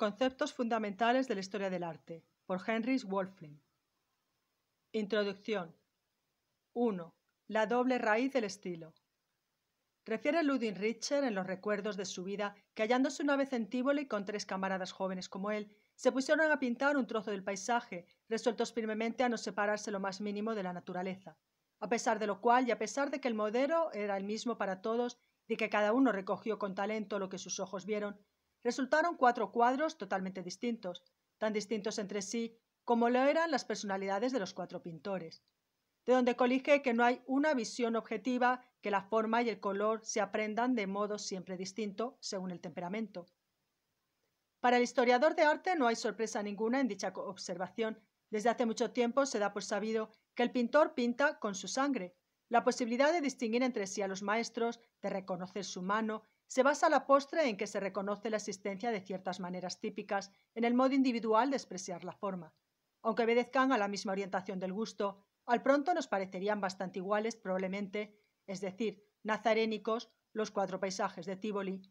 Conceptos fundamentales de la historia del arte, por Henry Wolfling. Introducción. 1. La doble raíz del estilo. Refiere Ludwig Richter en los recuerdos de su vida que hallándose una vez en Tívoli con tres camaradas jóvenes como él, se pusieron a pintar un trozo del paisaje, resueltos firmemente a no separarse lo más mínimo de la naturaleza. A pesar de lo cual, y a pesar de que el modelo era el mismo para todos, y que cada uno recogió con talento lo que sus ojos vieron, Resultaron cuatro cuadros totalmente distintos, tan distintos entre sí como lo eran las personalidades de los cuatro pintores, de donde colige que no hay una visión objetiva que la forma y el color se aprendan de modo siempre distinto según el temperamento. Para el historiador de arte no hay sorpresa ninguna en dicha observación. Desde hace mucho tiempo se da por sabido que el pintor pinta con su sangre. La posibilidad de distinguir entre sí a los maestros, de reconocer su mano, se basa la postre en que se reconoce la existencia de ciertas maneras típicas en el modo individual de expresar la forma. Aunque obedezcan a la misma orientación del gusto, al pronto nos parecerían bastante iguales probablemente, es decir, nazarénicos, los cuatro paisajes de Tívoli.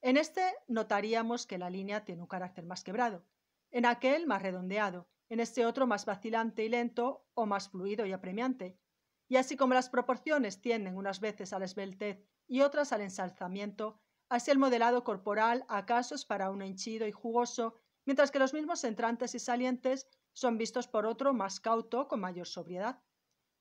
En este notaríamos que la línea tiene un carácter más quebrado, en aquel más redondeado, en este otro más vacilante y lento o más fluido y apremiante. Y así como las proporciones tienden unas veces a la esbeltez y otras al ensalzamiento, así el modelado corporal a casos para un henchido y jugoso, mientras que los mismos entrantes y salientes son vistos por otro más cauto, con mayor sobriedad.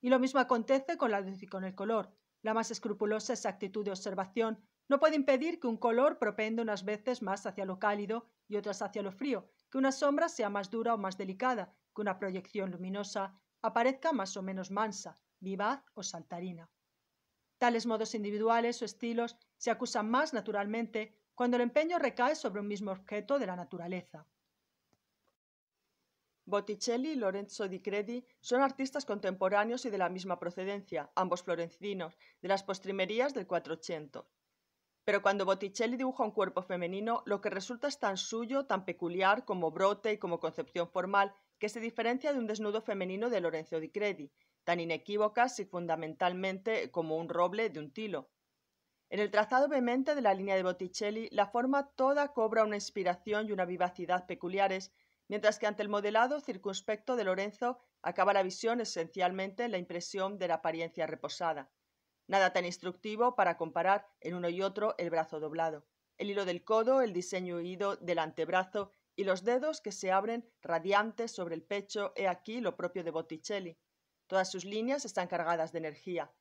Y lo mismo acontece con la luz y con el color. La más escrupulosa exactitud de observación no puede impedir que un color propende unas veces más hacia lo cálido y otras hacia lo frío, que una sombra sea más dura o más delicada, que una proyección luminosa aparezca más o menos mansa, vivaz o saltarina. Tales modos individuales o estilos se acusan más naturalmente cuando el empeño recae sobre un mismo objeto de la naturaleza. Botticelli y Lorenzo di Credi son artistas contemporáneos y de la misma procedencia, ambos florencinos, de las postrimerías del 480. Pero cuando Botticelli dibuja un cuerpo femenino, lo que resulta es tan suyo, tan peculiar como brote y como concepción formal, que se diferencia de un desnudo femenino de Lorenzo di Credi, tan inequívocas y fundamentalmente como un roble de un tilo. En el trazado vehemente de la línea de Botticelli, la forma toda cobra una inspiración y una vivacidad peculiares, mientras que ante el modelado circunspecto de Lorenzo acaba la visión esencialmente en la impresión de la apariencia reposada. Nada tan instructivo para comparar en uno y otro el brazo doblado, el hilo del codo, el diseño huido del antebrazo y los dedos que se abren radiantes sobre el pecho, he aquí lo propio de Botticelli. Todas sus líneas están cargadas de energía.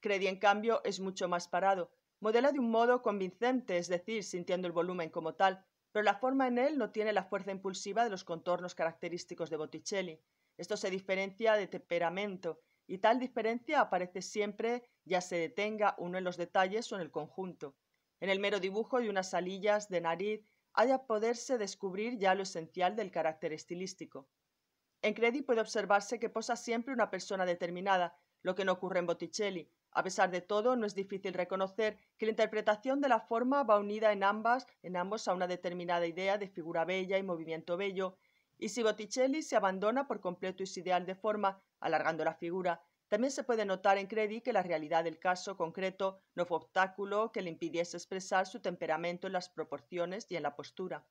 Credi, en cambio, es mucho más parado. Modela de un modo convincente, es decir, sintiendo el volumen como tal, pero la forma en él no tiene la fuerza impulsiva de los contornos característicos de Botticelli. Esto se diferencia de temperamento, y tal diferencia aparece siempre, ya se detenga uno en los detalles o en el conjunto. En el mero dibujo de unas alillas de nariz ha de poderse descubrir ya lo esencial del carácter estilístico. En Credi puede observarse que posa siempre una persona determinada, lo que no ocurre en Botticelli. A pesar de todo, no es difícil reconocer que la interpretación de la forma va unida en ambas, en ambos a una determinada idea de figura bella y movimiento bello, y si Botticelli se abandona por completo su ideal de forma, alargando la figura, también se puede notar en Credi que la realidad del caso concreto no fue obstáculo que le impidiese expresar su temperamento en las proporciones y en la postura.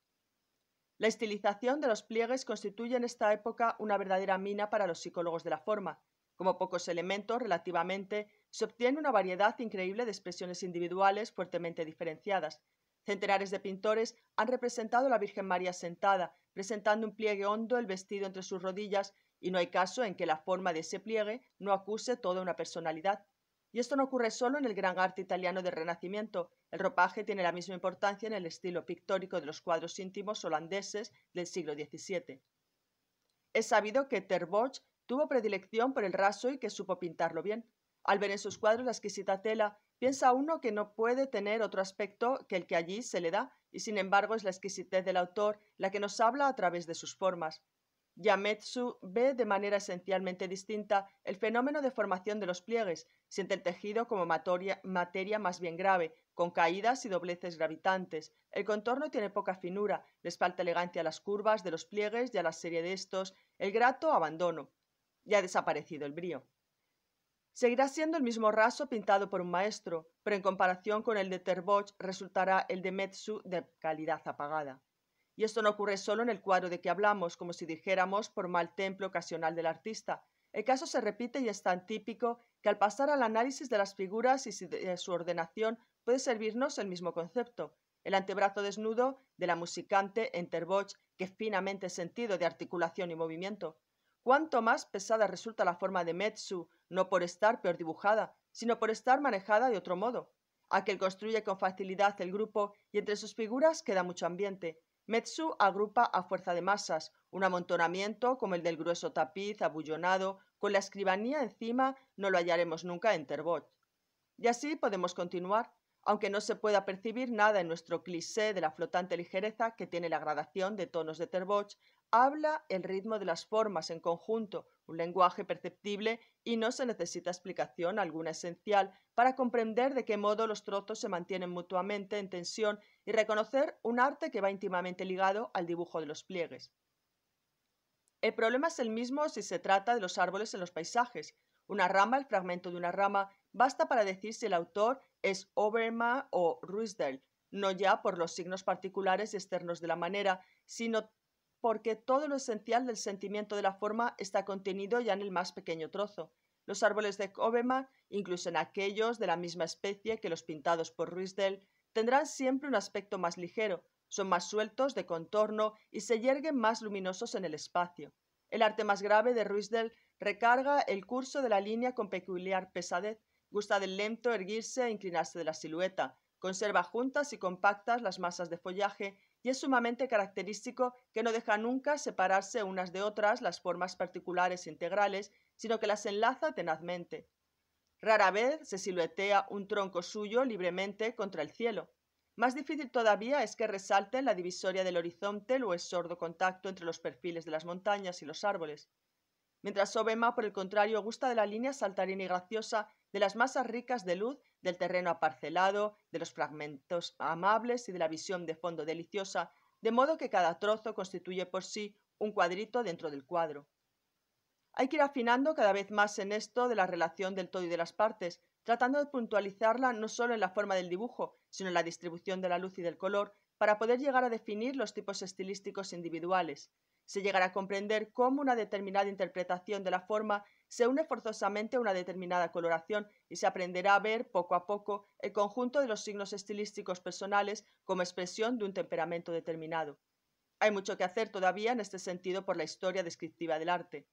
La estilización de los pliegues constituye en esta época una verdadera mina para los psicólogos de la forma. Como pocos elementos, relativamente, se obtiene una variedad increíble de expresiones individuales fuertemente diferenciadas. Centenares de pintores han representado a la Virgen María sentada, presentando un pliegue hondo el vestido entre sus rodillas, y no hay caso en que la forma de ese pliegue no acuse toda una personalidad. Y esto no ocurre solo en el gran arte italiano del Renacimiento. El ropaje tiene la misma importancia en el estilo pictórico de los cuadros íntimos holandeses del siglo XVII. Es sabido que Ter Borch tuvo predilección por el raso y que supo pintarlo bien. Al ver en sus cuadros la exquisita tela, piensa uno que no puede tener otro aspecto que el que allí se le da, y sin embargo es la exquisitez del autor la que nos habla a través de sus formas. Yametsu ve de manera esencialmente distinta el fenómeno de formación de los pliegues, siente el tejido como materia, más bien grave, con caídas y dobleces gravitantes. El contorno tiene poca finura, les falta elegancia a las curvas de los pliegues y a la serie de estos, el grato abandono. Ya ha desaparecido el brío. Seguirá siendo el mismo raso pintado por un maestro, pero en comparación con el de Terboch resultará el de Metsu de calidad apagada. Y esto no ocurre solo en el cuadro de que hablamos, como si dijéramos por mal templo ocasional del artista. El caso se repite y es tan típico que al pasar al análisis de las figuras y de su ordenación puede servirnos el mismo concepto. El antebrazo desnudo de la musicante Enterboch, que finamente sentido de articulación y movimiento. Cuanto más pesada resulta la forma de Metsu, no por estar peor dibujada, sino por estar manejada de otro modo. Aquel construye con facilidad el grupo y entre sus figuras queda mucho ambiente, Metsu agrupa a fuerza de masas, un amontonamiento como el del grueso tapiz abullonado con la escribanía encima no lo hallaremos nunca en Terbot. Y así podemos continuar, aunque no se pueda percibir nada en nuestro cliché de la flotante ligereza que tiene la gradación de tonos de Terbot, habla el ritmo de las formas en conjunto, un lenguaje perceptible y no se necesita explicación alguna esencial para comprender de qué modo los trozos se mantienen mutuamente en tensión y reconocer un arte que va íntimamente ligado al dibujo de los pliegues. El problema es el mismo si se trata de los árboles en los paisajes. Una rama, el fragmento de una rama, basta para decir si el autor es Oberma o Ruisdell, no ya por los signos particulares externos de la manera, sino porque todo lo esencial del sentimiento de la forma está contenido ya en el más pequeño trozo. Los árboles de Kobema, incluso en aquellos de la misma especie que los pintados por Ruizdel, tendrán siempre un aspecto más ligero, son más sueltos de contorno y se yerguen más luminosos en el espacio. El arte más grave de Ruizdel recarga el curso de la línea con peculiar pesadez, gusta del lento erguirse e inclinarse de la silueta, conserva juntas y compactas las masas de follaje y es sumamente característico que no deja nunca separarse unas de otras las formas particulares e integrales, sino que las enlaza tenazmente. Rara vez se siluetea un tronco suyo libremente contra el cielo. Más difícil todavía es que resalte la divisoria del horizonte o el sordo contacto entre los perfiles de las montañas y los árboles. Mientras Obema, por el contrario, gusta de la línea saltarina y graciosa de las masas ricas de luz del terreno aparcelado, de los fragmentos amables y de la visión de fondo deliciosa, de modo que cada trozo constituye por sí un cuadrito dentro del cuadro. Hay que ir afinando cada vez más en esto de la relación del todo y de las partes, tratando de puntualizarla no solo en la forma del dibujo, sino en la distribución de la luz y del color, para poder llegar a definir los tipos estilísticos individuales. Se llegará a comprender cómo una determinada interpretación de la forma se une forzosamente a una determinada coloración y se aprenderá a ver poco a poco el conjunto de los signos estilísticos personales como expresión de un temperamento determinado. Hay mucho que hacer todavía en este sentido por la historia descriptiva del arte.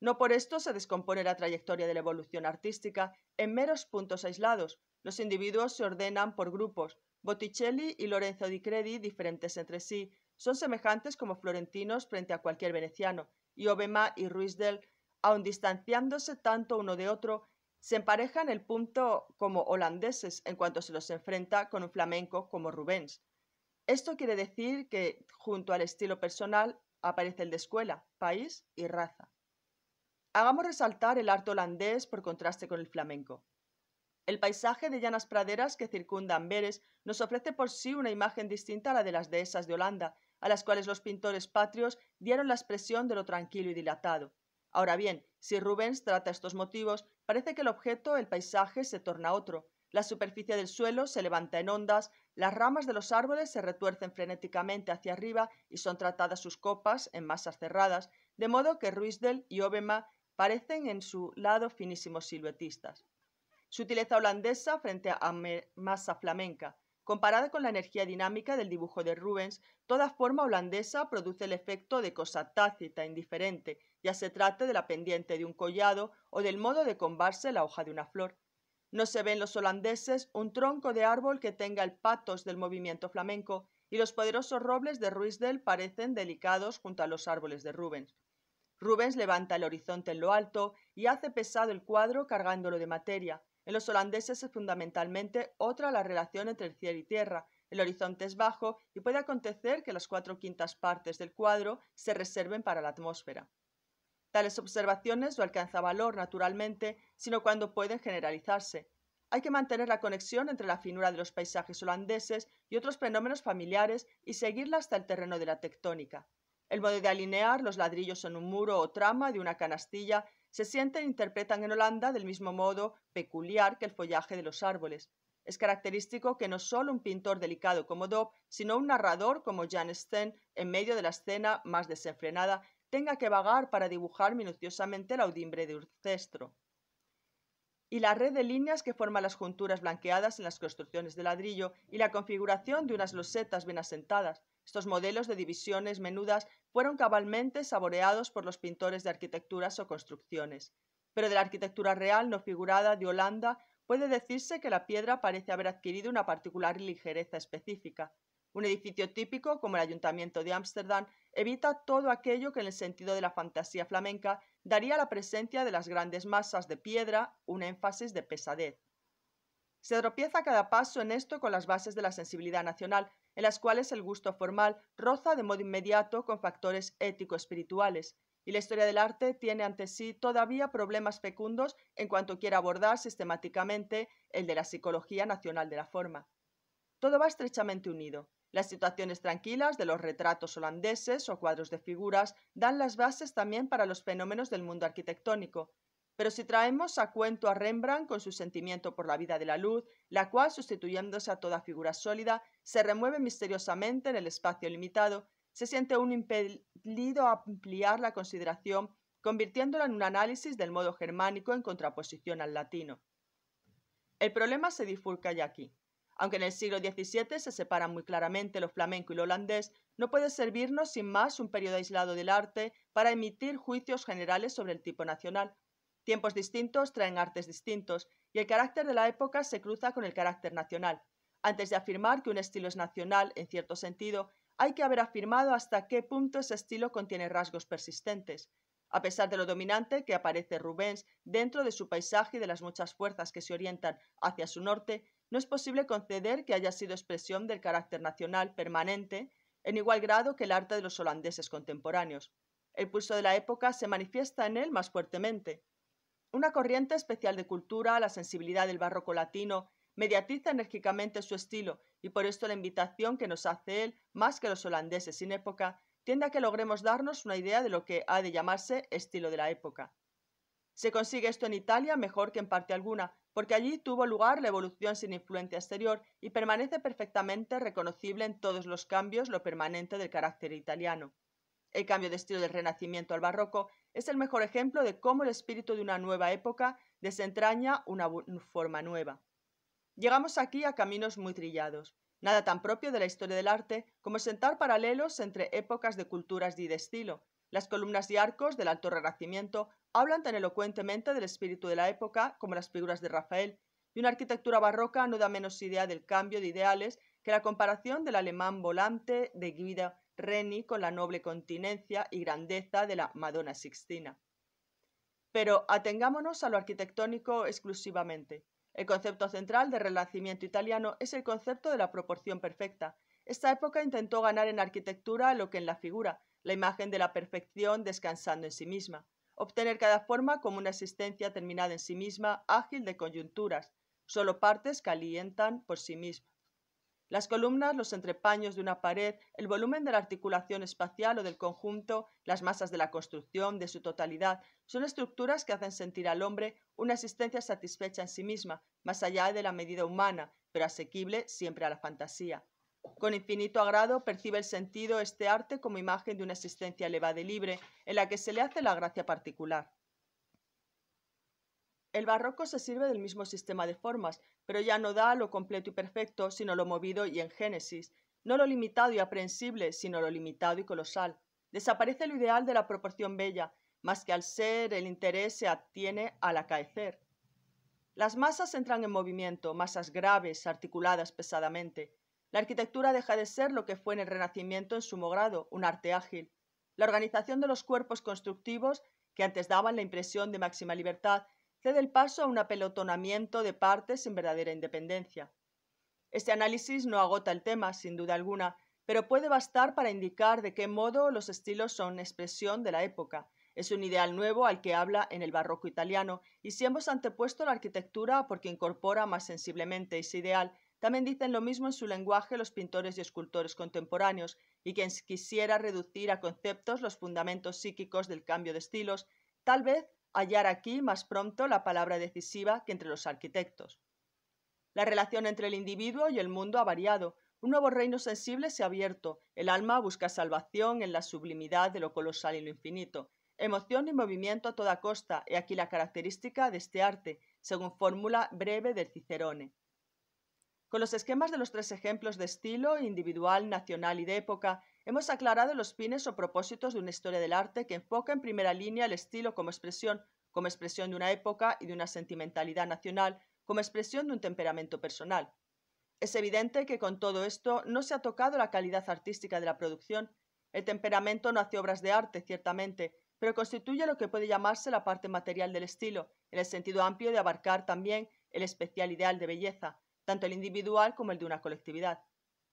No por esto se descompone la trayectoria de la evolución artística en meros puntos aislados. Los individuos se ordenan por grupos, Botticelli y Lorenzo di Credi, diferentes entre sí, son semejantes como florentinos frente a cualquier veneciano, y Obema y Ruisdel, aun distanciándose tanto uno de otro, se emparejan el punto como holandeses en cuanto se los enfrenta con un flamenco como Rubens. Esto quiere decir que, junto al estilo personal, aparece el de escuela, país y raza. Hagamos resaltar el arte holandés por contraste con el flamenco. El paisaje de llanas praderas que circunda Amberes nos ofrece por sí una imagen distinta a la de las dehesas de Holanda, a las cuales los pintores patrios dieron la expresión de lo tranquilo y dilatado. Ahora bien, si Rubens trata estos motivos, parece que el objeto, el paisaje, se torna otro. La superficie del suelo se levanta en ondas, las ramas de los árboles se retuercen frenéticamente hacia arriba y son tratadas sus copas en masas cerradas, de modo que Ruisdel y Obema parecen en su lado finísimos siluetistas. Sutileza holandesa frente a masa flamenca. Comparada con la energía dinámica del dibujo de Rubens, toda forma holandesa produce el efecto de cosa tácita, indiferente, ya se trate de la pendiente de un collado o del modo de combarse la hoja de una flor. No se ve en los holandeses un tronco de árbol que tenga el patos del movimiento flamenco, y los poderosos robles de Ruisdel parecen delicados junto a los árboles de Rubens. Rubens levanta el horizonte en lo alto y hace pesado el cuadro cargándolo de materia. En los holandeses es fundamentalmente otra la relación entre el cielo y tierra. El horizonte es bajo y puede acontecer que las cuatro quintas partes del cuadro se reserven para la atmósfera. Tales observaciones no alcanzan valor naturalmente, sino cuando pueden generalizarse. Hay que mantener la conexión entre la finura de los paisajes holandeses y otros fenómenos familiares y seguirla hasta el terreno de la tectónica. El modo de alinear los ladrillos en un muro o trama de una canastilla se sienten e interpretan en Holanda del mismo modo peculiar que el follaje de los árboles. Es característico que no solo un pintor delicado como Dobb, sino un narrador como Jan Sten, en medio de la escena más desenfrenada, tenga que vagar para dibujar minuciosamente la audimbre de un Urcestro. Y la red de líneas que forman las junturas blanqueadas en las construcciones de ladrillo y la configuración de unas losetas bien asentadas, estos modelos de divisiones menudas fueron cabalmente saboreados por los pintores de arquitecturas o construcciones. Pero de la arquitectura real no figurada de Holanda puede decirse que la piedra parece haber adquirido una particular ligereza específica. Un edificio típico, como el Ayuntamiento de Ámsterdam, evita todo aquello que en el sentido de la fantasía flamenca daría a la presencia de las grandes masas de piedra un énfasis de pesadez. Se tropieza cada paso en esto con las bases de la sensibilidad nacional, en las cuales el gusto formal roza de modo inmediato con factores ético-espirituales, y la historia del arte tiene ante sí todavía problemas fecundos en cuanto quiera abordar sistemáticamente el de la psicología nacional de la forma. Todo va estrechamente unido. Las situaciones tranquilas de los retratos holandeses o cuadros de figuras dan las bases también para los fenómenos del mundo arquitectónico, pero si traemos a cuento a Rembrandt con su sentimiento por la vida de la luz, la cual, sustituyéndose a toda figura sólida, se remueve misteriosamente en el espacio limitado, se siente un impelido a ampliar la consideración, convirtiéndola en un análisis del modo germánico en contraposición al latino. El problema se difurca ya aquí. Aunque en el siglo XVII se separan muy claramente lo flamenco y lo holandés, no puede servirnos sin más un periodo aislado del arte para emitir juicios generales sobre el tipo nacional. Tiempos distintos traen artes distintos, y el carácter de la época se cruza con el carácter nacional. Antes de afirmar que un estilo es nacional, en cierto sentido, hay que haber afirmado hasta qué punto ese estilo contiene rasgos persistentes. A pesar de lo dominante que aparece Rubens dentro de su paisaje y de las muchas fuerzas que se orientan hacia su norte, no es posible conceder que haya sido expresión del carácter nacional permanente en igual grado que el arte de los holandeses contemporáneos. El pulso de la época se manifiesta en él más fuertemente. Una corriente especial de cultura, la sensibilidad del barroco latino, mediatiza enérgicamente su estilo y por esto la invitación que nos hace él, más que los holandeses sin época, tiende a que logremos darnos una idea de lo que ha de llamarse estilo de la época. Se consigue esto en Italia mejor que en parte alguna, porque allí tuvo lugar la evolución sin influencia exterior y permanece perfectamente reconocible en todos los cambios lo permanente del carácter italiano. El cambio de estilo del Renacimiento al Barroco es el mejor ejemplo de cómo el espíritu de una nueva época desentraña una forma nueva. Llegamos aquí a caminos muy trillados, nada tan propio de la historia del arte como sentar paralelos entre épocas de culturas y de estilo. Las columnas y arcos del Alto Renacimiento hablan tan elocuentemente del espíritu de la época como las figuras de Rafael, y una arquitectura barroca no da menos idea del cambio de ideales que la comparación del alemán volante de Guida Reni con la noble continencia y grandeza de la Madonna Sixtina. Pero atengámonos a lo arquitectónico exclusivamente. El concepto central del Renacimiento italiano es el concepto de la proporción perfecta. Esta época intentó ganar en arquitectura lo que en la figura, la imagen de la perfección descansando en sí misma, obtener cada forma como una existencia terminada en sí misma, ágil de coyunturas, solo partes calientan por sí misma. Las columnas, los entrepaños de una pared, el volumen de la articulación espacial o del conjunto, las masas de la construcción, de su totalidad, son estructuras que hacen sentir al hombre una existencia satisfecha en sí misma, más allá de la medida humana, pero asequible siempre a la fantasía. Con infinito agrado percibe el sentido este arte como imagen de una existencia elevada y libre, en la que se le hace la gracia particular. El barroco se sirve del mismo sistema de formas, pero ya no da lo completo y perfecto, sino lo movido y en génesis, no lo limitado y aprehensible, sino lo limitado y colosal. Desaparece lo ideal de la proporción bella, más que al ser el interés se atiene al acaecer. Las masas entran en movimiento, masas graves, articuladas pesadamente. La arquitectura deja de ser lo que fue en el Renacimiento en sumo grado, un arte ágil. La organización de los cuerpos constructivos, que antes daban la impresión de máxima libertad, cede el paso a un apelotonamiento de partes en verdadera independencia. Este análisis no agota el tema, sin duda alguna, pero puede bastar para indicar de qué modo los estilos son expresión de la época. Es un ideal nuevo al que habla en el barroco italiano, y si hemos antepuesto la arquitectura porque incorpora más sensiblemente ese ideal, también dicen lo mismo en su lenguaje los pintores y escultores contemporáneos, y quien quisiera reducir a conceptos los fundamentos psíquicos del cambio de estilos, tal vez hallar aquí más pronto la palabra decisiva que entre los arquitectos. La relación entre el individuo y el mundo ha variado, un nuevo reino sensible se ha abierto, el alma busca salvación en la sublimidad de lo colosal y lo infinito, emoción y movimiento a toda costa, he aquí la característica de este arte, según fórmula breve del Cicerone. Con los esquemas de los tres ejemplos de estilo, individual, nacional y de época, Hemos aclarado los fines o propósitos de una historia del arte que enfoca en primera línea el estilo como expresión, como expresión de una época y de una sentimentalidad nacional, como expresión de un temperamento personal. Es evidente que con todo esto no se ha tocado la calidad artística de la producción. El temperamento no hace obras de arte, ciertamente, pero constituye lo que puede llamarse la parte material del estilo, en el sentido amplio de abarcar también el especial ideal de belleza, tanto el individual como el de una colectividad.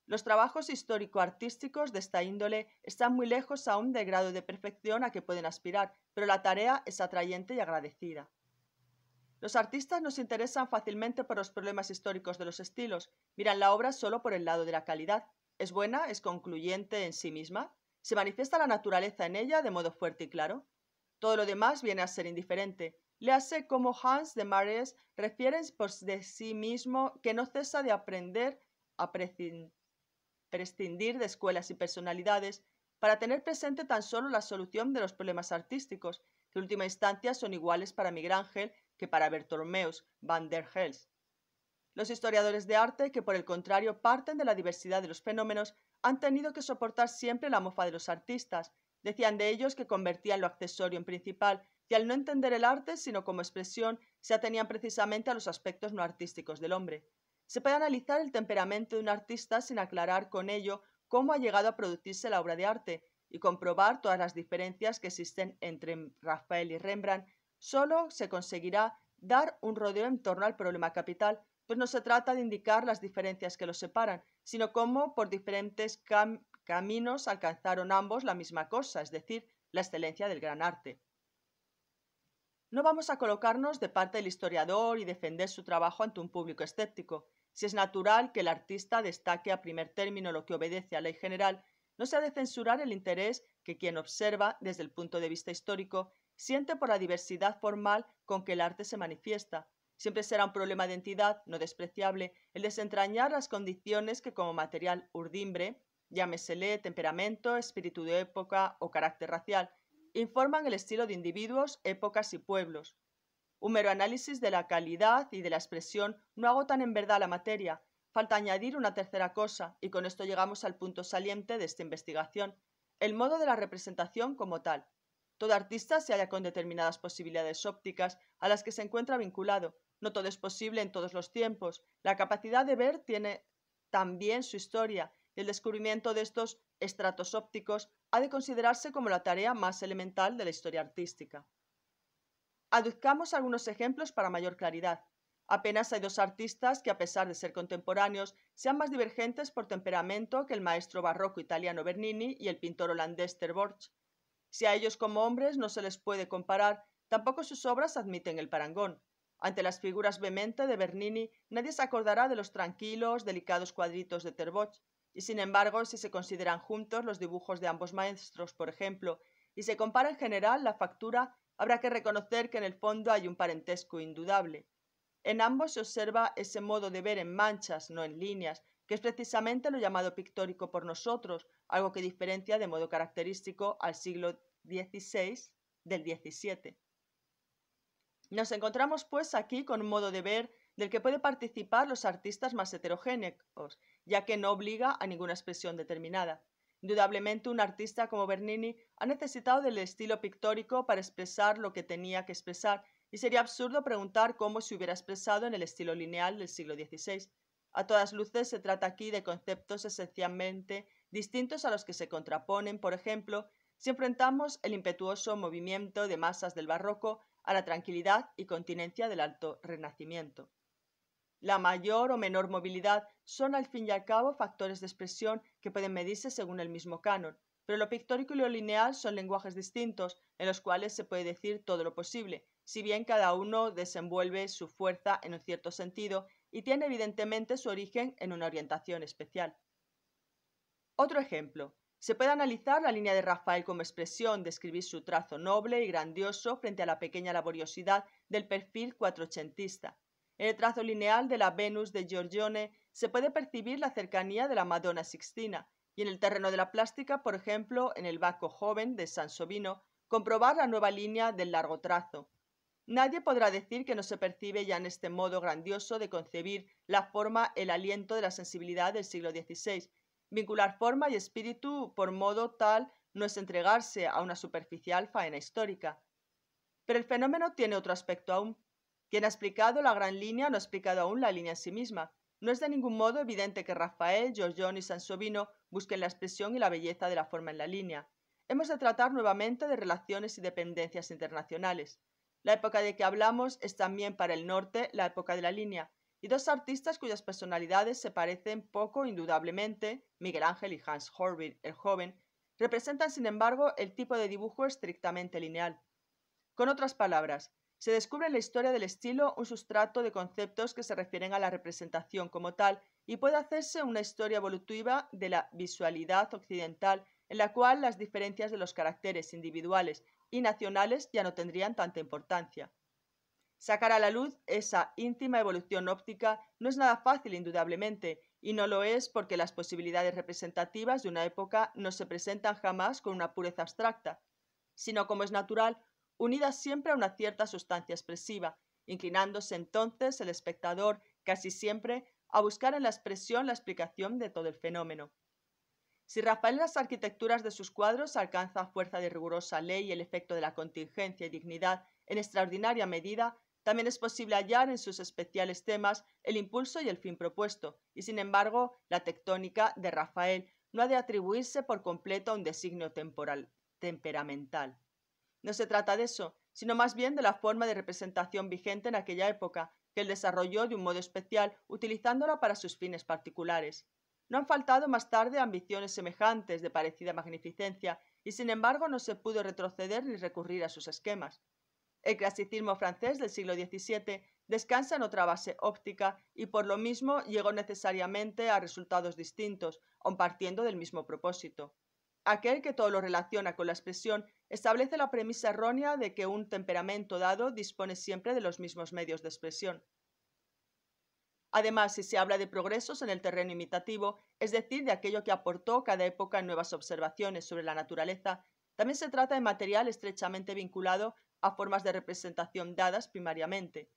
Los trabajos histórico-artísticos de esta índole están muy lejos aún del grado de perfección a que pueden aspirar, pero la tarea es atrayente y agradecida. Los artistas nos interesan fácilmente por los problemas históricos de los estilos, miran la obra solo por el lado de la calidad. ¿Es buena? ¿Es concluyente en sí misma? ¿Se manifiesta la naturaleza en ella de modo fuerte y claro? Todo lo demás viene a ser indiferente. Léase hace como Hans de Mares refiere por de sí mismo que no cesa de aprender a prescindir prescindir de escuelas y personalidades para tener presente tan solo la solución de los problemas artísticos, que en última instancia son iguales para Miguel Ángel que para Bertolomeus van der Hels. Los historiadores de arte, que por el contrario parten de la diversidad de los fenómenos, han tenido que soportar siempre la mofa de los artistas. Decían de ellos que convertían lo accesorio en principal y al no entender el arte sino como expresión, se atenían precisamente a los aspectos no artísticos del hombre. Se puede analizar el temperamento de un artista sin aclarar con ello cómo ha llegado a producirse la obra de arte y comprobar todas las diferencias que existen entre Rafael y Rembrandt. Solo se conseguirá dar un rodeo en torno al problema capital, pues no se trata de indicar las diferencias que los separan, sino cómo por diferentes caminos alcanzaron ambos la misma cosa, es decir, la excelencia del gran arte. No vamos a colocarnos de parte del historiador y defender su trabajo ante un público escéptico. Si es natural que el artista destaque a primer término lo que obedece a ley general, no se ha de censurar el interés que quien observa, desde el punto de vista histórico, siente por la diversidad formal con que el arte se manifiesta. Siempre será un problema de entidad, no despreciable, el desentrañar las condiciones que como material urdimbre, llámesele temperamento, espíritu de época o carácter racial, informan el estilo de individuos, épocas y pueblos. Un mero análisis de la calidad y de la expresión no agotan en verdad la materia. Falta añadir una tercera cosa, y con esto llegamos al punto saliente de esta investigación, el modo de la representación como tal. Todo artista se halla con determinadas posibilidades ópticas a las que se encuentra vinculado. No todo es posible en todos los tiempos. La capacidad de ver tiene también su historia, y el descubrimiento de estos estratos ópticos ha de considerarse como la tarea más elemental de la historia artística. Aduzcamos algunos ejemplos para mayor claridad. Apenas hay dos artistas que, a pesar de ser contemporáneos, sean más divergentes por temperamento que el maestro barroco italiano Bernini y el pintor holandés Ter Borch. Si a ellos como hombres no se les puede comparar, tampoco sus obras admiten el parangón. Ante las figuras vehemente de Bernini, nadie se acordará de los tranquilos, delicados cuadritos de Ter y sin embargo, si se consideran juntos los dibujos de ambos maestros, por ejemplo, y se compara en general la factura, habrá que reconocer que en el fondo hay un parentesco indudable. En ambos se observa ese modo de ver en manchas, no en líneas, que es precisamente lo llamado pictórico por nosotros, algo que diferencia de modo característico al siglo XVI del XVII. Nos encontramos pues aquí con un modo de ver del que pueden participar los artistas más heterogéneos, ya que no obliga a ninguna expresión determinada. Indudablemente un artista como Bernini ha necesitado del estilo pictórico para expresar lo que tenía que expresar y sería absurdo preguntar cómo se hubiera expresado en el estilo lineal del siglo XVI. A todas luces se trata aquí de conceptos esencialmente distintos a los que se contraponen, por ejemplo, si enfrentamos el impetuoso movimiento de masas del barroco a la tranquilidad y continencia del alto renacimiento. La mayor o menor movilidad son al fin y al cabo factores de expresión que pueden medirse según el mismo canon, pero lo pictórico y lo lineal son lenguajes distintos en los cuales se puede decir todo lo posible, si bien cada uno desenvuelve su fuerza en un cierto sentido y tiene evidentemente su origen en una orientación especial. Otro ejemplo. Se puede analizar la línea de Rafael como expresión, describir su trazo noble y grandioso frente a la pequeña laboriosidad del perfil cuatrocentista. el trazo lineal de la Venus de Giorgione se puede percibir la cercanía de la Madonna Sixtina, y en el terreno de la plástica, por ejemplo, en el Baco Joven de Sansovino, comprobar la nueva línea del largo trazo. Nadie podrá decir que no se percibe ya en este modo grandioso de concebir la forma el aliento de la sensibilidad del siglo XVI. Vincular forma y espíritu por modo tal no es entregarse a una superficial faena histórica. Pero el fenómeno tiene otro aspecto aún. Quien ha explicado la gran línea no ha explicado aún la línea en sí misma. No es de ningún modo evidente que Rafael, Giorgione y Sansovino busquen la expresión y la belleza de la forma en la línea. Hemos de tratar nuevamente de relaciones y dependencias internacionales. La época de que hablamos es también para el norte la época de la línea, y dos artistas cuyas personalidades se parecen poco indudablemente, Miguel Ángel y Hans Horvitz el joven, representan sin embargo el tipo de dibujo estrictamente lineal. Con otras palabras, se descubre en la historia del estilo un sustrato de conceptos que se refieren a la representación como tal y puede hacerse una historia evolutiva de la visualidad occidental en la cual las diferencias de los caracteres individuales y nacionales ya no tendrían tanta importancia. Sacar a la luz esa íntima evolución óptica no es nada fácil, indudablemente, y no lo es porque las posibilidades representativas de una época no se presentan jamás con una pureza abstracta, sino como es natural, unida siempre a una cierta sustancia expresiva, inclinándose entonces el espectador casi siempre a buscar en la expresión la explicación de todo el fenómeno. Si Rafael en las arquitecturas de sus cuadros alcanza a fuerza de rigurosa ley el efecto de la contingencia y dignidad en extraordinaria medida, también es posible hallar en sus especiales temas el impulso y el fin propuesto, y sin embargo, la tectónica de Rafael no ha de atribuirse por completo a un designio temporal, temperamental. No se trata de eso, sino más bien de la forma de representación vigente en aquella época, que él desarrolló de un modo especial, utilizándola para sus fines particulares. No han faltado más tarde ambiciones semejantes de parecida magnificencia, y sin embargo no se pudo retroceder ni recurrir a sus esquemas. El clasicismo francés del siglo XVII descansa en otra base óptica y por lo mismo llegó necesariamente a resultados distintos, aun partiendo del mismo propósito. Aquel que todo lo relaciona con la expresión establece la premisa errónea de que un temperamento dado dispone siempre de los mismos medios de expresión. Además, si se habla de progresos en el terreno imitativo, es decir, de aquello que aportó cada época en nuevas observaciones sobre la naturaleza, también se trata de material estrechamente vinculado a formas de representación dadas primariamente.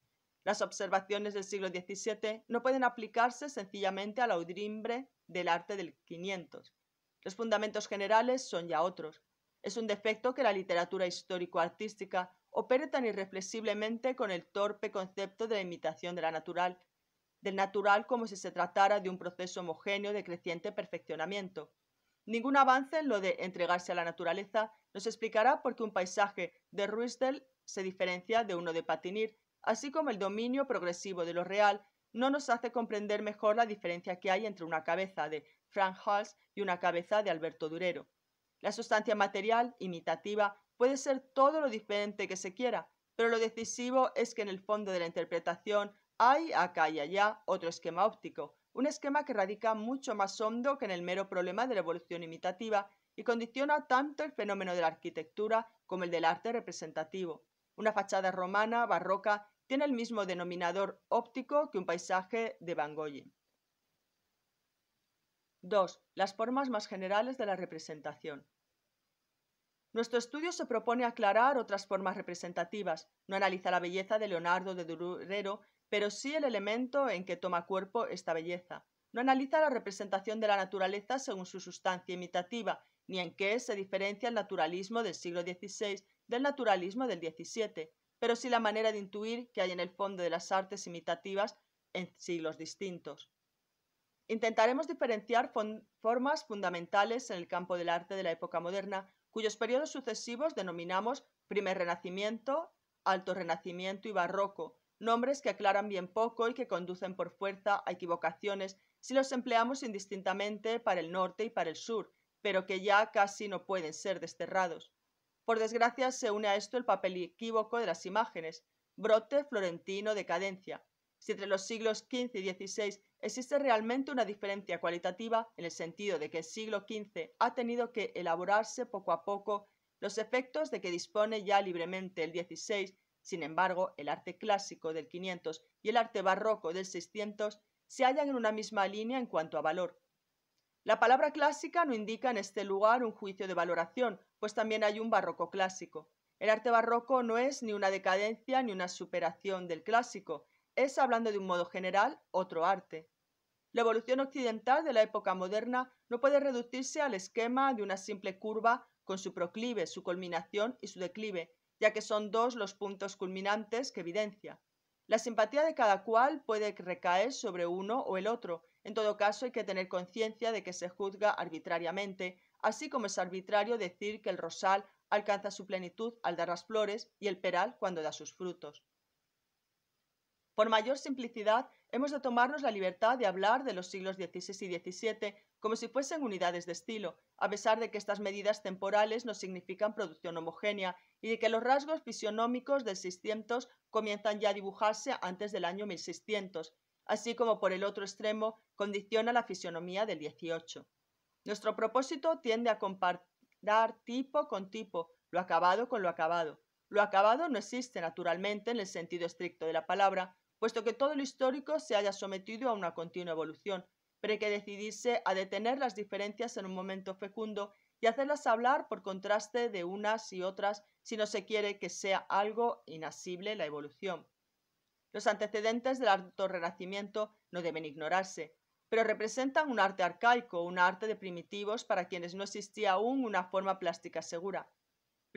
Las observaciones del siglo XVII no pueden aplicarse sencillamente a la udrimbre del arte del 500. Los fundamentos generales son ya otros. Es un defecto que la literatura histórico-artística opere tan irreflexiblemente con el torpe concepto de la imitación de la natural, del natural como si se tratara de un proceso homogéneo de creciente perfeccionamiento. Ningún avance en lo de entregarse a la naturaleza nos explicará por qué un paisaje de Ruisdel se diferencia de uno de Patinir, así como el dominio progresivo de lo real no nos hace comprender mejor la diferencia que hay entre una cabeza de Frank Hals y una cabeza de Alberto Durero. La sustancia material, imitativa, puede ser todo lo diferente que se quiera, pero lo decisivo es que en el fondo de la interpretación hay acá y allá otro esquema óptico, un esquema que radica mucho más hondo que en el mero problema de la evolución imitativa y condiciona tanto el fenómeno de la arquitectura como el del arte representativo. Una fachada romana, barroca, tiene el mismo denominador óptico que un paisaje de Van Gogh. 2. Las formas más generales de la representación. Nuestro estudio se propone aclarar otras formas representativas, no analiza la belleza de Leonardo de Durero, pero sí el elemento en que toma cuerpo esta belleza. No analiza la representación de la naturaleza según su sustancia imitativa, ni en qué se diferencia el naturalismo del siglo XVI del naturalismo del XVII, pero sí la manera de intuir que hay en el fondo de las artes imitativas en siglos distintos. Intentaremos diferenciar formas fundamentales en el campo del arte de la época moderna, cuyos periodos sucesivos denominamos primer renacimiento, alto renacimiento y barroco, nombres que aclaran bien poco y que conducen por fuerza a equivocaciones si los empleamos indistintamente para el norte y para el sur, pero que ya casi no pueden ser desterrados. Por desgracia se une a esto el papel equívoco de las imágenes, brote florentino decadencia. Si entre los siglos XV y XVI Existe realmente una diferencia cualitativa en el sentido de que el siglo XV ha tenido que elaborarse poco a poco los efectos de que dispone ya libremente el XVI, sin embargo, el arte clásico del 500 y el arte barroco del 600 se hallan en una misma línea en cuanto a valor. La palabra clásica no indica en este lugar un juicio de valoración, pues también hay un barroco clásico. El arte barroco no es ni una decadencia ni una superación del clásico, es, hablando de un modo general, otro arte. La evolución occidental de la época moderna no puede reducirse al esquema de una simple curva con su proclive, su culminación y su declive, ya que son dos los puntos culminantes que evidencia. La simpatía de cada cual puede recaer sobre uno o el otro. En todo caso, hay que tener conciencia de que se juzga arbitrariamente, así como es arbitrario decir que el rosal alcanza su plenitud al dar las flores y el peral cuando da sus frutos. Por mayor simplicidad, hemos de tomarnos la libertad de hablar de los siglos XVI y XVII como si fuesen unidades de estilo, a pesar de que estas medidas temporales no significan producción homogénea y de que los rasgos fisionómicos del 600 comienzan ya a dibujarse antes del año 1600, así como por el otro extremo condiciona la fisionomía del 18. Nuestro propósito tiende a comparar tipo con tipo, lo acabado con lo acabado. Lo acabado no existe naturalmente en el sentido estricto de la palabra, puesto que todo lo histórico se haya sometido a una continua evolución, pero hay que decidirse a detener las diferencias en un momento fecundo y hacerlas hablar por contraste de unas y otras si no se quiere que sea algo inasible la evolución. Los antecedentes del alto renacimiento no deben ignorarse, pero representan un arte arcaico, un arte de primitivos para quienes no existía aún una forma plástica segura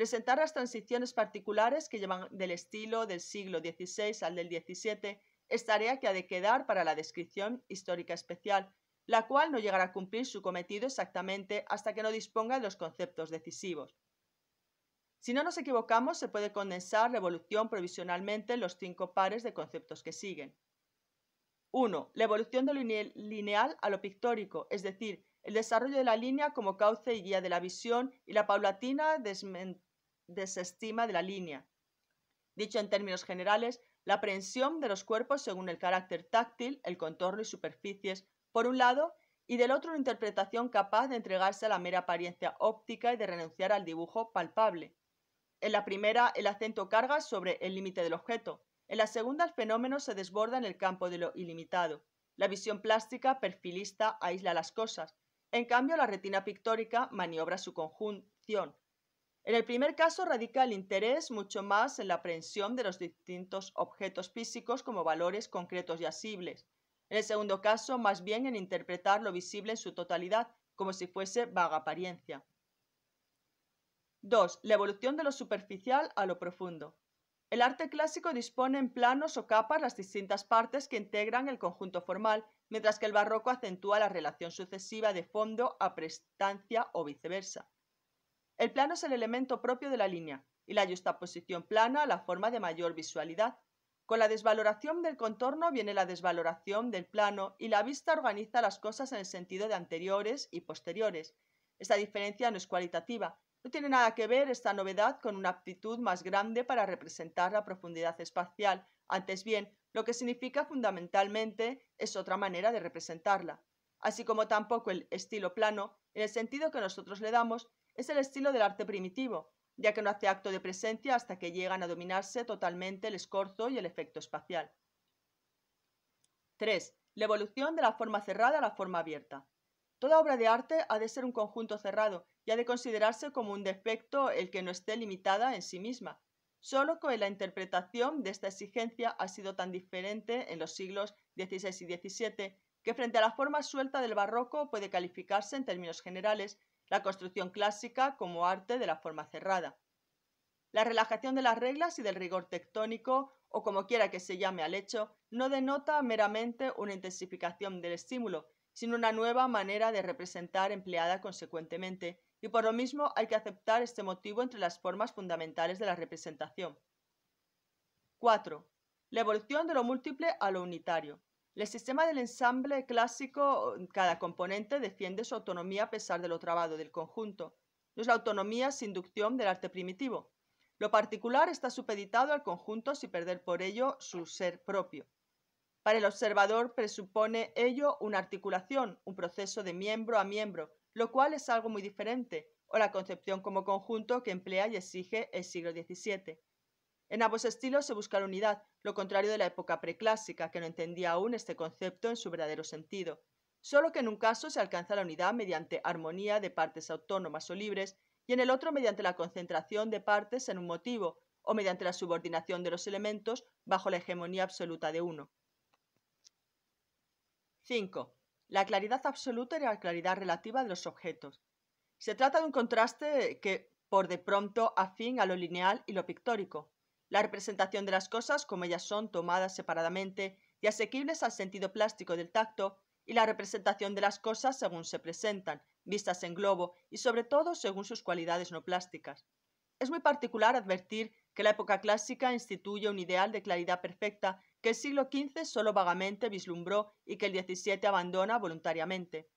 presentar las transiciones particulares que llevan del estilo del siglo XVI al del XVII es tarea que ha de quedar para la descripción histórica especial, la cual no llegará a cumplir su cometido exactamente hasta que no disponga de los conceptos decisivos. Si no nos equivocamos, se puede condensar la evolución provisionalmente en los cinco pares de conceptos que siguen. 1. La evolución de lo lineal a lo pictórico, es decir, el desarrollo de la línea como cauce y guía de la visión y la paulatina desmentida desestima de la línea. Dicho en términos generales, la aprehensión de los cuerpos según el carácter táctil, el contorno y superficies, por un lado, y del otro una interpretación capaz de entregarse a la mera apariencia óptica y de renunciar al dibujo palpable. En la primera, el acento carga sobre el límite del objeto. En la segunda, el fenómeno se desborda en el campo de lo ilimitado. La visión plástica perfilista aísla las cosas. En cambio, la retina pictórica maniobra su conjunción, en el primer caso radica el interés mucho más en la aprehensión de los distintos objetos físicos como valores concretos y asibles. En el segundo caso, más bien en interpretar lo visible en su totalidad, como si fuese vaga apariencia. 2. La evolución de lo superficial a lo profundo. El arte clásico dispone en planos o capas las distintas partes que integran el conjunto formal, mientras que el barroco acentúa la relación sucesiva de fondo a prestancia o viceversa. El plano es el elemento propio de la línea y la justaposición plana la forma de mayor visualidad. Con la desvaloración del contorno viene la desvaloración del plano y la vista organiza las cosas en el sentido de anteriores y posteriores. Esta diferencia no es cualitativa. No tiene nada que ver esta novedad con una aptitud más grande para representar la profundidad espacial. Antes bien, lo que significa fundamentalmente es otra manera de representarla. Así como tampoco el estilo plano, en el sentido que nosotros le damos, es el estilo del arte primitivo, ya que no hace acto de presencia hasta que llegan a dominarse totalmente el escorzo y el efecto espacial. 3. La evolución de la forma cerrada a la forma abierta. Toda obra de arte ha de ser un conjunto cerrado y ha de considerarse como un defecto el que no esté limitada en sí misma. Solo que la interpretación de esta exigencia ha sido tan diferente en los siglos XVI y XVII que frente a la forma suelta del barroco puede calificarse en términos generales la construcción clásica como arte de la forma cerrada, la relajación de las reglas y del rigor tectónico, o como quiera que se llame al hecho, no denota meramente una intensificación del estímulo, sino una nueva manera de representar empleada consecuentemente, y por lo mismo hay que aceptar este motivo entre las formas fundamentales de la representación. 4. La evolución de lo múltiple a lo unitario. El sistema del ensamble clásico, mm, cada componente defiende su autonomía a pesar de lo trabado del conjunto. No es la autonomía sin inducción del arte primitivo. Lo particular está supeditado al conjunto sin perder por ello su ser propio. Para el observador presupone ello una articulación, un proceso de miembro a miembro, lo cual es algo muy diferente, o la concepción como conjunto que emplea y exige el siglo XVII. En ambos estilos se busca la unidad, lo contrario de la época preclásica, que no entendía aún este concepto en su verdadero sentido. Solo que en un caso se alcanza la unidad mediante armonía de partes autónomas o libres, y en el otro mediante la concentración de partes en un motivo, o mediante la subordinación de los elementos bajo la hegemonía absoluta de uno. 5. La claridad absoluta y la claridad relativa de los objetos. Se trata de un contraste que, por de pronto, afín a lo lineal y lo pictórico. La representación de las cosas como ellas son tomadas separadamente y asequibles al sentido plástico del tacto, y la representación de las cosas según se presentan, vistas en globo y sobre todo según sus cualidades no plásticas. Es muy particular advertir que la época clásica instituye un ideal de claridad perfecta que el siglo XV solo vagamente vislumbró y que el XVII abandona voluntariamente.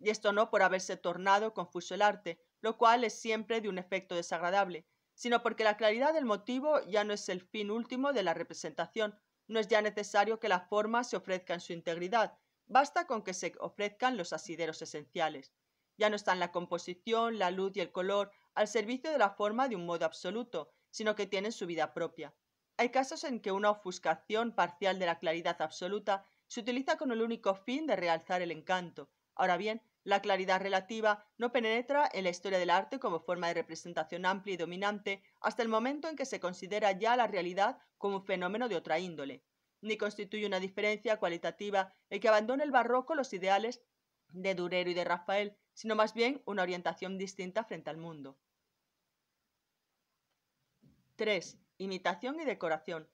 Y esto no por haberse tornado confuso el arte, lo cual es siempre de un efecto desagradable, sino porque la claridad del motivo ya no es el fin último de la representación, no es ya necesario que la forma se ofrezca en su integridad, basta con que se ofrezcan los asideros esenciales. Ya no están la composición, la luz y el color al servicio de la forma de un modo absoluto, sino que tienen su vida propia. Hay casos en que una ofuscación parcial de la claridad absoluta se utiliza con el único fin de realzar el encanto. Ahora bien, la claridad relativa no penetra en la historia del arte como forma de representación amplia y dominante hasta el momento en que se considera ya la realidad como un fenómeno de otra índole, ni constituye una diferencia cualitativa el que abandone el barroco los ideales de Durero y de Rafael, sino más bien una orientación distinta frente al mundo. 3. Imitación y decoración.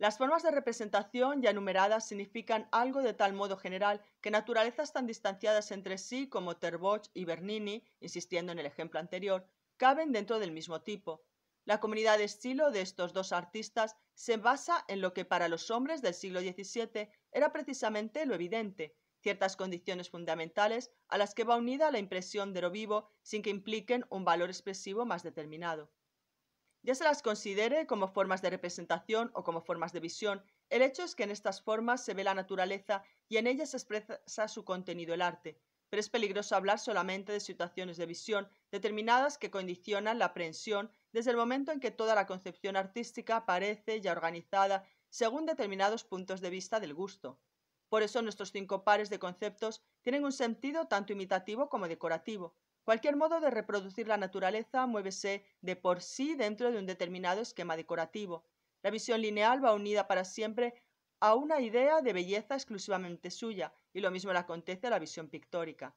Las formas de representación ya enumeradas significan algo de tal modo general que naturalezas tan distanciadas entre sí como Terboch y Bernini, insistiendo en el ejemplo anterior, caben dentro del mismo tipo. La comunidad de estilo de estos dos artistas se basa en lo que para los hombres del siglo XVII era precisamente lo evidente, ciertas condiciones fundamentales a las que va unida la impresión de lo vivo sin que impliquen un valor expresivo más determinado. Ya se las considere como formas de representación o como formas de visión, el hecho es que en estas formas se ve la naturaleza y en ellas se expresa su contenido el arte, pero es peligroso hablar solamente de situaciones de visión determinadas que condicionan la aprehensión desde el momento en que toda la concepción artística aparece ya organizada según determinados puntos de vista del gusto. Por eso nuestros cinco pares de conceptos tienen un sentido tanto imitativo como decorativo. Cualquier modo de reproducir la naturaleza muévese de por sí dentro de un determinado esquema decorativo. La visión lineal va unida para siempre a una idea de belleza exclusivamente suya, y lo mismo le acontece a la visión pictórica.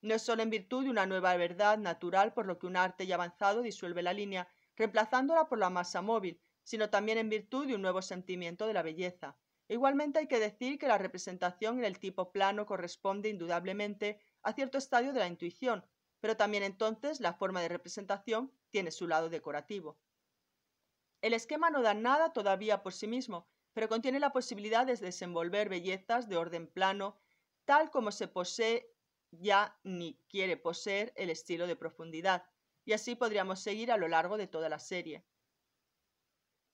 No es sólo en virtud de una nueva verdad natural por lo que un arte ya avanzado disuelve la línea, reemplazándola por la masa móvil, sino también en virtud de un nuevo sentimiento de la belleza. Igualmente hay que decir que la representación en el tipo plano corresponde indudablemente a cierto estadio de la intuición, pero también entonces la forma de representación tiene su lado decorativo. El esquema no da nada todavía por sí mismo, pero contiene la posibilidad de desenvolver bellezas de orden plano, tal como se posee ya ni quiere poseer el estilo de profundidad, y así podríamos seguir a lo largo de toda la serie.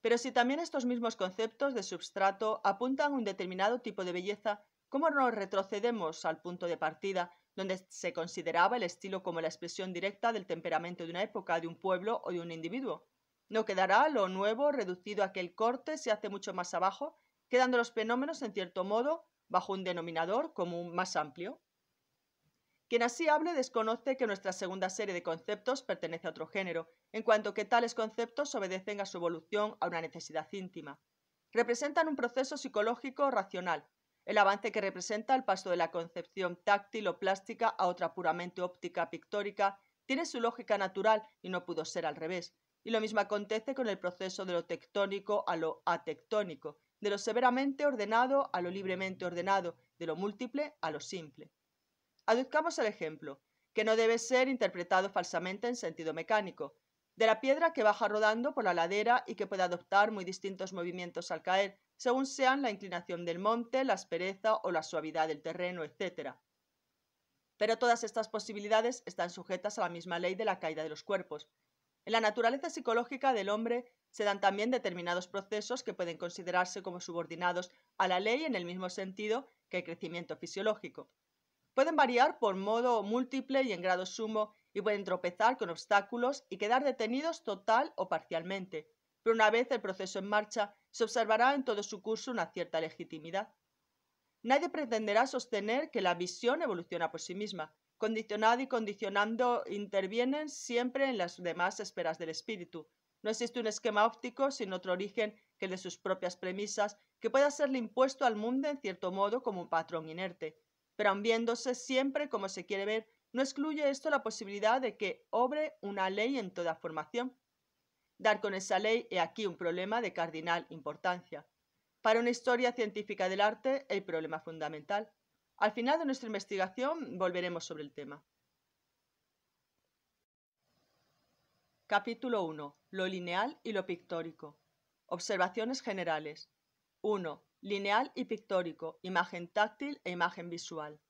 Pero si también estos mismos conceptos de substrato apuntan a un determinado tipo de belleza, ¿cómo nos retrocedemos al punto de partida donde se consideraba el estilo como la expresión directa del temperamento de una época, de un pueblo o de un individuo. No quedará lo nuevo reducido a que el corte se hace mucho más abajo, quedando los fenómenos, en cierto modo, bajo un denominador común más amplio. Quien así hable desconoce que nuestra segunda serie de conceptos pertenece a otro género, en cuanto que tales conceptos obedecen a su evolución a una necesidad íntima. Representan un proceso psicológico racional, el avance que representa el paso de la concepción táctil o plástica a otra puramente óptica pictórica tiene su lógica natural y no pudo ser al revés. Y lo mismo acontece con el proceso de lo tectónico a lo atectónico, de lo severamente ordenado a lo libremente ordenado, de lo múltiple a lo simple. Aduzcamos el ejemplo, que no debe ser interpretado falsamente en sentido mecánico, de la piedra que baja rodando por la ladera y que puede adoptar muy distintos movimientos al caer, según sean la inclinación del monte, la aspereza o la suavidad del terreno, etc. Pero todas estas posibilidades están sujetas a la misma ley de la caída de los cuerpos. En la naturaleza psicológica del hombre se dan también determinados procesos que pueden considerarse como subordinados a la ley en el mismo sentido que el crecimiento fisiológico. Pueden variar por modo múltiple y en grado sumo y pueden tropezar con obstáculos y quedar detenidos total o parcialmente pero una vez el proceso en marcha, se observará en todo su curso una cierta legitimidad. Nadie pretenderá sostener que la visión evoluciona por sí misma. Condicionada y condicionando intervienen siempre en las demás esperas del espíritu. No existe un esquema óptico sin otro origen que el de sus propias premisas que pueda serle impuesto al mundo en cierto modo como un patrón inerte. Pero ambiéndose siempre como se quiere ver, no excluye esto la posibilidad de que obre una ley en toda formación. Dar con esa ley he aquí un problema de cardinal importancia. Para una historia científica del arte, el problema fundamental. Al final de nuestra investigación volveremos sobre el tema. Capítulo 1. Lo lineal y lo pictórico. Observaciones generales. 1. Lineal y pictórico, imagen táctil e imagen visual.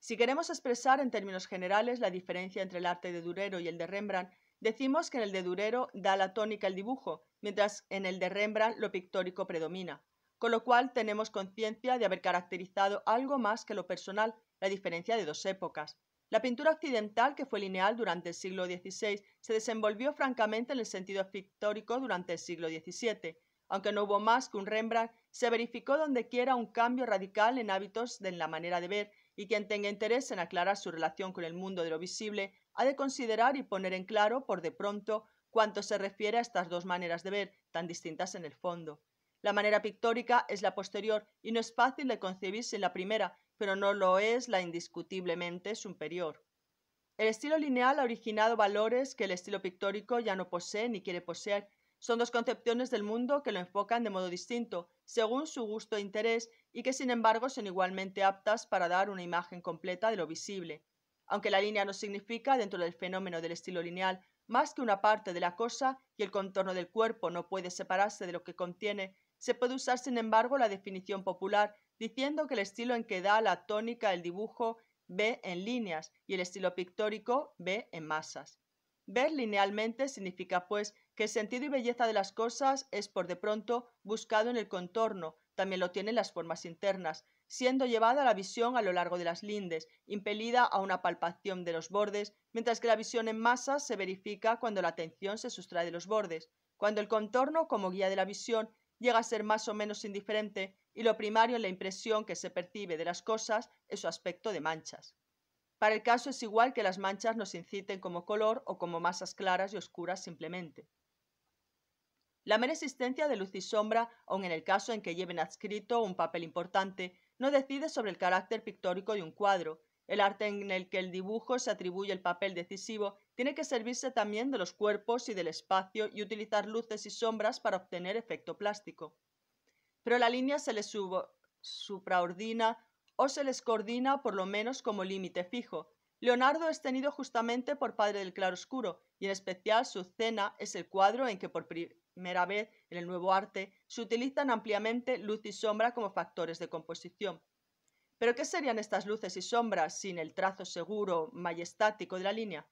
Si queremos expresar en términos generales la diferencia entre el arte de Durero y el de Rembrandt, Decimos que en el de Durero da la tónica el dibujo, mientras en el de Rembrandt lo pictórico predomina, con lo cual tenemos conciencia de haber caracterizado algo más que lo personal, la diferencia de dos épocas. La pintura occidental, que fue lineal durante el siglo XVI, se desenvolvió francamente en el sentido pictórico durante el siglo XVII. Aunque no hubo más que un Rembrandt, se verificó dondequiera un cambio radical en hábitos de la manera de ver, y quien tenga interés en aclarar su relación con el mundo de lo visible ha de considerar y poner en claro, por de pronto, cuanto se refiere a estas dos maneras de ver, tan distintas en el fondo. La manera pictórica es la posterior y no es fácil de concebir sin la primera, pero no lo es la indiscutiblemente superior. El estilo lineal ha originado valores que el estilo pictórico ya no posee ni quiere poseer. Son dos concepciones del mundo que lo enfocan de modo distinto, según su gusto e interés, y que sin embargo son igualmente aptas para dar una imagen completa de lo visible aunque la línea no significa, dentro del fenómeno del estilo lineal, más que una parte de la cosa y el contorno del cuerpo no puede separarse de lo que contiene, se puede usar sin embargo la definición popular diciendo que el estilo en que da la tónica el dibujo ve en líneas y el estilo pictórico ve en masas. Ver linealmente significa pues que el sentido y belleza de las cosas es por de pronto buscado en el contorno, también lo tienen las formas internas, siendo llevada la visión a lo largo de las lindes, impelida a una palpación de los bordes, mientras que la visión en masa se verifica cuando la atención se sustrae de los bordes, cuando el contorno como guía de la visión llega a ser más o menos indiferente y lo primario en la impresión que se percibe de las cosas es su aspecto de manchas. Para el caso es igual que las manchas nos inciten como color o como masas claras y oscuras simplemente. La mera existencia de luz y sombra, aun en el caso en que lleven adscrito un papel importante, no decide sobre el carácter pictórico de un cuadro. El arte en el que el dibujo se atribuye el papel decisivo tiene que servirse también de los cuerpos y del espacio y utilizar luces y sombras para obtener efecto plástico. Pero la línea se les supraordina o se les coordina por lo menos como límite fijo. Leonardo es tenido justamente por padre del claroscuro, y en especial su cena es el cuadro en que por, primera vez en el nuevo arte, se utilizan ampliamente luz y sombra como factores de composición. Pero ¿qué serían estas luces y sombras sin el trazo seguro, majestático de la línea?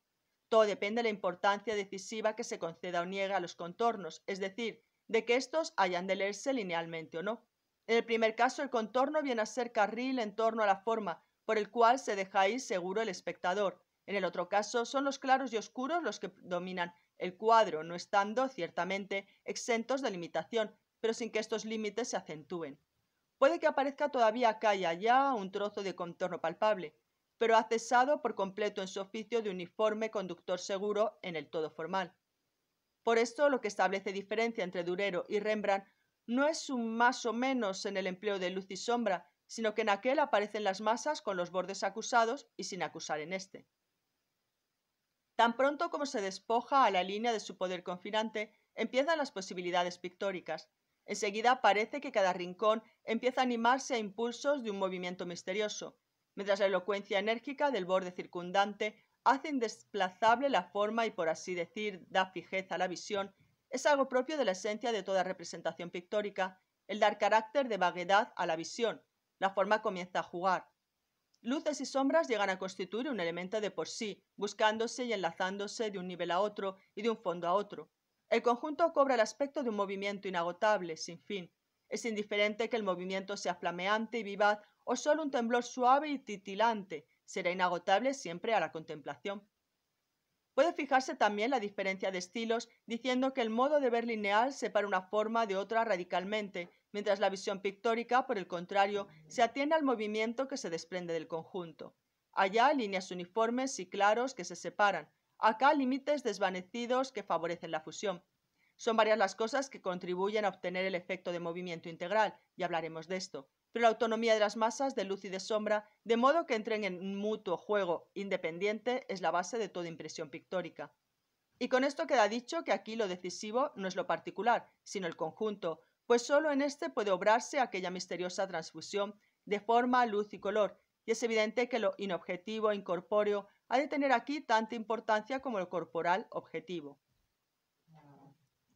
Todo depende de la importancia decisiva que se conceda o niega a los contornos, es decir, de que estos hayan de leerse linealmente o no. En el primer caso, el contorno viene a ser carril en torno a la forma, por el cual se deja ir seguro el espectador. En el otro caso, son los claros y oscuros los que dominan el cuadro, no estando, ciertamente, exentos de limitación, pero sin que estos límites se acentúen. Puede que aparezca todavía acá y allá un trozo de contorno palpable, pero ha cesado por completo en su oficio de uniforme conductor seguro en el todo formal. Por esto, lo que establece diferencia entre Durero y Rembrandt no es un más o menos en el empleo de luz y sombra, sino que en aquel aparecen las masas con los bordes acusados y sin acusar en este. Tan pronto como se despoja a la línea de su poder confinante, empiezan las posibilidades pictóricas. Enseguida parece que cada rincón empieza a animarse a impulsos de un movimiento misterioso, mientras la elocuencia enérgica del borde circundante hace indesplazable la forma y, por así decir, da fijeza a la visión, es algo propio de la esencia de toda representación pictórica, el dar carácter de vaguedad a la visión. La forma comienza a jugar. Luces y sombras llegan a constituir un elemento de por sí, buscándose y enlazándose de un nivel a otro y de un fondo a otro. El conjunto cobra el aspecto de un movimiento inagotable, sin fin. Es indiferente que el movimiento sea flameante y vivaz o solo un temblor suave y titilante, será inagotable siempre a la contemplación. Puede fijarse también la diferencia de estilos diciendo que el modo de ver lineal separa una forma de otra radicalmente, mientras la visión pictórica, por el contrario, se atiende al movimiento que se desprende del conjunto. Allá líneas uniformes y claros que se separan, acá límites desvanecidos que favorecen la fusión. Son varias las cosas que contribuyen a obtener el efecto de movimiento integral, y hablaremos de esto, pero la autonomía de las masas de luz y de sombra, de modo que entren en un mutuo juego independiente, es la base de toda impresión pictórica. Y con esto queda dicho que aquí lo decisivo no es lo particular, sino el conjunto, pues solo en este puede obrarse aquella misteriosa transfusión de forma, luz y color, y es evidente que lo inobjetivo e incorpóreo ha de tener aquí tanta importancia como lo corporal objetivo.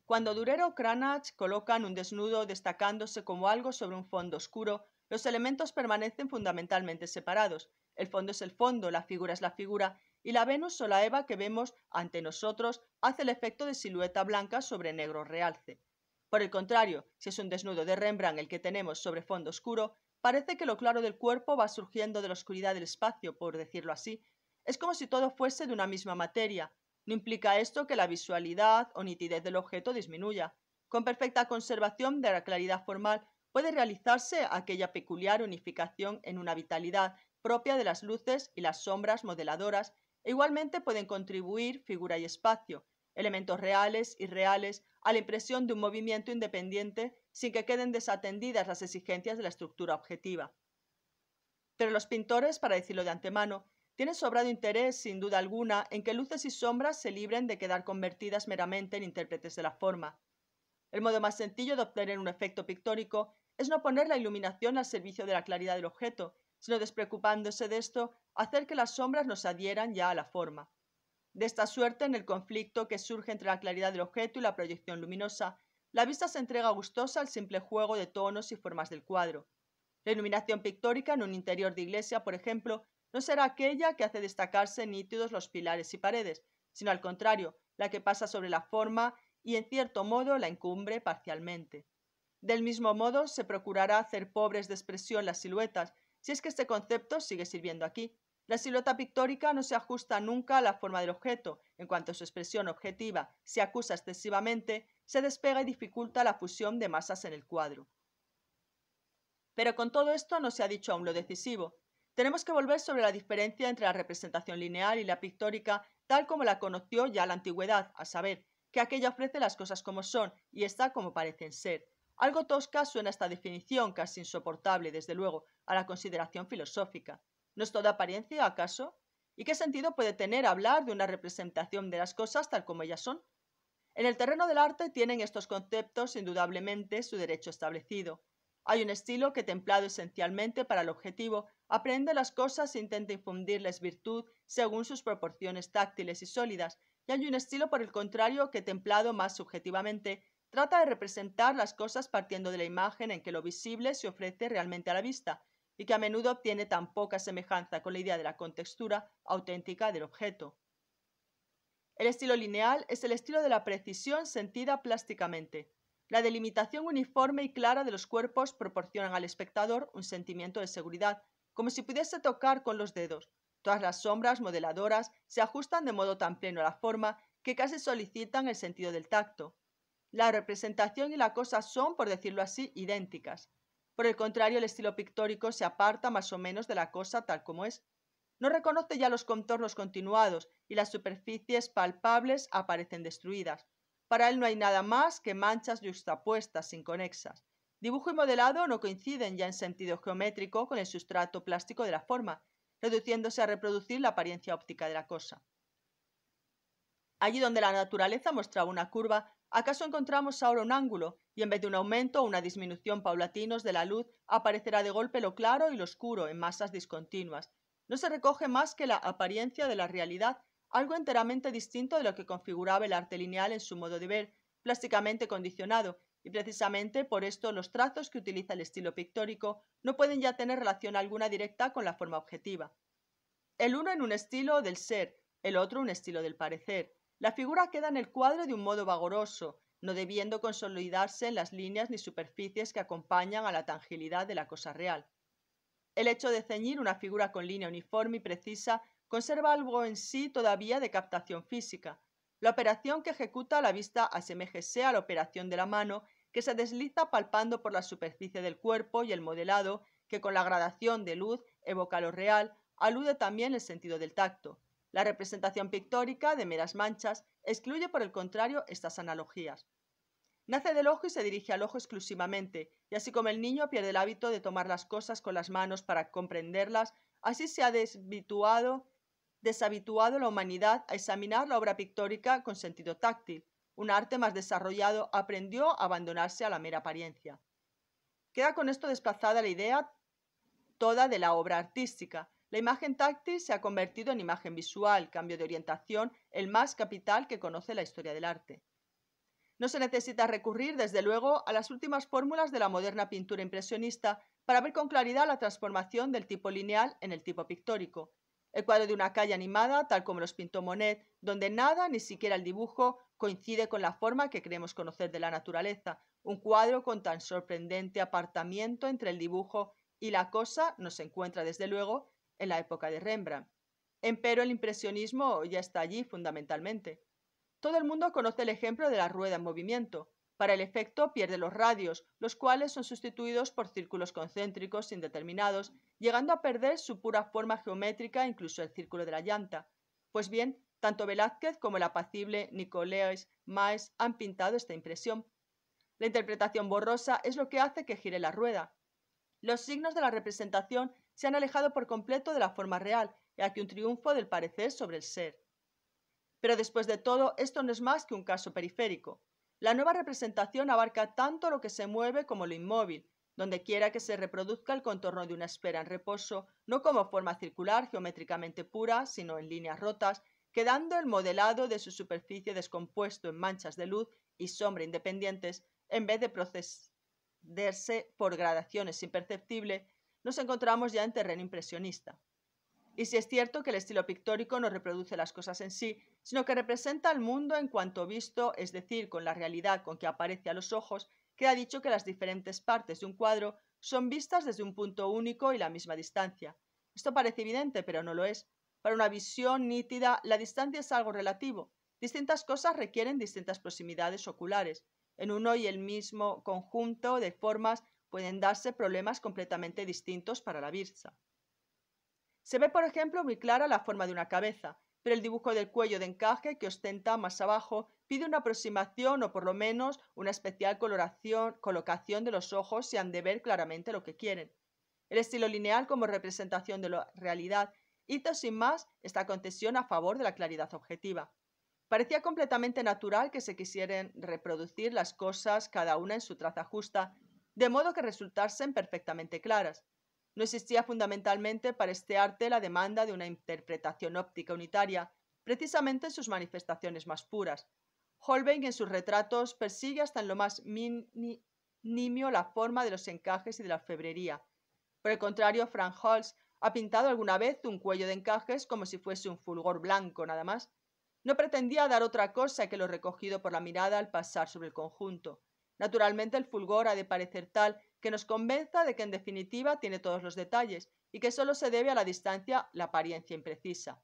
Cuando Durero o Cranach colocan un desnudo destacándose como algo sobre un fondo oscuro, los elementos permanecen fundamentalmente separados. El fondo es el fondo, la figura es la figura, y la Venus o la Eva que vemos ante nosotros hace el efecto de silueta blanca sobre negro realce. Por el contrario, si es un desnudo de Rembrandt el que tenemos sobre fondo oscuro, parece que lo claro del cuerpo va surgiendo de la oscuridad del espacio, por decirlo así. Es como si todo fuese de una misma materia. No implica esto que la visualidad o nitidez del objeto disminuya. Con perfecta conservación de la claridad formal puede realizarse aquella peculiar unificación en una vitalidad propia de las luces y las sombras modeladoras, e igualmente pueden contribuir figura y espacio, elementos reales, y reales a la impresión de un movimiento independiente sin que queden desatendidas las exigencias de la estructura objetiva. Pero los pintores, para decirlo de antemano, tienen sobrado interés, sin duda alguna, en que luces y sombras se libren de quedar convertidas meramente en intérpretes de la forma. El modo más sencillo de obtener un efecto pictórico es no poner la iluminación al servicio de la claridad del objeto, sino despreocupándose de esto, hacer que las sombras nos adhieran ya a la forma. De esta suerte, en el conflicto que surge entre la claridad del objeto y la proyección luminosa, la vista se entrega gustosa al simple juego de tonos y formas del cuadro. La iluminación pictórica en un interior de iglesia, por ejemplo, no será aquella que hace destacarse nítidos los pilares y paredes, sino al contrario, la que pasa sobre la forma y en cierto modo la encumbre parcialmente. Del mismo modo, se procurará hacer pobres de expresión las siluetas, si es que este concepto sigue sirviendo aquí. La silueta pictórica no se ajusta nunca a la forma del objeto. En cuanto a su expresión objetiva se acusa excesivamente, se despega y dificulta la fusión de masas en el cuadro. Pero con todo esto no se ha dicho aún lo decisivo. Tenemos que volver sobre la diferencia entre la representación lineal y la pictórica tal como la conoció ya la antigüedad, a saber, que aquella ofrece las cosas como son y está como parecen ser. Algo tosca suena esta definición, casi insoportable, desde luego, a la consideración filosófica. ¿No es toda apariencia, acaso? ¿Y qué sentido puede tener hablar de una representación de las cosas tal como ellas son? En el terreno del arte tienen estos conceptos indudablemente su derecho establecido. Hay un estilo que, templado esencialmente para el objetivo, aprende las cosas e intenta infundirles virtud según sus proporciones táctiles y sólidas, y hay un estilo, por el contrario, que, templado más subjetivamente, trata de representar las cosas partiendo de la imagen en que lo visible se ofrece realmente a la vista, y que a menudo obtiene tan poca semejanza con la idea de la contextura auténtica del objeto. El estilo lineal es el estilo de la precisión sentida plásticamente. La delimitación uniforme y clara de los cuerpos proporcionan al espectador un sentimiento de seguridad, como si pudiese tocar con los dedos. Todas las sombras modeladoras se ajustan de modo tan pleno a la forma que casi solicitan el sentido del tacto. La representación y la cosa son, por decirlo así, idénticas. Por el contrario, el estilo pictórico se aparta más o menos de la cosa tal como es. No reconoce ya los contornos continuados y las superficies palpables aparecen destruidas. Para él no hay nada más que manchas yuxtapuestas, inconexas. Dibujo y modelado no coinciden ya en sentido geométrico con el sustrato plástico de la forma, reduciéndose a reproducir la apariencia óptica de la cosa. Allí donde la naturaleza mostraba una curva, ¿Acaso encontramos ahora un ángulo y en vez de un aumento o una disminución paulatinos de la luz aparecerá de golpe lo claro y lo oscuro en masas discontinuas? No se recoge más que la apariencia de la realidad, algo enteramente distinto de lo que configuraba el arte lineal en su modo de ver, plásticamente condicionado, y precisamente por esto los trazos que utiliza el estilo pictórico no pueden ya tener relación alguna directa con la forma objetiva. El uno en un estilo del ser, el otro un estilo del parecer. La figura queda en el cuadro de un modo vagoroso, no debiendo consolidarse en las líneas ni superficies que acompañan a la tangibilidad de la cosa real. El hecho de ceñir una figura con línea uniforme y precisa conserva algo en sí todavía de captación física. La operación que ejecuta la vista asemejese a la operación de la mano, que se desliza palpando por la superficie del cuerpo y el modelado, que con la gradación de luz evoca lo real, alude también el sentido del tacto. La representación pictórica de meras manchas excluye por el contrario estas analogías. Nace del ojo y se dirige al ojo exclusivamente, y así como el niño pierde el hábito de tomar las cosas con las manos para comprenderlas, así se ha deshabituado, la humanidad a examinar la obra pictórica con sentido táctil. Un arte más desarrollado aprendió a abandonarse a la mera apariencia. Queda con esto desplazada la idea toda de la obra artística, la imagen táctil se ha convertido en imagen visual, cambio de orientación, el más capital que conoce la historia del arte. No se necesita recurrir, desde luego, a las últimas fórmulas de la moderna pintura impresionista para ver con claridad la transformación del tipo lineal en el tipo pictórico. El cuadro de una calle animada, tal como los pintó Monet, donde nada, ni siquiera el dibujo, coincide con la forma que creemos conocer de la naturaleza. Un cuadro con tan sorprendente apartamiento entre el dibujo y la cosa nos encuentra, desde luego, en la época de Rembrandt. Empero el impresionismo ya está allí fundamentalmente. Todo el mundo conoce el ejemplo de la rueda en movimiento. Para el efecto pierde los radios, los cuales son sustituidos por círculos concéntricos indeterminados, llegando a perder su pura forma geométrica, incluso el círculo de la llanta. Pues bien, tanto Velázquez como el apacible Nicolás Maes han pintado esta impresión. La interpretación borrosa es lo que hace que gire la rueda. Los signos de la representación se han alejado por completo de la forma real, y aquí un triunfo del parecer sobre el ser. Pero después de todo, esto no es más que un caso periférico. La nueva representación abarca tanto lo que se mueve como lo inmóvil, donde quiera que se reproduzca el contorno de una esfera en reposo, no como forma circular geométricamente pura, sino en líneas rotas, quedando el modelado de su superficie descompuesto en manchas de luz y sombra independientes, en vez de procederse por gradaciones imperceptibles nos encontramos ya en terreno impresionista. Y si es cierto que el estilo pictórico no reproduce las cosas en sí, sino que representa al mundo en cuanto visto, es decir, con la realidad con que aparece a los ojos, queda dicho que las diferentes partes de un cuadro son vistas desde un punto único y la misma distancia. Esto parece evidente, pero no lo es. Para una visión nítida, la distancia es algo relativo. Distintas cosas requieren distintas proximidades oculares. En uno y el mismo conjunto de formas pueden darse problemas completamente distintos para la birsa. Se ve, por ejemplo, muy clara la forma de una cabeza, pero el dibujo del cuello de encaje que ostenta más abajo pide una aproximación o por lo menos una especial colocación de los ojos si han de ver claramente lo que quieren. El estilo lineal como representación de la realidad hizo sin más esta concesión a favor de la claridad objetiva. Parecía completamente natural que se quisieran reproducir las cosas cada una en su traza justa de modo que resultasen perfectamente claras. No existía fundamentalmente para este arte la demanda de una interpretación óptica unitaria, precisamente en sus manifestaciones más puras. Holbein en sus retratos persigue hasta en lo más nimio la forma de los encajes y de la febrería. Por el contrario, Frank Holz ha pintado alguna vez un cuello de encajes como si fuese un fulgor blanco nada más. No pretendía dar otra cosa que lo recogido por la mirada al pasar sobre el conjunto. Naturalmente el fulgor ha de parecer tal que nos convenza de que en definitiva tiene todos los detalles y que solo se debe a la distancia la apariencia imprecisa.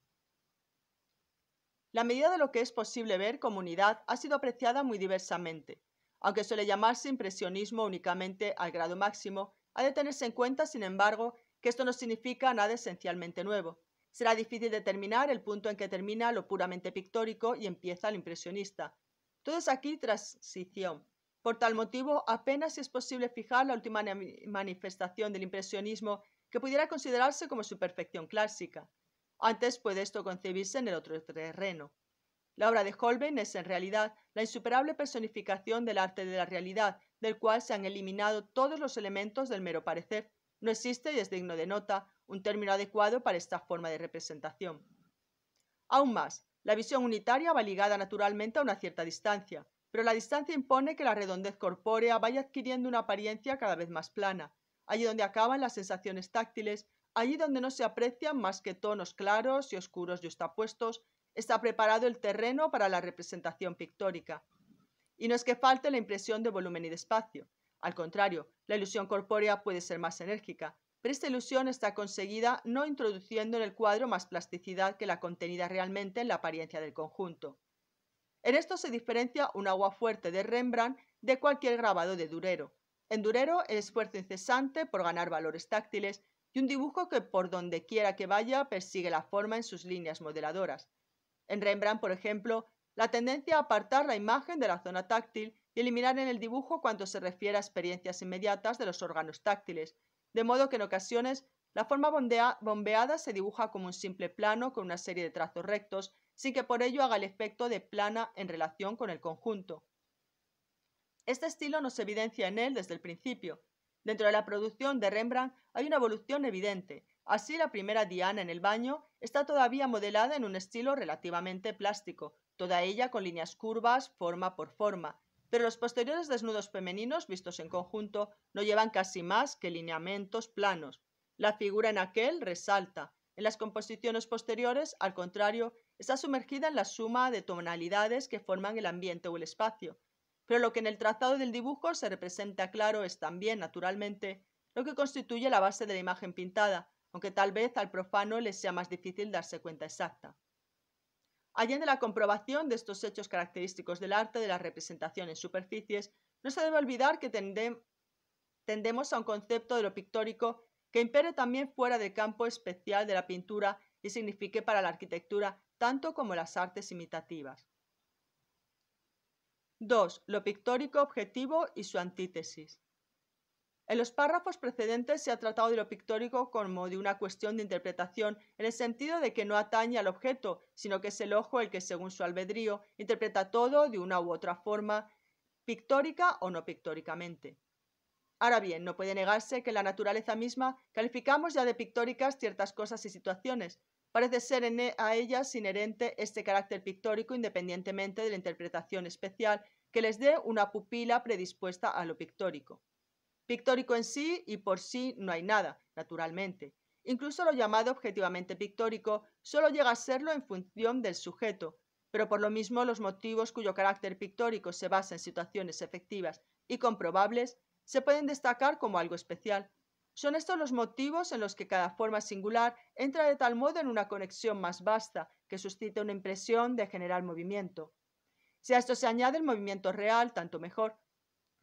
La medida de lo que es posible ver como unidad ha sido apreciada muy diversamente. Aunque suele llamarse impresionismo únicamente al grado máximo, ha de tenerse en cuenta, sin embargo, que esto no significa nada esencialmente nuevo. Será difícil determinar el punto en que termina lo puramente pictórico y empieza el impresionista. Todo es aquí transición, por tal motivo, apenas es posible fijar la última manifestación del impresionismo que pudiera considerarse como su perfección clásica. Antes puede esto concebirse en el otro terreno. La obra de Holbein es en realidad la insuperable personificación del arte de la realidad, del cual se han eliminado todos los elementos del mero parecer. No existe, y es digno de nota, un término adecuado para esta forma de representación. Aún más, la visión unitaria va ligada naturalmente a una cierta distancia pero la distancia impone que la redondez corpórea vaya adquiriendo una apariencia cada vez más plana. Allí donde acaban las sensaciones táctiles, allí donde no se aprecian más que tonos claros y oscuros yuxtapuestos, está preparado el terreno para la representación pictórica. Y no es que falte la impresión de volumen y de espacio. Al contrario, la ilusión corpórea puede ser más enérgica, pero esta ilusión está conseguida no introduciendo en el cuadro más plasticidad que la contenida realmente en la apariencia del conjunto. En esto se diferencia un agua fuerte de Rembrandt de cualquier grabado de Durero. En Durero el esfuerzo incesante por ganar valores táctiles y un dibujo que por donde quiera que vaya persigue la forma en sus líneas modeladoras. En Rembrandt, por ejemplo, la tendencia a apartar la imagen de la zona táctil y eliminar en el dibujo cuanto se refiere a experiencias inmediatas de los órganos táctiles, de modo que en ocasiones la forma bombeada se dibuja como un simple plano con una serie de trazos rectos sin que por ello haga el efecto de plana en relación con el conjunto. Este estilo nos evidencia en él desde el principio. Dentro de la producción de Rembrandt hay una evolución evidente. Así la primera Diana en el baño está todavía modelada en un estilo relativamente plástico, toda ella con líneas curvas, forma por forma, pero los posteriores desnudos femeninos vistos en conjunto no llevan casi más que lineamientos planos. La figura en aquel resalta, en las composiciones posteriores, al contrario, está sumergida en la suma de tonalidades que forman el ambiente o el espacio. Pero lo que en el trazado del dibujo se representa claro es también, naturalmente, lo que constituye la base de la imagen pintada, aunque tal vez al profano le sea más difícil darse cuenta exacta. Allende la comprobación de estos hechos característicos del arte de la representación en superficies, no se debe olvidar que tendemos a un concepto de lo pictórico que impere también fuera del campo especial de la pintura y signifique para la arquitectura tanto como las artes imitativas. 2. Lo pictórico objetivo y su antítesis. En los párrafos precedentes se ha tratado de lo pictórico como de una cuestión de interpretación en el sentido de que no atañe al objeto, sino que es el ojo el que, según su albedrío, interpreta todo de una u otra forma, pictórica o no pictóricamente. Ahora bien, no puede negarse que en la naturaleza misma calificamos ya de pictóricas ciertas cosas y situaciones. Parece ser e, a ellas inherente este carácter pictórico independientemente de la interpretación especial que les dé una pupila predispuesta a lo pictórico. Pictórico en sí y por sí no hay nada, naturalmente. Incluso lo llamado objetivamente pictórico solo llega a serlo en función del sujeto, pero por lo mismo los motivos cuyo carácter pictórico se basa en situaciones efectivas y comprobables se pueden destacar como algo especial. Son estos los motivos en los que cada forma singular entra de tal modo en una conexión más vasta, que suscita una impresión de general movimiento. Si a esto se añade el movimiento real, tanto mejor,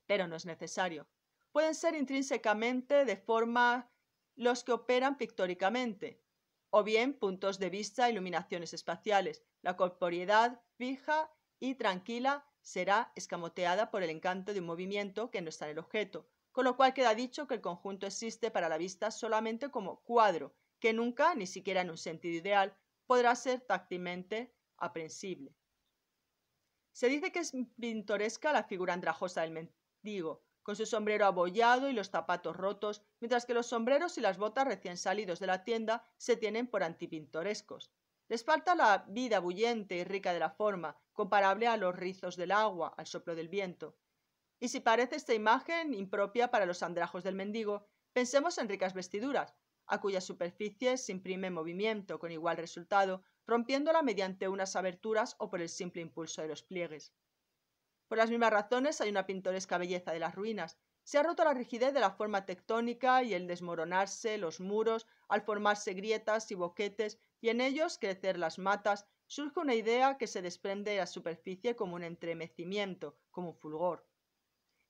pero no es necesario. Pueden ser intrínsecamente de forma los que operan pictóricamente, o bien puntos de vista, iluminaciones espaciales, la corporeidad fija y tranquila será escamoteada por el encanto de un movimiento que no está en el objeto, con lo cual queda dicho que el conjunto existe para la vista solamente como cuadro, que nunca, ni siquiera en un sentido ideal, podrá ser táctilmente aprensible. Se dice que es pintoresca la figura andrajosa del mendigo, con su sombrero abollado y los zapatos rotos, mientras que los sombreros y las botas recién salidos de la tienda se tienen por antipintorescos. Les falta la vida bullente y rica de la forma, comparable a los rizos del agua, al soplo del viento. Y si parece esta imagen impropia para los andrajos del mendigo, pensemos en ricas vestiduras, a cuya superficie se imprime movimiento con igual resultado, rompiéndola mediante unas aberturas o por el simple impulso de los pliegues. Por las mismas razones hay una pintoresca belleza de las ruinas. Se ha roto la rigidez de la forma tectónica y el desmoronarse los muros al formarse grietas y boquetes y en ellos crecer las matas, surge una idea que se desprende a la superficie como un entremecimiento, como un fulgor.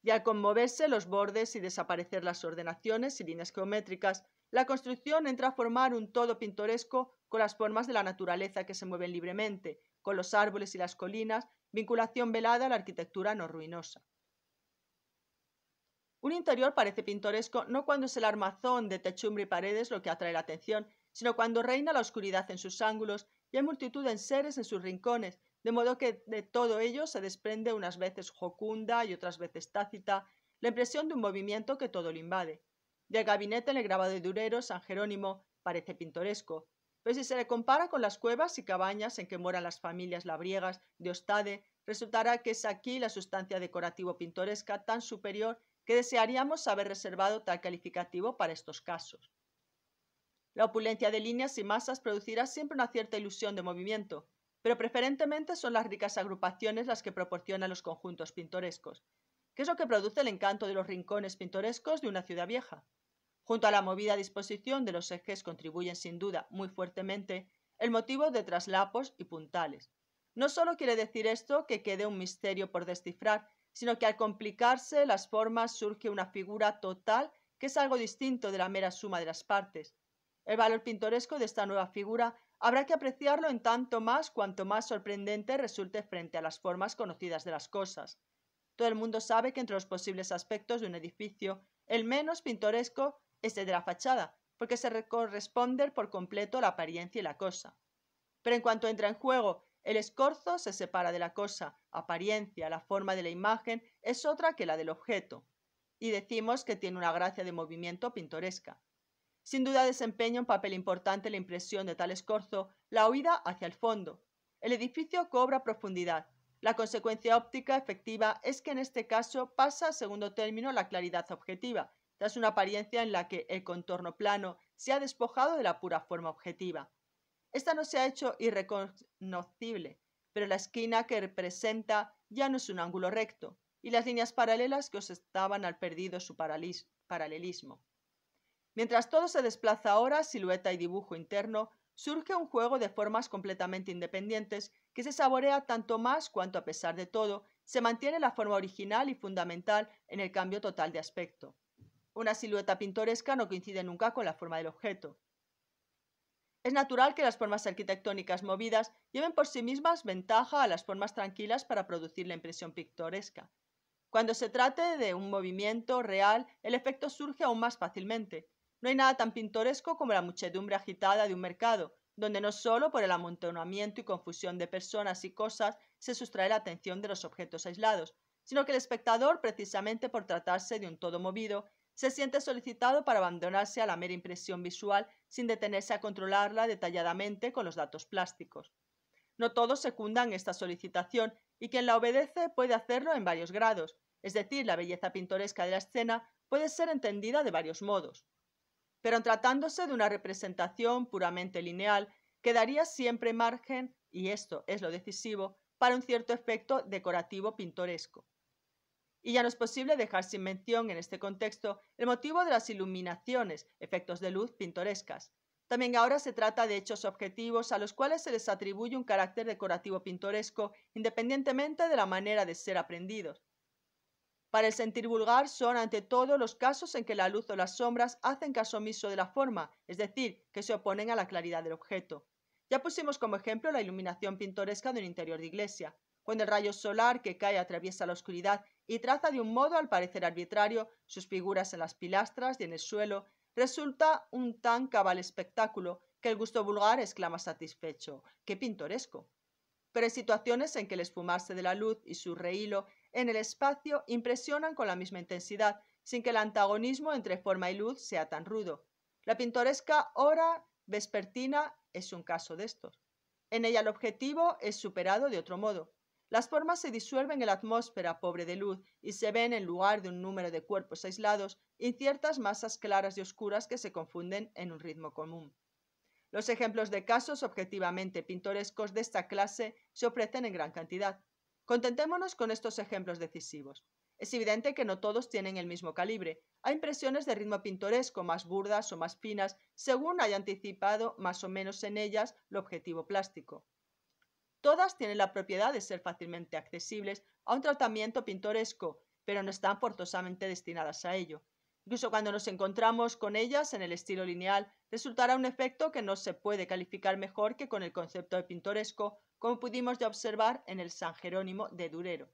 Y al conmoverse los bordes y desaparecer las ordenaciones y líneas geométricas, la construcción entra a formar un todo pintoresco con las formas de la naturaleza que se mueven libremente, con los árboles y las colinas, vinculación velada a la arquitectura no ruinosa. Un interior parece pintoresco no cuando es el armazón de techumbre y paredes lo que atrae la atención, sino cuando reina la oscuridad en sus ángulos y hay multitud de seres en sus rincones, de modo que de todo ello se desprende unas veces jocunda y otras veces tácita la impresión de un movimiento que todo lo invade. Del gabinete en el grabado de Durero, San Jerónimo parece pintoresco, pero si se le compara con las cuevas y cabañas en que moran las familias labriegas de Ostade, resultará que es aquí la sustancia decorativo pintoresca tan superior que desearíamos haber reservado tal calificativo para estos casos. La opulencia de líneas y masas producirá siempre una cierta ilusión de movimiento, pero preferentemente son las ricas agrupaciones las que proporcionan los conjuntos pintorescos, que es lo que produce el encanto de los rincones pintorescos de una ciudad vieja. Junto a la movida disposición de los ejes contribuyen sin duda muy fuertemente el motivo de traslapos y puntales. No solo quiere decir esto que quede un misterio por descifrar, sino que al complicarse las formas surge una figura total que es algo distinto de la mera suma de las partes, el valor pintoresco de esta nueva figura habrá que apreciarlo en tanto más cuanto más sorprendente resulte frente a las formas conocidas de las cosas. Todo el mundo sabe que entre los posibles aspectos de un edificio, el menos pintoresco es el de la fachada, porque se corresponde por completo la apariencia y la cosa. Pero en cuanto entra en juego el escorzo se separa de la cosa, apariencia, la forma de la imagen es otra que la del objeto, y decimos que tiene una gracia de movimiento pintoresca. Sin duda desempeña un papel importante la impresión de tal escorzo, la huida hacia el fondo. El edificio cobra profundidad. La consecuencia óptica efectiva es que en este caso pasa a segundo término la claridad objetiva, tras una apariencia en la que el contorno plano se ha despojado de la pura forma objetiva. Esta no se ha hecho irreconocible, pero la esquina que representa ya no es un ángulo recto, y las líneas paralelas que os estaban al perdido su paralelismo. Mientras todo se desplaza ahora, silueta y dibujo interno, surge un juego de formas completamente independientes que se saborea tanto más cuanto a pesar de todo, se mantiene la forma original y fundamental en el cambio total de aspecto. Una silueta pintoresca no coincide nunca con la forma del objeto. Es natural que las formas arquitectónicas movidas lleven por sí mismas ventaja a las formas tranquilas para producir la impresión pictoresca. Cuando se trate de un movimiento real, el efecto surge aún más fácilmente, no hay nada tan pintoresco como la muchedumbre agitada de un mercado, donde no solo por el amontonamiento y confusión de personas y cosas se sustrae la atención de los objetos aislados, sino que el espectador, precisamente por tratarse de un todo movido, se siente solicitado para abandonarse a la mera impresión visual sin detenerse a controlarla detalladamente con los datos plásticos. No todos secundan esta solicitación y quien la obedece puede hacerlo en varios grados, es decir, la belleza pintoresca de la escena puede ser entendida de varios modos pero tratándose de una representación puramente lineal, quedaría siempre margen, y esto es lo decisivo, para un cierto efecto decorativo pintoresco. Y ya no es posible dejar sin mención en este contexto el motivo de las iluminaciones, efectos de luz pintorescas. También ahora se trata de hechos objetivos a los cuales se les atribuye un carácter decorativo pintoresco, independientemente de la manera de ser aprendidos. Para el sentir vulgar son ante todo los casos en que la luz o las sombras hacen caso omiso de la forma, es decir, que se oponen a la claridad del objeto. Ya pusimos como ejemplo la iluminación pintoresca de un interior de iglesia, cuando el rayo solar que cae atraviesa la oscuridad y traza de un modo al parecer arbitrario sus figuras en las pilastras y en el suelo, resulta un tan cabal espectáculo que el gusto vulgar exclama satisfecho, ¡qué pintoresco! Pero hay situaciones en que el esfumarse de la luz y su rehilo en el espacio impresionan con la misma intensidad, sin que el antagonismo entre forma y luz sea tan rudo. La pintoresca hora vespertina es un caso de estos. En ella el objetivo es superado de otro modo. Las formas se disuelven en la atmósfera pobre de luz y se ven en lugar de un número de cuerpos aislados inciertas masas claras y oscuras que se confunden en un ritmo común. Los ejemplos de casos objetivamente pintorescos de esta clase se ofrecen en gran cantidad. Contentémonos con estos ejemplos decisivos. Es evidente que no todos tienen el mismo calibre. Hay impresiones de ritmo pintoresco más burdas o más finas, según haya anticipado más o menos en ellas el objetivo plástico. Todas tienen la propiedad de ser fácilmente accesibles a un tratamiento pintoresco, pero no están forzosamente destinadas a ello. Incluso cuando nos encontramos con ellas en el estilo lineal, resultará un efecto que no se puede calificar mejor que con el concepto de pintoresco como pudimos ya observar en el San Jerónimo de Durero.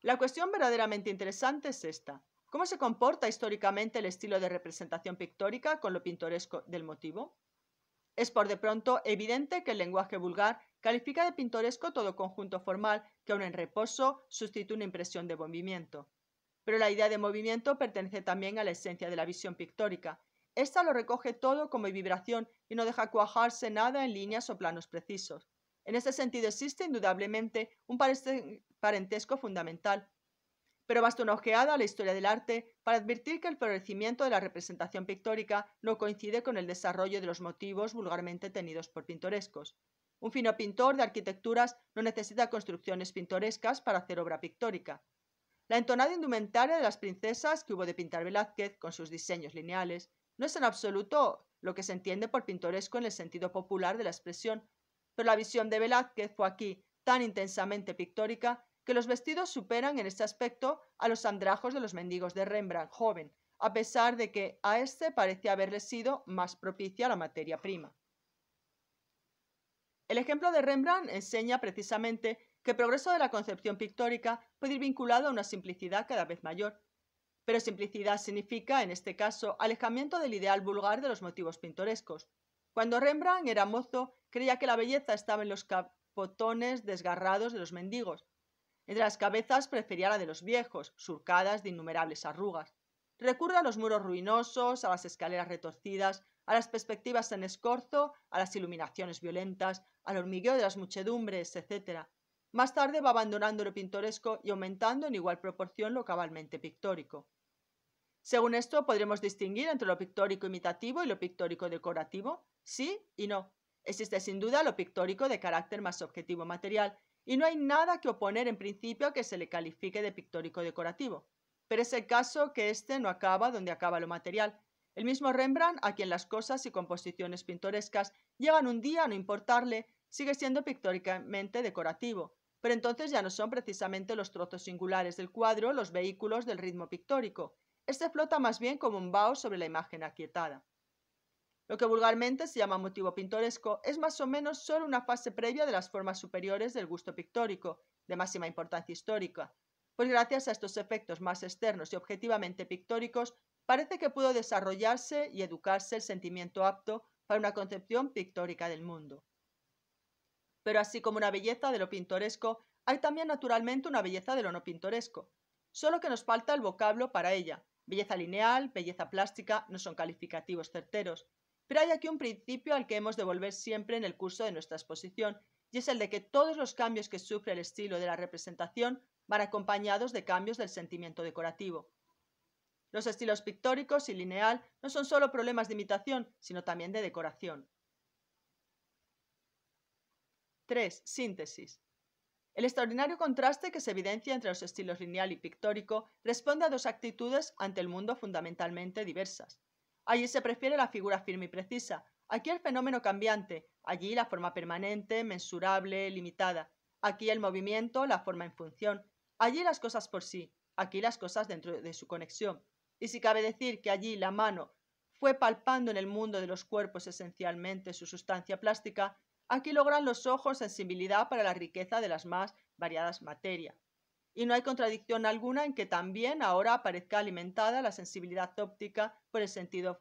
La cuestión verdaderamente interesante es esta. ¿Cómo se comporta históricamente el estilo de representación pictórica con lo pintoresco del motivo? Es por de pronto evidente que el lenguaje vulgar califica de pintoresco todo conjunto formal que aun en reposo sustituye una impresión de movimiento. Pero la idea de movimiento pertenece también a la esencia de la visión pictórica. Esta lo recoge todo como vibración y no deja cuajarse nada en líneas o planos precisos. En este sentido existe indudablemente un parentesco fundamental, pero basta una ojeada a la historia del arte para advertir que el florecimiento de la representación pictórica no coincide con el desarrollo de los motivos vulgarmente tenidos por pintorescos. Un fino pintor de arquitecturas no necesita construcciones pintorescas para hacer obra pictórica. La entonada indumentaria de las princesas que hubo de pintar Velázquez, con sus diseños lineales, no es en absoluto lo que se entiende por pintoresco en el sentido popular de la expresión, pero la visión de Velázquez fue aquí tan intensamente pictórica que los vestidos superan en este aspecto a los andrajos de los mendigos de Rembrandt joven, a pesar de que a este parecía haberle sido más propicia la materia prima. El ejemplo de Rembrandt enseña precisamente que el progreso de la concepción pictórica puede ir vinculado a una simplicidad cada vez mayor. Pero simplicidad significa, en este caso, alejamiento del ideal vulgar de los motivos pintorescos, cuando Rembrandt era mozo, creía que la belleza estaba en los capotones desgarrados de los mendigos. Entre las cabezas prefería la de los viejos, surcadas de innumerables arrugas. Recurre a los muros ruinosos, a las escaleras retorcidas, a las perspectivas en escorzo, a las iluminaciones violentas, al hormigueo de las muchedumbres, etc. Más tarde va abandonando lo pintoresco y aumentando en igual proporción lo cabalmente pictórico. Según esto, podremos distinguir entre lo pictórico imitativo y lo pictórico decorativo, Sí y no. Existe sin duda lo pictórico de carácter más objetivo material, y no hay nada que oponer en principio a que se le califique de pictórico decorativo. Pero es el caso que este no acaba donde acaba lo material. El mismo Rembrandt, a quien las cosas y composiciones pintorescas llegan un día a no importarle, sigue siendo pictóricamente decorativo, pero entonces ya no son precisamente los trozos singulares del cuadro los vehículos del ritmo pictórico. Este flota más bien como un vaho sobre la imagen aquietada. Lo que vulgarmente se llama motivo pintoresco es más o menos solo una fase previa de las formas superiores del gusto pictórico, de máxima importancia histórica, pues gracias a estos efectos más externos y objetivamente pictóricos, parece que pudo desarrollarse y educarse el sentimiento apto para una concepción pictórica del mundo. Pero así como una belleza de lo pintoresco, hay también naturalmente una belleza de lo no pintoresco, solo que nos falta el vocablo para ella. Belleza lineal, belleza plástica no son calificativos certeros, pero hay aquí un principio al que hemos de volver siempre en el curso de nuestra exposición, y es el de que todos los cambios que sufre el estilo de la representación van acompañados de cambios del sentimiento decorativo. Los estilos pictóricos y lineal no son solo problemas de imitación, sino también de decoración. 3. Síntesis. El extraordinario contraste que se evidencia entre los estilos lineal y pictórico responde a dos actitudes ante el mundo fundamentalmente diversas. Allí se prefiere la figura firme y precisa, aquí el fenómeno cambiante, allí la forma permanente, mensurable, limitada, aquí el movimiento, la forma en función, allí las cosas por sí, aquí las cosas dentro de su conexión. Y si cabe decir que allí la mano fue palpando en el mundo de los cuerpos esencialmente su sustancia plástica, aquí logran los ojos sensibilidad para la riqueza de las más variadas materias. Y no hay contradicción alguna en que también ahora aparezca alimentada la sensibilidad óptica por el sentido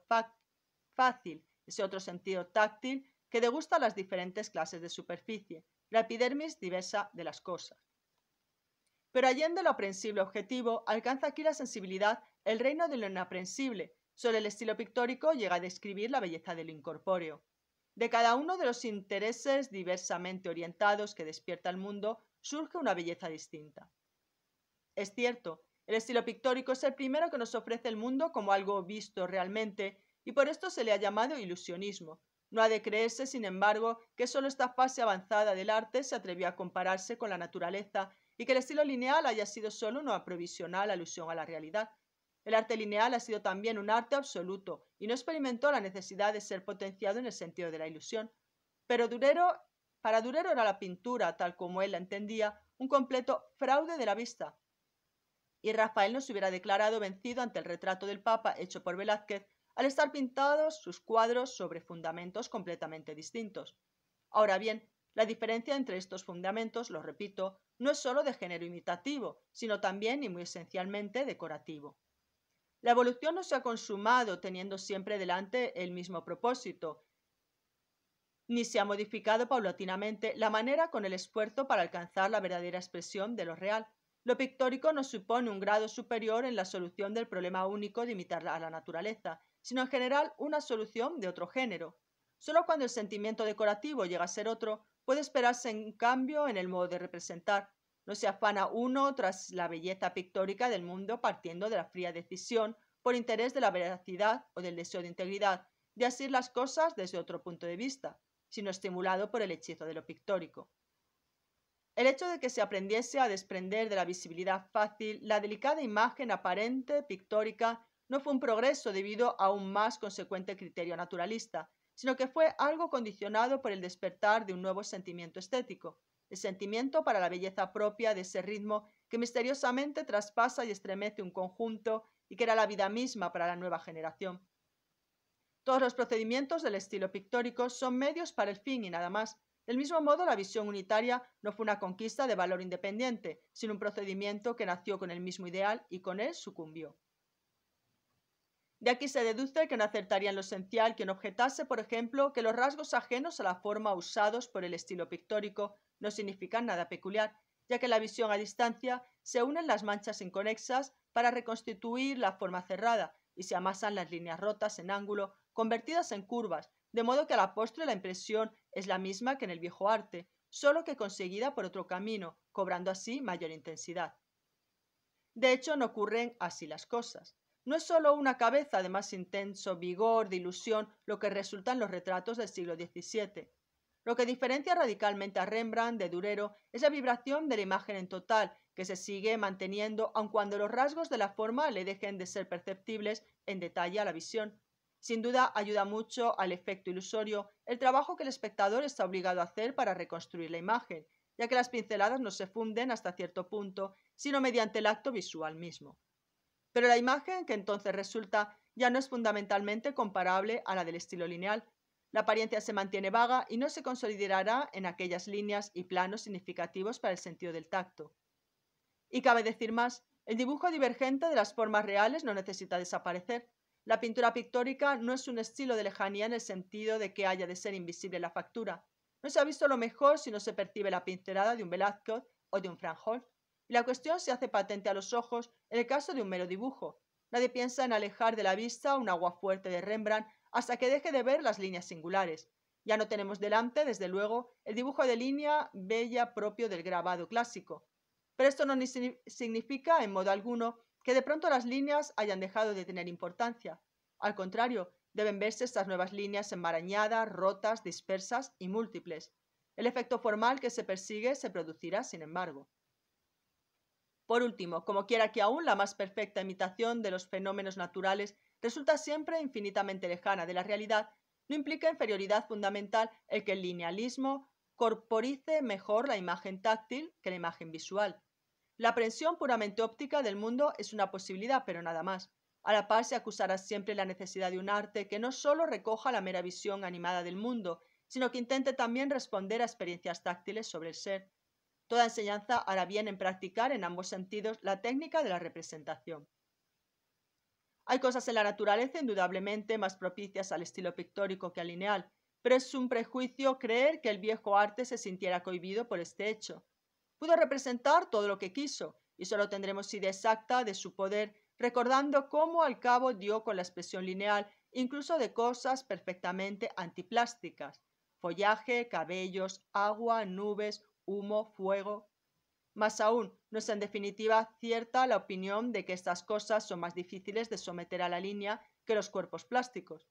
fácil, ese otro sentido táctil que degusta las diferentes clases de superficie, la epidermis diversa de las cosas. Pero allende lo aprensible objetivo, alcanza aquí la sensibilidad el reino de lo inaprensible. Sobre el estilo pictórico llega a describir la belleza del lo incorpóreo. De cada uno de los intereses diversamente orientados que despierta el mundo surge una belleza distinta. Es cierto, el estilo pictórico es el primero que nos ofrece el mundo como algo visto realmente, y por esto se le ha llamado ilusionismo. No ha de creerse, sin embargo, que solo esta fase avanzada del arte se atrevió a compararse con la naturaleza y que el estilo lineal haya sido solo una provisional alusión a la realidad. El arte lineal ha sido también un arte absoluto y no experimentó la necesidad de ser potenciado en el sentido de la ilusión. Pero Durero, para Durero era la pintura, tal como él la entendía, un completo fraude de la vista, y Rafael no se hubiera declarado vencido ante el retrato del Papa hecho por Velázquez, al estar pintados sus cuadros sobre fundamentos completamente distintos. Ahora bien, la diferencia entre estos fundamentos, lo repito, no es sólo de género imitativo, sino también y muy esencialmente decorativo. La evolución no se ha consumado teniendo siempre delante el mismo propósito, ni se ha modificado paulatinamente la manera con el esfuerzo para alcanzar la verdadera expresión de lo real. Lo pictórico no supone un grado superior en la solución del problema único de imitar a la naturaleza, sino en general una solución de otro género. Solo cuando el sentimiento decorativo llega a ser otro, puede esperarse un cambio en el modo de representar. No se afana uno tras la belleza pictórica del mundo partiendo de la fría decisión, por interés de la veracidad o del deseo de integridad, de asir las cosas desde otro punto de vista, sino estimulado por el hechizo de lo pictórico. El hecho de que se aprendiese a desprender de la visibilidad fácil la delicada imagen aparente pictórica no fue un progreso debido a un más consecuente criterio naturalista, sino que fue algo condicionado por el despertar de un nuevo sentimiento estético, el sentimiento para la belleza propia de ese ritmo que misteriosamente traspasa y estremece un conjunto y que era la vida misma para la nueva generación. Todos los procedimientos del estilo pictórico son medios para el fin y nada más, del mismo modo, la visión unitaria no fue una conquista de valor independiente, sino un procedimiento que nació con el mismo ideal y con él sucumbió. De aquí se deduce que no acertaría en lo esencial quien objetase, por ejemplo, que los rasgos ajenos a la forma usados por el estilo pictórico no significan nada peculiar, ya que la visión a distancia se unen las manchas inconexas para reconstituir la forma cerrada y se amasan las líneas rotas en ángulo, convertidas en curvas, de modo que a la postre la impresión es la misma que en el viejo arte, solo que conseguida por otro camino, cobrando así mayor intensidad. De hecho, no ocurren así las cosas. No es solo una cabeza de más intenso vigor, de ilusión, lo que resultan los retratos del siglo XVII. Lo que diferencia radicalmente a Rembrandt de Durero es la vibración de la imagen en total, que se sigue manteniendo aun cuando los rasgos de la forma le dejen de ser perceptibles en detalle a la visión. Sin duda ayuda mucho al efecto ilusorio el trabajo que el espectador está obligado a hacer para reconstruir la imagen, ya que las pinceladas no se funden hasta cierto punto, sino mediante el acto visual mismo. Pero la imagen que entonces resulta ya no es fundamentalmente comparable a la del estilo lineal. La apariencia se mantiene vaga y no se consolidará en aquellas líneas y planos significativos para el sentido del tacto. Y cabe decir más, el dibujo divergente de las formas reales no necesita desaparecer, la pintura pictórica no es un estilo de lejanía en el sentido de que haya de ser invisible la factura. No se ha visto lo mejor si no se percibe la pincelada de un Velázquez o de un Franjol. Y la cuestión se hace patente a los ojos en el caso de un mero dibujo. Nadie piensa en alejar de la vista un agua fuerte de Rembrandt hasta que deje de ver las líneas singulares. Ya no tenemos delante, desde luego, el dibujo de línea bella propio del grabado clásico. Pero esto no significa en modo alguno que de pronto las líneas hayan dejado de tener importancia. Al contrario, deben verse estas nuevas líneas enmarañadas, rotas, dispersas y múltiples. El efecto formal que se persigue se producirá, sin embargo. Por último, como quiera que aún la más perfecta imitación de los fenómenos naturales resulta siempre infinitamente lejana de la realidad, no implica inferioridad fundamental el que el linealismo corporice mejor la imagen táctil que la imagen visual. La aprensión puramente óptica del mundo es una posibilidad, pero nada más. A la par se acusará siempre la necesidad de un arte que no solo recoja la mera visión animada del mundo, sino que intente también responder a experiencias táctiles sobre el ser. Toda enseñanza hará bien en practicar en ambos sentidos la técnica de la representación. Hay cosas en la naturaleza indudablemente más propicias al estilo pictórico que al lineal, pero es un prejuicio creer que el viejo arte se sintiera cohibido por este hecho. Pudo representar todo lo que quiso, y solo tendremos idea exacta de su poder, recordando cómo al cabo dio con la expresión lineal, incluso de cosas perfectamente antiplásticas. Follaje, cabellos, agua, nubes, humo, fuego. Más aún, no es en definitiva cierta la opinión de que estas cosas son más difíciles de someter a la línea que los cuerpos plásticos.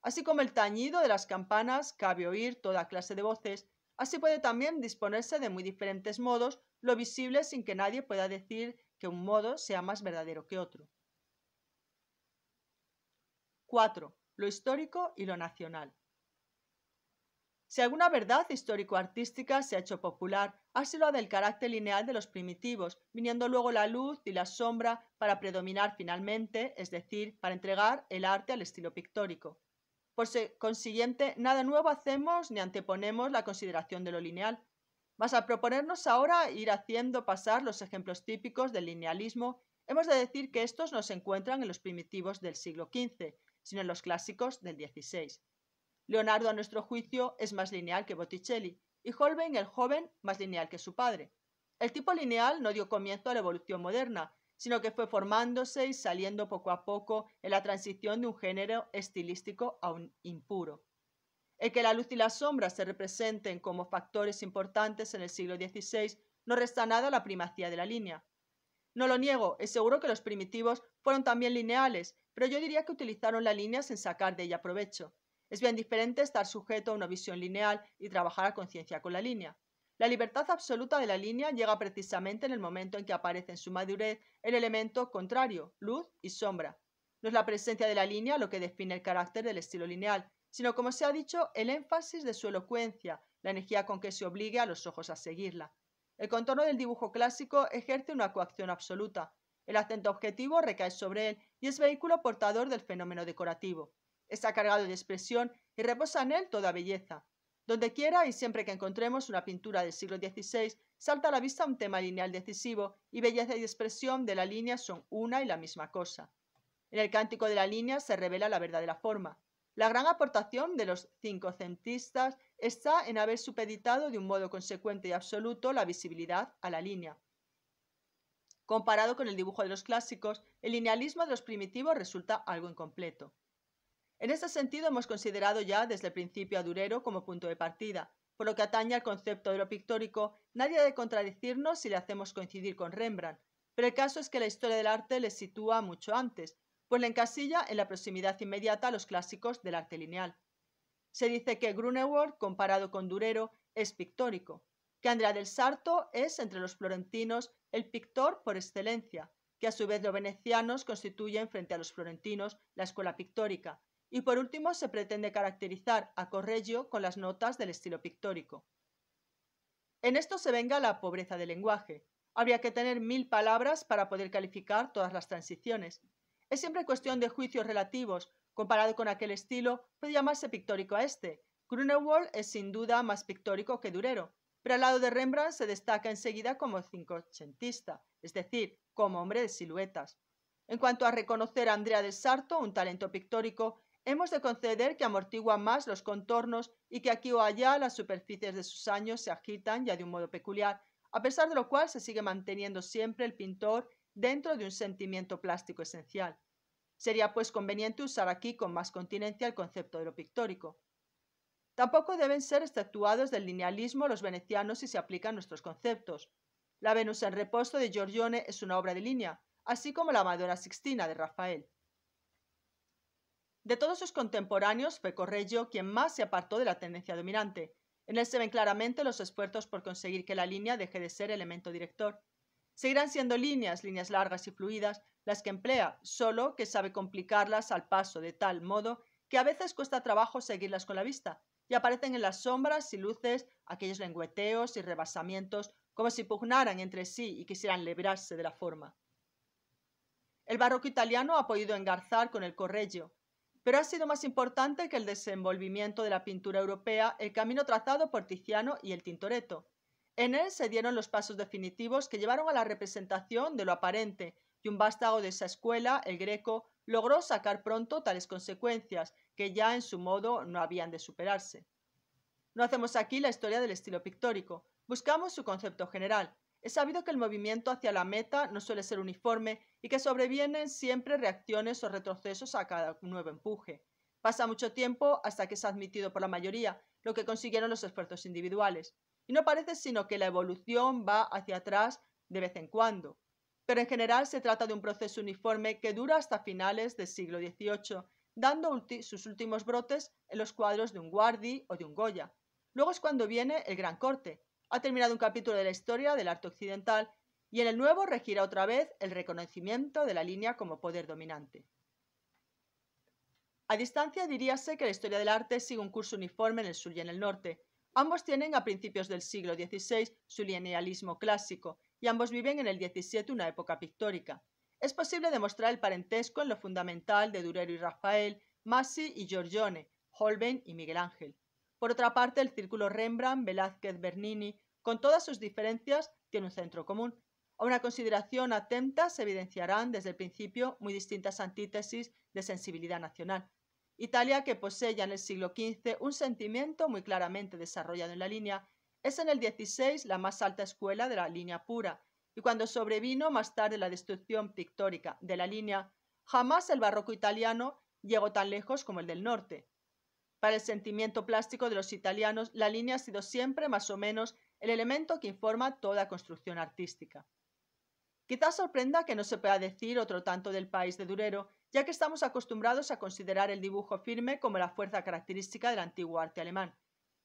Así como el tañido de las campanas cabe oír toda clase de voces, Así puede también disponerse de muy diferentes modos, lo visible sin que nadie pueda decir que un modo sea más verdadero que otro. 4. Lo histórico y lo nacional. Si alguna verdad histórico-artística se ha hecho popular, ha sido la del carácter lineal de los primitivos, viniendo luego la luz y la sombra para predominar finalmente, es decir, para entregar el arte al estilo pictórico. Por pues, eh, consiguiente, nada nuevo hacemos ni anteponemos la consideración de lo lineal. Mas al proponernos ahora ir haciendo pasar los ejemplos típicos del linealismo, hemos de decir que estos no se encuentran en los primitivos del siglo XV, sino en los clásicos del XVI. Leonardo, a nuestro juicio, es más lineal que Botticelli, y Holbein el joven más lineal que su padre. El tipo lineal no dio comienzo a la evolución moderna, sino que fue formándose y saliendo poco a poco en la transición de un género estilístico a un impuro. El que la luz y la sombra se representen como factores importantes en el siglo XVI no resta nada a la primacía de la línea. No lo niego, es seguro que los primitivos fueron también lineales, pero yo diría que utilizaron la línea sin sacar de ella provecho. Es bien diferente estar sujeto a una visión lineal y trabajar a conciencia con la línea. La libertad absoluta de la línea llega precisamente en el momento en que aparece en su madurez el elemento contrario, luz y sombra. No es la presencia de la línea lo que define el carácter del estilo lineal, sino, como se ha dicho, el énfasis de su elocuencia, la energía con que se obligue a los ojos a seguirla. El contorno del dibujo clásico ejerce una coacción absoluta. El acento objetivo recae sobre él y es vehículo portador del fenómeno decorativo. Está cargado de expresión y reposa en él toda belleza. Donde quiera y siempre que encontremos una pintura del siglo XVI, salta a la vista un tema lineal decisivo y belleza y expresión de la línea son una y la misma cosa. En el cántico de la línea se revela la verdad de la forma. La gran aportación de los cincocentistas está en haber supeditado de un modo consecuente y absoluto la visibilidad a la línea. Comparado con el dibujo de los clásicos, el linealismo de los primitivos resulta algo incompleto. En ese sentido hemos considerado ya desde el principio a Durero como punto de partida. Por lo que atañe al concepto de lo pictórico, nadie ha de contradecirnos si le hacemos coincidir con Rembrandt, pero el caso es que la historia del arte le sitúa mucho antes, pues le encasilla en la proximidad inmediata a los clásicos del arte lineal. Se dice que Grunewald, comparado con Durero, es pictórico, que Andrea del Sarto es, entre los florentinos, el pictor por excelencia, que a su vez los venecianos constituyen frente a los florentinos la escuela pictórica, y por último, se pretende caracterizar a Correggio con las notas del estilo pictórico. En esto se venga la pobreza del lenguaje. Habría que tener mil palabras para poder calificar todas las transiciones. Es siempre cuestión de juicios relativos. Comparado con aquel estilo, puede llamarse pictórico a este. Grunewald es sin duda más pictórico que Durero, pero al lado de Rembrandt se destaca enseguida como cincocentista, es decir, como hombre de siluetas. En cuanto a reconocer a Andrea del Sarto un talento pictórico, hemos de conceder que amortigua más los contornos y que aquí o allá las superficies de sus años se agitan ya de un modo peculiar, a pesar de lo cual se sigue manteniendo siempre el pintor dentro de un sentimiento plástico esencial. Sería pues conveniente usar aquí con más continencia el concepto de lo pictórico. Tampoco deben ser estatuados del linealismo los venecianos si se aplican nuestros conceptos. La Venus en reposo de Giorgione es una obra de línea, así como la Amadora Sixtina de Rafael. De todos sus contemporáneos, fue Correggio quien más se apartó de la tendencia dominante. En él se ven claramente los esfuerzos por conseguir que la línea deje de ser elemento director. Seguirán siendo líneas, líneas largas y fluidas, las que emplea, solo que sabe complicarlas al paso de tal modo que a veces cuesta trabajo seguirlas con la vista, y aparecen en las sombras y luces aquellos lengüeteos y rebasamientos como si pugnaran entre sí y quisieran librarse de la forma. El barroco italiano ha podido engarzar con el Correggio, pero ha sido más importante que el desenvolvimiento de la pintura europea el camino trazado por Tiziano y el Tintoretto. En él se dieron los pasos definitivos que llevaron a la representación de lo aparente, y un vástago de esa escuela, el greco, logró sacar pronto tales consecuencias, que ya en su modo no habían de superarse. No hacemos aquí la historia del estilo pictórico, buscamos su concepto general, es sabido que el movimiento hacia la meta no suele ser uniforme y que sobrevienen siempre reacciones o retrocesos a cada nuevo empuje. Pasa mucho tiempo hasta que es admitido por la mayoría, lo que consiguieron los esfuerzos individuales. Y no parece sino que la evolución va hacia atrás de vez en cuando. Pero en general se trata de un proceso uniforme que dura hasta finales del siglo XVIII, dando sus últimos brotes en los cuadros de un Guardi o de un Goya. Luego es cuando viene el gran corte, ha terminado un capítulo de la historia del arte occidental y en el nuevo regirá otra vez el reconocimiento de la línea como poder dominante. A distancia diríase que la historia del arte sigue un curso uniforme en el sur y en el norte. Ambos tienen a principios del siglo XVI su linealismo clásico y ambos viven en el XVII una época pictórica. Es posible demostrar el parentesco en lo fundamental de Durero y Rafael, Massi y Giorgione, Holbein y Miguel Ángel. Por otra parte, el círculo Rembrandt, Velázquez, Bernini, con todas sus diferencias, tiene un centro común. A una consideración atenta se evidenciarán desde el principio muy distintas antítesis de sensibilidad nacional. Italia, que posee en el siglo XV un sentimiento muy claramente desarrollado en la línea, es en el XVI la más alta escuela de la línea pura, y cuando sobrevino más tarde la destrucción pictórica de la línea, jamás el barroco italiano llegó tan lejos como el del norte. Para el sentimiento plástico de los italianos, la línea ha sido siempre más o menos el elemento que informa toda construcción artística. Quizás sorprenda que no se pueda decir otro tanto del país de Durero, ya que estamos acostumbrados a considerar el dibujo firme como la fuerza característica del antiguo arte alemán.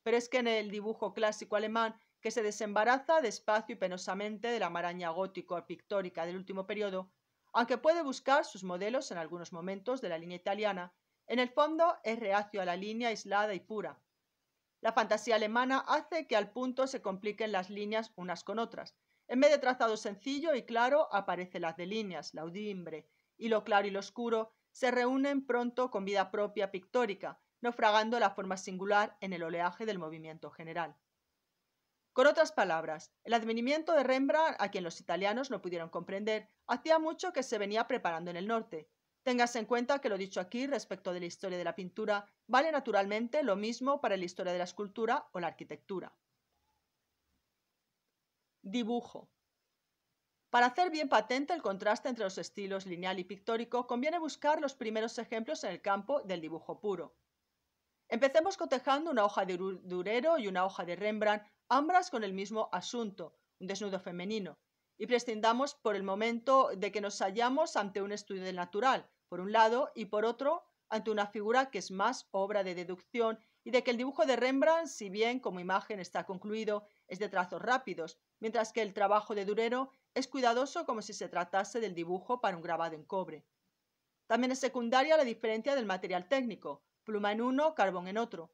Pero es que en el dibujo clásico alemán, que se desembaraza despacio y penosamente de la maraña gótico-pictórica del último periodo, aunque puede buscar sus modelos en algunos momentos de la línea italiana, en el fondo es reacio a la línea aislada y pura. La fantasía alemana hace que al punto se compliquen las líneas unas con otras. En vez de trazado sencillo y claro, aparecen las de líneas, la udimbre y lo claro y lo oscuro se reúnen pronto con vida propia pictórica, naufragando la forma singular en el oleaje del movimiento general. Con otras palabras, el advenimiento de Rembrandt, a quien los italianos no pudieron comprender, hacía mucho que se venía preparando en el norte, Téngase en cuenta que lo dicho aquí respecto de la historia de la pintura vale naturalmente lo mismo para la historia de la escultura o la arquitectura. Dibujo. Para hacer bien patente el contraste entre los estilos lineal y pictórico, conviene buscar los primeros ejemplos en el campo del dibujo puro. Empecemos cotejando una hoja de Durero y una hoja de Rembrandt, ambas con el mismo asunto, un desnudo femenino, y prescindamos por el momento de que nos hallamos ante un estudio del natural, por un lado, y por otro, ante una figura que es más obra de deducción y de que el dibujo de Rembrandt, si bien como imagen está concluido, es de trazos rápidos, mientras que el trabajo de Durero es cuidadoso como si se tratase del dibujo para un grabado en cobre. También es secundaria la diferencia del material técnico, pluma en uno, carbón en otro.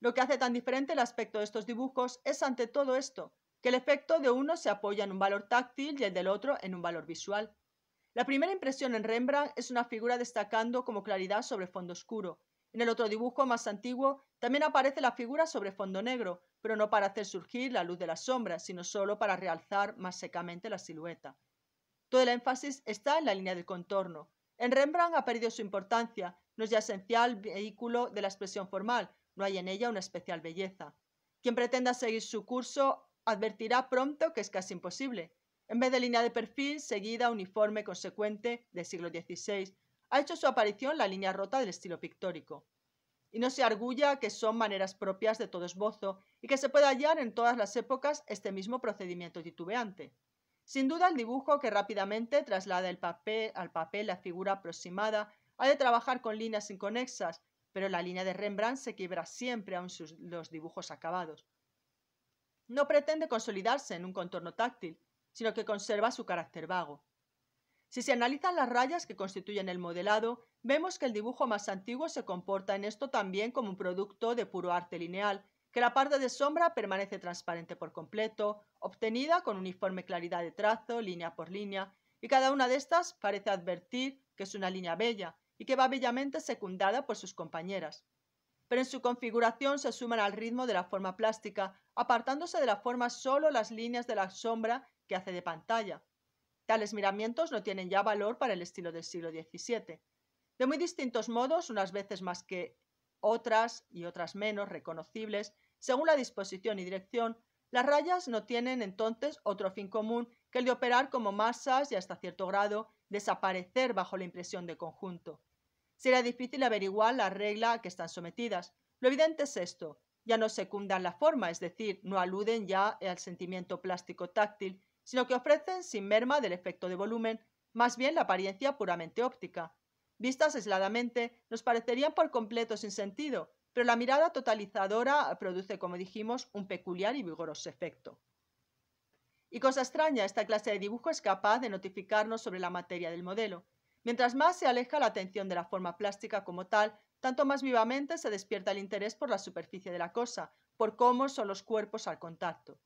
Lo que hace tan diferente el aspecto de estos dibujos es ante todo esto, que el efecto de uno se apoya en un valor táctil y el del otro en un valor visual. La primera impresión en Rembrandt es una figura destacando como claridad sobre fondo oscuro. En el otro dibujo más antiguo también aparece la figura sobre fondo negro, pero no para hacer surgir la luz de la sombra, sino solo para realzar más secamente la silueta. Todo el énfasis está en la línea del contorno. En Rembrandt ha perdido su importancia, no es ya esencial vehículo de la expresión formal, no hay en ella una especial belleza. Quien pretenda seguir su curso advertirá pronto que es casi imposible. En vez de línea de perfil, seguida, uniforme, consecuente, del siglo XVI, ha hecho su aparición la línea rota del estilo pictórico. Y no se arguya que son maneras propias de todo esbozo y que se puede hallar en todas las épocas este mismo procedimiento titubeante. Sin duda, el dibujo que rápidamente traslada el papel, al papel la figura aproximada ha de trabajar con líneas inconexas, pero la línea de Rembrandt se quiebra siempre aun sus, los dibujos acabados. No pretende consolidarse en un contorno táctil, sino que conserva su carácter vago. Si se analizan las rayas que constituyen el modelado, vemos que el dibujo más antiguo se comporta en esto también como un producto de puro arte lineal, que la parte de sombra permanece transparente por completo, obtenida con uniforme claridad de trazo, línea por línea, y cada una de estas parece advertir que es una línea bella y que va bellamente secundada por sus compañeras pero en su configuración se suman al ritmo de la forma plástica, apartándose de la forma solo las líneas de la sombra que hace de pantalla. Tales miramientos no tienen ya valor para el estilo del siglo XVII. De muy distintos modos, unas veces más que otras y otras menos reconocibles, según la disposición y dirección, las rayas no tienen entonces otro fin común que el de operar como masas y hasta cierto grado desaparecer bajo la impresión de conjunto será difícil averiguar la regla a que están sometidas. Lo evidente es esto, ya no secundan la forma, es decir, no aluden ya al sentimiento plástico táctil, sino que ofrecen sin merma del efecto de volumen, más bien la apariencia puramente óptica. Vistas aisladamente, nos parecerían por completo sin sentido, pero la mirada totalizadora produce, como dijimos, un peculiar y vigoroso efecto. Y cosa extraña, esta clase de dibujo es capaz de notificarnos sobre la materia del modelo. Mientras más se aleja la atención de la forma plástica como tal, tanto más vivamente se despierta el interés por la superficie de la cosa, por cómo son los cuerpos al contacto.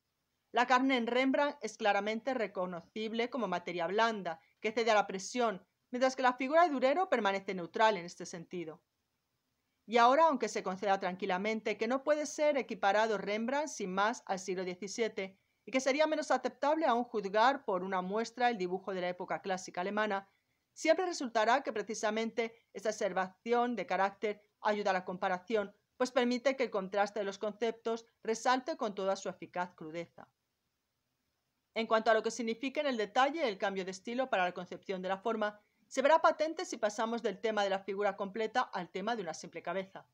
La carne en Rembrandt es claramente reconocible como materia blanda, que cede a la presión, mientras que la figura de Durero permanece neutral en este sentido. Y ahora, aunque se conceda tranquilamente que no puede ser equiparado Rembrandt sin más al siglo XVII, y que sería menos aceptable aún juzgar por una muestra el dibujo de la época clásica alemana, Siempre resultará que precisamente esa observación de carácter ayuda a la comparación, pues permite que el contraste de los conceptos resalte con toda su eficaz crudeza. En cuanto a lo que significa en el detalle el cambio de estilo para la concepción de la forma, se verá patente si pasamos del tema de la figura completa al tema de una simple cabeza.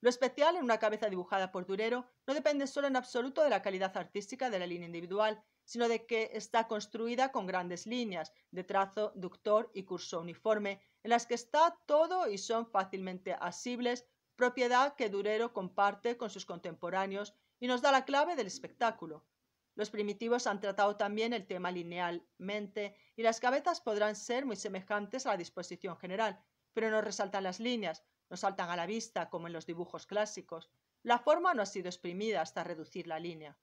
Lo especial en una cabeza dibujada por Durero no depende solo en absoluto de la calidad artística de la línea individual, sino de que está construida con grandes líneas de trazo, ductor y curso uniforme, en las que está todo y son fácilmente asibles, propiedad que Durero comparte con sus contemporáneos y nos da la clave del espectáculo. Los primitivos han tratado también el tema linealmente y las cabezas podrán ser muy semejantes a la disposición general, pero no resaltan las líneas, no saltan a la vista como en los dibujos clásicos. La forma no ha sido exprimida hasta reducir la línea.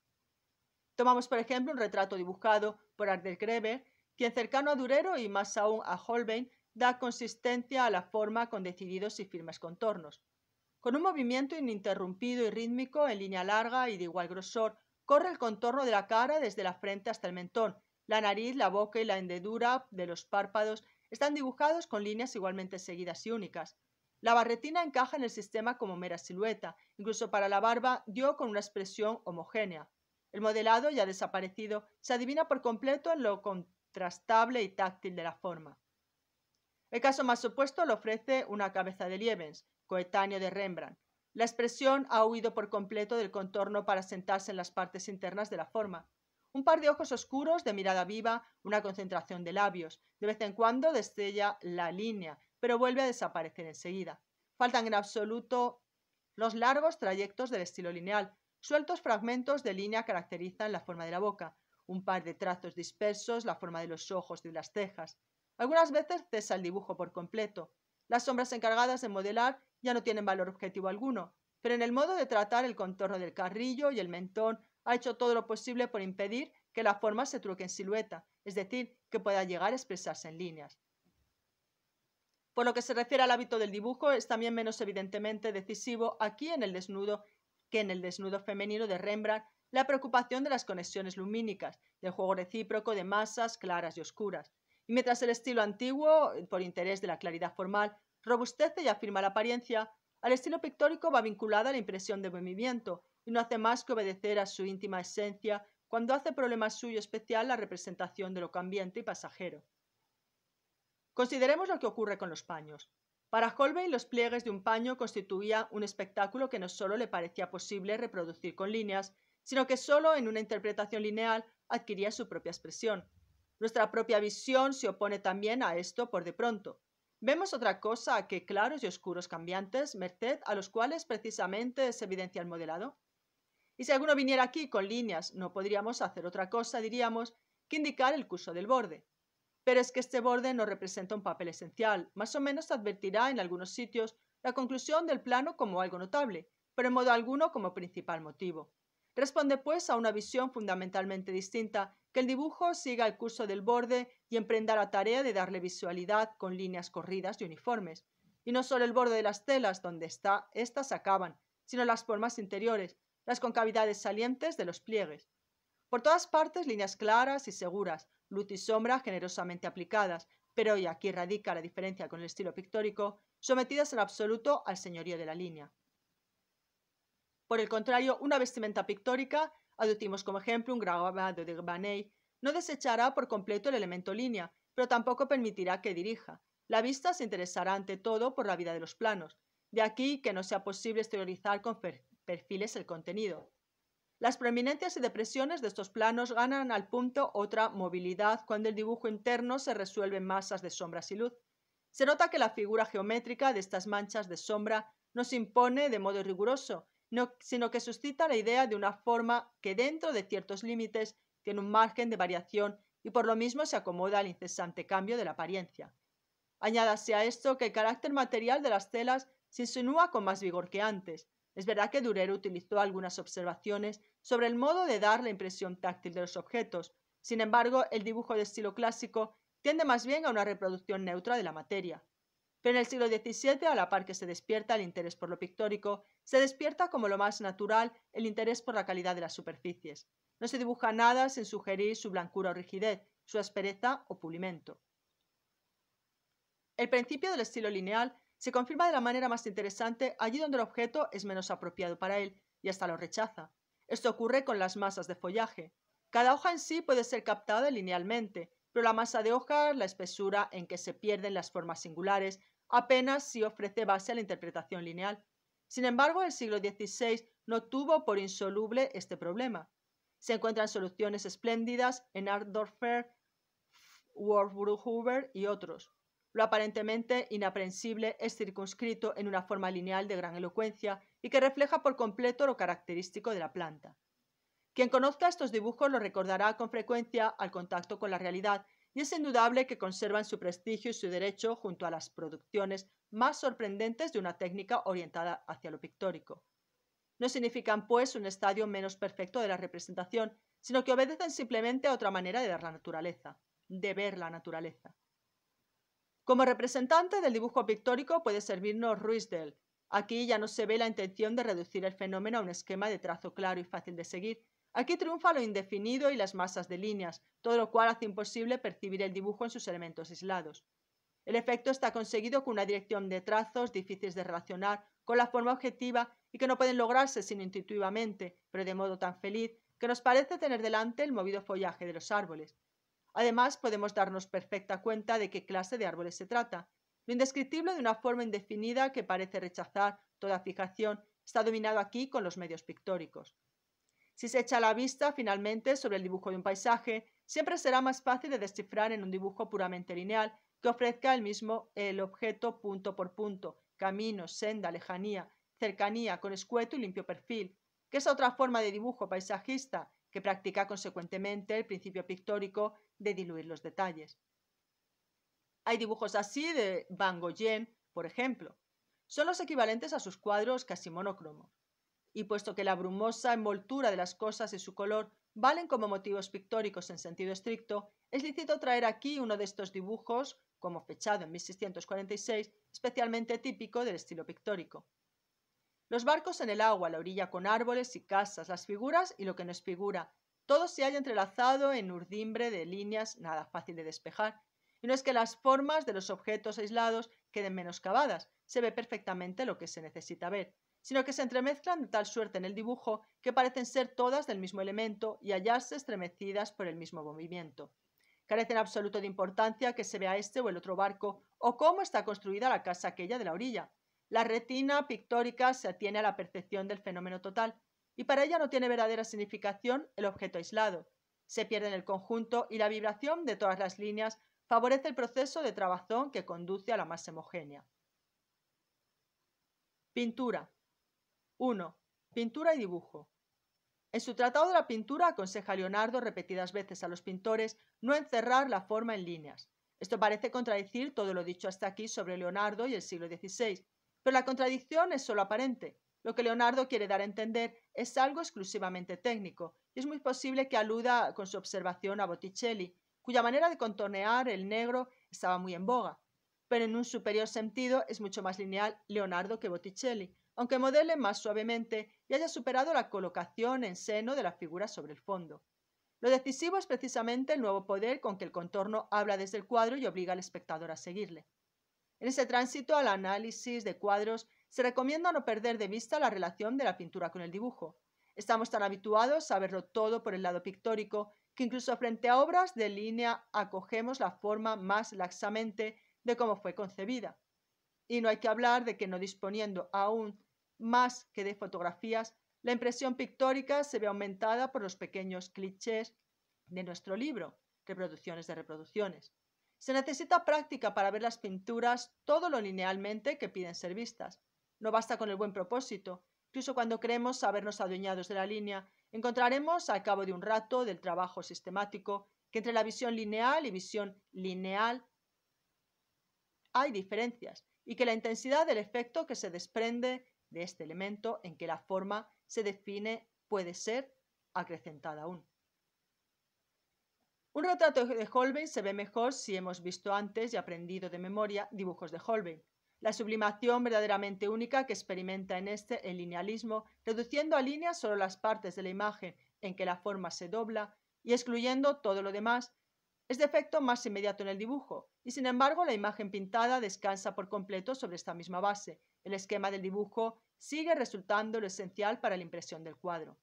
Tomamos, por ejemplo, un retrato dibujado por Ardel Kreber, quien cercano a Durero y más aún a Holbein da consistencia a la forma con decididos y firmes contornos. Con un movimiento ininterrumpido y rítmico en línea larga y de igual grosor, corre el contorno de la cara desde la frente hasta el mentón. La nariz, la boca y la hendedura de los párpados están dibujados con líneas igualmente seguidas y únicas. La barretina encaja en el sistema como mera silueta, incluso para la barba dio con una expresión homogénea. El modelado, ya desaparecido, se adivina por completo en lo contrastable y táctil de la forma. El caso más opuesto lo ofrece una cabeza de Lievens, coetáneo de Rembrandt. La expresión ha huido por completo del contorno para sentarse en las partes internas de la forma. Un par de ojos oscuros, de mirada viva, una concentración de labios. De vez en cuando destella la línea, pero vuelve a desaparecer enseguida. Faltan en absoluto los largos trayectos del estilo lineal, Sueltos fragmentos de línea caracterizan la forma de la boca, un par de trazos dispersos, la forma de los ojos y las cejas. Algunas veces cesa el dibujo por completo. Las sombras encargadas de modelar ya no tienen valor objetivo alguno, pero en el modo de tratar el contorno del carrillo y el mentón ha hecho todo lo posible por impedir que la forma se truque en silueta, es decir, que pueda llegar a expresarse en líneas. Por lo que se refiere al hábito del dibujo, es también menos evidentemente decisivo aquí en el desnudo que en el desnudo femenino de Rembrandt la preocupación de las conexiones lumínicas, del juego recíproco de masas claras y oscuras. Y mientras el estilo antiguo, por interés de la claridad formal, robustece y afirma la apariencia, al estilo pictórico va vinculada la impresión de movimiento y no hace más que obedecer a su íntima esencia cuando hace problema suyo especial la representación de lo cambiante y pasajero. Consideremos lo que ocurre con los paños. Para Holbein, los pliegues de un paño constituía un espectáculo que no solo le parecía posible reproducir con líneas, sino que solo en una interpretación lineal adquiría su propia expresión. Nuestra propia visión se opone también a esto por de pronto. Vemos otra cosa que claros y oscuros cambiantes, merced a los cuales precisamente se evidencia el modelado. Y si alguno viniera aquí con líneas, no podríamos hacer otra cosa, diríamos, que indicar el curso del borde es que este borde no representa un papel esencial. Más o menos advertirá en algunos sitios la conclusión del plano como algo notable, pero en modo alguno como principal motivo. Responde pues a una visión fundamentalmente distinta, que el dibujo siga el curso del borde y emprenda la tarea de darle visualidad con líneas corridas y uniformes. Y no solo el borde de las telas, donde está, éstas acaban, sino las formas interiores, las concavidades salientes de los pliegues. Por todas partes líneas claras y seguras, luz y sombra generosamente aplicadas, pero y aquí radica la diferencia con el estilo pictórico, sometidas en absoluto al señorío de la línea. Por el contrario, una vestimenta pictórica, adotimos como ejemplo un grabado de Banet, no desechará por completo el elemento línea, pero tampoco permitirá que dirija. La vista se interesará ante todo por la vida de los planos, de aquí que no sea posible exteriorizar con perfiles el contenido. Las prominencias y depresiones de estos planos ganan al punto otra movilidad cuando el dibujo interno se resuelve en masas de sombras y luz. Se nota que la figura geométrica de estas manchas de sombra no se impone de modo riguroso, sino que suscita la idea de una forma que dentro de ciertos límites tiene un margen de variación y por lo mismo se acomoda al incesante cambio de la apariencia. Añádase a esto que el carácter material de las telas se insinúa con más vigor que antes. Es verdad que Durero utilizó algunas observaciones sobre el modo de dar la impresión táctil de los objetos. Sin embargo, el dibujo de estilo clásico tiende más bien a una reproducción neutra de la materia. Pero en el siglo XVII, a la par que se despierta el interés por lo pictórico, se despierta como lo más natural el interés por la calidad de las superficies. No se dibuja nada sin sugerir su blancura o rigidez, su aspereza o pulimento. El principio del estilo lineal se confirma de la manera más interesante allí donde el objeto es menos apropiado para él y hasta lo rechaza. Esto ocurre con las masas de follaje. Cada hoja en sí puede ser captada linealmente, pero la masa de hoja, la espesura en que se pierden las formas singulares, apenas si sí ofrece base a la interpretación lineal. Sin embargo, el siglo XVI no tuvo por insoluble este problema. Se encuentran soluciones espléndidas en Ardorfer, Worth Hoover y otros. Lo aparentemente inaprensible es circunscrito en una forma lineal de gran elocuencia y que refleja por completo lo característico de la planta. Quien conozca estos dibujos lo recordará con frecuencia al contacto con la realidad y es indudable que conservan su prestigio y su derecho junto a las producciones más sorprendentes de una técnica orientada hacia lo pictórico. No significan, pues, un estadio menos perfecto de la representación, sino que obedecen simplemente a otra manera de dar la naturaleza, de ver la naturaleza. Como representante del dibujo pictórico puede servirnos Ruisdel. Aquí ya no se ve la intención de reducir el fenómeno a un esquema de trazo claro y fácil de seguir. Aquí triunfa lo indefinido y las masas de líneas, todo lo cual hace imposible percibir el dibujo en sus elementos aislados. El efecto está conseguido con una dirección de trazos difíciles de relacionar con la forma objetiva y que no pueden lograrse sino intuitivamente, pero de modo tan feliz que nos parece tener delante el movido follaje de los árboles. Además, podemos darnos perfecta cuenta de qué clase de árboles se trata. Lo indescriptible de una forma indefinida que parece rechazar toda fijación está dominado aquí con los medios pictóricos. Si se echa la vista finalmente sobre el dibujo de un paisaje, siempre será más fácil de descifrar en un dibujo puramente lineal que ofrezca el mismo el objeto punto por punto, camino, senda, lejanía, cercanía, con escueto y limpio perfil, que es otra forma de dibujo paisajista que practica consecuentemente el principio pictórico de diluir los detalles. Hay dibujos así de Van Gogh, por ejemplo. Son los equivalentes a sus cuadros casi monocromos. Y puesto que la brumosa envoltura de las cosas y su color valen como motivos pictóricos en sentido estricto, es lícito traer aquí uno de estos dibujos, como fechado en 1646, especialmente típico del estilo pictórico. Los barcos en el agua, la orilla con árboles y casas, las figuras y lo que no es figura, todo se halla entrelazado en urdimbre de líneas nada fácil de despejar, y no es que las formas de los objetos aislados queden menos cavadas, se ve perfectamente lo que se necesita ver, sino que se entremezclan de tal suerte en el dibujo que parecen ser todas del mismo elemento y hallarse estremecidas por el mismo movimiento. Carece en absoluto de importancia que se vea este o el otro barco o cómo está construida la casa aquella de la orilla. La retina pictórica se atiene a la percepción del fenómeno total, y para ella no tiene verdadera significación el objeto aislado. Se pierde en el conjunto y la vibración de todas las líneas favorece el proceso de trabazón que conduce a la más homogénea. Pintura. 1. Pintura y dibujo. En su Tratado de la Pintura aconseja a Leonardo repetidas veces a los pintores no encerrar la forma en líneas. Esto parece contradecir todo lo dicho hasta aquí sobre Leonardo y el siglo XVI, pero la contradicción es solo aparente. Lo que Leonardo quiere dar a entender es algo exclusivamente técnico, y es muy posible que aluda con su observación a Botticelli, cuya manera de contornear el negro estaba muy en boga. Pero en un superior sentido es mucho más lineal Leonardo que Botticelli, aunque modele más suavemente y haya superado la colocación en seno de la figura sobre el fondo. Lo decisivo es precisamente el nuevo poder con que el contorno habla desde el cuadro y obliga al espectador a seguirle. En ese tránsito al análisis de cuadros se recomienda no perder de vista la relación de la pintura con el dibujo. Estamos tan habituados a verlo todo por el lado pictórico que incluso frente a obras de línea acogemos la forma más laxamente de cómo fue concebida. Y no hay que hablar de que no disponiendo aún más que de fotografías, la impresión pictórica se ve aumentada por los pequeños clichés de nuestro libro, reproducciones de reproducciones. Se necesita práctica para ver las pinturas todo lo linealmente que piden ser vistas. No basta con el buen propósito. Incluso cuando creemos habernos adueñados de la línea, encontraremos al cabo de un rato del trabajo sistemático que entre la visión lineal y visión lineal hay diferencias y que la intensidad del efecto que se desprende de este elemento en que la forma se define puede ser acrecentada aún. Un retrato de Holbein se ve mejor si hemos visto antes y aprendido de memoria dibujos de Holbein la sublimación verdaderamente única que experimenta en este el linealismo, reduciendo a líneas solo las partes de la imagen en que la forma se dobla y excluyendo todo lo demás, es de efecto más inmediato en el dibujo, y sin embargo la imagen pintada descansa por completo sobre esta misma base. El esquema del dibujo sigue resultando lo esencial para la impresión del cuadro.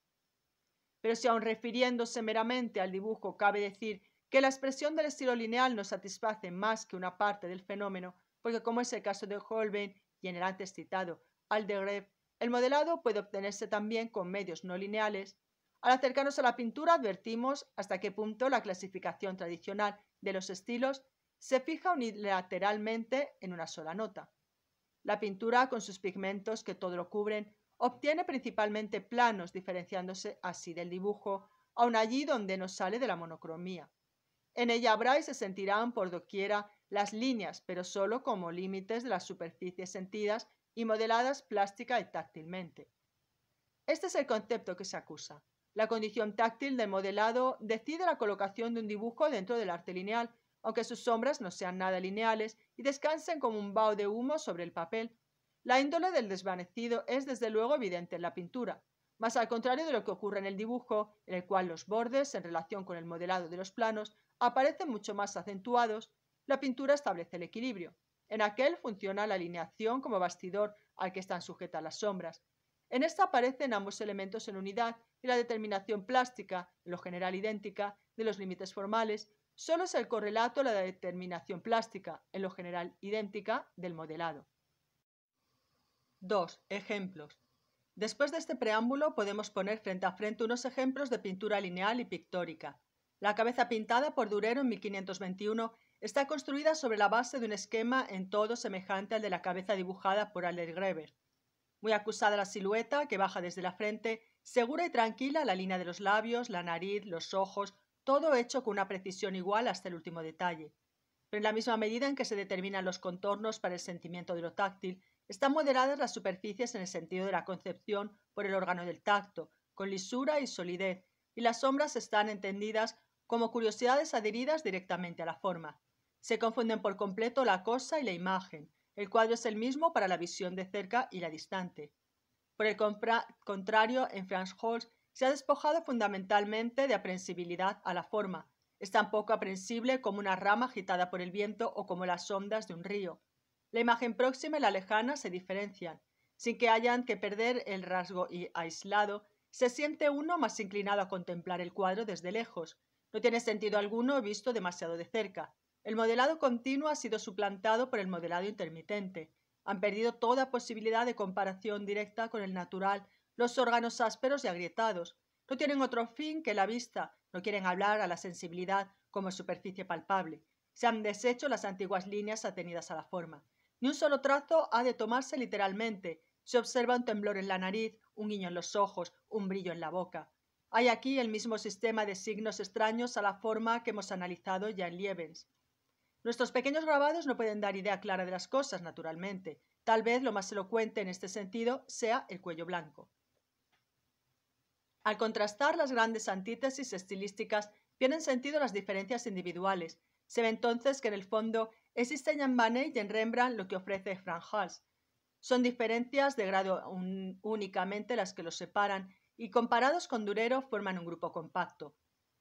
Pero si aun refiriéndose meramente al dibujo cabe decir que la expresión del estilo lineal no satisface más que una parte del fenómeno, porque como es el caso de Holbein y en el antes citado Aldegreff, el modelado puede obtenerse también con medios no lineales. Al acercarnos a la pintura advertimos hasta qué punto la clasificación tradicional de los estilos se fija unilateralmente en una sola nota. La pintura, con sus pigmentos que todo lo cubren, obtiene principalmente planos, diferenciándose así del dibujo, aun allí donde nos sale de la monocromía. En ella habrá y se sentirán por doquiera las líneas, pero solo como límites de las superficies sentidas y modeladas plástica y táctilmente. Este es el concepto que se acusa. La condición táctil del modelado decide la colocación de un dibujo dentro del arte lineal, aunque sus sombras no sean nada lineales y descansen como un vaho de humo sobre el papel. La índole del desvanecido es desde luego evidente en la pintura, mas al contrario de lo que ocurre en el dibujo, en el cual los bordes, en relación con el modelado de los planos, aparecen mucho más acentuados, la pintura establece el equilibrio. En aquel funciona la alineación como bastidor al que están sujetas las sombras. En esta aparecen ambos elementos en unidad y la determinación plástica, en lo general idéntica, de los límites formales, solo es el correlato a la determinación plástica, en lo general idéntica, del modelado. 2. Ejemplos. Después de este preámbulo podemos poner frente a frente unos ejemplos de pintura lineal y pictórica. La cabeza pintada por Durero en 1521 Está construida sobre la base de un esquema en todo semejante al de la cabeza dibujada por Albert Greber. Muy acusada la silueta que baja desde la frente, segura y tranquila la línea de los labios, la nariz, los ojos, todo hecho con una precisión igual hasta el último detalle. Pero en la misma medida en que se determinan los contornos para el sentimiento de lo táctil, están moderadas las superficies en el sentido de la concepción por el órgano del tacto, con lisura y solidez, y las sombras están entendidas como curiosidades adheridas directamente a la forma. Se confunden por completo la cosa y la imagen. El cuadro es el mismo para la visión de cerca y la distante. Por el contrario, en Franz Holtz se ha despojado fundamentalmente de aprensibilidad a la forma. Es tan poco aprensible como una rama agitada por el viento o como las ondas de un río. La imagen próxima y la lejana se diferencian. Sin que hayan que perder el rasgo y aislado, se siente uno más inclinado a contemplar el cuadro desde lejos. No tiene sentido alguno visto demasiado de cerca. El modelado continuo ha sido suplantado por el modelado intermitente. Han perdido toda posibilidad de comparación directa con el natural, los órganos ásperos y agrietados. No tienen otro fin que la vista, no quieren hablar a la sensibilidad como superficie palpable. Se han deshecho las antiguas líneas atenidas a la forma. Ni un solo trazo ha de tomarse literalmente. Se observa un temblor en la nariz, un guiño en los ojos, un brillo en la boca. Hay aquí el mismo sistema de signos extraños a la forma que hemos analizado ya en Lievens. Nuestros pequeños grabados no pueden dar idea clara de las cosas, naturalmente. Tal vez lo más elocuente en este sentido sea el cuello blanco. Al contrastar las grandes antítesis estilísticas, tienen sentido las diferencias individuales. Se ve entonces que en el fondo existen en Manet y en Rembrandt lo que ofrece Frank Hals. Son diferencias de grado únicamente las que los separan y comparados con Durero forman un grupo compacto.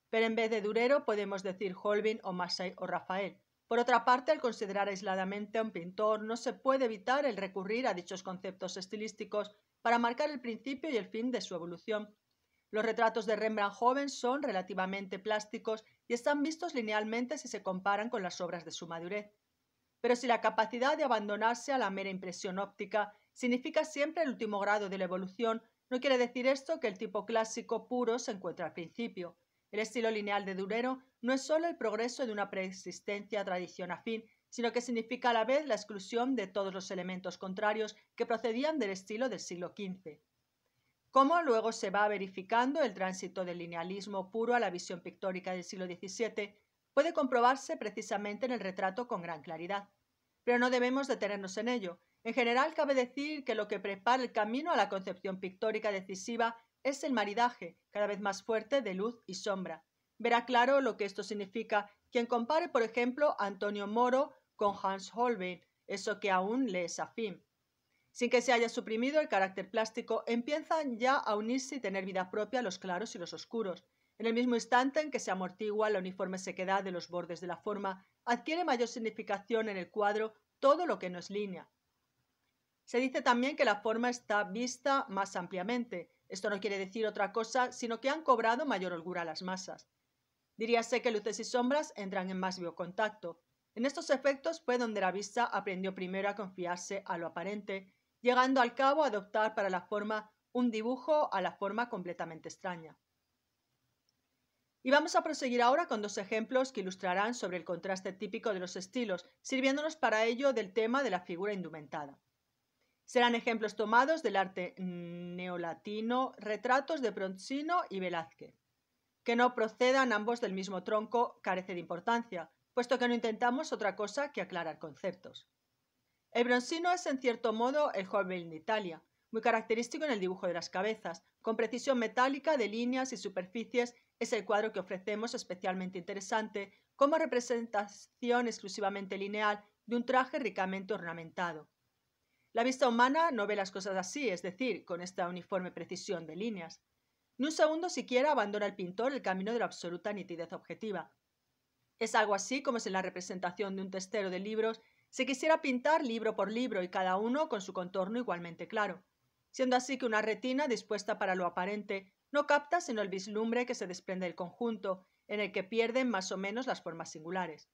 Pero en vez de Durero podemos decir Holbein o Massey o Rafael. Por otra parte, al considerar aisladamente a un pintor, no se puede evitar el recurrir a dichos conceptos estilísticos para marcar el principio y el fin de su evolución. Los retratos de Rembrandt joven son relativamente plásticos y están vistos linealmente si se comparan con las obras de su madurez. Pero si la capacidad de abandonarse a la mera impresión óptica significa siempre el último grado de la evolución, no quiere decir esto que el tipo clásico puro se encuentra al principio. El estilo lineal de Durero no es solo el progreso de una preexistencia tradición afín, sino que significa a la vez la exclusión de todos los elementos contrarios que procedían del estilo del siglo XV. Cómo luego se va verificando el tránsito del linealismo puro a la visión pictórica del siglo XVII, puede comprobarse precisamente en el retrato con gran claridad. Pero no debemos detenernos en ello. En general, cabe decir que lo que prepara el camino a la concepción pictórica decisiva es el maridaje, cada vez más fuerte, de luz y sombra. Verá claro lo que esto significa quien compare, por ejemplo, a Antonio Moro con Hans Holbein, eso que aún le es afín. Sin que se haya suprimido el carácter plástico, empiezan ya a unirse y tener vida propia los claros y los oscuros. En el mismo instante en que se amortigua la uniforme sequedad de los bordes de la forma, adquiere mayor significación en el cuadro todo lo que no es línea. Se dice también que la forma está vista más ampliamente, esto no quiere decir otra cosa, sino que han cobrado mayor holgura las masas. Diríase que luces y sombras entran en más biocontacto. En estos efectos fue donde la vista aprendió primero a confiarse a lo aparente, llegando al cabo a adoptar para la forma un dibujo a la forma completamente extraña. Y vamos a proseguir ahora con dos ejemplos que ilustrarán sobre el contraste típico de los estilos, sirviéndonos para ello del tema de la figura indumentada. Serán ejemplos tomados del arte neolatino, retratos de Bronzino y Velázquez. Que no procedan ambos del mismo tronco carece de importancia, puesto que no intentamos otra cosa que aclarar conceptos. El Bronzino es en cierto modo el joven de Italia, muy característico en el dibujo de las cabezas, con precisión metálica de líneas y superficies, es el cuadro que ofrecemos especialmente interesante como representación exclusivamente lineal de un traje ricamente ornamentado. La vista humana no ve las cosas así, es decir, con esta uniforme precisión de líneas. Ni un segundo siquiera abandona el pintor el camino de la absoluta nitidez objetiva. Es algo así como si en la representación de un testero de libros se quisiera pintar libro por libro y cada uno con su contorno igualmente claro, siendo así que una retina dispuesta para lo aparente no capta sino el vislumbre que se desprende del conjunto, en el que pierden más o menos las formas singulares.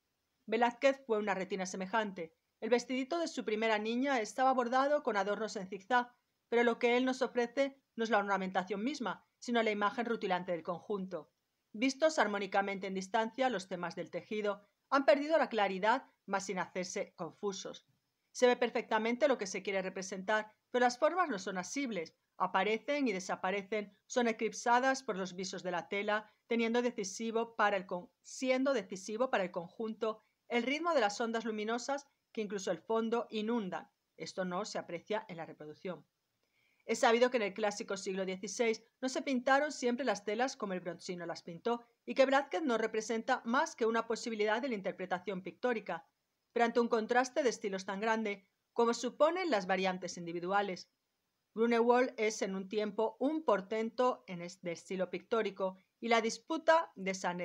Velázquez fue una retina semejante, el vestidito de su primera niña estaba bordado con adornos en zigzag, pero lo que él nos ofrece no es la ornamentación misma, sino la imagen rutilante del conjunto. Vistos armónicamente en distancia los temas del tejido, han perdido la claridad, más sin hacerse confusos. Se ve perfectamente lo que se quiere representar, pero las formas no son asibles, aparecen y desaparecen, son eclipsadas por los visos de la tela, teniendo decisivo para el siendo decisivo para el conjunto el ritmo de las ondas luminosas que incluso el fondo inunda. Esto no se aprecia en la reproducción. Es sabido que en el clásico siglo XVI no se pintaron siempre las telas como el broncino las pintó y que Velázquez no representa más que una posibilidad de la interpretación pictórica, pero ante un contraste de estilos tan grande como suponen las variantes individuales. Grunewald es en un tiempo un portento en de estilo pictórico y la disputa de San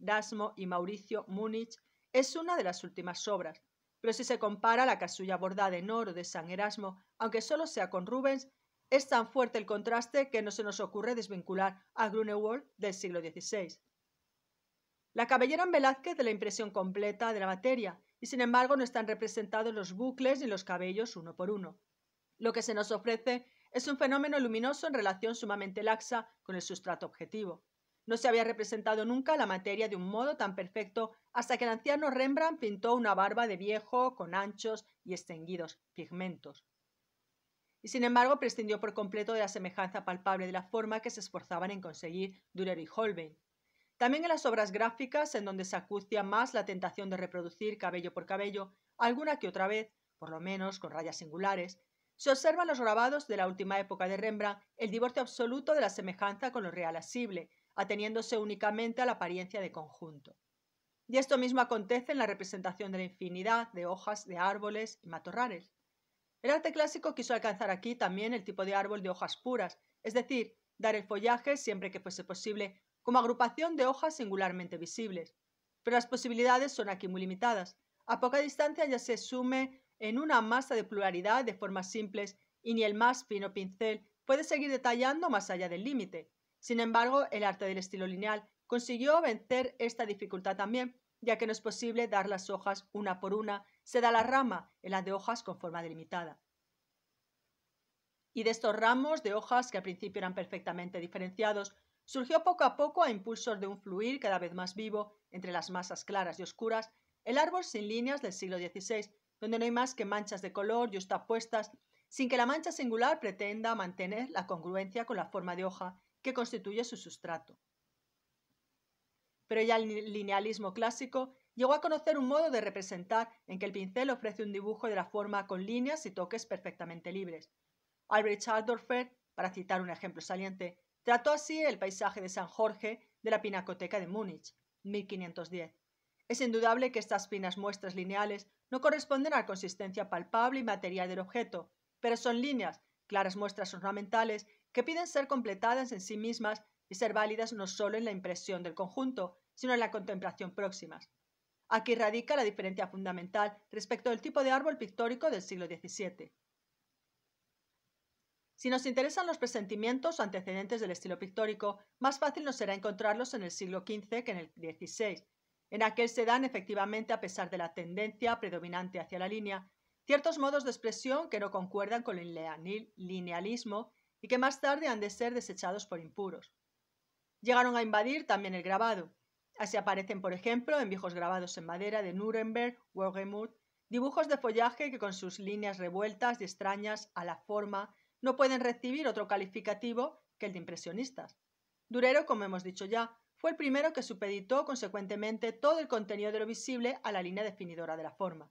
Erasmo y Mauricio Múnich es una de las últimas obras. Pero si se compara la casulla bordada en oro de San Erasmo, aunque solo sea con Rubens, es tan fuerte el contraste que no se nos ocurre desvincular a Grunewald del siglo XVI. La cabellera en Velázquez de la impresión completa de la materia, y sin embargo no están representados los bucles ni los cabellos uno por uno. Lo que se nos ofrece es un fenómeno luminoso en relación sumamente laxa con el sustrato objetivo. No se había representado nunca la materia de un modo tan perfecto hasta que el anciano Rembrandt pintó una barba de viejo con anchos y extinguidos pigmentos. Y sin embargo prescindió por completo de la semejanza palpable de la forma que se esforzaban en conseguir Dürer y Holbein. También en las obras gráficas, en donde se acucia más la tentación de reproducir cabello por cabello, alguna que otra vez, por lo menos con rayas singulares, se observan los grabados de la última época de Rembrandt el divorcio absoluto de la semejanza con lo real asible, ateniéndose únicamente a la apariencia de conjunto. Y esto mismo acontece en la representación de la infinidad de hojas de árboles y matorrales. El arte clásico quiso alcanzar aquí también el tipo de árbol de hojas puras, es decir, dar el follaje siempre que fuese posible como agrupación de hojas singularmente visibles. Pero las posibilidades son aquí muy limitadas. A poca distancia ya se sume en una masa de pluralidad de formas simples y ni el más fino pincel puede seguir detallando más allá del límite. Sin embargo, el arte del estilo lineal consiguió vencer esta dificultad también, ya que no es posible dar las hojas una por una, se da la rama en las de hojas con forma delimitada. Y de estos ramos de hojas que al principio eran perfectamente diferenciados, surgió poco a poco a impulsos de un fluir cada vez más vivo entre las masas claras y oscuras, el árbol sin líneas del siglo XVI, donde no hay más que manchas de color y puestas, sin que la mancha singular pretenda mantener la congruencia con la forma de hoja que constituye su sustrato. Pero ya el linealismo clásico llegó a conocer un modo de representar en que el pincel ofrece un dibujo de la forma con líneas y toques perfectamente libres. Albrecht Adorfer, para citar un ejemplo saliente, trató así el paisaje de San Jorge de la Pinacoteca de Múnich, 1510. Es indudable que estas finas muestras lineales no corresponden a la consistencia palpable y material del objeto, pero son líneas, claras muestras ornamentales que piden ser completadas en sí mismas y ser válidas no solo en la impresión del conjunto, sino en la contemplación próximas. Aquí radica la diferencia fundamental respecto del tipo de árbol pictórico del siglo XVII. Si nos interesan los presentimientos o antecedentes del estilo pictórico, más fácil nos será encontrarlos en el siglo XV que en el XVI. En aquel se dan efectivamente, a pesar de la tendencia predominante hacia la línea, ciertos modos de expresión que no concuerdan con el linealismo y que más tarde han de ser desechados por impuros. Llegaron a invadir también el grabado. Así aparecen, por ejemplo, en viejos grabados en madera de Nuremberg, Wargemut, dibujos de follaje que con sus líneas revueltas y extrañas a la forma no pueden recibir otro calificativo que el de impresionistas. Durero, como hemos dicho ya, fue el primero que supeditó consecuentemente todo el contenido de lo visible a la línea definidora de la forma.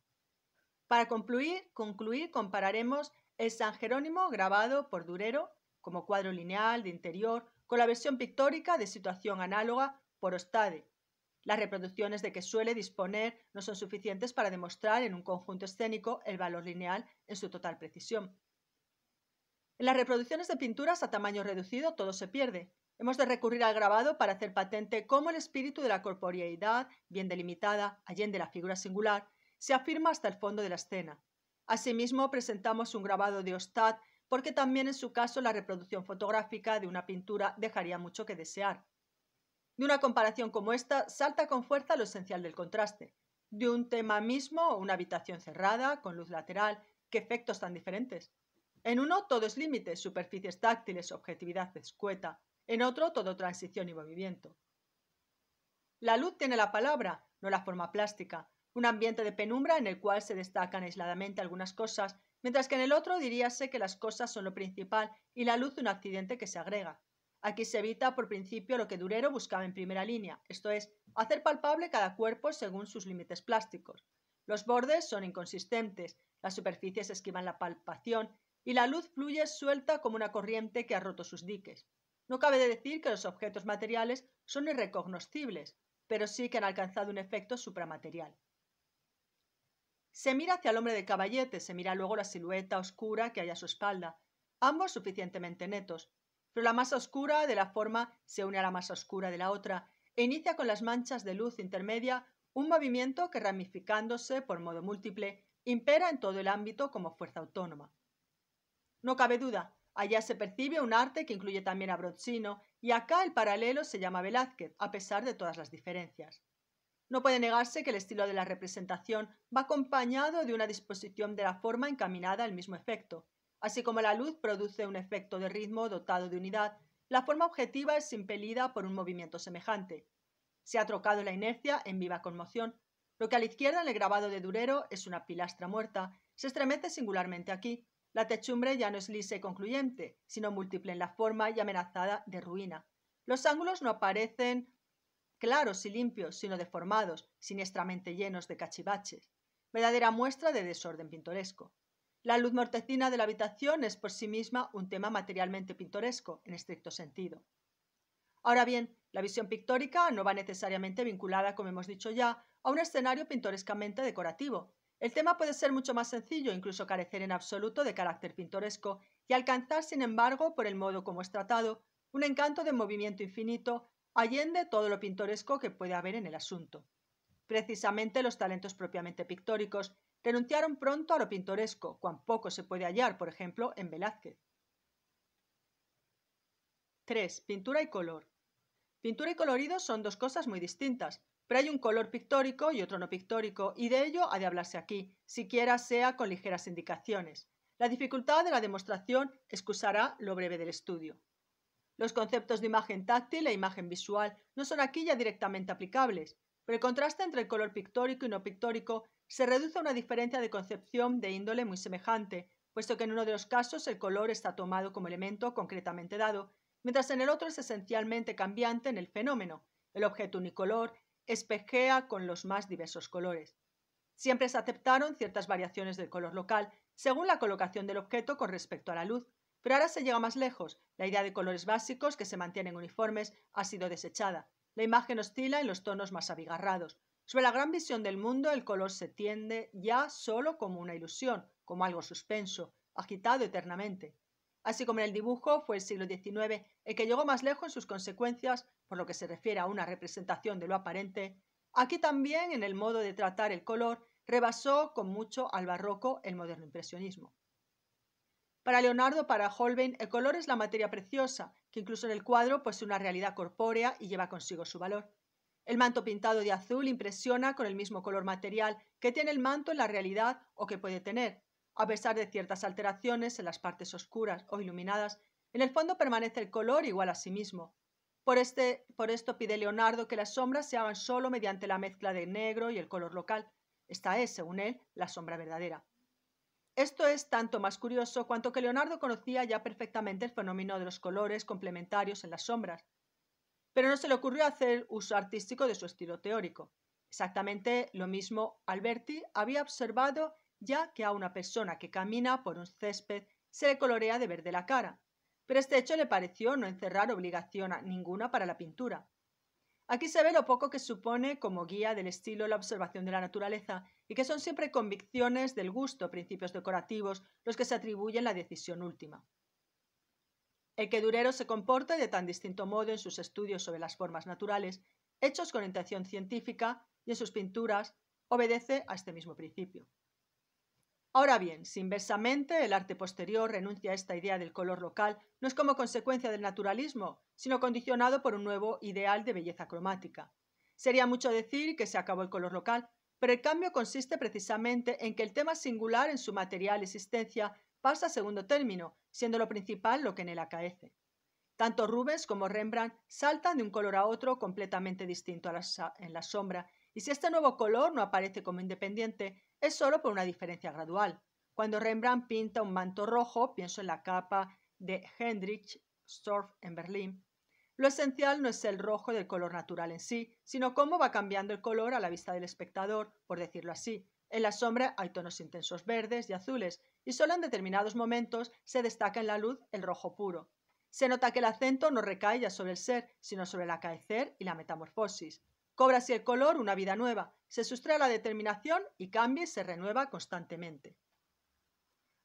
Para concluir, concluir compararemos el San Jerónimo grabado por Durero como cuadro lineal de interior, con la versión pictórica de situación análoga por Ostade. Las reproducciones de que suele disponer no son suficientes para demostrar en un conjunto escénico el valor lineal en su total precisión. En las reproducciones de pinturas a tamaño reducido todo se pierde. Hemos de recurrir al grabado para hacer patente cómo el espíritu de la corporeidad, bien delimitada, allende la figura singular, se afirma hasta el fondo de la escena. Asimismo, presentamos un grabado de ostade porque también en su caso la reproducción fotográfica de una pintura dejaría mucho que desear. De una comparación como esta salta con fuerza lo esencial del contraste. De un tema mismo, una habitación cerrada, con luz lateral, qué efectos tan diferentes. En uno todo es límite, superficies táctiles, objetividad escueta. En otro todo transición y movimiento. La luz tiene la palabra, no la forma plástica. Un ambiente de penumbra en el cual se destacan aisladamente algunas cosas Mientras que en el otro diríase que las cosas son lo principal y la luz un accidente que se agrega. Aquí se evita por principio lo que Durero buscaba en primera línea, esto es, hacer palpable cada cuerpo según sus límites plásticos. Los bordes son inconsistentes, las superficies esquivan la palpación y la luz fluye suelta como una corriente que ha roto sus diques. No cabe de decir que los objetos materiales son irrecognoscibles, pero sí que han alcanzado un efecto supramaterial. Se mira hacia el hombre de caballete, se mira luego la silueta oscura que hay a su espalda, ambos suficientemente netos, pero la masa oscura de la forma se une a la masa oscura de la otra e inicia con las manchas de luz intermedia un movimiento que ramificándose por modo múltiple impera en todo el ámbito como fuerza autónoma. No cabe duda, allá se percibe un arte que incluye también a Brodzino y acá el paralelo se llama Velázquez, a pesar de todas las diferencias. No puede negarse que el estilo de la representación va acompañado de una disposición de la forma encaminada al mismo efecto. Así como la luz produce un efecto de ritmo dotado de unidad, la forma objetiva es impelida por un movimiento semejante. Se ha trocado la inercia en viva conmoción. Lo que a la izquierda en el grabado de Durero es una pilastra muerta, se estremece singularmente aquí. La techumbre ya no es lisa y concluyente, sino múltiple en la forma y amenazada de ruina. Los ángulos no aparecen claros y limpios, sino deformados, siniestramente llenos de cachivaches, verdadera muestra de desorden pintoresco. La luz mortecina de la habitación es por sí misma un tema materialmente pintoresco, en estricto sentido. Ahora bien, la visión pictórica no va necesariamente vinculada, como hemos dicho ya, a un escenario pintorescamente decorativo. El tema puede ser mucho más sencillo, incluso carecer en absoluto de carácter pintoresco, y alcanzar, sin embargo, por el modo como es tratado, un encanto de movimiento infinito Allende todo lo pintoresco que puede haber en el asunto. Precisamente los talentos propiamente pictóricos renunciaron pronto a lo pintoresco, cuan poco se puede hallar, por ejemplo, en Velázquez. 3. Pintura y color. Pintura y colorido son dos cosas muy distintas, pero hay un color pictórico y otro no pictórico, y de ello ha de hablarse aquí, siquiera sea con ligeras indicaciones. La dificultad de la demostración excusará lo breve del estudio. Los conceptos de imagen táctil e imagen visual no son aquí ya directamente aplicables, pero el contraste entre el color pictórico y no pictórico se reduce a una diferencia de concepción de índole muy semejante, puesto que en uno de los casos el color está tomado como elemento concretamente dado, mientras en el otro es esencialmente cambiante en el fenómeno. El objeto unicolor espejea con los más diversos colores. Siempre se aceptaron ciertas variaciones del color local según la colocación del objeto con respecto a la luz, pero ahora se llega más lejos. La idea de colores básicos que se mantienen uniformes ha sido desechada. La imagen oscila en los tonos más abigarrados. Sobre la gran visión del mundo, el color se tiende ya solo como una ilusión, como algo suspenso, agitado eternamente. Así como en el dibujo, fue el siglo XIX el que llegó más lejos en sus consecuencias por lo que se refiere a una representación de lo aparente, aquí también en el modo de tratar el color rebasó con mucho al barroco el moderno impresionismo. Para Leonardo, para Holbein, el color es la materia preciosa, que incluso en el cuadro posee pues, una realidad corpórea y lleva consigo su valor. El manto pintado de azul impresiona con el mismo color material que tiene el manto en la realidad o que puede tener, a pesar de ciertas alteraciones en las partes oscuras o iluminadas, en el fondo permanece el color igual a sí mismo. Por, este, por esto pide Leonardo que las sombras se hagan solo mediante la mezcla de negro y el color local. Esta es, según él, la sombra verdadera. Esto es tanto más curioso cuanto que Leonardo conocía ya perfectamente el fenómeno de los colores complementarios en las sombras, pero no se le ocurrió hacer uso artístico de su estilo teórico. Exactamente lo mismo Alberti había observado ya que a una persona que camina por un césped se le colorea de verde la cara, pero este hecho le pareció no encerrar obligación ninguna para la pintura. Aquí se ve lo poco que supone como guía del estilo la observación de la naturaleza y que son siempre convicciones del gusto, principios decorativos, los que se atribuyen la decisión última. El que Durero se comporte de tan distinto modo en sus estudios sobre las formas naturales, hechos con intención científica y en sus pinturas, obedece a este mismo principio. Ahora bien, si inversamente el arte posterior renuncia a esta idea del color local, no es como consecuencia del naturalismo, sino condicionado por un nuevo ideal de belleza cromática. Sería mucho decir que se acabó el color local, pero el cambio consiste precisamente en que el tema singular en su material existencia pasa a segundo término, siendo lo principal lo que en él acaece. Tanto Rubens como Rembrandt saltan de un color a otro completamente distinto en la sombra, y si este nuevo color no aparece como independiente, es solo por una diferencia gradual. Cuando Rembrandt pinta un manto rojo, pienso en la capa de Hendrich Storff en Berlín, lo esencial no es el rojo del color natural en sí, sino cómo va cambiando el color a la vista del espectador, por decirlo así. En la sombra hay tonos intensos verdes y azules, y solo en determinados momentos se destaca en la luz el rojo puro. Se nota que el acento no recae ya sobre el ser, sino sobre el acaecer y la metamorfosis. Cobra así el color una vida nueva, se sustrae la determinación y cambia y se renueva constantemente.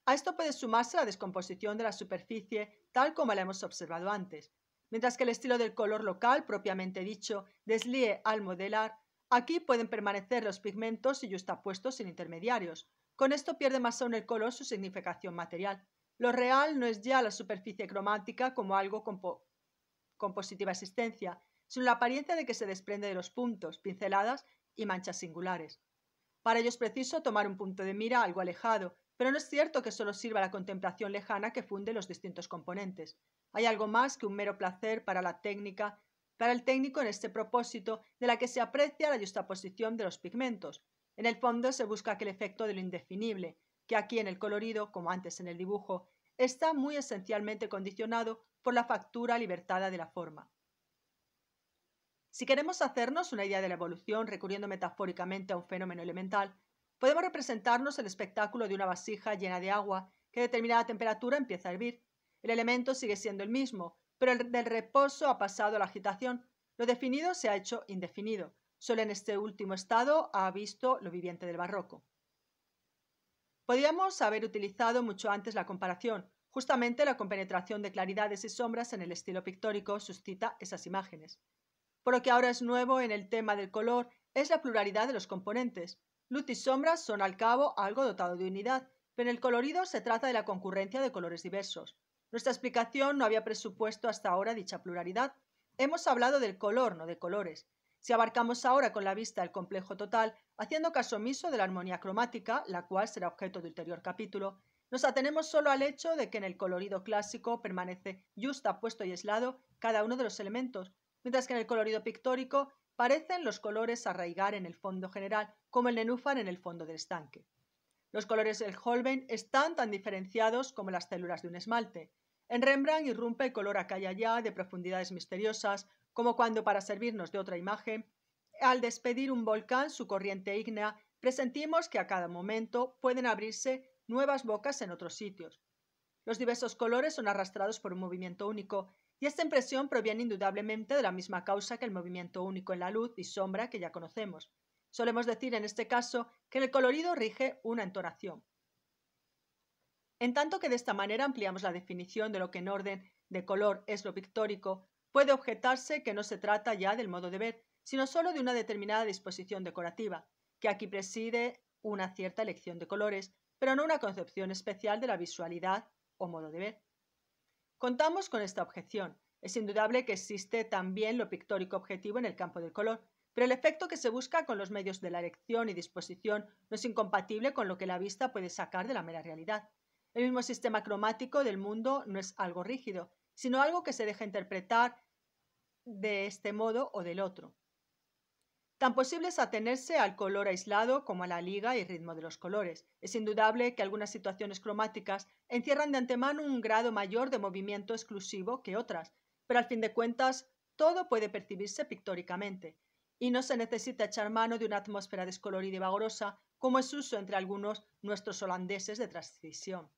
A esto puede sumarse la descomposición de la superficie tal como la hemos observado antes, mientras que el estilo del color local propiamente dicho deslíe al modelar, aquí pueden permanecer los pigmentos y puestos sin intermediarios. Con esto pierde más aún el color su significación material. Lo real no es ya la superficie cromática como algo con positiva existencia, sino la apariencia de que se desprende de los puntos, pinceladas y manchas singulares. Para ello es preciso tomar un punto de mira algo alejado, pero no es cierto que solo sirva la contemplación lejana que funde los distintos componentes. Hay algo más que un mero placer para la técnica, para el técnico en este propósito, de la que se aprecia la justaposición de los pigmentos. En el fondo se busca aquel efecto de lo indefinible, que aquí en el colorido, como antes en el dibujo, está muy esencialmente condicionado por la factura libertada de la forma. Si queremos hacernos una idea de la evolución recurriendo metafóricamente a un fenómeno elemental, podemos representarnos el espectáculo de una vasija llena de agua que a determinada temperatura empieza a hervir. El elemento sigue siendo el mismo, pero el del reposo ha pasado a la agitación. Lo definido se ha hecho indefinido. Solo en este último estado ha visto lo viviente del barroco. Podríamos haber utilizado mucho antes la comparación. Justamente la compenetración de claridades y sombras en el estilo pictórico suscita esas imágenes. Por lo que ahora es nuevo en el tema del color es la pluralidad de los componentes. Luz y sombra son al cabo algo dotado de unidad, pero en el colorido se trata de la concurrencia de colores diversos. Nuestra explicación no había presupuesto hasta ahora dicha pluralidad. Hemos hablado del color, no de colores. Si abarcamos ahora con la vista el complejo total, haciendo caso omiso de la armonía cromática, la cual será objeto de ulterior capítulo, nos atenemos solo al hecho de que en el colorido clásico permanece puesto y aislado cada uno de los elementos, mientras que en el colorido pictórico parecen los colores arraigar en el fondo general, como el nenúfar en el fondo del estanque. Los colores del Holbein están tan diferenciados como las células de un esmalte. En Rembrandt irrumpe el color acá y allá de profundidades misteriosas, como cuando, para servirnos de otra imagen, al despedir un volcán su corriente ígnea, presentimos que a cada momento pueden abrirse nuevas bocas en otros sitios. Los diversos colores son arrastrados por un movimiento único, y esta impresión proviene indudablemente de la misma causa que el movimiento único en la luz y sombra que ya conocemos. Solemos decir en este caso que el colorido rige una entonación. En tanto que de esta manera ampliamos la definición de lo que en orden de color es lo pictórico, puede objetarse que no se trata ya del modo de ver, sino solo de una determinada disposición decorativa, que aquí preside una cierta elección de colores, pero no una concepción especial de la visualidad o modo de ver. Contamos con esta objeción. Es indudable que existe también lo pictórico objetivo en el campo del color, pero el efecto que se busca con los medios de la elección y disposición no es incompatible con lo que la vista puede sacar de la mera realidad. El mismo sistema cromático del mundo no es algo rígido, sino algo que se deja interpretar de este modo o del otro tan posible es atenerse al color aislado como a la liga y ritmo de los colores. Es indudable que algunas situaciones cromáticas encierran de antemano un grado mayor de movimiento exclusivo que otras, pero al fin de cuentas todo puede percibirse pictóricamente, y no se necesita echar mano de una atmósfera descolorida y vagorosa como es uso entre algunos nuestros holandeses de transición.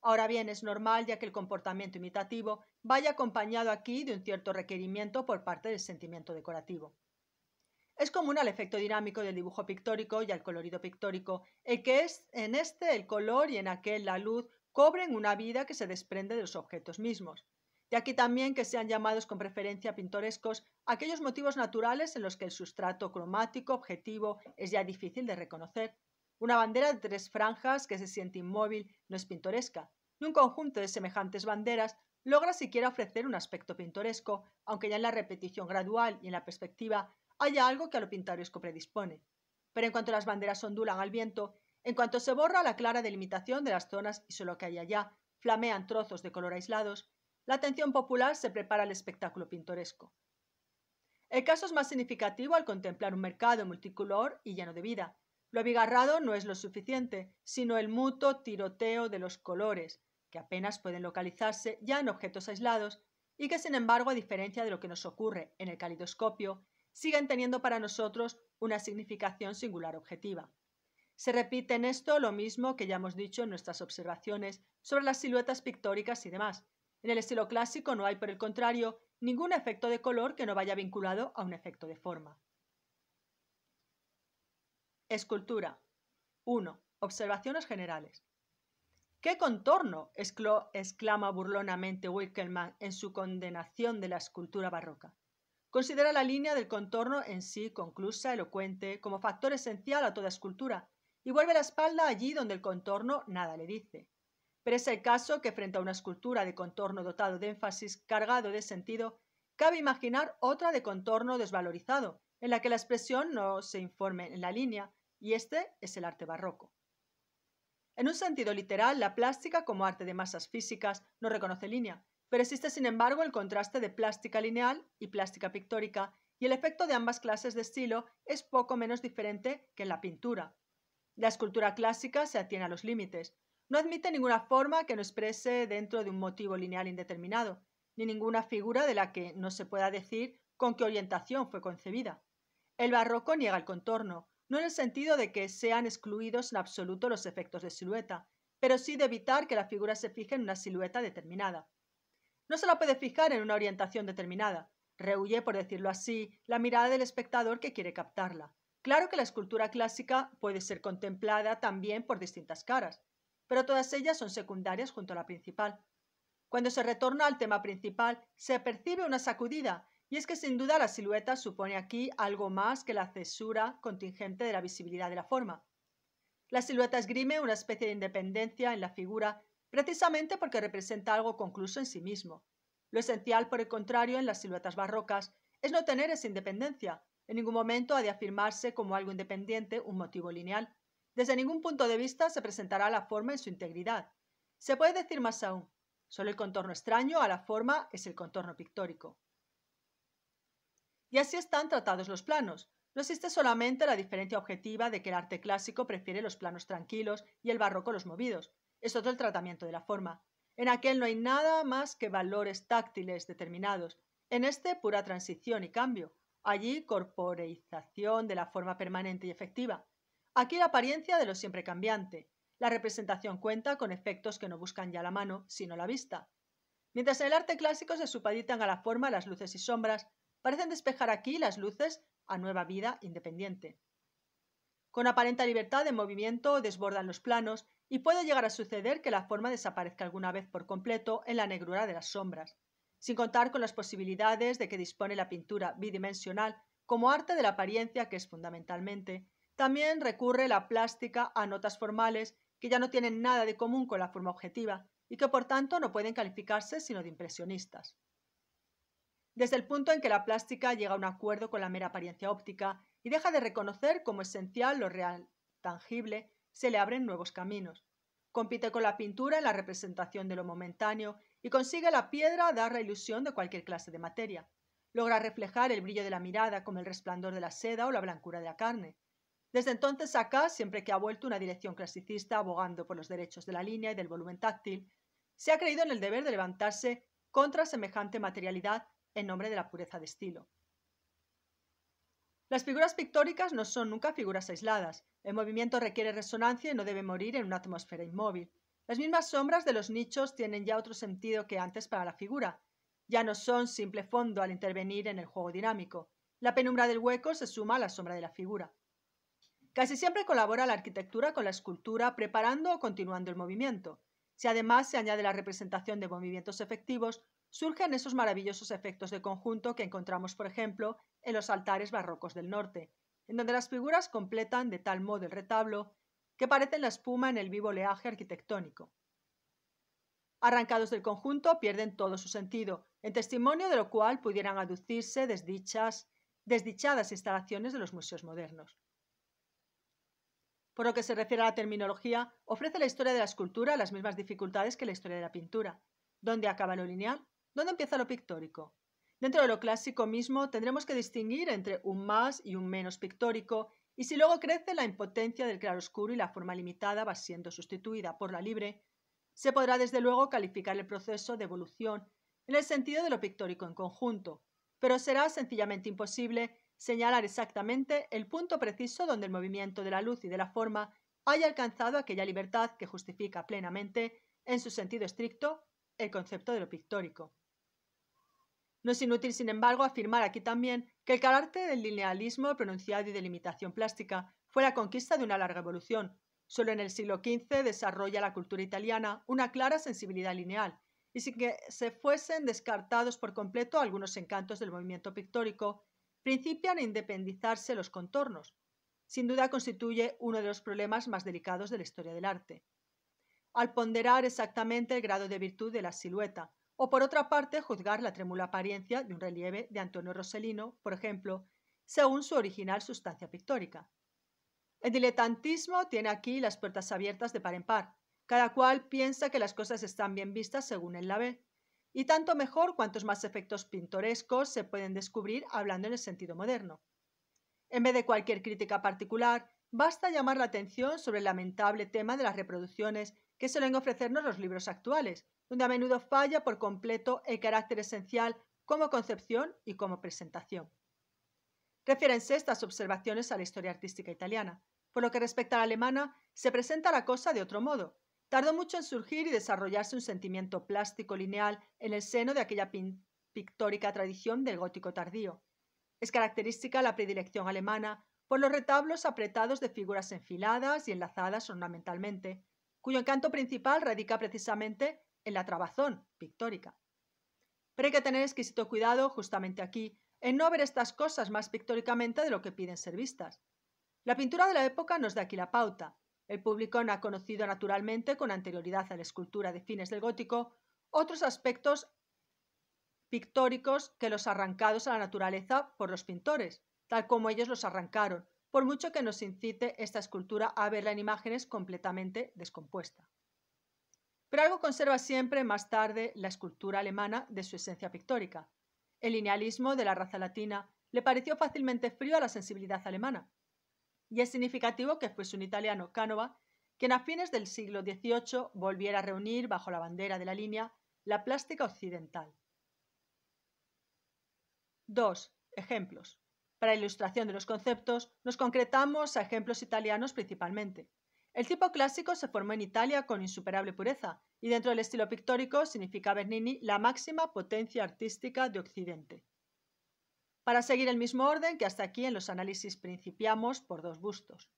Ahora bien, es normal ya que el comportamiento imitativo vaya acompañado aquí de un cierto requerimiento por parte del sentimiento decorativo. Es común al efecto dinámico del dibujo pictórico y al colorido pictórico, el que es en este el color y en aquel la luz cobren una vida que se desprende de los objetos mismos. De aquí también que sean llamados con preferencia pintorescos aquellos motivos naturales en los que el sustrato cromático objetivo es ya difícil de reconocer. Una bandera de tres franjas que se siente inmóvil no es pintoresca, Ni un conjunto de semejantes banderas logra siquiera ofrecer un aspecto pintoresco, aunque ya en la repetición gradual y en la perspectiva haya algo que a lo pintoresco predispone. Pero en cuanto las banderas ondulan al viento, en cuanto se borra la clara delimitación de las zonas y solo que hay allá flamean trozos de color aislados, la atención popular se prepara al espectáculo pintoresco. El caso es más significativo al contemplar un mercado multicolor y lleno de vida. Lo abigarrado no es lo suficiente, sino el mutuo tiroteo de los colores, que apenas pueden localizarse ya en objetos aislados y que sin embargo, a diferencia de lo que nos ocurre en el calidoscopio, siguen teniendo para nosotros una significación singular objetiva. Se repite en esto lo mismo que ya hemos dicho en nuestras observaciones sobre las siluetas pictóricas y demás. En el estilo clásico no hay, por el contrario, ningún efecto de color que no vaya vinculado a un efecto de forma. Escultura. 1. Observaciones generales. ¿Qué contorno? exclama burlonamente Wickelmann en su condenación de la escultura barroca. Considera la línea del contorno en sí conclusa, elocuente, como factor esencial a toda escultura, y vuelve la espalda allí donde el contorno nada le dice. Pero es el caso que frente a una escultura de contorno dotado de énfasis cargado de sentido, cabe imaginar otra de contorno desvalorizado, en la que la expresión no se informe en la línea, y este es el arte barroco. En un sentido literal, la plástica como arte de masas físicas no reconoce línea, pero existe sin embargo el contraste de plástica lineal y plástica pictórica, y el efecto de ambas clases de estilo es poco menos diferente que en la pintura. La escultura clásica se atiene a los límites. No admite ninguna forma que no exprese dentro de un motivo lineal indeterminado, ni ninguna figura de la que no se pueda decir con qué orientación fue concebida. El barroco niega el contorno, no en el sentido de que sean excluidos en absoluto los efectos de silueta, pero sí de evitar que la figura se fije en una silueta determinada no se la puede fijar en una orientación determinada. Rehuye, por decirlo así, la mirada del espectador que quiere captarla. Claro que la escultura clásica puede ser contemplada también por distintas caras, pero todas ellas son secundarias junto a la principal. Cuando se retorna al tema principal, se percibe una sacudida, y es que sin duda la silueta supone aquí algo más que la cesura contingente de la visibilidad de la forma. La silueta esgrime una especie de independencia en la figura precisamente porque representa algo concluso en sí mismo. Lo esencial, por el contrario, en las siluetas barrocas es no tener esa independencia. En ningún momento ha de afirmarse como algo independiente un motivo lineal. Desde ningún punto de vista se presentará la forma en su integridad. Se puede decir más aún, solo el contorno extraño a la forma es el contorno pictórico. Y así están tratados los planos. No existe solamente la diferencia objetiva de que el arte clásico prefiere los planos tranquilos y el barroco los movidos, es otro el tratamiento de la forma. En aquel no hay nada más que valores táctiles determinados. En este, pura transición y cambio. Allí, corporeización de la forma permanente y efectiva. Aquí, la apariencia de lo siempre cambiante. La representación cuenta con efectos que no buscan ya la mano, sino la vista. Mientras en el arte clásico se supaditan a la forma las luces y sombras, parecen despejar aquí las luces a nueva vida independiente. Con aparenta libertad de movimiento desbordan los planos y puede llegar a suceder que la forma desaparezca alguna vez por completo en la negrura de las sombras, sin contar con las posibilidades de que dispone la pintura bidimensional como arte de la apariencia que es fundamentalmente. También recurre la plástica a notas formales que ya no tienen nada de común con la forma objetiva y que por tanto no pueden calificarse sino de impresionistas. Desde el punto en que la plástica llega a un acuerdo con la mera apariencia óptica y deja de reconocer como esencial lo real, tangible, se le abren nuevos caminos. Compite con la pintura en la representación de lo momentáneo y consigue la piedra dar la ilusión de cualquier clase de materia. Logra reflejar el brillo de la mirada como el resplandor de la seda o la blancura de la carne. Desde entonces acá, siempre que ha vuelto una dirección clasicista abogando por los derechos de la línea y del volumen táctil, se ha creído en el deber de levantarse contra semejante materialidad en nombre de la pureza de estilo. Las figuras pictóricas no son nunca figuras aisladas. El movimiento requiere resonancia y no debe morir en una atmósfera inmóvil. Las mismas sombras de los nichos tienen ya otro sentido que antes para la figura. Ya no son simple fondo al intervenir en el juego dinámico. La penumbra del hueco se suma a la sombra de la figura. Casi siempre colabora la arquitectura con la escultura preparando o continuando el movimiento. Si además se añade la representación de movimientos efectivos, surgen esos maravillosos efectos de conjunto que encontramos, por ejemplo, en los altares barrocos del norte, en donde las figuras completan de tal modo el retablo que parecen la espuma en el vivo oleaje arquitectónico. Arrancados del conjunto pierden todo su sentido, en testimonio de lo cual pudieran aducirse desdichadas instalaciones de los museos modernos. Por lo que se refiere a la terminología, ofrece la historia de la escultura las mismas dificultades que la historia de la pintura. donde acaba lo lineal? ¿Dónde empieza lo pictórico? Dentro de lo clásico mismo tendremos que distinguir entre un más y un menos pictórico, y si luego crece la impotencia del claro oscuro y la forma limitada va siendo sustituida por la libre, se podrá desde luego calificar el proceso de evolución en el sentido de lo pictórico en conjunto, pero será sencillamente imposible señalar exactamente el punto preciso donde el movimiento de la luz y de la forma haya alcanzado aquella libertad que justifica plenamente, en su sentido estricto, el concepto de lo pictórico. No es inútil, sin embargo, afirmar aquí también que el carácter del linealismo pronunciado y de limitación plástica fue la conquista de una larga evolución. Solo en el siglo XV desarrolla la cultura italiana una clara sensibilidad lineal, y sin que se fuesen descartados por completo algunos encantos del movimiento pictórico, principian a independizarse los contornos. Sin duda constituye uno de los problemas más delicados de la historia del arte. Al ponderar exactamente el grado de virtud de la silueta, o por otra parte, juzgar la trémula apariencia de un relieve de Antonio Rossellino, por ejemplo, según su original sustancia pictórica. El diletantismo tiene aquí las puertas abiertas de par en par. Cada cual piensa que las cosas están bien vistas según él la ve. Y tanto mejor cuantos más efectos pintorescos se pueden descubrir hablando en el sentido moderno. En vez de cualquier crítica particular, basta llamar la atención sobre el lamentable tema de las reproducciones que suelen ofrecernos los libros actuales, donde a menudo falla por completo el carácter esencial como concepción y como presentación. Refiérense estas observaciones a la historia artística italiana. Por lo que respecta a la alemana, se presenta la cosa de otro modo. Tardó mucho en surgir y desarrollarse un sentimiento plástico lineal en el seno de aquella pictórica tradición del gótico tardío. Es característica la predilección alemana por los retablos apretados de figuras enfiladas y enlazadas ornamentalmente, cuyo encanto principal radica precisamente en la trabazón pictórica. Pero hay que tener exquisito cuidado justamente aquí en no ver estas cosas más pictóricamente de lo que piden ser vistas. La pintura de la época nos da aquí la pauta. El público ha conocido naturalmente con anterioridad a la escultura de fines del gótico otros aspectos pictóricos que los arrancados a la naturaleza por los pintores, tal como ellos los arrancaron, por mucho que nos incite esta escultura a verla en imágenes completamente descompuesta algo conserva siempre más tarde la escultura alemana de su esencia pictórica. El linealismo de la raza latina le pareció fácilmente frío a la sensibilidad alemana. Y es significativo que fuese un italiano, Cánova, quien a fines del siglo XVIII volviera a reunir bajo la bandera de la línea la plástica occidental. 2. Ejemplos. Para ilustración de los conceptos, nos concretamos a ejemplos italianos principalmente. El tipo clásico se formó en Italia con insuperable pureza, y dentro del estilo pictórico significa Bernini la máxima potencia artística de Occidente. Para seguir el mismo orden que hasta aquí en los análisis principiamos por dos bustos.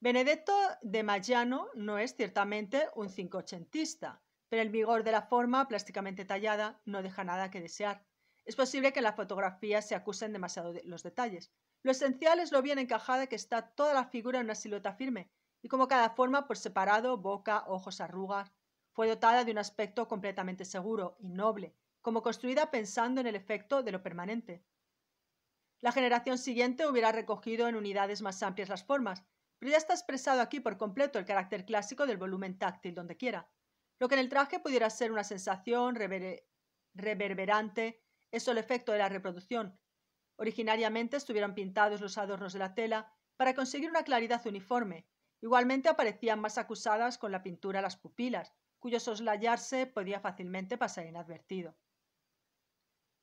Benedetto de Maggiano no es ciertamente un cincochentista, pero el vigor de la forma plásticamente tallada no deja nada que desear. Es posible que en la fotografía se acusen demasiado de los detalles, lo esencial es lo bien encajada que está toda la figura en una silueta firme, y como cada forma por separado, boca, ojos, arrugas, fue dotada de un aspecto completamente seguro y noble, como construida pensando en el efecto de lo permanente. La generación siguiente hubiera recogido en unidades más amplias las formas, pero ya está expresado aquí por completo el carácter clásico del volumen táctil donde quiera. Lo que en el traje pudiera ser una sensación reverberante es el efecto de la reproducción, Originariamente estuvieron pintados los adornos de la tela para conseguir una claridad uniforme. Igualmente aparecían más acusadas con la pintura las pupilas, cuyo soslayarse podía fácilmente pasar inadvertido.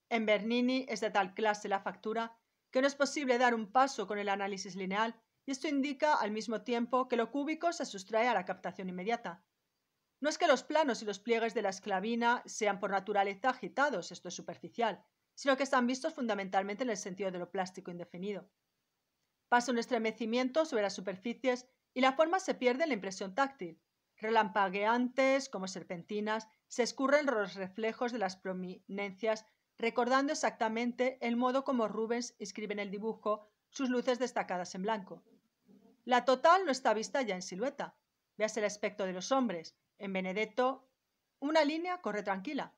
En Bernini es de tal clase la factura que no es posible dar un paso con el análisis lineal, y esto indica al mismo tiempo que lo cúbico se sustrae a la captación inmediata. No es que los planos y los pliegues de la esclavina sean por naturaleza agitados, esto es superficial, sino que están vistos fundamentalmente en el sentido de lo plástico indefinido. Pasa un estremecimiento sobre las superficies y la forma se pierde en la impresión táctil. Relampagueantes, como serpentinas, se escurren los reflejos de las prominencias, recordando exactamente el modo como Rubens escribe en el dibujo sus luces destacadas en blanco. La total no está vista ya en silueta. Veas el aspecto de los hombres. En Benedetto, una línea corre tranquila.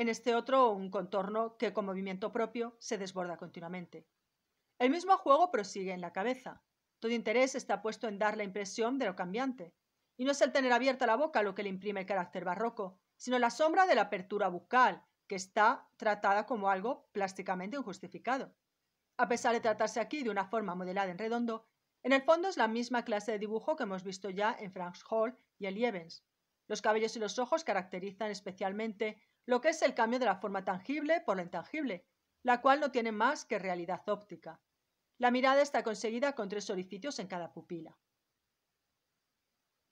En este otro, un contorno que con movimiento propio se desborda continuamente. El mismo juego prosigue en la cabeza. Todo interés está puesto en dar la impresión de lo cambiante. Y no es el tener abierta la boca lo que le imprime el carácter barroco, sino la sombra de la apertura bucal, que está tratada como algo plásticamente injustificado. A pesar de tratarse aquí de una forma modelada en redondo, en el fondo es la misma clase de dibujo que hemos visto ya en Frank Hall y el Lievens. Los cabellos y los ojos caracterizan especialmente lo que es el cambio de la forma tangible por la intangible, la cual no tiene más que realidad óptica. La mirada está conseguida con tres orificios en cada pupila.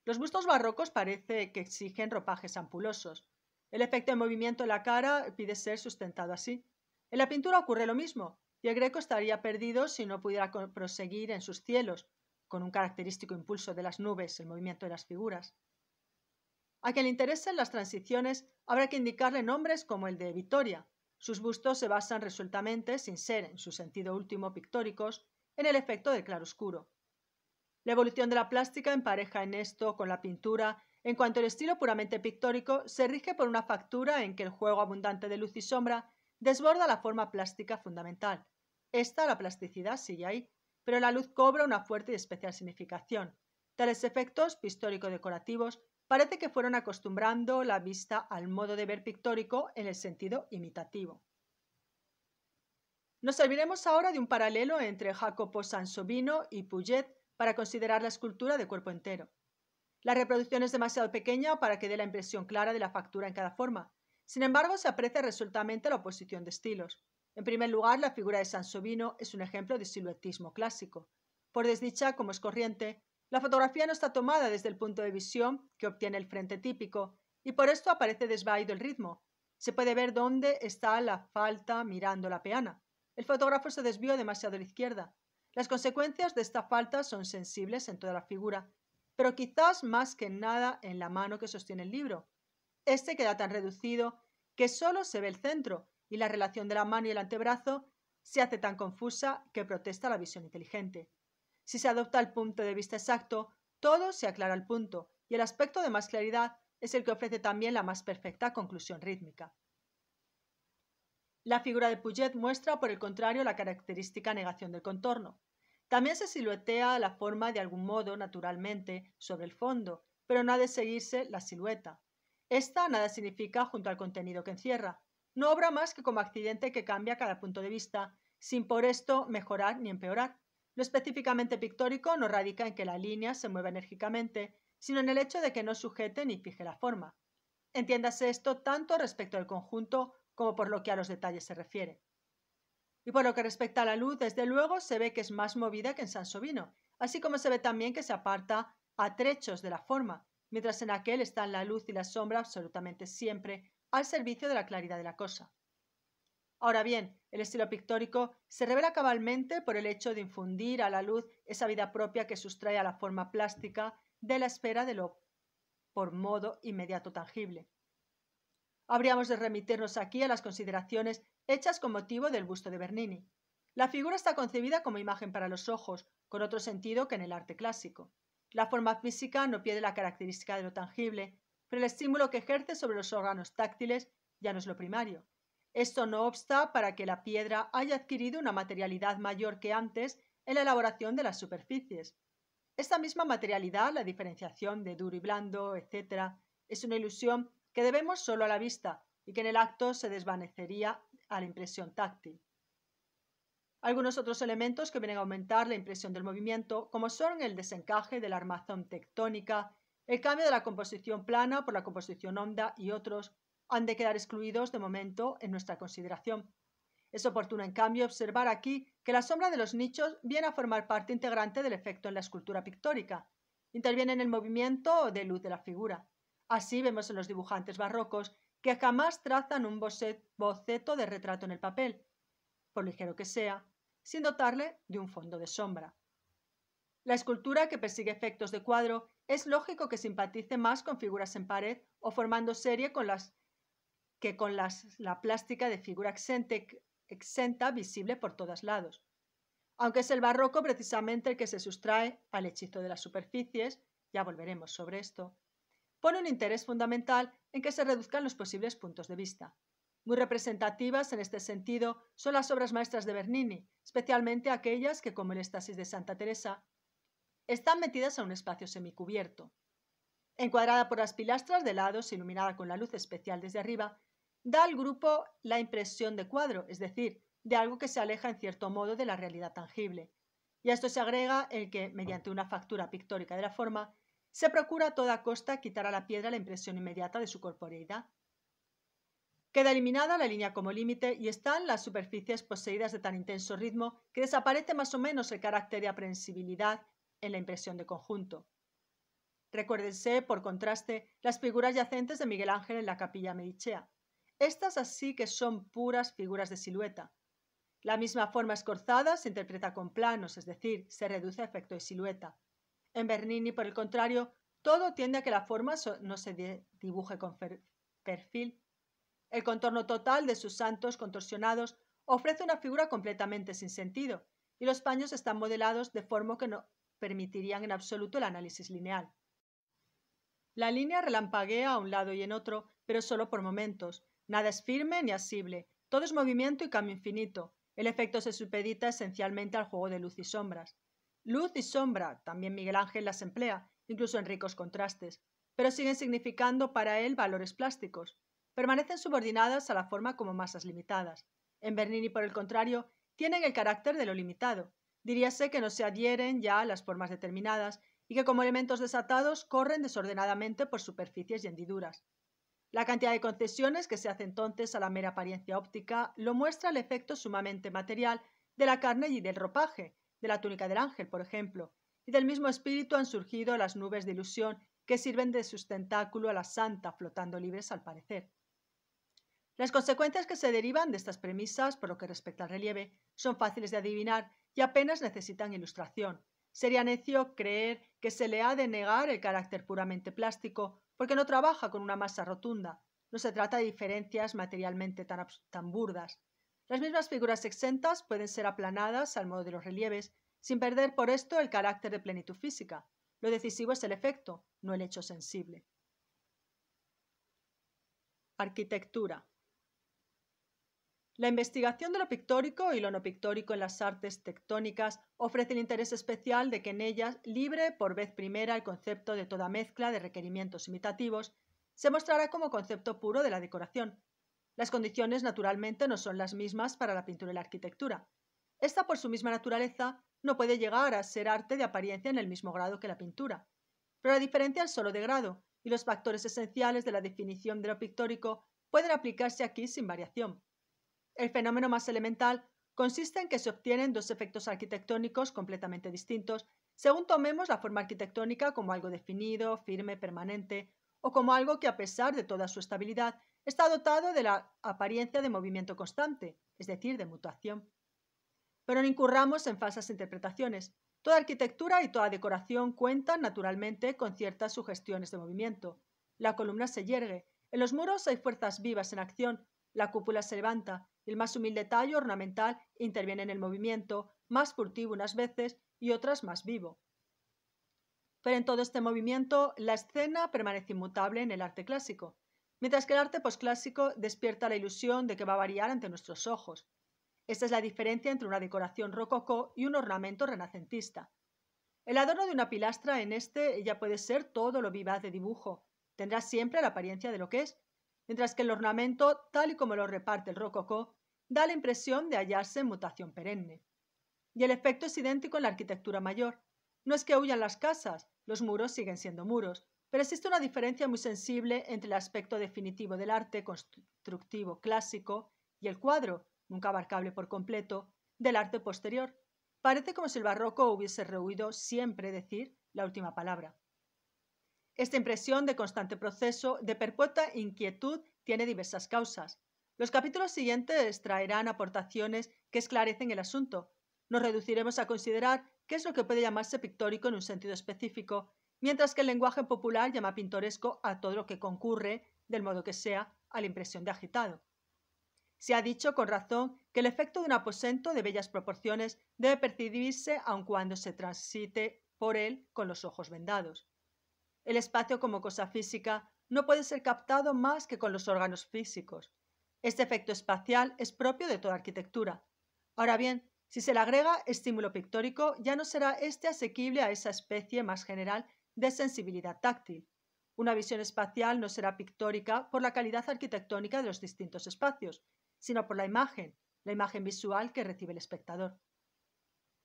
Los bustos barrocos parece que exigen ropajes ampulosos. El efecto de movimiento en la cara pide ser sustentado así. En la pintura ocurre lo mismo, y el greco estaría perdido si no pudiera proseguir en sus cielos, con un característico impulso de las nubes, el movimiento de las figuras. A quien le interesen las transiciones, habrá que indicarle nombres como el de Vitoria. Sus bustos se basan resueltamente, sin ser en su sentido último pictóricos, en el efecto del claroscuro. La evolución de la plástica empareja en esto con la pintura, en cuanto el estilo puramente pictórico se rige por una factura en que el juego abundante de luz y sombra desborda la forma plástica fundamental. Esta, la plasticidad, sigue ahí, pero la luz cobra una fuerte y especial significación. Tales efectos pictórico-decorativos parece que fueron acostumbrando la vista al modo de ver pictórico en el sentido imitativo. Nos serviremos ahora de un paralelo entre Jacopo Sansovino y Puget para considerar la escultura de cuerpo entero. La reproducción es demasiado pequeña para que dé la impresión clara de la factura en cada forma. Sin embargo, se aprecia resueltamente la oposición de estilos. En primer lugar, la figura de Sansovino es un ejemplo de siluetismo clásico. Por desdicha, como es corriente, la fotografía no está tomada desde el punto de visión que obtiene el frente típico, y por esto aparece desvaído el ritmo. Se puede ver dónde está la falta mirando la peana. El fotógrafo se desvió demasiado a la izquierda. Las consecuencias de esta falta son sensibles en toda la figura, pero quizás más que nada en la mano que sostiene el libro. Este queda tan reducido que solo se ve el centro, y la relación de la mano y el antebrazo se hace tan confusa que protesta la visión inteligente. Si se adopta el punto de vista exacto, todo se aclara al punto, y el aspecto de más claridad es el que ofrece también la más perfecta conclusión rítmica. La figura de Puget muestra, por el contrario, la característica negación del contorno. También se siluetea la forma de algún modo, naturalmente, sobre el fondo, pero no ha de seguirse la silueta. Esta nada significa junto al contenido que encierra. No obra más que como accidente que cambia cada punto de vista, sin por esto mejorar ni empeorar. Lo específicamente pictórico no radica en que la línea se mueva enérgicamente, sino en el hecho de que no sujete ni fije la forma. Entiéndase esto tanto respecto al conjunto como por lo que a los detalles se refiere. Y por lo que respecta a la luz, desde luego se ve que es más movida que en Sansovino, así como se ve también que se aparta a trechos de la forma, mientras en aquel están la luz y la sombra absolutamente siempre al servicio de la claridad de la cosa. Ahora bien, el estilo pictórico se revela cabalmente por el hecho de infundir a la luz esa vida propia que sustrae a la forma plástica de la esfera de lo por modo inmediato tangible. Habríamos de remitirnos aquí a las consideraciones hechas con motivo del busto de Bernini. La figura está concebida como imagen para los ojos, con otro sentido que en el arte clásico. La forma física no pierde la característica de lo tangible, pero el estímulo que ejerce sobre los órganos táctiles ya no es lo primario. Esto no obsta para que la piedra haya adquirido una materialidad mayor que antes en la elaboración de las superficies. Esta misma materialidad, la diferenciación de duro y blando, etc., es una ilusión que debemos solo a la vista y que en el acto se desvanecería a la impresión táctil. Algunos otros elementos que vienen a aumentar la impresión del movimiento, como son el desencaje de la armazón tectónica, el cambio de la composición plana por la composición onda y otros, han de quedar excluidos de momento en nuestra consideración. Es oportuno, en cambio, observar aquí que la sombra de los nichos viene a formar parte integrante del efecto en la escultura pictórica. Interviene en el movimiento de luz de la figura. Así vemos en los dibujantes barrocos que jamás trazan un boceto de retrato en el papel, por ligero que sea, sin dotarle de un fondo de sombra. La escultura que persigue efectos de cuadro es lógico que simpatice más con figuras en pared o formando serie con las que con la plástica de figura exenta visible por todos lados. Aunque es el barroco precisamente el que se sustrae al hechizo de las superficies, ya volveremos sobre esto, pone un interés fundamental en que se reduzcan los posibles puntos de vista. Muy representativas en este sentido son las obras maestras de Bernini, especialmente aquellas que, como el Estasis de Santa Teresa, están metidas en un espacio semicubierto. Encuadrada por las pilastras de lados, iluminada con la luz especial desde arriba, da al grupo la impresión de cuadro, es decir, de algo que se aleja en cierto modo de la realidad tangible. Y a esto se agrega el que, mediante una factura pictórica de la forma, se procura a toda costa quitar a la piedra la impresión inmediata de su corporeidad. Queda eliminada la línea como límite y están las superficies poseídas de tan intenso ritmo que desaparece más o menos el carácter de aprensibilidad en la impresión de conjunto. Recuérdense, por contraste, las figuras yacentes de Miguel Ángel en la capilla medicea. Estas así que son puras figuras de silueta. La misma forma escorzada se interpreta con planos, es decir, se reduce a efecto de silueta. En Bernini, por el contrario, todo tiende a que la forma no se dibuje con perfil. El contorno total de sus santos contorsionados ofrece una figura completamente sin sentido, y los paños están modelados de forma que no permitirían en absoluto el análisis lineal. La línea relampaguea a un lado y en otro, pero solo por momentos, Nada es firme ni asible, todo es movimiento y cambio infinito. El efecto se supedita esencialmente al juego de luz y sombras. Luz y sombra, también Miguel Ángel las emplea, incluso en ricos contrastes, pero siguen significando para él valores plásticos. Permanecen subordinadas a la forma como masas limitadas. En Bernini, por el contrario, tienen el carácter de lo limitado. Diríase que no se adhieren ya a las formas determinadas y que como elementos desatados corren desordenadamente por superficies y hendiduras. La cantidad de concesiones que se hace entonces a la mera apariencia óptica lo muestra el efecto sumamente material de la carne y del ropaje, de la túnica del ángel, por ejemplo, y del mismo espíritu han surgido las nubes de ilusión que sirven de sustentáculo a la santa, flotando libres al parecer. Las consecuencias que se derivan de estas premisas, por lo que respecta al relieve, son fáciles de adivinar y apenas necesitan ilustración. Sería necio creer que se le ha de negar el carácter puramente plástico porque no trabaja con una masa rotunda, no se trata de diferencias materialmente tan, tan burdas. Las mismas figuras exentas pueden ser aplanadas al modo de los relieves, sin perder por esto el carácter de plenitud física. Lo decisivo es el efecto, no el hecho sensible. Arquitectura. La investigación de lo pictórico y lo no pictórico en las artes tectónicas ofrece el interés especial de que en ellas libre por vez primera el concepto de toda mezcla de requerimientos imitativos, se mostrará como concepto puro de la decoración. Las condiciones naturalmente no son las mismas para la pintura y la arquitectura. Esta por su misma naturaleza no puede llegar a ser arte de apariencia en el mismo grado que la pintura. Pero la diferencia es solo de grado, y los factores esenciales de la definición de lo pictórico pueden aplicarse aquí sin variación. El fenómeno más elemental consiste en que se obtienen dos efectos arquitectónicos completamente distintos, según tomemos la forma arquitectónica como algo definido, firme, permanente, o como algo que a pesar de toda su estabilidad está dotado de la apariencia de movimiento constante, es decir, de mutación. Pero no incurramos en falsas interpretaciones. Toda arquitectura y toda decoración cuentan naturalmente con ciertas sugestiones de movimiento. La columna se yergue, en los muros hay fuerzas vivas en acción, la cúpula se levanta, el más humilde tallo ornamental interviene en el movimiento, más furtivo unas veces y otras más vivo. Pero en todo este movimiento, la escena permanece inmutable en el arte clásico, mientras que el arte posclásico despierta la ilusión de que va a variar ante nuestros ojos. Esta es la diferencia entre una decoración rococó y un ornamento renacentista. El adorno de una pilastra en este ya puede ser todo lo vivaz de dibujo, tendrá siempre la apariencia de lo que es, mientras que el ornamento, tal y como lo reparte el rococó, da la impresión de hallarse en mutación perenne. Y el efecto es idéntico en la arquitectura mayor. No es que huyan las casas, los muros siguen siendo muros, pero existe una diferencia muy sensible entre el aspecto definitivo del arte constructivo clásico y el cuadro, nunca abarcable por completo, del arte posterior. Parece como si el barroco hubiese rehuido siempre decir la última palabra. Esta impresión de constante proceso, de perpetua inquietud, tiene diversas causas. Los capítulos siguientes traerán aportaciones que esclarecen el asunto. Nos reduciremos a considerar qué es lo que puede llamarse pictórico en un sentido específico, mientras que el lenguaje popular llama pintoresco a todo lo que concurre, del modo que sea, a la impresión de agitado. Se ha dicho con razón que el efecto de un aposento de bellas proporciones debe percibirse aun cuando se transite por él con los ojos vendados. El espacio como cosa física no puede ser captado más que con los órganos físicos. Este efecto espacial es propio de toda arquitectura. Ahora bien, si se le agrega estímulo pictórico, ya no será este asequible a esa especie más general de sensibilidad táctil. Una visión espacial no será pictórica por la calidad arquitectónica de los distintos espacios, sino por la imagen, la imagen visual que recibe el espectador.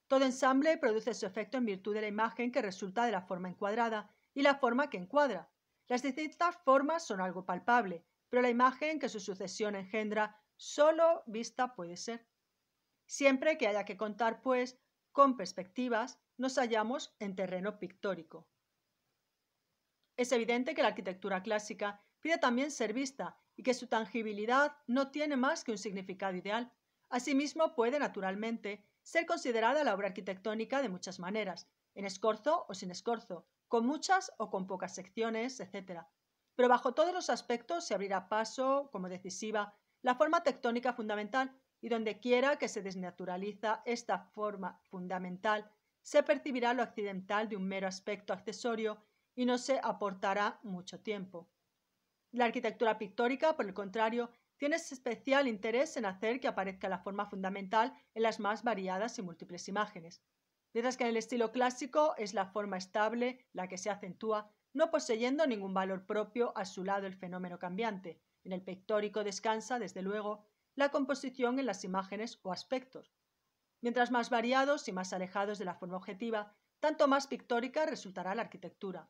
Todo ensamble produce su efecto en virtud de la imagen que resulta de la forma encuadrada y la forma que encuadra. Las distintas formas son algo palpable, pero la imagen que su sucesión engendra solo vista puede ser. Siempre que haya que contar, pues, con perspectivas, nos hallamos en terreno pictórico. Es evidente que la arquitectura clásica pide también ser vista y que su tangibilidad no tiene más que un significado ideal. Asimismo, puede, naturalmente, ser considerada la obra arquitectónica de muchas maneras, en escorzo o sin escorzo, con muchas o con pocas secciones, etc pero bajo todos los aspectos se abrirá paso, como decisiva, la forma tectónica fundamental y donde quiera que se desnaturaliza esta forma fundamental, se percibirá lo accidental de un mero aspecto accesorio y no se aportará mucho tiempo. La arquitectura pictórica, por el contrario, tiene especial interés en hacer que aparezca la forma fundamental en las más variadas y múltiples imágenes. Mientras que en el estilo clásico es la forma estable la que se acentúa, no poseyendo ningún valor propio a su lado el fenómeno cambiante. En el pictórico descansa, desde luego, la composición en las imágenes o aspectos. Mientras más variados y más alejados de la forma objetiva, tanto más pictórica resultará la arquitectura.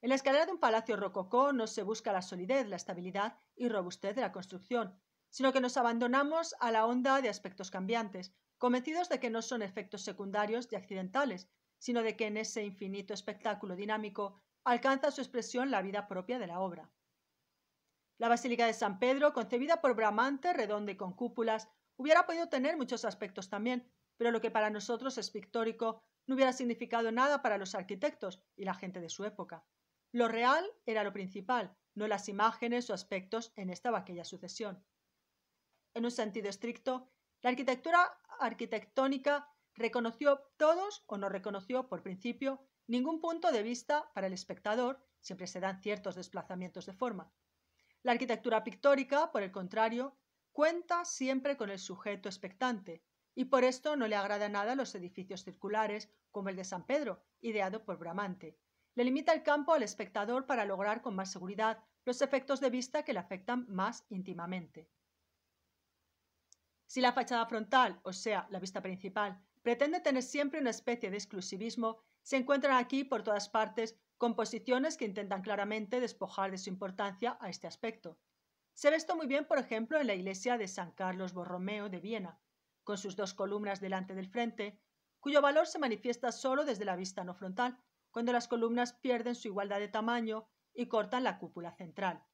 En la escalera de un palacio rococó no se busca la solidez, la estabilidad y robustez de la construcción, sino que nos abandonamos a la onda de aspectos cambiantes, convencidos de que no son efectos secundarios y accidentales, sino de que en ese infinito espectáculo dinámico alcanza su expresión la vida propia de la obra. La Basílica de San Pedro, concebida por Bramante, redonda y con cúpulas, hubiera podido tener muchos aspectos también, pero lo que para nosotros es pictórico no hubiera significado nada para los arquitectos y la gente de su época. Lo real era lo principal, no las imágenes o aspectos en esta o aquella sucesión. En un sentido estricto, la arquitectura arquitectónica reconoció todos o no reconoció, por principio, ningún punto de vista para el espectador, siempre se dan ciertos desplazamientos de forma. La arquitectura pictórica, por el contrario, cuenta siempre con el sujeto expectante, y por esto no le agrada nada los edificios circulares, como el de San Pedro, ideado por Bramante. Le limita el campo al espectador para lograr con más seguridad los efectos de vista que le afectan más íntimamente. Si la fachada frontal, o sea, la vista principal, pretende tener siempre una especie de exclusivismo, se encuentran aquí por todas partes composiciones que intentan claramente despojar de su importancia a este aspecto. Se ve esto muy bien, por ejemplo, en la iglesia de San Carlos Borromeo de Viena, con sus dos columnas delante del frente, cuyo valor se manifiesta solo desde la vista no frontal, cuando las columnas pierden su igualdad de tamaño y cortan la cúpula central.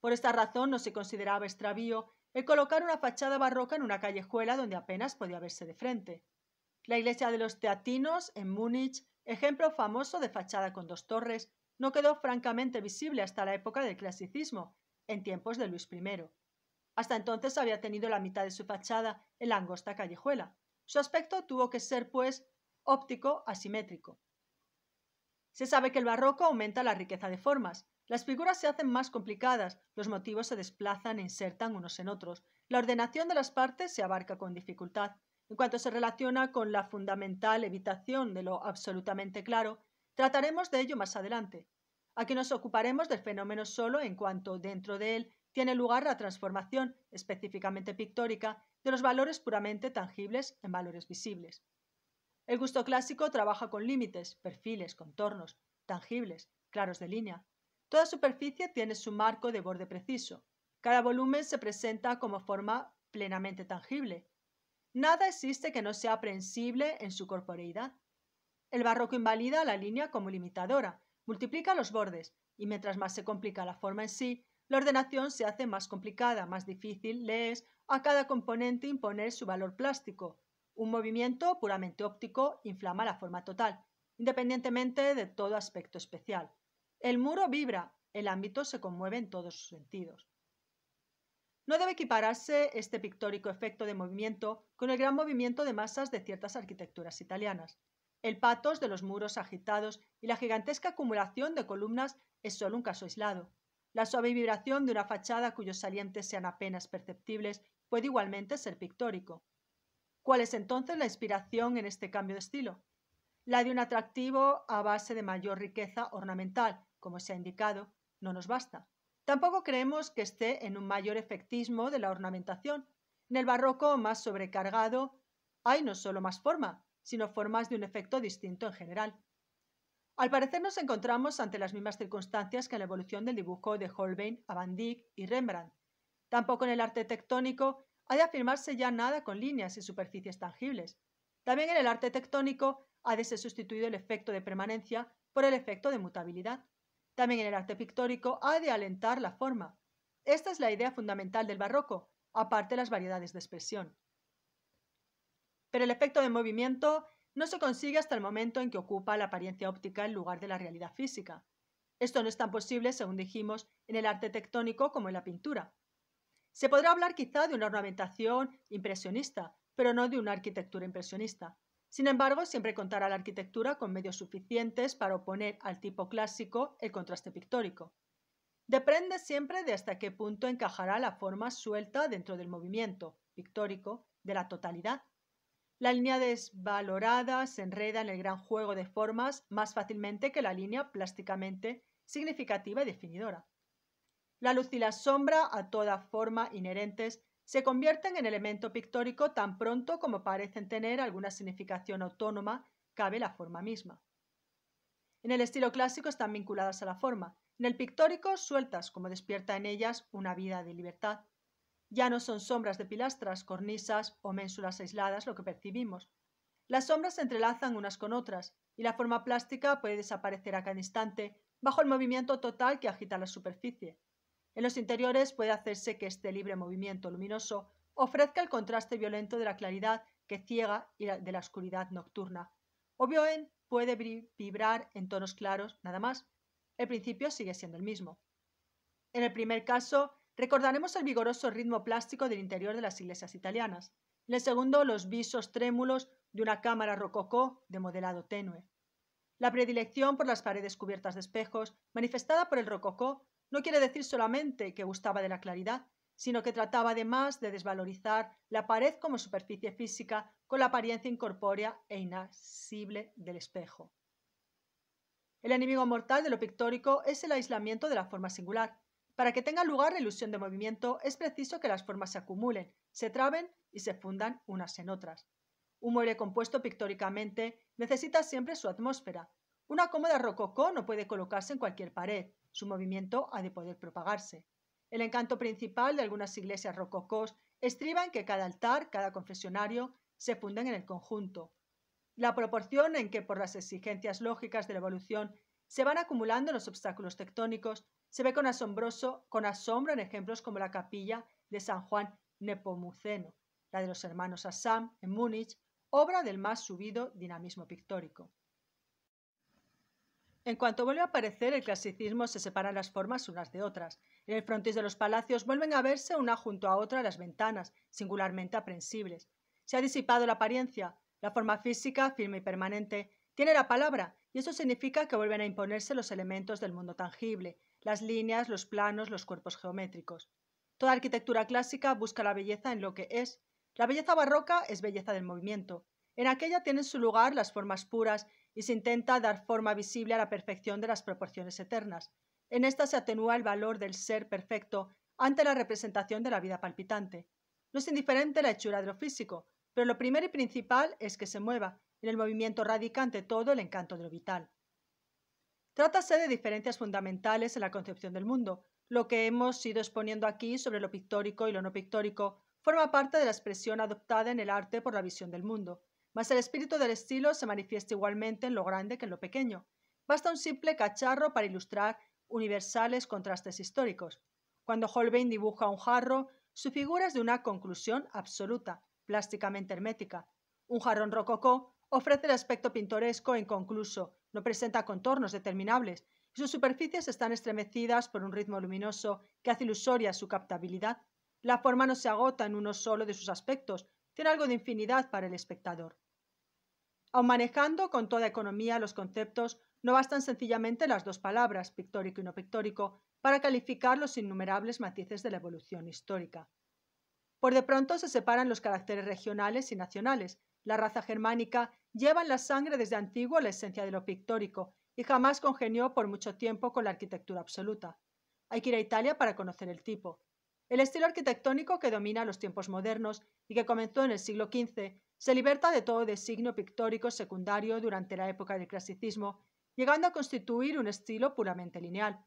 Por esta razón no se consideraba extravío el colocar una fachada barroca en una callejuela donde apenas podía verse de frente. La iglesia de los Teatinos, en Múnich, ejemplo famoso de fachada con dos torres, no quedó francamente visible hasta la época del clasicismo, en tiempos de Luis I. Hasta entonces había tenido la mitad de su fachada en la angosta callejuela. Su aspecto tuvo que ser, pues, óptico asimétrico. Se sabe que el barroco aumenta la riqueza de formas, las figuras se hacen más complicadas, los motivos se desplazan e insertan unos en otros, la ordenación de las partes se abarca con dificultad. En cuanto se relaciona con la fundamental evitación de lo absolutamente claro, trataremos de ello más adelante. Aquí nos ocuparemos del fenómeno solo en cuanto dentro de él tiene lugar la transformación, específicamente pictórica, de los valores puramente tangibles en valores visibles. El gusto clásico trabaja con límites, perfiles, contornos, tangibles, claros de línea, Toda superficie tiene su marco de borde preciso. Cada volumen se presenta como forma plenamente tangible. Nada existe que no sea aprehensible en su corporeidad. El barroco invalida la línea como limitadora, multiplica los bordes, y mientras más se complica la forma en sí, la ordenación se hace más complicada, más difícil le a cada componente imponer su valor plástico. Un movimiento puramente óptico inflama la forma total, independientemente de todo aspecto especial. El muro vibra, el ámbito se conmueve en todos sus sentidos. No debe equipararse este pictórico efecto de movimiento con el gran movimiento de masas de ciertas arquitecturas italianas. El patos de los muros agitados y la gigantesca acumulación de columnas es solo un caso aislado. La suave vibración de una fachada cuyos salientes sean apenas perceptibles puede igualmente ser pictórico. ¿Cuál es entonces la inspiración en este cambio de estilo? La de un atractivo a base de mayor riqueza ornamental, como se ha indicado, no nos basta. Tampoco creemos que esté en un mayor efectismo de la ornamentación. En el barroco más sobrecargado hay no solo más forma, sino formas de un efecto distinto en general. Al parecer nos encontramos ante las mismas circunstancias que en la evolución del dibujo de Holbein a Van Dyck y Rembrandt. Tampoco en el arte tectónico ha de afirmarse ya nada con líneas y superficies tangibles. También en el arte tectónico ha de ser sustituido el efecto de permanencia por el efecto de mutabilidad. También en el arte pictórico ha de alentar la forma. Esta es la idea fundamental del barroco, aparte de las variedades de expresión. Pero el efecto de movimiento no se consigue hasta el momento en que ocupa la apariencia óptica en lugar de la realidad física. Esto no es tan posible, según dijimos, en el arte tectónico como en la pintura. Se podrá hablar quizá de una ornamentación impresionista, pero no de una arquitectura impresionista. Sin embargo, siempre contará la arquitectura con medios suficientes para oponer al tipo clásico el contraste pictórico. Depende siempre de hasta qué punto encajará la forma suelta dentro del movimiento pictórico de la totalidad. La línea desvalorada se enreda en el gran juego de formas más fácilmente que la línea plásticamente significativa y definidora. La luz y la sombra, a toda forma inherentes, se convierten en elemento pictórico tan pronto como parecen tener alguna significación autónoma, cabe la forma misma. En el estilo clásico están vinculadas a la forma, en el pictórico sueltas como despierta en ellas una vida de libertad. Ya no son sombras de pilastras, cornisas o ménsulas aisladas lo que percibimos. Las sombras se entrelazan unas con otras y la forma plástica puede desaparecer a cada instante bajo el movimiento total que agita la superficie, en los interiores puede hacerse que este libre movimiento luminoso ofrezca el contraste violento de la claridad que ciega y de la oscuridad nocturna. O bien puede vibrar en tonos claros, nada más. El principio sigue siendo el mismo. En el primer caso, recordaremos el vigoroso ritmo plástico del interior de las iglesias italianas. En el segundo, los visos trémulos de una cámara rococó de modelado tenue. La predilección por las paredes cubiertas de espejos, manifestada por el rococó, no quiere decir solamente que gustaba de la claridad, sino que trataba además de desvalorizar la pared como superficie física con la apariencia incorpórea e inasible del espejo. El enemigo mortal de lo pictórico es el aislamiento de la forma singular. Para que tenga lugar la ilusión de movimiento es preciso que las formas se acumulen, se traben y se fundan unas en otras. Un mueble compuesto pictóricamente necesita siempre su atmósfera. Una cómoda rococó no puede colocarse en cualquier pared. Su movimiento ha de poder propagarse. El encanto principal de algunas iglesias rococós estriba en que cada altar, cada confesionario, se funden en el conjunto. La proporción en que, por las exigencias lógicas de la evolución, se van acumulando los obstáculos tectónicos se ve con, con asombro en ejemplos como la capilla de San Juan Nepomuceno, la de los hermanos Assam en Múnich, obra del más subido dinamismo pictórico. En cuanto vuelve a aparecer el clasicismo, se separan las formas unas de otras. En el frontis de los palacios vuelven a verse una junto a otra las ventanas, singularmente aprensibles. Se ha disipado la apariencia, la forma física, firme y permanente, tiene la palabra, y eso significa que vuelven a imponerse los elementos del mundo tangible, las líneas, los planos, los cuerpos geométricos. Toda arquitectura clásica busca la belleza en lo que es. La belleza barroca es belleza del movimiento. En aquella tienen su lugar las formas puras y se intenta dar forma visible a la perfección de las proporciones eternas. En esta se atenúa el valor del ser perfecto ante la representación de la vida palpitante. No es indiferente la hechura de lo físico, pero lo primero y principal es que se mueva, en el movimiento radica ante todo el encanto de lo vital. Trátase de diferencias fundamentales en la concepción del mundo. Lo que hemos ido exponiendo aquí sobre lo pictórico y lo no pictórico forma parte de la expresión adoptada en el arte por la visión del mundo. Mas el espíritu del estilo se manifiesta igualmente en lo grande que en lo pequeño. Basta un simple cacharro para ilustrar universales contrastes históricos. Cuando Holbein dibuja un jarro, su figura es de una conclusión absoluta, plásticamente hermética. Un jarrón rococó ofrece el aspecto pintoresco e inconcluso, no presenta contornos determinables, y sus superficies están estremecidas por un ritmo luminoso que hace ilusoria su captabilidad. La forma no se agota en uno solo de sus aspectos, tiene algo de infinidad para el espectador. Aun manejando con toda economía los conceptos, no bastan sencillamente las dos palabras, pictórico y no pictórico, para calificar los innumerables matices de la evolución histórica. Por de pronto se separan los caracteres regionales y nacionales. La raza germánica lleva en la sangre desde antiguo la esencia de lo pictórico y jamás congenió por mucho tiempo con la arquitectura absoluta. Hay que ir a Italia para conocer el tipo. El estilo arquitectónico que domina los tiempos modernos y que comenzó en el siglo XV se liberta de todo designio pictórico secundario durante la época del clasicismo, llegando a constituir un estilo puramente lineal.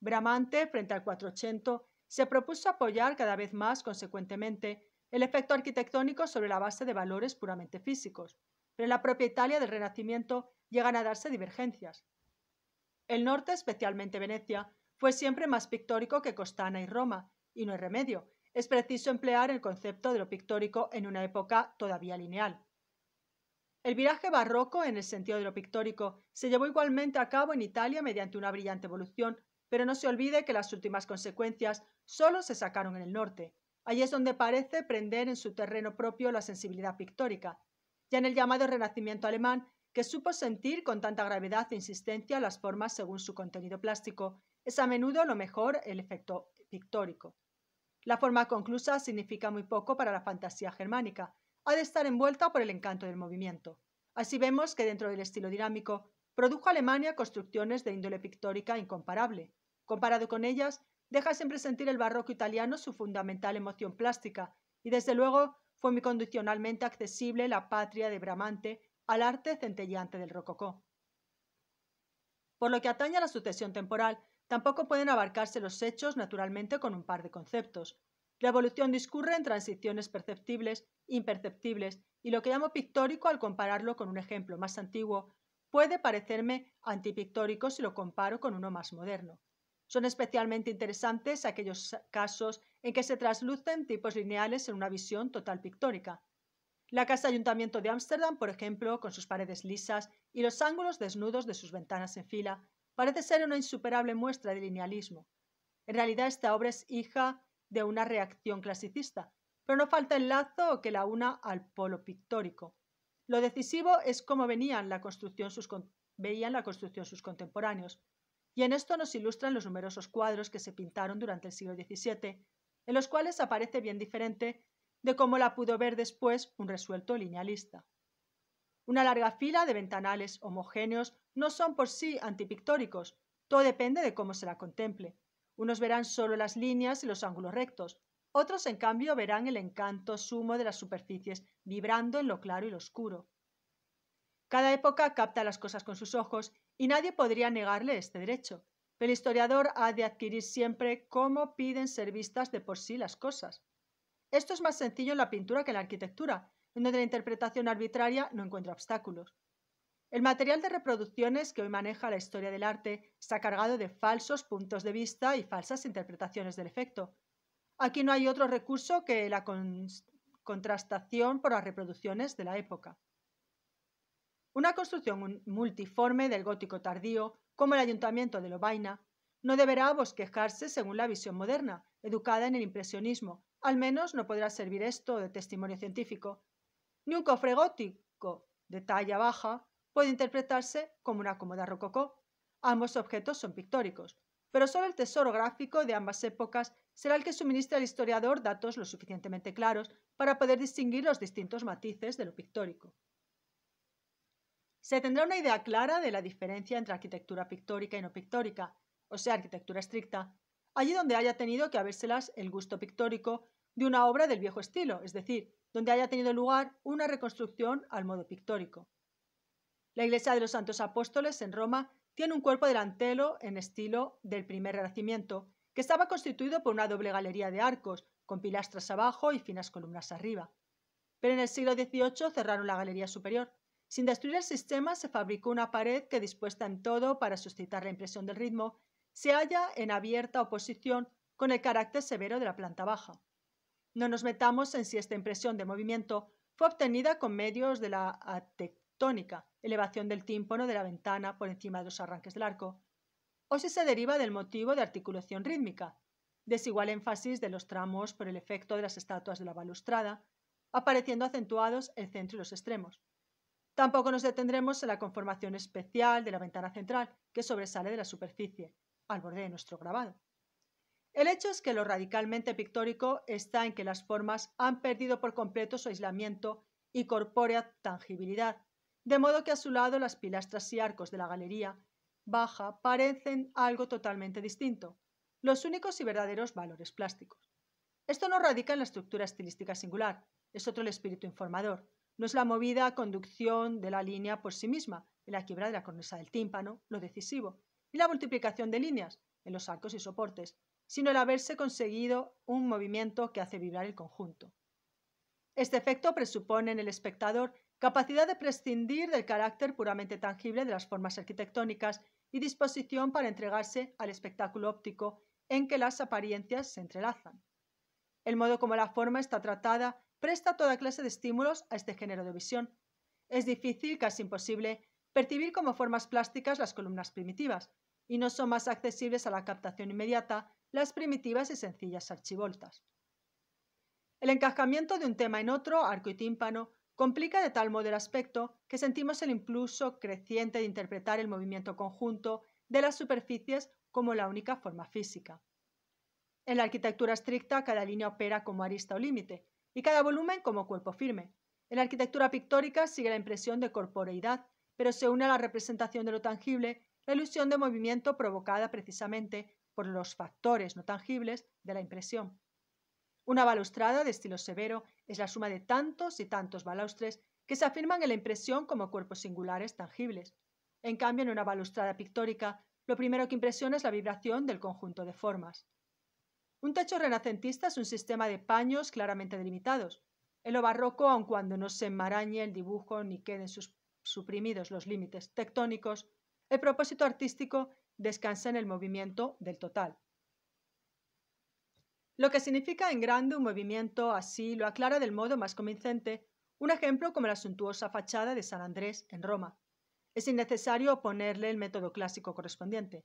Bramante, frente al 400, se propuso apoyar cada vez más consecuentemente el efecto arquitectónico sobre la base de valores puramente físicos, pero en la propia Italia del Renacimiento llegan a darse divergencias. El norte, especialmente Venecia, fue siempre más pictórico que Costana y Roma, y no hay remedio, es preciso emplear el concepto de lo pictórico en una época todavía lineal. El viraje barroco en el sentido de lo pictórico se llevó igualmente a cabo en Italia mediante una brillante evolución, pero no se olvide que las últimas consecuencias solo se sacaron en el norte. Allí es donde parece prender en su terreno propio la sensibilidad pictórica, ya en el llamado Renacimiento alemán, que supo sentir con tanta gravedad e insistencia las formas según su contenido plástico, es a menudo lo mejor el efecto pictórico. La forma conclusa significa muy poco para la fantasía germánica, ha de estar envuelta por el encanto del movimiento. Así vemos que dentro del estilo dinámico, produjo Alemania construcciones de índole pictórica incomparable. Comparado con ellas, deja siempre sentir el barroco italiano su fundamental emoción plástica, y desde luego fue muy condicionalmente accesible la patria de Bramante al arte centellante del rococó. Por lo que atañe a la sucesión temporal, Tampoco pueden abarcarse los hechos, naturalmente, con un par de conceptos. La evolución discurre en transiciones perceptibles, imperceptibles, y lo que llamo pictórico al compararlo con un ejemplo más antiguo puede parecerme antipictórico si lo comparo con uno más moderno. Son especialmente interesantes aquellos casos en que se traslucen tipos lineales en una visión total pictórica. La Casa Ayuntamiento de Ámsterdam, por ejemplo, con sus paredes lisas y los ángulos desnudos de sus ventanas en fila, parece ser una insuperable muestra de linealismo. En realidad esta obra es hija de una reacción clasicista, pero no falta el lazo que la una al polo pictórico. Lo decisivo es cómo venían la veían la construcción sus contemporáneos, y en esto nos ilustran los numerosos cuadros que se pintaron durante el siglo XVII, en los cuales aparece bien diferente de cómo la pudo ver después un resuelto linealista. Una larga fila de ventanales homogéneos no son por sí antipictóricos, todo depende de cómo se la contemple. Unos verán solo las líneas y los ángulos rectos, otros en cambio verán el encanto sumo de las superficies, vibrando en lo claro y lo oscuro. Cada época capta las cosas con sus ojos y nadie podría negarle este derecho. Pero el historiador ha de adquirir siempre cómo piden ser vistas de por sí las cosas. Esto es más sencillo en la pintura que en la arquitectura, en donde la interpretación arbitraria no encuentra obstáculos. El material de reproducciones que hoy maneja la historia del arte está cargado de falsos puntos de vista y falsas interpretaciones del efecto. Aquí no hay otro recurso que la contrastación por las reproducciones de la época. Una construcción multiforme del gótico tardío, como el ayuntamiento de Lobaina, no deberá bosquejarse según la visión moderna, educada en el impresionismo. Al menos no podrá servir esto de testimonio científico, ni un cofre gótico de talla baja puede interpretarse como una cómoda rococó. Ambos objetos son pictóricos, pero solo el tesoro gráfico de ambas épocas será el que suministre al historiador datos lo suficientemente claros para poder distinguir los distintos matices de lo pictórico. Se tendrá una idea clara de la diferencia entre arquitectura pictórica y no pictórica, o sea, arquitectura estricta, allí donde haya tenido que habérselas el gusto pictórico de una obra del viejo estilo, es decir, donde haya tenido lugar una reconstrucción al modo pictórico. La iglesia de los Santos Apóstoles en Roma tiene un cuerpo delantero en estilo del primer Renacimiento, que estaba constituido por una doble galería de arcos, con pilastras abajo y finas columnas arriba. Pero en el siglo XVIII cerraron la galería superior. Sin destruir el sistema se fabricó una pared que dispuesta en todo para suscitar la impresión del ritmo, se halla en abierta oposición con el carácter severo de la planta baja. No nos metamos en si esta impresión de movimiento fue obtenida con medios de la tectónica, elevación del tímpano de la ventana por encima de los arranques del arco, o si se deriva del motivo de articulación rítmica, desigual énfasis de los tramos por el efecto de las estatuas de la balustrada, apareciendo acentuados el centro y los extremos. Tampoco nos detendremos en la conformación especial de la ventana central, que sobresale de la superficie, al borde de nuestro grabado. El hecho es que lo radicalmente pictórico está en que las formas han perdido por completo su aislamiento y corpórea tangibilidad, de modo que a su lado las pilastras y arcos de la galería baja parecen algo totalmente distinto, los únicos y verdaderos valores plásticos. Esto no radica en la estructura estilística singular, es otro el espíritu informador, no es la movida conducción de la línea por sí misma, en la quiebra de la cornisa del tímpano, lo decisivo, y la multiplicación de líneas en los arcos y soportes, sino el haberse conseguido un movimiento que hace vibrar el conjunto. Este efecto presupone en el espectador capacidad de prescindir del carácter puramente tangible de las formas arquitectónicas y disposición para entregarse al espectáculo óptico en que las apariencias se entrelazan. El modo como la forma está tratada presta toda clase de estímulos a este género de visión. Es difícil, casi imposible, percibir como formas plásticas las columnas primitivas, y no son más accesibles a la captación inmediata las primitivas y sencillas archivoltas. El encajamiento de un tema en otro, arco y tímpano, complica de tal modo el aspecto que sentimos el impulso creciente de interpretar el movimiento conjunto de las superficies como la única forma física. En la arquitectura estricta, cada línea opera como arista o límite, y cada volumen como cuerpo firme. En la arquitectura pictórica sigue la impresión de corporeidad, pero se une a la representación de lo tangible la ilusión de movimiento provocada precisamente por los factores no tangibles de la impresión. Una balustrada de estilo severo es la suma de tantos y tantos balaustres que se afirman en la impresión como cuerpos singulares tangibles. En cambio, en una balustrada pictórica, lo primero que impresiona es la vibración del conjunto de formas. Un techo renacentista es un sistema de paños claramente delimitados. En lo barroco, aun cuando no se enmarañe el dibujo ni queden suprimidos los límites tectónicos, el propósito artístico descansa en el movimiento del total. Lo que significa en grande un movimiento así lo aclara del modo más convincente un ejemplo como la suntuosa fachada de San Andrés en Roma. Es innecesario oponerle el método clásico correspondiente.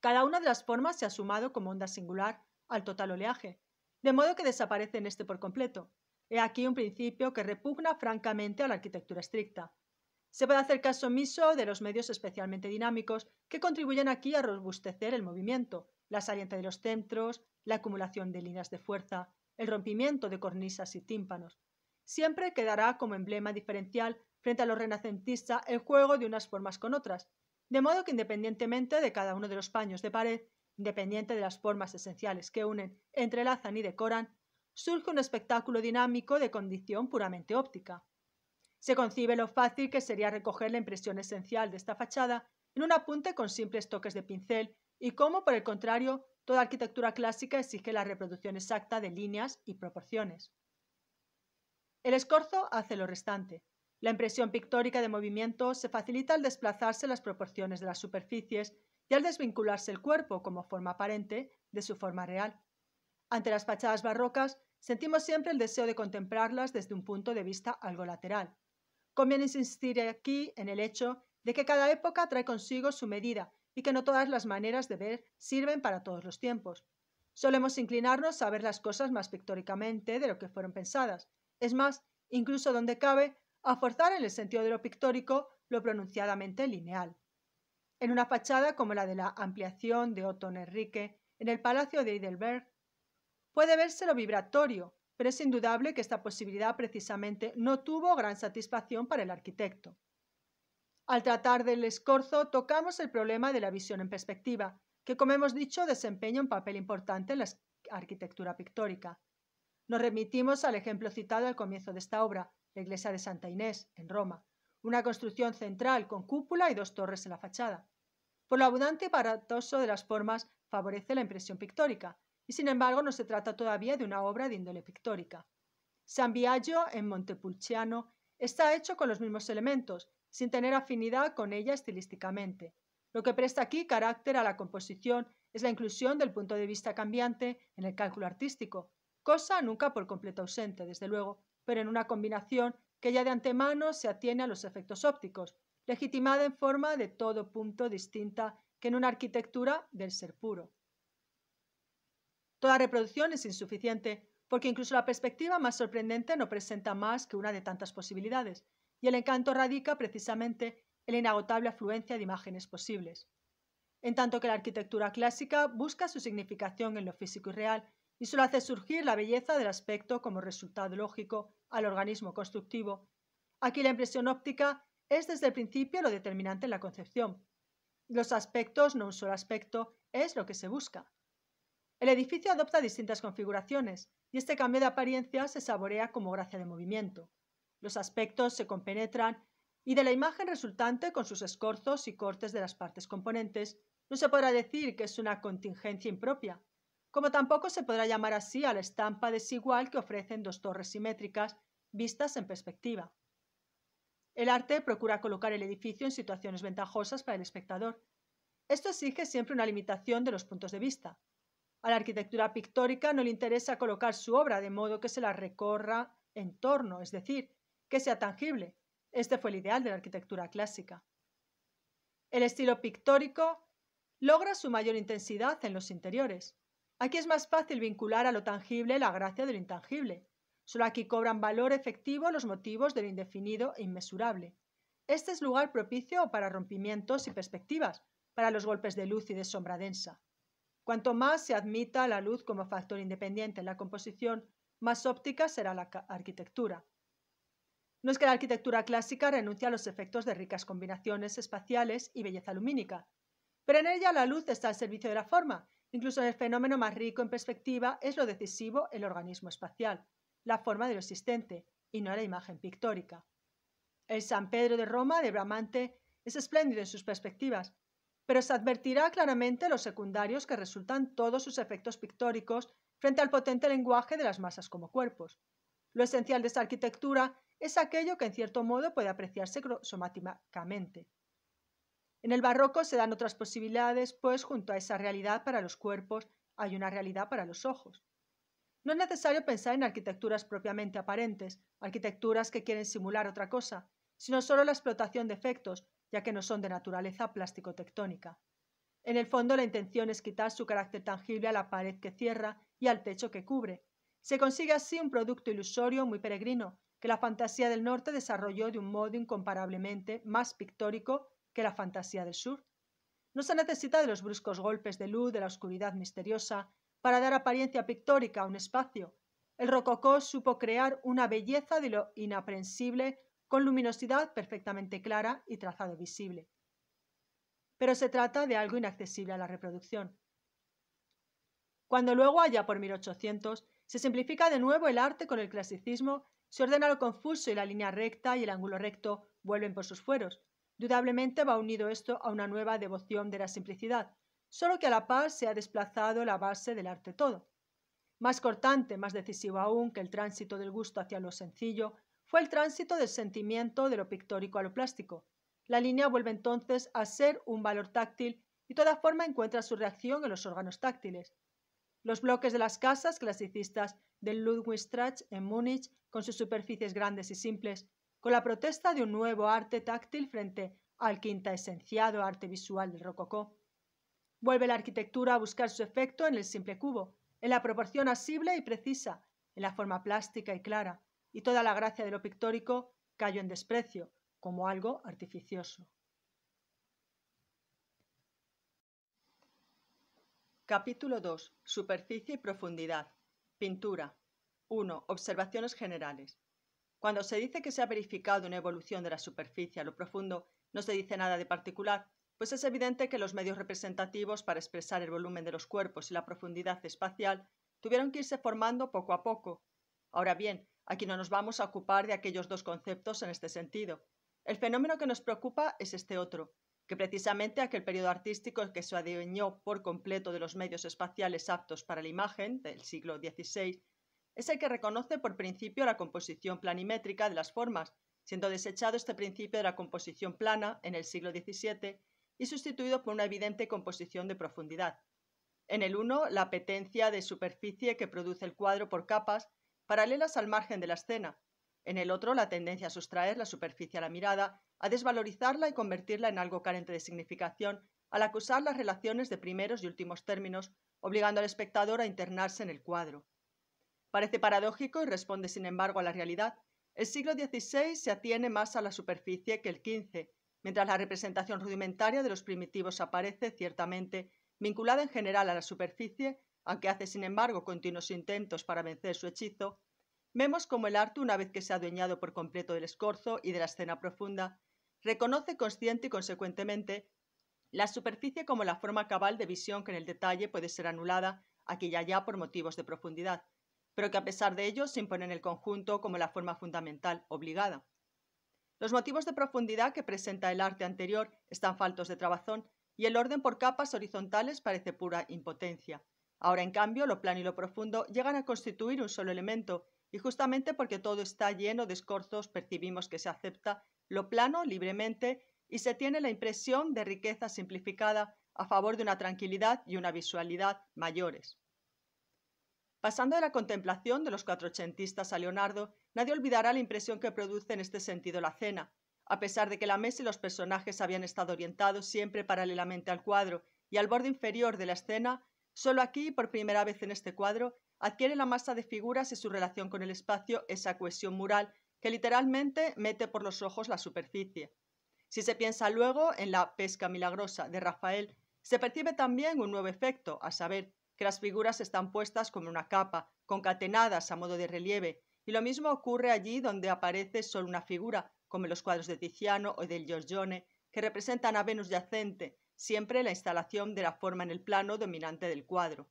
Cada una de las formas se ha sumado como onda singular al total oleaje, de modo que desaparece en este por completo. He aquí un principio que repugna francamente a la arquitectura estricta. Se puede hacer caso omiso de los medios especialmente dinámicos que contribuyen aquí a robustecer el movimiento, la saliente de los centros, la acumulación de líneas de fuerza, el rompimiento de cornisas y tímpanos. Siempre quedará como emblema diferencial frente a los renacentistas el juego de unas formas con otras, de modo que independientemente de cada uno de los paños de pared, independiente de las formas esenciales que unen, entrelazan y decoran, surge un espectáculo dinámico de condición puramente óptica. Se concibe lo fácil que sería recoger la impresión esencial de esta fachada en un apunte con simples toques de pincel y cómo, por el contrario, toda arquitectura clásica exige la reproducción exacta de líneas y proporciones. El escorzo hace lo restante. La impresión pictórica de movimiento se facilita al desplazarse las proporciones de las superficies y al desvincularse el cuerpo como forma aparente de su forma real. Ante las fachadas barrocas sentimos siempre el deseo de contemplarlas desde un punto de vista algo lateral, Conviene insistir aquí en el hecho de que cada época trae consigo su medida y que no todas las maneras de ver sirven para todos los tiempos. Solemos inclinarnos a ver las cosas más pictóricamente de lo que fueron pensadas. Es más, incluso donde cabe, a forzar en el sentido de lo pictórico lo pronunciadamente lineal. En una fachada como la de la ampliación de Otto Enrique en el Palacio de Heidelberg, puede verse lo vibratorio, pero es indudable que esta posibilidad precisamente no tuvo gran satisfacción para el arquitecto. Al tratar del escorzo, tocamos el problema de la visión en perspectiva, que como hemos dicho desempeña un papel importante en la arquitectura pictórica. Nos remitimos al ejemplo citado al comienzo de esta obra, la iglesia de Santa Inés, en Roma, una construcción central con cúpula y dos torres en la fachada. Por lo abundante y baratoso de las formas, favorece la impresión pictórica, y sin embargo no se trata todavía de una obra de índole pictórica. San Biagio en Montepulciano está hecho con los mismos elementos, sin tener afinidad con ella estilísticamente. Lo que presta aquí carácter a la composición es la inclusión del punto de vista cambiante en el cálculo artístico, cosa nunca por completo ausente, desde luego, pero en una combinación que ya de antemano se atiene a los efectos ópticos, legitimada en forma de todo punto distinta que en una arquitectura del ser puro. Toda reproducción es insuficiente, porque incluso la perspectiva más sorprendente no presenta más que una de tantas posibilidades, y el encanto radica precisamente en la inagotable afluencia de imágenes posibles. En tanto que la arquitectura clásica busca su significación en lo físico y real, y solo hace surgir la belleza del aspecto como resultado lógico al organismo constructivo. Aquí la impresión óptica es desde el principio lo determinante en la concepción. Los aspectos, no un solo aspecto, es lo que se busca. El edificio adopta distintas configuraciones y este cambio de apariencia se saborea como gracia de movimiento. Los aspectos se compenetran y de la imagen resultante con sus escorzos y cortes de las partes componentes, no se podrá decir que es una contingencia impropia, como tampoco se podrá llamar así a la estampa desigual que ofrecen dos torres simétricas vistas en perspectiva. El arte procura colocar el edificio en situaciones ventajosas para el espectador. Esto exige siempre una limitación de los puntos de vista, a la arquitectura pictórica no le interesa colocar su obra de modo que se la recorra en torno, es decir, que sea tangible. Este fue el ideal de la arquitectura clásica. El estilo pictórico logra su mayor intensidad en los interiores. Aquí es más fácil vincular a lo tangible la gracia de lo intangible. Solo aquí cobran valor efectivo los motivos de lo indefinido e inmesurable. Este es lugar propicio para rompimientos y perspectivas, para los golpes de luz y de sombra densa. Cuanto más se admita la luz como factor independiente en la composición, más óptica será la arquitectura. No es que la arquitectura clásica renuncie a los efectos de ricas combinaciones espaciales y belleza lumínica, pero en ella la luz está al servicio de la forma. Incluso en el fenómeno más rico en perspectiva es lo decisivo el organismo espacial, la forma de lo existente, y no la imagen pictórica. El San Pedro de Roma de Bramante es espléndido en sus perspectivas, pero se advertirá claramente los secundarios que resultan todos sus efectos pictóricos frente al potente lenguaje de las masas como cuerpos. Lo esencial de esta arquitectura es aquello que en cierto modo puede apreciarse somáticamente. En el barroco se dan otras posibilidades, pues junto a esa realidad para los cuerpos hay una realidad para los ojos. No es necesario pensar en arquitecturas propiamente aparentes, arquitecturas que quieren simular otra cosa, sino solo la explotación de efectos, ya que no son de naturaleza plástico-tectónica. En el fondo la intención es quitar su carácter tangible a la pared que cierra y al techo que cubre. Se consigue así un producto ilusorio muy peregrino, que la fantasía del norte desarrolló de un modo incomparablemente más pictórico que la fantasía del sur. No se necesita de los bruscos golpes de luz de la oscuridad misteriosa para dar apariencia pictórica a un espacio. El rococó supo crear una belleza de lo inaprensible con luminosidad perfectamente clara y trazado visible. Pero se trata de algo inaccesible a la reproducción. Cuando luego, allá por 1800, se simplifica de nuevo el arte con el clasicismo, se ordena lo confuso y la línea recta y el ángulo recto vuelven por sus fueros. Dudablemente va unido esto a una nueva devoción de la simplicidad, solo que a la par se ha desplazado la base del arte todo. Más cortante, más decisivo aún que el tránsito del gusto hacia lo sencillo, fue el tránsito del sentimiento de lo pictórico a lo plástico. La línea vuelve entonces a ser un valor táctil y toda forma encuentra su reacción en los órganos táctiles. Los bloques de las casas clasicistas del Strach en Múnich, con sus superficies grandes y simples, con la protesta de un nuevo arte táctil frente al quinta esenciado arte visual del rococó. Vuelve la arquitectura a buscar su efecto en el simple cubo, en la proporción asible y precisa, en la forma plástica y clara y toda la gracia de lo pictórico cayó en desprecio, como algo artificioso. Capítulo 2. Superficie y profundidad. Pintura. 1. Observaciones generales. Cuando se dice que se ha verificado una evolución de la superficie a lo profundo, no se dice nada de particular, pues es evidente que los medios representativos para expresar el volumen de los cuerpos y la profundidad espacial tuvieron que irse formando poco a poco. Ahora bien, Aquí no nos vamos a ocupar de aquellos dos conceptos en este sentido. El fenómeno que nos preocupa es este otro, que precisamente aquel periodo artístico que se adueñó por completo de los medios espaciales aptos para la imagen, del siglo XVI, es el que reconoce por principio la composición planimétrica de las formas, siendo desechado este principio de la composición plana en el siglo XVII y sustituido por una evidente composición de profundidad. En el uno, la apetencia de superficie que produce el cuadro por capas paralelas al margen de la escena. En el otro, la tendencia a sustraer la superficie a la mirada, a desvalorizarla y convertirla en algo carente de significación, al acusar las relaciones de primeros y últimos términos, obligando al espectador a internarse en el cuadro. Parece paradójico y responde sin embargo a la realidad. El siglo XVI se atiene más a la superficie que el XV, mientras la representación rudimentaria de los primitivos aparece, ciertamente, vinculada en general a la superficie aunque hace sin embargo continuos intentos para vencer su hechizo, vemos como el arte, una vez que se ha adueñado por completo del escorzo y de la escena profunda, reconoce consciente y consecuentemente la superficie como la forma cabal de visión que en el detalle puede ser anulada aquí y allá por motivos de profundidad, pero que a pesar de ello se impone en el conjunto como la forma fundamental obligada. Los motivos de profundidad que presenta el arte anterior están faltos de trabazón y el orden por capas horizontales parece pura impotencia. Ahora, en cambio, lo plano y lo profundo llegan a constituir un solo elemento, y justamente porque todo está lleno de escorzos, percibimos que se acepta lo plano libremente y se tiene la impresión de riqueza simplificada a favor de una tranquilidad y una visualidad mayores. Pasando de la contemplación de los cuatrocentistas a Leonardo, nadie olvidará la impresión que produce en este sentido la cena, a pesar de que la mesa y los personajes habían estado orientados siempre paralelamente al cuadro, y al borde inferior de la escena Solo aquí, por primera vez en este cuadro, adquiere la masa de figuras y su relación con el espacio esa cohesión mural que literalmente mete por los ojos la superficie. Si se piensa luego en la pesca milagrosa de Rafael, se percibe también un nuevo efecto, a saber, que las figuras están puestas como una capa, concatenadas a modo de relieve, y lo mismo ocurre allí donde aparece solo una figura, como en los cuadros de Tiziano o del Giorgione, que representan a Venus yacente, siempre la instalación de la forma en el plano dominante del cuadro.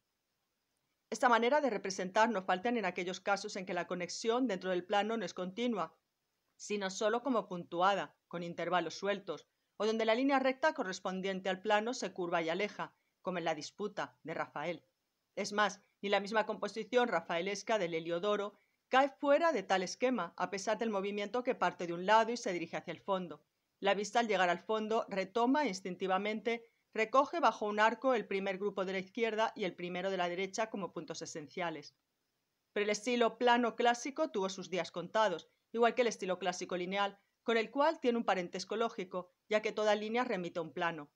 Esta manera de representar no falta en aquellos casos en que la conexión dentro del plano no es continua, sino solo como puntuada, con intervalos sueltos, o donde la línea recta correspondiente al plano se curva y aleja, como en la disputa de Rafael. Es más, ni la misma composición rafaelesca del Heliodoro cae fuera de tal esquema, a pesar del movimiento que parte de un lado y se dirige hacia el fondo. La vista al llegar al fondo retoma instintivamente, recoge bajo un arco el primer grupo de la izquierda y el primero de la derecha como puntos esenciales. Pero el estilo plano clásico tuvo sus días contados, igual que el estilo clásico lineal, con el cual tiene un parentesco lógico, ya que toda línea remite a un plano.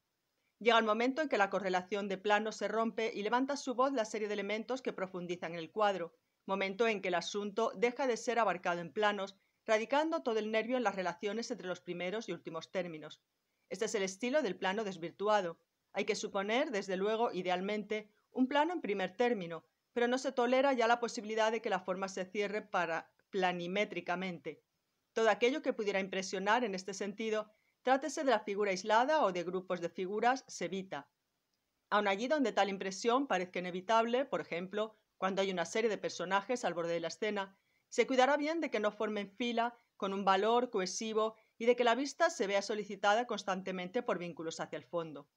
Llega el momento en que la correlación de planos se rompe y levanta su voz la serie de elementos que profundizan en el cuadro, momento en que el asunto deja de ser abarcado en planos radicando todo el nervio en las relaciones entre los primeros y últimos términos. Este es el estilo del plano desvirtuado. Hay que suponer, desde luego, idealmente, un plano en primer término, pero no se tolera ya la posibilidad de que la forma se cierre para planimétricamente. Todo aquello que pudiera impresionar en este sentido, trátese de la figura aislada o de grupos de figuras, se evita. Aun allí donde tal impresión parezca inevitable, por ejemplo, cuando hay una serie de personajes al borde de la escena, se cuidará bien de que no formen fila con un valor cohesivo y de que la vista se vea solicitada constantemente por vínculos hacia el fondo.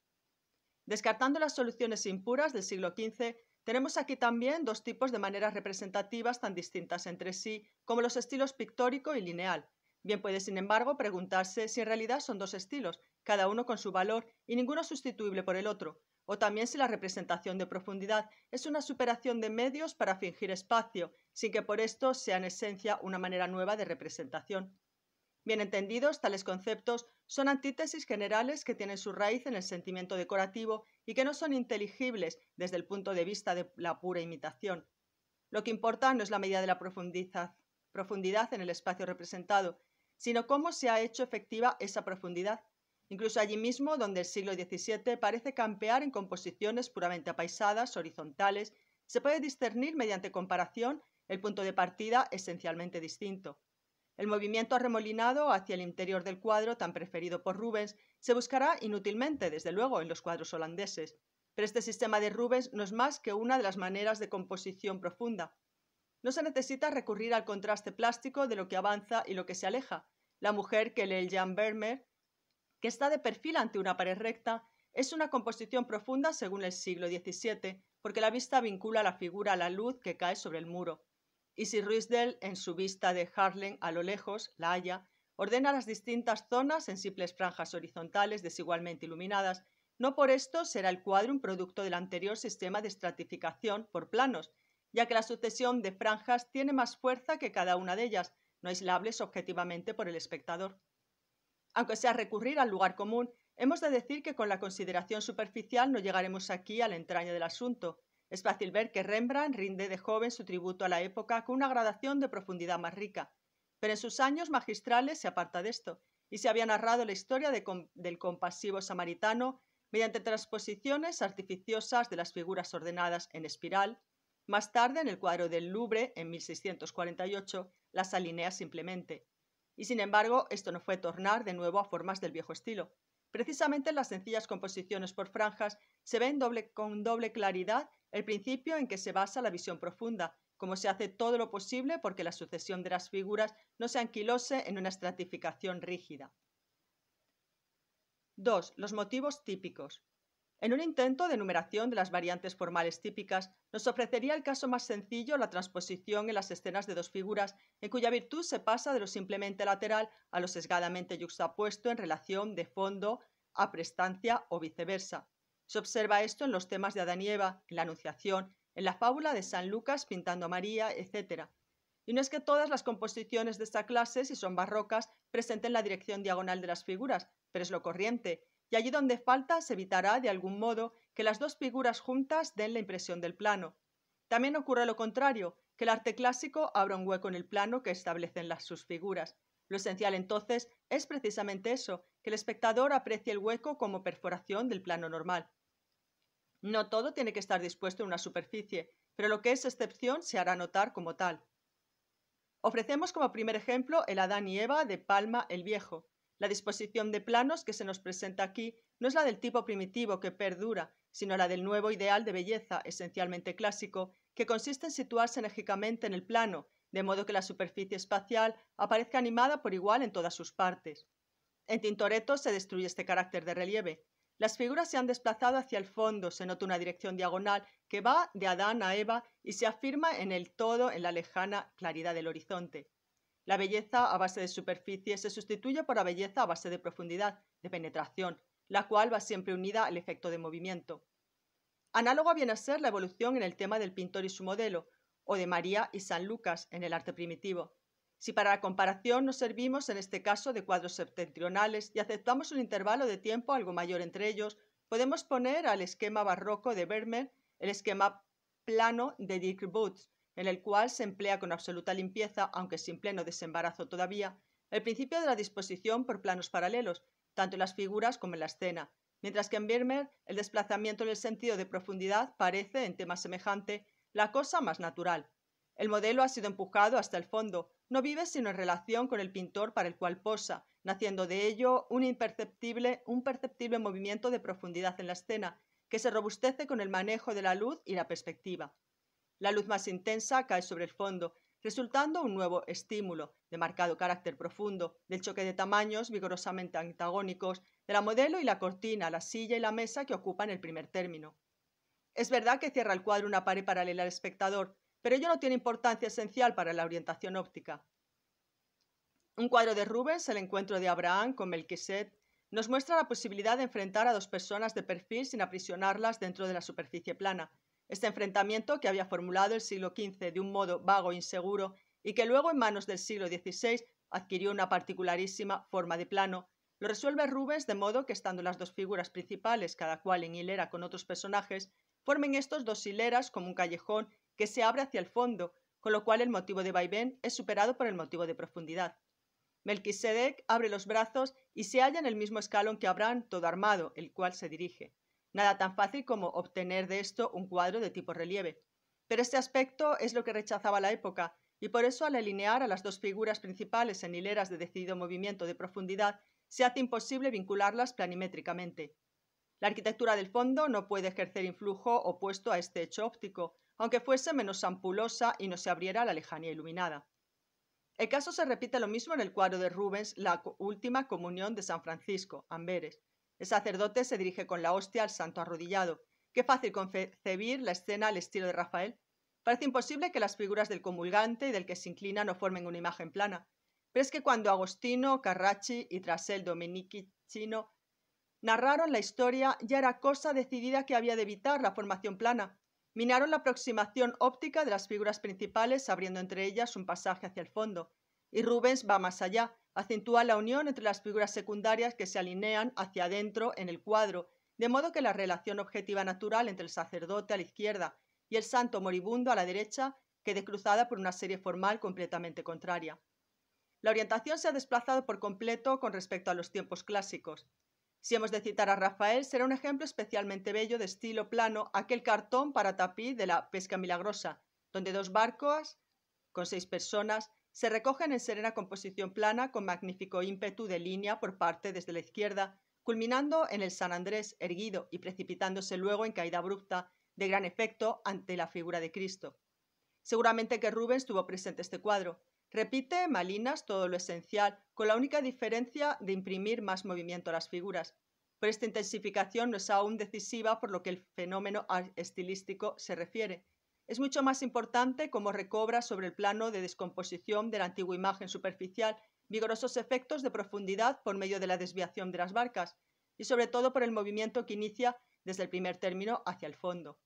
Descartando las soluciones impuras del siglo XV, tenemos aquí también dos tipos de maneras representativas tan distintas entre sí como los estilos pictórico y lineal. Bien puede, sin embargo, preguntarse si en realidad son dos estilos, cada uno con su valor y ninguno sustituible por el otro, o también si la representación de profundidad es una superación de medios para fingir espacio sin que por esto sea en esencia una manera nueva de representación. Bien entendidos, tales conceptos son antítesis generales que tienen su raíz en el sentimiento decorativo y que no son inteligibles desde el punto de vista de la pura imitación. Lo que importa no es la medida de la profundidad en el espacio representado, sino cómo se ha hecho efectiva esa profundidad, incluso allí mismo donde el siglo XVII parece campear en composiciones puramente apaisadas, horizontales, se puede discernir mediante comparación el punto de partida esencialmente distinto. El movimiento arremolinado hacia el interior del cuadro, tan preferido por Rubens, se buscará inútilmente, desde luego, en los cuadros holandeses, pero este sistema de Rubens no es más que una de las maneras de composición profunda. No se necesita recurrir al contraste plástico de lo que avanza y lo que se aleja. La mujer que lee el Jan Vermeer, que está de perfil ante una pared recta, es una composición profunda según el siglo XVII, porque la vista vincula la figura a la luz que cae sobre el muro y si Ruizdell, en su vista de Harlem a lo lejos, La Haya, ordena las distintas zonas en simples franjas horizontales desigualmente iluminadas. No por esto será el cuadro un producto del anterior sistema de estratificación por planos, ya que la sucesión de franjas tiene más fuerza que cada una de ellas, no aislables objetivamente por el espectador. Aunque sea recurrir al lugar común, hemos de decir que con la consideración superficial no llegaremos aquí a la entraña del asunto. Es fácil ver que Rembrandt rinde de joven su tributo a la época con una gradación de profundidad más rica, pero en sus años magistrales se aparta de esto, y se había narrado la historia del compasivo samaritano mediante transposiciones artificiosas de las figuras ordenadas en espiral. Más tarde, en el cuadro del Louvre, en 1648, las alinea simplemente. Y sin embargo, esto no fue tornar de nuevo a formas del viejo estilo. Precisamente en las sencillas composiciones por franjas se ven con doble claridad el principio en que se basa la visión profunda, como se hace todo lo posible porque la sucesión de las figuras no se anquilose en una estratificación rígida. 2. Los motivos típicos. En un intento de enumeración de las variantes formales típicas, nos ofrecería el caso más sencillo la transposición en las escenas de dos figuras, en cuya virtud se pasa de lo simplemente lateral a lo sesgadamente yuxtapuesto en relación de fondo a prestancia o viceversa. Se observa esto en los temas de Adán y Eva, en la Anunciación, en la fábula de San Lucas pintando a María, etc. Y no es que todas las composiciones de esta clase, si son barrocas, presenten la dirección diagonal de las figuras, pero es lo corriente, y allí donde falta se evitará, de algún modo, que las dos figuras juntas den la impresión del plano. También ocurre lo contrario, que el arte clásico abra un hueco en el plano que establecen las sus figuras. Lo esencial entonces es precisamente eso, que el espectador aprecie el hueco como perforación del plano normal. No todo tiene que estar dispuesto en una superficie, pero lo que es excepción se hará notar como tal. Ofrecemos como primer ejemplo el Adán y Eva de Palma el Viejo. La disposición de planos que se nos presenta aquí no es la del tipo primitivo que perdura, sino la del nuevo ideal de belleza, esencialmente clásico, que consiste en situarse enérgicamente en el plano, de modo que la superficie espacial aparezca animada por igual en todas sus partes. En Tintoretto se destruye este carácter de relieve, las figuras se han desplazado hacia el fondo, se nota una dirección diagonal que va de Adán a Eva y se afirma en el todo en la lejana claridad del horizonte. La belleza a base de superficie se sustituye por la belleza a base de profundidad, de penetración, la cual va siempre unida al efecto de movimiento. Análogo viene a ser la evolución en el tema del pintor y su modelo, o de María y San Lucas en el arte primitivo. Si para la comparación nos servimos en este caso de cuadros septentrionales y aceptamos un intervalo de tiempo algo mayor entre ellos, podemos poner al esquema barroco de Vermeer el esquema plano de Dirk Boots, en el cual se emplea con absoluta limpieza, aunque sin pleno desembarazo todavía, el principio de la disposición por planos paralelos, tanto en las figuras como en la escena, mientras que en Vermeer el desplazamiento en el sentido de profundidad parece, en tema semejante, la cosa más natural. El modelo ha sido empujado hasta el fondo, no vive sino en relación con el pintor para el cual posa, naciendo de ello un imperceptible, un perceptible movimiento de profundidad en la escena, que se robustece con el manejo de la luz y la perspectiva. La luz más intensa cae sobre el fondo, resultando un nuevo estímulo, de marcado carácter profundo, del choque de tamaños vigorosamente antagónicos, de la modelo y la cortina, la silla y la mesa que ocupan el primer término. Es verdad que cierra el cuadro una pared paralela al espectador, pero ello no tiene importancia esencial para la orientación óptica. Un cuadro de Rubens, El encuentro de Abraham con Melquisedec, nos muestra la posibilidad de enfrentar a dos personas de perfil sin aprisionarlas dentro de la superficie plana. Este enfrentamiento que había formulado el siglo XV de un modo vago e inseguro y que luego en manos del siglo XVI adquirió una particularísima forma de plano, lo resuelve Rubens de modo que estando las dos figuras principales, cada cual en hilera con otros personajes, formen estos dos hileras como un callejón que se abre hacia el fondo, con lo cual el motivo de vaivén es superado por el motivo de profundidad. Melquisedec abre los brazos y se halla en el mismo escalón que Abraham, todo armado, el cual se dirige. Nada tan fácil como obtener de esto un cuadro de tipo relieve. Pero este aspecto es lo que rechazaba la época, y por eso al alinear a las dos figuras principales en hileras de decidido movimiento de profundidad, se hace imposible vincularlas planimétricamente. La arquitectura del fondo no puede ejercer influjo opuesto a este hecho óptico, aunque fuese menos ampulosa y no se abriera la lejanía iluminada. El caso se repite lo mismo en el cuadro de Rubens, La Última Comunión de San Francisco, Amberes. El sacerdote se dirige con la hostia al santo arrodillado. Qué fácil concebir la escena al estilo de Rafael. Parece imposible que las figuras del comulgante y del que se inclina no formen una imagen plana. Pero es que cuando Agostino, Carracci y tras él narraron la historia, ya era cosa decidida que había de evitar la formación plana, Minaron la aproximación óptica de las figuras principales, abriendo entre ellas un pasaje hacia el fondo. Y Rubens va más allá, acentúa la unión entre las figuras secundarias que se alinean hacia adentro en el cuadro, de modo que la relación objetiva natural entre el sacerdote a la izquierda y el santo moribundo a la derecha quede cruzada por una serie formal completamente contraria. La orientación se ha desplazado por completo con respecto a los tiempos clásicos. Si hemos de citar a Rafael, será un ejemplo especialmente bello de estilo plano aquel cartón para tapiz de la pesca milagrosa, donde dos barcos con seis personas se recogen en serena composición plana con magnífico ímpetu de línea por parte desde la izquierda, culminando en el San Andrés erguido y precipitándose luego en caída abrupta, de gran efecto ante la figura de Cristo. Seguramente que Rubens tuvo presente este cuadro. Repite Malinas todo lo esencial, con la única diferencia de imprimir más movimiento a las figuras. Pero esta intensificación no es aún decisiva por lo que el fenómeno estilístico se refiere. Es mucho más importante como recobra sobre el plano de descomposición de la antigua imagen superficial vigorosos efectos de profundidad por medio de la desviación de las barcas y sobre todo por el movimiento que inicia desde el primer término hacia el fondo.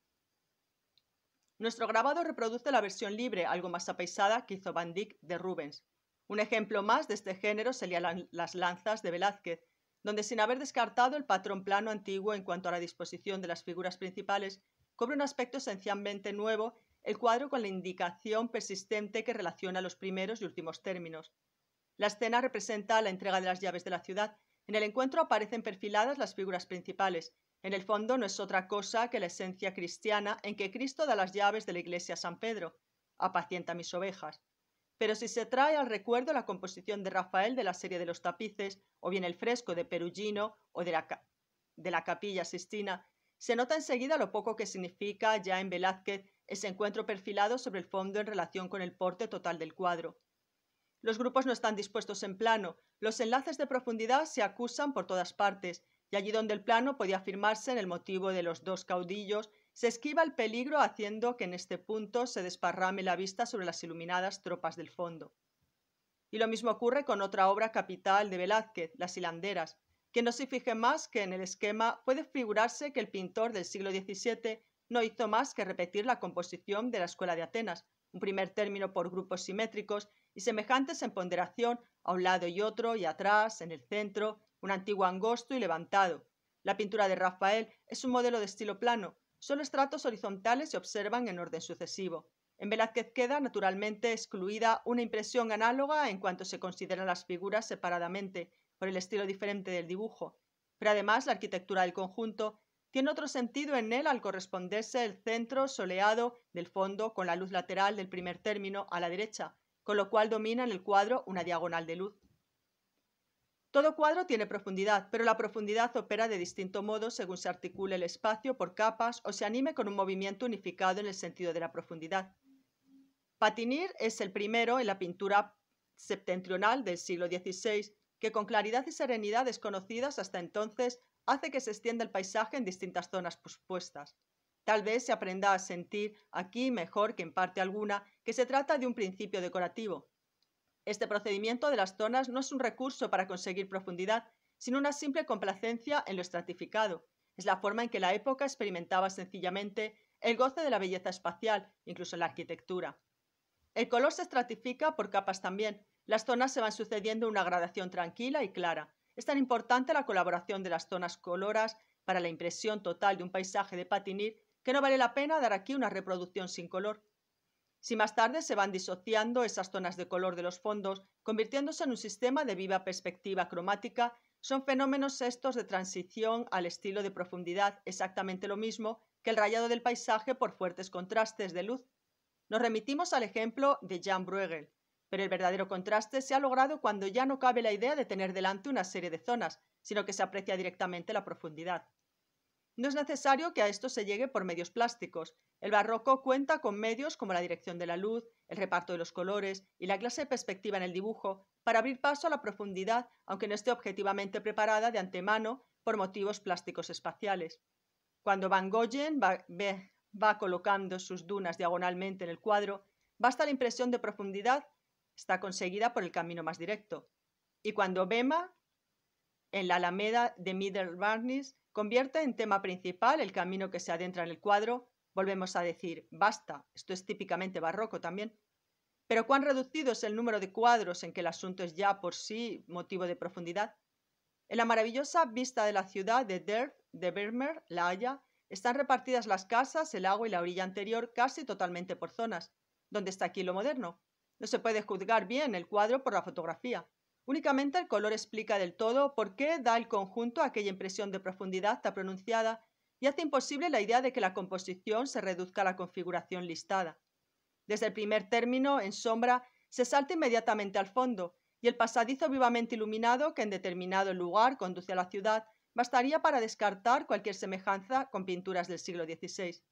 Nuestro grabado reproduce la versión libre, algo más apaisada, que hizo Van Dyck de Rubens. Un ejemplo más de este género serían las lanzas de Velázquez, donde sin haber descartado el patrón plano antiguo en cuanto a la disposición de las figuras principales, cobra un aspecto esencialmente nuevo el cuadro con la indicación persistente que relaciona los primeros y últimos términos. La escena representa la entrega de las llaves de la ciudad. En el encuentro aparecen perfiladas las figuras principales, en el fondo no es otra cosa que la esencia cristiana en que Cristo da las llaves de la iglesia a San Pedro, apacienta mis ovejas. Pero si se trae al recuerdo la composición de Rafael de la serie de los tapices, o bien el fresco de Perugino o de la, de la capilla Sistina, se nota enseguida lo poco que significa ya en Velázquez ese encuentro perfilado sobre el fondo en relación con el porte total del cuadro. Los grupos no están dispuestos en plano, los enlaces de profundidad se acusan por todas partes, y allí donde el plano podía afirmarse en el motivo de los dos caudillos, se esquiva el peligro haciendo que en este punto se desparrame la vista sobre las iluminadas tropas del fondo. Y lo mismo ocurre con otra obra capital de Velázquez, Las hilanderas, que no se fije más que en el esquema puede figurarse que el pintor del siglo XVII no hizo más que repetir la composición de la Escuela de Atenas, un primer término por grupos simétricos y semejantes en ponderación a un lado y otro y atrás, en el centro, un antiguo angosto y levantado. La pintura de Rafael es un modelo de estilo plano, solo estratos horizontales se observan en orden sucesivo. En Velázquez queda, naturalmente, excluida una impresión análoga en cuanto se consideran las figuras separadamente, por el estilo diferente del dibujo. Pero además, la arquitectura del conjunto tiene otro sentido en él al corresponderse el centro soleado del fondo con la luz lateral del primer término a la derecha, con lo cual domina en el cuadro una diagonal de luz. Todo cuadro tiene profundidad, pero la profundidad opera de distinto modo según se articule el espacio por capas o se anime con un movimiento unificado en el sentido de la profundidad. Patinir es el primero en la pintura septentrional del siglo XVI, que con claridad y serenidad desconocidas hasta entonces hace que se extienda el paisaje en distintas zonas puestas. Tal vez se aprenda a sentir aquí mejor que en parte alguna que se trata de un principio decorativo. Este procedimiento de las zonas no es un recurso para conseguir profundidad, sino una simple complacencia en lo estratificado. Es la forma en que la época experimentaba sencillamente el goce de la belleza espacial, incluso en la arquitectura. El color se estratifica por capas también. Las zonas se van sucediendo en una gradación tranquila y clara. Es tan importante la colaboración de las zonas coloras para la impresión total de un paisaje de patinir que no vale la pena dar aquí una reproducción sin color. Si más tarde se van disociando esas zonas de color de los fondos, convirtiéndose en un sistema de viva perspectiva cromática, son fenómenos estos de transición al estilo de profundidad, exactamente lo mismo que el rayado del paisaje por fuertes contrastes de luz. Nos remitimos al ejemplo de Jan Bruegel, pero el verdadero contraste se ha logrado cuando ya no cabe la idea de tener delante una serie de zonas, sino que se aprecia directamente la profundidad. No es necesario que a esto se llegue por medios plásticos. El barroco cuenta con medios como la dirección de la luz, el reparto de los colores y la clase de perspectiva en el dibujo para abrir paso a la profundidad, aunque no esté objetivamente preparada de antemano por motivos plásticos espaciales. Cuando Van Gogh va, colocando sus dunas diagonalmente en el cuadro, basta la impresión de profundidad está conseguida por el camino más directo. Y cuando Bema, en la alameda de Middle convierte en tema principal el camino que se adentra en el cuadro, volvemos a decir, basta, esto es típicamente barroco también, pero cuán reducido es el número de cuadros en que el asunto es ya por sí motivo de profundidad. En la maravillosa vista de la ciudad de Derf, de Birmer, La Haya, están repartidas las casas, el agua y la orilla anterior casi totalmente por zonas. donde está aquí lo moderno? No se puede juzgar bien el cuadro por la fotografía. Únicamente el color explica del todo por qué da el conjunto aquella impresión de profundidad tan pronunciada y hace imposible la idea de que la composición se reduzca a la configuración listada. Desde el primer término, en sombra, se salta inmediatamente al fondo, y el pasadizo vivamente iluminado que en determinado lugar conduce a la ciudad bastaría para descartar cualquier semejanza con pinturas del siglo XVI.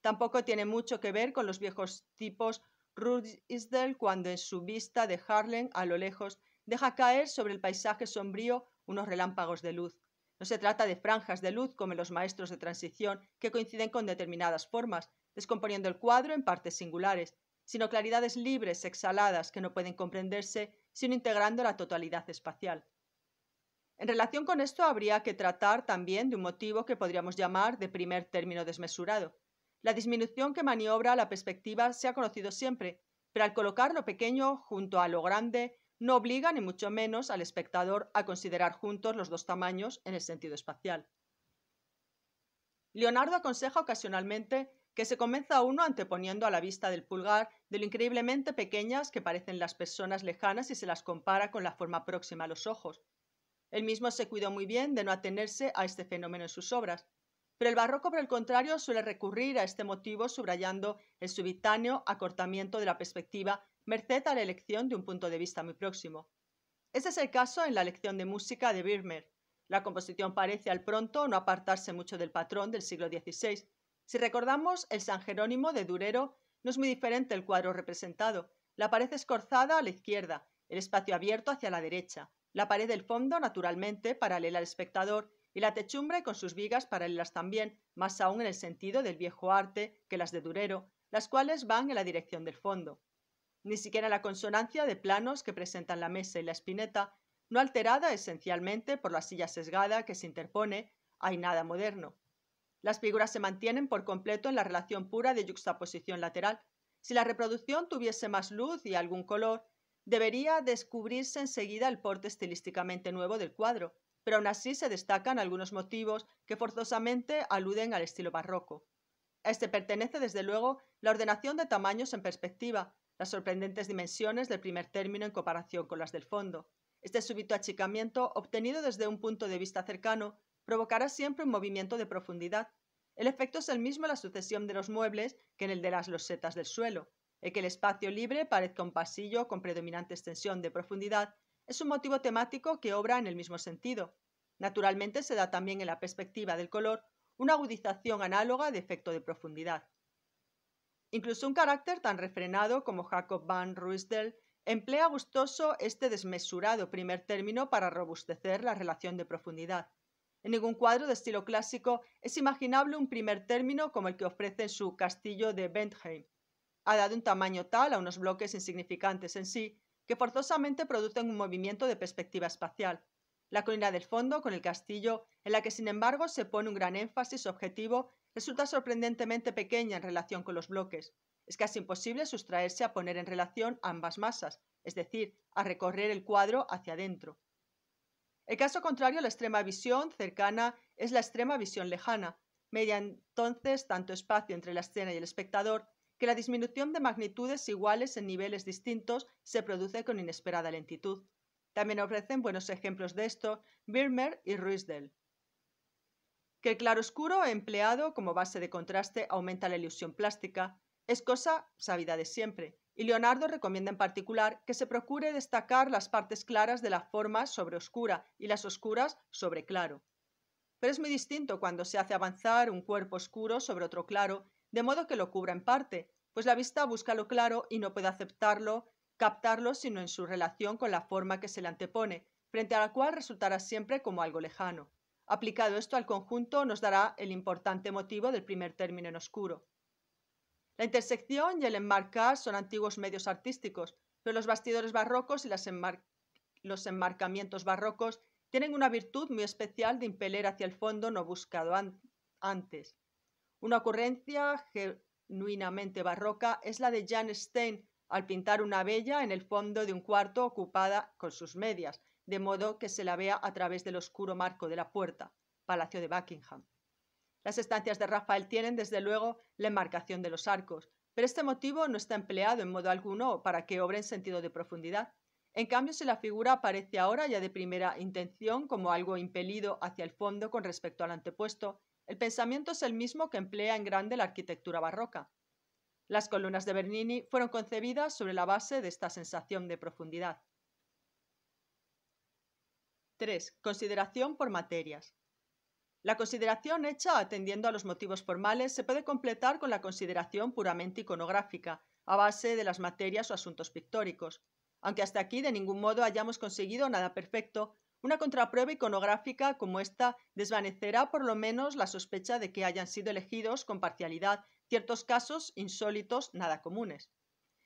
Tampoco tiene mucho que ver con los viejos tipos Ruisdel cuando en su vista de Harlem a lo lejos deja caer sobre el paisaje sombrío unos relámpagos de luz. No se trata de franjas de luz como los maestros de transición que coinciden con determinadas formas, descomponiendo el cuadro en partes singulares, sino claridades libres, exhaladas, que no pueden comprenderse sino integrando la totalidad espacial. En relación con esto habría que tratar también de un motivo que podríamos llamar de primer término desmesurado. La disminución que maniobra la perspectiva se ha conocido siempre, pero al colocar lo pequeño junto a lo grande no obliga ni mucho menos al espectador a considerar juntos los dos tamaños en el sentido espacial. Leonardo aconseja ocasionalmente que se comienza uno anteponiendo a la vista del pulgar de lo increíblemente pequeñas que parecen las personas lejanas si se las compara con la forma próxima a los ojos. Él mismo se cuidó muy bien de no atenerse a este fenómeno en sus obras, pero el barroco, por el contrario, suele recurrir a este motivo subrayando el subitáneo acortamiento de la perspectiva merced a la elección de un punto de vista muy próximo. Ese es el caso en la elección de música de Birmer. La composición parece al pronto no apartarse mucho del patrón del siglo XVI. Si recordamos el San Jerónimo de Durero, no es muy diferente el cuadro representado. La pared escorzada a la izquierda, el espacio abierto hacia la derecha, la pared del fondo naturalmente paralela al espectador y la techumbre con sus vigas paralelas también, más aún en el sentido del viejo arte que las de Durero, las cuales van en la dirección del fondo. Ni siquiera la consonancia de planos que presentan la mesa y la espineta, no alterada esencialmente por la silla sesgada que se interpone, hay nada moderno. Las figuras se mantienen por completo en la relación pura de yuxtaposición lateral. Si la reproducción tuviese más luz y algún color, debería descubrirse enseguida el porte estilísticamente nuevo del cuadro, pero aún así se destacan algunos motivos que forzosamente aluden al estilo barroco. A este pertenece, desde luego, la ordenación de tamaños en perspectiva, las sorprendentes dimensiones del primer término en comparación con las del fondo. Este súbito achicamiento, obtenido desde un punto de vista cercano, provocará siempre un movimiento de profundidad. El efecto es el mismo en la sucesión de los muebles que en el de las losetas del suelo. El que el espacio libre parezca un pasillo con predominante extensión de profundidad es un motivo temático que obra en el mismo sentido. Naturalmente se da también en la perspectiva del color una agudización análoga de efecto de profundidad. Incluso un carácter tan refrenado como Jacob van Ruisdel emplea gustoso este desmesurado primer término para robustecer la relación de profundidad. En ningún cuadro de estilo clásico es imaginable un primer término como el que ofrece su castillo de Bentheim. Ha dado un tamaño tal a unos bloques insignificantes en sí que forzosamente producen un movimiento de perspectiva espacial. La colina del fondo con el castillo, en la que sin embargo se pone un gran énfasis objetivo resulta sorprendentemente pequeña en relación con los bloques. Es casi imposible sustraerse a poner en relación ambas masas, es decir, a recorrer el cuadro hacia adentro. El caso contrario la extrema visión cercana es la extrema visión lejana. Media entonces tanto espacio entre la escena y el espectador que la disminución de magnitudes iguales en niveles distintos se produce con inesperada lentitud. También ofrecen buenos ejemplos de esto Birmer y Ruisdel. Que el oscuro empleado como base de contraste aumenta la ilusión plástica es cosa sabida de siempre, y Leonardo recomienda en particular que se procure destacar las partes claras de la forma sobre oscura y las oscuras sobre claro. Pero es muy distinto cuando se hace avanzar un cuerpo oscuro sobre otro claro, de modo que lo cubra en parte, pues la vista busca lo claro y no puede aceptarlo, captarlo, sino en su relación con la forma que se le antepone, frente a la cual resultará siempre como algo lejano. Aplicado esto al conjunto nos dará el importante motivo del primer término en oscuro. La intersección y el enmarcar son antiguos medios artísticos, pero los bastidores barrocos y los enmarcamientos barrocos tienen una virtud muy especial de impeler hacia el fondo no buscado antes. Una ocurrencia genuinamente barroca es la de Jan Stein al pintar una bella en el fondo de un cuarto ocupada con sus medias, de modo que se la vea a través del oscuro marco de la puerta, Palacio de Buckingham. Las estancias de Rafael tienen, desde luego, la enmarcación de los arcos, pero este motivo no está empleado en modo alguno para que obre en sentido de profundidad. En cambio, si la figura aparece ahora ya de primera intención como algo impelido hacia el fondo con respecto al antepuesto, el pensamiento es el mismo que emplea en grande la arquitectura barroca. Las columnas de Bernini fueron concebidas sobre la base de esta sensación de profundidad. 3. Consideración por materias. La consideración hecha atendiendo a los motivos formales se puede completar con la consideración puramente iconográfica, a base de las materias o asuntos pictóricos. Aunque hasta aquí de ningún modo hayamos conseguido nada perfecto, una contraprueba iconográfica como esta desvanecerá por lo menos la sospecha de que hayan sido elegidos con parcialidad ciertos casos insólitos nada comunes.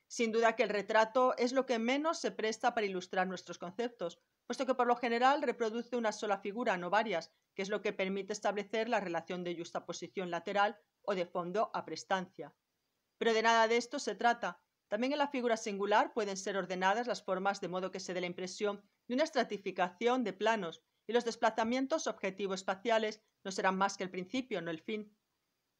Sin duda que el retrato es lo que menos se presta para ilustrar nuestros conceptos, puesto que por lo general reproduce una sola figura, no varias, que es lo que permite establecer la relación de justaposición lateral o de fondo a prestancia. Pero de nada de esto se trata. También en la figura singular pueden ser ordenadas las formas de modo que se dé la impresión de una estratificación de planos, y los desplazamientos objetivo-espaciales no serán más que el principio, no el fin.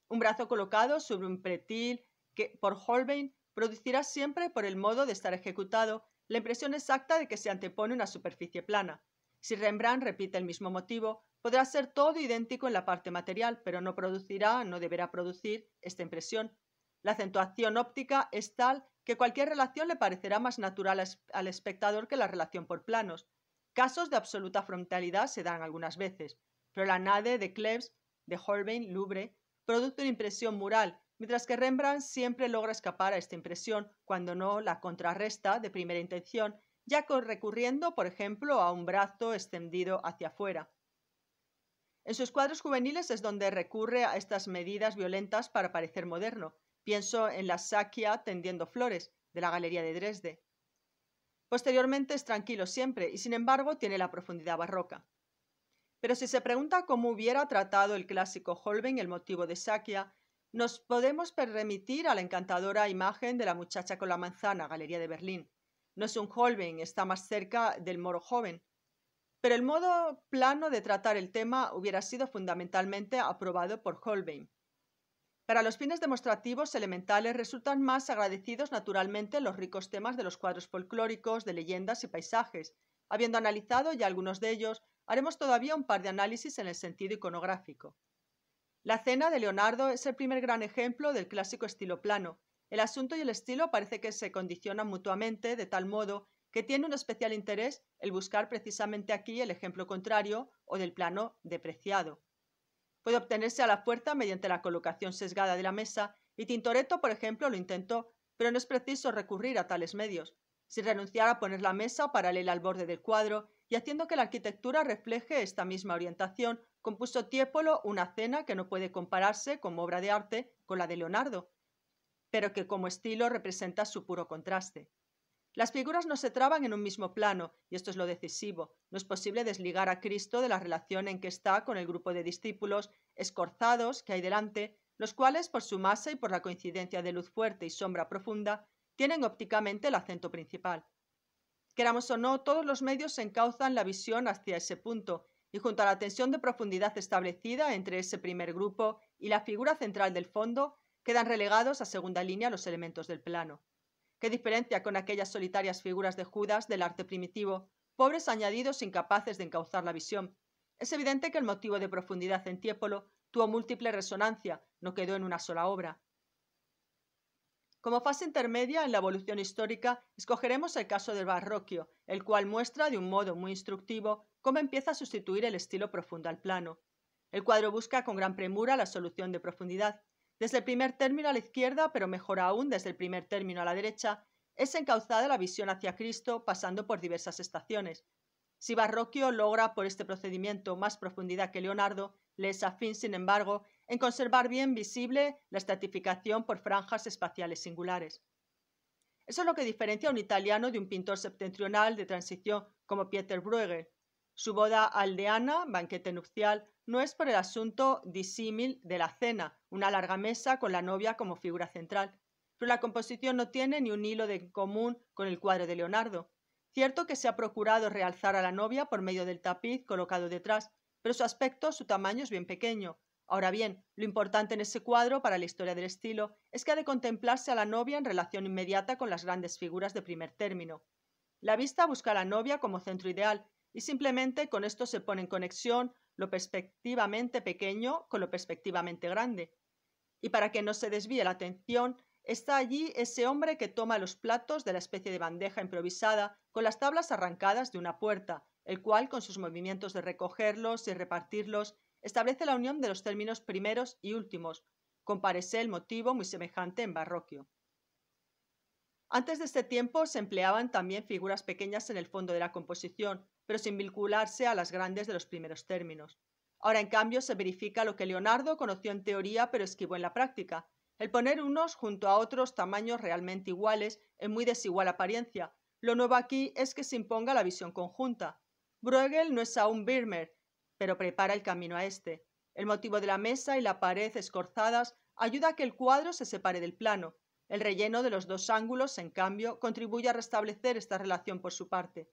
Un brazo colocado sobre un pretil que, por Holbein, producirá siempre por el modo de estar ejecutado la impresión exacta de que se antepone una superficie plana. Si Rembrandt repite el mismo motivo, podrá ser todo idéntico en la parte material, pero no producirá, no deberá producir esta impresión. La acentuación óptica es tal que cualquier relación le parecerá más natural al espectador que la relación por planos. Casos de absoluta frontalidad se dan algunas veces, pero la nade de Klebs, de Holbein, Louvre, produce una impresión mural Mientras que Rembrandt siempre logra escapar a esta impresión, cuando no la contrarresta de primera intención, ya recurriendo, por ejemplo, a un brazo extendido hacia afuera. En sus cuadros juveniles es donde recurre a estas medidas violentas para parecer moderno. Pienso en la Sakia tendiendo flores, de la Galería de Dresde. Posteriormente es tranquilo siempre y sin embargo tiene la profundidad barroca. Pero si se pregunta cómo hubiera tratado el clásico Holbein el motivo de Sakia, nos podemos permitir a la encantadora imagen de la muchacha con la manzana, Galería de Berlín. No es un Holbein, está más cerca del moro joven. Pero el modo plano de tratar el tema hubiera sido fundamentalmente aprobado por Holbein. Para los fines demostrativos elementales resultan más agradecidos naturalmente los ricos temas de los cuadros folclóricos, de leyendas y paisajes. Habiendo analizado ya algunos de ellos, haremos todavía un par de análisis en el sentido iconográfico. La cena de Leonardo es el primer gran ejemplo del clásico estilo plano. El asunto y el estilo parece que se condicionan mutuamente de tal modo que tiene un especial interés el buscar precisamente aquí el ejemplo contrario o del plano depreciado. Puede obtenerse a la fuerza mediante la colocación sesgada de la mesa y Tintoretto, por ejemplo, lo intentó, pero no es preciso recurrir a tales medios sin renunciar a poner la mesa paralela al borde del cuadro y haciendo que la arquitectura refleje esta misma orientación, compuso Tiepolo una cena que no puede compararse como obra de arte con la de Leonardo, pero que como estilo representa su puro contraste. Las figuras no se traban en un mismo plano, y esto es lo decisivo. No es posible desligar a Cristo de la relación en que está con el grupo de discípulos escorzados que hay delante, los cuales, por su masa y por la coincidencia de luz fuerte y sombra profunda, tienen ópticamente el acento principal. Queramos o no, todos los medios encauzan la visión hacia ese punto, y junto a la tensión de profundidad establecida entre ese primer grupo y la figura central del fondo, quedan relegados a segunda línea los elementos del plano. ¿Qué diferencia con aquellas solitarias figuras de Judas del arte primitivo, pobres añadidos incapaces de encauzar la visión? Es evidente que el motivo de profundidad en Tiepolo tuvo múltiple resonancia, no quedó en una sola obra. Como fase intermedia en la evolución histórica, escogeremos el caso del barroquio, el cual muestra de un modo muy instructivo cómo empieza a sustituir el estilo profundo al plano. El cuadro busca con gran premura la solución de profundidad. Desde el primer término a la izquierda, pero mejor aún desde el primer término a la derecha, es encauzada la visión hacia Cristo pasando por diversas estaciones. Si barroquio logra por este procedimiento más profundidad que Leonardo, le es afín, sin embargo, en conservar bien visible la estratificación por franjas espaciales singulares. Eso es lo que diferencia a un italiano de un pintor septentrional de transición como Pieter Bruegel. Su boda aldeana, banquete nupcial, no es por el asunto disímil de la cena, una larga mesa con la novia como figura central. Pero la composición no tiene ni un hilo de común con el cuadro de Leonardo. Cierto que se ha procurado realzar a la novia por medio del tapiz colocado detrás, pero su aspecto, su tamaño es bien pequeño, Ahora bien, lo importante en ese cuadro para la historia del estilo es que ha de contemplarse a la novia en relación inmediata con las grandes figuras de primer término. La vista busca a la novia como centro ideal y simplemente con esto se pone en conexión lo perspectivamente pequeño con lo perspectivamente grande. Y para que no se desvíe la atención, está allí ese hombre que toma los platos de la especie de bandeja improvisada con las tablas arrancadas de una puerta, el cual con sus movimientos de recogerlos y repartirlos establece la unión de los términos primeros y últimos, comparece el motivo muy semejante en Barroquio. Antes de este tiempo se empleaban también figuras pequeñas en el fondo de la composición, pero sin vincularse a las grandes de los primeros términos. Ahora, en cambio, se verifica lo que Leonardo conoció en teoría pero esquivó en la práctica, el poner unos junto a otros tamaños realmente iguales en muy desigual apariencia. Lo nuevo aquí es que se imponga la visión conjunta. Bruegel no es aún Birmer, pero prepara el camino a este. El motivo de la mesa y la pared escorzadas ayuda a que el cuadro se separe del plano. El relleno de los dos ángulos, en cambio, contribuye a restablecer esta relación por su parte.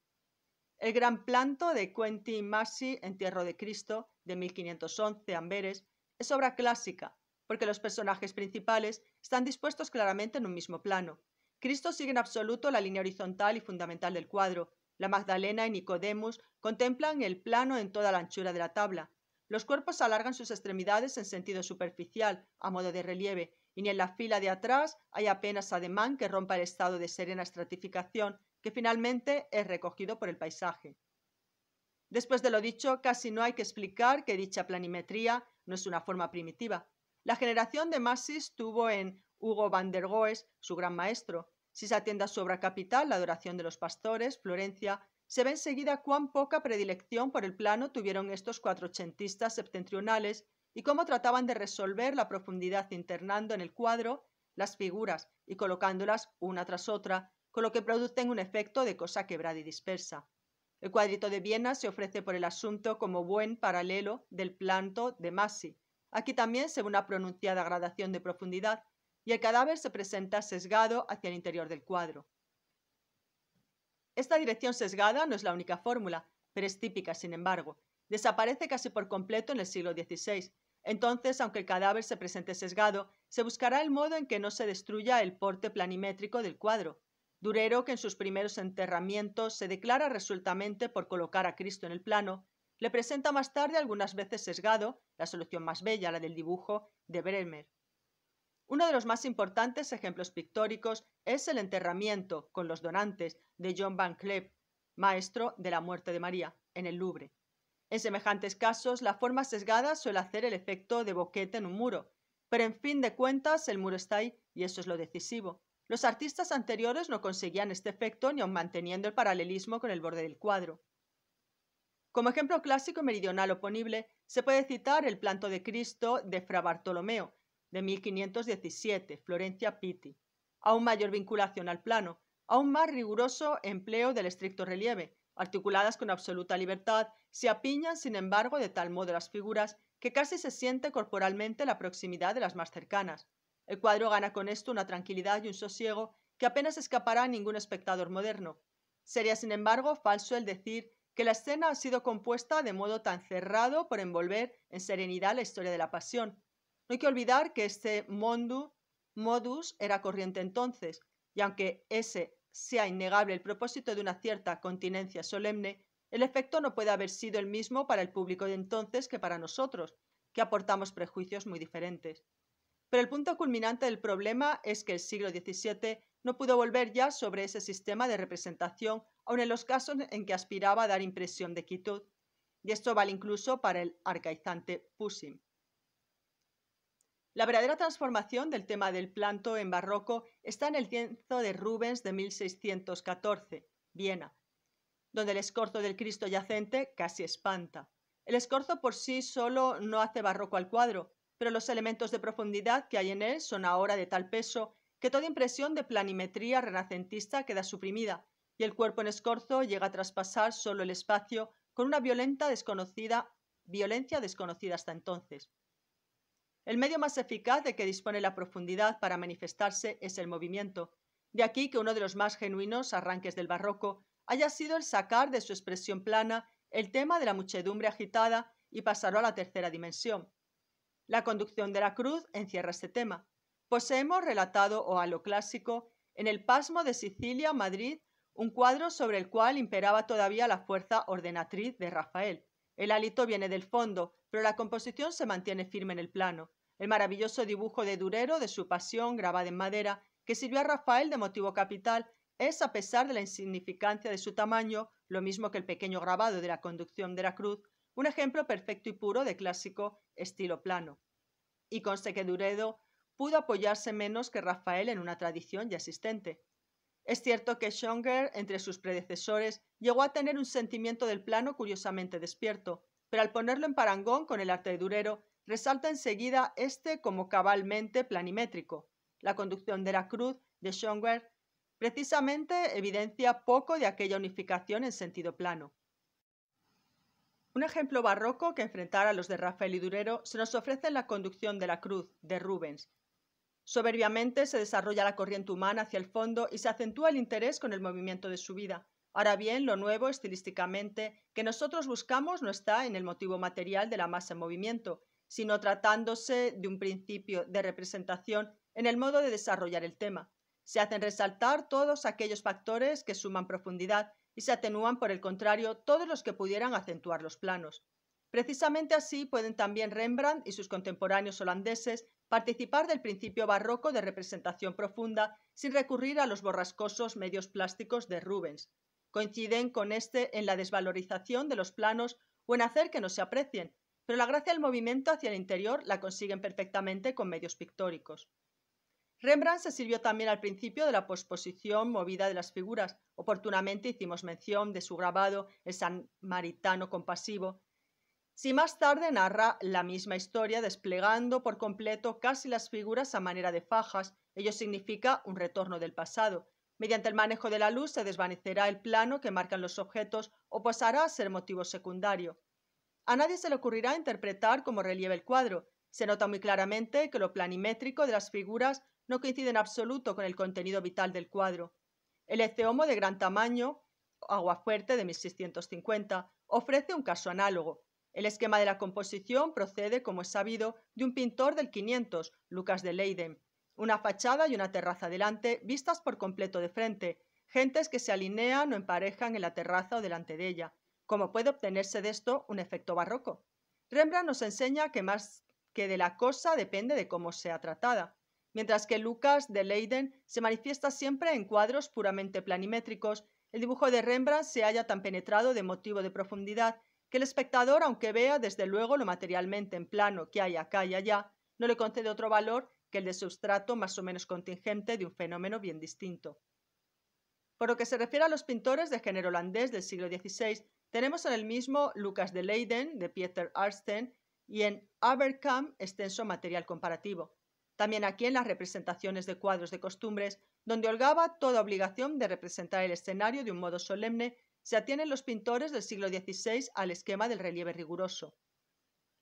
El gran planto de Quentin en Entierro de Cristo, de 1511, Amberes, es obra clásica, porque los personajes principales están dispuestos claramente en un mismo plano. Cristo sigue en absoluto la línea horizontal y fundamental del cuadro, la Magdalena y Nicodemus contemplan el plano en toda la anchura de la tabla. Los cuerpos alargan sus extremidades en sentido superficial, a modo de relieve, y ni en la fila de atrás hay apenas ademán que rompa el estado de serena estratificación que finalmente es recogido por el paisaje. Después de lo dicho, casi no hay que explicar que dicha planimetría no es una forma primitiva. La generación de Masis tuvo en Hugo van der Goes, su gran maestro, si se atiende a su obra capital, la adoración de los pastores, Florencia, se ve enseguida cuán poca predilección por el plano tuvieron estos cuatrochentistas septentrionales y cómo trataban de resolver la profundidad internando en el cuadro las figuras y colocándolas una tras otra, con lo que producen un efecto de cosa quebrada y dispersa. El cuadrito de Viena se ofrece por el asunto como buen paralelo del planto de Masi. Aquí también se ve una pronunciada gradación de profundidad, y el cadáver se presenta sesgado hacia el interior del cuadro. Esta dirección sesgada no es la única fórmula, pero es típica, sin embargo. Desaparece casi por completo en el siglo XVI. Entonces, aunque el cadáver se presente sesgado, se buscará el modo en que no se destruya el porte planimétrico del cuadro. Durero, que en sus primeros enterramientos se declara resueltamente por colocar a Cristo en el plano, le presenta más tarde, algunas veces sesgado, la solución más bella, la del dibujo de Bremer. Uno de los más importantes ejemplos pictóricos es el enterramiento con los donantes de John Van Cleef, maestro de la muerte de María, en el Louvre. En semejantes casos, la forma sesgada suele hacer el efecto de boquete en un muro, pero en fin de cuentas el muro está ahí y eso es lo decisivo. Los artistas anteriores no conseguían este efecto ni aun manteniendo el paralelismo con el borde del cuadro. Como ejemplo clásico meridional oponible, se puede citar el planto de Cristo de Fra Bartolomeo, de 1517, Florencia Pitti, a mayor vinculación al plano, a un más riguroso empleo del estricto relieve, articuladas con absoluta libertad, se apiñan, sin embargo, de tal modo las figuras que casi se siente corporalmente la proximidad de las más cercanas. El cuadro gana con esto una tranquilidad y un sosiego que apenas escapará a ningún espectador moderno. Sería, sin embargo, falso el decir que la escena ha sido compuesta de modo tan cerrado por envolver en serenidad la historia de la pasión, no hay que olvidar que este modus era corriente entonces, y aunque ese sea innegable el propósito de una cierta continencia solemne, el efecto no puede haber sido el mismo para el público de entonces que para nosotros, que aportamos prejuicios muy diferentes. Pero el punto culminante del problema es que el siglo XVII no pudo volver ya sobre ese sistema de representación, aun en los casos en que aspiraba a dar impresión de quietud, y esto vale incluso para el arcaizante Pusim. La verdadera transformación del tema del planto en barroco está en el lienzo de Rubens de 1614, Viena, donde el escorzo del Cristo yacente casi espanta. El escorzo por sí solo no hace barroco al cuadro, pero los elementos de profundidad que hay en él son ahora de tal peso que toda impresión de planimetría renacentista queda suprimida, y el cuerpo en escorzo llega a traspasar solo el espacio con una violenta desconocida, violencia desconocida hasta entonces. El medio más eficaz de que dispone la profundidad para manifestarse es el movimiento. De aquí que uno de los más genuinos arranques del barroco haya sido el sacar de su expresión plana el tema de la muchedumbre agitada y pasarlo a la tercera dimensión. La conducción de la cruz encierra este tema. Poseemos pues relatado o a lo clásico en el pasmo de Sicilia, Madrid, un cuadro sobre el cual imperaba todavía la fuerza ordenatriz de Rafael. El hálito viene del fondo, pero la composición se mantiene firme en el plano. El maravilloso dibujo de Durero de su pasión grabada en madera, que sirvió a Rafael de motivo capital, es, a pesar de la insignificancia de su tamaño, lo mismo que el pequeño grabado de la conducción de la cruz, un ejemplo perfecto y puro de clásico estilo plano. Y conste que Duredo pudo apoyarse menos que Rafael en una tradición ya existente. Es cierto que Schonger, entre sus predecesores, llegó a tener un sentimiento del plano curiosamente despierto, pero al ponerlo en parangón con el arte de Durero, resalta enseguida este como cabalmente planimétrico. La conducción de la cruz de Schonger precisamente evidencia poco de aquella unificación en sentido plano. Un ejemplo barroco que enfrentara a los de Rafael y Durero se nos ofrece en la conducción de la cruz de Rubens, Soberbiamente se desarrolla la corriente humana hacia el fondo y se acentúa el interés con el movimiento de su vida. Ahora bien, lo nuevo estilísticamente que nosotros buscamos no está en el motivo material de la masa en movimiento, sino tratándose de un principio de representación en el modo de desarrollar el tema. Se hacen resaltar todos aquellos factores que suman profundidad y se atenúan, por el contrario, todos los que pudieran acentuar los planos. Precisamente así pueden también Rembrandt y sus contemporáneos holandeses participar del principio barroco de representación profunda sin recurrir a los borrascosos medios plásticos de Rubens. Coinciden con este en la desvalorización de los planos o en hacer que no se aprecien, pero la gracia del movimiento hacia el interior la consiguen perfectamente con medios pictóricos. Rembrandt se sirvió también al principio de la posposición movida de las figuras. Oportunamente hicimos mención de su grabado El Samaritano Compasivo, si más tarde narra la misma historia desplegando por completo casi las figuras a manera de fajas, ello significa un retorno del pasado. Mediante el manejo de la luz se desvanecerá el plano que marcan los objetos o pasará a ser motivo secundario. A nadie se le ocurrirá interpretar como relieve el cuadro. Se nota muy claramente que lo planimétrico de las figuras no coincide en absoluto con el contenido vital del cuadro. El eceomo de gran tamaño, Agua Fuerte de 1650, ofrece un caso análogo. El esquema de la composición procede, como es sabido, de un pintor del 500, Lucas de Leiden. Una fachada y una terraza delante, vistas por completo de frente, gentes que se alinean o emparejan en la terraza o delante de ella. ¿Cómo puede obtenerse de esto un efecto barroco? Rembrandt nos enseña que más que de la cosa depende de cómo sea tratada, mientras que Lucas de Leiden se manifiesta siempre en cuadros puramente planimétricos, el dibujo de Rembrandt se halla tan penetrado de motivo de profundidad que el espectador, aunque vea desde luego lo materialmente en plano que hay acá y allá, no le concede otro valor que el de sustrato más o menos contingente de un fenómeno bien distinto. Por lo que se refiere a los pintores de género holandés del siglo XVI, tenemos en el mismo Lucas de Leyden, de Pieter Arsten, y en Abercam extenso material comparativo. También aquí en las representaciones de cuadros de costumbres, donde holgaba toda obligación de representar el escenario de un modo solemne se atienen los pintores del siglo XVI al esquema del relieve riguroso.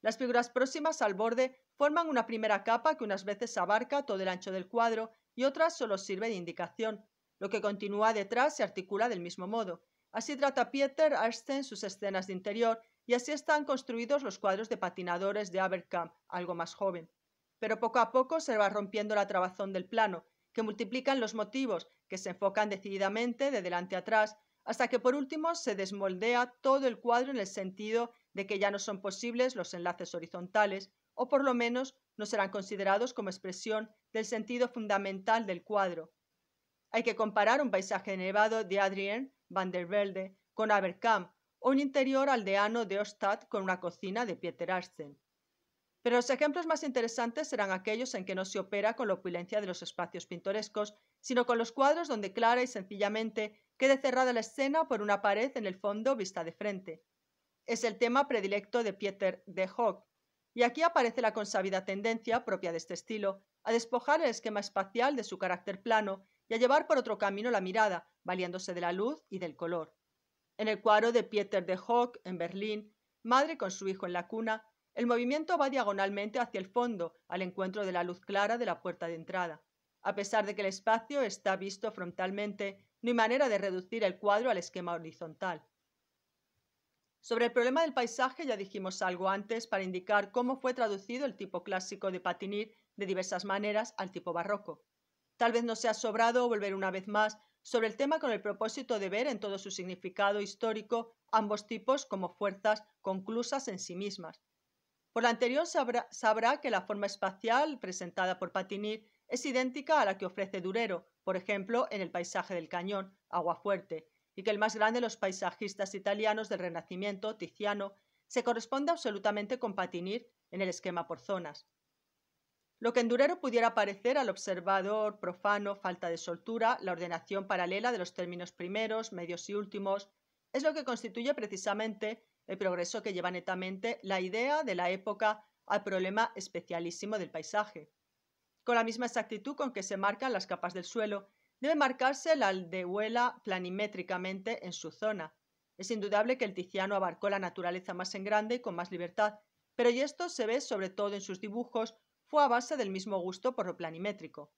Las figuras próximas al borde forman una primera capa que unas veces abarca todo el ancho del cuadro y otras solo sirve de indicación. Lo que continúa detrás se articula del mismo modo. Así trata Pieter Arsten sus escenas de interior y así están construidos los cuadros de patinadores de Abercamp, algo más joven. Pero poco a poco se va rompiendo la trabazón del plano, que multiplican los motivos, que se enfocan decididamente de delante atrás, hasta que por último se desmoldea todo el cuadro en el sentido de que ya no son posibles los enlaces horizontales, o por lo menos no serán considerados como expresión del sentido fundamental del cuadro. Hay que comparar un paisaje nevado de Adrien van der Velde con Aberkamp o un interior aldeano de Ostad con una cocina de Pieter Arsen. Pero los ejemplos más interesantes serán aquellos en que no se opera con la opulencia de los espacios pintorescos, sino con los cuadros donde clara y sencillamente quede cerrada la escena por una pared en el fondo vista de frente. Es el tema predilecto de Pieter de Hoog, y aquí aparece la consabida tendencia propia de este estilo a despojar el esquema espacial de su carácter plano y a llevar por otro camino la mirada, valiéndose de la luz y del color. En el cuadro de Pieter de Hoog en Berlín, madre con su hijo en la cuna, el movimiento va diagonalmente hacia el fondo, al encuentro de la luz clara de la puerta de entrada. A pesar de que el espacio está visto frontalmente, no hay manera de reducir el cuadro al esquema horizontal. Sobre el problema del paisaje ya dijimos algo antes para indicar cómo fue traducido el tipo clásico de Patinir de diversas maneras al tipo barroco. Tal vez no sea sobrado volver una vez más sobre el tema con el propósito de ver en todo su significado histórico ambos tipos como fuerzas conclusas en sí mismas. Por lo anterior sabrá, sabrá que la forma espacial presentada por Patinir es idéntica a la que ofrece Durero, por ejemplo, en el paisaje del Cañón, Aguafuerte, y que el más grande de los paisajistas italianos del Renacimiento, Tiziano, se corresponde absolutamente con Patinir en el esquema por zonas. Lo que en Durero pudiera parecer al observador profano falta de soltura, la ordenación paralela de los términos primeros, medios y últimos, es lo que constituye precisamente el progreso que lleva netamente la idea de la época al problema especialísimo del paisaje. Con la misma exactitud con que se marcan las capas del suelo, debe marcarse la aldehuela planimétricamente en su zona. Es indudable que el Tiziano abarcó la naturaleza más en grande y con más libertad, pero y esto se ve sobre todo en sus dibujos, fue a base del mismo gusto por lo planimétrico. Por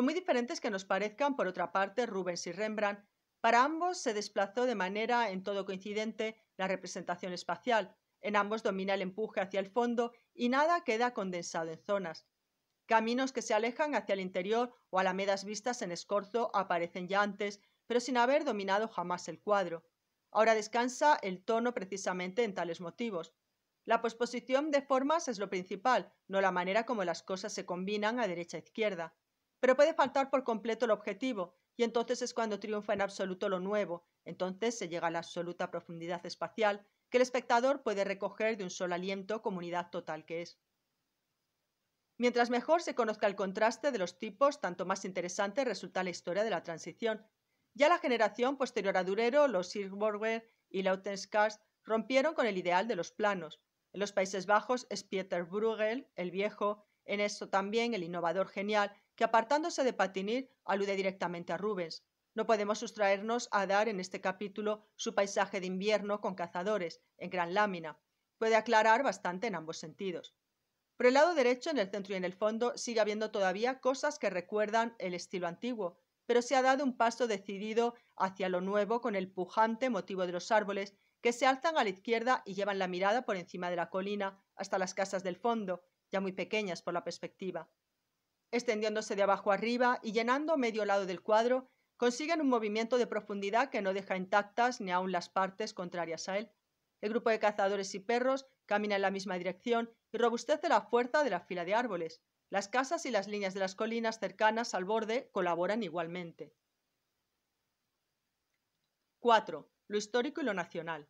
pues muy diferentes que nos parezcan, por otra parte, Rubens y Rembrandt, para ambos se desplazó de manera en todo coincidente la representación espacial. En ambos domina el empuje hacia el fondo y nada queda condensado en zonas. Caminos que se alejan hacia el interior o alamedas vistas en escorzo aparecen ya antes, pero sin haber dominado jamás el cuadro. Ahora descansa el tono precisamente en tales motivos. La posposición de formas es lo principal, no la manera como las cosas se combinan a derecha e izquierda. Pero puede faltar por completo el objetivo, y entonces es cuando triunfa en absoluto lo nuevo, entonces se llega a la absoluta profundidad espacial que el espectador puede recoger de un solo aliento comunidad total que es. Mientras mejor se conozca el contraste de los tipos, tanto más interesante resulta la historia de la transición. Ya la generación posterior a Durero, los Sirborger y Lautenskars rompieron con el ideal de los planos. En los Países Bajos es Pieter Bruegel, el viejo, en eso también el innovador genial, que apartándose de Patinir alude directamente a Rubens. No podemos sustraernos a dar en este capítulo su paisaje de invierno con cazadores, en gran lámina. Puede aclarar bastante en ambos sentidos. Por el lado derecho, en el centro y en el fondo, sigue habiendo todavía cosas que recuerdan el estilo antiguo, pero se ha dado un paso decidido hacia lo nuevo con el pujante motivo de los árboles que se alzan a la izquierda y llevan la mirada por encima de la colina hasta las casas del fondo, ya muy pequeñas por la perspectiva. Extendiéndose de abajo arriba y llenando medio lado del cuadro, consiguen un movimiento de profundidad que no deja intactas ni aun las partes contrarias a él. El grupo de cazadores y perros camina en la misma dirección y robustece la fuerza de la fila de árboles. Las casas y las líneas de las colinas cercanas al borde colaboran igualmente. 4. Lo histórico y lo nacional.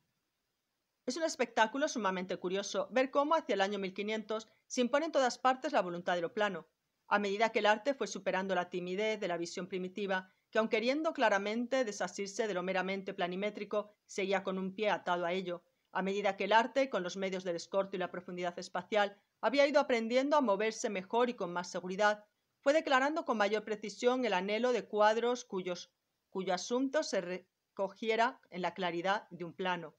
Es un espectáculo sumamente curioso ver cómo hacia el año 1500 se impone en todas partes la voluntad de lo plano, a medida que el arte fue superando la timidez de la visión primitiva, que aun queriendo claramente desasirse de lo meramente planimétrico, seguía con un pie atado a ello, a medida que el arte, con los medios del escorzo y la profundidad espacial, había ido aprendiendo a moverse mejor y con más seguridad, fue declarando con mayor precisión el anhelo de cuadros cuyos, cuyo asunto se recogiera en la claridad de un plano.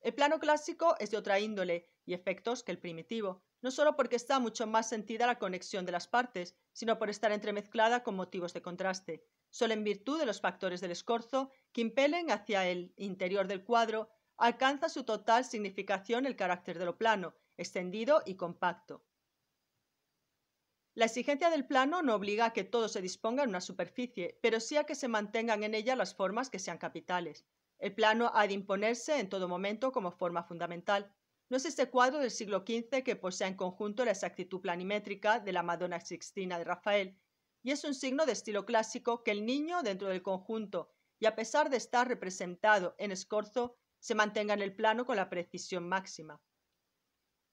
El plano clásico es de otra índole y efectos que el primitivo, no solo porque está mucho más sentida la conexión de las partes, sino por estar entremezclada con motivos de contraste, solo en virtud de los factores del escorzo que impelen hacia el interior del cuadro alcanza su total significación el carácter de lo plano, extendido y compacto. La exigencia del plano no obliga a que todo se disponga en una superficie, pero sí a que se mantengan en ella las formas que sean capitales. El plano ha de imponerse en todo momento como forma fundamental. No es este cuadro del siglo XV que posea en conjunto la exactitud planimétrica de la Madonna Sixtina de Rafael, y es un signo de estilo clásico que el niño dentro del conjunto, y a pesar de estar representado en escorzo, se mantenga en el plano con la precisión máxima.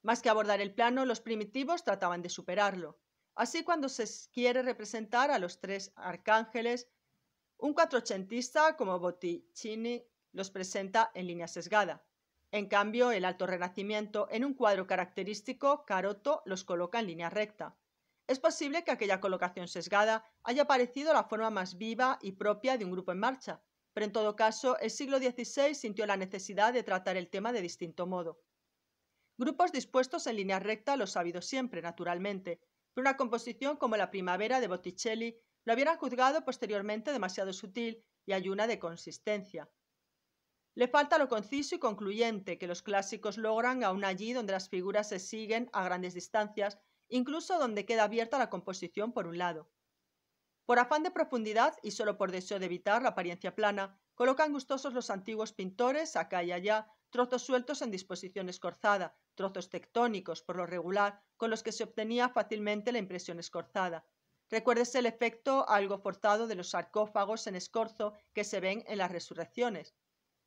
Más que abordar el plano, los primitivos trataban de superarlo. Así, cuando se quiere representar a los tres arcángeles, un cuatrocentista como Botticini los presenta en línea sesgada. En cambio, el Alto Renacimiento, en un cuadro característico, Caroto los coloca en línea recta. Es posible que aquella colocación sesgada haya parecido la forma más viva y propia de un grupo en marcha, pero en todo caso el siglo XVI sintió la necesidad de tratar el tema de distinto modo. Grupos dispuestos en línea recta lo sabido habido siempre, naturalmente, pero una composición como la primavera de Botticelli lo hubieran juzgado posteriormente demasiado sutil y ayuna de consistencia. Le falta lo conciso y concluyente que los clásicos logran aún allí donde las figuras se siguen a grandes distancias, incluso donde queda abierta la composición por un lado. Por afán de profundidad y solo por deseo de evitar la apariencia plana, colocan gustosos los antiguos pintores acá y allá, trozos sueltos en disposición escorzada, trozos tectónicos por lo regular, con los que se obtenía fácilmente la impresión escorzada. Recuérdese el efecto algo forzado de los sarcófagos en escorzo que se ven en las resurrecciones.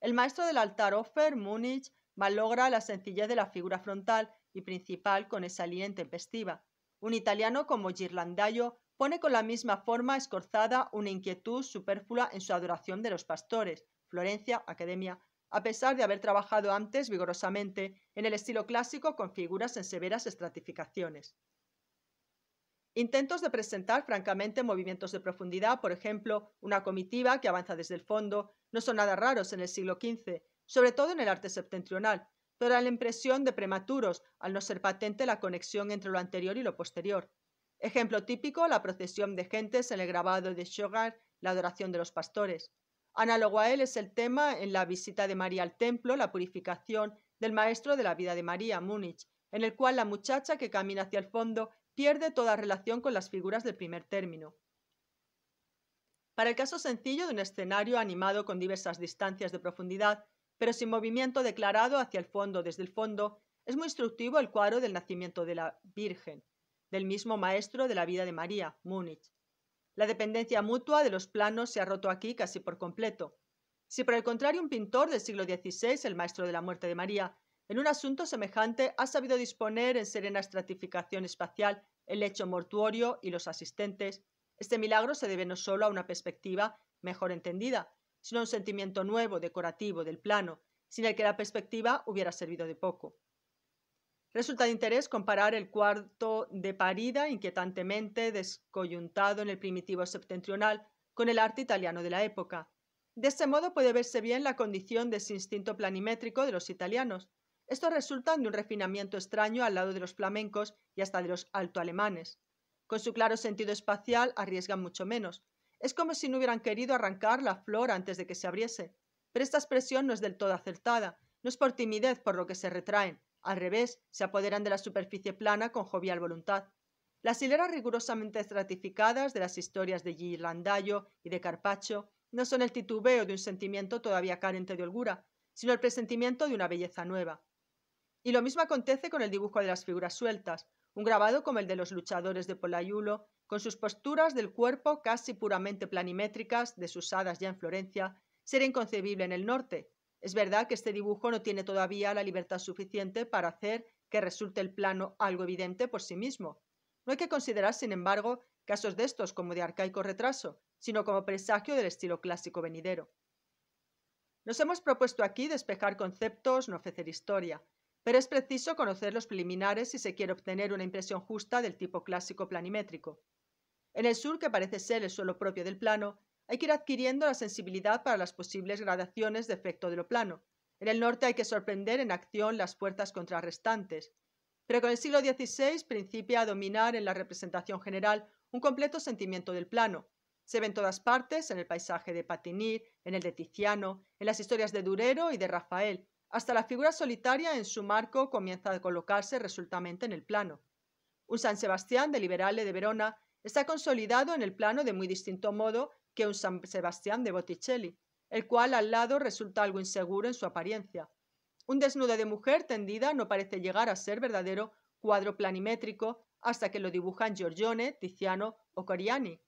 El maestro del altar Offer, Múnich, malogra la sencillez de la figura frontal y principal con esa línea tempestiva. Un italiano como Girlandaio pone con la misma forma escorzada una inquietud superflua en su adoración de los pastores, Florencia, Academia, a pesar de haber trabajado antes vigorosamente en el estilo clásico con figuras en severas estratificaciones. Intentos de presentar francamente movimientos de profundidad, por ejemplo, una comitiva que avanza desde el fondo, no son nada raros en el siglo XV, sobre todo en el arte septentrional, pero da la impresión de prematuros al no ser patente la conexión entre lo anterior y lo posterior. Ejemplo típico, la procesión de gentes en el grabado de Shogar, la adoración de los pastores. Análogo a él es el tema en la visita de María al templo, la purificación del maestro de la vida de María, Múnich, en el cual la muchacha que camina hacia el fondo pierde toda relación con las figuras del primer término. Para el caso sencillo de un escenario animado con diversas distancias de profundidad, pero sin movimiento declarado hacia el fondo desde el fondo, es muy instructivo el cuadro del nacimiento de la Virgen del mismo maestro de la vida de María, Múnich. La dependencia mutua de los planos se ha roto aquí casi por completo. Si por el contrario un pintor del siglo XVI, el maestro de la muerte de María, en un asunto semejante ha sabido disponer en serena estratificación espacial el hecho mortuorio y los asistentes, este milagro se debe no solo a una perspectiva mejor entendida, sino a un sentimiento nuevo, decorativo, del plano, sin el que la perspectiva hubiera servido de poco. Resulta de interés comparar el cuarto de parida, inquietantemente descoyuntado en el primitivo septentrional, con el arte italiano de la época. De este modo puede verse bien la condición de ese instinto planimétrico de los italianos. Esto resulta de un refinamiento extraño al lado de los flamencos y hasta de los altoalemanes. Con su claro sentido espacial arriesgan mucho menos. Es como si no hubieran querido arrancar la flor antes de que se abriese. Pero esta expresión no es del todo acertada, no es por timidez por lo que se retraen, al revés, se apoderan de la superficie plana con jovial voluntad. Las hileras rigurosamente estratificadas de las historias de Girlandayo y de Carpaccio no son el titubeo de un sentimiento todavía carente de holgura, sino el presentimiento de una belleza nueva. Y lo mismo acontece con el dibujo de las figuras sueltas, un grabado como el de los luchadores de Polaiulo, con sus posturas del cuerpo casi puramente planimétricas, desusadas ya en Florencia, sería inconcebible en el norte, es verdad que este dibujo no tiene todavía la libertad suficiente para hacer que resulte el plano algo evidente por sí mismo. No hay que considerar, sin embargo, casos de estos como de arcaico retraso, sino como presagio del estilo clásico venidero. Nos hemos propuesto aquí despejar conceptos, no ofrecer historia, pero es preciso conocer los preliminares si se quiere obtener una impresión justa del tipo clásico planimétrico. En el sur, que parece ser el suelo propio del plano, hay que ir adquiriendo la sensibilidad para las posibles gradaciones de efecto de lo plano. En el norte hay que sorprender en acción las fuerzas contrarrestantes. Pero con el siglo XVI principia a dominar en la representación general un completo sentimiento del plano. Se ve en todas partes, en el paisaje de Patinir, en el de Tiziano, en las historias de Durero y de Rafael. Hasta la figura solitaria en su marco comienza a colocarse resueltamente en el plano. Un San Sebastián de Liberale de Verona está consolidado en el plano de muy distinto modo que un San Sebastián de Botticelli, el cual al lado resulta algo inseguro en su apariencia. Un desnudo de mujer tendida no parece llegar a ser verdadero cuadro planimétrico hasta que lo dibujan Giorgione, Tiziano o Coriani.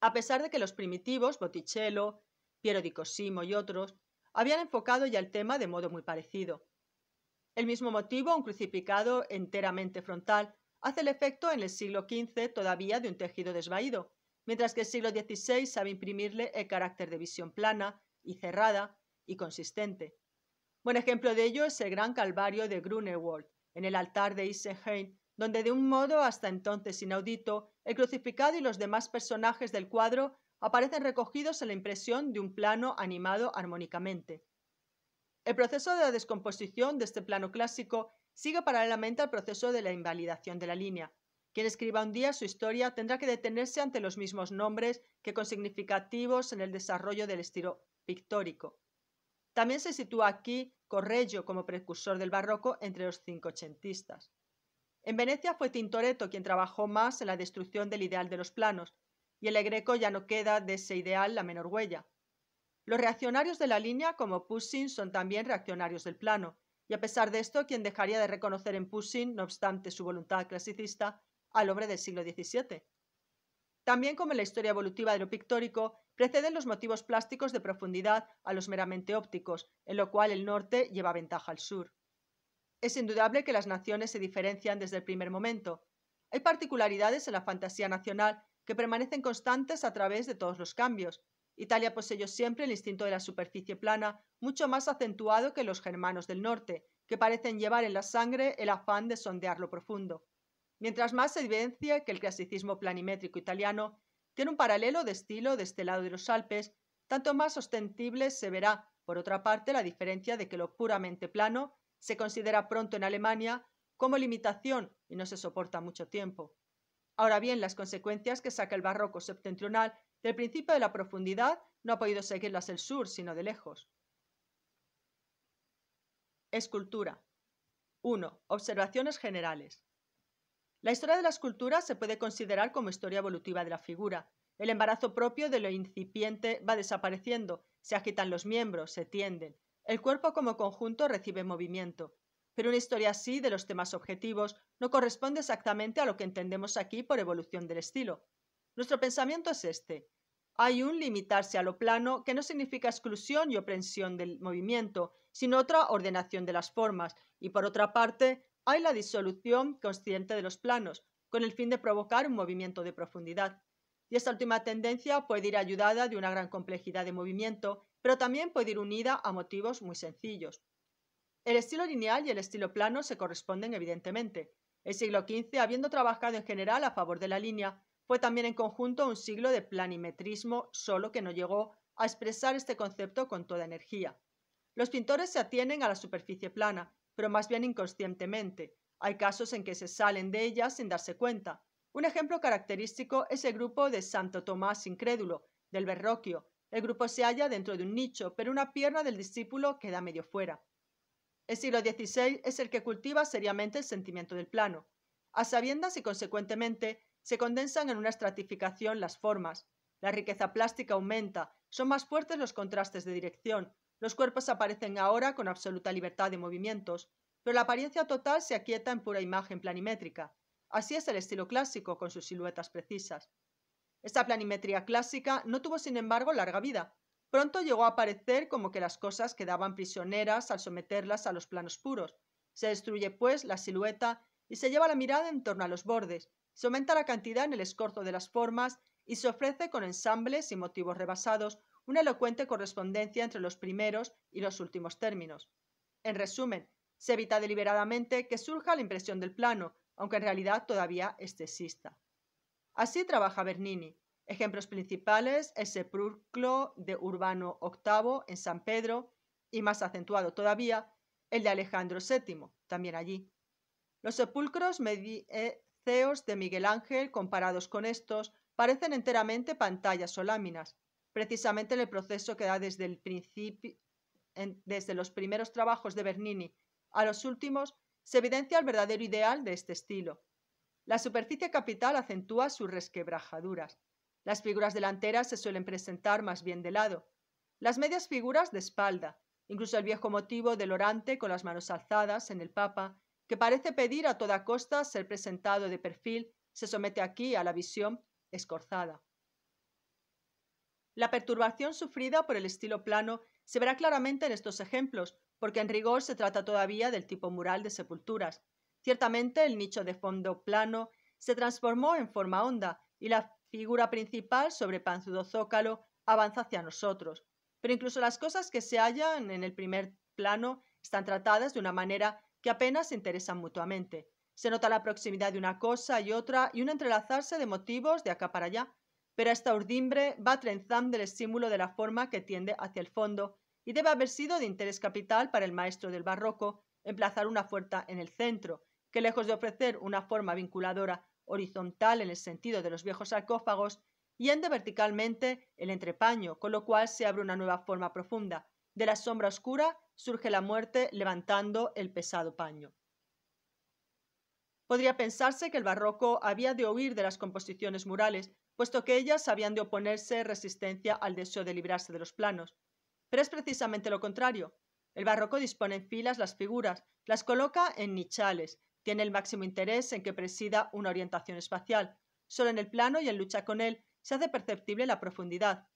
A pesar de que los primitivos, Botticello, Piero di Cosimo y otros, habían enfocado ya el tema de modo muy parecido. El mismo motivo, un crucificado enteramente frontal, hace el efecto en el siglo XV todavía de un tejido desvaído, mientras que el siglo XVI sabe imprimirle el carácter de visión plana y cerrada y consistente. Buen ejemplo de ello es el gran Calvario de Grunewald, en el altar de Isenheim, donde de un modo hasta entonces inaudito, el crucificado y los demás personajes del cuadro aparecen recogidos en la impresión de un plano animado armónicamente. El proceso de la descomposición de este plano clásico sigue paralelamente al proceso de la invalidación de la línea, quien escriba un día su historia tendrá que detenerse ante los mismos nombres que con significativos en el desarrollo del estilo pictórico. También se sitúa aquí Correggio como precursor del barroco entre los cinco ochentistas. En Venecia fue Tintoretto quien trabajó más en la destrucción del ideal de los planos, y el egreco ya no queda de ese ideal la menor huella. Los reaccionarios de la línea, como Pussin, son también reaccionarios del plano, y a pesar de esto, quien dejaría de reconocer en Pussin, no obstante su voluntad clasicista, al hombre del siglo XVII. También como en la historia evolutiva de lo pictórico, preceden los motivos plásticos de profundidad a los meramente ópticos, en lo cual el norte lleva ventaja al sur. Es indudable que las naciones se diferencian desde el primer momento. Hay particularidades en la fantasía nacional que permanecen constantes a través de todos los cambios. Italia poseyó siempre el instinto de la superficie plana, mucho más acentuado que los germanos del norte, que parecen llevar en la sangre el afán de sondear lo profundo mientras más se evidencia que el clasicismo planimétrico italiano tiene un paralelo de estilo de este lado de los Alpes, tanto más ostensible se verá, por otra parte, la diferencia de que lo puramente plano se considera pronto en Alemania como limitación y no se soporta mucho tiempo. Ahora bien, las consecuencias que saca el barroco septentrional del principio de la profundidad no ha podido seguirlas el sur, sino de lejos. Escultura. 1. Observaciones generales. La historia de las culturas se puede considerar como historia evolutiva de la figura. El embarazo propio de lo incipiente va desapareciendo, se agitan los miembros, se tienden. El cuerpo como conjunto recibe movimiento. Pero una historia así de los temas objetivos no corresponde exactamente a lo que entendemos aquí por evolución del estilo. Nuestro pensamiento es este. Hay un limitarse a lo plano que no significa exclusión y opresión del movimiento, sino otra ordenación de las formas, y por otra parte, hay la disolución consciente de los planos, con el fin de provocar un movimiento de profundidad. Y esta última tendencia puede ir ayudada de una gran complejidad de movimiento, pero también puede ir unida a motivos muy sencillos. El estilo lineal y el estilo plano se corresponden evidentemente. El siglo XV, habiendo trabajado en general a favor de la línea, fue también en conjunto un siglo de planimetrismo, solo que no llegó a expresar este concepto con toda energía. Los pintores se atienen a la superficie plana, pero más bien inconscientemente. Hay casos en que se salen de ellas sin darse cuenta. Un ejemplo característico es el grupo de Santo Tomás Incrédulo, del Berroquio. El grupo se halla dentro de un nicho, pero una pierna del discípulo queda medio fuera. El siglo XVI es el que cultiva seriamente el sentimiento del plano. A sabiendas y consecuentemente se condensan en una estratificación las formas. La riqueza plástica aumenta, son más fuertes los contrastes de dirección, los cuerpos aparecen ahora con absoluta libertad de movimientos, pero la apariencia total se aquieta en pura imagen planimétrica. Así es el estilo clásico, con sus siluetas precisas. Esta planimetría clásica no tuvo, sin embargo, larga vida. Pronto llegó a parecer como que las cosas quedaban prisioneras al someterlas a los planos puros. Se destruye, pues, la silueta y se lleva la mirada en torno a los bordes, se aumenta la cantidad en el escorzo de las formas y se ofrece con ensambles y motivos rebasados una elocuente correspondencia entre los primeros y los últimos términos. En resumen, se evita deliberadamente que surja la impresión del plano, aunque en realidad todavía este exista. Así trabaja Bernini. Ejemplos principales el sepulcro de Urbano VIII en San Pedro y más acentuado todavía el de Alejandro VII, también allí. Los sepulcros medieceos de Miguel Ángel comparados con estos parecen enteramente pantallas o láminas, precisamente en el proceso que da desde el principio, desde los primeros trabajos de Bernini a los últimos, se evidencia el verdadero ideal de este estilo. La superficie capital acentúa sus resquebrajaduras. Las figuras delanteras se suelen presentar más bien de lado. Las medias figuras de espalda, incluso el viejo motivo del orante con las manos alzadas en el Papa, que parece pedir a toda costa ser presentado de perfil, se somete aquí a la visión escorzada. La perturbación sufrida por el estilo plano se verá claramente en estos ejemplos, porque en rigor se trata todavía del tipo mural de sepulturas. Ciertamente el nicho de fondo plano se transformó en forma honda y la figura principal sobre panzudo zócalo avanza hacia nosotros. Pero incluso las cosas que se hallan en el primer plano están tratadas de una manera que apenas se interesan mutuamente. Se nota la proximidad de una cosa y otra y un entrelazarse de motivos de acá para allá, pero esta urdimbre va trenzando el estímulo de la forma que tiende hacia el fondo, y debe haber sido de interés capital para el maestro del barroco emplazar una puerta en el centro, que lejos de ofrecer una forma vinculadora horizontal en el sentido de los viejos sarcófagos, yende verticalmente el entrepaño, con lo cual se abre una nueva forma profunda. De la sombra oscura surge la muerte levantando el pesado paño. Podría pensarse que el barroco había de huir de las composiciones murales, puesto que ellas habían de oponerse resistencia al deseo de librarse de los planos. Pero es precisamente lo contrario. El barroco dispone en filas las figuras, las coloca en nichales, tiene el máximo interés en que presida una orientación espacial. Solo en el plano y en lucha con él se hace perceptible la profundidad.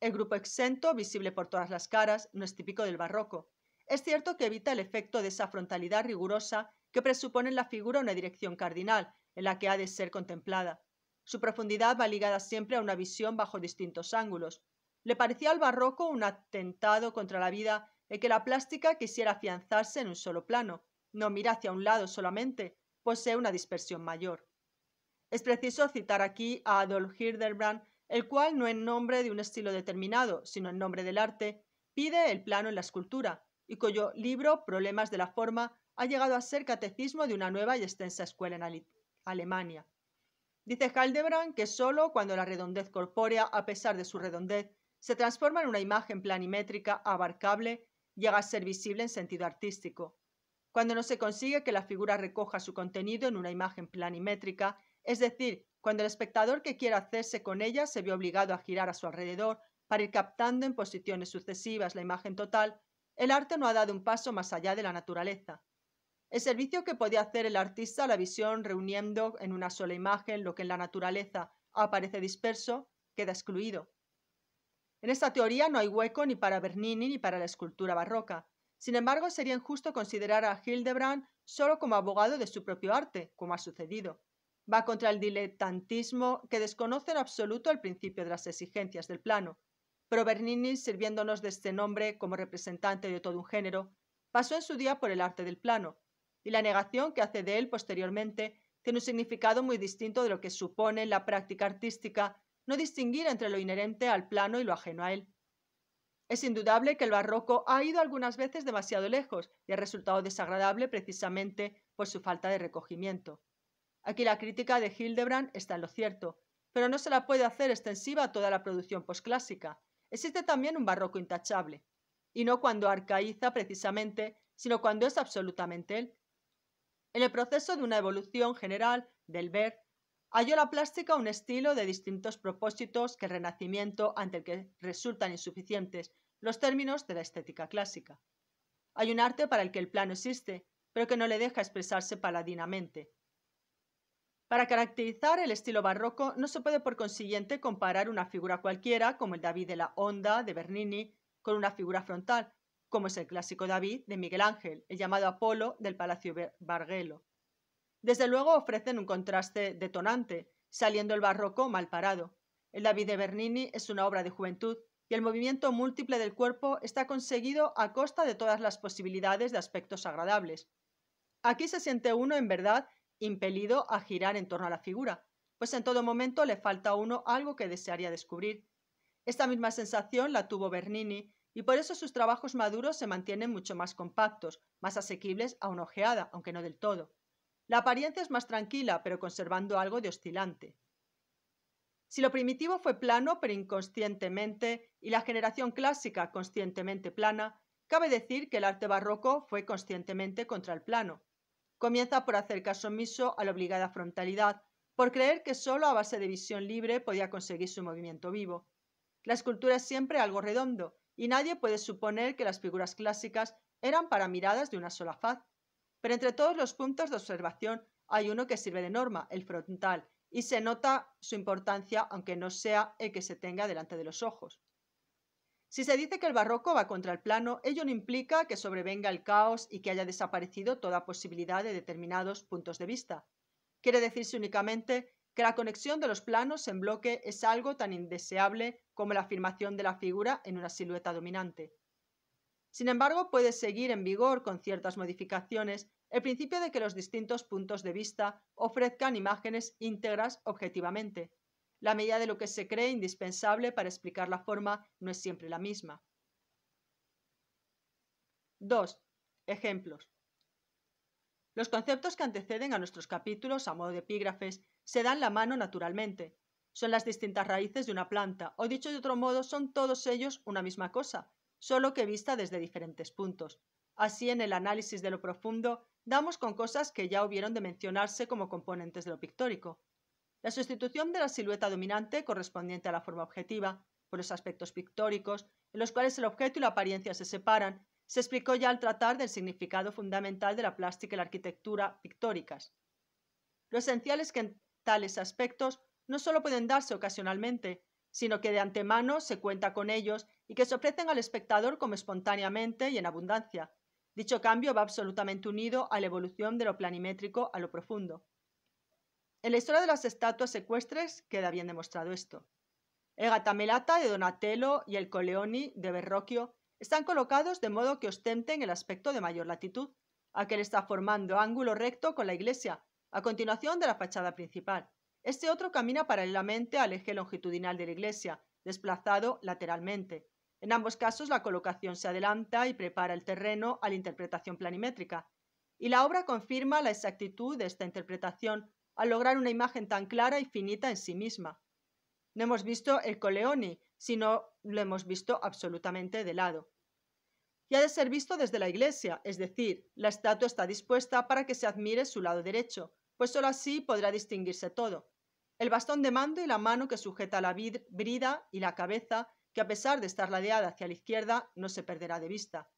El grupo exento, visible por todas las caras, no es típico del barroco. Es cierto que evita el efecto de esa frontalidad rigurosa que presuponen la figura una dirección cardinal en la que ha de ser contemplada. Su profundidad va ligada siempre a una visión bajo distintos ángulos. Le parecía al barroco un atentado contra la vida el que la plástica quisiera afianzarse en un solo plano, no mira hacia un lado solamente, posee una dispersión mayor. Es preciso citar aquí a Adolf Hildebrand, el cual no en nombre de un estilo determinado, sino en nombre del arte, pide el plano en la escultura, y cuyo libro Problemas de la forma ha llegado a ser catecismo de una nueva y extensa escuela en Alemania. Dice Haldebrand que sólo cuando la redondez corpórea, a pesar de su redondez, se transforma en una imagen planimétrica abarcable, llega a ser visible en sentido artístico. Cuando no se consigue que la figura recoja su contenido en una imagen planimétrica, es decir, cuando el espectador que quiere hacerse con ella se ve obligado a girar a su alrededor para ir captando en posiciones sucesivas la imagen total, el arte no ha dado un paso más allá de la naturaleza. El servicio que podía hacer el artista a la visión reuniendo en una sola imagen lo que en la naturaleza aparece disperso queda excluido. En esta teoría no hay hueco ni para Bernini ni para la escultura barroca. Sin embargo, sería injusto considerar a Hildebrand solo como abogado de su propio arte, como ha sucedido. Va contra el dilettantismo que desconoce en absoluto el principio de las exigencias del plano. Pero Bernini, sirviéndonos de este nombre como representante de todo un género, pasó en su día por el arte del plano, y la negación que hace de él posteriormente tiene un significado muy distinto de lo que supone en la práctica artística no distinguir entre lo inherente al plano y lo ajeno a él. Es indudable que el barroco ha ido algunas veces demasiado lejos y ha resultado desagradable precisamente por su falta de recogimiento. Aquí la crítica de Hildebrand está en lo cierto, pero no se la puede hacer extensiva a toda la producción posclásica. Existe también un barroco intachable, y no cuando arcaiza precisamente, sino cuando es absolutamente él. En el proceso de una evolución general del ver, halló la plástica un estilo de distintos propósitos que el Renacimiento, ante el que resultan insuficientes los términos de la estética clásica. Hay un arte para el que el plano existe, pero que no le deja expresarse paladinamente. Para caracterizar el estilo barroco no se puede por consiguiente comparar una figura cualquiera como el David de la Onda de Bernini con una figura frontal, como es el clásico David de Miguel Ángel, el llamado Apolo del Palacio Barguelo. Desde luego ofrecen un contraste detonante, saliendo el barroco mal parado. El David de Bernini es una obra de juventud y el movimiento múltiple del cuerpo está conseguido a costa de todas las posibilidades de aspectos agradables. Aquí se siente uno, en verdad, impelido a girar en torno a la figura, pues en todo momento le falta a uno algo que desearía descubrir. Esta misma sensación la tuvo Bernini y por eso sus trabajos maduros se mantienen mucho más compactos, más asequibles a una ojeada, aunque no del todo. La apariencia es más tranquila, pero conservando algo de oscilante. Si lo primitivo fue plano, pero inconscientemente, y la generación clásica conscientemente plana, cabe decir que el arte barroco fue conscientemente contra el plano. Comienza por hacer caso omiso a la obligada frontalidad, por creer que sólo a base de visión libre podía conseguir su movimiento vivo. La escultura es siempre algo redondo, y nadie puede suponer que las figuras clásicas eran para miradas de una sola faz. Pero entre todos los puntos de observación hay uno que sirve de norma, el frontal, y se nota su importancia aunque no sea el que se tenga delante de los ojos. Si se dice que el barroco va contra el plano, ello no implica que sobrevenga el caos y que haya desaparecido toda posibilidad de determinados puntos de vista. Quiere decirse únicamente que la conexión de los planos en bloque es algo tan indeseable como la afirmación de la figura en una silueta dominante. Sin embargo, puede seguir en vigor con ciertas modificaciones el principio de que los distintos puntos de vista ofrezcan imágenes íntegras objetivamente. La medida de lo que se cree indispensable para explicar la forma no es siempre la misma. 2. Ejemplos. Los conceptos que anteceden a nuestros capítulos a modo de epígrafes se dan la mano naturalmente. Son las distintas raíces de una planta, o dicho de otro modo, son todos ellos una misma cosa, solo que vista desde diferentes puntos. Así, en el análisis de lo profundo, damos con cosas que ya hubieron de mencionarse como componentes de lo pictórico. La sustitución de la silueta dominante correspondiente a la forma objetiva por los aspectos pictóricos, en los cuales el objeto y la apariencia se separan, se explicó ya al tratar del significado fundamental de la plástica y la arquitectura pictóricas. Lo esencial es que Tales aspectos no solo pueden darse ocasionalmente, sino que de antemano se cuenta con ellos y que se ofrecen al espectador como espontáneamente y en abundancia. Dicho cambio va absolutamente unido a la evolución de lo planimétrico a lo profundo. En la historia de las estatuas ecuestres queda bien demostrado esto. El de Donatello y el Coleoni de Berroquio están colocados de modo que ostenten el aspecto de mayor latitud, aquel está formando ángulo recto con la iglesia, a continuación de la fachada principal. Este otro camina paralelamente al eje longitudinal de la iglesia, desplazado lateralmente. En ambos casos la colocación se adelanta y prepara el terreno a la interpretación planimétrica, y la obra confirma la exactitud de esta interpretación al lograr una imagen tan clara y finita en sí misma. No hemos visto el coleoni, sino lo hemos visto absolutamente de lado. Y ha de ser visto desde la iglesia, es decir, la estatua está dispuesta para que se admire su lado derecho, pues sólo así podrá distinguirse todo. El bastón de mando y la mano que sujeta la brida y la cabeza, que a pesar de estar ladeada hacia la izquierda, no se perderá de vista.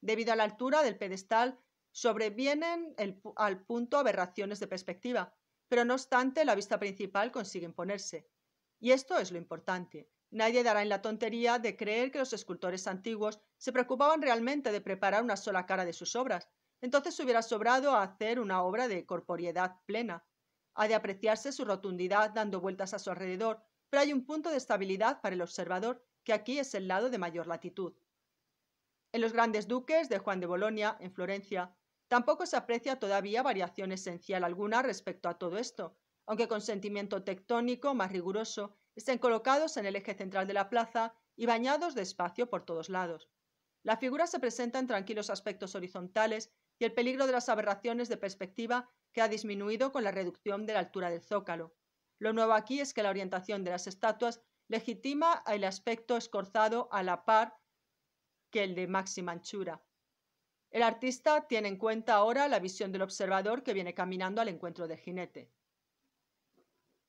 Debido a la altura del pedestal, sobrevienen al punto aberraciones de perspectiva, pero no obstante la vista principal consigue imponerse. Y esto es lo importante. Nadie dará en la tontería de creer que los escultores antiguos se preocupaban realmente de preparar una sola cara de sus obras, entonces hubiera sobrado a hacer una obra de corporeidad plena. Ha de apreciarse su rotundidad dando vueltas a su alrededor, pero hay un punto de estabilidad para el observador, que aquí es el lado de mayor latitud. En los grandes duques de Juan de Bolonia, en Florencia, tampoco se aprecia todavía variación esencial alguna respecto a todo esto, aunque con sentimiento tectónico más riguroso, estén colocados en el eje central de la plaza y bañados de espacio por todos lados. La figura se presenta en tranquilos aspectos horizontales y el peligro de las aberraciones de perspectiva que ha disminuido con la reducción de la altura del zócalo. Lo nuevo aquí es que la orientación de las estatuas legitima el aspecto escorzado a la par que el de máxima anchura. El artista tiene en cuenta ahora la visión del observador que viene caminando al encuentro del jinete.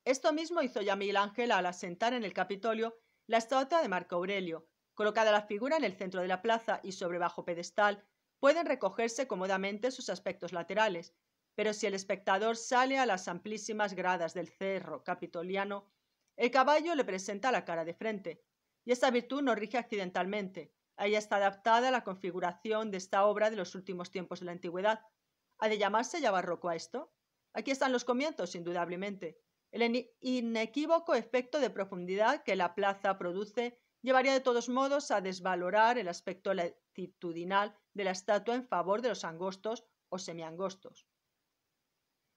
Esto mismo hizo ya Miguel Ángel al asentar en el Capitolio la estatua de Marco Aurelio, colocada la figura en el centro de la plaza y sobre bajo pedestal, pueden recogerse cómodamente sus aspectos laterales, pero si el espectador sale a las amplísimas gradas del cerro capitoliano, el caballo le presenta la cara de frente, y esta virtud no rige accidentalmente, ella está adaptada a la configuración de esta obra de los últimos tiempos de la antigüedad. ¿Ha de llamarse ya barroco a esto? Aquí están los comienzos, indudablemente. El inequívoco efecto de profundidad que la plaza produce llevaría de todos modos a desvalorar el aspecto latitudinal de la estatua en favor de los angostos o semiangostos.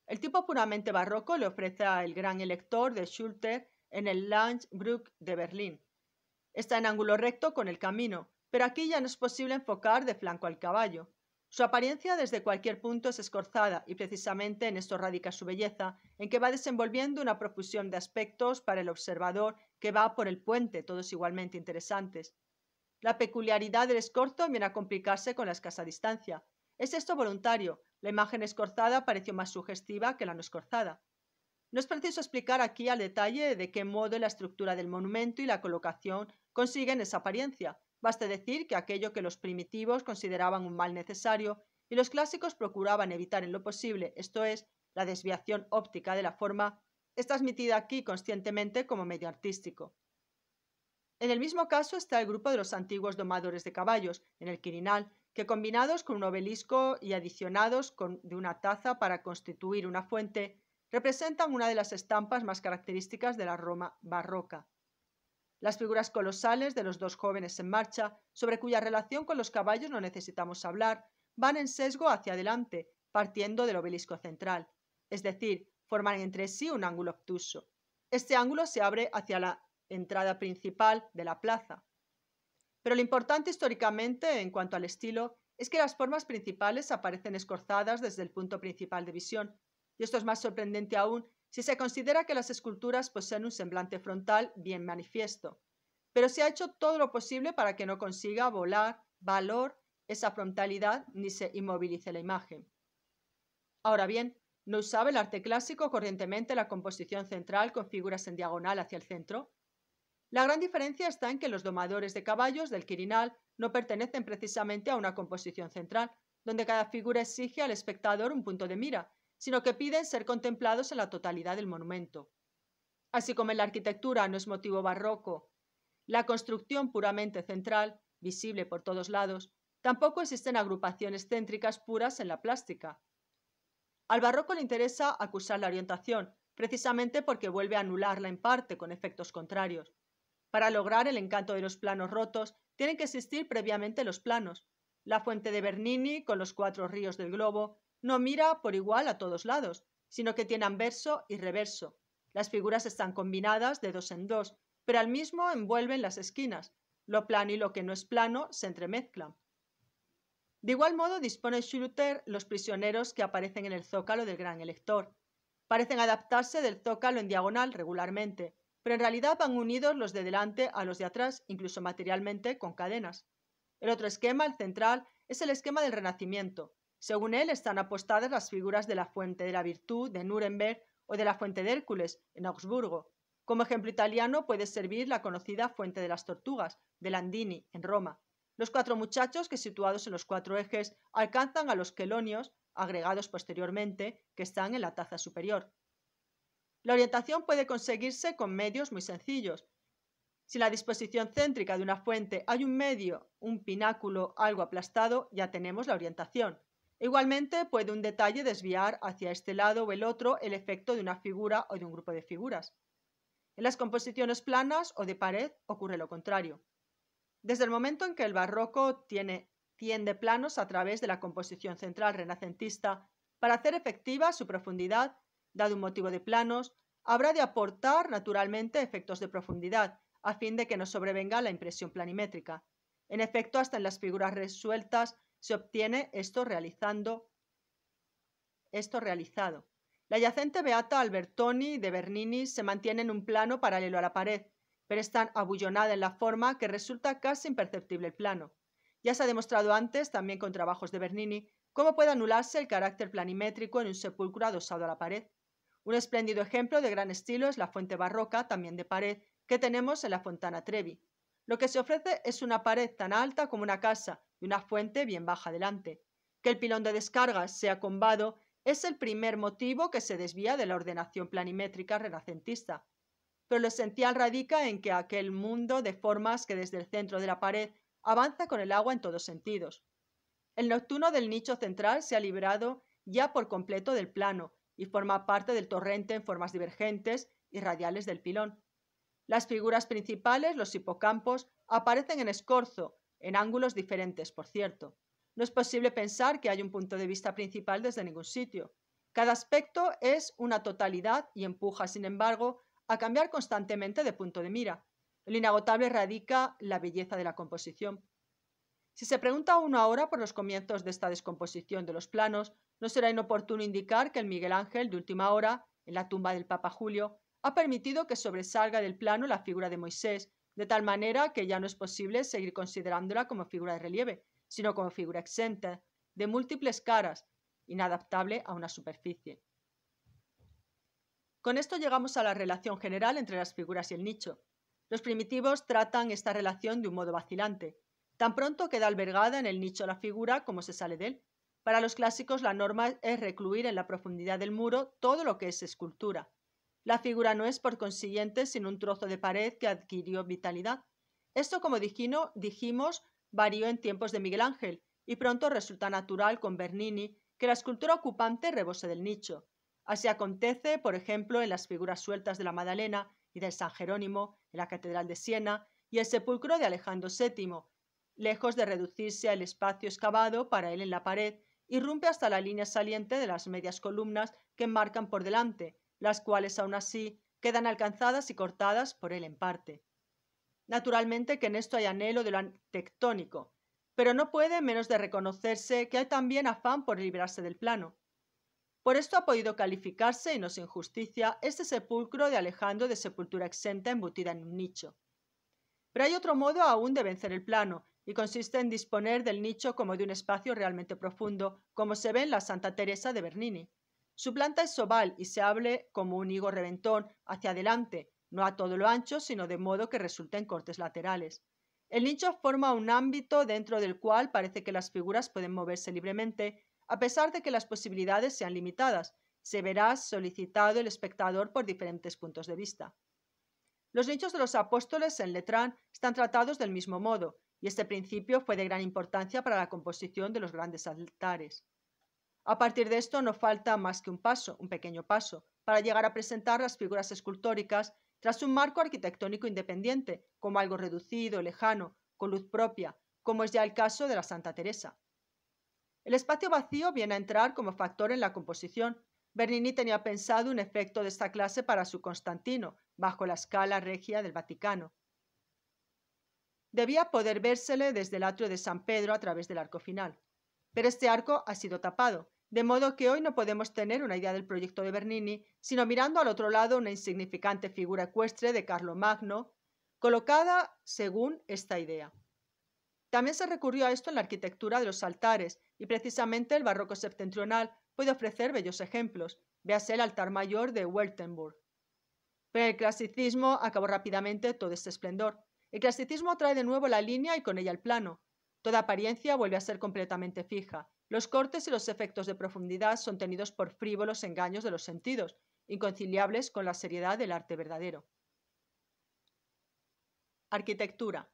El tipo puramente barroco le ofrece el gran elector de Schulter en el Landbrück de Berlín. Está en ángulo recto con el camino, pero aquí ya no es posible enfocar de flanco al caballo. Su apariencia desde cualquier punto es escorzada y precisamente en esto radica su belleza, en que va desenvolviendo una profusión de aspectos para el observador que va por el puente, todos igualmente interesantes. La peculiaridad del escorzo viene a complicarse con la escasa distancia. Es esto voluntario. La imagen escorzada pareció más sugestiva que la no escorzada. No es preciso explicar aquí al detalle de qué modo la estructura del monumento y la colocación consiguen esa apariencia. Basta decir que aquello que los primitivos consideraban un mal necesario y los clásicos procuraban evitar en lo posible, esto es, la desviación óptica de la forma, es transmitida aquí conscientemente como medio artístico. En el mismo caso está el grupo de los antiguos domadores de caballos, en el Quirinal, que combinados con un obelisco y adicionados con, de una taza para constituir una fuente, representan una de las estampas más características de la Roma barroca. Las figuras colosales de los dos jóvenes en marcha, sobre cuya relación con los caballos no necesitamos hablar, van en sesgo hacia adelante, partiendo del obelisco central, es decir, forman entre sí un ángulo obtuso. Este ángulo se abre hacia la entrada principal de la plaza. Pero lo importante históricamente en cuanto al estilo es que las formas principales aparecen escorzadas desde el punto principal de visión, y esto es más sorprendente aún si se considera que las esculturas poseen un semblante frontal bien manifiesto. Pero se ha hecho todo lo posible para que no consiga volar, valor, esa frontalidad ni se inmovilice la imagen. Ahora bien, no usaba el arte clásico corrientemente la composición central con figuras en diagonal hacia el centro. La gran diferencia está en que los domadores de caballos del Quirinal no pertenecen precisamente a una composición central, donde cada figura exige al espectador un punto de mira, sino que piden ser contemplados en la totalidad del monumento. Así como en la arquitectura no es motivo barroco, la construcción puramente central, visible por todos lados, tampoco existen agrupaciones céntricas puras en la plástica. Al barroco le interesa acusar la orientación, precisamente porque vuelve a anularla en parte con efectos contrarios. Para lograr el encanto de los planos rotos, tienen que existir previamente los planos. La fuente de Bernini, con los cuatro ríos del globo, no mira por igual a todos lados, sino que tiene anverso y reverso. Las figuras están combinadas de dos en dos, pero al mismo envuelven las esquinas. Lo plano y lo que no es plano se entremezclan. De igual modo dispone Schluter los prisioneros que aparecen en el zócalo del gran elector. Parecen adaptarse del zócalo en diagonal regularmente, pero en realidad van unidos los de delante a los de atrás, incluso materialmente con cadenas. El otro esquema, el central, es el esquema del Renacimiento. Según él, están apostadas las figuras de la Fuente de la Virtud, de Nuremberg o de la Fuente de Hércules, en Augsburgo. Como ejemplo italiano puede servir la conocida Fuente de las Tortugas, de Landini, en Roma. Los cuatro muchachos que situados en los cuatro ejes alcanzan a los quelonios, agregados posteriormente, que están en la taza superior. La orientación puede conseguirse con medios muy sencillos. Si la disposición céntrica de una fuente hay un medio, un pináculo, algo aplastado, ya tenemos la orientación. Igualmente puede un detalle desviar hacia este lado o el otro el efecto de una figura o de un grupo de figuras. En las composiciones planas o de pared ocurre lo contrario. Desde el momento en que el barroco tiene, tiende planos a través de la composición central renacentista para hacer efectiva su profundidad Dado un motivo de planos, habrá de aportar naturalmente efectos de profundidad, a fin de que no sobrevenga la impresión planimétrica. En efecto, hasta en las figuras resueltas se obtiene esto realizando esto realizado. La yacente beata Albertoni de Bernini se mantiene en un plano paralelo a la pared, pero es tan abullonada en la forma que resulta casi imperceptible el plano. Ya se ha demostrado antes, también con trabajos de Bernini, cómo puede anularse el carácter planimétrico en un sepulcro adosado a la pared. Un espléndido ejemplo de gran estilo es la fuente barroca, también de pared, que tenemos en la Fontana Trevi. Lo que se ofrece es una pared tan alta como una casa y una fuente bien baja delante. Que el pilón de descarga sea combado es el primer motivo que se desvía de la ordenación planimétrica renacentista. Pero lo esencial radica en que aquel mundo de formas que desde el centro de la pared avanza con el agua en todos sentidos. El nocturno del nicho central se ha liberado ya por completo del plano y forma parte del torrente en formas divergentes y radiales del pilón. Las figuras principales, los hipocampos, aparecen en escorzo, en ángulos diferentes, por cierto. No es posible pensar que hay un punto de vista principal desde ningún sitio. Cada aspecto es una totalidad y empuja, sin embargo, a cambiar constantemente de punto de mira. El inagotable radica la belleza de la composición. Si se pregunta uno ahora por los comienzos de esta descomposición de los planos, no será inoportuno indicar que el Miguel Ángel de última hora, en la tumba del Papa Julio, ha permitido que sobresalga del plano la figura de Moisés, de tal manera que ya no es posible seguir considerándola como figura de relieve, sino como figura exenta, de múltiples caras, inadaptable a una superficie. Con esto llegamos a la relación general entre las figuras y el nicho. Los primitivos tratan esta relación de un modo vacilante. Tan pronto queda albergada en el nicho la figura como se sale de él. Para los clásicos la norma es recluir en la profundidad del muro todo lo que es escultura. La figura no es por consiguiente sino un trozo de pared que adquirió vitalidad. Esto, como dijimos, varió en tiempos de Miguel Ángel y pronto resulta natural con Bernini que la escultura ocupante rebose del nicho. Así acontece, por ejemplo, en las figuras sueltas de la Madalena y del San Jerónimo, en la Catedral de Siena y el sepulcro de Alejandro VII, lejos de reducirse al espacio excavado para él en la pared, irrumpe hasta la línea saliente de las medias columnas que marcan por delante, las cuales aún así quedan alcanzadas y cortadas por él en parte. Naturalmente que en esto hay anhelo de lo tectónico, pero no puede menos de reconocerse que hay también afán por librarse del plano. Por esto ha podido calificarse, y no sin justicia, este sepulcro de Alejandro de sepultura exenta embutida en un nicho. Pero hay otro modo aún de vencer el plano, y consiste en disponer del nicho como de un espacio realmente profundo, como se ve en la Santa Teresa de Bernini. Su planta es oval y se hable, como un higo reventón hacia adelante, no a todo lo ancho, sino de modo que resulten cortes laterales. El nicho forma un ámbito dentro del cual parece que las figuras pueden moverse libremente, a pesar de que las posibilidades sean limitadas. Se verá solicitado el espectador por diferentes puntos de vista. Los nichos de los apóstoles en Letrán están tratados del mismo modo, y este principio fue de gran importancia para la composición de los grandes altares. A partir de esto no falta más que un paso, un pequeño paso, para llegar a presentar las figuras escultóricas tras un marco arquitectónico independiente, como algo reducido, lejano, con luz propia, como es ya el caso de la Santa Teresa. El espacio vacío viene a entrar como factor en la composición. Bernini tenía pensado un efecto de esta clase para su Constantino, bajo la escala regia del Vaticano. Debía poder vérsele desde el atrio de San Pedro a través del arco final. Pero este arco ha sido tapado, de modo que hoy no podemos tener una idea del proyecto de Bernini, sino mirando al otro lado una insignificante figura ecuestre de Carlo Magno, colocada según esta idea. También se recurrió a esto en la arquitectura de los altares, y precisamente el barroco septentrional puede ofrecer bellos ejemplos. Véase el altar mayor de Württemberg. Pero el clasicismo acabó rápidamente todo este esplendor. El clasicismo trae de nuevo la línea y con ella el plano. Toda apariencia vuelve a ser completamente fija. Los cortes y los efectos de profundidad son tenidos por frívolos engaños de los sentidos, inconciliables con la seriedad del arte verdadero. Arquitectura.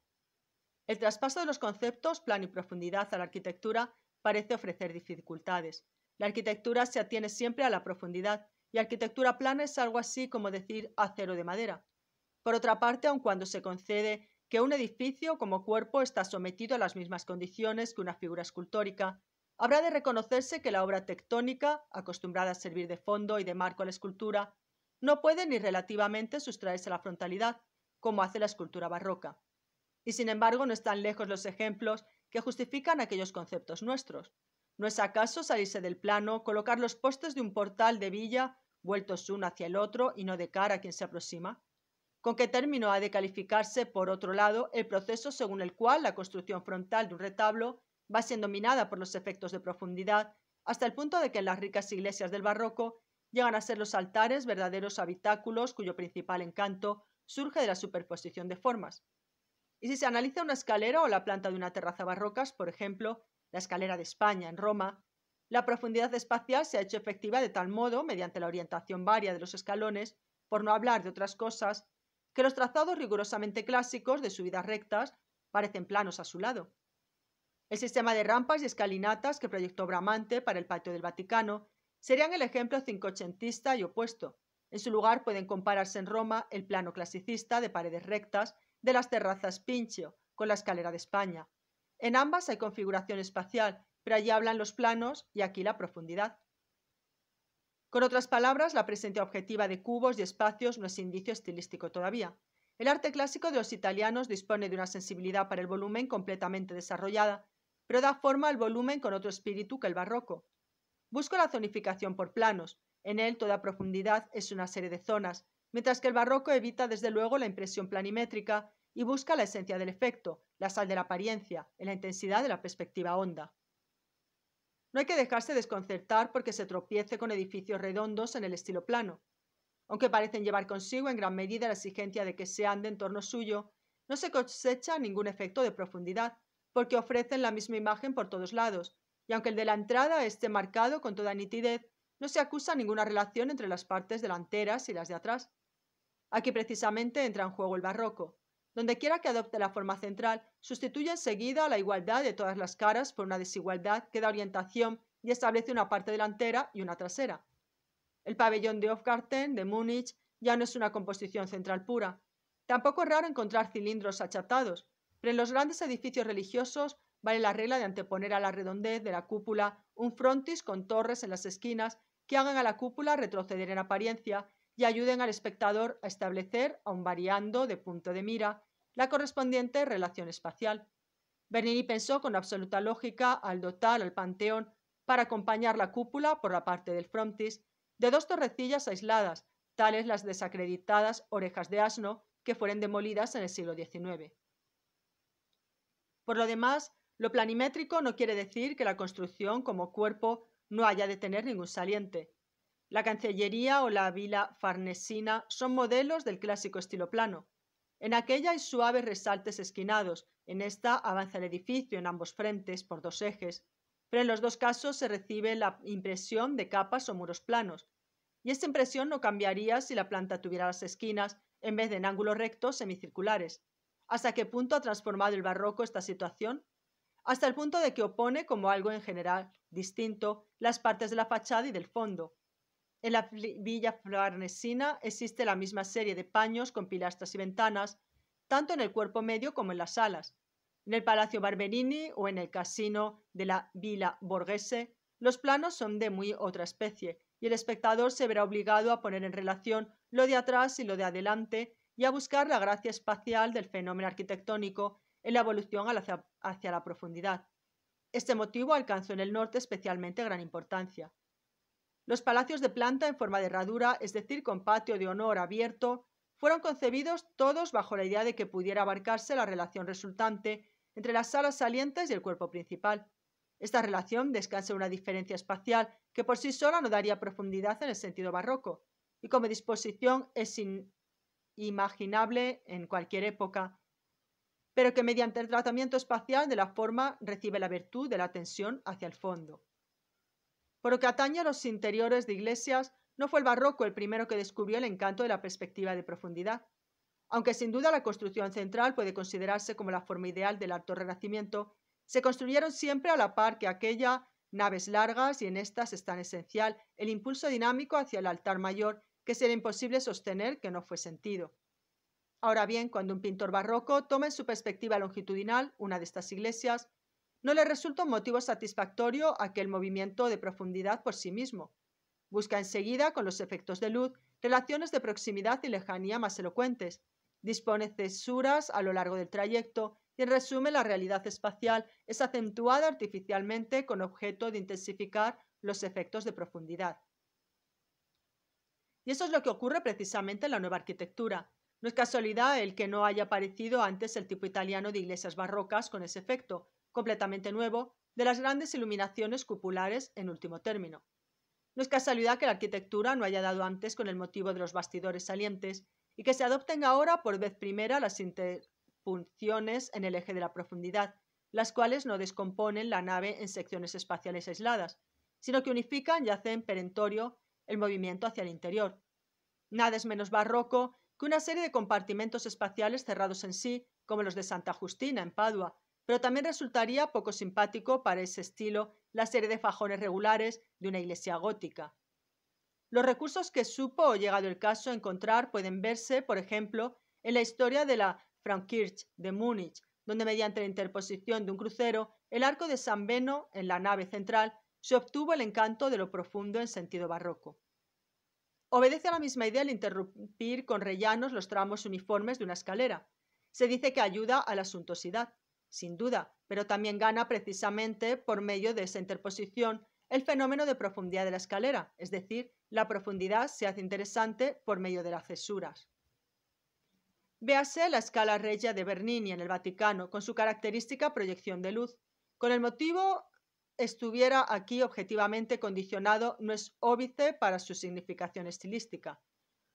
El traspaso de los conceptos, plano y profundidad a la arquitectura parece ofrecer dificultades. La arquitectura se atiene siempre a la profundidad, y arquitectura plana es algo así como decir acero de madera. Por otra parte, aun cuando se concede que un edificio como cuerpo está sometido a las mismas condiciones que una figura escultórica, habrá de reconocerse que la obra tectónica, acostumbrada a servir de fondo y de marco a la escultura, no puede ni relativamente sustraerse a la frontalidad, como hace la escultura barroca. Y sin embargo no están lejos los ejemplos que justifican aquellos conceptos nuestros. ¿No es acaso salirse del plano, colocar los postes de un portal de villa vueltos uno hacia el otro y no de cara a quien se aproxima? con qué término ha de calificarse, por otro lado, el proceso según el cual la construcción frontal de un retablo va siendo minada por los efectos de profundidad hasta el punto de que en las ricas iglesias del barroco llegan a ser los altares verdaderos habitáculos cuyo principal encanto surge de la superposición de formas. Y si se analiza una escalera o la planta de una terraza barrocas, por ejemplo, la escalera de España en Roma, la profundidad espacial se ha hecho efectiva de tal modo, mediante la orientación varia de los escalones, por no hablar de otras cosas, que los trazados rigurosamente clásicos de subidas rectas parecen planos a su lado. El sistema de rampas y escalinatas que proyectó Bramante para el patio del Vaticano serían el ejemplo cincochentista y opuesto. En su lugar pueden compararse en Roma el plano clasicista de paredes rectas de las terrazas Pincio con la escalera de España. En ambas hay configuración espacial, pero allí hablan los planos y aquí la profundidad. Con otras palabras, la presencia objetiva de cubos y espacios no es indicio estilístico todavía. El arte clásico de los italianos dispone de una sensibilidad para el volumen completamente desarrollada, pero da forma al volumen con otro espíritu que el barroco. Busca la zonificación por planos, en él toda profundidad es una serie de zonas, mientras que el barroco evita desde luego la impresión planimétrica y busca la esencia del efecto, la sal de la apariencia, en la intensidad de la perspectiva honda. No hay que dejarse desconcertar porque se tropiece con edificios redondos en el estilo plano. Aunque parecen llevar consigo en gran medida la exigencia de que se ande en torno suyo, no se cosecha ningún efecto de profundidad, porque ofrecen la misma imagen por todos lados, y aunque el de la entrada esté marcado con toda nitidez, no se acusa ninguna relación entre las partes delanteras y las de atrás. Aquí precisamente entra en juego el barroco. Donde quiera que adopte la forma central, sustituye enseguida la igualdad de todas las caras por una desigualdad que da orientación y establece una parte delantera y una trasera. El pabellón de Hofgarten de Múnich ya no es una composición central pura. Tampoco es raro encontrar cilindros achatados, pero en los grandes edificios religiosos vale la regla de anteponer a la redondez de la cúpula un frontis con torres en las esquinas que hagan a la cúpula retroceder en apariencia y ayuden al espectador a establecer, aun variando de punto de mira, la correspondiente relación espacial. Bernini pensó con absoluta lógica al dotar al Panteón para acompañar la cúpula por la parte del frontis de dos torrecillas aisladas, tales las desacreditadas orejas de asno que fueron demolidas en el siglo XIX. Por lo demás, lo planimétrico no quiere decir que la construcción como cuerpo no haya de tener ningún saliente. La Cancillería o la Vila Farnesina son modelos del clásico estilo plano, en aquella hay suaves resaltes esquinados, en esta avanza el edificio en ambos frentes por dos ejes, pero en los dos casos se recibe la impresión de capas o muros planos, y esta impresión no cambiaría si la planta tuviera las esquinas en vez de en ángulos rectos semicirculares. ¿Hasta qué punto ha transformado el barroco esta situación? Hasta el punto de que opone como algo en general distinto las partes de la fachada y del fondo, en la villa farnesina existe la misma serie de paños con pilastras y ventanas, tanto en el cuerpo medio como en las alas. En el Palacio Barberini o en el casino de la Villa Borghese, los planos son de muy otra especie, y el espectador se verá obligado a poner en relación lo de atrás y lo de adelante y a buscar la gracia espacial del fenómeno arquitectónico en la evolución hacia la profundidad. Este motivo alcanzó en el norte especialmente gran importancia. Los palacios de planta en forma de herradura, es decir, con patio de honor abierto, fueron concebidos todos bajo la idea de que pudiera abarcarse la relación resultante entre las salas salientes y el cuerpo principal. Esta relación descansa en una diferencia espacial que por sí sola no daría profundidad en el sentido barroco, y como disposición es inimaginable en cualquier época, pero que mediante el tratamiento espacial de la forma recibe la virtud de la tensión hacia el fondo. Por lo que atañe a los interiores de iglesias, no fue el barroco el primero que descubrió el encanto de la perspectiva de profundidad. Aunque sin duda la construcción central puede considerarse como la forma ideal del alto renacimiento, se construyeron siempre a la par que aquella naves largas y en estas es tan esencial el impulso dinámico hacia el altar mayor que sería imposible sostener que no fue sentido. Ahora bien, cuando un pintor barroco toma en su perspectiva longitudinal una de estas iglesias, no le resulta un motivo satisfactorio aquel movimiento de profundidad por sí mismo. Busca enseguida, con los efectos de luz, relaciones de proximidad y lejanía más elocuentes. Dispone cesuras a lo largo del trayecto y, en resumen, la realidad espacial es acentuada artificialmente con objeto de intensificar los efectos de profundidad. Y eso es lo que ocurre precisamente en la nueva arquitectura. No es casualidad el que no haya aparecido antes el tipo italiano de iglesias barrocas con ese efecto, completamente nuevo, de las grandes iluminaciones cupulares en último término. No es casualidad que la arquitectura no haya dado antes con el motivo de los bastidores salientes y que se adopten ahora por vez primera las interpunciones en el eje de la profundidad, las cuales no descomponen la nave en secciones espaciales aisladas, sino que unifican y hacen perentorio el movimiento hacia el interior. Nada es menos barroco que una serie de compartimentos espaciales cerrados en sí, como los de Santa Justina en Padua, pero también resultaría poco simpático para ese estilo la serie de fajones regulares de una iglesia gótica. Los recursos que supo o llegado el caso encontrar pueden verse, por ejemplo, en la historia de la Frankirche de Múnich, donde mediante la interposición de un crucero, el arco de San Beno en la nave central se obtuvo el encanto de lo profundo en sentido barroco. Obedece a la misma idea el interrumpir con rellanos los tramos uniformes de una escalera. Se dice que ayuda a la suntuosidad sin duda, pero también gana precisamente por medio de esa interposición el fenómeno de profundidad de la escalera, es decir, la profundidad se hace interesante por medio de las cesuras. Véase la escala Regia de Bernini en el Vaticano con su característica proyección de luz. Con el motivo estuviera aquí objetivamente condicionado no es óbice para su significación estilística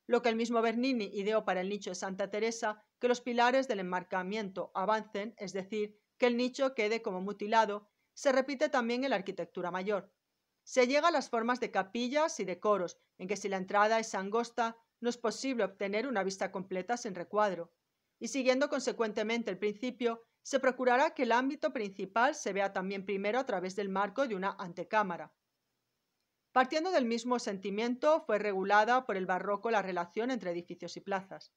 lo que el mismo Bernini ideó para el nicho de Santa Teresa, que los pilares del enmarcamiento avancen, es decir, que el nicho quede como mutilado, se repite también en la arquitectura mayor. Se llega a las formas de capillas y de coros, en que si la entrada es angosta, no es posible obtener una vista completa sin recuadro. Y siguiendo consecuentemente el principio, se procurará que el ámbito principal se vea también primero a través del marco de una antecámara. Partiendo del mismo sentimiento, fue regulada por el barroco la relación entre edificios y plazas.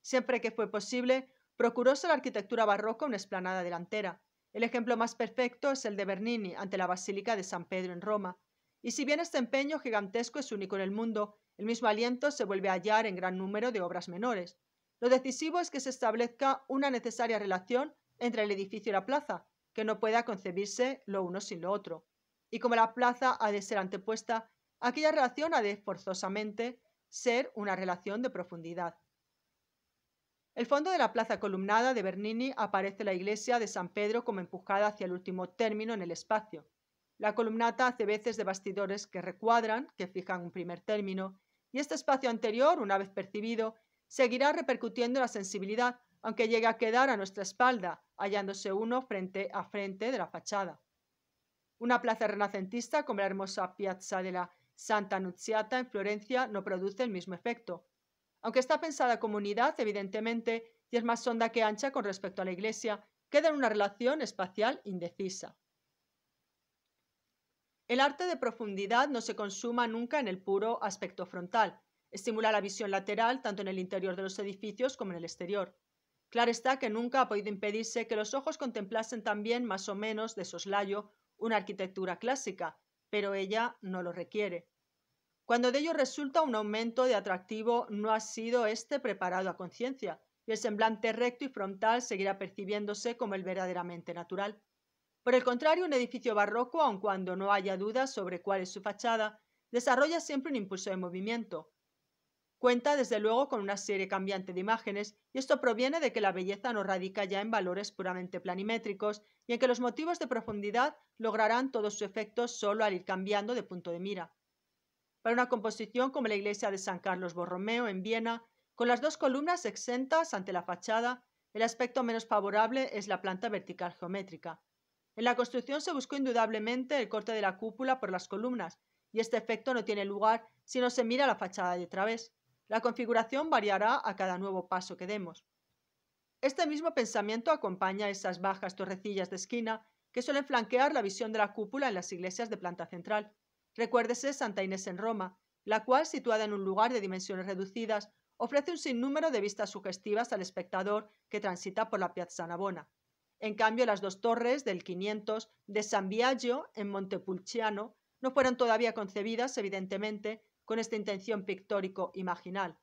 Siempre que fue posible, procuróse la arquitectura barroca una esplanada delantera. El ejemplo más perfecto es el de Bernini ante la Basílica de San Pedro en Roma. Y si bien este empeño gigantesco es único en el mundo, el mismo aliento se vuelve a hallar en gran número de obras menores. Lo decisivo es que se establezca una necesaria relación entre el edificio y la plaza, que no pueda concebirse lo uno sin lo otro y como la plaza ha de ser antepuesta, aquella relación ha de forzosamente ser una relación de profundidad. El fondo de la plaza columnada de Bernini aparece la iglesia de San Pedro como empujada hacia el último término en el espacio. La columnata hace veces de bastidores que recuadran, que fijan un primer término, y este espacio anterior, una vez percibido, seguirá repercutiendo la sensibilidad, aunque llegue a quedar a nuestra espalda, hallándose uno frente a frente de la fachada. Una plaza renacentista como la hermosa Piazza de la Santa Annunziata en Florencia no produce el mismo efecto. Aunque está pensada como unidad, evidentemente, y es más honda que ancha con respecto a la iglesia, queda en una relación espacial indecisa. El arte de profundidad no se consuma nunca en el puro aspecto frontal. Estimula la visión lateral tanto en el interior de los edificios como en el exterior. Claro está que nunca ha podido impedirse que los ojos contemplasen también, más o menos, de soslayo, una arquitectura clásica, pero ella no lo requiere. Cuando de ello resulta un aumento de atractivo, no ha sido este preparado a conciencia, y el semblante recto y frontal seguirá percibiéndose como el verdaderamente natural. Por el contrario, un edificio barroco, aun cuando no haya dudas sobre cuál es su fachada, desarrolla siempre un impulso de movimiento, Cuenta, desde luego, con una serie cambiante de imágenes, y esto proviene de que la belleza no radica ya en valores puramente planimétricos, y en que los motivos de profundidad lograrán todos sus efectos solo al ir cambiando de punto de mira. Para una composición como la iglesia de San Carlos Borromeo en Viena, con las dos columnas exentas ante la fachada, el aspecto menos favorable es la planta vertical geométrica. En la construcción se buscó indudablemente el corte de la cúpula por las columnas, y este efecto no tiene lugar si no se mira la fachada de través. La configuración variará a cada nuevo paso que demos. Este mismo pensamiento acompaña esas bajas torrecillas de esquina que suelen flanquear la visión de la cúpula en las iglesias de planta central. Recuérdese Santa Inés en Roma, la cual, situada en un lugar de dimensiones reducidas, ofrece un sinnúmero de vistas sugestivas al espectador que transita por la Piazza Navona. En cambio, las dos torres del 500 de San Biagio, en Montepulciano, no fueron todavía concebidas, evidentemente, con esta intención pictórico marginal.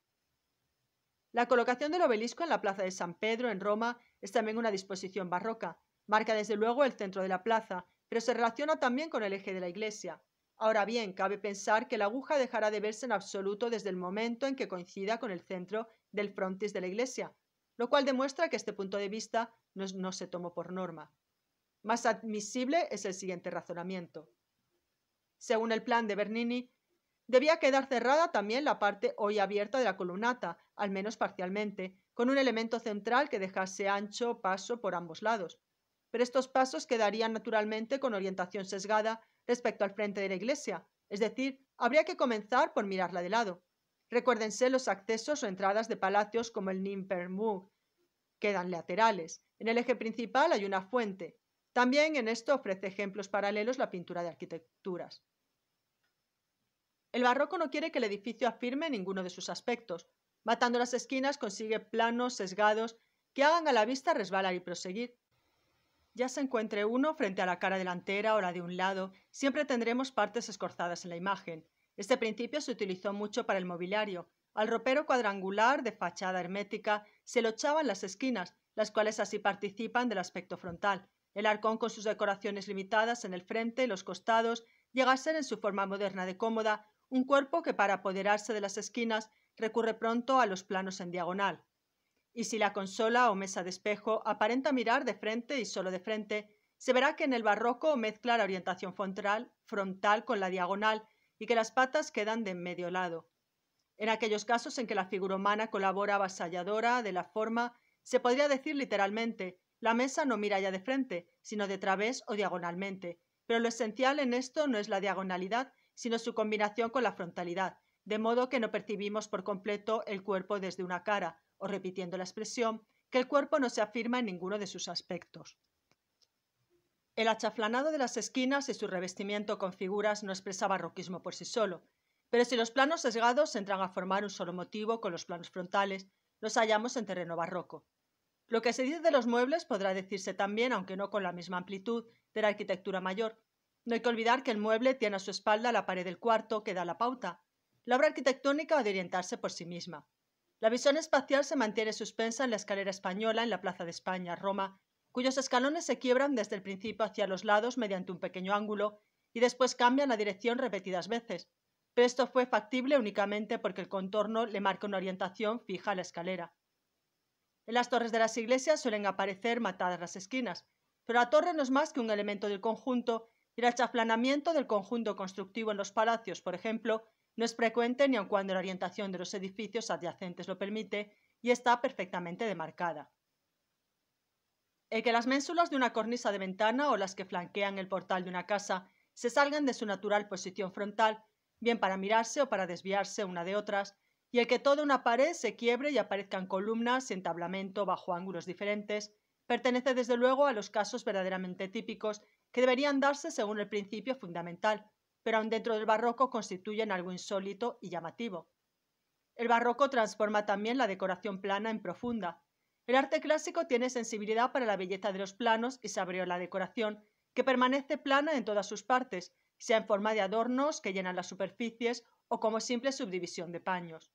La colocación del obelisco en la plaza de San Pedro, en Roma, es también una disposición barroca. Marca desde luego el centro de la plaza, pero se relaciona también con el eje de la iglesia. Ahora bien, cabe pensar que la aguja dejará de verse en absoluto desde el momento en que coincida con el centro del frontis de la iglesia, lo cual demuestra que este punto de vista no, no se tomó por norma. Más admisible es el siguiente razonamiento. Según el plan de Bernini, Debía quedar cerrada también la parte hoy abierta de la columnata, al menos parcialmente, con un elemento central que dejase ancho paso por ambos lados. Pero estos pasos quedarían naturalmente con orientación sesgada respecto al frente de la iglesia, es decir, habría que comenzar por mirarla de lado. Recuérdense los accesos o entradas de palacios como el Nimpermu, quedan laterales. En el eje principal hay una fuente. También en esto ofrece ejemplos paralelos la pintura de arquitecturas. El barroco no quiere que el edificio afirme ninguno de sus aspectos. Matando las esquinas consigue planos sesgados que hagan a la vista resbalar y proseguir. Ya se encuentre uno frente a la cara delantera o la de un lado, siempre tendremos partes escorzadas en la imagen. Este principio se utilizó mucho para el mobiliario. Al ropero cuadrangular de fachada hermética se lo echaban las esquinas, las cuales así participan del aspecto frontal. El arcón con sus decoraciones limitadas en el frente y los costados llega a ser en su forma moderna de cómoda un cuerpo que para apoderarse de las esquinas recurre pronto a los planos en diagonal. Y si la consola o mesa de espejo aparenta mirar de frente y solo de frente, se verá que en el barroco mezcla la orientación frontal, frontal con la diagonal y que las patas quedan de medio lado. En aquellos casos en que la figura humana colabora avasalladora de la forma, se podría decir literalmente, la mesa no mira ya de frente, sino de través o diagonalmente, pero lo esencial en esto no es la diagonalidad, sino su combinación con la frontalidad, de modo que no percibimos por completo el cuerpo desde una cara, o repitiendo la expresión, que el cuerpo no se afirma en ninguno de sus aspectos. El achaflanado de las esquinas y su revestimiento con figuras no expresa barroquismo por sí solo, pero si los planos sesgados entran a formar un solo motivo con los planos frontales, los hallamos en terreno barroco. Lo que se dice de los muebles podrá decirse también, aunque no con la misma amplitud, de la arquitectura mayor, no hay que olvidar que el mueble tiene a su espalda la pared del cuarto que da la pauta. La obra arquitectónica ha de orientarse por sí misma. La visión espacial se mantiene suspensa en la escalera española en la Plaza de España, Roma, cuyos escalones se quiebran desde el principio hacia los lados mediante un pequeño ángulo y después cambian la dirección repetidas veces. Pero esto fue factible únicamente porque el contorno le marca una orientación fija a la escalera. En las torres de las iglesias suelen aparecer matadas las esquinas, pero la torre no es más que un elemento del conjunto y el achaflanamiento del conjunto constructivo en los palacios, por ejemplo, no es frecuente ni aun cuando la orientación de los edificios adyacentes lo permite y está perfectamente demarcada. El que las ménsulas de una cornisa de ventana o las que flanquean el portal de una casa se salgan de su natural posición frontal, bien para mirarse o para desviarse una de otras, y el que toda una pared se quiebre y aparezcan columnas, entablamento bajo ángulos diferentes, pertenece desde luego a los casos verdaderamente típicos que deberían darse según el principio fundamental, pero aun dentro del barroco constituyen algo insólito y llamativo. El barroco transforma también la decoración plana en profunda. El arte clásico tiene sensibilidad para la belleza de los planos y sabrió la decoración, que permanece plana en todas sus partes, sea en forma de adornos que llenan las superficies o como simple subdivisión de paños.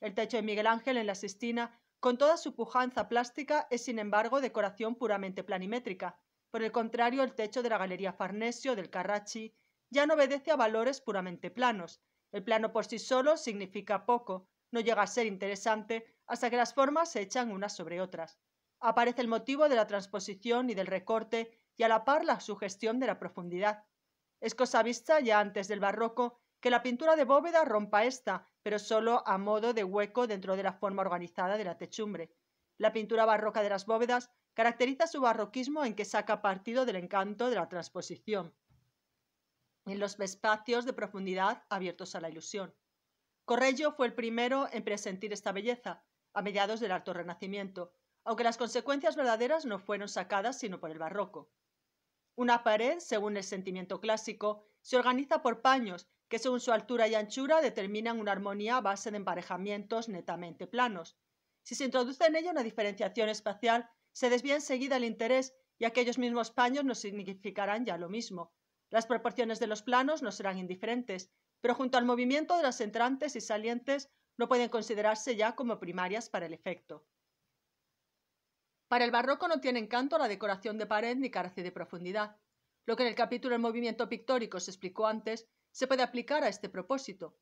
El techo de Miguel Ángel en la Sistina, con toda su pujanza plástica, es sin embargo decoración puramente planimétrica, por el contrario, el techo de la Galería Farnesio del Carracci ya no obedece a valores puramente planos. El plano por sí solo significa poco, no llega a ser interesante hasta que las formas se echan unas sobre otras. Aparece el motivo de la transposición y del recorte y a la par la sugestión de la profundidad. Es cosa vista ya antes del barroco que la pintura de bóveda rompa esta, pero solo a modo de hueco dentro de la forma organizada de la techumbre. La pintura barroca de las bóvedas Caracteriza su barroquismo en que saca partido del encanto de la transposición, en los espacios de profundidad abiertos a la ilusión. Correggio fue el primero en presentir esta belleza, a mediados del Alto Renacimiento, aunque las consecuencias verdaderas no fueron sacadas sino por el barroco. Una pared, según el sentimiento clásico, se organiza por paños que según su altura y anchura determinan una armonía a base de emparejamientos netamente planos. Si se introduce en ella una diferenciación espacial, se desvía enseguida el interés y aquellos mismos paños no significarán ya lo mismo. Las proporciones de los planos no serán indiferentes, pero junto al movimiento de las entrantes y salientes no pueden considerarse ya como primarias para el efecto. Para el barroco no tiene encanto la decoración de pared ni carece de profundidad. Lo que en el capítulo del movimiento pictórico se explicó antes se puede aplicar a este propósito.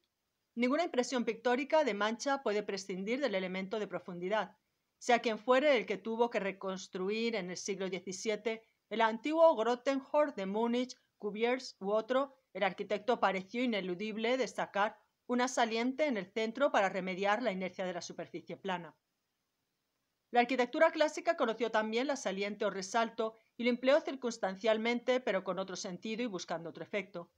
Ninguna impresión pictórica de mancha puede prescindir del elemento de profundidad, sea quien fuere el que tuvo que reconstruir en el siglo XVII el antiguo Grottenhorst de Múnich, Cuviers u otro, el arquitecto pareció ineludible destacar una saliente en el centro para remediar la inercia de la superficie plana. La arquitectura clásica conoció también la saliente o resalto y lo empleó circunstancialmente, pero con otro sentido y buscando otro efecto.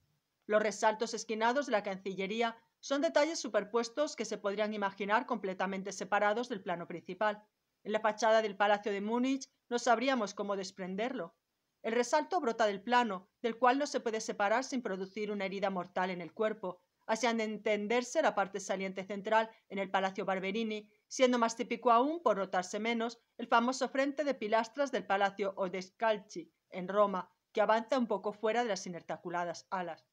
Los resaltos esquinados de la Cancillería son detalles superpuestos que se podrían imaginar completamente separados del plano principal. En la fachada del Palacio de Múnich no sabríamos cómo desprenderlo. El resalto brota del plano, del cual no se puede separar sin producir una herida mortal en el cuerpo, así de entenderse la parte saliente central en el Palacio Barberini, siendo más típico aún, por notarse menos, el famoso frente de pilastras del Palacio Odescalchi, en Roma, que avanza un poco fuera de las inertaculadas alas.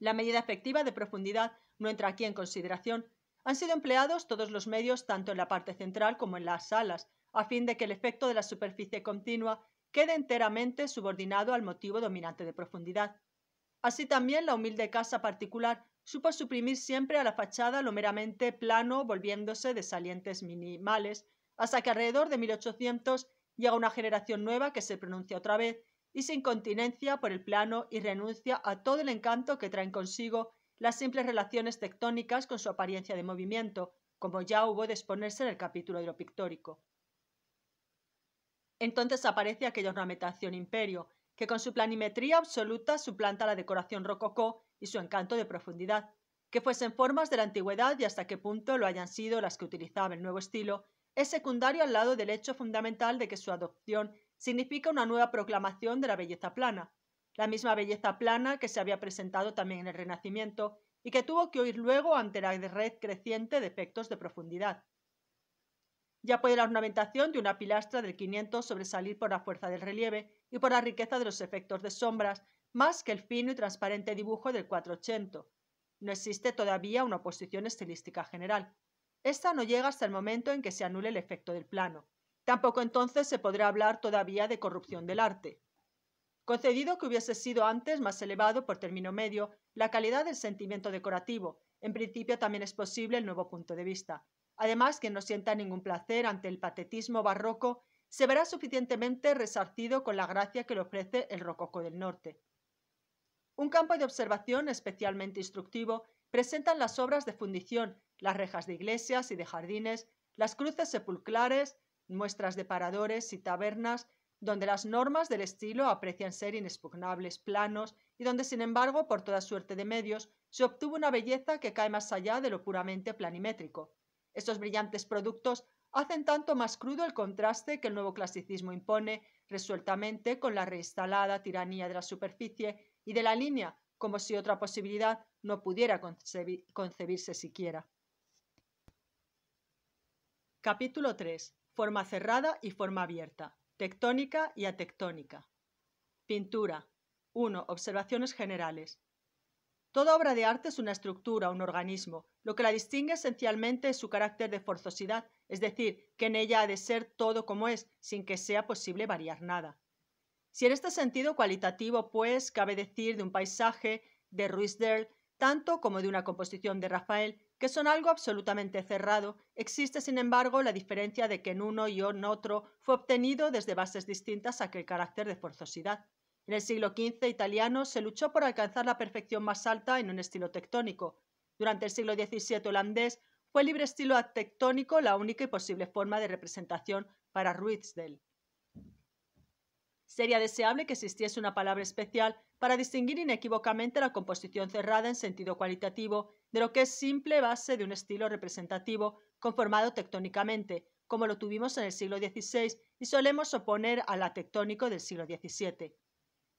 La medida efectiva de profundidad no entra aquí en consideración. Han sido empleados todos los medios, tanto en la parte central como en las salas, a fin de que el efecto de la superficie continua quede enteramente subordinado al motivo dominante de profundidad. Así también la humilde casa particular supo suprimir siempre a la fachada lo meramente plano, volviéndose de salientes minimales, hasta que alrededor de 1800 llega una generación nueva que se pronuncia otra vez y sin continencia por el plano y renuncia a todo el encanto que traen consigo las simples relaciones tectónicas con su apariencia de movimiento, como ya hubo de exponerse en el capítulo de lo pictórico. Entonces aparece aquella ornamentación imperio, que con su planimetría absoluta suplanta la decoración rococó y su encanto de profundidad, que fuesen formas de la antigüedad y hasta qué punto lo hayan sido las que utilizaba el nuevo estilo, es secundario al lado del hecho fundamental de que su adopción significa una nueva proclamación de la belleza plana, la misma belleza plana que se había presentado también en el Renacimiento y que tuvo que oír luego ante la red creciente de efectos de profundidad. Ya puede la ornamentación de una pilastra del 500 sobresalir por la fuerza del relieve y por la riqueza de los efectos de sombras, más que el fino y transparente dibujo del 480. No existe todavía una oposición estilística general. Esta no llega hasta el momento en que se anule el efecto del plano. Tampoco entonces se podrá hablar todavía de corrupción del arte. Concedido que hubiese sido antes más elevado por término medio la calidad del sentimiento decorativo, en principio también es posible el nuevo punto de vista. Además, quien no sienta ningún placer ante el patetismo barroco se verá suficientemente resarcido con la gracia que le ofrece el rococó del norte. Un campo de observación especialmente instructivo presentan las obras de fundición, las rejas de iglesias y de jardines, las cruces sepulcrales, muestras de paradores y tabernas donde las normas del estilo aprecian ser inexpugnables, planos, y donde, sin embargo, por toda suerte de medios, se obtuvo una belleza que cae más allá de lo puramente planimétrico. Estos brillantes productos hacen tanto más crudo el contraste que el nuevo clasicismo impone resueltamente con la reinstalada tiranía de la superficie y de la línea, como si otra posibilidad no pudiera concebirse siquiera. Capítulo 3 forma cerrada y forma abierta, tectónica y atectónica. Pintura. 1. Observaciones generales. Toda obra de arte es una estructura, un organismo. Lo que la distingue esencialmente es su carácter de forzosidad, es decir, que en ella ha de ser todo como es, sin que sea posible variar nada. Si en este sentido cualitativo, pues, cabe decir de un paisaje de Ruiz tanto como de una composición de Rafael, que son algo absolutamente cerrado, existe sin embargo la diferencia de que en uno y en otro fue obtenido desde bases distintas aquel carácter de forzosidad. En el siglo XV italiano se luchó por alcanzar la perfección más alta en un estilo tectónico. Durante el siglo XVII holandés fue el libre estilo tectónico la única y posible forma de representación para Ruysdael. Sería deseable que existiese una palabra especial para distinguir inequívocamente la composición cerrada en sentido cualitativo de lo que es simple base de un estilo representativo conformado tectónicamente, como lo tuvimos en el siglo XVI y solemos oponer al tectónico del siglo XVII.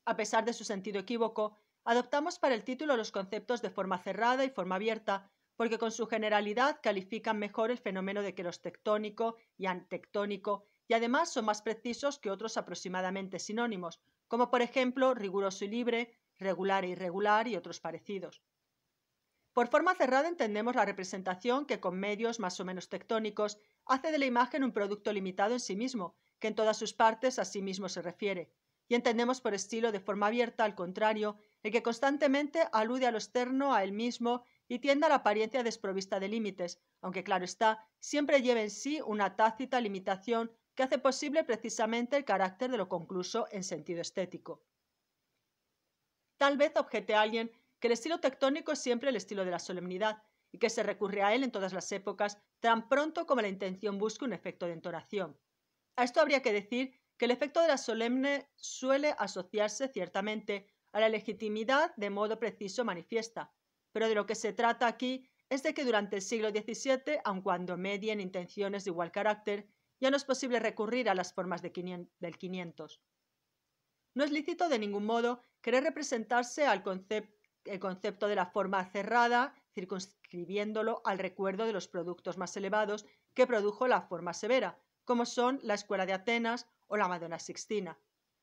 A pesar de su sentido equívoco, adoptamos para el título los conceptos de forma cerrada y forma abierta, porque con su generalidad califican mejor el fenómeno de que los tectónico y antectónico, y además son más precisos que otros aproximadamente sinónimos, como por ejemplo riguroso y libre, regular e irregular y otros parecidos. Por forma cerrada entendemos la representación que con medios más o menos tectónicos hace de la imagen un producto limitado en sí mismo, que en todas sus partes a sí mismo se refiere, y entendemos por estilo de forma abierta, al contrario, el que constantemente alude a lo externo, a él mismo, y tiende a la apariencia desprovista de límites, aunque claro está, siempre lleva en sí una tácita limitación que hace posible precisamente el carácter de lo concluso en sentido estético. Tal vez objete alguien que el estilo tectónico es siempre el estilo de la solemnidad y que se recurre a él en todas las épocas tan pronto como la intención busca un efecto de entonación. A esto habría que decir que el efecto de la solemne suele asociarse ciertamente a la legitimidad de modo preciso manifiesta, pero de lo que se trata aquí es de que durante el siglo XVII, aun cuando medien intenciones de igual carácter, ya no es posible recurrir a las formas del 500. No es lícito de ningún modo querer representarse al concepto de la forma cerrada, circunscribiéndolo al recuerdo de los productos más elevados que produjo la forma severa, como son la Escuela de Atenas o la Madonna Sixtina.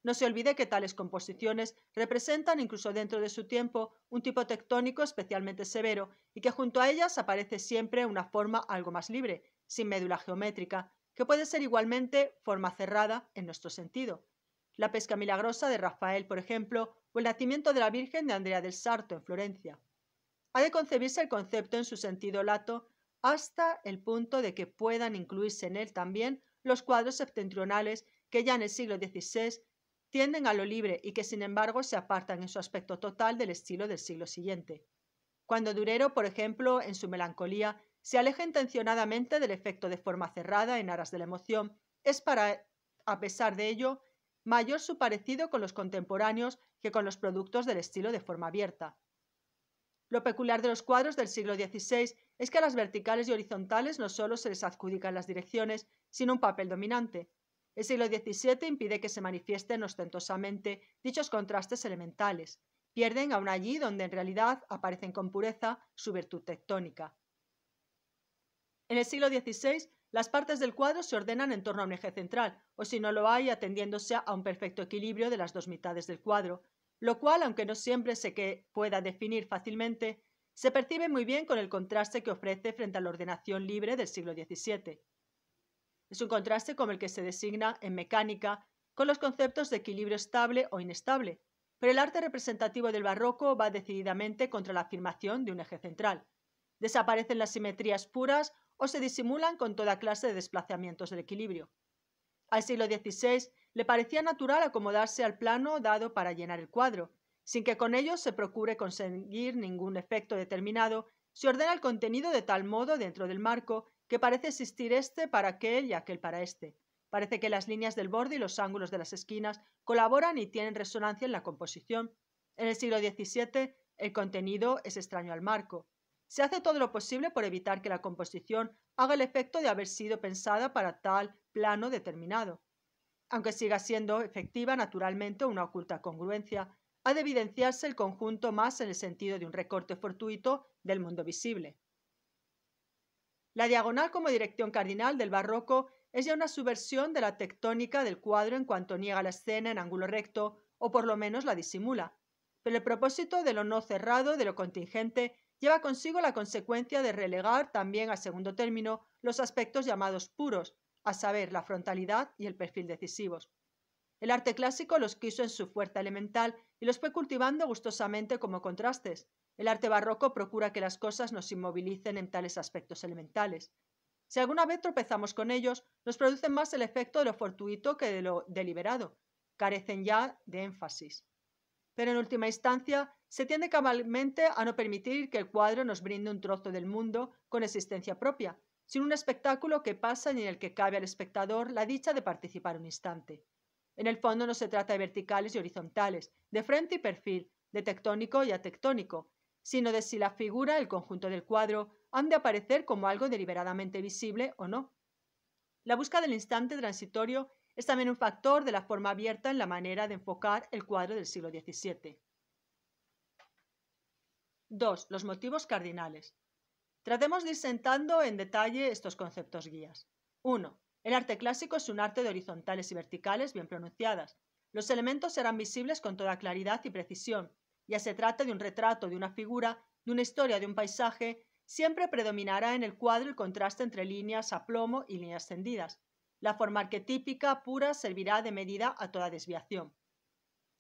No se olvide que tales composiciones representan, incluso dentro de su tiempo, un tipo tectónico especialmente severo y que junto a ellas aparece siempre una forma algo más libre, sin médula geométrica, que puede ser igualmente forma cerrada en nuestro sentido. La pesca milagrosa de Rafael, por ejemplo, o el nacimiento de la Virgen de Andrea del Sarto en Florencia. Ha de concebirse el concepto en su sentido lato hasta el punto de que puedan incluirse en él también los cuadros septentrionales que ya en el siglo XVI tienden a lo libre y que sin embargo se apartan en su aspecto total del estilo del siglo siguiente. Cuando Durero, por ejemplo, en su melancolía, se aleja intencionadamente del efecto de forma cerrada en aras de la emoción, es para, a pesar de ello, mayor su parecido con los contemporáneos que con los productos del estilo de forma abierta. Lo peculiar de los cuadros del siglo XVI es que a las verticales y horizontales no solo se les adjudican las direcciones, sino un papel dominante. El siglo XVII impide que se manifiesten ostentosamente dichos contrastes elementales. Pierden aún allí donde en realidad aparecen con pureza su virtud tectónica. En el siglo XVI, las partes del cuadro se ordenan en torno a un eje central, o si no lo hay, atendiéndose a un perfecto equilibrio de las dos mitades del cuadro, lo cual, aunque no siempre se pueda definir fácilmente, se percibe muy bien con el contraste que ofrece frente a la ordenación libre del siglo XVII. Es un contraste como el que se designa en mecánica con los conceptos de equilibrio estable o inestable, pero el arte representativo del barroco va decididamente contra la afirmación de un eje central. Desaparecen las simetrías puras o se disimulan con toda clase de desplazamientos del equilibrio. Al siglo XVI le parecía natural acomodarse al plano dado para llenar el cuadro, sin que con ello se procure conseguir ningún efecto determinado, se ordena el contenido de tal modo dentro del marco que parece existir este para aquel y aquel para este. Parece que las líneas del borde y los ángulos de las esquinas colaboran y tienen resonancia en la composición. En el siglo XVII el contenido es extraño al marco. Se hace todo lo posible por evitar que la composición haga el efecto de haber sido pensada para tal plano determinado. Aunque siga siendo efectiva naturalmente una oculta congruencia, ha de evidenciarse el conjunto más en el sentido de un recorte fortuito del mundo visible. La diagonal como dirección cardinal del barroco es ya una subversión de la tectónica del cuadro en cuanto niega la escena en ángulo recto o por lo menos la disimula, pero el propósito de lo no cerrado, de lo contingente, lleva consigo la consecuencia de relegar también a segundo término los aspectos llamados puros, a saber, la frontalidad y el perfil decisivos. El arte clásico los quiso en su fuerza elemental y los fue cultivando gustosamente como contrastes. El arte barroco procura que las cosas nos inmovilicen en tales aspectos elementales. Si alguna vez tropezamos con ellos, nos producen más el efecto de lo fortuito que de lo deliberado. Carecen ya de énfasis. Pero en última instancia, se tiende cabalmente a no permitir que el cuadro nos brinde un trozo del mundo con existencia propia, sino un espectáculo que pasa y en el que cabe al espectador la dicha de participar un instante. En el fondo no se trata de verticales y horizontales, de frente y perfil, de tectónico y atectónico, sino de si la figura, el conjunto del cuadro, han de aparecer como algo deliberadamente visible o no. La búsqueda del instante transitorio es también un factor de la forma abierta en la manera de enfocar el cuadro del siglo XVII. 2. Los motivos cardinales. Tratemos disentando en detalle estos conceptos guías. 1. El arte clásico es un arte de horizontales y verticales bien pronunciadas. Los elementos serán visibles con toda claridad y precisión. Ya se trata de un retrato, de una figura, de una historia, de un paisaje, siempre predominará en el cuadro el contraste entre líneas a plomo y líneas tendidas. La forma arquetípica pura servirá de medida a toda desviación.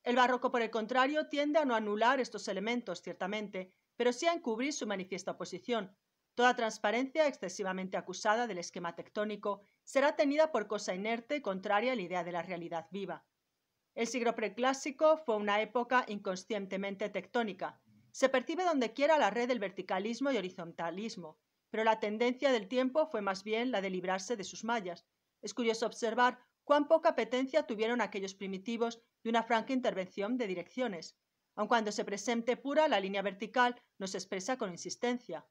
El barroco, por el contrario, tiende a no anular estos elementos, ciertamente, pero sí a encubrir su manifiesta oposición. Toda transparencia excesivamente acusada del esquema tectónico será tenida por cosa inerte y contraria a la idea de la realidad viva. El siglo preclásico fue una época inconscientemente tectónica. Se percibe donde quiera la red del verticalismo y horizontalismo, pero la tendencia del tiempo fue más bien la de librarse de sus mallas. Es curioso observar cuán poca apetencia tuvieron aquellos primitivos de una franca intervención de direcciones. Aun cuando se presente pura, la línea vertical nos expresa con insistencia.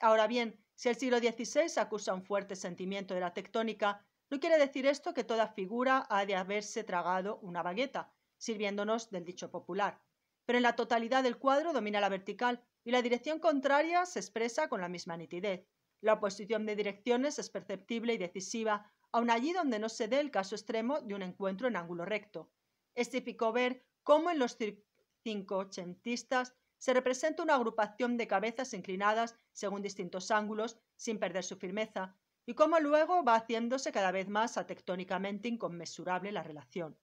Ahora bien, si el siglo XVI acusa un fuerte sentimiento de la tectónica, no quiere decir esto que toda figura ha de haberse tragado una bagueta, sirviéndonos del dicho popular. Pero en la totalidad del cuadro domina la vertical y la dirección contraria se expresa con la misma nitidez. La oposición de direcciones es perceptible y decisiva, aun allí donde no se dé el caso extremo de un encuentro en ángulo recto. Es típico ver cómo en los ochentistas se representa una agrupación de cabezas inclinadas según distintos ángulos, sin perder su firmeza, y cómo luego va haciéndose cada vez más atectónicamente inconmensurable la relación.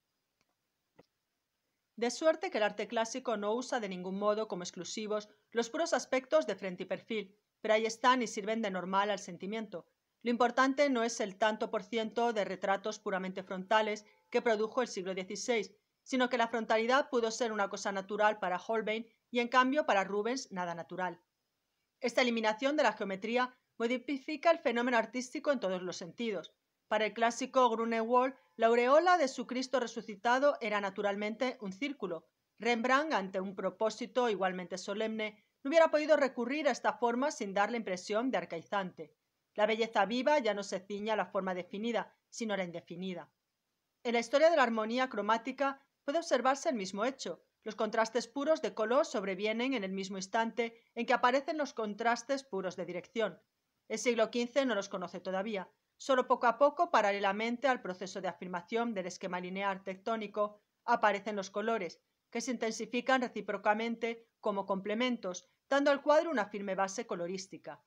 De suerte que el arte clásico no usa de ningún modo como exclusivos los puros aspectos de frente y perfil, pero ahí están y sirven de normal al sentimiento. Lo importante no es el tanto por ciento de retratos puramente frontales que produjo el siglo XVI, sino que la frontalidad pudo ser una cosa natural para Holbein y en cambio para Rubens nada natural. Esta eliminación de la geometría modifica el fenómeno artístico en todos los sentidos. Para el clásico Grunewald, la aureola de su Cristo resucitado era naturalmente un círculo. Rembrandt, ante un propósito igualmente solemne, no hubiera podido recurrir a esta forma sin dar la impresión de arcaizante. La belleza viva ya no se ciña a la forma definida, sino a la indefinida. En la historia de la armonía cromática, puede observarse el mismo hecho. Los contrastes puros de color sobrevienen en el mismo instante en que aparecen los contrastes puros de dirección. El siglo XV no los conoce todavía, solo poco a poco, paralelamente al proceso de afirmación del esquema lineal tectónico, aparecen los colores, que se intensifican recíprocamente como complementos, dando al cuadro una firme base colorística.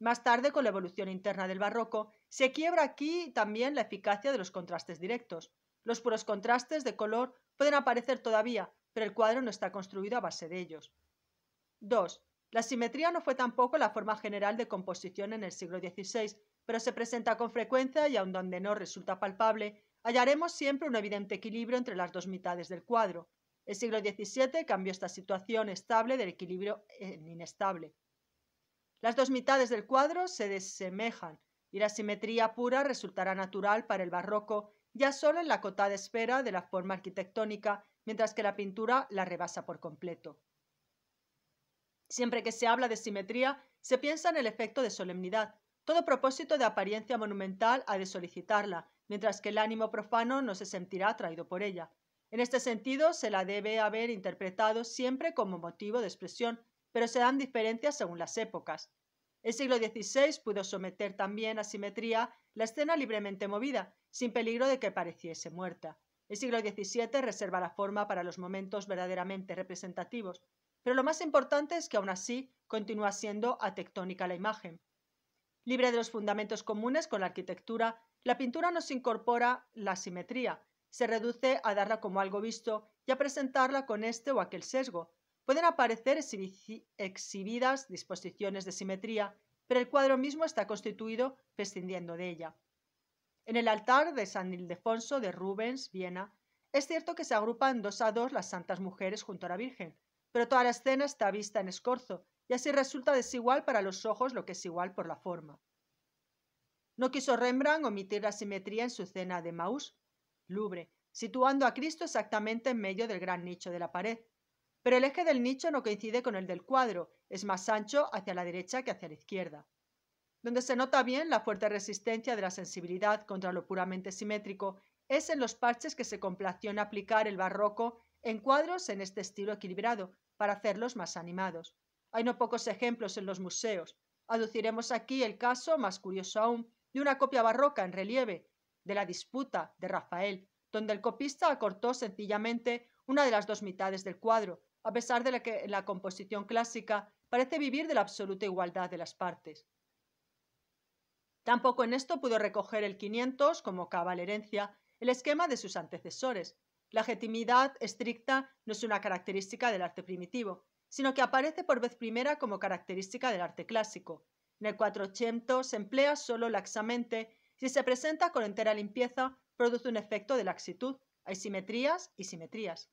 Más tarde, con la evolución interna del barroco, se quiebra aquí también la eficacia de los contrastes directos. Los puros contrastes de color pueden aparecer todavía, pero el cuadro no está construido a base de ellos. 2. La simetría no fue tampoco la forma general de composición en el siglo XVI, pero se presenta con frecuencia y aun donde no resulta palpable, hallaremos siempre un evidente equilibrio entre las dos mitades del cuadro. El siglo XVII cambió esta situación estable del equilibrio en inestable. Las dos mitades del cuadro se desemejan y la simetría pura resultará natural para el barroco ya solo en la acotada esfera de la forma arquitectónica, mientras que la pintura la rebasa por completo. Siempre que se habla de simetría, se piensa en el efecto de solemnidad. Todo propósito de apariencia monumental ha de solicitarla, mientras que el ánimo profano no se sentirá atraído por ella. En este sentido, se la debe haber interpretado siempre como motivo de expresión, pero se dan diferencias según las épocas. El siglo XVI pudo someter también a simetría la escena libremente movida, sin peligro de que pareciese muerta. El siglo XVII reserva la forma para los momentos verdaderamente representativos, pero lo más importante es que aún así continúa siendo atectónica la imagen. Libre de los fundamentos comunes con la arquitectura, la pintura nos incorpora la simetría, se reduce a darla como algo visto y a presentarla con este o aquel sesgo. Pueden aparecer exhibidas disposiciones de simetría pero el cuadro mismo está constituido prescindiendo de ella. En el altar de San Ildefonso de Rubens, Viena, es cierto que se agrupan dos a dos las santas mujeres junto a la Virgen, pero toda la escena está vista en escorzo, y así resulta desigual para los ojos lo que es igual por la forma. No quiso Rembrandt omitir la simetría en su cena de Maus, Louvre, situando a Cristo exactamente en medio del gran nicho de la pared, pero el eje del nicho no coincide con el del cuadro, es más ancho hacia la derecha que hacia la izquierda. Donde se nota bien la fuerte resistencia de la sensibilidad contra lo puramente simétrico es en los parches que se complació en aplicar el barroco en cuadros en este estilo equilibrado, para hacerlos más animados. Hay no pocos ejemplos en los museos. Aduciremos aquí el caso, más curioso aún, de una copia barroca en relieve, de la disputa de Rafael, donde el copista acortó sencillamente una de las dos mitades del cuadro, a pesar de que la composición clásica parece vivir de la absoluta igualdad de las partes. Tampoco en esto pudo recoger el 500, como herencia, el esquema de sus antecesores. La legitimidad estricta no es una característica del arte primitivo, sino que aparece por vez primera como característica del arte clásico. En el 400 se emplea solo laxamente, si se presenta con entera limpieza, produce un efecto de laxitud. Hay simetrías y simetrías.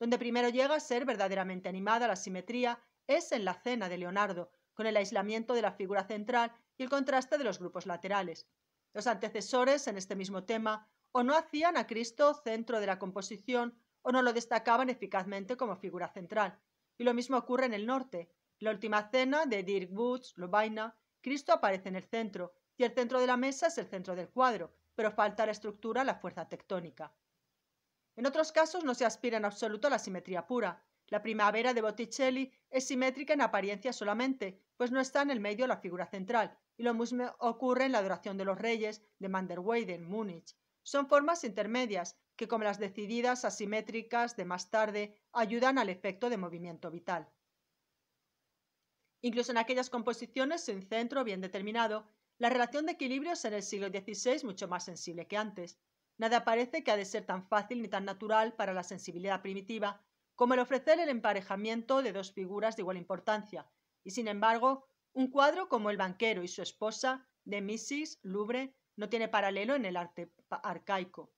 Donde primero llega a ser verdaderamente animada la simetría es en la cena de Leonardo, con el aislamiento de la figura central y el contraste de los grupos laterales. Los antecesores en este mismo tema o no hacían a Cristo centro de la composición o no lo destacaban eficazmente como figura central. Y lo mismo ocurre en el norte. la última cena de Dirk Woods, Lobaina, Cristo aparece en el centro, y el centro de la mesa es el centro del cuadro, pero falta la estructura, la fuerza tectónica. En otros casos no se aspira en absoluto a la simetría pura. La primavera de Botticelli es simétrica en apariencia solamente, pues no está en el medio la figura central, y lo mismo ocurre en la adoración de los reyes de Manderweiden Múnich. Son formas intermedias que, como las decididas asimétricas de más tarde, ayudan al efecto de movimiento vital. Incluso en aquellas composiciones sin centro bien determinado, la relación de equilibrio es en el siglo XVI mucho más sensible que antes. Nada parece que ha de ser tan fácil ni tan natural para la sensibilidad primitiva como el ofrecer el emparejamiento de dos figuras de igual importancia, y sin embargo, un cuadro como El banquero y su esposa de Mrs. Louvre no tiene paralelo en el arte arcaico.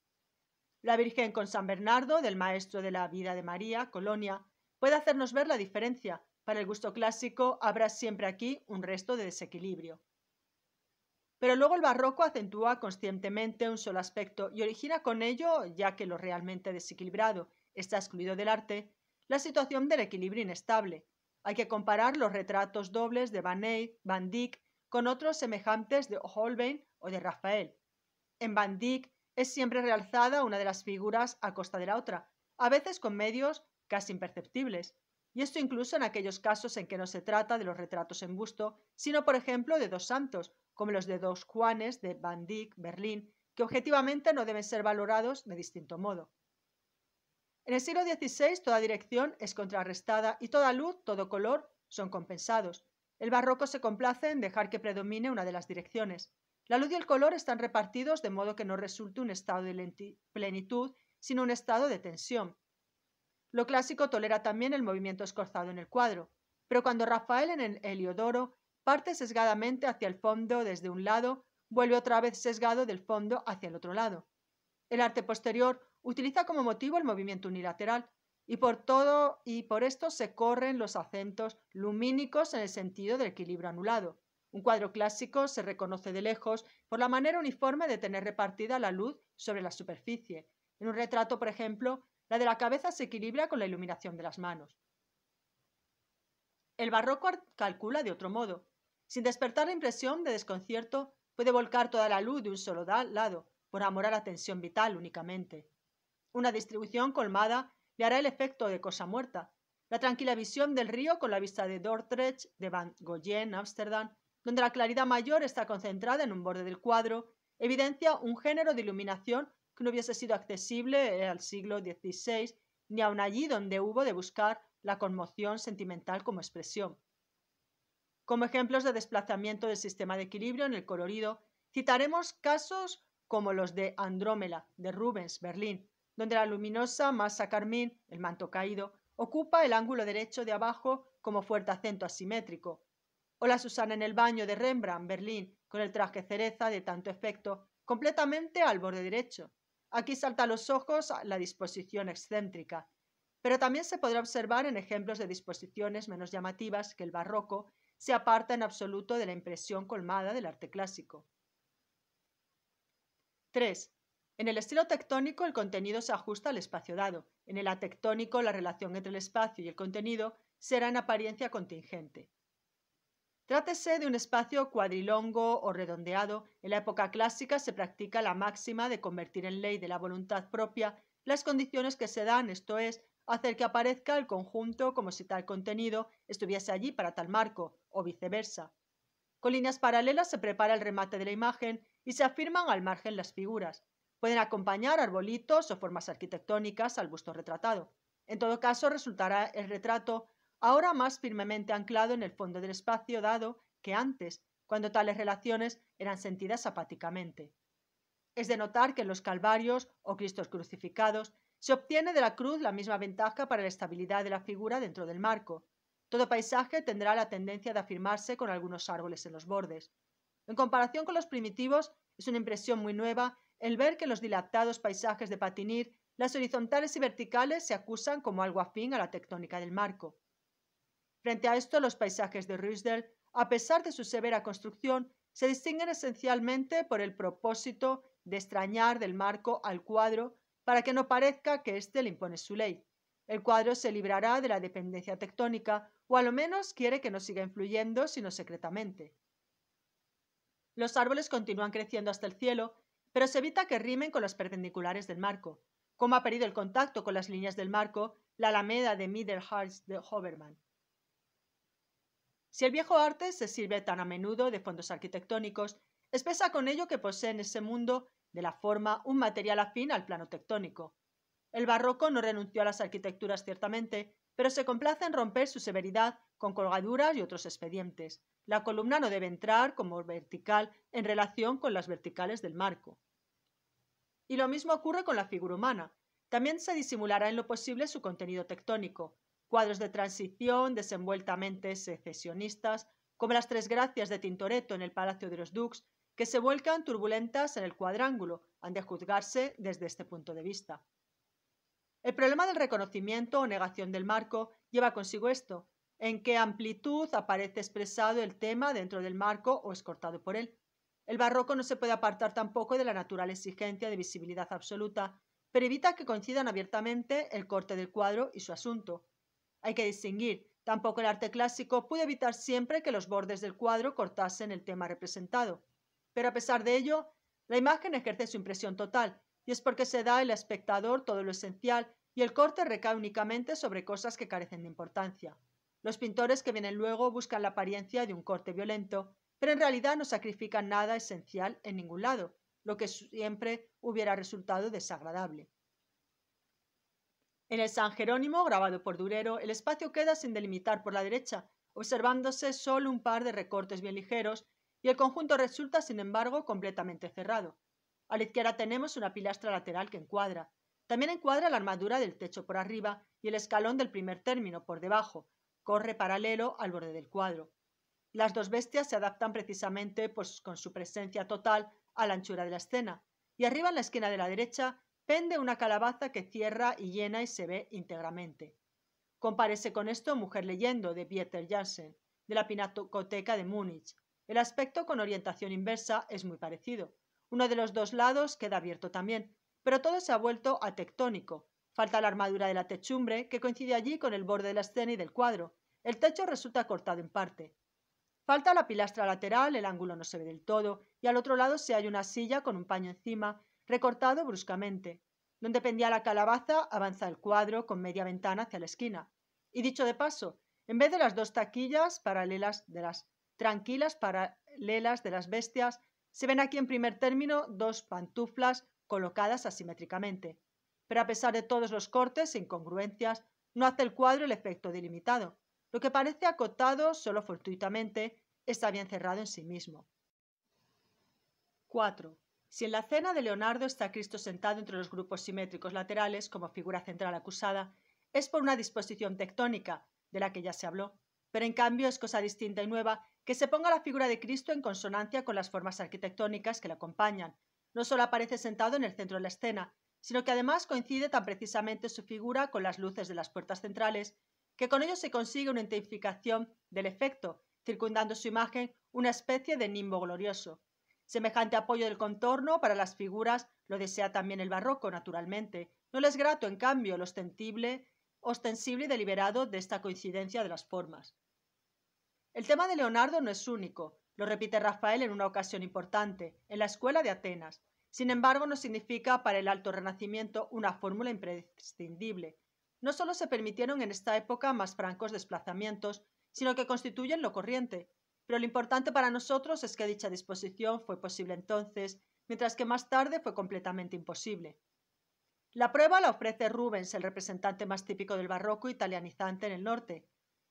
La Virgen con San Bernardo, del maestro de la vida de María, Colonia, puede hacernos ver la diferencia. Para el gusto clásico habrá siempre aquí un resto de desequilibrio. Pero luego el barroco acentúa conscientemente un solo aspecto y origina con ello, ya que lo realmente desequilibrado está excluido del arte, la situación del equilibrio inestable. Hay que comparar los retratos dobles de Van Eyck, Van Dyck, con otros semejantes de Holbein o de Rafael. En Van Dyck es siempre realzada una de las figuras a costa de la otra, a veces con medios casi imperceptibles, y esto incluso en aquellos casos en que no se trata de los retratos en busto, sino por ejemplo de dos santos como los de dos Juanes de Van Dyck, Berlín, que objetivamente no deben ser valorados de distinto modo. En el siglo XVI toda dirección es contrarrestada y toda luz, todo color son compensados. El barroco se complace en dejar que predomine una de las direcciones. La luz y el color están repartidos de modo que no resulte un estado de plenitud, sino un estado de tensión. Lo clásico tolera también el movimiento escorzado en el cuadro, pero cuando Rafael en el Heliodoro parte sesgadamente hacia el fondo desde un lado, vuelve otra vez sesgado del fondo hacia el otro lado. El arte posterior utiliza como motivo el movimiento unilateral y por todo y por esto se corren los acentos lumínicos en el sentido del equilibrio anulado. Un cuadro clásico se reconoce de lejos por la manera uniforme de tener repartida la luz sobre la superficie. En un retrato, por ejemplo, la de la cabeza se equilibra con la iluminación de las manos. El barroco calcula de otro modo. Sin despertar la impresión de desconcierto, puede volcar toda la luz de un solo lado, por amor a la tensión vital únicamente. Una distribución colmada le hará el efecto de cosa muerta. La tranquila visión del río con la vista de Dordrecht, de Van en Ámsterdam, donde la claridad mayor está concentrada en un borde del cuadro, evidencia un género de iluminación que no hubiese sido accesible eh, al siglo XVI, ni aun allí donde hubo de buscar la conmoción sentimental como expresión. Como ejemplos de desplazamiento del sistema de equilibrio en el colorido, citaremos casos como los de Andrómela, de Rubens, Berlín, donde la luminosa masa carmín, el manto caído, ocupa el ángulo derecho de abajo como fuerte acento asimétrico, o la Susana en el baño de Rembrandt, Berlín, con el traje cereza de tanto efecto, completamente al borde derecho. Aquí salta a los ojos la disposición excéntrica, pero también se podrá observar en ejemplos de disposiciones menos llamativas que el barroco se aparta en absoluto de la impresión colmada del arte clásico. 3. En el estilo tectónico el contenido se ajusta al espacio dado. En el atectónico la relación entre el espacio y el contenido será en apariencia contingente. Trátese de un espacio cuadrilongo o redondeado, en la época clásica se practica la máxima de convertir en ley de la voluntad propia las condiciones que se dan, esto es, hacer que aparezca el conjunto como si tal contenido estuviese allí para tal marco, o viceversa. Con líneas paralelas se prepara el remate de la imagen y se afirman al margen las figuras. Pueden acompañar arbolitos o formas arquitectónicas al busto retratado. En todo caso, resultará el retrato ahora más firmemente anclado en el fondo del espacio dado que antes, cuando tales relaciones eran sentidas apáticamente. Es de notar que en los calvarios o Cristos crucificados se obtiene de la cruz la misma ventaja para la estabilidad de la figura dentro del marco. Todo paisaje tendrá la tendencia de afirmarse con algunos árboles en los bordes. En comparación con los primitivos, es una impresión muy nueva el ver que los dilatados paisajes de Patinir las horizontales y verticales se acusan como algo afín a la tectónica del marco. Frente a esto, los paisajes de Ruisdel, a pesar de su severa construcción, se distinguen esencialmente por el propósito de extrañar del marco al cuadro para que no parezca que éste le impone su ley. El cuadro se librará de la dependencia tectónica, o al lo menos quiere que no siga influyendo, sino secretamente. Los árboles continúan creciendo hasta el cielo, pero se evita que rimen con los perpendiculares del marco. Como ha perdido el contacto con las líneas del marco, la alameda de Middlehearts de Hoberman. Si el viejo arte se sirve tan a menudo de fondos arquitectónicos, espesa con ello que posee en ese mundo de la forma un material afín al plano tectónico. El barroco no renunció a las arquitecturas ciertamente, pero se complace en romper su severidad con colgaduras y otros expedientes. La columna no debe entrar como vertical en relación con las verticales del marco. Y lo mismo ocurre con la figura humana. También se disimulará en lo posible su contenido tectónico. Cuadros de transición desenvueltamente secesionistas, como las tres gracias de Tintoretto en el Palacio de los Dux, que se vuelcan turbulentas en el cuadrángulo, han de juzgarse desde este punto de vista. El problema del reconocimiento o negación del marco lleva consigo esto, en qué amplitud aparece expresado el tema dentro del marco o es cortado por él. El barroco no se puede apartar tampoco de la natural exigencia de visibilidad absoluta, pero evita que coincidan abiertamente el corte del cuadro y su asunto. Hay que distinguir, tampoco el arte clásico pudo evitar siempre que los bordes del cuadro cortasen el tema representado. Pero a pesar de ello, la imagen ejerce su impresión total, y es porque se da al espectador todo lo esencial y el corte recae únicamente sobre cosas que carecen de importancia. Los pintores que vienen luego buscan la apariencia de un corte violento, pero en realidad no sacrifican nada esencial en ningún lado, lo que siempre hubiera resultado desagradable. En el San Jerónimo, grabado por Durero, el espacio queda sin delimitar por la derecha, observándose solo un par de recortes bien ligeros y el conjunto resulta, sin embargo, completamente cerrado. A la izquierda tenemos una pilastra lateral que encuadra. También encuadra la armadura del techo por arriba y el escalón del primer término por debajo. Corre paralelo al borde del cuadro. Las dos bestias se adaptan precisamente pues, con su presencia total a la anchura de la escena. Y arriba en la esquina de la derecha pende una calabaza que cierra y llena y se ve íntegramente. Compárese con esto Mujer leyendo de Pieter Janssen, de la Pinacoteca de Múnich, el aspecto con orientación inversa es muy parecido. Uno de los dos lados queda abierto también, pero todo se ha vuelto tectónico. Falta la armadura de la techumbre, que coincide allí con el borde de la escena y del cuadro. El techo resulta cortado en parte. Falta la pilastra lateral, el ángulo no se ve del todo, y al otro lado se halla una silla con un paño encima, recortado bruscamente. Donde pendía la calabaza avanza el cuadro con media ventana hacia la esquina. Y dicho de paso, en vez de las dos taquillas paralelas de las tranquilas paralelas de las bestias, se ven aquí en primer término dos pantuflas colocadas asimétricamente. Pero a pesar de todos los cortes e incongruencias, no hace el cuadro el efecto delimitado. Lo que parece acotado solo fortuitamente está bien cerrado en sí mismo. 4. Si en la cena de Leonardo está Cristo sentado entre los grupos simétricos laterales como figura central acusada, es por una disposición tectónica, de la que ya se habló, pero en cambio es cosa distinta y nueva que se ponga la figura de Cristo en consonancia con las formas arquitectónicas que la acompañan. No solo aparece sentado en el centro de la escena, sino que además coincide tan precisamente su figura con las luces de las puertas centrales, que con ello se consigue una identificación del efecto, circundando su imagen una especie de nimbo glorioso. Semejante apoyo del contorno para las figuras lo desea también el barroco, naturalmente. No les grato, en cambio, lo ostensible, ostensible y deliberado de esta coincidencia de las formas. El tema de Leonardo no es único, lo repite Rafael en una ocasión importante, en la escuela de Atenas. Sin embargo, no significa para el alto renacimiento una fórmula imprescindible. No solo se permitieron en esta época más francos desplazamientos, sino que constituyen lo corriente. Pero lo importante para nosotros es que dicha disposición fue posible entonces, mientras que más tarde fue completamente imposible. La prueba la ofrece Rubens, el representante más típico del barroco italianizante en el norte,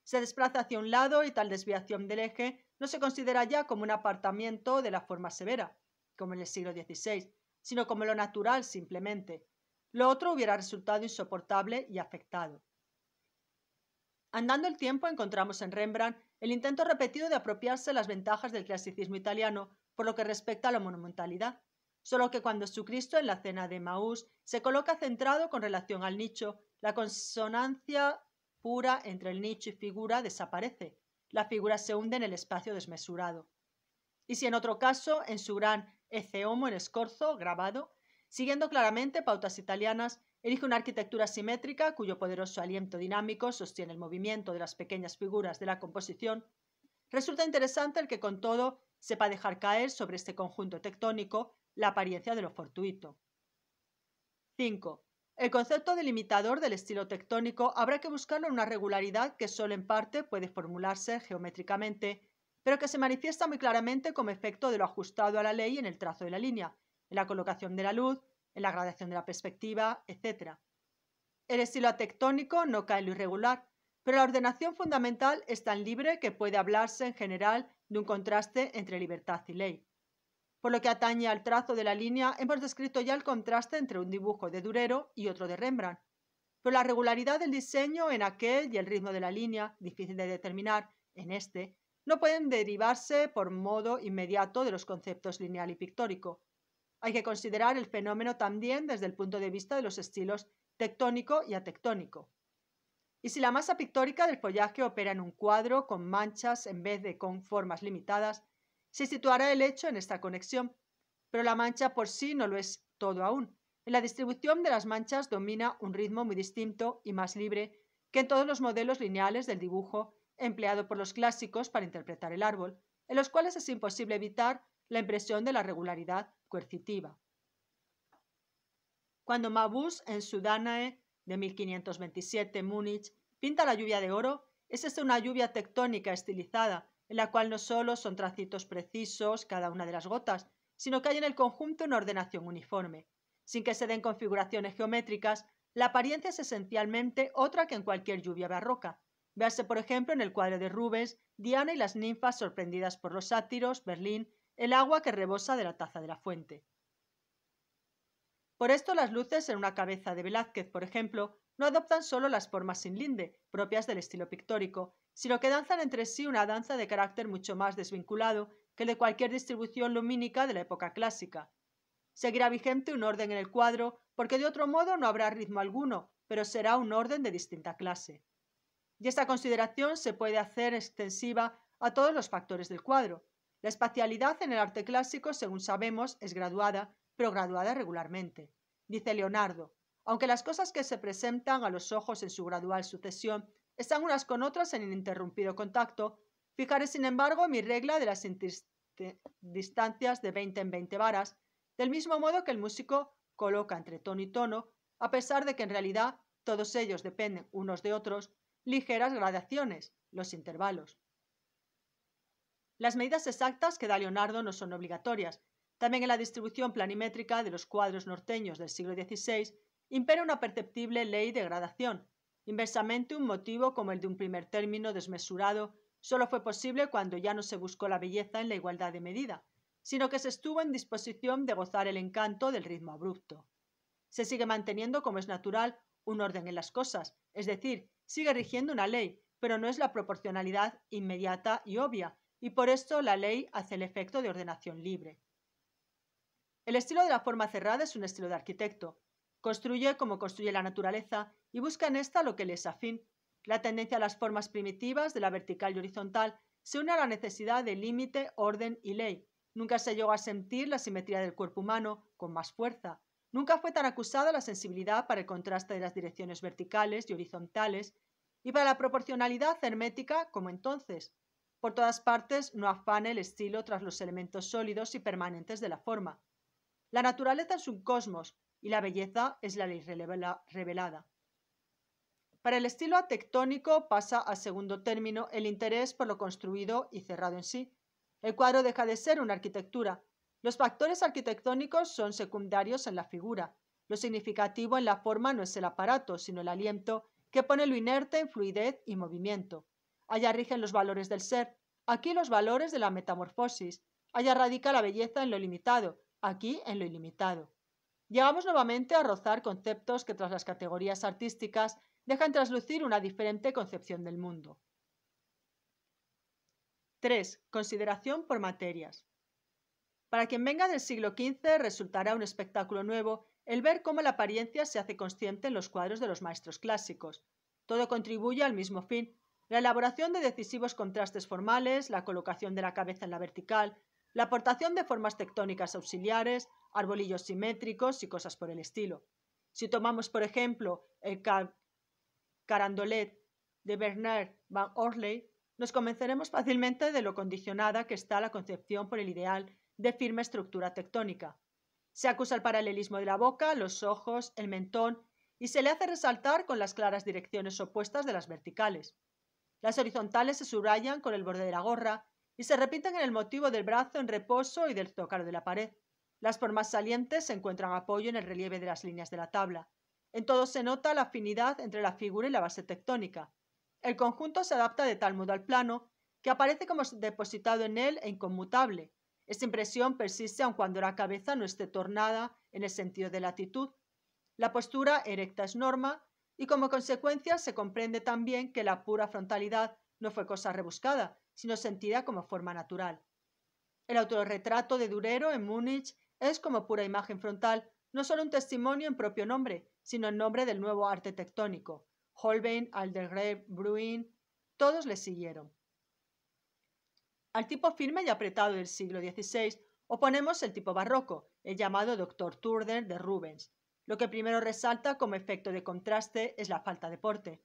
se desplaza hacia un lado y tal desviación del eje no se considera ya como un apartamiento de la forma severa, como en el siglo XVI, sino como lo natural simplemente. Lo otro hubiera resultado insoportable y afectado. Andando el tiempo encontramos en Rembrandt el intento repetido de apropiarse las ventajas del clasicismo italiano por lo que respecta a la monumentalidad, solo que cuando su Cristo en la cena de Maús se coloca centrado con relación al nicho, la consonancia entre el nicho y figura desaparece, la figura se hunde en el espacio desmesurado. Y si en otro caso, en su gran Eceomo en escorzo, grabado, siguiendo claramente pautas italianas, elige una arquitectura simétrica cuyo poderoso aliento dinámico sostiene el movimiento de las pequeñas figuras de la composición, resulta interesante el que con todo sepa dejar caer sobre este conjunto tectónico la apariencia de lo fortuito. 5. El concepto delimitador del estilo tectónico habrá que buscarlo en una regularidad que solo en parte puede formularse geométricamente, pero que se manifiesta muy claramente como efecto de lo ajustado a la ley en el trazo de la línea, en la colocación de la luz, en la gradación de la perspectiva, etc. El estilo tectónico no cae en lo irregular, pero la ordenación fundamental es tan libre que puede hablarse en general de un contraste entre libertad y ley. Por lo que atañe al trazo de la línea, hemos descrito ya el contraste entre un dibujo de Durero y otro de Rembrandt. Pero la regularidad del diseño en aquel y el ritmo de la línea, difícil de determinar en este, no pueden derivarse por modo inmediato de los conceptos lineal y pictórico. Hay que considerar el fenómeno también desde el punto de vista de los estilos tectónico y atectónico. Y si la masa pictórica del follaje opera en un cuadro con manchas en vez de con formas limitadas, se situará el hecho en esta conexión. Pero la mancha por sí no lo es todo aún. En la distribución de las manchas domina un ritmo muy distinto y más libre que en todos los modelos lineales del dibujo empleado por los clásicos para interpretar el árbol, en los cuales es imposible evitar la impresión de la regularidad coercitiva. Cuando Mabus en Sudanae de 1527 Múnich pinta la lluvia de oro, es esta una lluvia tectónica estilizada en la cual no solo son tracitos precisos cada una de las gotas, sino que hay en el conjunto una ordenación uniforme. Sin que se den configuraciones geométricas, la apariencia es esencialmente otra que en cualquier lluvia barroca. Véase, por ejemplo, en el cuadro de Rubens, Diana y las ninfas sorprendidas por los sátiros, Berlín, el agua que rebosa de la taza de la fuente. Por esto las luces en una cabeza de Velázquez, por ejemplo, no adoptan solo las formas sin linde, propias del estilo pictórico, sino que danzan entre sí una danza de carácter mucho más desvinculado que de cualquier distribución lumínica de la época clásica. Seguirá vigente un orden en el cuadro, porque de otro modo no habrá ritmo alguno, pero será un orden de distinta clase. Y esta consideración se puede hacer extensiva a todos los factores del cuadro. La espacialidad en el arte clásico, según sabemos, es graduada, pero graduada regularmente. Dice Leonardo, aunque las cosas que se presentan a los ojos en su gradual sucesión están unas con otras en ininterrumpido contacto. Fijaré, sin embargo, mi regla de las distancias de 20 en 20 varas, del mismo modo que el músico coloca entre tono y tono, a pesar de que en realidad todos ellos dependen unos de otros, ligeras gradaciones, los intervalos. Las medidas exactas que da Leonardo no son obligatorias. También en la distribución planimétrica de los cuadros norteños del siglo XVI impera una perceptible ley de gradación, Inversamente, un motivo como el de un primer término desmesurado solo fue posible cuando ya no se buscó la belleza en la igualdad de medida, sino que se estuvo en disposición de gozar el encanto del ritmo abrupto. Se sigue manteniendo, como es natural, un orden en las cosas, es decir, sigue rigiendo una ley, pero no es la proporcionalidad inmediata y obvia, y por esto la ley hace el efecto de ordenación libre. El estilo de la forma cerrada es un estilo de arquitecto, Construye como construye la naturaleza y busca en esta lo que les es afín. La tendencia a las formas primitivas de la vertical y horizontal se une a la necesidad de límite, orden y ley. Nunca se llegó a sentir la simetría del cuerpo humano con más fuerza. Nunca fue tan acusada la sensibilidad para el contraste de las direcciones verticales y horizontales y para la proporcionalidad hermética como entonces. Por todas partes no afana el estilo tras los elementos sólidos y permanentes de la forma. La naturaleza es un cosmos, y la belleza es la ley revelada. Para el estilo tectónico pasa a segundo término el interés por lo construido y cerrado en sí. El cuadro deja de ser una arquitectura. Los factores arquitectónicos son secundarios en la figura. Lo significativo en la forma no es el aparato, sino el aliento que pone lo inerte en fluidez y movimiento. Allá rigen los valores del ser, aquí los valores de la metamorfosis. Allá radica la belleza en lo limitado, aquí en lo ilimitado. Llegamos nuevamente a rozar conceptos que tras las categorías artísticas dejan traslucir una diferente concepción del mundo. 3. Consideración por materias. Para quien venga del siglo XV resultará un espectáculo nuevo el ver cómo la apariencia se hace consciente en los cuadros de los maestros clásicos. Todo contribuye al mismo fin, la elaboración de decisivos contrastes formales, la colocación de la cabeza en la vertical, la aportación de formas tectónicas auxiliares, arbolillos simétricos y cosas por el estilo. Si tomamos, por ejemplo, el carandolet de Bernard van Orley, nos convenceremos fácilmente de lo condicionada que está la concepción por el ideal de firme estructura tectónica. Se acusa el paralelismo de la boca, los ojos, el mentón y se le hace resaltar con las claras direcciones opuestas de las verticales. Las horizontales se subrayan con el borde de la gorra y se repiten en el motivo del brazo en reposo y del zócalo de la pared. Las formas salientes encuentran apoyo en el relieve de las líneas de la tabla. En todo se nota la afinidad entre la figura y la base tectónica. El conjunto se adapta de tal modo al plano que aparece como depositado en él e inconmutable. Esta impresión persiste aun cuando la cabeza no esté tornada en el sentido de la latitud. La postura erecta es norma y como consecuencia se comprende también que la pura frontalidad no fue cosa rebuscada, sino sentida como forma natural. El autorretrato de Durero en Múnich es como pura imagen frontal, no solo un testimonio en propio nombre, sino en nombre del nuevo arte tectónico. Holbein, Aldergrave, Bruin, todos le siguieron. Al tipo firme y apretado del siglo XVI oponemos el tipo barroco, el llamado Doctor Turner de Rubens. Lo que primero resalta como efecto de contraste es la falta de porte.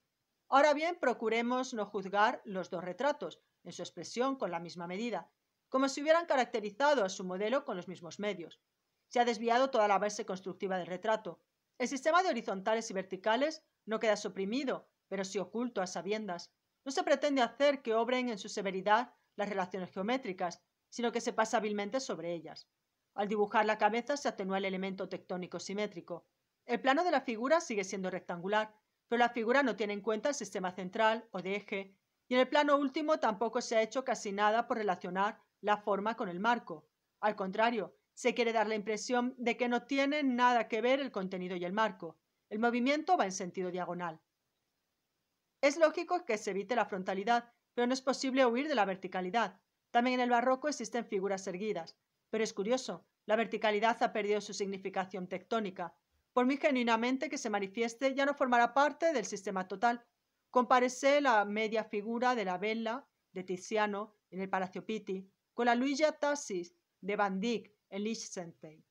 Ahora bien, procuremos no juzgar los dos retratos en su expresión con la misma medida, como si hubieran caracterizado a su modelo con los mismos medios. Se ha desviado toda la base constructiva del retrato. El sistema de horizontales y verticales no queda suprimido, pero sí oculto a sabiendas. No se pretende hacer que obren en su severidad las relaciones geométricas, sino que se pasa hábilmente sobre ellas. Al dibujar la cabeza se atenúa el elemento tectónico simétrico. El plano de la figura sigue siendo rectangular, pero la figura no tiene en cuenta el sistema central o de eje, y en el plano último tampoco se ha hecho casi nada por relacionar la forma con el marco. Al contrario, se quiere dar la impresión de que no tienen nada que ver el contenido y el marco. El movimiento va en sentido diagonal. Es lógico que se evite la frontalidad, pero no es posible huir de la verticalidad. También en el barroco existen figuras erguidas, pero es curioso, la verticalidad ha perdido su significación tectónica. Por muy genuinamente que se manifieste, ya no formará parte del sistema total. Comparece la media figura de la vela de Tiziano en el Palacio Pitti con la Luigia Tassis de Van Dyck en Liechtenstein.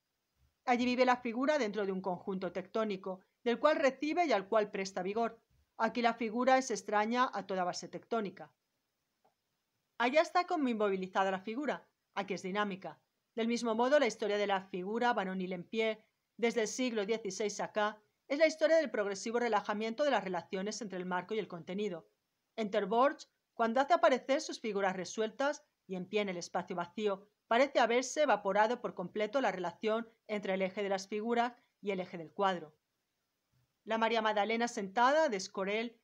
Allí vive la figura dentro de un conjunto tectónico, del cual recibe y al cual presta vigor. Aquí la figura es extraña a toda base tectónica. Allá está como inmovilizada la figura, aquí es dinámica. Del mismo modo, la historia de la figura varonil en pie, desde el siglo XVI acá, es la historia del progresivo relajamiento de las relaciones entre el marco y el contenido. En Terborch, cuando hace aparecer sus figuras resueltas, y en pie en el espacio vacío, parece haberse evaporado por completo la relación entre el eje de las figuras y el eje del cuadro. La María Magdalena sentada de Escorel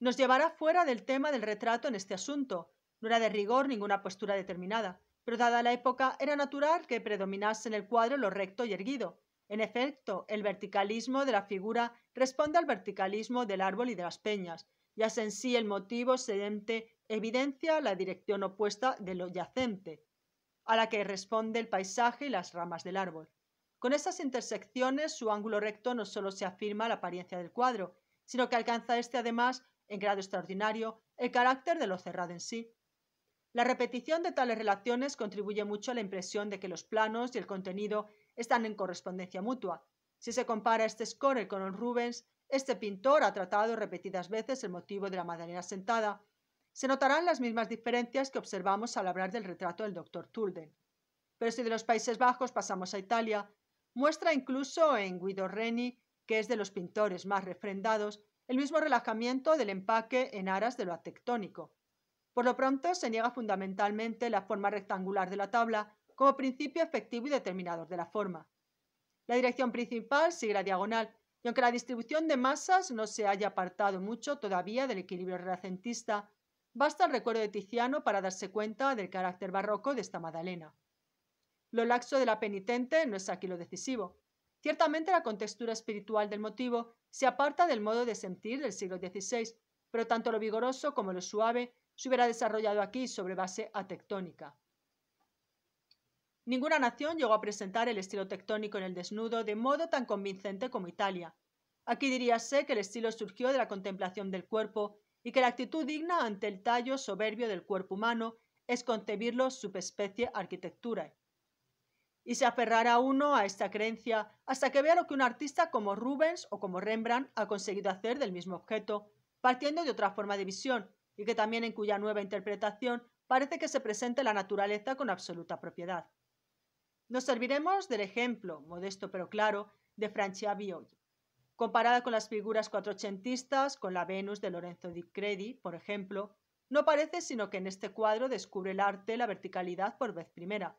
nos llevará fuera del tema del retrato en este asunto. No era de rigor ninguna postura determinada, pero dada la época era natural que predominase en el cuadro lo recto y erguido. En efecto, el verticalismo de la figura responde al verticalismo del árbol y de las peñas, ya es en sí el motivo sedente evidencia la dirección opuesta de lo yacente, a la que responde el paisaje y las ramas del árbol. Con estas intersecciones, su ángulo recto no solo se afirma la apariencia del cuadro, sino que alcanza este además, en grado extraordinario, el carácter de lo cerrado en sí. La repetición de tales relaciones contribuye mucho a la impresión de que los planos y el contenido están en correspondencia mutua. Si se compara este score con el Rubens, este pintor ha tratado repetidas veces el motivo de la Madalena sentada, se notarán las mismas diferencias que observamos al hablar del retrato del doctor Tulden. Pero si de los Países Bajos pasamos a Italia, muestra incluso en Guido Reni, que es de los pintores más refrendados, el mismo relajamiento del empaque en aras de lo tectónico. Por lo pronto se niega fundamentalmente la forma rectangular de la tabla como principio efectivo y determinador de la forma. La dirección principal sigue la diagonal, y aunque la distribución de masas no se haya apartado mucho todavía del equilibrio renacentista, Basta el recuerdo de Tiziano para darse cuenta del carácter barroco de esta Madalena. Lo laxo de la penitente no es aquí lo decisivo. Ciertamente la contextura espiritual del motivo se aparta del modo de sentir del siglo XVI, pero tanto lo vigoroso como lo suave se hubiera desarrollado aquí sobre base tectónica. Ninguna nación llegó a presentar el estilo tectónico en el desnudo de modo tan convincente como Italia. Aquí diríase que el estilo surgió de la contemplación del cuerpo y que la actitud digna ante el tallo soberbio del cuerpo humano es concebirlo subespecie arquitectura. Y se aferrará uno a esta creencia hasta que vea lo que un artista como Rubens o como Rembrandt ha conseguido hacer del mismo objeto, partiendo de otra forma de visión, y que también en cuya nueva interpretación parece que se presenta la naturaleza con absoluta propiedad. Nos serviremos del ejemplo, modesto pero claro, de Francia Comparada con las figuras cuatrochentistas, con la Venus de Lorenzo di Credi, por ejemplo, no parece sino que en este cuadro descubre el arte la verticalidad por vez primera.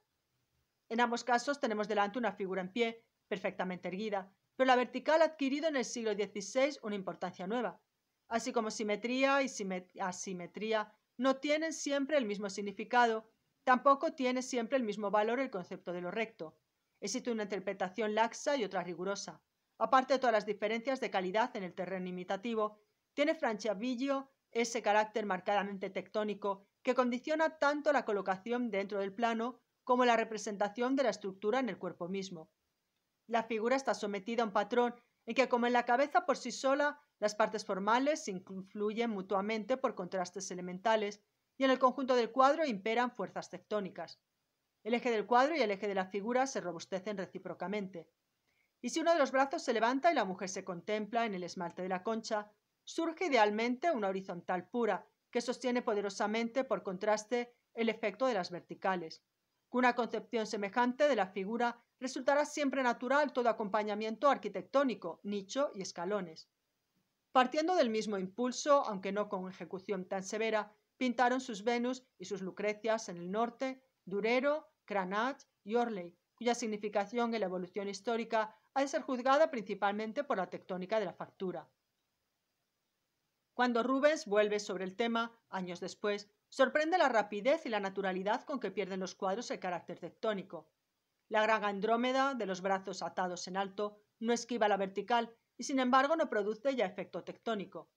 En ambos casos tenemos delante una figura en pie, perfectamente erguida, pero la vertical ha adquirido en el siglo XVI una importancia nueva. Así como simetría y asimetría no tienen siempre el mismo significado, tampoco tiene siempre el mismo valor el concepto de lo recto. Existe una interpretación laxa y otra rigurosa. Aparte de todas las diferencias de calidad en el terreno imitativo, tiene Franchavillo ese carácter marcadamente tectónico que condiciona tanto la colocación dentro del plano como la representación de la estructura en el cuerpo mismo. La figura está sometida a un patrón en que, como en la cabeza por sí sola, las partes formales se influyen mutuamente por contrastes elementales y en el conjunto del cuadro imperan fuerzas tectónicas. El eje del cuadro y el eje de la figura se robustecen recíprocamente. Y si uno de los brazos se levanta y la mujer se contempla en el esmalte de la concha, surge idealmente una horizontal pura, que sostiene poderosamente, por contraste, el efecto de las verticales. Con una concepción semejante de la figura resultará siempre natural todo acompañamiento arquitectónico, nicho y escalones. Partiendo del mismo impulso, aunque no con ejecución tan severa, pintaron sus Venus y sus Lucrecias en el norte, Durero, Cranach y Orley, cuya significación en la evolución histórica ha de ser juzgada principalmente por la tectónica de la factura. Cuando Rubens vuelve sobre el tema, años después, sorprende la rapidez y la naturalidad con que pierden los cuadros el carácter tectónico. La gran Andrómeda, de los brazos atados en alto, no esquiva la vertical y sin embargo no produce ya efecto tectónico.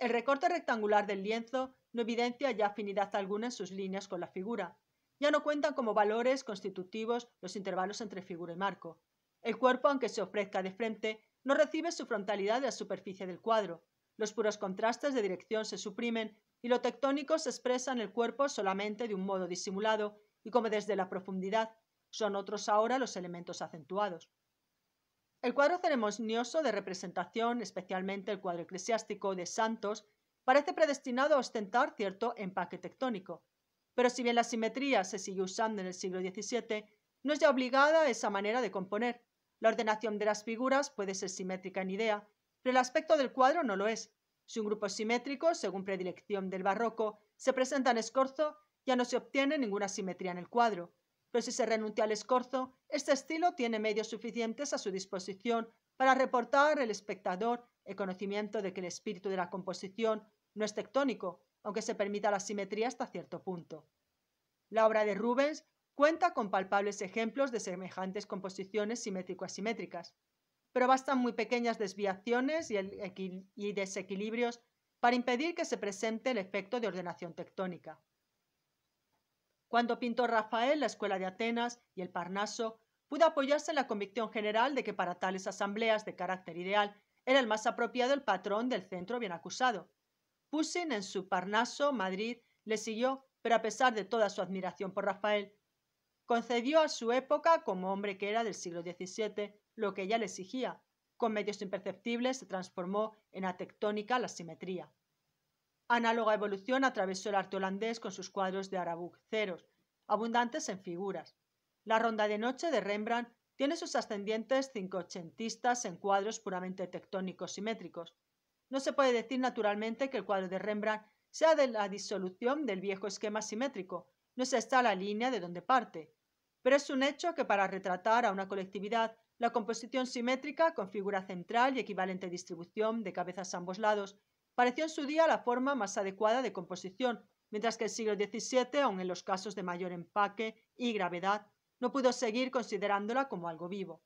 El recorte rectangular del lienzo no evidencia ya afinidad alguna en sus líneas con la figura. Ya no cuentan como valores constitutivos los intervalos entre figura y marco. El cuerpo, aunque se ofrezca de frente, no recibe su frontalidad de la superficie del cuadro. Los puros contrastes de dirección se suprimen y lo tectónico se expresa en el cuerpo solamente de un modo disimulado y como desde la profundidad. Son otros ahora los elementos acentuados. El cuadro ceremonioso de representación, especialmente el cuadro eclesiástico de santos, parece predestinado a ostentar cierto empaque tectónico. Pero si bien la simetría se sigue usando en el siglo XVII, no es ya obligada a esa manera de componer. La ordenación de las figuras puede ser simétrica en idea, pero el aspecto del cuadro no lo es. Si un grupo es simétrico, según predilección del barroco, se presenta en escorzo, ya no se obtiene ninguna simetría en el cuadro. Pero si se renuncia al escorzo, este estilo tiene medios suficientes a su disposición para reportar al espectador el conocimiento de que el espíritu de la composición no es tectónico, aunque se permita la simetría hasta cierto punto. La obra de Rubens Cuenta con palpables ejemplos de semejantes composiciones simétrico-asimétricas, pero bastan muy pequeñas desviaciones y, desequilibrios para impedir que se presente el efecto de ordenación tectónica. Cuando pintó Rafael la Escuela de Atenas y el Parnaso, pudo apoyarse en la convicción general de que para tales asambleas de carácter ideal era el más apropiado el patrón del centro bien acusado. Pusin en su Parnaso, Madrid, le siguió, pero a pesar de toda su admiración por Rafael, concedió a su época, como hombre que era del siglo XVII, lo que ella le exigía. Con medios imperceptibles se transformó en tectónica la simetría. Análoga evolución atravesó el arte holandés con sus cuadros de ceros, abundantes en figuras. La ronda de noche de Rembrandt tiene sus ascendientes cincoochentistas en cuadros puramente tectónicos simétricos. No se puede decir naturalmente que el cuadro de Rembrandt sea de la disolución del viejo esquema simétrico, no se está la línea de donde parte, pero es un hecho que para retratar a una colectividad, la composición simétrica con figura central y equivalente distribución de cabezas a ambos lados pareció en su día la forma más adecuada de composición, mientras que el siglo XVII, aun en los casos de mayor empaque y gravedad, no pudo seguir considerándola como algo vivo.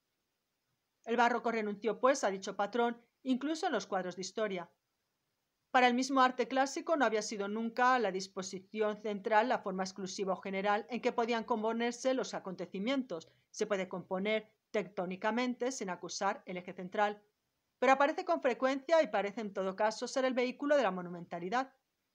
El barroco renunció, pues, a dicho patrón, incluso en los cuadros de historia. Para el mismo arte clásico no había sido nunca la disposición central la forma exclusiva o general en que podían componerse los acontecimientos. Se puede componer tectónicamente sin acusar el eje central, pero aparece con frecuencia y parece en todo caso ser el vehículo de la monumentalidad.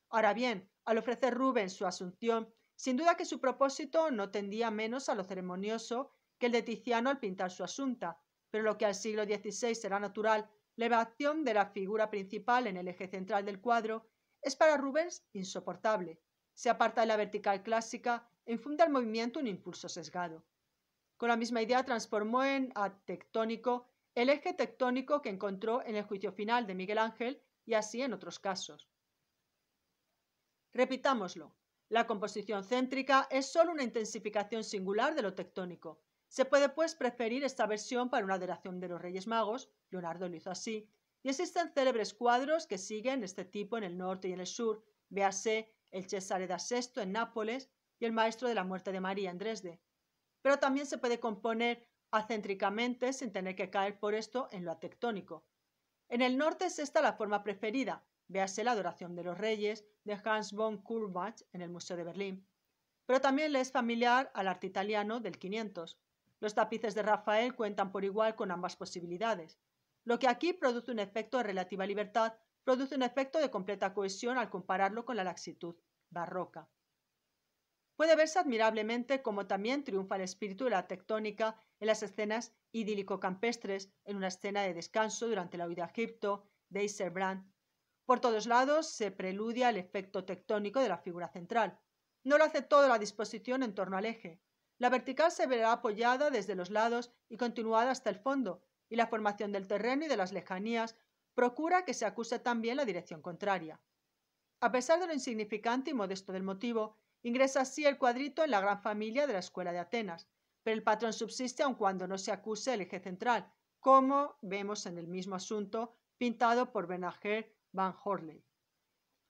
Ahora bien, al ofrecer Rubens su asunción, sin duda que su propósito no tendía menos a lo ceremonioso que el de Tiziano al pintar su asunta, pero lo que al siglo XVI era natural la elevación de la figura principal en el eje central del cuadro es para Rubens insoportable. Se aparta de la vertical clásica e infunde al movimiento un impulso sesgado. Con la misma idea transformó en tectónico, el eje tectónico que encontró en el juicio final de Miguel Ángel y así en otros casos. Repitámoslo, la composición céntrica es solo una intensificación singular de lo tectónico, se puede pues preferir esta versión para una adoración de los Reyes Magos, Leonardo lo hizo así, y existen célebres cuadros que siguen este tipo en el norte y en el sur, véase el Cesare da Sesto en Nápoles y el Maestro de la Muerte de María en Dresde. Pero también se puede componer acéntricamente sin tener que caer por esto en lo tectónico. En el norte es esta la forma preferida, véase la Adoración de los Reyes de Hans von Kurbach en el Museo de Berlín, pero también le es familiar al arte italiano del 500. Los tapices de Rafael cuentan por igual con ambas posibilidades. Lo que aquí produce un efecto de relativa libertad, produce un efecto de completa cohesión al compararlo con la laxitud barroca. Puede verse admirablemente cómo también triunfa el espíritu de la tectónica en las escenas idílico-campestres, en una escena de descanso durante la huida a Egipto de Iserbrand. Por todos lados se preludia el efecto tectónico de la figura central. No lo hace toda la disposición en torno al eje. La vertical se verá apoyada desde los lados y continuada hasta el fondo, y la formación del terreno y de las lejanías procura que se acuse también la dirección contraria. A pesar de lo insignificante y modesto del motivo, ingresa así el cuadrito en la gran familia de la Escuela de Atenas, pero el patrón subsiste aun cuando no se acuse el eje central, como vemos en el mismo asunto pintado por Benager Van Horley.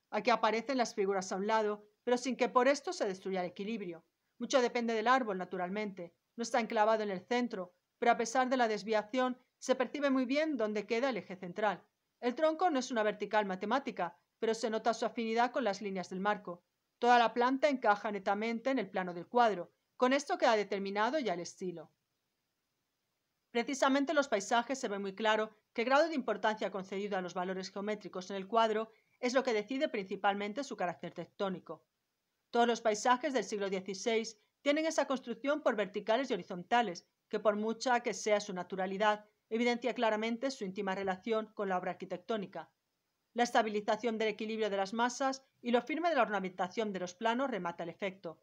Aquí aparecen las figuras a un lado, pero sin que por esto se destruya el equilibrio. Mucho depende del árbol, naturalmente. No está enclavado en el centro, pero a pesar de la desviación, se percibe muy bien dónde queda el eje central. El tronco no es una vertical matemática, pero se nota su afinidad con las líneas del marco. Toda la planta encaja netamente en el plano del cuadro. Con esto queda determinado ya el estilo. Precisamente en los paisajes se ve muy claro que el grado de importancia concedido a los valores geométricos en el cuadro es lo que decide principalmente su carácter tectónico. Todos los paisajes del siglo XVI tienen esa construcción por verticales y horizontales, que por mucha que sea su naturalidad, evidencia claramente su íntima relación con la obra arquitectónica. La estabilización del equilibrio de las masas y lo firme de la ornamentación de los planos remata el efecto.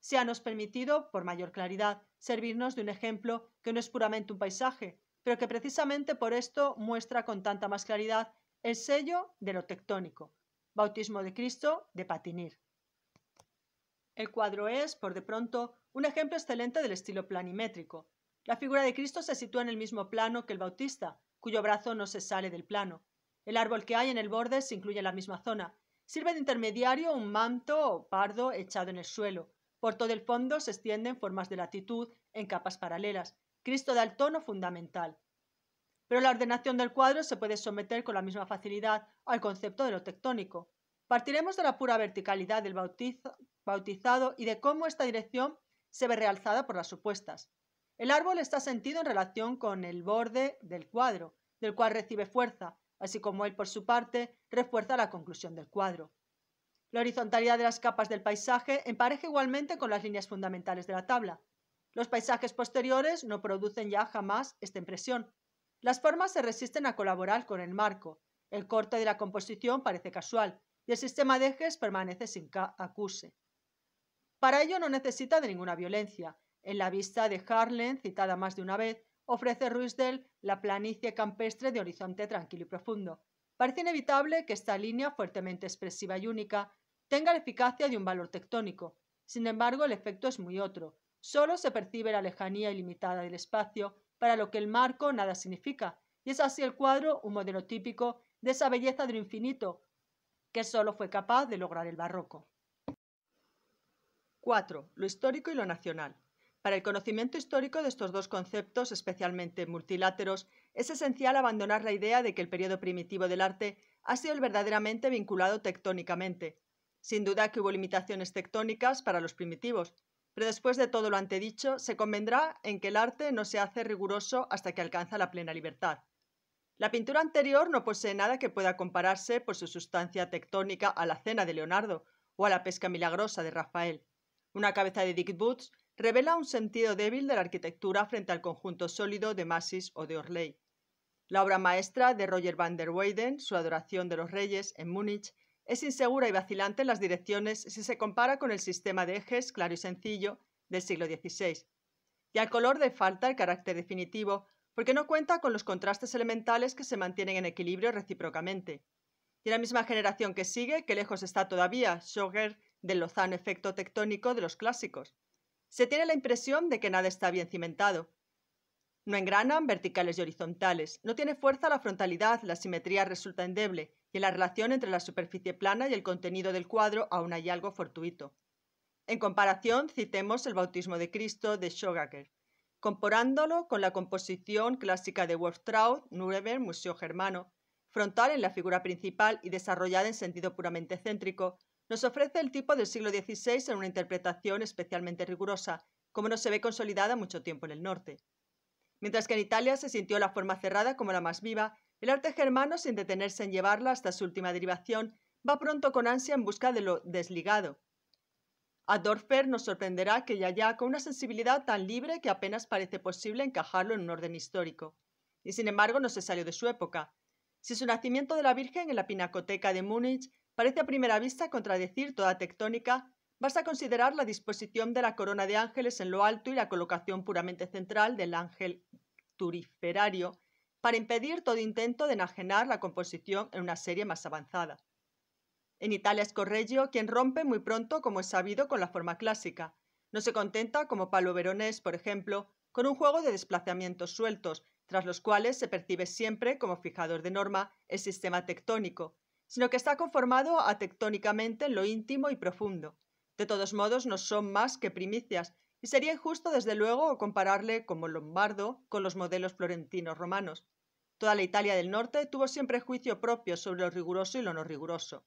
Se ha nos permitido, por mayor claridad, servirnos de un ejemplo que no es puramente un paisaje, pero que precisamente por esto muestra con tanta más claridad el sello de lo tectónico, bautismo de Cristo de Patinir. El cuadro es, por de pronto, un ejemplo excelente del estilo planimétrico. La figura de Cristo se sitúa en el mismo plano que el Bautista, cuyo brazo no se sale del plano. El árbol que hay en el borde se incluye en la misma zona. Sirve de intermediario un manto o pardo echado en el suelo. Por todo el fondo se extienden formas de latitud en capas paralelas. Cristo da el tono fundamental. Pero la ordenación del cuadro se puede someter con la misma facilidad al concepto de lo tectónico. Partiremos de la pura verticalidad del bautizado y de cómo esta dirección se ve realzada por las supuestas. El árbol está sentido en relación con el borde del cuadro, del cual recibe fuerza, así como él por su parte refuerza la conclusión del cuadro. La horizontalidad de las capas del paisaje empareja igualmente con las líneas fundamentales de la tabla. Los paisajes posteriores no producen ya jamás esta impresión. Las formas se resisten a colaborar con el marco. El corte de la composición parece casual, y el sistema de ejes permanece sin acuse. Para ello no necesita de ninguna violencia. En la vista de Harlan, citada más de una vez, ofrece Ruisdel la planicie campestre de horizonte tranquilo y profundo. Parece inevitable que esta línea, fuertemente expresiva y única, tenga la eficacia de un valor tectónico. Sin embargo, el efecto es muy otro. Solo se percibe la lejanía ilimitada del espacio, para lo que el marco nada significa, y es así el cuadro un modelo típico de esa belleza de lo infinito que solo fue capaz de lograr el barroco. 4. Lo histórico y lo nacional. Para el conocimiento histórico de estos dos conceptos, especialmente multiláteros, es esencial abandonar la idea de que el periodo primitivo del arte ha sido el verdaderamente vinculado tectónicamente. Sin duda que hubo limitaciones tectónicas para los primitivos, pero después de todo lo antedicho, se convendrá en que el arte no se hace riguroso hasta que alcanza la plena libertad. La pintura anterior no posee nada que pueda compararse por su sustancia tectónica a la cena de Leonardo o a la pesca milagrosa de Rafael. Una cabeza de Dick Boots revela un sentido débil de la arquitectura frente al conjunto sólido de Massis o de Orley. La obra maestra de Roger van der Weyden, Su adoración de los reyes, en Múnich, es insegura y vacilante en las direcciones si se compara con el sistema de ejes claro y sencillo del siglo XVI. Y al color de falta el carácter definitivo porque no cuenta con los contrastes elementales que se mantienen en equilibrio recíprocamente. Y la misma generación que sigue, que lejos está todavía Schoger del lozano efecto tectónico de los clásicos. Se tiene la impresión de que nada está bien cimentado. No engranan verticales y horizontales, no tiene fuerza la frontalidad, la simetría resulta endeble, y en la relación entre la superficie plana y el contenido del cuadro aún hay algo fortuito. En comparación, citemos el bautismo de Cristo de Schoger Comporándolo con la composición clásica de Traut, Nuremberg, Museo Germano. Frontal en la figura principal y desarrollada en sentido puramente céntrico, nos ofrece el tipo del siglo XVI en una interpretación especialmente rigurosa, como no se ve consolidada mucho tiempo en el norte. Mientras que en Italia se sintió la forma cerrada como la más viva, el arte germano, sin detenerse en llevarla hasta su última derivación, va pronto con ansia en busca de lo desligado, a Dorfer nos sorprenderá que Yaya con una sensibilidad tan libre que apenas parece posible encajarlo en un orden histórico. Y sin embargo no se salió de su época. Si su nacimiento de la Virgen en la Pinacoteca de Múnich parece a primera vista contradecir toda tectónica, basta considerar la disposición de la corona de ángeles en lo alto y la colocación puramente central del ángel turiferario para impedir todo intento de enajenar la composición en una serie más avanzada. En Italia es Correggio quien rompe muy pronto, como es sabido, con la forma clásica. No se contenta, como Palo Veronés, por ejemplo, con un juego de desplazamientos sueltos, tras los cuales se percibe siempre como fijador de norma el sistema tectónico, sino que está conformado atectónicamente en lo íntimo y profundo. De todos modos, no son más que primicias, y sería injusto, desde luego, compararle como lombardo con los modelos florentinos romanos. Toda la Italia del norte tuvo siempre juicio propio sobre lo riguroso y lo no riguroso.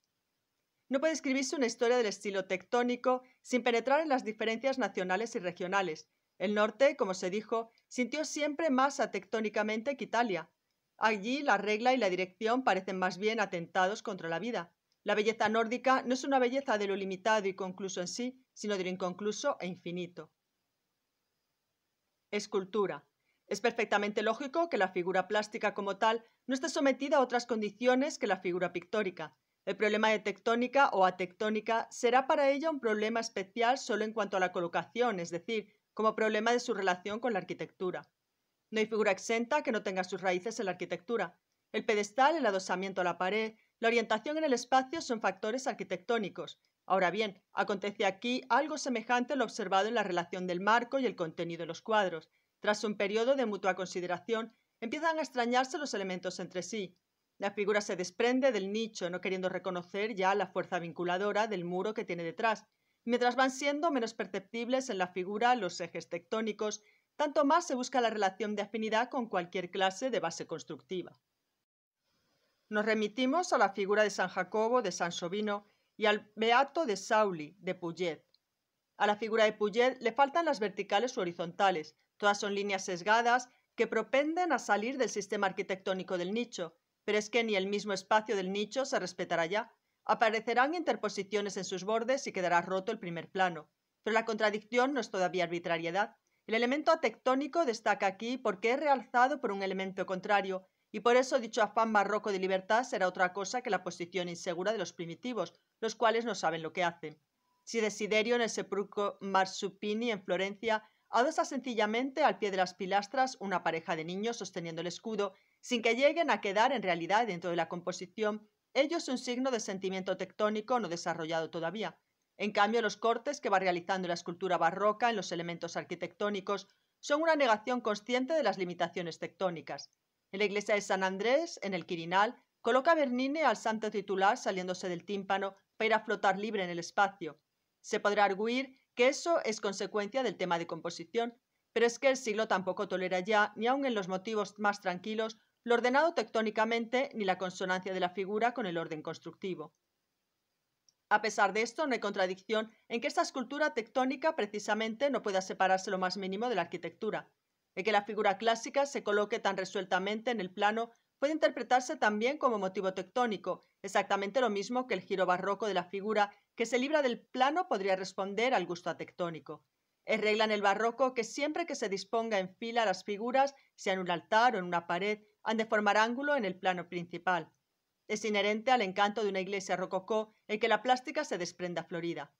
No puede escribirse una historia del estilo tectónico sin penetrar en las diferencias nacionales y regionales. El norte, como se dijo, sintió siempre más tectónicamente que Italia. Allí la regla y la dirección parecen más bien atentados contra la vida. La belleza nórdica no es una belleza de lo limitado y concluso en sí, sino de lo inconcluso e infinito. Escultura. Es perfectamente lógico que la figura plástica como tal no esté sometida a otras condiciones que la figura pictórica. El problema de tectónica o atectónica será para ella un problema especial solo en cuanto a la colocación, es decir, como problema de su relación con la arquitectura. No hay figura exenta que no tenga sus raíces en la arquitectura. El pedestal, el adosamiento a la pared, la orientación en el espacio son factores arquitectónicos. Ahora bien, acontece aquí algo semejante a lo observado en la relación del marco y el contenido de los cuadros. Tras un periodo de mutua consideración, empiezan a extrañarse los elementos entre sí, la figura se desprende del nicho, no queriendo reconocer ya la fuerza vinculadora del muro que tiene detrás, mientras van siendo menos perceptibles en la figura los ejes tectónicos, tanto más se busca la relación de afinidad con cualquier clase de base constructiva. Nos remitimos a la figura de San Jacobo de San Sobino, y al Beato de Sauli de Puget. A la figura de Puget le faltan las verticales u horizontales, todas son líneas sesgadas que propenden a salir del sistema arquitectónico del nicho, pero es que ni el mismo espacio del nicho se respetará ya. Aparecerán interposiciones en sus bordes y quedará roto el primer plano. Pero la contradicción no es todavía arbitrariedad. El elemento tectónico destaca aquí porque es realzado por un elemento contrario, y por eso dicho afán barroco de libertad será otra cosa que la posición insegura de los primitivos, los cuales no saben lo que hacen. Si Desiderio en el sepulcro Marsupini en Florencia adosa sencillamente al pie de las pilastras una pareja de niños sosteniendo el escudo sin que lleguen a quedar en realidad dentro de la composición, ello es un signo de sentimiento tectónico no desarrollado todavía. En cambio, los cortes que va realizando la escultura barroca en los elementos arquitectónicos son una negación consciente de las limitaciones tectónicas. En la iglesia de San Andrés, en el Quirinal, coloca Bernini al santo titular saliéndose del tímpano para ir a flotar libre en el espacio. Se podrá arguir que eso es consecuencia del tema de composición, pero es que el siglo tampoco tolera ya, ni aun en los motivos más tranquilos, lo ordenado tectónicamente ni la consonancia de la figura con el orden constructivo. A pesar de esto, no hay contradicción en que esta escultura tectónica precisamente no pueda separarse lo más mínimo de la arquitectura. El que la figura clásica se coloque tan resueltamente en el plano puede interpretarse también como motivo tectónico, exactamente lo mismo que el giro barroco de la figura que se libra del plano podría responder al gusto tectónico. Es regla en el barroco que siempre que se disponga en fila las figuras, sea en un altar o en una pared, han de formar ángulo en el plano principal. Es inherente al encanto de una iglesia rococó el que la plástica se desprenda florida.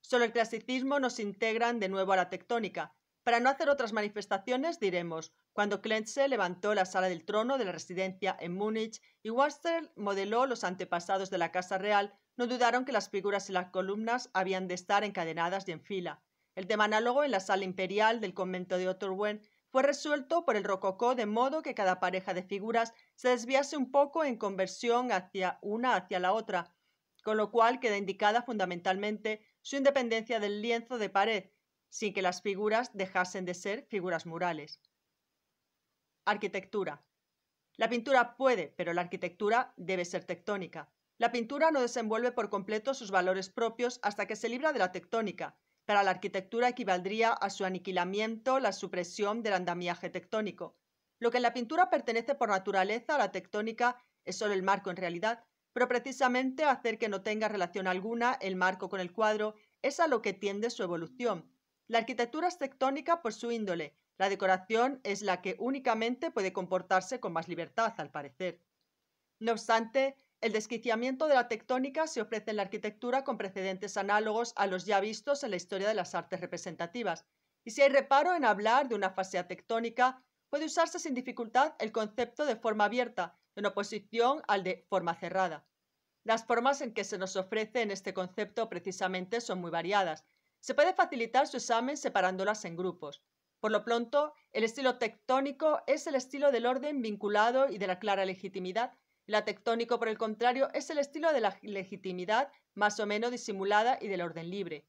Solo el clasicismo nos integran de nuevo a la tectónica. Para no hacer otras manifestaciones, diremos, cuando Klenze levantó la sala del trono de la residencia en Múnich y Wastel modeló los antepasados de la Casa Real, no dudaron que las figuras y las columnas habían de estar encadenadas y en fila. El tema análogo en la sala imperial del convento de Otterwen fue resuelto por el rococó de modo que cada pareja de figuras se desviase un poco en conversión hacia una hacia la otra, con lo cual queda indicada fundamentalmente su independencia del lienzo de pared, sin que las figuras dejasen de ser figuras murales. Arquitectura. La pintura puede, pero la arquitectura debe ser tectónica. La pintura no desenvuelve por completo sus valores propios hasta que se libra de la tectónica, para la arquitectura equivaldría a su aniquilamiento la supresión del andamiaje tectónico. Lo que en la pintura pertenece por naturaleza a la tectónica es solo el marco en realidad, pero precisamente hacer que no tenga relación alguna el marco con el cuadro es a lo que tiende su evolución. La arquitectura es tectónica por su índole, la decoración es la que únicamente puede comportarse con más libertad, al parecer. No obstante, el desquiciamiento de la tectónica se ofrece en la arquitectura con precedentes análogos a los ya vistos en la historia de las artes representativas. Y si hay reparo en hablar de una fase tectónica, puede usarse sin dificultad el concepto de forma abierta, en oposición al de forma cerrada. Las formas en que se nos ofrece en este concepto precisamente son muy variadas. Se puede facilitar su examen separándolas en grupos. Por lo pronto, el estilo tectónico es el estilo del orden vinculado y de la clara legitimidad la tectónico, por el contrario, es el estilo de la legitimidad más o menos disimulada y del orden libre.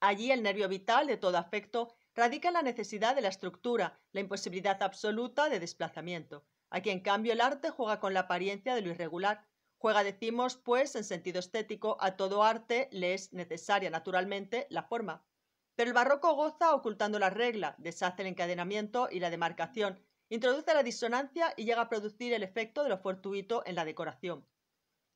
Allí el nervio vital de todo afecto radica en la necesidad de la estructura, la imposibilidad absoluta de desplazamiento. Aquí, en cambio, el arte juega con la apariencia de lo irregular. Juega, decimos, pues, en sentido estético, a todo arte le es necesaria, naturalmente, la forma. Pero el barroco goza ocultando la regla, deshace el encadenamiento y la demarcación, Introduce la disonancia y llega a producir el efecto de lo fortuito en la decoración.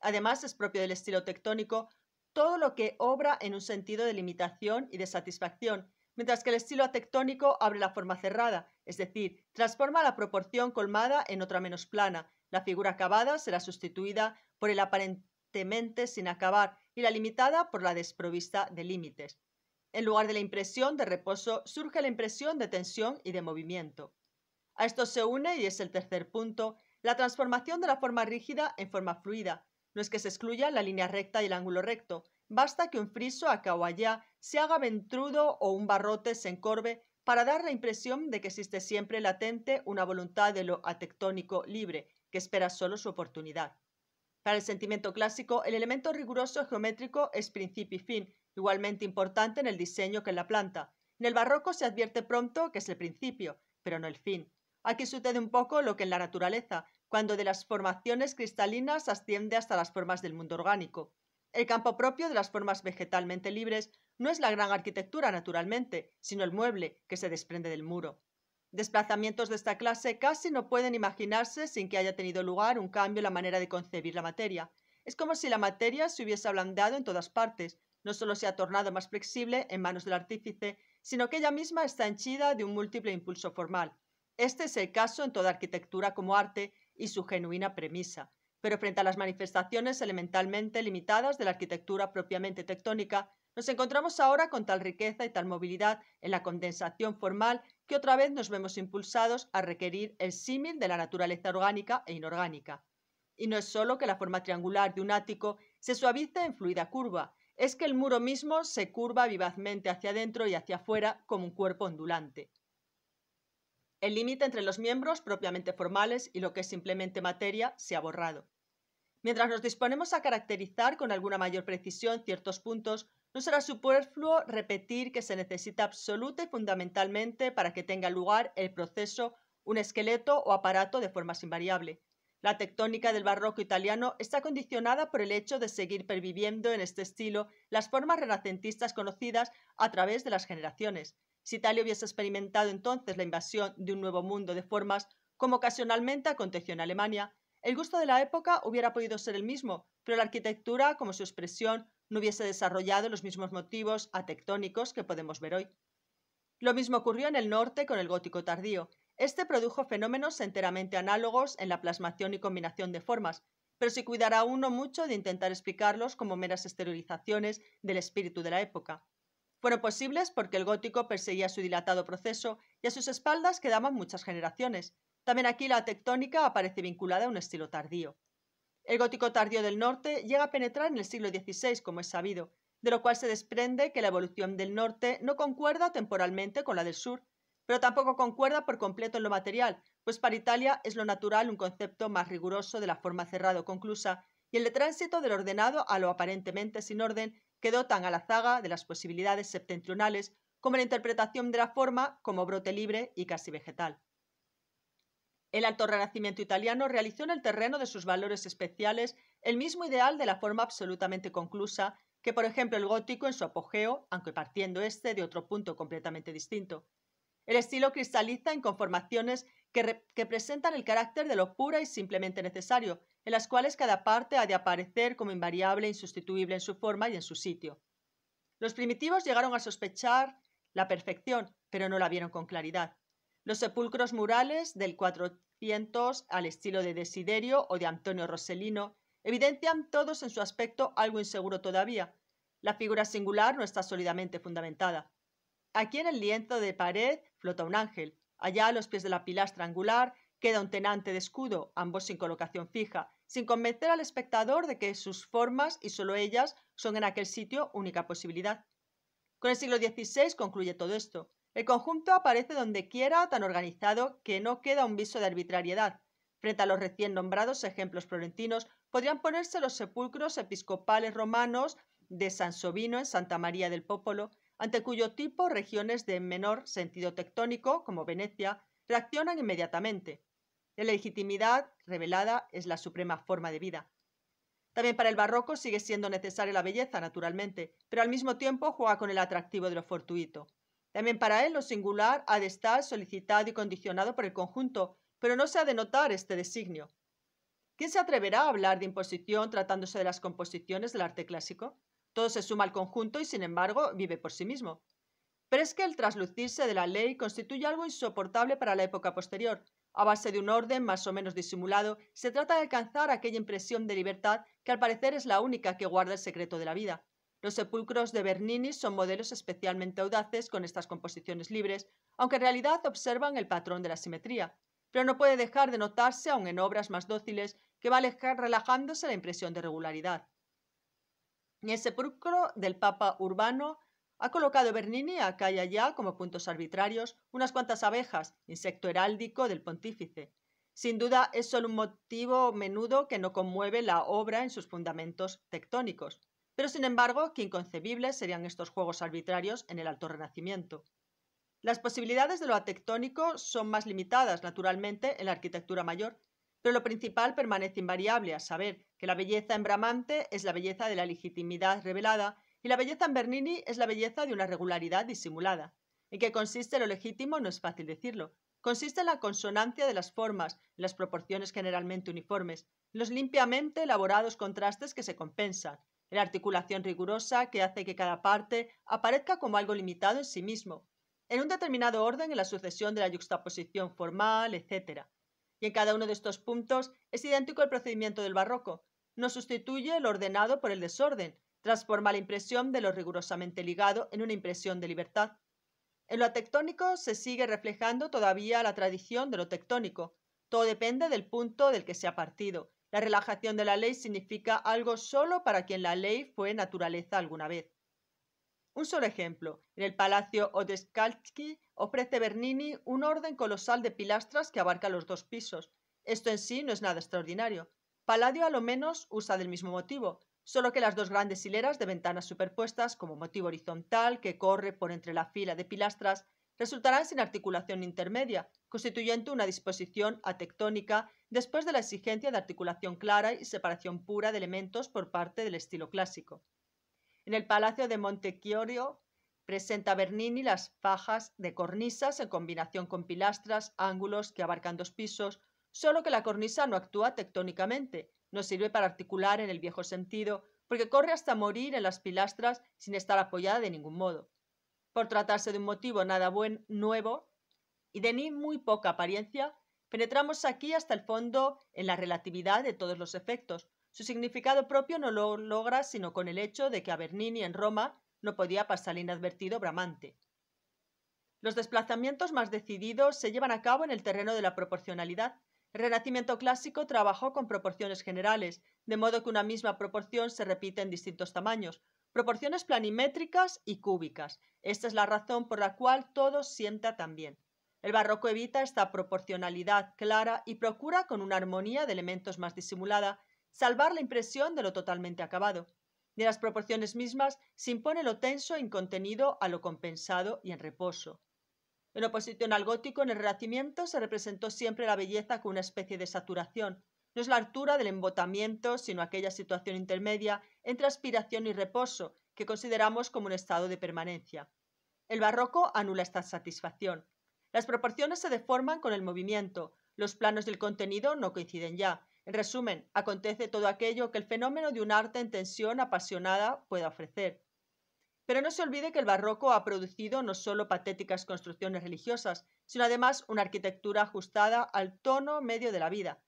Además, es propio del estilo tectónico todo lo que obra en un sentido de limitación y de satisfacción, mientras que el estilo tectónico abre la forma cerrada, es decir, transforma la proporción colmada en otra menos plana. La figura acabada será sustituida por el aparentemente sin acabar y la limitada por la desprovista de límites. En lugar de la impresión de reposo surge la impresión de tensión y de movimiento. A esto se une, y es el tercer punto, la transformación de la forma rígida en forma fluida. No es que se excluya la línea recta y el ángulo recto, basta que un friso acá o allá se haga ventrudo o un barrote se encorve para dar la impresión de que existe siempre latente una voluntad de lo atectónico libre, que espera solo su oportunidad. Para el sentimiento clásico, el elemento riguroso geométrico es principio y fin, igualmente importante en el diseño que en la planta. En el barroco se advierte pronto que es el principio, pero no el fin. Aquí sucede un poco lo que en la naturaleza, cuando de las formaciones cristalinas asciende hasta las formas del mundo orgánico. El campo propio de las formas vegetalmente libres no es la gran arquitectura naturalmente, sino el mueble que se desprende del muro. Desplazamientos de esta clase casi no pueden imaginarse sin que haya tenido lugar un cambio en la manera de concebir la materia. Es como si la materia se hubiese ablandado en todas partes, no solo se ha tornado más flexible en manos del artífice, sino que ella misma está henchida de un múltiple impulso formal. Este es el caso en toda arquitectura como arte y su genuina premisa, pero frente a las manifestaciones elementalmente limitadas de la arquitectura propiamente tectónica, nos encontramos ahora con tal riqueza y tal movilidad en la condensación formal que otra vez nos vemos impulsados a requerir el símil de la naturaleza orgánica e inorgánica. Y no es solo que la forma triangular de un ático se suavice en fluida curva, es que el muro mismo se curva vivazmente hacia adentro y hacia afuera como un cuerpo ondulante. El límite entre los miembros propiamente formales y lo que es simplemente materia se ha borrado. Mientras nos disponemos a caracterizar con alguna mayor precisión ciertos puntos, no será superfluo repetir que se necesita absoluta y fundamentalmente para que tenga lugar el proceso un esqueleto o aparato de formas invariable. La tectónica del barroco italiano está condicionada por el hecho de seguir perviviendo en este estilo las formas renacentistas conocidas a través de las generaciones. Si Italia hubiese experimentado entonces la invasión de un nuevo mundo de formas, como ocasionalmente aconteció en Alemania, el gusto de la época hubiera podido ser el mismo, pero la arquitectura, como su expresión, no hubiese desarrollado los mismos motivos atectónicos que podemos ver hoy. Lo mismo ocurrió en el norte con el gótico tardío. Este produjo fenómenos enteramente análogos en la plasmación y combinación de formas, pero se cuidará uno mucho de intentar explicarlos como meras exteriorizaciones del espíritu de la época. Fueron posibles porque el gótico perseguía su dilatado proceso y a sus espaldas quedaban muchas generaciones. También aquí la tectónica aparece vinculada a un estilo tardío. El gótico tardío del norte llega a penetrar en el siglo XVI, como es sabido, de lo cual se desprende que la evolución del norte no concuerda temporalmente con la del sur, pero tampoco concuerda por completo en lo material, pues para Italia es lo natural un concepto más riguroso de la forma cerrada o conclusa, y el de tránsito del ordenado a lo aparentemente sin orden, que tan a la zaga de las posibilidades septentrionales como la interpretación de la forma como brote libre y casi vegetal. El alto renacimiento italiano realizó en el terreno de sus valores especiales el mismo ideal de la forma absolutamente conclusa que, por ejemplo, el gótico en su apogeo, aunque partiendo este de otro punto completamente distinto. El estilo cristaliza en conformaciones que, presentan el carácter de lo pura y simplemente necesario, en las cuales cada parte ha de aparecer como invariable e insustituible en su forma y en su sitio. Los primitivos llegaron a sospechar la perfección, pero no la vieron con claridad. Los sepulcros murales del 400 al estilo de Desiderio o de Antonio Rossellino evidencian todos en su aspecto algo inseguro todavía. La figura singular no está sólidamente fundamentada. Aquí en el lienzo de pared flota un ángel, Allá a los pies de la pilastra angular queda un tenante de escudo, ambos sin colocación fija, sin convencer al espectador de que sus formas y solo ellas son en aquel sitio única posibilidad. Con el siglo XVI concluye todo esto. El conjunto aparece donde quiera, tan organizado que no queda un viso de arbitrariedad. Frente a los recién nombrados ejemplos florentinos, podrían ponerse los sepulcros episcopales romanos de San Sobino, en Santa María del Popolo, ante cuyo tipo regiones de menor sentido tectónico, como Venecia, reaccionan inmediatamente. La legitimidad revelada es la suprema forma de vida. También para el barroco sigue siendo necesaria la belleza, naturalmente, pero al mismo tiempo juega con el atractivo de lo fortuito. También para él lo singular ha de estar solicitado y condicionado por el conjunto, pero no se ha de notar este designio. ¿Quién se atreverá a hablar de imposición tratándose de las composiciones del arte clásico? Todo se suma al conjunto y, sin embargo, vive por sí mismo. Pero es que el traslucirse de la ley constituye algo insoportable para la época posterior. A base de un orden más o menos disimulado, se trata de alcanzar aquella impresión de libertad que al parecer es la única que guarda el secreto de la vida. Los sepulcros de Bernini son modelos especialmente audaces con estas composiciones libres, aunque en realidad observan el patrón de la simetría. Pero no puede dejar de notarse, aun en obras más dóciles, que va relajándose la impresión de regularidad. En el sepulcro del Papa Urbano ha colocado Bernini acá y allá como puntos arbitrarios unas cuantas abejas, insecto heráldico del pontífice. Sin duda es solo un motivo menudo que no conmueve la obra en sus fundamentos tectónicos. Pero sin embargo, ¿qué inconcebibles serían estos juegos arbitrarios en el Alto Renacimiento. Las posibilidades de lo tectónico son más limitadas, naturalmente, en la arquitectura mayor, pero lo principal permanece invariable, a saber, que la belleza en Bramante es la belleza de la legitimidad revelada y la belleza en Bernini es la belleza de una regularidad disimulada. ¿En qué consiste lo legítimo? No es fácil decirlo. Consiste en la consonancia de las formas, en las proporciones generalmente uniformes, los limpiamente elaborados contrastes que se compensan, en la articulación rigurosa que hace que cada parte aparezca como algo limitado en sí mismo, en un determinado orden en la sucesión de la yuxtaposición formal, etcétera y en cada uno de estos puntos es idéntico el procedimiento del barroco. No sustituye el ordenado por el desorden, transforma la impresión de lo rigurosamente ligado en una impresión de libertad. En lo tectónico se sigue reflejando todavía la tradición de lo tectónico. Todo depende del punto del que se ha partido. La relajación de la ley significa algo solo para quien la ley fue naturaleza alguna vez. Un solo ejemplo, en el Palacio Odeskalski ofrece Bernini un orden colosal de pilastras que abarca los dos pisos. Esto en sí no es nada extraordinario. Palladio a lo menos usa del mismo motivo, solo que las dos grandes hileras de ventanas superpuestas como motivo horizontal que corre por entre la fila de pilastras resultarán sin articulación intermedia, constituyendo una disposición atectónica después de la exigencia de articulación clara y separación pura de elementos por parte del estilo clásico. En el Palacio de Montechiorio presenta Bernini las fajas de cornisas en combinación con pilastras, ángulos que abarcan dos pisos, solo que la cornisa no actúa tectónicamente, no sirve para articular en el viejo sentido, porque corre hasta morir en las pilastras sin estar apoyada de ningún modo. Por tratarse de un motivo nada buen nuevo y de ni muy poca apariencia, penetramos aquí hasta el fondo en la relatividad de todos los efectos, su significado propio no lo logra sino con el hecho de que a Bernini en Roma no podía pasar inadvertido Bramante. Los desplazamientos más decididos se llevan a cabo en el terreno de la proporcionalidad. El Renacimiento clásico trabajó con proporciones generales, de modo que una misma proporción se repite en distintos tamaños, proporciones planimétricas y cúbicas. Esta es la razón por la cual todo sienta tan bien. El barroco evita esta proporcionalidad clara y procura con una armonía de elementos más disimulada salvar la impresión de lo totalmente acabado. De las proporciones mismas se impone lo tenso e incontenido a lo compensado y en reposo. En oposición al gótico, en el Renacimiento se representó siempre la belleza con una especie de saturación. No es la altura del embotamiento, sino aquella situación intermedia entre aspiración y reposo, que consideramos como un estado de permanencia. El barroco anula esta satisfacción. Las proporciones se deforman con el movimiento, los planos del contenido no coinciden ya, en resumen, acontece todo aquello que el fenómeno de un arte en tensión apasionada puede ofrecer. Pero no se olvide que el barroco ha producido no solo patéticas construcciones religiosas, sino además una arquitectura ajustada al tono medio de la vida.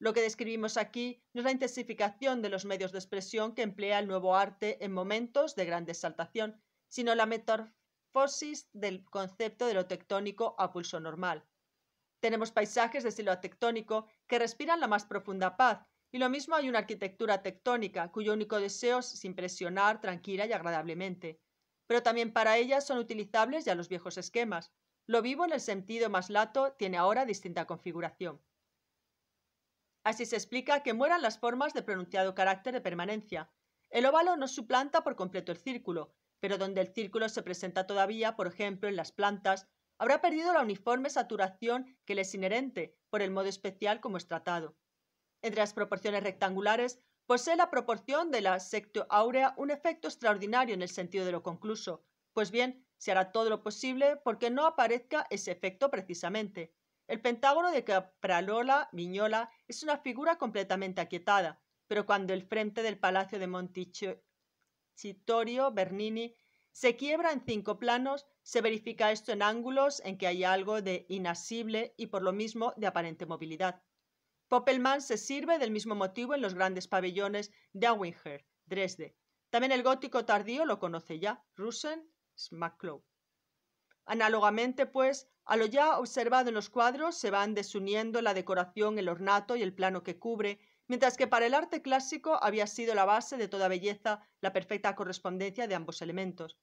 Lo que describimos aquí no es la intensificación de los medios de expresión que emplea el nuevo arte en momentos de gran exaltación, sino la metamorfosis del concepto de lo tectónico a pulso normal. Tenemos paisajes de estilo tectónico que respiran la más profunda paz, y lo mismo hay una arquitectura tectónica cuyo único deseo es impresionar tranquila y agradablemente. Pero también para ellas son utilizables ya los viejos esquemas. Lo vivo en el sentido más lato tiene ahora distinta configuración. Así se explica que mueran las formas de pronunciado carácter de permanencia. El óvalo no suplanta por completo el círculo, pero donde el círculo se presenta todavía, por ejemplo, en las plantas, habrá perdido la uniforme saturación que le es inherente por el modo especial como es tratado. Entre las proporciones rectangulares, posee la proporción de la secto áurea un efecto extraordinario en el sentido de lo concluso, pues bien, se hará todo lo posible porque no aparezca ese efecto precisamente. El pentágono de Capralola Miñola es una figura completamente aquietada, pero cuando el frente del palacio de Monticitorio Bernini se quiebra en cinco planos, se verifica esto en ángulos en que hay algo de inasible y por lo mismo de aparente movilidad. Poppelmann se sirve del mismo motivo en los grandes pabellones de Awinger, Dresde. También el gótico tardío lo conoce ya, Rusen, Smacklow. Análogamente, pues, a lo ya observado en los cuadros se van desuniendo la decoración, el ornato y el plano que cubre, mientras que para el arte clásico había sido la base de toda belleza la perfecta correspondencia de ambos elementos.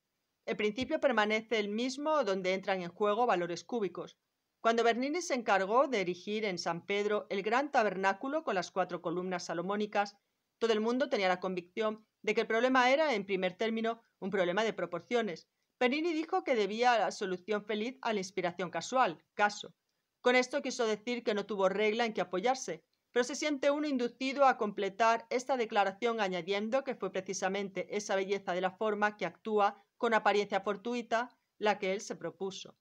El principio permanece el mismo donde entran en juego valores cúbicos. Cuando Bernini se encargó de erigir en San Pedro el gran tabernáculo con las cuatro columnas salomónicas, todo el mundo tenía la convicción de que el problema era, en primer término, un problema de proporciones. Bernini dijo que debía la solución feliz a la inspiración casual, caso. Con esto quiso decir que no tuvo regla en que apoyarse, pero se siente uno inducido a completar esta declaración añadiendo que fue precisamente esa belleza de la forma que actúa con apariencia fortuita la que él se propuso.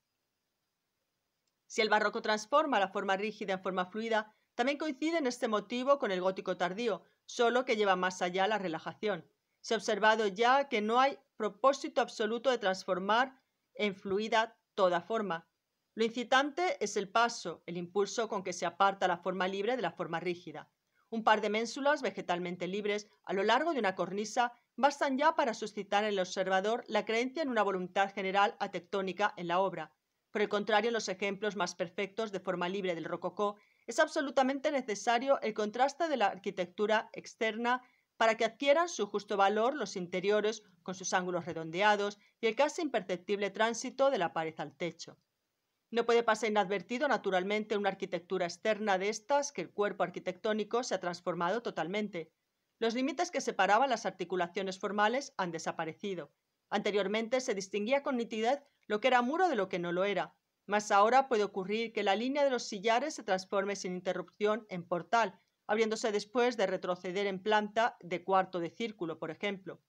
Si el barroco transforma la forma rígida en forma fluida, también coincide en este motivo con el gótico tardío, solo que lleva más allá la relajación. Se ha observado ya que no hay propósito absoluto de transformar en fluida toda forma. Lo incitante es el paso, el impulso con que se aparta la forma libre de la forma rígida. Un par de ménsulas vegetalmente libres a lo largo de una cornisa bastan ya para suscitar en el observador la creencia en una voluntad general tectónica en la obra. Por el contrario, en los ejemplos más perfectos de forma libre del rococó, es absolutamente necesario el contraste de la arquitectura externa para que adquieran su justo valor los interiores con sus ángulos redondeados y el casi imperceptible tránsito de la pared al techo. No puede pasar inadvertido, naturalmente, una arquitectura externa de estas que el cuerpo arquitectónico se ha transformado totalmente. Los límites que separaban las articulaciones formales han desaparecido. Anteriormente se distinguía con nitidez lo que era muro de lo que no lo era, mas ahora puede ocurrir que la línea de los sillares se transforme sin interrupción en portal, abriéndose después de retroceder en planta de cuarto de círculo, por ejemplo.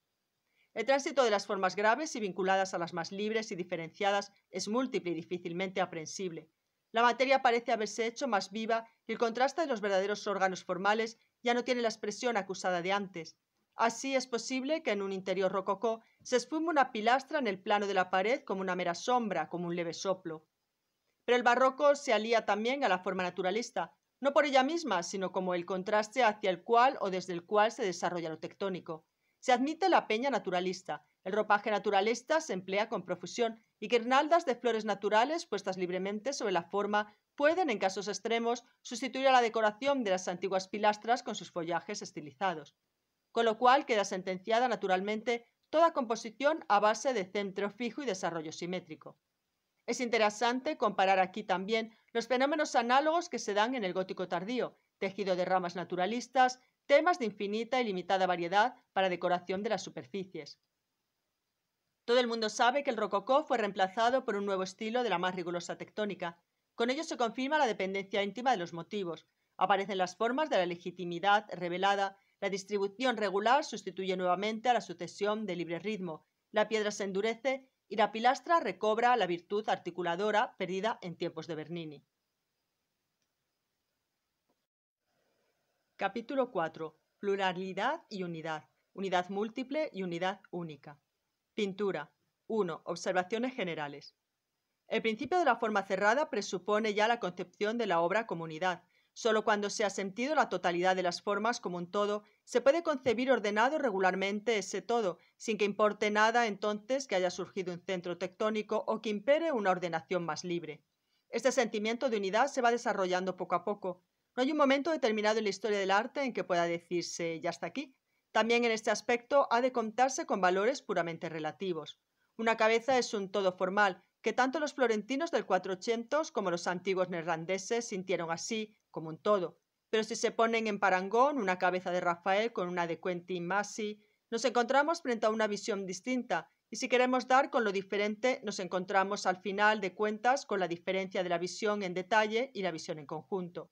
El tránsito de las formas graves y vinculadas a las más libres y diferenciadas es múltiple y difícilmente aprensible. La materia parece haberse hecho más viva y el contraste de los verdaderos órganos formales ya no tiene la expresión acusada de antes. Así es posible que en un interior rococó se esfume una pilastra en el plano de la pared como una mera sombra, como un leve soplo. Pero el barroco se alía también a la forma naturalista, no por ella misma, sino como el contraste hacia el cual o desde el cual se desarrolla lo tectónico. Se admite la peña naturalista. El ropaje naturalista se emplea con profusión y guirnaldas de flores naturales puestas libremente sobre la forma pueden, en casos extremos, sustituir a la decoración de las antiguas pilastras con sus follajes estilizados. Con lo cual queda sentenciada naturalmente toda composición a base de centro fijo y desarrollo simétrico. Es interesante comparar aquí también los fenómenos análogos que se dan en el gótico tardío, tejido de ramas naturalistas, temas de infinita y limitada variedad para decoración de las superficies. Todo el mundo sabe que el rococó fue reemplazado por un nuevo estilo de la más rigurosa tectónica. Con ello se confirma la dependencia íntima de los motivos. Aparecen las formas de la legitimidad revelada, la distribución regular sustituye nuevamente a la sucesión de libre ritmo, la piedra se endurece y la pilastra recobra la virtud articuladora perdida en tiempos de Bernini. Capítulo 4. Pluralidad y unidad. Unidad múltiple y unidad única. Pintura. 1. Observaciones generales. El principio de la forma cerrada presupone ya la concepción de la obra como unidad. Solo cuando se ha sentido la totalidad de las formas como un todo, se puede concebir ordenado regularmente ese todo, sin que importe nada entonces que haya surgido un centro tectónico o que impere una ordenación más libre. Este sentimiento de unidad se va desarrollando poco a poco, no hay un momento determinado en la historia del arte en que pueda decirse ya está aquí. También en este aspecto ha de contarse con valores puramente relativos. Una cabeza es un todo formal, que tanto los florentinos del 400 como los antiguos neerlandeses sintieron así, como un todo. Pero si se ponen en parangón una cabeza de Rafael con una de Quentin Massey, nos encontramos frente a una visión distinta, y si queremos dar con lo diferente, nos encontramos al final de cuentas con la diferencia de la visión en detalle y la visión en conjunto.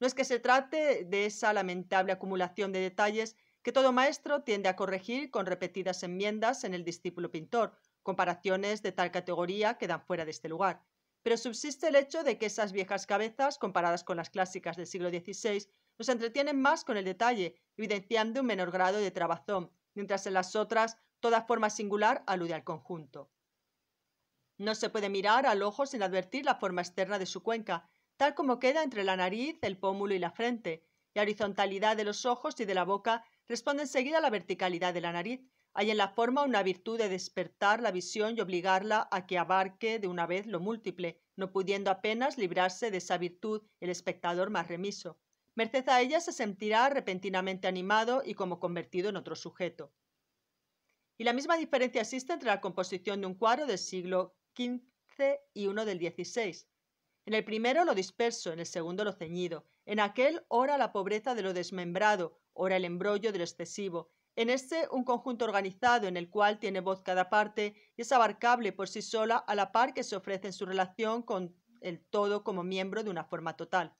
No es que se trate de esa lamentable acumulación de detalles que todo maestro tiende a corregir con repetidas enmiendas en el discípulo pintor, comparaciones de tal categoría quedan fuera de este lugar. Pero subsiste el hecho de que esas viejas cabezas, comparadas con las clásicas del siglo XVI, nos entretienen más con el detalle, evidenciando un menor grado de trabazón, mientras en las otras toda forma singular alude al conjunto. No se puede mirar al ojo sin advertir la forma externa de su cuenca, tal como queda entre la nariz, el pómulo y la frente. La horizontalidad de los ojos y de la boca responde enseguida a la verticalidad de la nariz. Hay en la forma una virtud de despertar la visión y obligarla a que abarque de una vez lo múltiple, no pudiendo apenas librarse de esa virtud el espectador más remiso. Merced a ella se sentirá repentinamente animado y como convertido en otro sujeto. Y la misma diferencia existe entre la composición de un cuadro del siglo XV y uno del XVI. En el primero lo disperso, en el segundo lo ceñido. En aquel, ora la pobreza de lo desmembrado, ora el embrollo de lo excesivo. En este, un conjunto organizado en el cual tiene voz cada parte y es abarcable por sí sola a la par que se ofrece en su relación con el todo como miembro de una forma total.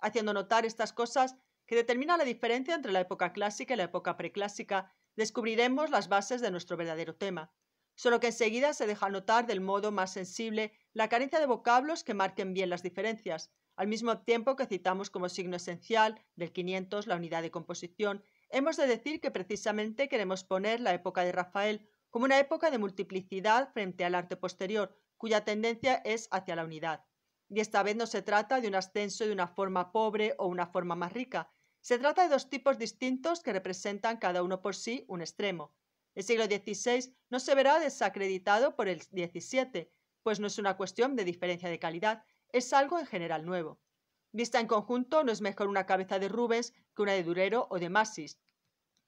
Haciendo notar estas cosas, que determina la diferencia entre la época clásica y la época preclásica, descubriremos las bases de nuestro verdadero tema solo que enseguida se deja notar del modo más sensible la carencia de vocablos que marquen bien las diferencias, al mismo tiempo que citamos como signo esencial del 500 la unidad de composición, hemos de decir que precisamente queremos poner la época de Rafael como una época de multiplicidad frente al arte posterior, cuya tendencia es hacia la unidad. Y esta vez no se trata de un ascenso de una forma pobre o una forma más rica, se trata de dos tipos distintos que representan cada uno por sí un extremo. El siglo XVI no se verá desacreditado por el XVII, pues no es una cuestión de diferencia de calidad, es algo en general nuevo. Vista en conjunto, no es mejor una cabeza de Rubens que una de Durero o de Masis.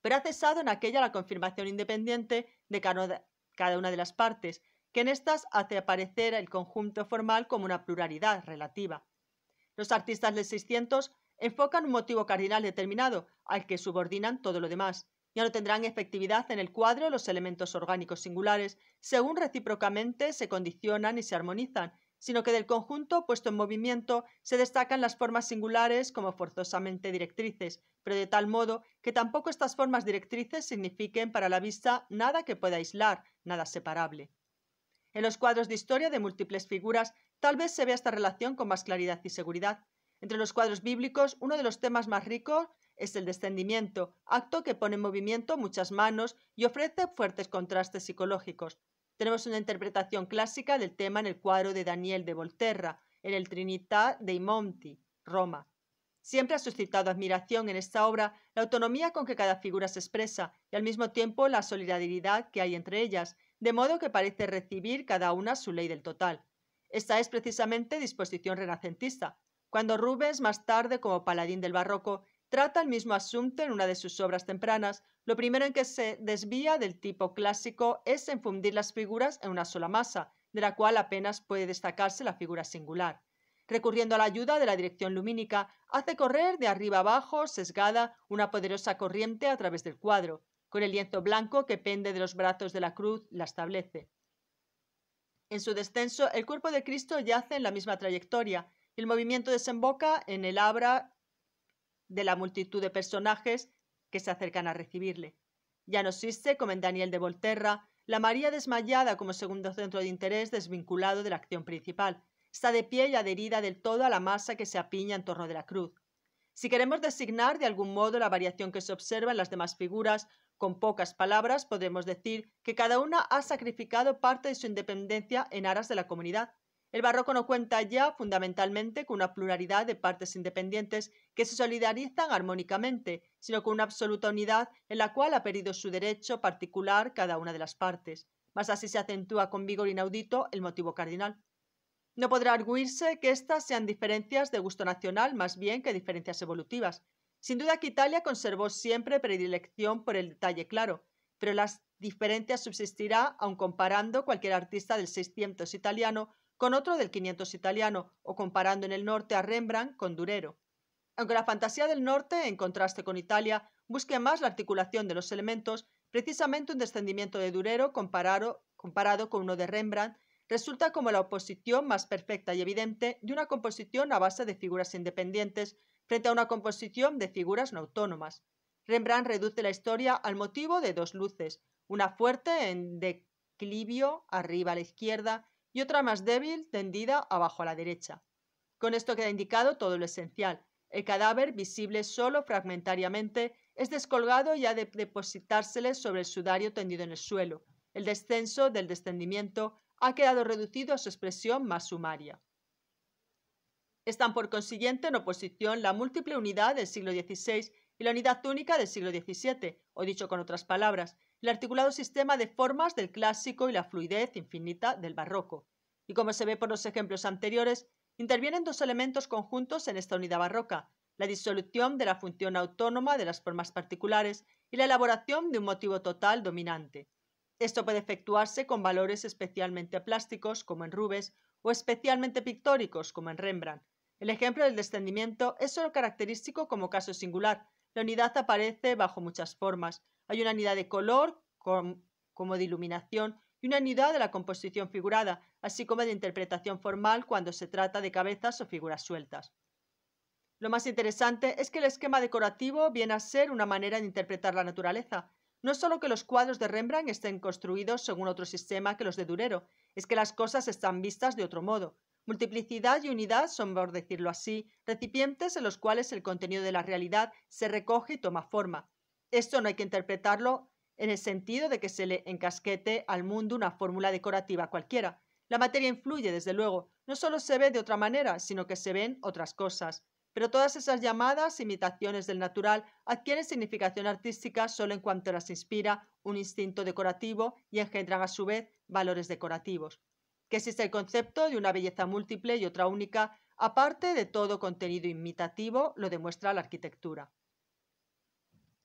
pero ha cesado en aquella la confirmación independiente de cada una de las partes, que en estas hace aparecer el conjunto formal como una pluralidad relativa. Los artistas del 600 enfocan un motivo cardinal determinado, al que subordinan todo lo demás. Ya no tendrán efectividad en el cuadro los elementos orgánicos singulares, según recíprocamente se condicionan y se armonizan, sino que del conjunto puesto en movimiento se destacan las formas singulares como forzosamente directrices, pero de tal modo que tampoco estas formas directrices signifiquen para la vista nada que pueda aislar, nada separable. En los cuadros de historia de múltiples figuras tal vez se vea esta relación con más claridad y seguridad, entre los cuadros bíblicos, uno de los temas más ricos es el descendimiento, acto que pone en movimiento muchas manos y ofrece fuertes contrastes psicológicos. Tenemos una interpretación clásica del tema en el cuadro de Daniel de Volterra, en el Trinità dei Monti, Roma. Siempre ha suscitado admiración en esta obra la autonomía con que cada figura se expresa y al mismo tiempo la solidaridad que hay entre ellas, de modo que parece recibir cada una su ley del total. Esta es precisamente disposición renacentista, cuando Rubens, más tarde como paladín del barroco, trata el mismo asunto en una de sus obras tempranas, lo primero en que se desvía del tipo clásico es enfundir las figuras en una sola masa, de la cual apenas puede destacarse la figura singular. Recurriendo a la ayuda de la dirección lumínica, hace correr de arriba abajo, sesgada, una poderosa corriente a través del cuadro. Con el lienzo blanco que pende de los brazos de la cruz, la establece. En su descenso, el cuerpo de Cristo yace en la misma trayectoria, el movimiento desemboca en el abra de la multitud de personajes que se acercan a recibirle. Ya no existe, como en Daniel de Volterra, la María desmayada como segundo centro de interés desvinculado de la acción principal. Está de pie y adherida del todo a la masa que se apiña en torno de la cruz. Si queremos designar de algún modo la variación que se observa en las demás figuras, con pocas palabras podemos decir que cada una ha sacrificado parte de su independencia en aras de la comunidad. El barroco no cuenta ya fundamentalmente con una pluralidad de partes independientes que se solidarizan armónicamente, sino con una absoluta unidad en la cual ha perdido su derecho particular cada una de las partes. Más así se acentúa con vigor inaudito el motivo cardinal. No podrá arguirse que estas sean diferencias de gusto nacional más bien que diferencias evolutivas. Sin duda que Italia conservó siempre predilección por el detalle claro, pero las diferencias subsistirán aun comparando cualquier artista del 600 italiano con otro del 500 italiano o comparando en el norte a Rembrandt con Durero. Aunque la fantasía del norte, en contraste con Italia, busque más la articulación de los elementos, precisamente un descendimiento de Durero comparado, con uno de Rembrandt resulta como la oposición más perfecta y evidente de una composición a base de figuras independientes frente a una composición de figuras no autónomas. Rembrandt reduce la historia al motivo de dos luces, una fuerte en declivio arriba a la izquierda otra más débil tendida abajo a la derecha. Con esto queda indicado todo lo esencial. El cadáver, visible solo fragmentariamente, es descolgado y ha de depositársele sobre el sudario tendido en el suelo. El descenso del descendimiento ha quedado reducido a su expresión más sumaria. Están por consiguiente en oposición la múltiple unidad del siglo XVI y la unidad única del siglo XVII, o dicho con otras palabras, el articulado sistema de formas del clásico y la fluidez infinita del barroco. Y como se ve por los ejemplos anteriores, intervienen dos elementos conjuntos en esta unidad barroca, la disolución de la función autónoma de las formas particulares y la elaboración de un motivo total dominante. Esto puede efectuarse con valores especialmente plásticos, como en Rubens, o especialmente pictóricos, como en Rembrandt. El ejemplo del descendimiento es solo característico como caso singular. La unidad aparece bajo muchas formas, hay una unidad de color como de iluminación y una unidad de la composición figurada, así como de interpretación formal cuando se trata de cabezas o figuras sueltas. Lo más interesante es que el esquema decorativo viene a ser una manera de interpretar la naturaleza. No solo que los cuadros de Rembrandt estén construidos según otro sistema que los de Durero, es que las cosas están vistas de otro modo. Multiplicidad y unidad son, por decirlo así, recipientes en los cuales el contenido de la realidad se recoge y toma forma. Esto no hay que interpretarlo en el sentido de que se le encasquete al mundo una fórmula decorativa cualquiera. La materia influye, desde luego, no solo se ve de otra manera, sino que se ven otras cosas. Pero todas esas llamadas imitaciones del natural adquieren significación artística solo en cuanto las inspira un instinto decorativo y engendran a su vez valores decorativos. Que existe el concepto de una belleza múltiple y otra única, aparte de todo contenido imitativo, lo demuestra la arquitectura.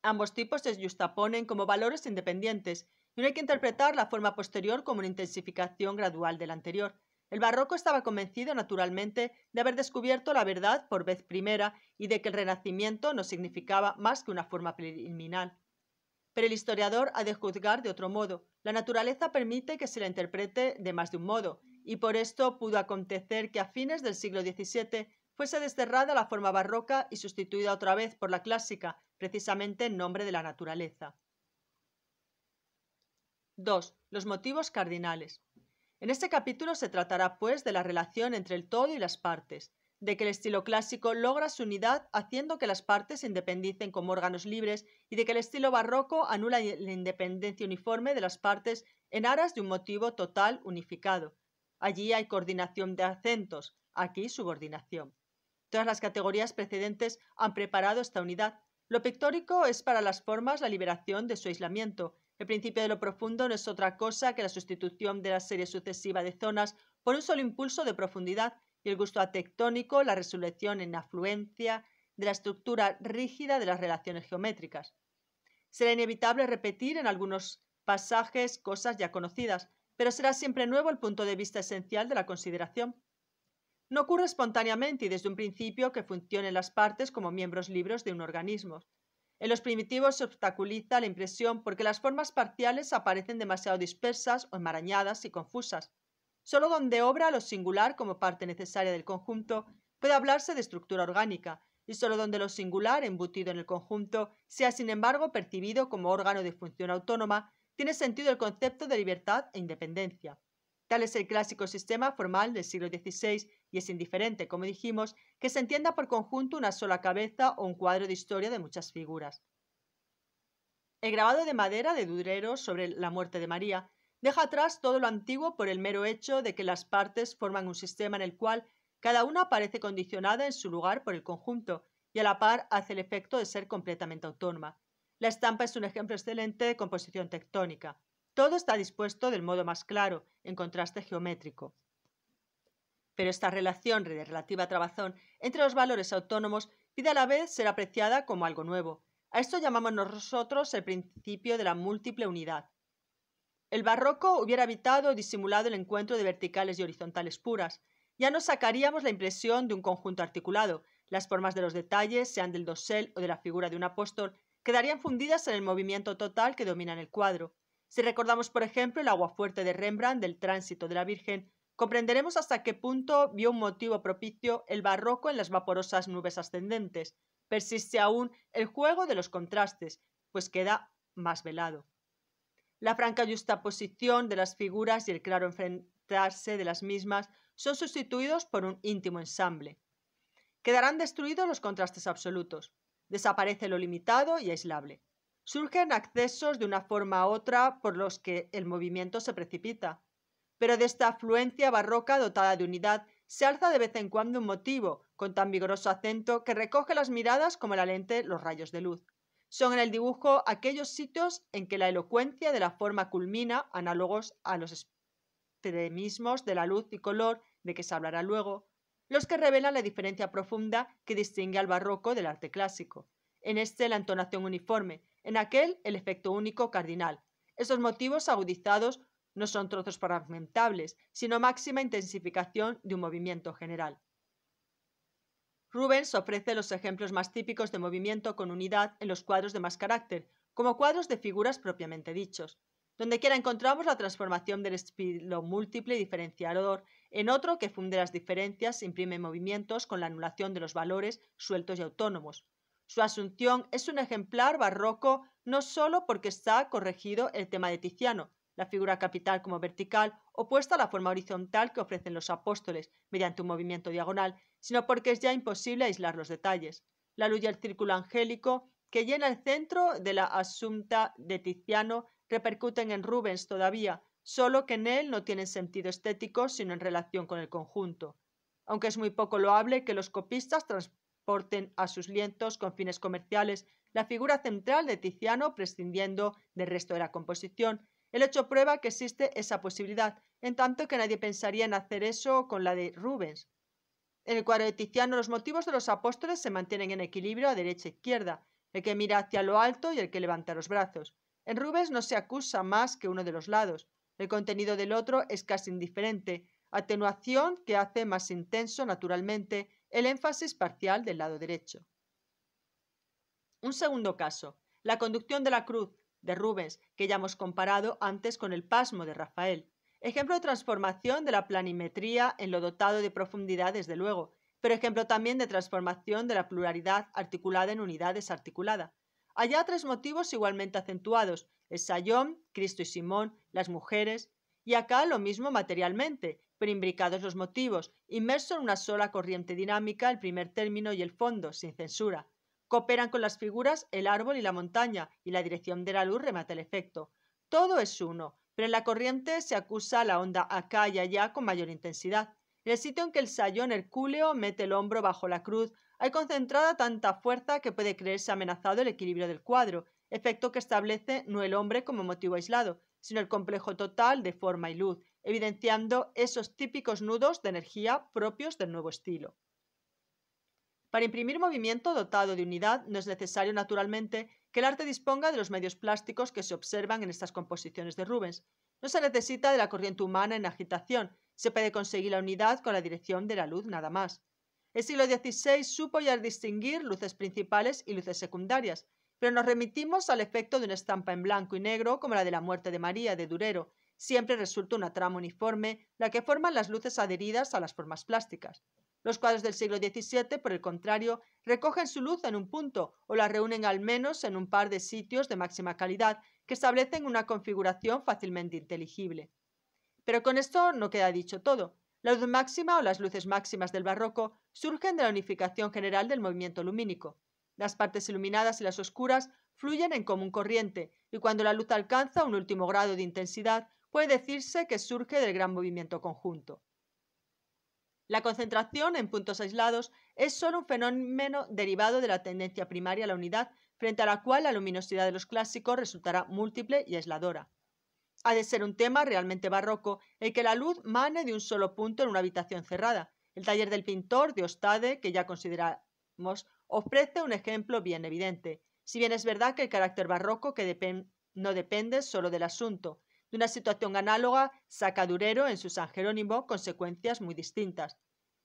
Ambos tipos se justaponen como valores independientes y no hay que interpretar la forma posterior como una intensificación gradual de la anterior. El barroco estaba convencido, naturalmente, de haber descubierto la verdad por vez primera y de que el renacimiento no significaba más que una forma preliminal. Pero el historiador ha de juzgar de otro modo. La naturaleza permite que se la interprete de más de un modo, y por esto pudo acontecer que a fines del siglo XVII fuese desterrada la forma barroca y sustituida otra vez por la clásica, precisamente en nombre de la naturaleza. 2. Los motivos cardinales. En este capítulo se tratará, pues, de la relación entre el todo y las partes, de que el estilo clásico logra su unidad haciendo que las partes se independicen como órganos libres y de que el estilo barroco anula la independencia uniforme de las partes en aras de un motivo total unificado. Allí hay coordinación de acentos, aquí subordinación. Todas las categorías precedentes han preparado esta unidad, lo pictórico es para las formas la liberación de su aislamiento. El principio de lo profundo no es otra cosa que la sustitución de la serie sucesiva de zonas por un solo impulso de profundidad y el gusto atectónico, la resolución en afluencia de la estructura rígida de las relaciones geométricas. Será inevitable repetir en algunos pasajes cosas ya conocidas, pero será siempre nuevo el punto de vista esencial de la consideración. No ocurre espontáneamente y desde un principio que funcionen las partes como miembros libres de un organismo. En los primitivos se obstaculiza la impresión porque las formas parciales aparecen demasiado dispersas o enmarañadas y confusas. Solo donde obra lo singular como parte necesaria del conjunto puede hablarse de estructura orgánica, y solo donde lo singular embutido en el conjunto sea sin embargo percibido como órgano de función autónoma, tiene sentido el concepto de libertad e independencia. Tal es el clásico sistema formal del siglo XVI y es indiferente, como dijimos, que se entienda por conjunto una sola cabeza o un cuadro de historia de muchas figuras. El grabado de madera de Dudrero sobre la muerte de María deja atrás todo lo antiguo por el mero hecho de que las partes forman un sistema en el cual cada una aparece condicionada en su lugar por el conjunto y a la par hace el efecto de ser completamente autónoma. La estampa es un ejemplo excelente de composición tectónica. Todo está dispuesto del modo más claro, en contraste geométrico. Pero esta relación de relativa trabazón entre los valores autónomos pide a la vez ser apreciada como algo nuevo. A esto llamamos nosotros el principio de la múltiple unidad. El barroco hubiera evitado o disimulado el encuentro de verticales y horizontales puras. Ya no sacaríamos la impresión de un conjunto articulado. Las formas de los detalles, sean del dosel o de la figura de un apóstol, quedarían fundidas en el movimiento total que domina en el cuadro. Si recordamos, por ejemplo, el aguafuerte de Rembrandt del tránsito de la Virgen, comprenderemos hasta qué punto vio un motivo propicio el barroco en las vaporosas nubes ascendentes. Persiste aún el juego de los contrastes, pues queda más velado. La franca posición de las figuras y el claro enfrentarse de las mismas son sustituidos por un íntimo ensamble. Quedarán destruidos los contrastes absolutos. Desaparece lo limitado y aislable. Surgen accesos de una forma u otra por los que el movimiento se precipita pero de esta afluencia barroca dotada de unidad se alza de vez en cuando un motivo, con tan vigoroso acento que recoge las miradas como la lente los rayos de luz. Son en el dibujo aquellos sitios en que la elocuencia de la forma culmina, análogos a los extremismos de la luz y color de que se hablará luego, los que revelan la diferencia profunda que distingue al barroco del arte clásico. En este la entonación uniforme, en aquel el efecto único cardinal. Esos motivos agudizados no son trozos fragmentables, sino máxima intensificación de un movimiento general. Rubens ofrece los ejemplos más típicos de movimiento con unidad en los cuadros de más carácter, como cuadros de figuras propiamente dichos, donde quiera encontramos la transformación del espíritu múltiple y diferenciador en otro que funde las diferencias, imprime movimientos con la anulación de los valores sueltos y autónomos. Su asunción es un ejemplar barroco no solo porque está corregido el tema de Tiziano, la figura capital como vertical, opuesta a la forma horizontal que ofrecen los apóstoles mediante un movimiento diagonal, sino porque es ya imposible aislar los detalles. La luz y el círculo angélico que llena el centro de la Asunta de Tiziano repercuten en Rubens todavía, solo que en él no tienen sentido estético sino en relación con el conjunto. Aunque es muy poco loable que los copistas transporten a sus lienzos con fines comerciales la figura central de Tiziano prescindiendo del resto de la composición, el hecho prueba que existe esa posibilidad, en tanto que nadie pensaría en hacer eso con la de Rubens. En el cuadro de Tiziano los motivos de los apóstoles se mantienen en equilibrio a derecha e izquierda, el que mira hacia lo alto y el que levanta los brazos. En Rubens no se acusa más que uno de los lados. El contenido del otro es casi indiferente, atenuación que hace más intenso naturalmente el énfasis parcial del lado derecho. Un segundo caso, la conducción de la cruz, de Rubens, que ya hemos comparado antes con el pasmo de Rafael. Ejemplo de transformación de la planimetría en lo dotado de profundidad, desde luego, pero ejemplo también de transformación de la pluralidad articulada en unidades desarticulada. Allá tres motivos igualmente acentuados, el sayón, Cristo y Simón, las mujeres, y acá lo mismo materialmente, pero imbricados los motivos, inmerso en una sola corriente dinámica, el primer término y el fondo, sin censura. Cooperan con las figuras el árbol y la montaña, y la dirección de la luz remata el efecto. Todo es uno, pero en la corriente se acusa la onda acá y allá con mayor intensidad. En el sitio en que el sayón hercúleo mete el hombro bajo la cruz, hay concentrada tanta fuerza que puede creerse amenazado el equilibrio del cuadro, efecto que establece no el hombre como motivo aislado, sino el complejo total de forma y luz, evidenciando esos típicos nudos de energía propios del nuevo estilo. Para imprimir movimiento dotado de unidad no es necesario, naturalmente, que el arte disponga de los medios plásticos que se observan en estas composiciones de Rubens. No se necesita de la corriente humana en agitación, se puede conseguir la unidad con la dirección de la luz nada más. El siglo XVI supo ya distinguir luces principales y luces secundarias, pero nos remitimos al efecto de una estampa en blanco y negro como la de la muerte de María de Durero. Siempre resulta una trama uniforme la que forman las luces adheridas a las formas plásticas. Los cuadros del siglo XVII, por el contrario, recogen su luz en un punto o la reúnen al menos en un par de sitios de máxima calidad que establecen una configuración fácilmente inteligible. Pero con esto no queda dicho todo. La luz máxima o las luces máximas del barroco surgen de la unificación general del movimiento lumínico. Las partes iluminadas y las oscuras fluyen en común corriente, y cuando la luz alcanza un último grado de intensidad, puede decirse que surge del gran movimiento conjunto. La concentración en puntos aislados es solo un fenómeno derivado de la tendencia primaria a la unidad, frente a la cual la luminosidad de los clásicos resultará múltiple y aisladora. Ha de ser un tema realmente barroco el que la luz mane de un solo punto en una habitación cerrada. El taller del pintor de Ostade, que ya consideramos, ofrece un ejemplo bien evidente. Si bien es verdad que el carácter barroco que no depende solo del asunto, de una situación análoga saca Durero en su San Jerónimo consecuencias muy distintas.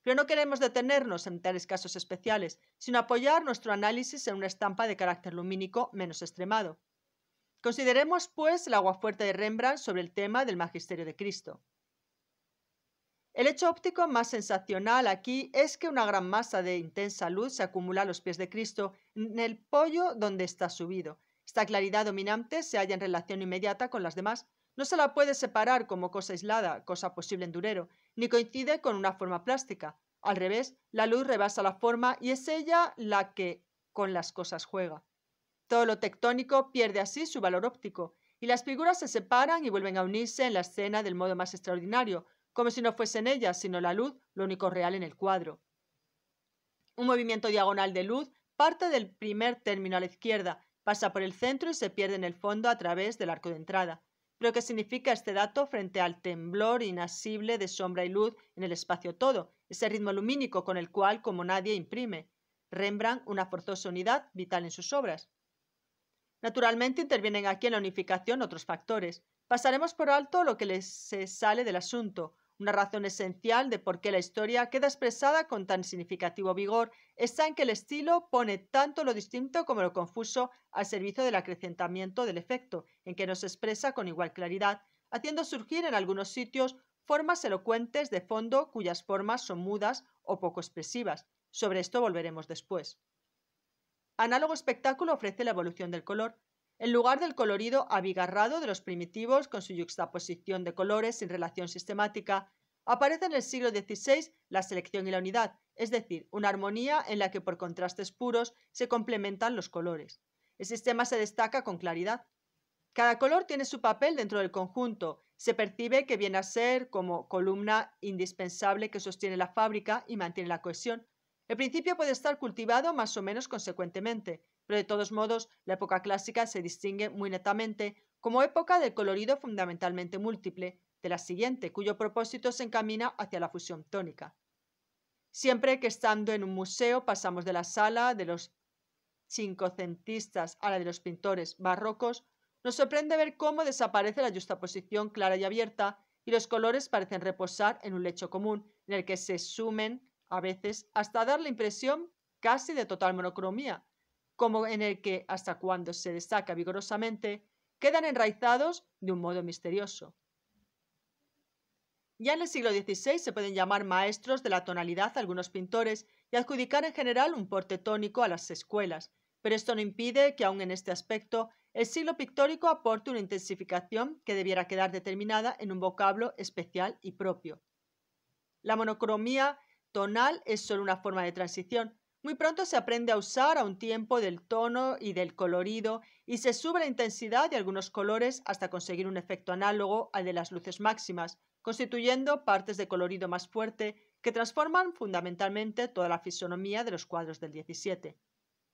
Pero no queremos detenernos en tales casos especiales, sino apoyar nuestro análisis en una estampa de carácter lumínico menos extremado. Consideremos, pues, el fuerte de Rembrandt sobre el tema del magisterio de Cristo. El hecho óptico más sensacional aquí es que una gran masa de intensa luz se acumula a los pies de Cristo en el pollo donde está subido. Esta claridad dominante se halla en relación inmediata con las demás, no se la puede separar como cosa aislada, cosa posible en Durero, ni coincide con una forma plástica. Al revés, la luz rebasa la forma y es ella la que con las cosas juega. Todo lo tectónico pierde así su valor óptico, y las figuras se separan y vuelven a unirse en la escena del modo más extraordinario, como si no fuesen ellas, sino la luz, lo único real en el cuadro. Un movimiento diagonal de luz parte del primer término a la izquierda, pasa por el centro y se pierde en el fondo a través del arco de entrada lo que significa este dato frente al temblor inasible de sombra y luz en el espacio todo, ese ritmo lumínico con el cual, como nadie, imprime Rembrandt una forzosa unidad vital en sus obras. Naturalmente intervienen aquí en la unificación otros factores. Pasaremos por alto lo que les se sale del asunto, una razón esencial de por qué la historia queda expresada con tan significativo vigor está en que el estilo pone tanto lo distinto como lo confuso al servicio del acrecentamiento del efecto, en que nos expresa con igual claridad, haciendo surgir en algunos sitios formas elocuentes de fondo cuyas formas son mudas o poco expresivas. Sobre esto volveremos después. Análogo espectáculo ofrece la evolución del color en lugar del colorido abigarrado de los primitivos con su yuxtaposición de colores sin relación sistemática, aparece en el siglo XVI la selección y la unidad, es decir, una armonía en la que por contrastes puros se complementan los colores. El sistema se destaca con claridad. Cada color tiene su papel dentro del conjunto, se percibe que viene a ser como columna indispensable que sostiene la fábrica y mantiene la cohesión. El principio puede estar cultivado más o menos consecuentemente, pero de todos modos la época clásica se distingue muy netamente como época del colorido fundamentalmente múltiple, de la siguiente, cuyo propósito se encamina hacia la fusión tónica. Siempre que estando en un museo pasamos de la sala de los cincocentistas a la de los pintores barrocos, nos sorprende ver cómo desaparece la justaposición clara y abierta y los colores parecen reposar en un lecho común, en el que se sumen a veces hasta dar la impresión casi de total monocromía, como en el que, hasta cuando se destaca vigorosamente, quedan enraizados de un modo misterioso. Ya en el siglo XVI se pueden llamar maestros de la tonalidad algunos pintores y adjudicar en general un porte tónico a las escuelas, pero esto no impide que, aún en este aspecto, el siglo pictórico aporte una intensificación que debiera quedar determinada en un vocablo especial y propio. La monocromía tonal es solo una forma de transición, muy pronto se aprende a usar a un tiempo del tono y del colorido y se sube la intensidad de algunos colores hasta conseguir un efecto análogo al de las luces máximas, constituyendo partes de colorido más fuerte que transforman fundamentalmente toda la fisonomía de los cuadros del 17.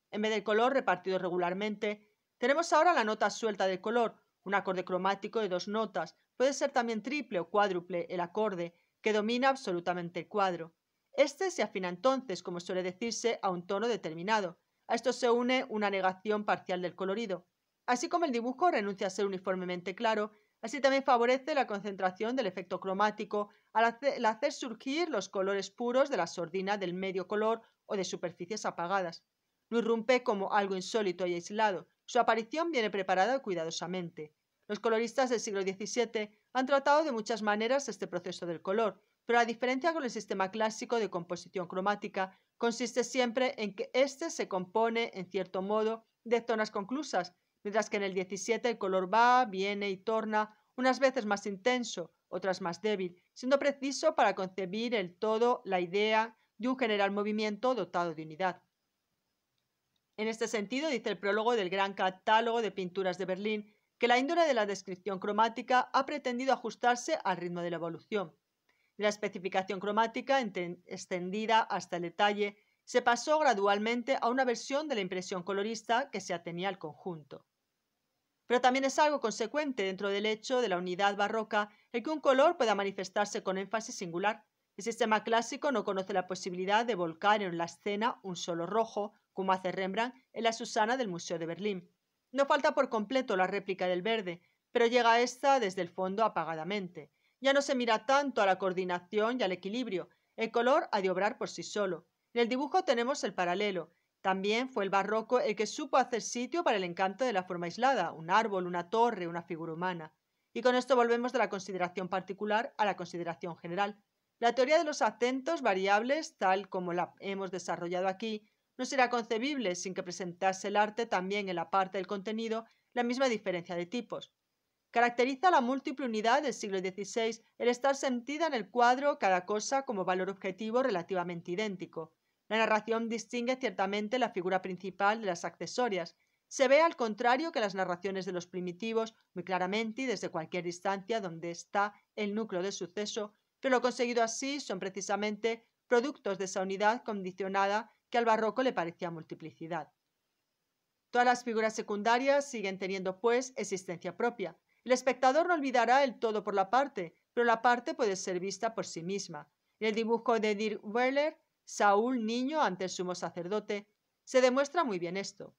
En vez del color repartido regularmente, tenemos ahora la nota suelta de color, un acorde cromático de dos notas, puede ser también triple o cuádruple el acorde, que domina absolutamente el cuadro. Este se afina entonces, como suele decirse, a un tono determinado. A esto se une una negación parcial del colorido. Así como el dibujo renuncia a ser uniformemente claro, así también favorece la concentración del efecto cromático al hacer surgir los colores puros de la sordina del medio color o de superficies apagadas. No irrumpe como algo insólito y aislado. Su aparición viene preparada cuidadosamente. Los coloristas del siglo XVII han tratado de muchas maneras este proceso del color, pero la diferencia con el sistema clásico de composición cromática consiste siempre en que éste se compone, en cierto modo, de zonas conclusas, mientras que en el 17 el color va, viene y torna, unas veces más intenso, otras más débil, siendo preciso para concebir el todo, la idea de un general movimiento dotado de unidad. En este sentido, dice el prólogo del Gran Catálogo de Pinturas de Berlín, que la índole de la descripción cromática ha pretendido ajustarse al ritmo de la evolución. La especificación cromática, extendida hasta el detalle, se pasó gradualmente a una versión de la impresión colorista que se atenía al conjunto. Pero también es algo consecuente dentro del hecho de la unidad barroca el que un color pueda manifestarse con énfasis singular. El sistema clásico no conoce la posibilidad de volcar en la escena un solo rojo, como hace Rembrandt en la Susana del Museo de Berlín. No falta por completo la réplica del verde, pero llega a esta desde el fondo apagadamente. Ya no se mira tanto a la coordinación y al equilibrio. El color ha de obrar por sí solo. En el dibujo tenemos el paralelo. También fue el barroco el que supo hacer sitio para el encanto de la forma aislada, un árbol, una torre, una figura humana. Y con esto volvemos de la consideración particular a la consideración general. La teoría de los acentos variables, tal como la hemos desarrollado aquí, no será concebible sin que presentase el arte también en la parte del contenido la misma diferencia de tipos. Caracteriza la múltiple unidad del siglo XVI el estar sentida en el cuadro cada cosa como valor objetivo relativamente idéntico. La narración distingue ciertamente la figura principal de las accesorias. Se ve al contrario que las narraciones de los primitivos, muy claramente y desde cualquier distancia donde está el núcleo del suceso, pero lo conseguido así son precisamente productos de esa unidad condicionada que al barroco le parecía multiplicidad. Todas las figuras secundarias siguen teniendo, pues, existencia propia. El espectador no olvidará el todo por la parte, pero la parte puede ser vista por sí misma. En el dibujo de Dirk Weller Saúl niño ante el sumo sacerdote, se demuestra muy bien esto.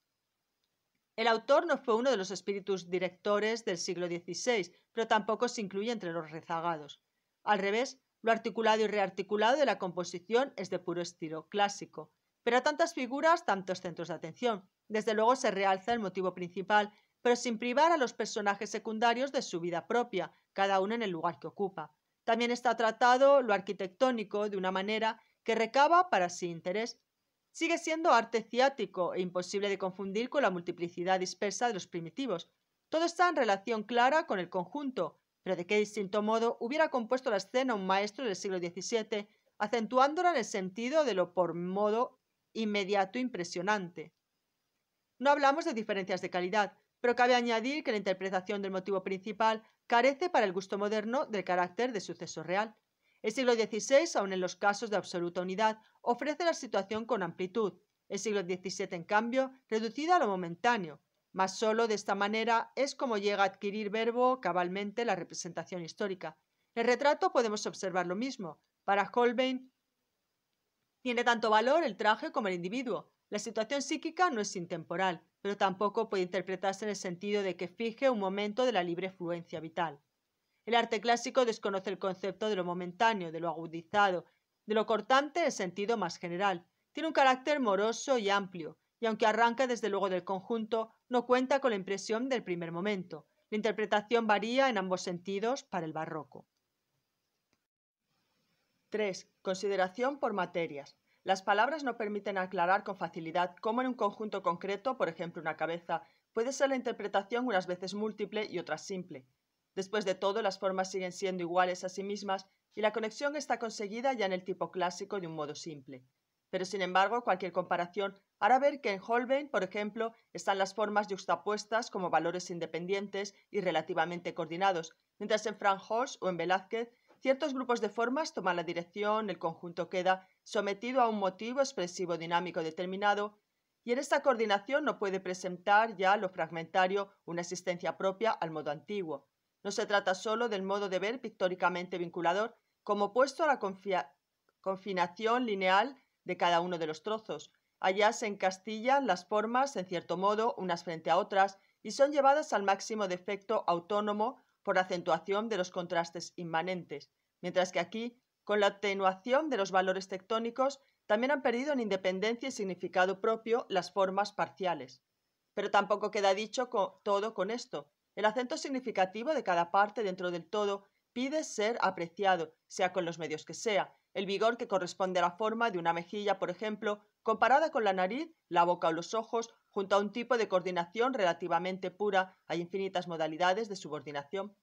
El autor no fue uno de los espíritus directores del siglo XVI, pero tampoco se incluye entre los rezagados. Al revés, lo articulado y rearticulado de la composición es de puro estilo clásico. Pero a tantas figuras, tantos centros de atención. Desde luego se realza el motivo principal pero sin privar a los personajes secundarios de su vida propia, cada uno en el lugar que ocupa. También está tratado lo arquitectónico de una manera que recaba para sí interés. Sigue siendo arte ciático e imposible de confundir con la multiplicidad dispersa de los primitivos. Todo está en relación clara con el conjunto, pero de qué distinto modo hubiera compuesto la escena un maestro del siglo XVII, acentuándola en el sentido de lo por modo inmediato impresionante. No hablamos de diferencias de calidad, pero cabe añadir que la interpretación del motivo principal carece para el gusto moderno del carácter de suceso real. El siglo XVI, aun en los casos de absoluta unidad, ofrece la situación con amplitud. El siglo XVII, en cambio, reducida a lo momentáneo. Mas solo de esta manera es como llega a adquirir verbo cabalmente la representación histórica. En el retrato podemos observar lo mismo. Para Holbein tiene tanto valor el traje como el individuo. La situación psíquica no es intemporal pero tampoco puede interpretarse en el sentido de que fije un momento de la libre fluencia vital. El arte clásico desconoce el concepto de lo momentáneo, de lo agudizado, de lo cortante en el sentido más general. Tiene un carácter moroso y amplio, y aunque arranca desde luego del conjunto, no cuenta con la impresión del primer momento. La interpretación varía en ambos sentidos para el barroco. 3. Consideración por materias. Las palabras no permiten aclarar con facilidad cómo en un conjunto concreto, por ejemplo una cabeza, puede ser la interpretación unas veces múltiple y otras simple. Después de todo, las formas siguen siendo iguales a sí mismas y la conexión está conseguida ya en el tipo clásico de un modo simple. Pero sin embargo, cualquier comparación hará ver que en Holbein, por ejemplo, están las formas juxtapuestas como valores independientes y relativamente coordinados, mientras en Frank Horst o en Velázquez Ciertos grupos de formas toman la dirección, el conjunto queda sometido a un motivo expresivo dinámico determinado, y en esta coordinación no puede presentar ya lo fragmentario una existencia propia al modo antiguo. No se trata sólo del modo de ver pictóricamente vinculador, como opuesto a la confinación lineal de cada uno de los trozos. Allá se encastillan las formas, en cierto modo, unas frente a otras, y son llevadas al máximo de efecto autónomo por acentuación de los contrastes inmanentes, mientras que aquí, con la atenuación de los valores tectónicos, también han perdido en independencia y significado propio las formas parciales. Pero tampoco queda dicho todo con esto. El acento significativo de cada parte dentro del todo pide ser apreciado, sea con los medios que sea, el vigor que corresponde a la forma de una mejilla, por ejemplo, comparada con la nariz, la boca o los ojos, Junto a un tipo de coordinación relativamente pura, hay infinitas modalidades de subordinación.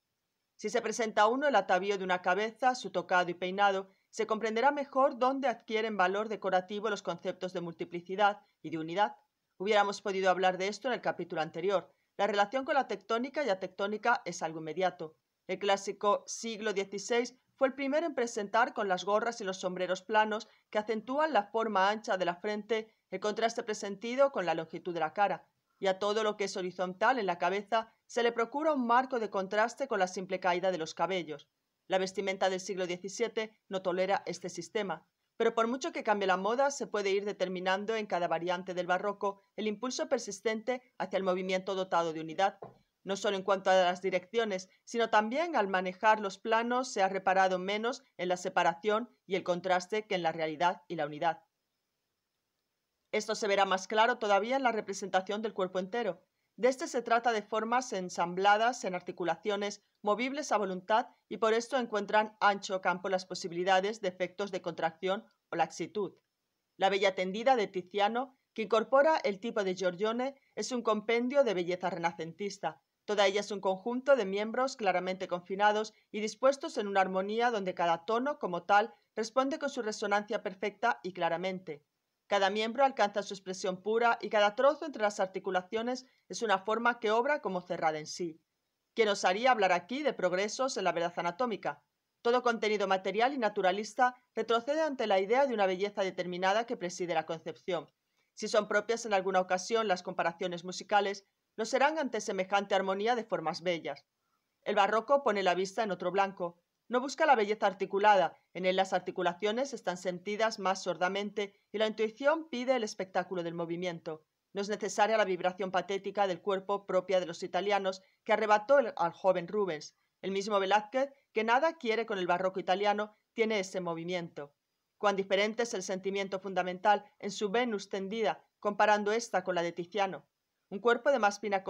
Si se presenta uno el atavío de una cabeza, su tocado y peinado, se comprenderá mejor dónde adquieren valor decorativo los conceptos de multiplicidad y de unidad. Hubiéramos podido hablar de esto en el capítulo anterior. La relación con la tectónica y la tectónica es algo inmediato. El clásico siglo XVI fue el primero en presentar con las gorras y los sombreros planos que acentúan la forma ancha de la frente el contraste presentido con la longitud de la cara, y a todo lo que es horizontal en la cabeza se le procura un marco de contraste con la simple caída de los cabellos. La vestimenta del siglo XVII no tolera este sistema, pero por mucho que cambie la moda, se puede ir determinando en cada variante del barroco el impulso persistente hacia el movimiento dotado de unidad. No solo en cuanto a las direcciones, sino también al manejar los planos se ha reparado menos en la separación y el contraste que en la realidad y la unidad. Esto se verá más claro todavía en la representación del cuerpo entero. De este se trata de formas ensambladas en articulaciones movibles a voluntad y por esto encuentran ancho campo las posibilidades de efectos de contracción o laxitud. La bella tendida de Tiziano, que incorpora el tipo de Giorgione, es un compendio de belleza renacentista. Toda ella es un conjunto de miembros claramente confinados y dispuestos en una armonía donde cada tono, como tal, responde con su resonancia perfecta y claramente. Cada miembro alcanza su expresión pura y cada trozo entre las articulaciones es una forma que obra como cerrada en sí. os haría hablar aquí de progresos en la verdad anatómica. Todo contenido material y naturalista retrocede ante la idea de una belleza determinada que preside la concepción. Si son propias en alguna ocasión las comparaciones musicales, no serán ante semejante armonía de formas bellas. El barroco pone la vista en otro blanco, no busca la belleza articulada, en él las articulaciones están sentidas más sordamente y la intuición pide el espectáculo del movimiento. No es necesaria la vibración patética del cuerpo propia de los italianos que arrebató al joven Rubens. El mismo Velázquez, que nada quiere con el barroco italiano, tiene ese movimiento. Cuán diferente es el sentimiento fundamental en su Venus tendida, comparando esta con la de Tiziano. Un cuerpo de más fina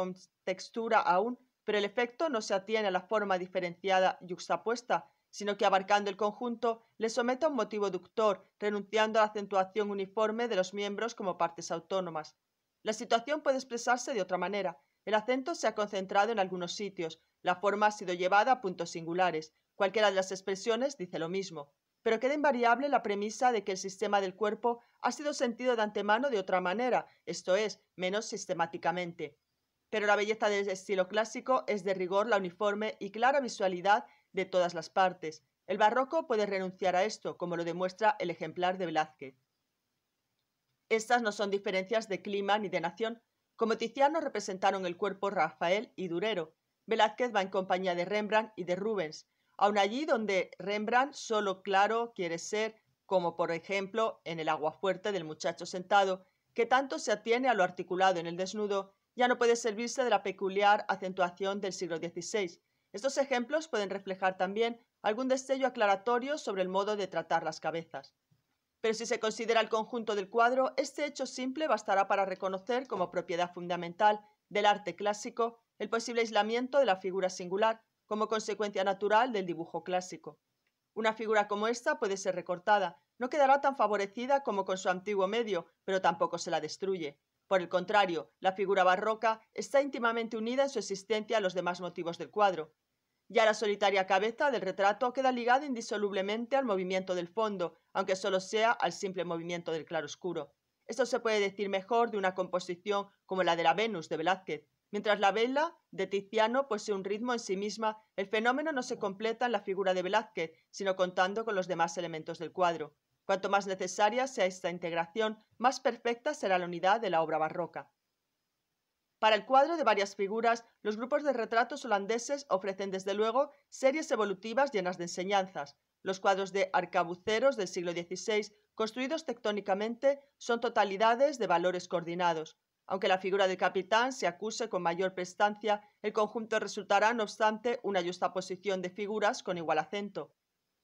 textura aún pero el efecto no se atiene a la forma diferenciada yuxtapuesta, sino que abarcando el conjunto le somete a un motivo ductor, renunciando a la acentuación uniforme de los miembros como partes autónomas. La situación puede expresarse de otra manera. El acento se ha concentrado en algunos sitios, la forma ha sido llevada a puntos singulares. Cualquiera de las expresiones dice lo mismo. Pero queda invariable la premisa de que el sistema del cuerpo ha sido sentido de antemano de otra manera, esto es, menos sistemáticamente pero la belleza del estilo clásico es de rigor la uniforme y clara visualidad de todas las partes. El barroco puede renunciar a esto, como lo demuestra el ejemplar de Velázquez. Estas no son diferencias de clima ni de nación. Como Tiziano representaron el cuerpo Rafael y Durero. Velázquez va en compañía de Rembrandt y de Rubens, aun allí donde Rembrandt solo claro quiere ser, como por ejemplo en el agua fuerte del muchacho sentado, que tanto se atiene a lo articulado en el desnudo ya no puede servirse de la peculiar acentuación del siglo XVI. Estos ejemplos pueden reflejar también algún destello aclaratorio sobre el modo de tratar las cabezas. Pero si se considera el conjunto del cuadro, este hecho simple bastará para reconocer como propiedad fundamental del arte clásico el posible aislamiento de la figura singular como consecuencia natural del dibujo clásico. Una figura como esta puede ser recortada, no quedará tan favorecida como con su antiguo medio, pero tampoco se la destruye. Por el contrario, la figura barroca está íntimamente unida en su existencia a los demás motivos del cuadro. Ya la solitaria cabeza del retrato queda ligada indisolublemente al movimiento del fondo, aunque solo sea al simple movimiento del claroscuro. Esto se puede decir mejor de una composición como la de la Venus de Velázquez. Mientras la vela de Tiziano posee un ritmo en sí misma, el fenómeno no se completa en la figura de Velázquez, sino contando con los demás elementos del cuadro. Cuanto más necesaria sea esta integración, más perfecta será la unidad de la obra barroca. Para el cuadro de varias figuras, los grupos de retratos holandeses ofrecen desde luego series evolutivas llenas de enseñanzas. Los cuadros de arcabuceros del siglo XVI, construidos tectónicamente, son totalidades de valores coordinados. Aunque la figura del capitán se acuse con mayor prestancia, el conjunto resultará, no obstante, una posición de figuras con igual acento.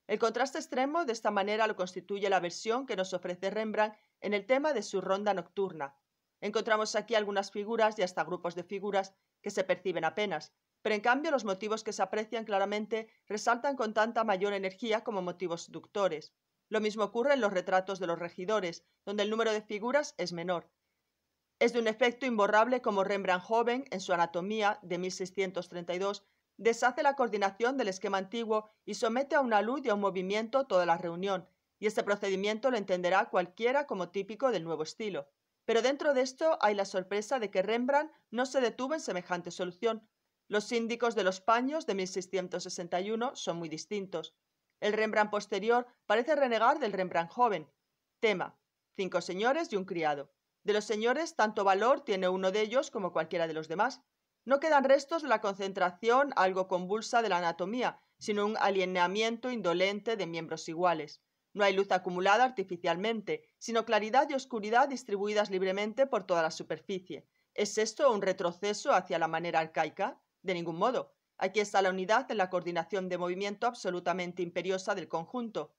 El contraste extremo de esta manera lo constituye la versión que nos ofrece Rembrandt en el tema de su ronda nocturna. Encontramos aquí algunas figuras y hasta grupos de figuras que se perciben apenas, pero en cambio los motivos que se aprecian claramente resaltan con tanta mayor energía como motivos seductores. Lo mismo ocurre en los retratos de los regidores, donde el número de figuras es menor. Es de un efecto imborrable como Rembrandt joven en su anatomía de 1632 deshace la coordinación del esquema antiguo y somete a una luz y a un movimiento toda la reunión, y este procedimiento lo entenderá cualquiera como típico del nuevo estilo. Pero dentro de esto hay la sorpresa de que Rembrandt no se detuvo en semejante solución. Los síndicos de los paños de 1661 son muy distintos. El Rembrandt posterior parece renegar del Rembrandt joven. Tema: cinco señores y un criado. De los señores, tanto valor tiene uno de ellos como cualquiera de los demás, no quedan restos de la concentración algo convulsa de la anatomía, sino un alienamiento indolente de miembros iguales. No hay luz acumulada artificialmente, sino claridad y oscuridad distribuidas libremente por toda la superficie. ¿Es esto un retroceso hacia la manera arcaica? De ningún modo. Aquí está la unidad en la coordinación de movimiento absolutamente imperiosa del conjunto.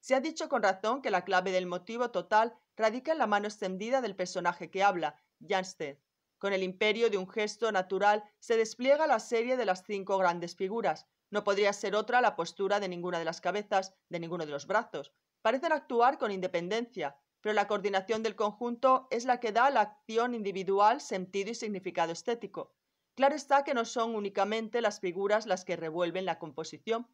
Se ha dicho con razón que la clave del motivo total radica en la mano extendida del personaje que habla, Janstedt. Con el imperio de un gesto natural se despliega la serie de las cinco grandes figuras. No podría ser otra la postura de ninguna de las cabezas, de ninguno de los brazos. Parecen actuar con independencia, pero la coordinación del conjunto es la que da a la acción individual sentido y significado estético. Claro está que no son únicamente las figuras las que revuelven la composición.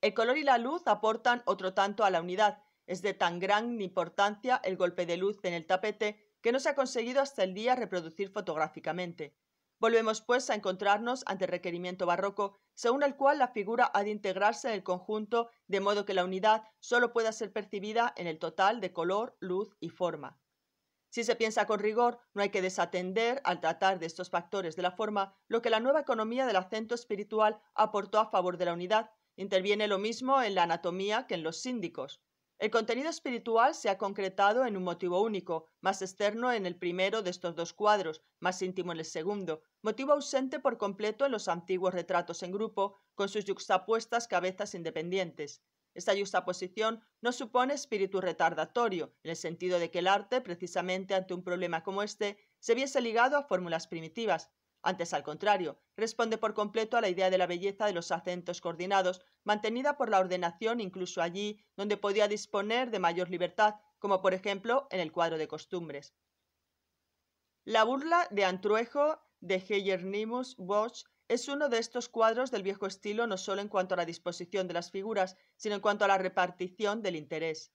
El color y la luz aportan otro tanto a la unidad. Es de tan gran importancia el golpe de luz en el tapete que no se ha conseguido hasta el día reproducir fotográficamente. Volvemos, pues, a encontrarnos ante el requerimiento barroco, según el cual la figura ha de integrarse en el conjunto, de modo que la unidad solo pueda ser percibida en el total de color, luz y forma. Si se piensa con rigor, no hay que desatender al tratar de estos factores de la forma lo que la nueva economía del acento espiritual aportó a favor de la unidad. Interviene lo mismo en la anatomía que en los síndicos. El contenido espiritual se ha concretado en un motivo único, más externo en el primero de estos dos cuadros, más íntimo en el segundo, motivo ausente por completo en los antiguos retratos en grupo, con sus yuxtapuestas cabezas independientes. Esta yuxtaposición no supone espíritu retardatorio, en el sentido de que el arte, precisamente ante un problema como este, se viese ligado a fórmulas primitivas, antes, al contrario, responde por completo a la idea de la belleza de los acentos coordinados, mantenida por la ordenación incluso allí donde podía disponer de mayor libertad, como por ejemplo en el cuadro de costumbres. La burla de Antruejo de Heyernimus Bosch es uno de estos cuadros del viejo estilo no solo en cuanto a la disposición de las figuras, sino en cuanto a la repartición del interés.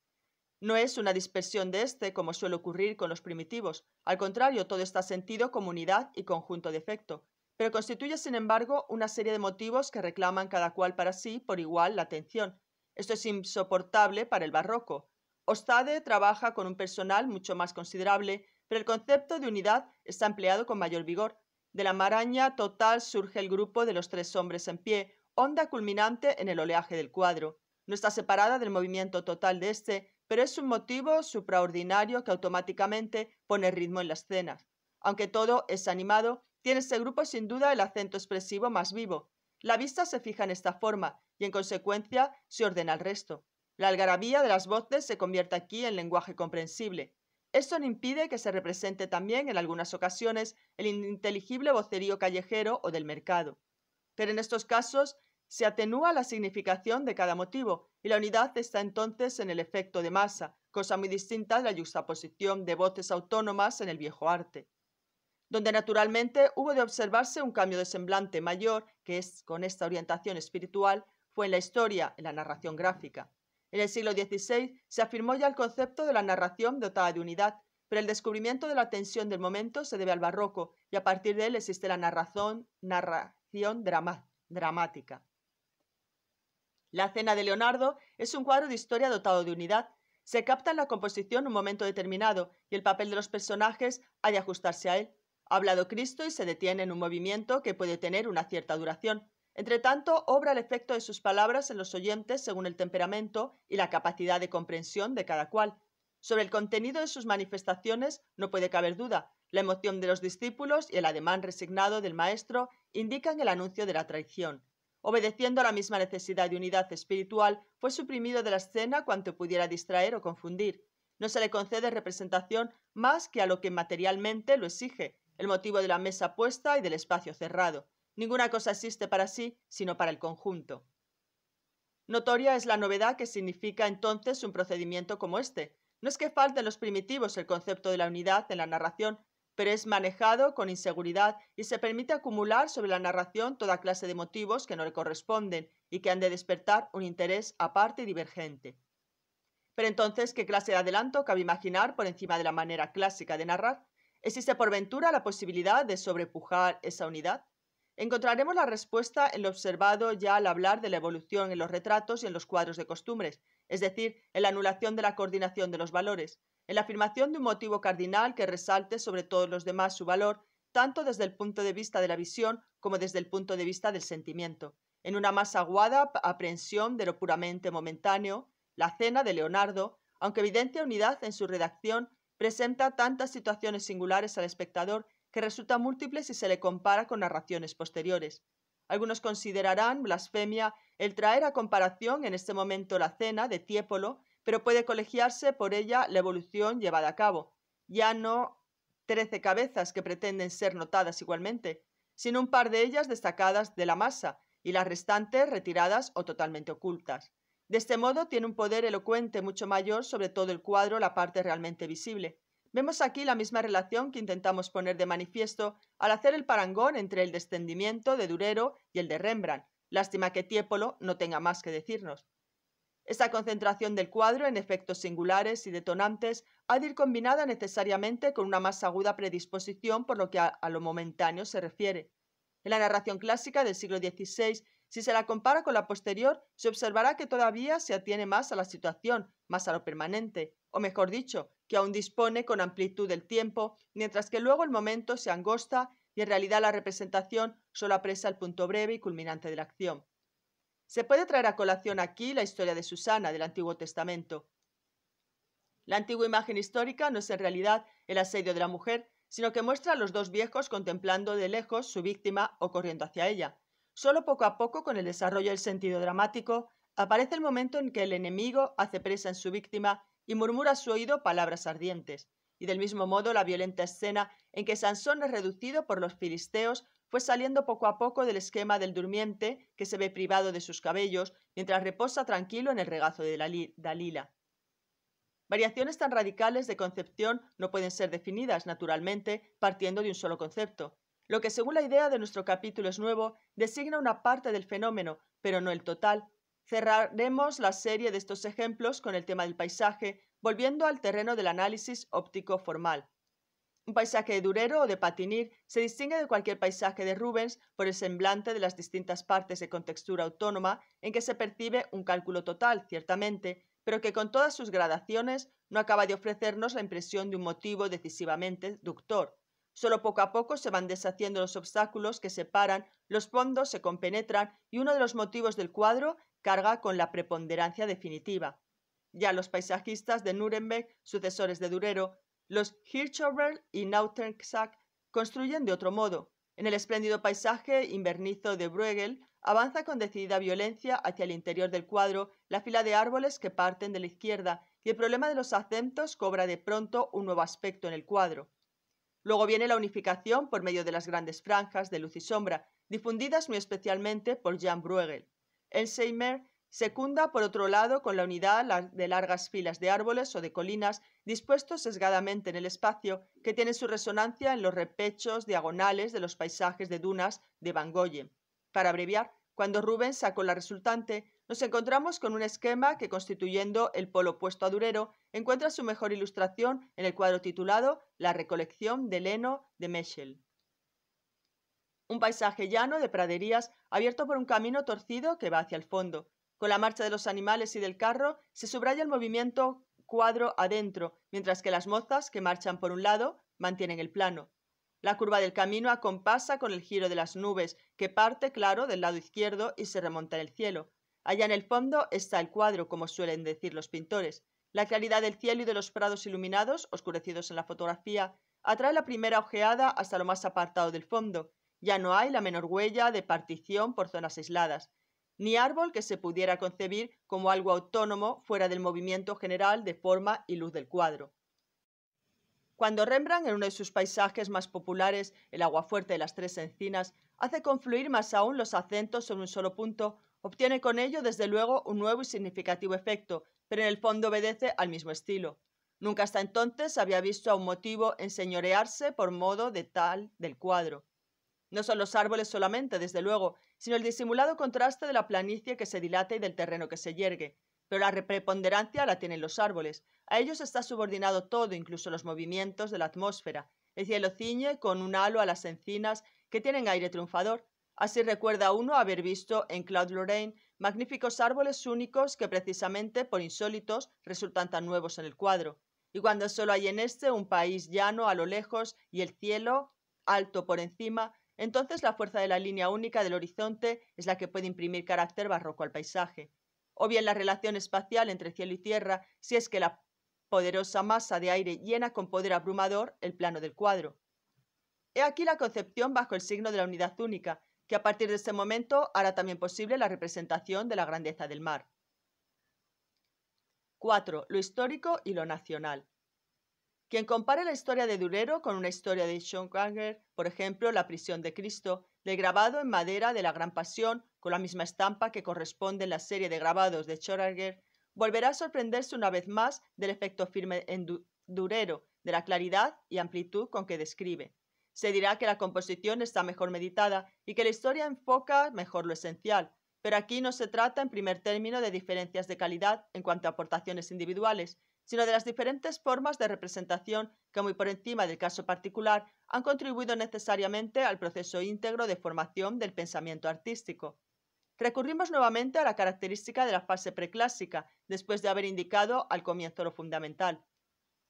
No es una dispersión de este como suele ocurrir con los primitivos, al contrario, todo está sentido como unidad y conjunto de efecto, pero constituye sin embargo una serie de motivos que reclaman cada cual para sí por igual la atención. Esto es insoportable para el barroco. Ostade trabaja con un personal mucho más considerable, pero el concepto de unidad está empleado con mayor vigor. De la maraña total surge el grupo de los tres hombres en pie, onda culminante en el oleaje del cuadro. No está separada del movimiento total de este, pero es un motivo supraordinario que automáticamente pone ritmo en la escena. Aunque todo es animado, tiene este grupo sin duda el acento expresivo más vivo. La vista se fija en esta forma y en consecuencia se ordena el resto. La algarabía de las voces se convierte aquí en lenguaje comprensible. Esto no impide que se represente también en algunas ocasiones el ininteligible vocerío callejero o del mercado. Pero en estos casos se atenúa la significación de cada motivo y la unidad está entonces en el efecto de masa, cosa muy distinta de la yuxtaposición de voces autónomas en el viejo arte donde naturalmente hubo de observarse un cambio de semblante mayor, que es con esta orientación espiritual, fue en la historia, en la narración gráfica. En el siglo XVI se afirmó ya el concepto de la narración dotada de unidad, pero el descubrimiento de la tensión del momento se debe al barroco, y a partir de él existe la narración, dramática. La cena de Leonardo es un cuadro de historia dotado de unidad. Se capta en la composición un momento determinado y el papel de los personajes ha de ajustarse a él. Ha hablado Cristo y se detiene en un movimiento que puede tener una cierta duración. Entre tanto, obra el efecto de sus palabras en los oyentes según el temperamento y la capacidad de comprensión de cada cual. Sobre el contenido de sus manifestaciones no puede caber duda. La emoción de los discípulos y el ademán resignado del maestro indican el anuncio de la traición obedeciendo a la misma necesidad de unidad espiritual, fue suprimido de la escena cuanto pudiera distraer o confundir. No se le concede representación más que a lo que materialmente lo exige, el motivo de la mesa puesta y del espacio cerrado. Ninguna cosa existe para sí, sino para el conjunto. Notoria es la novedad que significa entonces un procedimiento como este. No es que falten los primitivos el concepto de la unidad en la narración, pero es manejado con inseguridad y se permite acumular sobre la narración toda clase de motivos que no le corresponden y que han de despertar un interés aparte y divergente. Pero entonces, ¿qué clase de adelanto cabe imaginar por encima de la manera clásica de narrar? ¿Existe por ventura la posibilidad de sobrepujar esa unidad? Encontraremos la respuesta en lo observado ya al hablar de la evolución en los retratos y en los cuadros de costumbres, es decir, en la anulación de la coordinación de los valores en la afirmación de un motivo cardinal que resalte sobre todos los demás su valor, tanto desde el punto de vista de la visión como desde el punto de vista del sentimiento, en una más aguada aprehensión de lo puramente momentáneo, la cena de Leonardo, aunque evidente unidad en su redacción, presenta tantas situaciones singulares al espectador que resulta múltiple si se le compara con narraciones posteriores. Algunos considerarán blasfemia el traer a comparación en este momento la cena de Tiepolo pero puede colegiarse por ella la evolución llevada a cabo, ya no trece cabezas que pretenden ser notadas igualmente, sino un par de ellas destacadas de la masa y las restantes retiradas o totalmente ocultas. De este modo tiene un poder elocuente mucho mayor sobre todo el cuadro, la parte realmente visible. Vemos aquí la misma relación que intentamos poner de manifiesto al hacer el parangón entre el descendimiento de Durero y el de Rembrandt. Lástima que Tiepolo no tenga más que decirnos. Esta concentración del cuadro en efectos singulares y detonantes ha de ir combinada necesariamente con una más aguda predisposición por lo que a, lo momentáneo se refiere. En la narración clásica del siglo XVI, si se la compara con la posterior, se observará que todavía se atiene más a la situación, más a lo permanente, o mejor dicho, que aún dispone con amplitud del tiempo, mientras que luego el momento se angosta y en realidad la representación solo apresa el punto breve y culminante de la acción. Se puede traer a colación aquí la historia de Susana del Antiguo Testamento. La antigua imagen histórica no es en realidad el asedio de la mujer, sino que muestra a los dos viejos contemplando de lejos su víctima o corriendo hacia ella. Solo poco a poco, con el desarrollo del sentido dramático, aparece el momento en que el enemigo hace presa en su víctima y murmura a su oído palabras ardientes, y del mismo modo la violenta escena en que Sansón es reducido por los filisteos fue saliendo poco a poco del esquema del durmiente que se ve privado de sus cabellos mientras reposa tranquilo en el regazo de la Dalila. Variaciones tan radicales de concepción no pueden ser definidas, naturalmente, partiendo de un solo concepto, lo que según la idea de nuestro capítulo es nuevo, designa una parte del fenómeno, pero no el total. Cerraremos la serie de estos ejemplos con el tema del paisaje, volviendo al terreno del análisis óptico formal. Un paisaje de Durero o de Patinir se distingue de cualquier paisaje de Rubens por el semblante de las distintas partes de contextura autónoma en que se percibe un cálculo total, ciertamente, pero que con todas sus gradaciones no acaba de ofrecernos la impresión de un motivo decisivamente ductor. Solo poco a poco se van deshaciendo los obstáculos que separan, los fondos se compenetran y uno de los motivos del cuadro carga con la preponderancia definitiva. Ya los paisajistas de Nuremberg, sucesores de Durero, los Hirschover y Nauternsack construyen de otro modo. En el espléndido paisaje invernizo de Bruegel avanza con decidida violencia hacia el interior del cuadro la fila de árboles que parten de la izquierda y el problema de los acentos cobra de pronto un nuevo aspecto en el cuadro. Luego viene la unificación por medio de las grandes franjas de luz y sombra, difundidas muy especialmente por Jan Bruegel. Seimer Secunda, por otro lado, con la unidad de largas filas de árboles o de colinas dispuestos sesgadamente en el espacio, que tiene su resonancia en los repechos diagonales de los paisajes de dunas de Van Gogh. Para abreviar, cuando Rubens sacó la resultante, nos encontramos con un esquema que, constituyendo el polo opuesto a Durero, encuentra su mejor ilustración en el cuadro titulado La recolección de heno de Meschel. Un paisaje llano de praderías abierto por un camino torcido que va hacia el fondo. Con la marcha de los animales y del carro se subraya el movimiento cuadro adentro, mientras que las mozas, que marchan por un lado, mantienen el plano. La curva del camino acompasa con el giro de las nubes, que parte, claro, del lado izquierdo y se remonta en el cielo. Allá en el fondo está el cuadro, como suelen decir los pintores. La claridad del cielo y de los prados iluminados, oscurecidos en la fotografía, atrae la primera ojeada hasta lo más apartado del fondo. Ya no hay la menor huella de partición por zonas aisladas ni árbol que se pudiera concebir como algo autónomo fuera del movimiento general de forma y luz del cuadro. Cuando Rembrandt, en uno de sus paisajes más populares, el agua fuerte de las tres encinas, hace confluir más aún los acentos sobre un solo punto, obtiene con ello, desde luego, un nuevo y significativo efecto, pero en el fondo obedece al mismo estilo. Nunca hasta entonces había visto a un motivo enseñorearse por modo de tal del cuadro. No son los árboles solamente, desde luego, sino el disimulado contraste de la planicie que se dilata y del terreno que se yergue. Pero la preponderancia la tienen los árboles. A ellos está subordinado todo, incluso los movimientos de la atmósfera. El cielo ciñe con un halo a las encinas que tienen aire triunfador. Así recuerda uno haber visto en Claude Lorraine magníficos árboles únicos que precisamente por insólitos resultan tan nuevos en el cuadro. Y cuando solo hay en este un país llano a lo lejos y el cielo, alto por encima, entonces la fuerza de la línea única del horizonte es la que puede imprimir carácter barroco al paisaje. O bien la relación espacial entre cielo y tierra, si es que la poderosa masa de aire llena con poder abrumador el plano del cuadro. He aquí la concepción bajo el signo de la unidad única, que a partir de ese momento hará también posible la representación de la grandeza del mar. 4. Lo histórico y lo nacional. Quien compare la historia de Durero con una historia de Schoenberger, por ejemplo, La prisión de Cristo, del grabado en madera de la Gran Pasión, con la misma estampa que corresponde en la serie de grabados de Schoenberger, volverá a sorprenderse una vez más del efecto firme en Durero, de la claridad y amplitud con que describe. Se dirá que la composición está mejor meditada y que la historia enfoca mejor lo esencial, pero aquí no se trata en primer término de diferencias de calidad en cuanto a aportaciones individuales, sino de las diferentes formas de representación que muy por encima del caso particular han contribuido necesariamente al proceso íntegro de formación del pensamiento artístico. Recurrimos nuevamente a la característica de la fase preclásica, después de haber indicado al comienzo lo fundamental.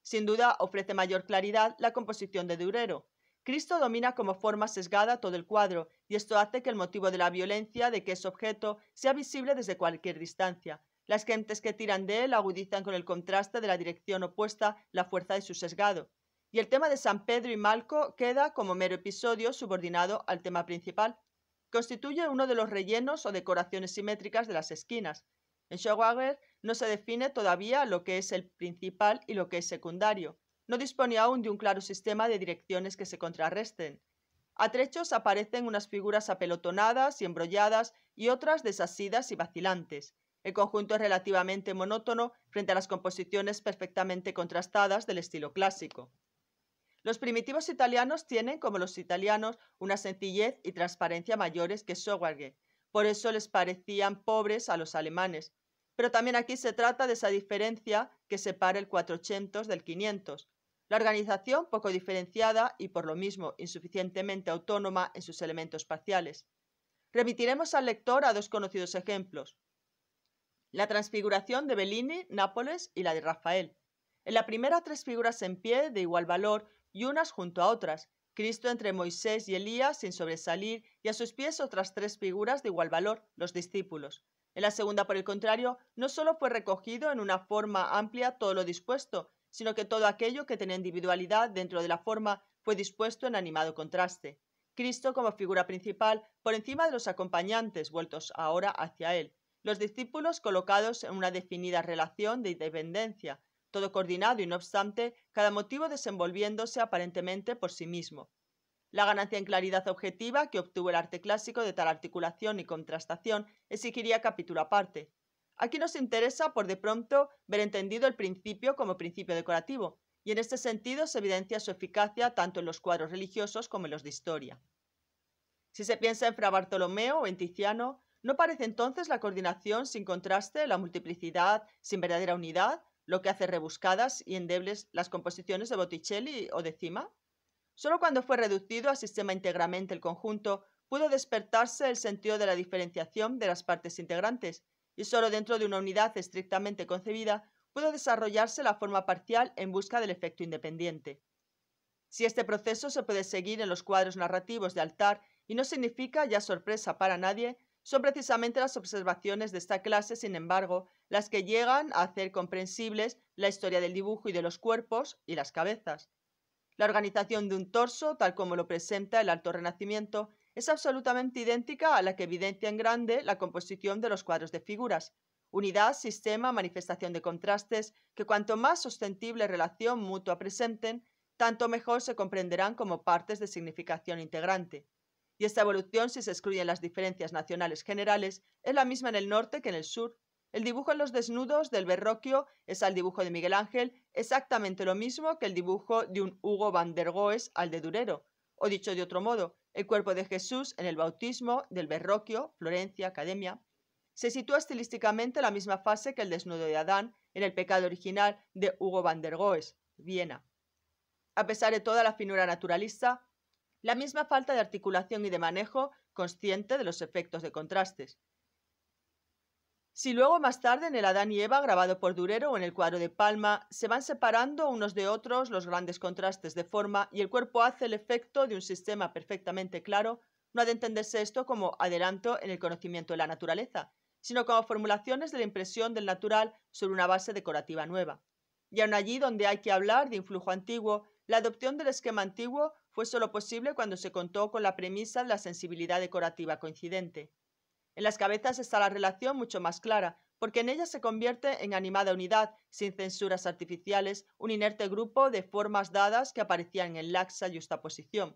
Sin duda ofrece mayor claridad la composición de Durero, Cristo domina como forma sesgada todo el cuadro, y esto hace que el motivo de la violencia de que es objeto sea visible desde cualquier distancia, las gentes que tiran de él agudizan con el contraste de la dirección opuesta la fuerza de su sesgado. Y el tema de San Pedro y Malco queda como mero episodio subordinado al tema principal. Constituye uno de los rellenos o decoraciones simétricas de las esquinas. En Schauwager no se define todavía lo que es el principal y lo que es secundario. No dispone aún de un claro sistema de direcciones que se contrarresten. A trechos aparecen unas figuras apelotonadas y embrolladas y otras desasidas y vacilantes. El conjunto es relativamente monótono frente a las composiciones perfectamente contrastadas del estilo clásico. Los primitivos italianos tienen, como los italianos, una sencillez y transparencia mayores que Sowarge, Por eso les parecían pobres a los alemanes. Pero también aquí se trata de esa diferencia que separa el 400 del 500. La organización poco diferenciada y por lo mismo insuficientemente autónoma en sus elementos parciales. Remitiremos al lector a dos conocidos ejemplos la transfiguración de Bellini, Nápoles y la de Rafael. En la primera tres figuras en pie de igual valor y unas junto a otras, Cristo entre Moisés y Elías sin sobresalir y a sus pies otras tres figuras de igual valor, los discípulos. En la segunda, por el contrario, no solo fue recogido en una forma amplia todo lo dispuesto, sino que todo aquello que tenía individualidad dentro de la forma fue dispuesto en animado contraste. Cristo como figura principal por encima de los acompañantes vueltos ahora hacia él. Los discípulos colocados en una definida relación de independencia, todo coordinado y no obstante, cada motivo desenvolviéndose aparentemente por sí mismo. La ganancia en claridad objetiva que obtuvo el arte clásico de tal articulación y contrastación exigiría capítulo aparte. Aquí nos interesa, por de pronto, ver entendido el principio como principio decorativo, y en este sentido se evidencia su eficacia tanto en los cuadros religiosos como en los de historia. Si se piensa en Fra Bartolomeo o en Tiziano, no parece entonces la coordinación sin contraste, la multiplicidad sin verdadera unidad, lo que hace rebuscadas y endebles las composiciones de Botticelli o de Cima. Solo cuando fue reducido a sistema íntegramente el conjunto, pudo despertarse el sentido de la diferenciación de las partes integrantes, y solo dentro de una unidad estrictamente concebida pudo desarrollarse la forma parcial en busca del efecto independiente. Si este proceso se puede seguir en los cuadros narrativos de altar y no significa ya sorpresa para nadie son precisamente las observaciones de esta clase, sin embargo, las que llegan a hacer comprensibles la historia del dibujo y de los cuerpos y las cabezas. La organización de un torso, tal como lo presenta el Alto Renacimiento, es absolutamente idéntica a la que evidencia en grande la composición de los cuadros de figuras. Unidad, sistema, manifestación de contrastes, que cuanto más sostenible relación mutua presenten, tanto mejor se comprenderán como partes de significación integrante y esta evolución, si se excluyen las diferencias nacionales generales, es la misma en el norte que en el sur. El dibujo en los desnudos del Berroquio es al dibujo de Miguel Ángel exactamente lo mismo que el dibujo de un Hugo van der Goes al de Durero. O dicho de otro modo, el cuerpo de Jesús en el bautismo del Berroquio, Florencia, Academia, se sitúa estilísticamente en la misma fase que el desnudo de Adán en el pecado original de Hugo van der Goes, Viena. A pesar de toda la finura naturalista, la misma falta de articulación y de manejo consciente de los efectos de contrastes. Si luego más tarde en el Adán y Eva grabado por Durero o en el cuadro de Palma se van separando unos de otros los grandes contrastes de forma y el cuerpo hace el efecto de un sistema perfectamente claro, no ha de entenderse esto como adelanto en el conocimiento de la naturaleza, sino como formulaciones de la impresión del natural sobre una base decorativa nueva. Y aun allí donde hay que hablar de influjo antiguo, la adopción del esquema antiguo fue solo posible cuando se contó con la premisa de la sensibilidad decorativa coincidente. En las cabezas está la relación mucho más clara, porque en ellas se convierte en animada unidad, sin censuras artificiales, un inerte grupo de formas dadas que aparecían en laxa y posición.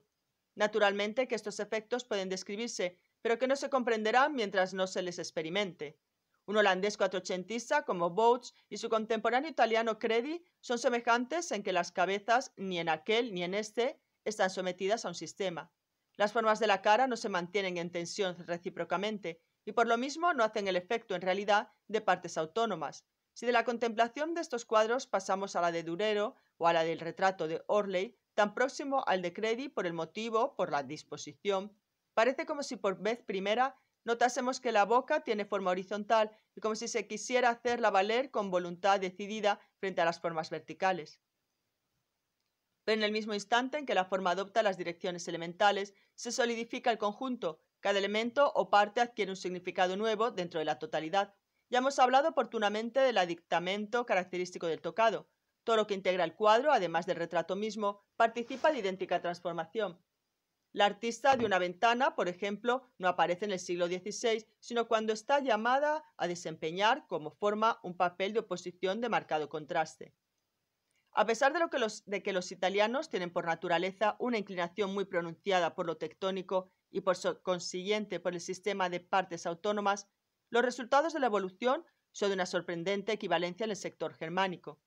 Naturalmente que estos efectos pueden describirse, pero que no se comprenderán mientras no se les experimente. Un holandés cuatrochentista como Boats y su contemporáneo italiano Credi son semejantes en que las cabezas, ni en aquel ni en este, están sometidas a un sistema. Las formas de la cara no se mantienen en tensión recíprocamente y por lo mismo no hacen el efecto en realidad de partes autónomas. Si de la contemplación de estos cuadros pasamos a la de Durero o a la del retrato de Orley, tan próximo al de Credi por el motivo, por la disposición, parece como si por vez primera notásemos que la boca tiene forma horizontal y como si se quisiera hacerla valer con voluntad decidida frente a las formas verticales pero en el mismo instante en que la forma adopta las direcciones elementales, se solidifica el conjunto, cada elemento o parte adquiere un significado nuevo dentro de la totalidad. Ya hemos hablado oportunamente del adictamento característico del tocado. Todo lo que integra el cuadro, además del retrato mismo, participa de idéntica transformación. La artista de una ventana, por ejemplo, no aparece en el siglo XVI, sino cuando está llamada a desempeñar como forma un papel de oposición de marcado contraste. A pesar de, lo que los, de que los italianos tienen por naturaleza una inclinación muy pronunciada por lo tectónico y por consiguiente por el sistema de partes autónomas, los resultados de la evolución son de una sorprendente equivalencia en el sector germánico.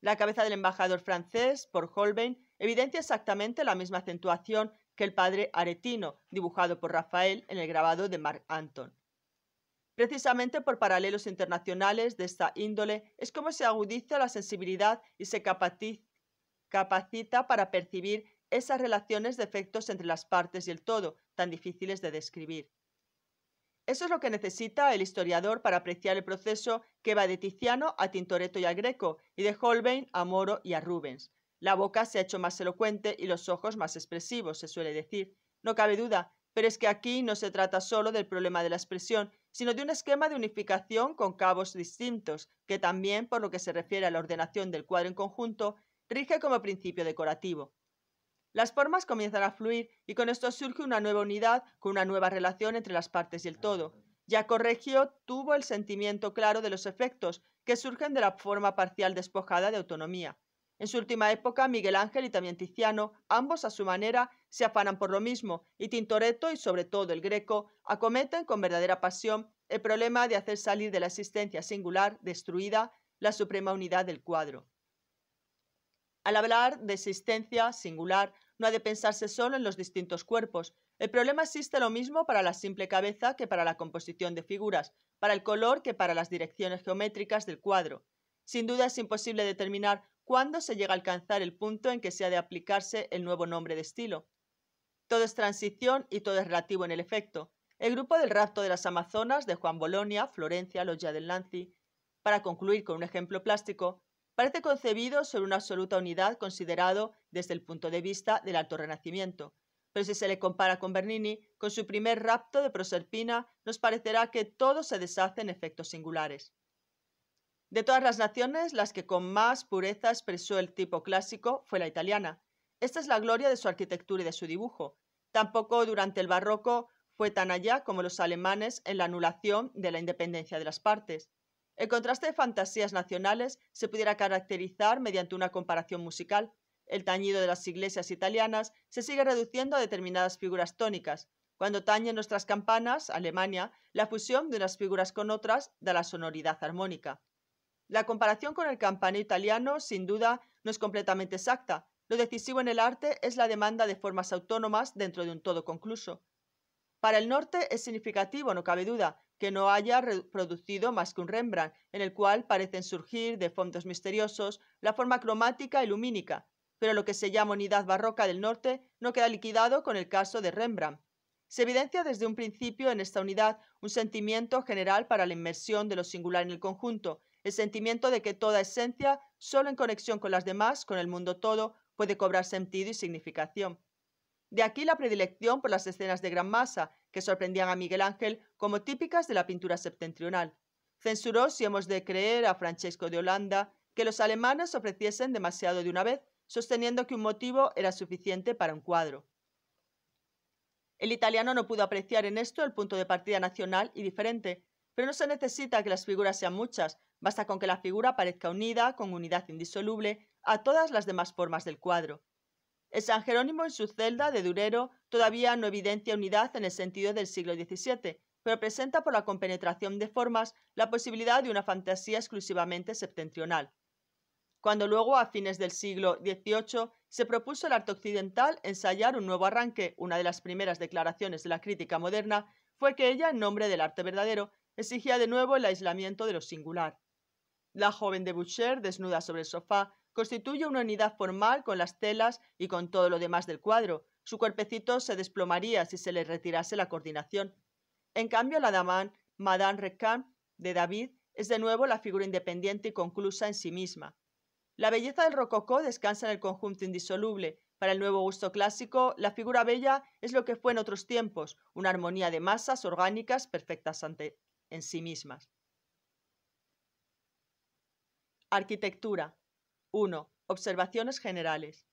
La cabeza del embajador francés, por Holbein, evidencia exactamente la misma acentuación que el padre aretino, dibujado por Rafael en el grabado de Marc Anton. Precisamente por paralelos internacionales de esta índole es como se agudiza la sensibilidad y se capacita para percibir esas relaciones de efectos entre las partes y el todo, tan difíciles de describir. Eso es lo que necesita el historiador para apreciar el proceso que va de Tiziano a Tintoretto y a Greco, y de Holbein a Moro y a Rubens. La boca se ha hecho más elocuente y los ojos más expresivos, se suele decir. No cabe duda, pero es que aquí no se trata solo del problema de la expresión, sino de un esquema de unificación con cabos distintos, que también, por lo que se refiere a la ordenación del cuadro en conjunto, rige como principio decorativo. Las formas comienzan a fluir y con esto surge una nueva unidad con una nueva relación entre las partes y el todo. Ya Correggio tuvo el sentimiento claro de los efectos que surgen de la forma parcial despojada de autonomía. En su última época, Miguel Ángel y también Tiziano, ambos a su manera, se afanan por lo mismo, y Tintoretto y sobre todo el Greco acometen con verdadera pasión el problema de hacer salir de la existencia singular, destruida, la suprema unidad del cuadro. Al hablar de existencia singular, no ha de pensarse solo en los distintos cuerpos. El problema existe lo mismo para la simple cabeza que para la composición de figuras, para el color que para las direcciones geométricas del cuadro. Sin duda es imposible determinar cuándo se llega a alcanzar el punto en que se ha de aplicarse el nuevo nombre de estilo. Todo es transición y todo es relativo en el efecto. El grupo del rapto de las Amazonas de Juan Bolonia, Florencia, Loggia del Lanzi, para concluir con un ejemplo plástico, parece concebido sobre una absoluta unidad considerado desde el punto de vista del Alto Renacimiento. Pero si se le compara con Bernini, con su primer rapto de Proserpina, nos parecerá que todo se deshace en efectos singulares. De todas las naciones, las que con más pureza expresó el tipo clásico fue la italiana. Esta es la gloria de su arquitectura y de su dibujo. Tampoco durante el barroco fue tan allá como los alemanes en la anulación de la independencia de las partes. El contraste de fantasías nacionales se pudiera caracterizar mediante una comparación musical. El tañido de las iglesias italianas se sigue reduciendo a determinadas figuras tónicas. Cuando tañen nuestras campanas, Alemania, la fusión de unas figuras con otras da la sonoridad armónica. La comparación con el campanero italiano, sin duda, no es completamente exacta. Lo decisivo en el arte es la demanda de formas autónomas dentro de un todo concluso. Para el norte es significativo, no cabe duda, que no haya producido más que un Rembrandt, en el cual parecen surgir de fondos misteriosos la forma cromática y lumínica, pero lo que se llama unidad barroca del norte no queda liquidado con el caso de Rembrandt. Se evidencia desde un principio en esta unidad un sentimiento general para la inmersión de lo singular en el conjunto, el sentimiento de que toda esencia, solo en conexión con las demás, con el mundo todo, puede cobrar sentido y significación. De aquí la predilección por las escenas de gran masa, que sorprendían a Miguel Ángel como típicas de la pintura septentrional. Censuró, si hemos de creer, a Francesco de Holanda, que los alemanes ofreciesen demasiado de una vez, sosteniendo que un motivo era suficiente para un cuadro. El italiano no pudo apreciar en esto el punto de partida nacional y diferente, pero no se necesita que las figuras sean muchas, Basta con que la figura parezca unida, con unidad indisoluble, a todas las demás formas del cuadro. El San Jerónimo en su celda de Durero todavía no evidencia unidad en el sentido del siglo XVII, pero presenta por la compenetración de formas la posibilidad de una fantasía exclusivamente septentrional. Cuando luego, a fines del siglo XVIII, se propuso el arte occidental ensayar un nuevo arranque, una de las primeras declaraciones de la crítica moderna fue que ella, en nombre del arte verdadero, exigía de nuevo el aislamiento de lo singular. La joven de Boucher, desnuda sobre el sofá, constituye una unidad formal con las telas y con todo lo demás del cuadro. Su cuerpecito se desplomaría si se le retirase la coordinación. En cambio, la daman, Madame Recam, de David, es de nuevo la figura independiente y conclusa en sí misma. La belleza del rococó descansa en el conjunto indisoluble. Para el nuevo gusto clásico, la figura bella es lo que fue en otros tiempos, una armonía de masas orgánicas perfectas en sí mismas. Arquitectura. 1. Observaciones generales.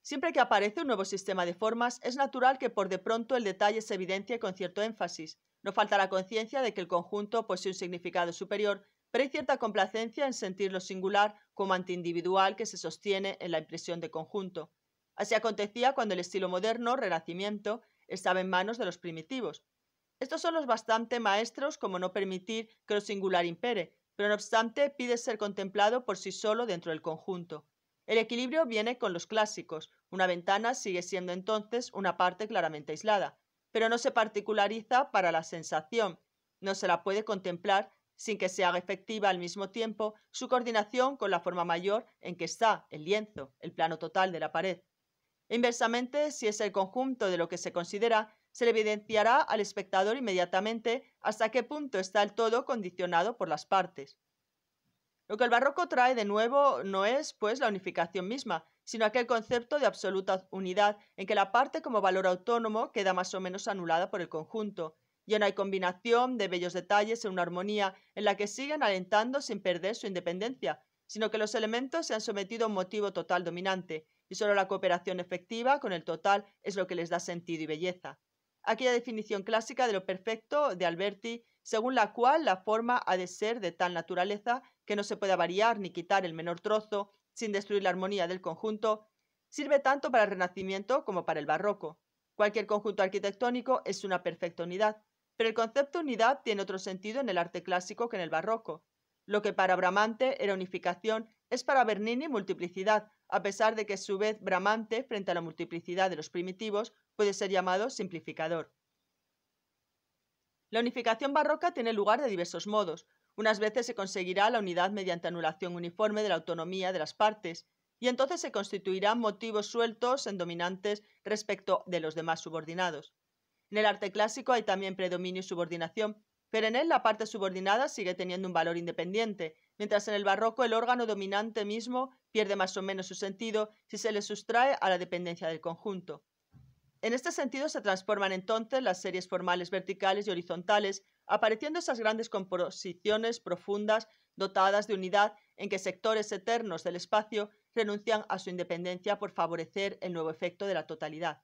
Siempre que aparece un nuevo sistema de formas, es natural que por de pronto el detalle se evidencie con cierto énfasis. No la conciencia de que el conjunto posee un significado superior, pero hay cierta complacencia en sentir lo singular como antiindividual que se sostiene en la impresión de conjunto. Así acontecía cuando el estilo moderno, Renacimiento, estaba en manos de los primitivos. Estos son los bastante maestros como no permitir que lo singular impere, pero no obstante pide ser contemplado por sí solo dentro del conjunto. El equilibrio viene con los clásicos, una ventana sigue siendo entonces una parte claramente aislada, pero no se particulariza para la sensación, no se la puede contemplar sin que se haga efectiva al mismo tiempo su coordinación con la forma mayor en que está el lienzo, el plano total de la pared. Inversamente, si es el conjunto de lo que se considera, se le evidenciará al espectador inmediatamente hasta qué punto está el todo condicionado por las partes. Lo que el barroco trae de nuevo no es, pues, la unificación misma, sino aquel concepto de absoluta unidad en que la parte como valor autónomo queda más o menos anulada por el conjunto. Y no hay combinación de bellos detalles en una armonía en la que siguen alentando sin perder su independencia, sino que los elementos se han sometido a un motivo total dominante, y solo la cooperación efectiva con el total es lo que les da sentido y belleza aquella definición clásica de lo perfecto de Alberti, según la cual la forma ha de ser de tal naturaleza que no se pueda variar ni quitar el menor trozo sin destruir la armonía del conjunto, sirve tanto para el Renacimiento como para el Barroco. Cualquier conjunto arquitectónico es una perfecta unidad, pero el concepto unidad tiene otro sentido en el arte clásico que en el Barroco. Lo que para Bramante era unificación es para Bernini multiplicidad, a pesar de que a su vez Bramante, frente a la multiplicidad de los primitivos, puede ser llamado simplificador. La unificación barroca tiene lugar de diversos modos. Unas veces se conseguirá la unidad mediante anulación uniforme de la autonomía de las partes, y entonces se constituirán motivos sueltos en dominantes respecto de los demás subordinados. En el arte clásico hay también predominio y subordinación, pero en él la parte subordinada sigue teniendo un valor independiente, mientras en el barroco el órgano dominante mismo pierde más o menos su sentido si se le sustrae a la dependencia del conjunto. En este sentido se transforman entonces las series formales verticales y horizontales, apareciendo esas grandes composiciones profundas dotadas de unidad en que sectores eternos del espacio renuncian a su independencia por favorecer el nuevo efecto de la totalidad.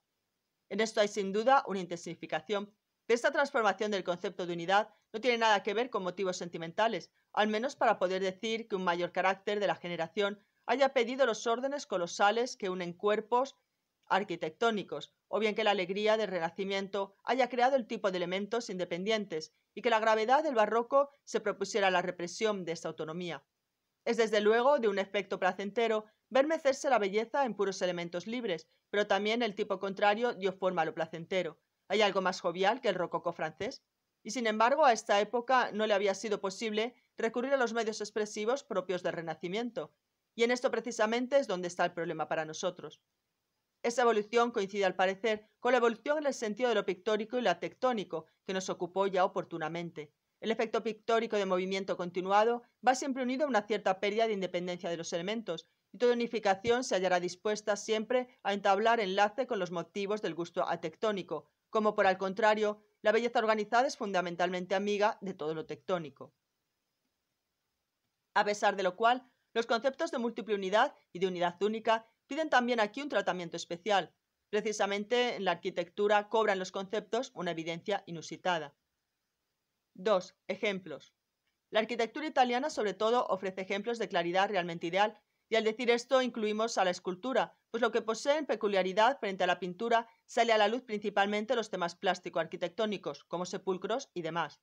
En esto hay sin duda una intensificación, esta transformación del concepto de unidad no tiene nada que ver con motivos sentimentales, al menos para poder decir que un mayor carácter de la generación haya pedido los órdenes colosales que unen cuerpos arquitectónicos, o bien que la alegría del Renacimiento haya creado el tipo de elementos independientes y que la gravedad del barroco se propusiera la represión de esta autonomía. Es desde luego de un efecto placentero ver mecerse la belleza en puros elementos libres, pero también el tipo contrario dio forma a lo placentero. ¿Hay algo más jovial que el rococó francés? Y sin embargo, a esta época no le había sido posible recurrir a los medios expresivos propios del Renacimiento. Y en esto precisamente es donde está el problema para nosotros. Esa evolución coincide al parecer con la evolución en el sentido de lo pictórico y lo tectónico, que nos ocupó ya oportunamente. El efecto pictórico de movimiento continuado va siempre unido a una cierta pérdida de independencia de los elementos, y toda unificación se hallará dispuesta siempre a entablar enlace con los motivos del gusto tectónico, como por al contrario, la belleza organizada es fundamentalmente amiga de todo lo tectónico. A pesar de lo cual, los conceptos de múltiple unidad y de unidad única Piden también aquí un tratamiento especial. Precisamente en la arquitectura cobran los conceptos una evidencia inusitada. 2. Ejemplos. La arquitectura italiana sobre todo ofrece ejemplos de claridad realmente ideal y al decir esto incluimos a la escultura, pues lo que posee en peculiaridad frente a la pintura sale a la luz principalmente los temas plástico-arquitectónicos, como sepulcros y demás.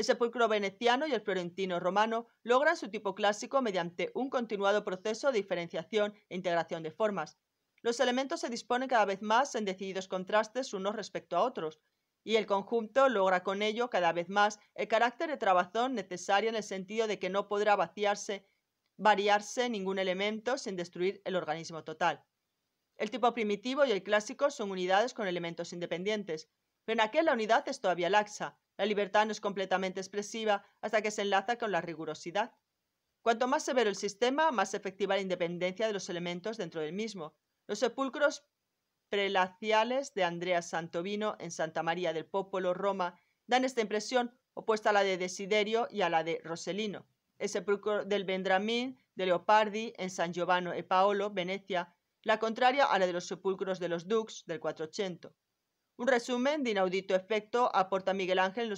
El sepulcro veneciano y el florentino romano logran su tipo clásico mediante un continuado proceso de diferenciación e integración de formas. Los elementos se disponen cada vez más en decididos contrastes unos respecto a otros, y el conjunto logra con ello cada vez más el carácter de trabazón necesario en el sentido de que no podrá vaciarse, variarse ningún elemento sin destruir el organismo total. El tipo primitivo y el clásico son unidades con elementos independientes, pero en aquel la unidad es todavía laxa, la libertad no es completamente expresiva hasta que se enlaza con la rigurosidad. Cuanto más severo el sistema, más efectiva la independencia de los elementos dentro del mismo. Los sepulcros prelaciales de Andrea Santovino en Santa María del Popolo, Roma, dan esta impresión opuesta a la de Desiderio y a la de Roselino. El sepulcro del Vendramín de Leopardi en San Giovanni e Paolo, Venecia, la contraria a la de los sepulcros de los Dux del 480. Un resumen de inaudito efecto aporta Miguel Ángel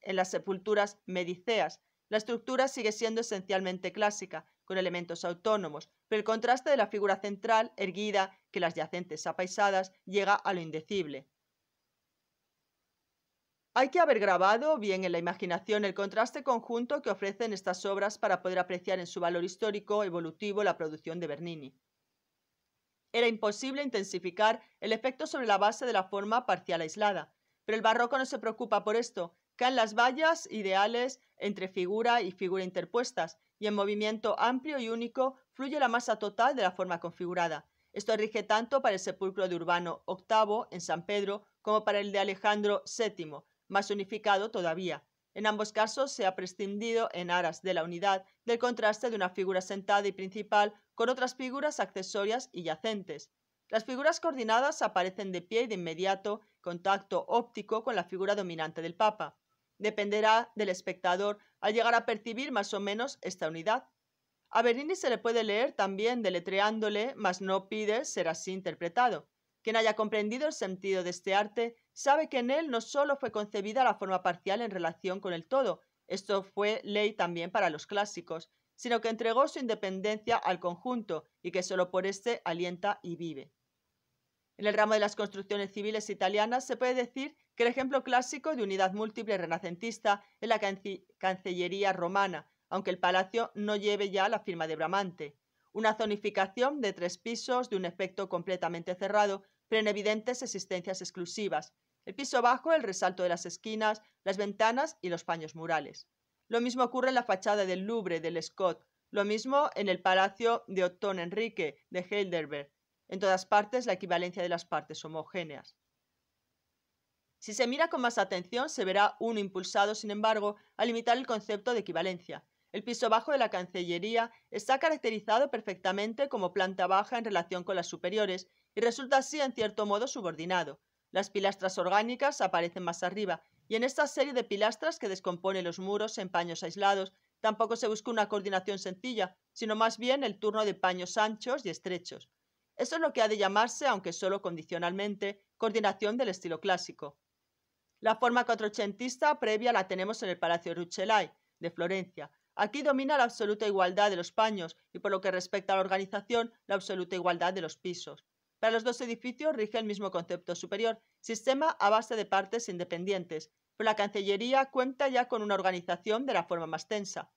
en, las sepulturas mediceas. La estructura sigue siendo esencialmente clásica, con elementos autónomos, pero el contraste de la figura central, erguida, que las yacentes apaisadas, llega a lo indecible. Hay que haber grabado bien en la imaginación el contraste conjunto que ofrecen estas obras para poder apreciar en su valor histórico evolutivo la producción de Bernini era imposible intensificar el efecto sobre la base de la forma parcial aislada. Pero el barroco no se preocupa por esto, caen las vallas ideales entre figura y figura interpuestas, y en movimiento amplio y único fluye la masa total de la forma configurada. Esto rige tanto para el sepulcro de Urbano VIII en San Pedro como para el de Alejandro VII, más unificado todavía. En ambos casos se ha prescindido, en aras de la unidad, del contraste de una figura sentada y principal con otras figuras accesorias y yacentes. Las figuras coordinadas aparecen de pie y de inmediato contacto óptico con la figura dominante del Papa. Dependerá del espectador al llegar a percibir más o menos esta unidad. A Bernini se le puede leer también deletreándole, mas no pide ser así interpretado. Quien haya comprendido el sentido de este arte sabe que en él no solo fue concebida la forma parcial en relación con el todo, esto fue ley también para los clásicos, sino que entregó su independencia al conjunto y que solo por este alienta y vive. En el ramo de las construcciones civiles italianas se puede decir que el ejemplo clásico de unidad múltiple renacentista es la Cancillería romana, aunque el palacio no lleve ya la firma de Bramante. Una zonificación de tres pisos de un efecto completamente cerrado, pero en evidentes existencias exclusivas, el piso bajo, el resalto de las esquinas, las ventanas y los paños murales. Lo mismo ocurre en la fachada del Louvre del Scott, lo mismo en el palacio de Otón Enrique de Heidelberg. En todas partes la equivalencia de las partes homogéneas. Si se mira con más atención, se verá uno impulsado, sin embargo, a limitar el concepto de equivalencia. El piso bajo de la Cancillería está caracterizado perfectamente como planta baja en relación con las superiores y resulta así en cierto modo subordinado, las pilastras orgánicas aparecen más arriba, y en esta serie de pilastras que descompone los muros en paños aislados, tampoco se busca una coordinación sencilla, sino más bien el turno de paños anchos y estrechos. Eso es lo que ha de llamarse, aunque solo condicionalmente, coordinación del estilo clásico. La forma 480 previa la tenemos en el Palacio Rucellai, de Florencia. Aquí domina la absoluta igualdad de los paños y por lo que respecta a la organización, la absoluta igualdad de los pisos los dos edificios rige el mismo concepto superior, sistema a base de partes independientes, pero la Cancillería cuenta ya con una organización de la forma más tensa.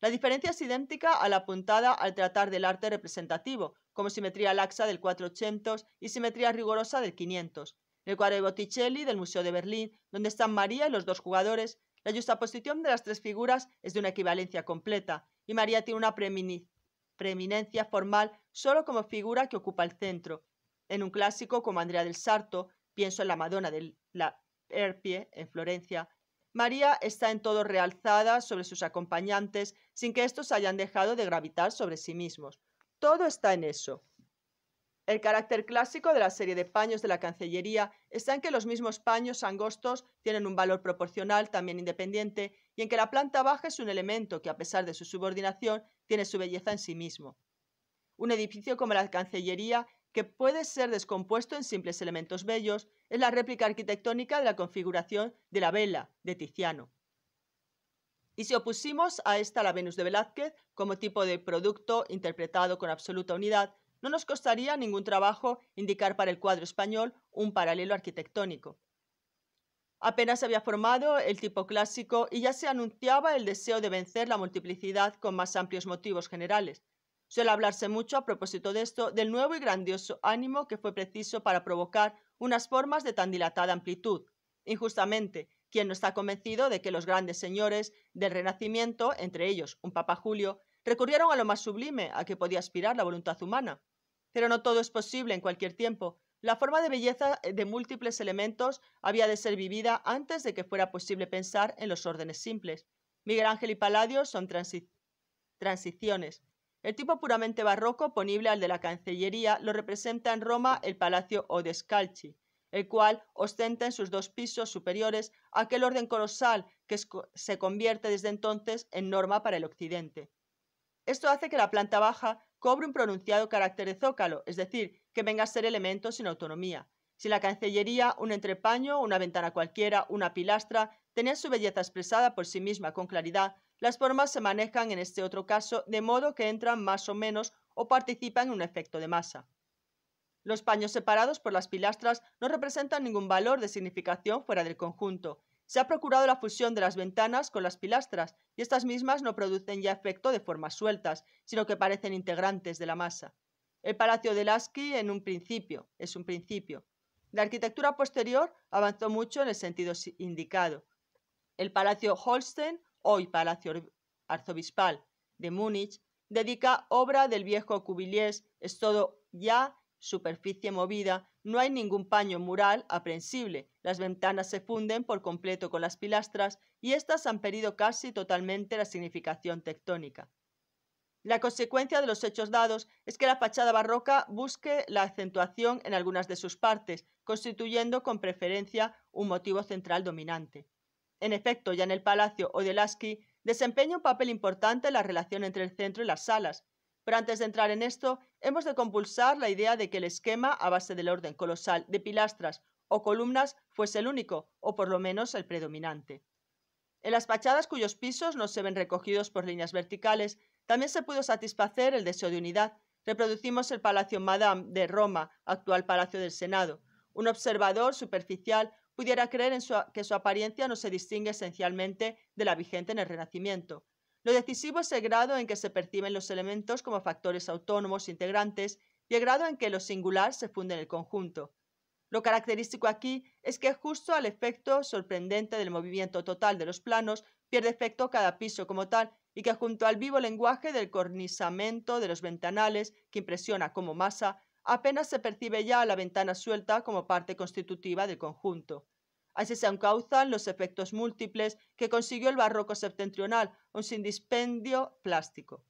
La diferencia es idéntica a la apuntada al tratar del arte representativo, como simetría laxa del 400 y simetría rigurosa del 500. En el cuadro de Botticelli del Museo de Berlín, donde están María y los dos jugadores, la justaposición de las tres figuras es de una equivalencia completa, y María tiene una preeminencia formal solo como figura que ocupa el centro, en un clásico como Andrea del Sarto, pienso en la Madonna de la Erpie en Florencia, María está en todo realzada sobre sus acompañantes sin que estos hayan dejado de gravitar sobre sí mismos. Todo está en eso. El carácter clásico de la serie de paños de la Cancillería está en que los mismos paños angostos tienen un valor proporcional también independiente y en que la planta baja es un elemento que, a pesar de su subordinación, tiene su belleza en sí mismo. Un edificio como la Cancillería que puede ser descompuesto en simples elementos bellos, es la réplica arquitectónica de la configuración de la vela de Tiziano. Y si opusimos a esta la Venus de Velázquez como tipo de producto interpretado con absoluta unidad, no nos costaría ningún trabajo indicar para el cuadro español un paralelo arquitectónico. Apenas se había formado el tipo clásico y ya se anunciaba el deseo de vencer la multiplicidad con más amplios motivos generales, Suele hablarse mucho a propósito de esto del nuevo y grandioso ánimo que fue preciso para provocar unas formas de tan dilatada amplitud. Injustamente, quien no está convencido de que los grandes señores del Renacimiento, entre ellos un Papa Julio, recurrieron a lo más sublime a que podía aspirar la voluntad humana. Pero no todo es posible en cualquier tiempo. La forma de belleza de múltiples elementos había de ser vivida antes de que fuera posible pensar en los órdenes simples. Miguel Ángel y Paladio son transiciones el tipo puramente barroco, ponible al de la Cancillería, lo representa en Roma el Palacio Odescalchi, el cual ostenta en sus dos pisos superiores aquel orden colosal que se convierte desde entonces en norma para el Occidente. Esto hace que la planta baja cobre un pronunciado carácter de zócalo, es decir, que venga a ser elemento sin autonomía. Si la Cancillería, un entrepaño, una ventana cualquiera, una pilastra, tenían su belleza expresada por sí misma con claridad, las formas se manejan en este otro caso de modo que entran más o menos o participan en un efecto de masa. Los paños separados por las pilastras no representan ningún valor de significación fuera del conjunto. Se ha procurado la fusión de las ventanas con las pilastras, y estas mismas no producen ya efecto de formas sueltas, sino que parecen integrantes de la masa. El Palacio de Lasky en un principio, es un principio. La arquitectura posterior avanzó mucho en el sentido indicado. El Palacio Holstein hoy Palacio Arzobispal de Múnich, dedica obra del viejo cubiliés, es todo ya superficie movida, no hay ningún paño mural aprensible, las ventanas se funden por completo con las pilastras y éstas han perdido casi totalmente la significación tectónica. La consecuencia de los hechos dados es que la fachada barroca busque la acentuación en algunas de sus partes, constituyendo con preferencia un motivo central dominante. En efecto, ya en el Palacio Odelaski, desempeña un papel importante la relación entre el centro y las salas, pero antes de entrar en esto, hemos de compulsar la idea de que el esquema a base del orden colosal de pilastras o columnas fuese el único, o por lo menos el predominante. En las fachadas cuyos pisos no se ven recogidos por líneas verticales, también se pudo satisfacer el deseo de unidad. Reproducimos el Palacio Madame de Roma, actual Palacio del Senado. Un observador superficial pudiera creer en que su apariencia no se distingue esencialmente de la vigente en el Renacimiento. Lo decisivo es el grado en que se perciben los elementos como factores autónomos integrantes y el grado en que lo singular se funde en el conjunto. Lo característico aquí es que justo al efecto sorprendente del movimiento total de los planos pierde efecto cada piso como tal y que junto al vivo lenguaje del cornizamiento de los ventanales que impresiona como masa apenas se percibe ya la ventana suelta como parte constitutiva del conjunto. Así se encauzan los efectos múltiples que consiguió el barroco septentrional, un sin plástico.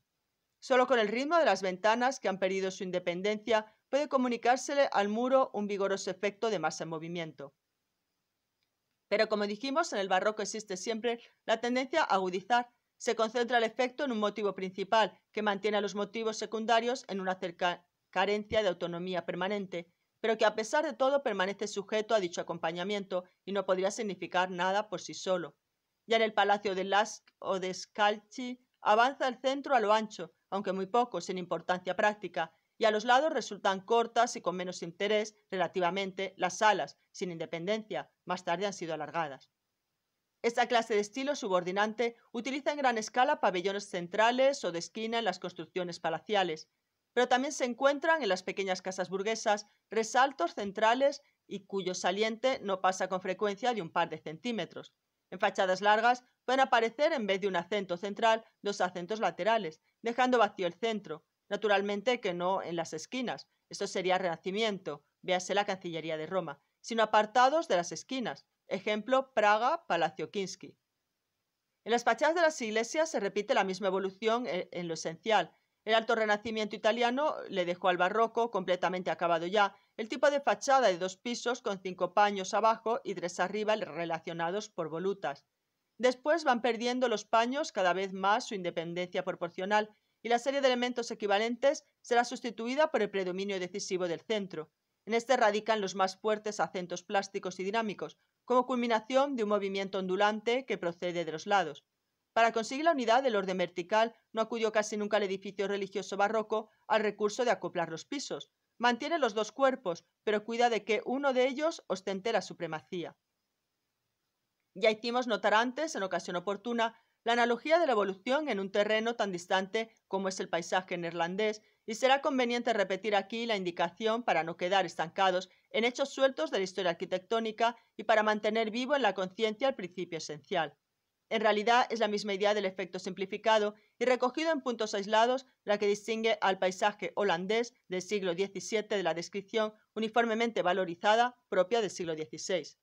Solo con el ritmo de las ventanas que han perdido su independencia puede comunicársele al muro un vigoroso efecto de masa en movimiento. Pero como dijimos, en el barroco existe siempre la tendencia a agudizar. Se concentra el efecto en un motivo principal, que mantiene a los motivos secundarios en una cerca carencia de autonomía permanente, pero que a pesar de todo permanece sujeto a dicho acompañamiento y no podría significar nada por sí solo. Ya en el palacio de Lask o de Scalchi avanza el centro a lo ancho, aunque muy poco, sin importancia práctica, y a los lados resultan cortas y con menos interés relativamente las salas, sin independencia, más tarde han sido alargadas. Esta clase de estilo subordinante utiliza en gran escala pabellones centrales o de esquina en las construcciones palaciales, pero también se encuentran en las pequeñas casas burguesas resaltos centrales y cuyo saliente no pasa con frecuencia de un par de centímetros. En fachadas largas pueden aparecer en vez de un acento central dos acentos laterales, dejando vacío el centro, naturalmente que no en las esquinas, esto sería Renacimiento, véase la Cancillería de Roma, sino apartados de las esquinas, ejemplo Praga, Palacio Kinsky. En las fachadas de las iglesias se repite la misma evolución e, en lo esencial, el alto renacimiento italiano le dejó al barroco completamente acabado ya. El tipo de fachada de dos pisos con cinco paños abajo y tres arriba relacionados por volutas. Después van perdiendo los paños cada vez más su independencia proporcional y la serie de elementos equivalentes será sustituida por el predominio decisivo del centro. En este radican los más fuertes acentos plásticos y dinámicos, como culminación de un movimiento ondulante que procede de los lados. Para conseguir la unidad del orden vertical, no acudió casi nunca al edificio religioso barroco al recurso de acoplar los pisos. Mantiene los dos cuerpos, pero cuida de que uno de ellos ostente la supremacía. Ya hicimos notar antes, en ocasión oportuna, la analogía de la evolución en un terreno tan distante como es el paisaje neerlandés, y será conveniente repetir aquí la indicación para no quedar estancados en hechos sueltos de la historia arquitectónica y para mantener vivo en la conciencia el principio esencial. En realidad es la misma idea del efecto simplificado y recogido en puntos aislados la que distingue al paisaje holandés del siglo XVII de la descripción uniformemente valorizada propia del siglo XVI.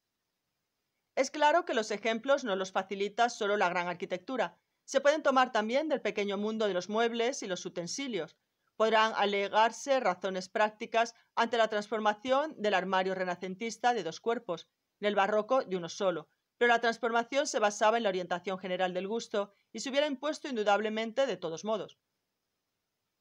Es claro que los ejemplos no los facilita solo la gran arquitectura, se pueden tomar también del pequeño mundo de los muebles y los utensilios. Podrán alegarse razones prácticas ante la transformación del armario renacentista de dos cuerpos, en el barroco de uno solo, pero la transformación se basaba en la orientación general del gusto y se hubiera impuesto indudablemente de todos modos.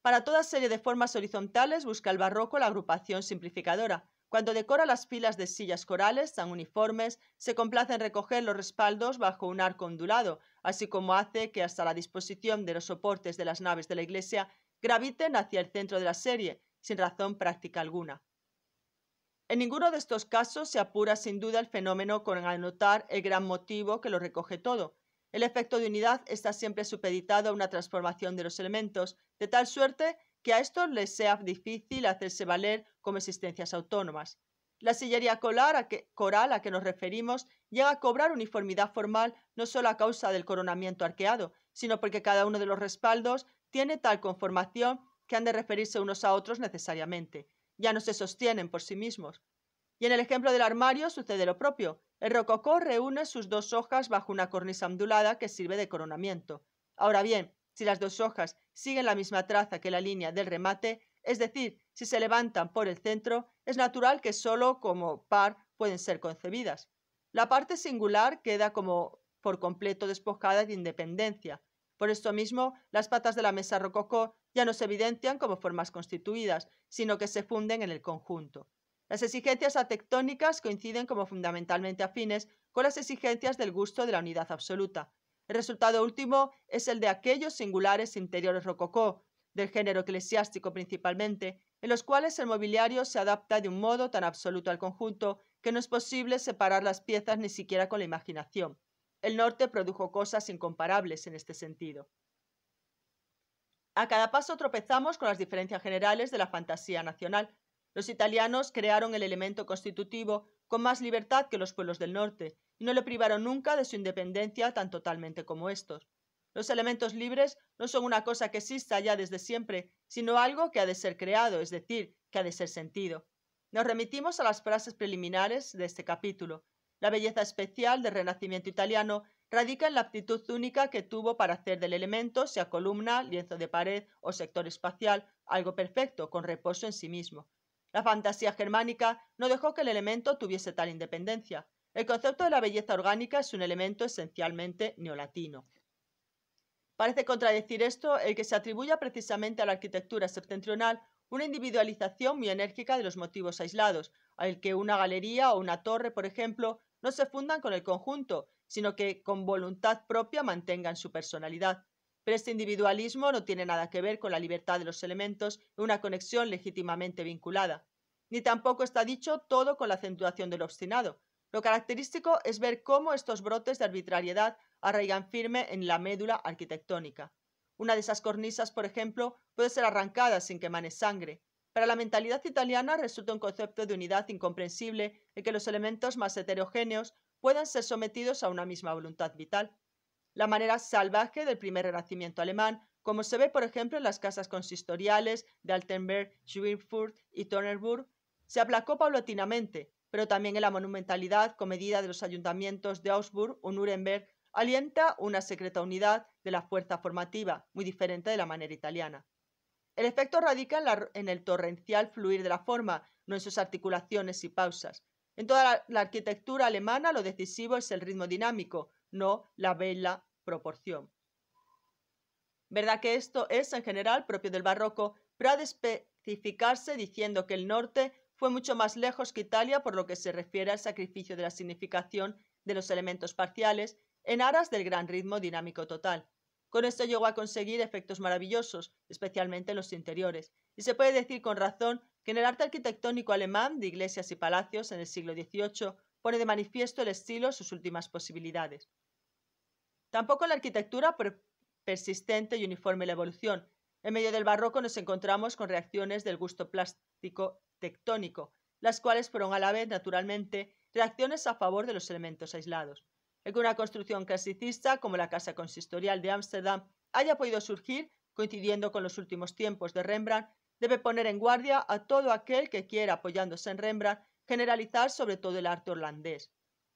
Para toda serie de formas horizontales busca el barroco la agrupación simplificadora, cuando decora las filas de sillas corales tan uniformes, se complace en recoger los respaldos bajo un arco ondulado, así como hace que hasta la disposición de los soportes de las naves de la iglesia graviten hacia el centro de la serie, sin razón práctica alguna. En ninguno de estos casos se apura sin duda el fenómeno con anotar el gran motivo que lo recoge todo. El efecto de unidad está siempre supeditado a una transformación de los elementos, de tal suerte que a estos les sea difícil hacerse valer como existencias autónomas. La sillería coral a, que, que nos referimos llega a cobrar uniformidad formal no solo a causa del coronamiento arqueado, sino porque cada uno de los respaldos tiene tal conformación que han de referirse unos a otros necesariamente ya no se sostienen por sí mismos. Y en el ejemplo del armario sucede lo propio. El rococó reúne sus dos hojas bajo una cornisa ondulada que sirve de coronamiento. Ahora bien, si las dos hojas siguen la misma traza que la línea del remate, es decir, si se levantan por el centro, es natural que solo como par pueden ser concebidas. La parte singular queda como por completo despojada de independencia. Por esto mismo, las patas de la mesa rococó ya no se evidencian como formas constituidas, sino que se funden en el conjunto. Las exigencias atectónicas coinciden como fundamentalmente afines con las exigencias del gusto de la unidad absoluta. El resultado último es el de aquellos singulares interiores rococó, del género eclesiástico principalmente, en los cuales el mobiliario se adapta de un modo tan absoluto al conjunto que no es posible separar las piezas ni siquiera con la imaginación. El norte produjo cosas incomparables en este sentido. A cada paso tropezamos con las diferencias generales de la fantasía nacional. Los italianos crearon el elemento constitutivo con más libertad que los pueblos del norte, y no le privaron nunca de su independencia tan totalmente como estos. Los elementos libres no son una cosa que exista ya desde siempre, sino algo que ha de ser creado, es decir, que ha de ser sentido. Nos remitimos a las frases preliminares de este capítulo. La belleza especial del Renacimiento italiano radica en la aptitud única que tuvo para hacer del elemento, sea columna, lienzo de pared o sector espacial, algo perfecto, con reposo en sí mismo. La fantasía germánica no dejó que el elemento tuviese tal independencia. El concepto de la belleza orgánica es un elemento esencialmente neolatino. Parece contradecir esto el que se atribuya precisamente a la arquitectura septentrional una individualización muy enérgica de los motivos aislados, al que una galería o una torre, por ejemplo, no se fundan con el conjunto, sino que con voluntad propia mantengan su personalidad. Pero este individualismo no tiene nada que ver con la libertad de los elementos en una conexión legítimamente vinculada. Ni tampoco está dicho todo con la acentuación del obstinado. Lo característico es ver cómo estos brotes de arbitrariedad arraigan firme en la médula arquitectónica. Una de esas cornisas, por ejemplo, puede ser arrancada sin que mane sangre. Para la mentalidad italiana resulta un concepto de unidad incomprensible en que los elementos más heterogéneos puedan ser sometidos a una misma voluntad vital. La manera salvaje del primer renacimiento alemán, como se ve por ejemplo en las casas consistoriales de Altenberg, Schwinfurt y Tonnerburg, se aplacó paulatinamente, pero también en la monumentalidad comedida de los ayuntamientos de Augsburg o Nuremberg alienta una secreta unidad de la fuerza formativa, muy diferente de la manera italiana. El efecto radica en el torrencial fluir de la forma, no en sus articulaciones y pausas. En toda la, arquitectura alemana lo decisivo es el ritmo dinámico, no la bella proporción. ¿Verdad que esto es en general propio del barroco, pero ha de especificarse diciendo que el norte fue mucho más lejos que Italia por lo que se refiere al sacrificio de la significación de los elementos parciales en aras del gran ritmo dinámico total. Con esto llegó a conseguir efectos maravillosos, especialmente en los interiores, y se puede decir con razón el en arte arquitectónico alemán de iglesias y palacios en el siglo XVIII pone de manifiesto el estilo sus últimas posibilidades. Tampoco en la arquitectura persistente y uniforme la evolución. En medio del barroco nos encontramos con reacciones del gusto plástico tectónico, las cuales fueron a la vez, naturalmente, reacciones a favor de los elementos aislados. El que una construcción clasicista como la Casa Consistorial de Ámsterdam haya podido surgir, coincidiendo con los últimos tiempos de Rembrandt, debe poner en guardia a todo aquel que quiera, apoyándose en Rembrandt, generalizar sobre todo el arte holandés.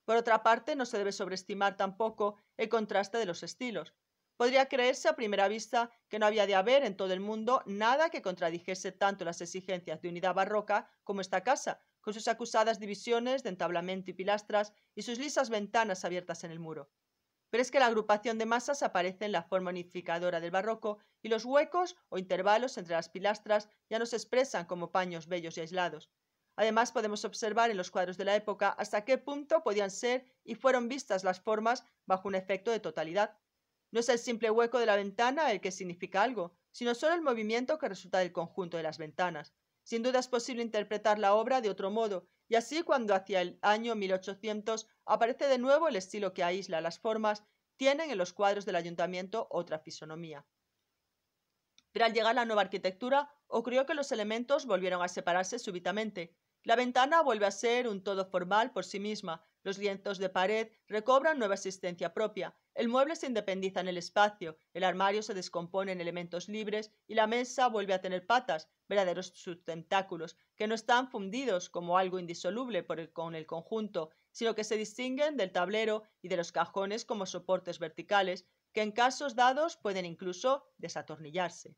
Por otra parte, no se debe sobreestimar tampoco el contraste de los estilos. Podría creerse a primera vista que no había de haber en todo el mundo nada que contradijese tanto las exigencias de unidad barroca como esta casa, con sus acusadas divisiones de entablamento y pilastras y sus lisas ventanas abiertas en el muro pero es que la agrupación de masas aparece en la forma unificadora del barroco y los huecos o intervalos entre las pilastras ya no se expresan como paños bellos y aislados. Además, podemos observar en los cuadros de la época hasta qué punto podían ser y fueron vistas las formas bajo un efecto de totalidad. No es el simple hueco de la ventana el que significa algo, sino solo el movimiento que resulta del conjunto de las ventanas. Sin duda es posible interpretar la obra de otro modo, y así cuando hacia el año 1800 aparece de nuevo el estilo que aísla las formas, tienen en los cuadros del ayuntamiento otra fisonomía. Pero al llegar la nueva arquitectura, ocurrió que los elementos volvieron a separarse súbitamente, la ventana vuelve a ser un todo formal por sí misma, los lienzos de pared recobran nueva existencia propia, el mueble se independiza en el espacio, el armario se descompone en elementos libres y la mesa vuelve a tener patas, verdaderos sustentáculos, que no están fundidos como algo indisoluble con el conjunto, sino que se distinguen del tablero y de los cajones como soportes verticales, que en casos dados pueden incluso desatornillarse.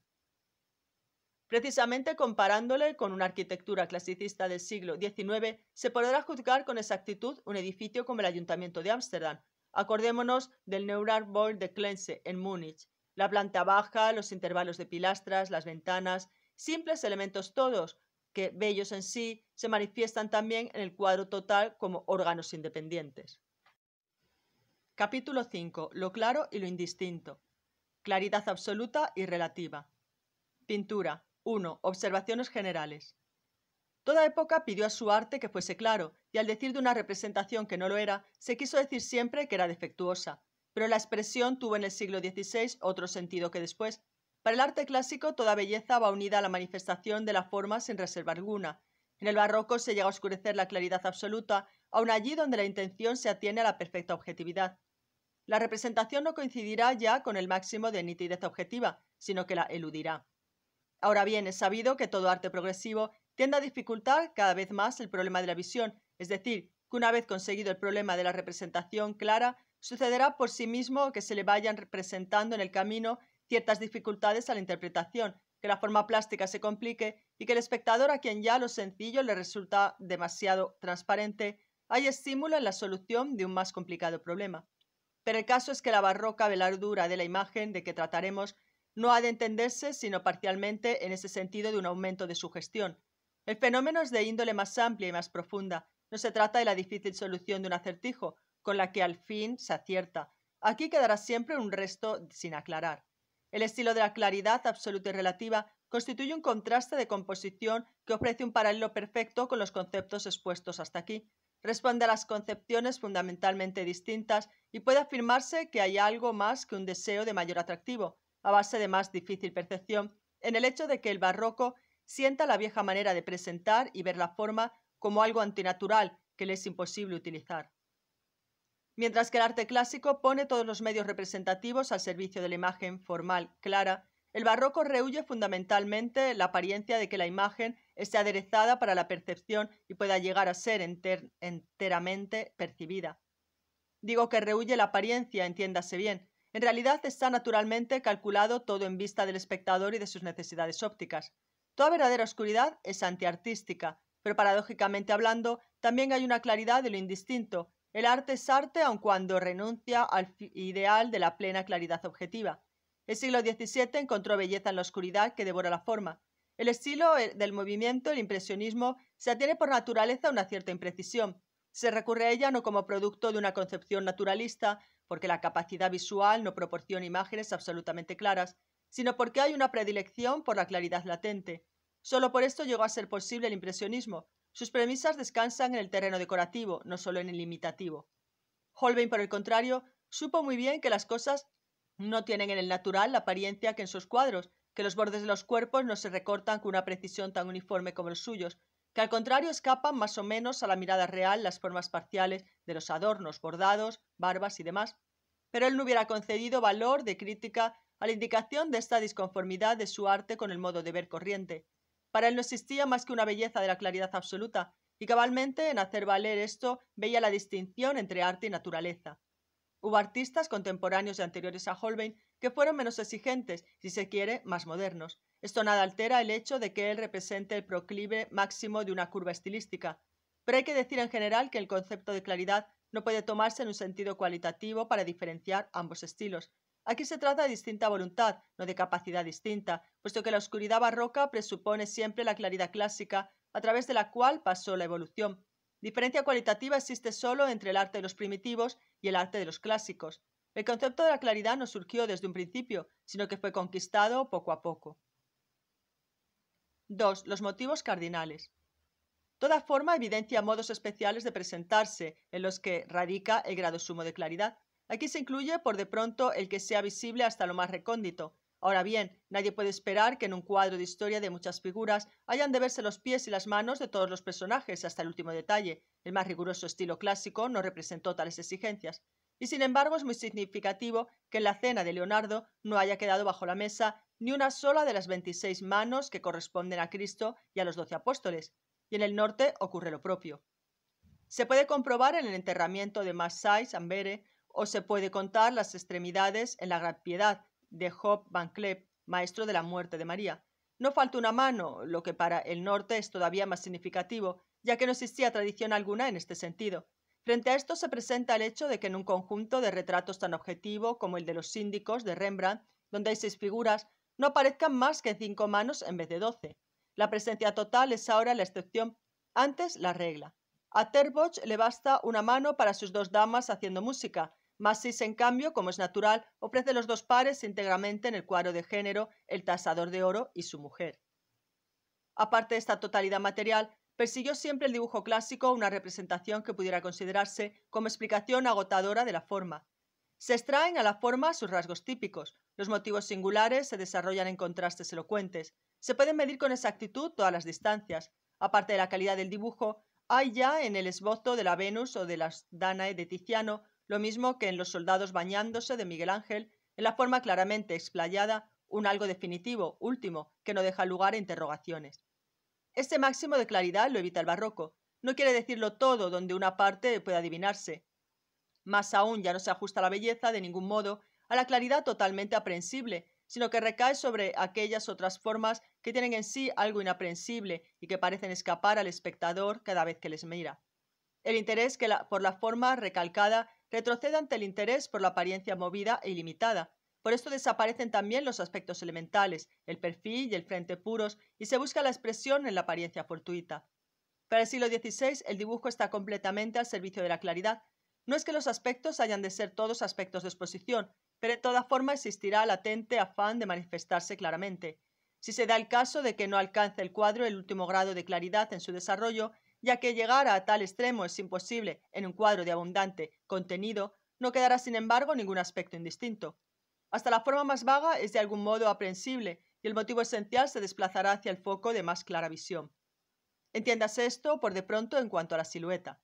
Precisamente comparándole con una arquitectura clasicista del siglo XIX, se podrá juzgar con exactitud un edificio como el Ayuntamiento de Ámsterdam. Acordémonos del Board de Klense, en Múnich. La planta baja, los intervalos de pilastras, las ventanas, simples elementos todos, que, bellos en sí, se manifiestan también en el cuadro total como órganos independientes. Capítulo 5. Lo claro y lo indistinto. Claridad absoluta y relativa. Pintura. 1. Observaciones generales. Toda época pidió a su arte que fuese claro, y al decir de una representación que no lo era, se quiso decir siempre que era defectuosa. Pero la expresión tuvo en el siglo XVI otro sentido que después. Para el arte clásico toda belleza va unida a la manifestación de la forma sin reserva alguna. En el barroco se llega a oscurecer la claridad absoluta, aun allí donde la intención se atiene a la perfecta objetividad. La representación no coincidirá ya con el máximo de nitidez objetiva, sino que la eludirá. Ahora bien, es sabido que todo arte progresivo tiende a dificultar cada vez más el problema de la visión, es decir, que una vez conseguido el problema de la representación clara, sucederá por sí mismo que se le vayan representando en el camino ciertas dificultades a la interpretación, que la forma plástica se complique y que el espectador a quien ya lo sencillo le resulta demasiado transparente, haya estímulo en la solución de un más complicado problema. Pero el caso es que la barroca velardura de la imagen de que trataremos no ha de entenderse sino parcialmente en ese sentido de un aumento de su gestión. El fenómeno es de índole más amplia y más profunda. No se trata de la difícil solución de un acertijo, con la que al fin se acierta. Aquí quedará siempre un resto sin aclarar. El estilo de la claridad absoluta y relativa constituye un contraste de composición que ofrece un paralelo perfecto con los conceptos expuestos hasta aquí. Responde a las concepciones fundamentalmente distintas y puede afirmarse que hay algo más que un deseo de mayor atractivo, a base de más difícil percepción, en el hecho de que el barroco sienta la vieja manera de presentar y ver la forma como algo antinatural que le es imposible utilizar. Mientras que el arte clásico pone todos los medios representativos al servicio de la imagen formal clara, el barroco rehuye fundamentalmente la apariencia de que la imagen esté aderezada para la percepción y pueda llegar a ser enteramente percibida. Digo que rehuye la apariencia, entiéndase bien, en realidad está naturalmente calculado todo en vista del espectador y de sus necesidades ópticas. Toda verdadera oscuridad es antiartística, pero paradójicamente hablando, también hay una claridad de lo indistinto. El arte es arte aun cuando renuncia al ideal de la plena claridad objetiva. El siglo XVII encontró belleza en la oscuridad que devora la forma. El estilo eh, del movimiento, el impresionismo, se atiene por naturaleza a una cierta imprecisión. Se recurre a ella no como producto de una concepción naturalista, porque la capacidad visual no proporciona imágenes absolutamente claras, sino porque hay una predilección por la claridad latente. Solo por esto llegó a ser posible el impresionismo. Sus premisas descansan en el terreno decorativo, no solo en el imitativo. Holbein, por el contrario, supo muy bien que las cosas no tienen en el natural la apariencia que en sus cuadros, que los bordes de los cuerpos no se recortan con una precisión tan uniforme como los suyos, que al contrario escapan más o menos a la mirada real las formas parciales de los adornos, bordados, barbas y demás pero él no hubiera concedido valor de crítica a la indicación de esta disconformidad de su arte con el modo de ver corriente. Para él no existía más que una belleza de la claridad absoluta, y cabalmente en hacer valer esto veía la distinción entre arte y naturaleza. Hubo artistas contemporáneos y anteriores a Holbein que fueron menos exigentes, si se quiere, más modernos. Esto nada altera el hecho de que él represente el proclive máximo de una curva estilística. Pero hay que decir en general que el concepto de claridad no puede tomarse en un sentido cualitativo para diferenciar ambos estilos. Aquí se trata de distinta voluntad, no de capacidad distinta, puesto que la oscuridad barroca presupone siempre la claridad clásica, a través de la cual pasó la evolución. Diferencia cualitativa existe solo entre el arte de los primitivos y el arte de los clásicos. El concepto de la claridad no surgió desde un principio, sino que fue conquistado poco a poco. 2. Los motivos cardinales. Toda forma evidencia modos especiales de presentarse, en los que radica el grado sumo de claridad. Aquí se incluye por de pronto el que sea visible hasta lo más recóndito. Ahora bien, nadie puede esperar que en un cuadro de historia de muchas figuras hayan de verse los pies y las manos de todos los personajes hasta el último detalle. El más riguroso estilo clásico no representó tales exigencias. Y sin embargo es muy significativo que en la cena de Leonardo no haya quedado bajo la mesa ni una sola de las 26 manos que corresponden a Cristo y a los doce apóstoles y en el norte ocurre lo propio. Se puede comprobar en el enterramiento de Massais Ambere, o se puede contar las extremidades en la gran piedad de Job Van Cleef, maestro de la muerte de María. No falta una mano, lo que para el norte es todavía más significativo, ya que no existía tradición alguna en este sentido. Frente a esto se presenta el hecho de que en un conjunto de retratos tan objetivo como el de los síndicos de Rembrandt, donde hay seis figuras, no aparezcan más que cinco manos en vez de doce. La presencia total es ahora la excepción, antes la regla. A Terboch le basta una mano para sus dos damas haciendo música. Massis, en cambio, como es natural, ofrece los dos pares íntegramente en el cuadro de género, el tasador de oro y su mujer. Aparte de esta totalidad material, persiguió siempre el dibujo clásico una representación que pudiera considerarse como explicación agotadora de la forma. Se extraen a la forma sus rasgos típicos, los motivos singulares se desarrollan en contrastes elocuentes, se pueden medir con exactitud todas las distancias, aparte de la calidad del dibujo, hay ya en el esbozo de la Venus o de las Danae de Tiziano, lo mismo que en los soldados bañándose de Miguel Ángel, en la forma claramente explayada, un algo definitivo, último, que no deja lugar a interrogaciones. Este máximo de claridad lo evita el barroco. No quiere decirlo todo donde una parte puede adivinarse. Más aún ya no se ajusta la belleza de ningún modo a la claridad totalmente aprehensible, sino que recae sobre aquellas otras formas que tienen en sí algo inaprensible y que parecen escapar al espectador cada vez que les mira. El interés que por la forma recalcada retrocede ante el interés por la apariencia movida e ilimitada. Por esto desaparecen también los aspectos elementales, el perfil y el frente puros, y se busca la expresión en la apariencia fortuita. Para el siglo XVI el dibujo está completamente al servicio de la claridad, no es que los aspectos hayan de ser todos aspectos de exposición, pero en toda forma existirá latente afán de manifestarse claramente. Si se da el caso de que no alcance el cuadro el último grado de claridad en su desarrollo, ya que llegar a tal extremo es imposible en un cuadro de abundante contenido, no quedará sin embargo ningún aspecto indistinto. Hasta la forma más vaga es de algún modo aprehensible y el motivo esencial se desplazará hacia el foco de más clara visión. Entiéndase esto por de pronto en cuanto a la silueta.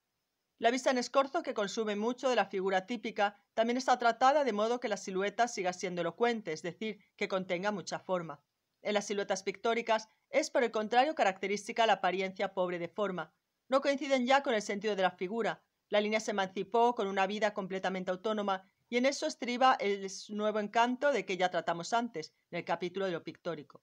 La vista en escorzo, que consume mucho de la figura típica, también está tratada de modo que la silueta siga siendo elocuente, es decir, que contenga mucha forma. En las siluetas pictóricas es, por el contrario, característica la apariencia pobre de forma. No coinciden ya con el sentido de la figura. La línea se emancipó con una vida completamente autónoma y en eso estriba el nuevo encanto de que ya tratamos antes, en el capítulo de lo pictórico.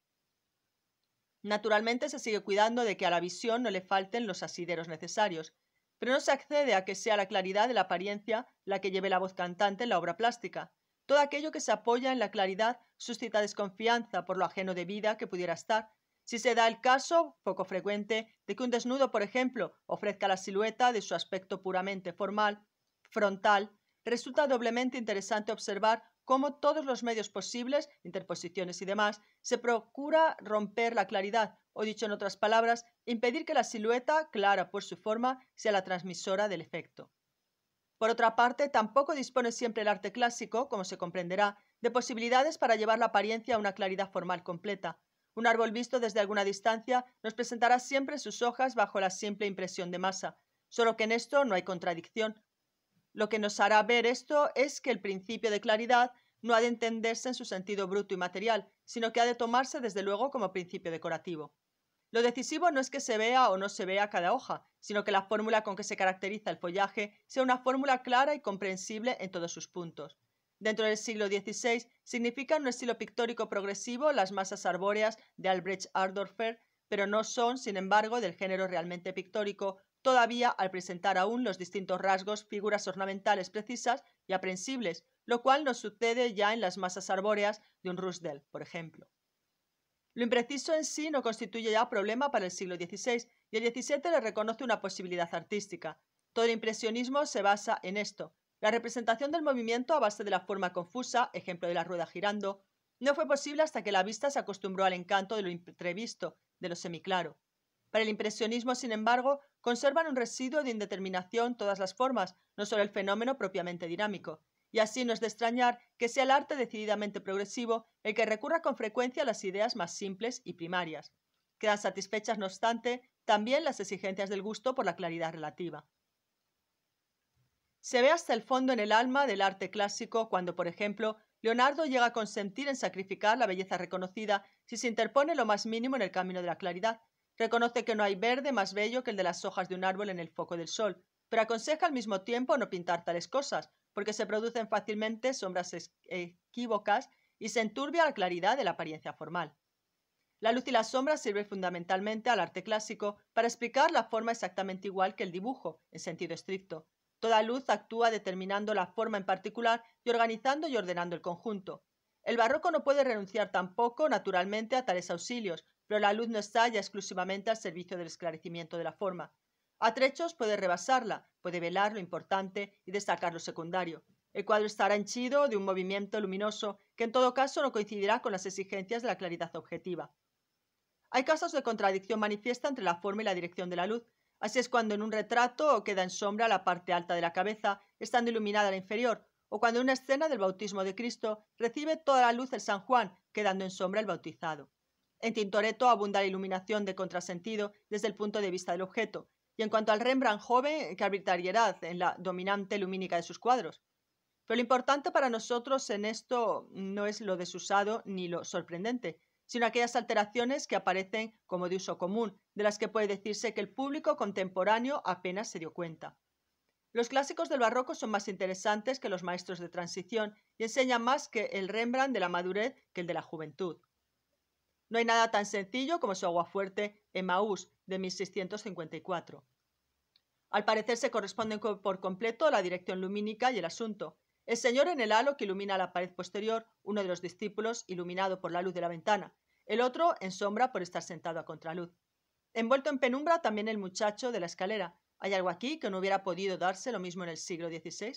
Naturalmente se sigue cuidando de que a la visión no le falten los asideros necesarios, pero no se accede a que sea la claridad de la apariencia la que lleve la voz cantante en la obra plástica. Todo aquello que se apoya en la claridad suscita desconfianza por lo ajeno de vida que pudiera estar. Si se da el caso, poco frecuente, de que un desnudo, por ejemplo, ofrezca la silueta de su aspecto puramente formal, frontal, resulta doblemente interesante observar cómo todos los medios posibles, interposiciones y demás, se procura romper la claridad, o dicho en otras palabras, impedir que la silueta, clara por su forma, sea la transmisora del efecto. Por otra parte, tampoco dispone siempre el arte clásico, como se comprenderá, de posibilidades para llevar la apariencia a una claridad formal completa. Un árbol visto desde alguna distancia nos presentará siempre sus hojas bajo la simple impresión de masa, solo que en esto no hay contradicción. Lo que nos hará ver esto es que el principio de claridad no ha de entenderse en su sentido bruto y material, sino que ha de tomarse desde luego como principio decorativo. Lo decisivo no es que se vea o no se vea cada hoja, sino que la fórmula con que se caracteriza el follaje sea una fórmula clara y comprensible en todos sus puntos. Dentro del siglo XVI significan un estilo pictórico progresivo las masas arbóreas de Albrecht Ardorfer, pero no son, sin embargo, del género realmente pictórico, todavía al presentar aún los distintos rasgos, figuras ornamentales precisas y aprensibles, lo cual nos sucede ya en las masas arbóreas de un Rusdel, por ejemplo. Lo impreciso en sí no constituye ya problema para el siglo XVI, y el XVII le reconoce una posibilidad artística. Todo el impresionismo se basa en esto. La representación del movimiento a base de la forma confusa, ejemplo de la rueda girando, no fue posible hasta que la vista se acostumbró al encanto de lo imprevisto, de lo semiclaro. Para el impresionismo, sin embargo, conservan un residuo de indeterminación todas las formas, no solo el fenómeno propiamente dinámico y así no es de extrañar que sea el arte decididamente progresivo el que recurra con frecuencia a las ideas más simples y primarias. Quedan satisfechas, no obstante, también las exigencias del gusto por la claridad relativa. Se ve hasta el fondo en el alma del arte clásico cuando, por ejemplo, Leonardo llega a consentir en sacrificar la belleza reconocida si se interpone lo más mínimo en el camino de la claridad. Reconoce que no hay verde más bello que el de las hojas de un árbol en el foco del sol, pero aconseja al mismo tiempo no pintar tales cosas, porque se producen fácilmente sombras equívocas y se enturbia la claridad de la apariencia formal. La luz y la sombra sirven fundamentalmente al arte clásico para explicar la forma exactamente igual que el dibujo, en sentido estricto. Toda luz actúa determinando la forma en particular y organizando y ordenando el conjunto. El barroco no puede renunciar tampoco, naturalmente, a tales auxilios, pero la luz no está ya exclusivamente al servicio del esclarecimiento de la forma. A trechos puede rebasarla, puede velar lo importante y destacar lo secundario. El cuadro estará henchido de un movimiento luminoso que en todo caso no coincidirá con las exigencias de la claridad objetiva. Hay casos de contradicción manifiesta entre la forma y la dirección de la luz, así es cuando en un retrato queda en sombra la parte alta de la cabeza, estando iluminada la inferior, o cuando en una escena del bautismo de Cristo recibe toda la luz el San Juan, quedando en sombra el bautizado. En Tintoretto abunda la iluminación de contrasentido desde el punto de vista del objeto, y en cuanto al Rembrandt joven, que arbitrariedad en la dominante lumínica de sus cuadros. Pero lo importante para nosotros en esto no es lo desusado ni lo sorprendente, sino aquellas alteraciones que aparecen como de uso común, de las que puede decirse que el público contemporáneo apenas se dio cuenta. Los clásicos del barroco son más interesantes que los maestros de transición y enseñan más que el Rembrandt de la madurez que el de la juventud. No hay nada tan sencillo como su agua aguafuerte Emaús de 1654. Al parecer se corresponden por completo la dirección lumínica y el asunto. El Señor en el halo que ilumina la pared posterior, uno de los discípulos iluminado por la luz de la ventana, el otro en sombra por estar sentado a contraluz. Envuelto en penumbra también el muchacho de la escalera. ¿Hay algo aquí que no hubiera podido darse lo mismo en el siglo XVI?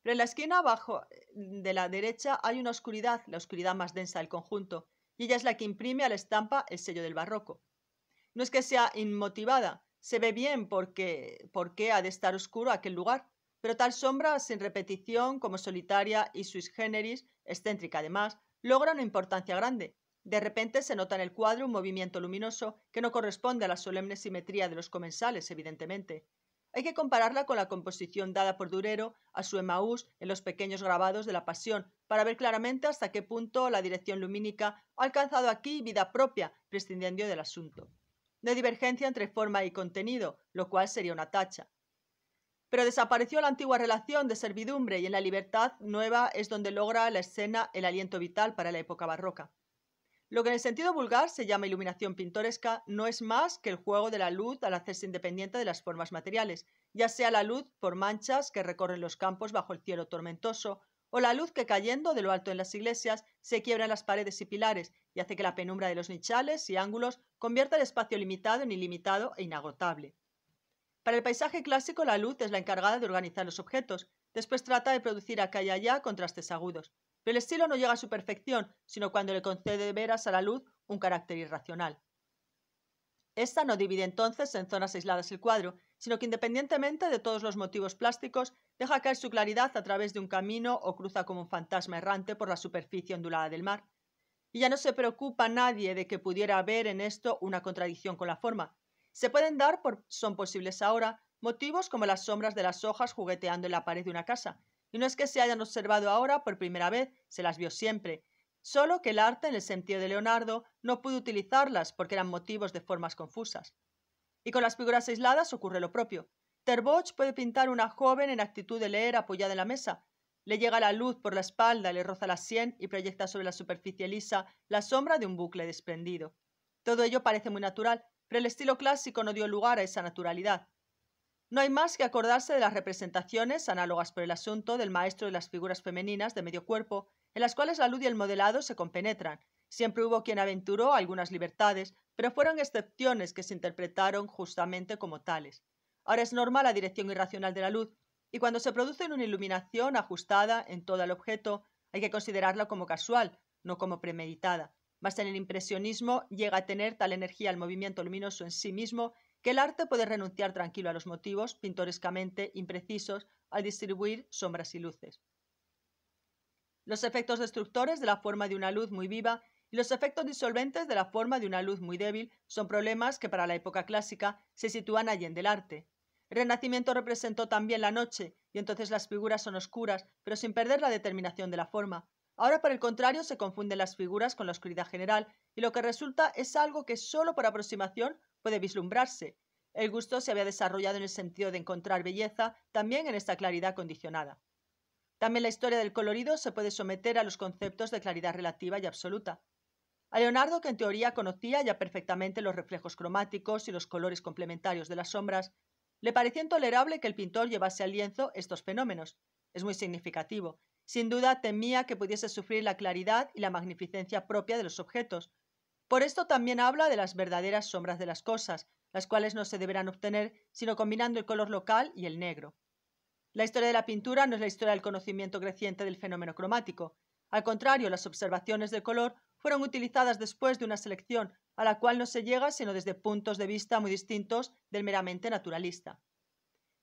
Pero en la esquina abajo de la derecha hay una oscuridad, la oscuridad más densa del conjunto, y ella es la que imprime a la estampa el sello del barroco. No es que sea inmotivada, se ve bien porque, porque ha de estar oscuro aquel lugar, pero tal sombra, sin repetición, como solitaria y sui generis, excéntrica además, logra una importancia grande. De repente se nota en el cuadro un movimiento luminoso que no corresponde a la solemne simetría de los comensales, evidentemente. Hay que compararla con la composición dada por Durero a su Emaús en los pequeños grabados de la Pasión, para ver claramente hasta qué punto la dirección lumínica ha alcanzado aquí vida propia, prescindiendo del asunto. de divergencia entre forma y contenido, lo cual sería una tacha. Pero desapareció la antigua relación de servidumbre y en la libertad nueva es donde logra la escena el aliento vital para la época barroca. Lo que en el sentido vulgar se llama iluminación pintoresca no es más que el juego de la luz al hacerse independiente de las formas materiales, ya sea la luz por manchas que recorren los campos bajo el cielo tormentoso, o la luz que cayendo de lo alto en las iglesias se quiebra en las paredes y pilares y hace que la penumbra de los nichales y ángulos convierta el espacio limitado en ilimitado e inagotable. Para el paisaje clásico la luz es la encargada de organizar los objetos, después trata de producir acá y allá contrastes agudos, pero el estilo no llega a su perfección, sino cuando le concede veras a la luz un carácter irracional. Esta no divide entonces en zonas aisladas el cuadro, sino que independientemente de todos los motivos plásticos, deja caer su claridad a través de un camino o cruza como un fantasma errante por la superficie ondulada del mar. Y ya no se preocupa nadie de que pudiera haber en esto una contradicción con la forma. Se pueden dar, son posibles ahora, motivos como las sombras de las hojas jugueteando en la pared de una casa. Y no es que se hayan observado ahora por primera vez, se las vio siempre. Solo que el arte, en el sentido de Leonardo, no pudo utilizarlas porque eran motivos de formas confusas. Y con las figuras aisladas ocurre lo propio. Terboch puede pintar una joven en actitud de leer apoyada en la mesa. Le llega la luz por la espalda, le roza la sien y proyecta sobre la superficie lisa la sombra de un bucle desprendido. Todo ello parece muy natural, pero el estilo clásico no dio lugar a esa naturalidad. No hay más que acordarse de las representaciones, análogas por el asunto, del maestro de las figuras femeninas de medio cuerpo, en las cuales la luz y el modelado se compenetran. Siempre hubo quien aventuró algunas libertades, pero fueron excepciones que se interpretaron justamente como tales. Ahora es normal la dirección irracional de la luz, y cuando se produce una iluminación ajustada en todo el objeto, hay que considerarla como casual, no como premeditada. mas en el impresionismo llega a tener tal energía el movimiento luminoso en sí mismo que el arte puede renunciar tranquilo a los motivos pintorescamente imprecisos al distribuir sombras y luces. Los efectos destructores de la forma de una luz muy viva y los efectos disolventes de la forma de una luz muy débil son problemas que para la época clásica se sitúan allí en del arte. El Renacimiento representó también la noche, y entonces las figuras son oscuras, pero sin perder la determinación de la forma. Ahora, por el contrario, se confunden las figuras con la oscuridad general, y lo que resulta es algo que solo por aproximación puede vislumbrarse. El gusto se había desarrollado en el sentido de encontrar belleza, también en esta claridad condicionada. También la historia del colorido se puede someter a los conceptos de claridad relativa y absoluta. A Leonardo, que en teoría conocía ya perfectamente los reflejos cromáticos y los colores complementarios de las sombras, le pareció intolerable que el pintor llevase al lienzo estos fenómenos. Es muy significativo. Sin duda temía que pudiese sufrir la claridad y la magnificencia propia de los objetos. Por esto también habla de las verdaderas sombras de las cosas, las cuales no se deberán obtener sino combinando el color local y el negro. La historia de la pintura no es la historia del conocimiento creciente del fenómeno cromático. Al contrario, las observaciones del color fueron utilizadas después de una selección a la cual no se llega sino desde puntos de vista muy distintos del meramente naturalista.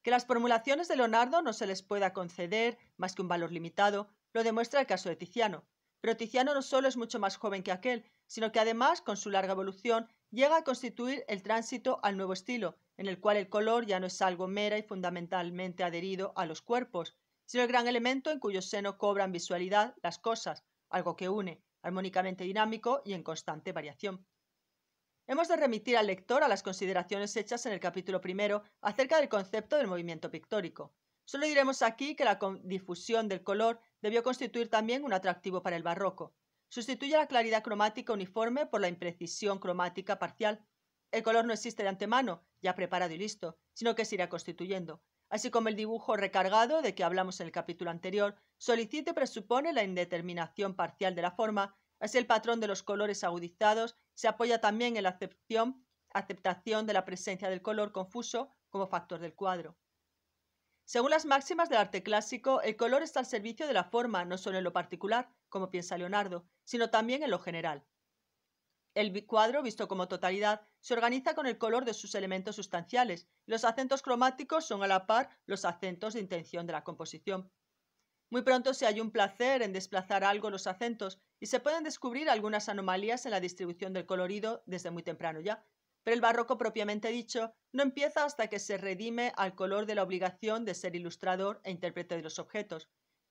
Que las formulaciones de Leonardo no se les pueda conceder más que un valor limitado, lo demuestra el caso de Tiziano. Pero Tiziano no solo es mucho más joven que aquel, sino que además, con su larga evolución, llega a constituir el tránsito al nuevo estilo, en el cual el color ya no es algo mera y fundamentalmente adherido a los cuerpos, sino el gran elemento en cuyo seno cobran visualidad las cosas, algo que une, armónicamente dinámico y en constante variación. Hemos de remitir al lector a las consideraciones hechas en el capítulo primero acerca del concepto del movimiento pictórico. Solo diremos aquí que la difusión del color debió constituir también un atractivo para el barroco. Sustituye la claridad cromática uniforme por la imprecisión cromática parcial. El color no existe de antemano, ya preparado y listo, sino que se irá constituyendo así como el dibujo recargado de que hablamos en el capítulo anterior, solicite presupone la indeterminación parcial de la forma, así el patrón de los colores agudizados se apoya también en la aceptación de la presencia del color confuso como factor del cuadro. Según las máximas del arte clásico, el color está al servicio de la forma, no solo en lo particular, como piensa Leonardo, sino también en lo general. El cuadro, visto como totalidad, se organiza con el color de sus elementos sustanciales. Los acentos cromáticos son a la par los acentos de intención de la composición. Muy pronto se halla un placer en desplazar algo los acentos y se pueden descubrir algunas anomalías en la distribución del colorido desde muy temprano ya. Pero el barroco propiamente dicho no empieza hasta que se redime al color de la obligación de ser ilustrador e intérprete de los objetos.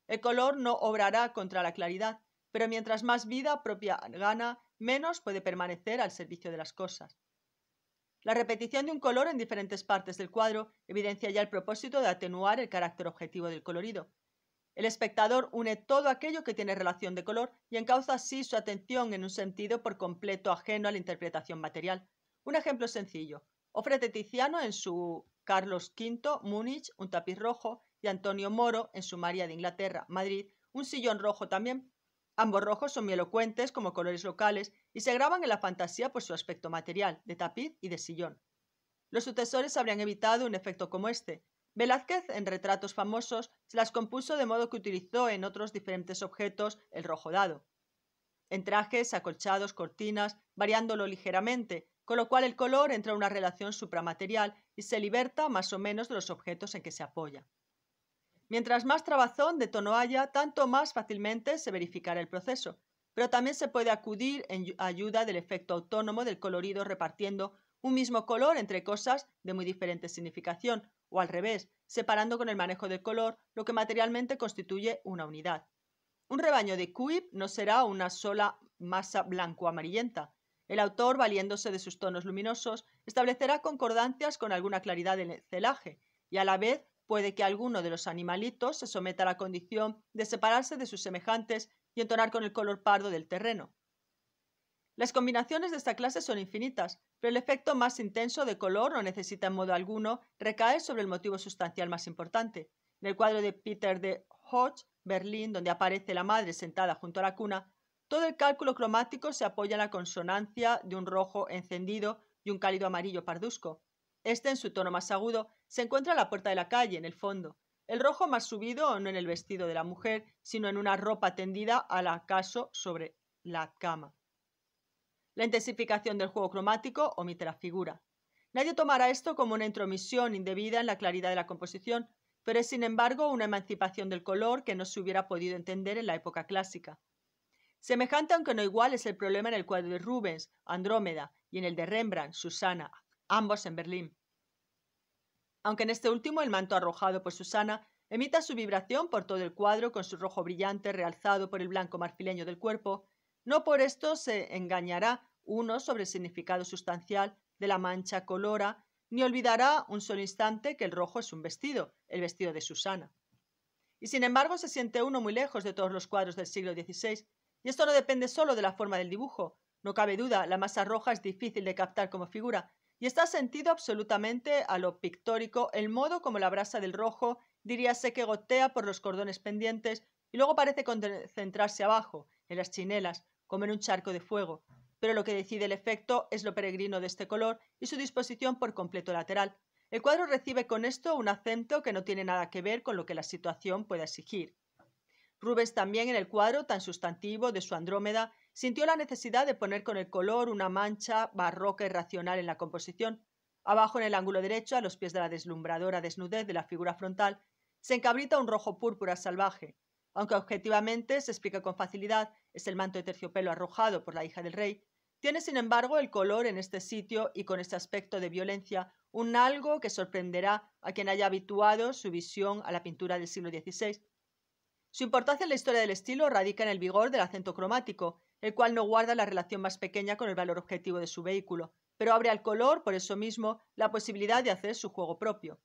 El color no obrará contra la claridad, pero mientras más vida propia gana, menos puede permanecer al servicio de las cosas. La repetición de un color en diferentes partes del cuadro evidencia ya el propósito de atenuar el carácter objetivo del colorido. El espectador une todo aquello que tiene relación de color y encauza así su atención en un sentido por completo ajeno a la interpretación material. Un ejemplo sencillo. Ofrece Tiziano en su Carlos V, Múnich, un tapiz rojo, y Antonio Moro en su María de Inglaterra, Madrid, un sillón rojo también, Ambos rojos son elocuentes, como colores locales y se graban en la fantasía por su aspecto material, de tapiz y de sillón. Los sucesores habrían evitado un efecto como este. Velázquez, en retratos famosos, se las compuso de modo que utilizó en otros diferentes objetos el rojo dado. En trajes, acolchados, cortinas, variándolo ligeramente, con lo cual el color entra en una relación supramaterial y se liberta más o menos de los objetos en que se apoya. Mientras más trabazón de tono haya, tanto más fácilmente se verificará el proceso. Pero también se puede acudir en ayuda del efecto autónomo del colorido repartiendo un mismo color entre cosas de muy diferente significación, o al revés, separando con el manejo del color lo que materialmente constituye una unidad. Un rebaño de cuib no será una sola masa blanco-amarillenta. El autor, valiéndose de sus tonos luminosos, establecerá concordancias con alguna claridad del celaje y a la vez puede que alguno de los animalitos se someta a la condición de separarse de sus semejantes y entonar con el color pardo del terreno. Las combinaciones de esta clase son infinitas, pero el efecto más intenso de color no necesita en modo alguno recaer sobre el motivo sustancial más importante. En el cuadro de Peter de Hodge, Berlín, donde aparece la madre sentada junto a la cuna, todo el cálculo cromático se apoya en la consonancia de un rojo encendido y un cálido amarillo pardusco. Este, en su tono más agudo, se encuentra a la puerta de la calle, en el fondo. El rojo más subido, no en el vestido de la mujer, sino en una ropa tendida al acaso sobre la cama. La intensificación del juego cromático omite la figura. Nadie tomará esto como una intromisión indebida en la claridad de la composición, pero es sin embargo una emancipación del color que no se hubiera podido entender en la época clásica. Semejante aunque no igual es el problema en el cuadro de Rubens, Andrómeda, y en el de Rembrandt, Susana, ambos en Berlín. Aunque en este último el manto arrojado por Susana emita su vibración por todo el cuadro con su rojo brillante realzado por el blanco marfileño del cuerpo, no por esto se engañará uno sobre el significado sustancial de la mancha colora, ni olvidará un solo instante que el rojo es un vestido, el vestido de Susana. Y sin embargo se siente uno muy lejos de todos los cuadros del siglo XVI, y esto no depende solo de la forma del dibujo, no cabe duda, la masa roja es difícil de captar como figura, y está sentido absolutamente a lo pictórico el modo como la brasa del rojo diríase que gotea por los cordones pendientes y luego parece concentrarse abajo, en las chinelas, como en un charco de fuego. Pero lo que decide el efecto es lo peregrino de este color y su disposición por completo lateral. El cuadro recibe con esto un acento que no tiene nada que ver con lo que la situación pueda exigir. Rubens también en el cuadro tan sustantivo de su Andrómeda sintió la necesidad de poner con el color una mancha barroca y racional en la composición. Abajo en el ángulo derecho, a los pies de la deslumbradora desnudez de la figura frontal, se encabrita un rojo púrpura salvaje. Aunque objetivamente se explica con facilidad, es el manto de terciopelo arrojado por la hija del rey, tiene sin embargo el color en este sitio y con este aspecto de violencia un algo que sorprenderá a quien haya habituado su visión a la pintura del siglo XVI. Su importancia en la historia del estilo radica en el vigor del acento cromático, el cual no guarda la relación más pequeña con el valor objetivo de su vehículo, pero abre al color, por eso mismo, la posibilidad de hacer su juego propio.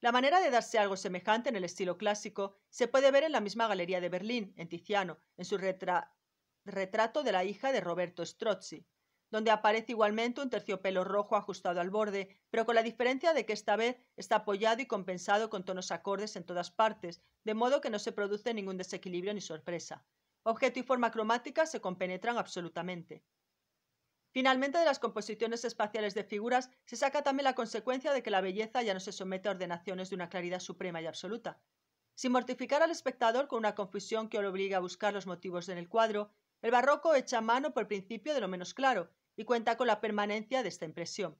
La manera de darse algo semejante en el estilo clásico se puede ver en la misma Galería de Berlín, en Tiziano, en su retrato de la hija de Roberto Strozzi, donde aparece igualmente un terciopelo rojo ajustado al borde, pero con la diferencia de que esta vez está apoyado y compensado con tonos acordes en todas partes, de modo que no se produce ningún desequilibrio ni sorpresa. Objeto y forma cromática se compenetran absolutamente. Finalmente, de las composiciones espaciales de figuras se saca también la consecuencia de que la belleza ya no se somete a ordenaciones de una claridad suprema y absoluta. Sin mortificar al espectador con una confusión que lo obliga a buscar los motivos en el cuadro, el barroco echa mano por principio de lo menos claro y cuenta con la permanencia de esta impresión.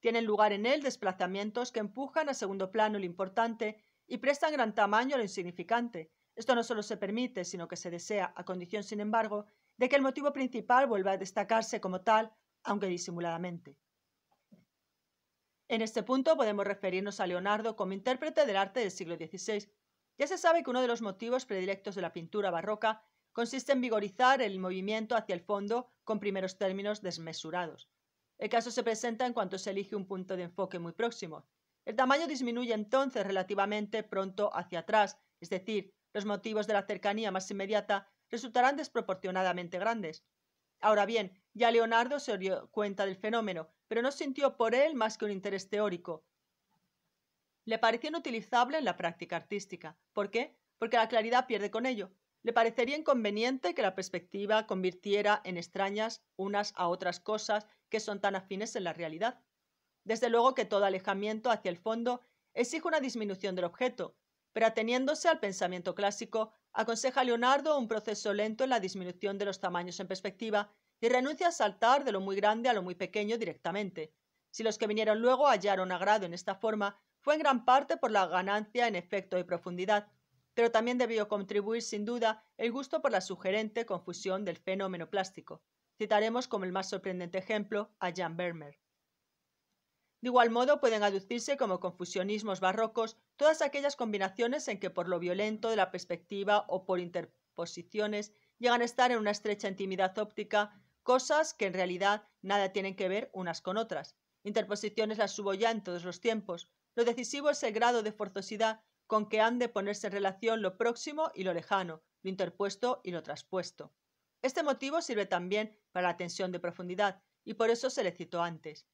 Tienen lugar en él desplazamientos que empujan a segundo plano lo importante y prestan gran tamaño a lo insignificante, esto no solo se permite, sino que se desea, a condición, sin embargo, de que el motivo principal vuelva a destacarse como tal, aunque disimuladamente. En este punto podemos referirnos a Leonardo como intérprete del arte del siglo XVI. Ya se sabe que uno de los motivos predilectos de la pintura barroca consiste en vigorizar el movimiento hacia el fondo con primeros términos desmesurados. El caso se presenta en cuanto se elige un punto de enfoque muy próximo. El tamaño disminuye entonces relativamente pronto hacia atrás, es decir, los motivos de la cercanía más inmediata resultarán desproporcionadamente grandes. Ahora bien, ya Leonardo se dio cuenta del fenómeno, pero no sintió por él más que un interés teórico. Le pareció inutilizable en la práctica artística. ¿Por qué? Porque la claridad pierde con ello. Le parecería inconveniente que la perspectiva convirtiera en extrañas unas a otras cosas que son tan afines en la realidad. Desde luego que todo alejamiento hacia el fondo exige una disminución del objeto, pero ateniéndose al pensamiento clásico, aconseja Leonardo un proceso lento en la disminución de los tamaños en perspectiva y renuncia a saltar de lo muy grande a lo muy pequeño directamente. Si los que vinieron luego hallaron agrado en esta forma, fue en gran parte por la ganancia en efecto y profundidad, pero también debió contribuir sin duda el gusto por la sugerente confusión del fenómeno plástico. Citaremos como el más sorprendente ejemplo a Jan Vermeer. De igual modo, pueden aducirse como confusionismos barrocos todas aquellas combinaciones en que por lo violento de la perspectiva o por interposiciones llegan a estar en una estrecha intimidad óptica cosas que en realidad nada tienen que ver unas con otras. Interposiciones las subo ya en todos los tiempos. Lo decisivo es el grado de forzosidad con que han de ponerse en relación lo próximo y lo lejano, lo interpuesto y lo traspuesto. Este motivo sirve también para la tensión de profundidad, y por eso se le citó antes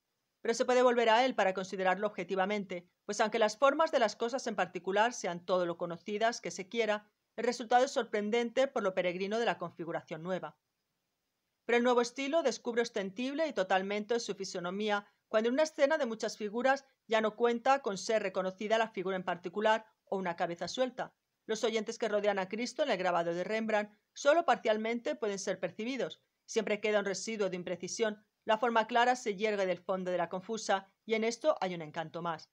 pero se puede volver a él para considerarlo objetivamente, pues aunque las formas de las cosas en particular sean todo lo conocidas que se quiera, el resultado es sorprendente por lo peregrino de la configuración nueva. Pero el nuevo estilo descubre ostensible y totalmente su fisonomía cuando en una escena de muchas figuras ya no cuenta con ser reconocida la figura en particular o una cabeza suelta. Los oyentes que rodean a Cristo en el grabado de Rembrandt solo parcialmente pueden ser percibidos. Siempre queda un residuo de imprecisión la forma clara se yergue del fondo de la confusa, y en esto hay un encanto más.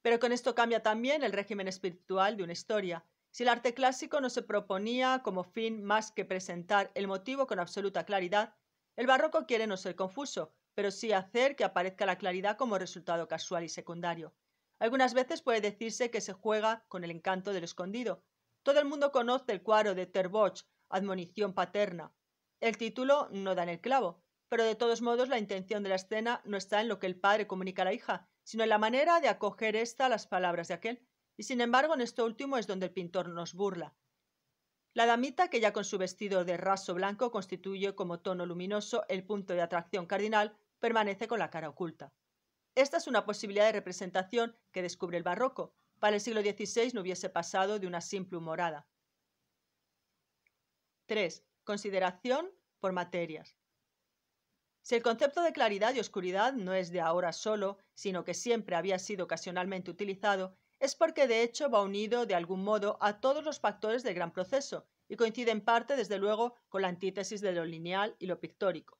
Pero con esto cambia también el régimen espiritual de una historia. Si el arte clásico no se proponía como fin más que presentar el motivo con absoluta claridad, el barroco quiere no ser confuso, pero sí hacer que aparezca la claridad como resultado casual y secundario. Algunas veces puede decirse que se juega con el encanto del escondido. Todo el mundo conoce el cuadro de Terboch, Admonición Paterna. El título no da en el clavo, pero de todos modos la intención de la escena no está en lo que el padre comunica a la hija, sino en la manera de acoger ésta las palabras de aquel, y sin embargo en esto último es donde el pintor nos burla. La damita, que ya con su vestido de raso blanco constituye como tono luminoso el punto de atracción cardinal, permanece con la cara oculta. Esta es una posibilidad de representación que descubre el barroco. Para el siglo XVI no hubiese pasado de una simple humorada. 3. Consideración por materias. Si el concepto de claridad y oscuridad no es de ahora solo, sino que siempre había sido ocasionalmente utilizado, es porque de hecho va unido de algún modo a todos los factores del gran proceso y coincide en parte, desde luego, con la antítesis de lo lineal y lo pictórico.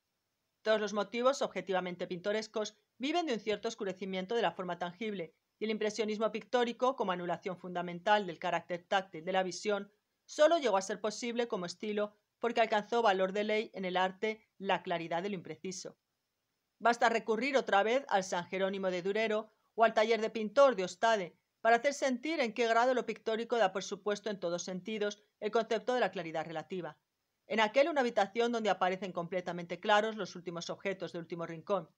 Todos los motivos objetivamente pintorescos viven de un cierto oscurecimiento de la forma tangible, y el impresionismo pictórico, como anulación fundamental del carácter táctil de la visión, solo llegó a ser posible como estilo porque alcanzó valor de ley en el arte la claridad de lo impreciso. Basta recurrir otra vez al San Jerónimo de Durero o al taller de pintor de Ostade para hacer sentir en qué grado lo pictórico da por supuesto en todos sentidos el concepto de la claridad relativa. En aquel una habitación donde aparecen completamente claros los últimos objetos del último rincón.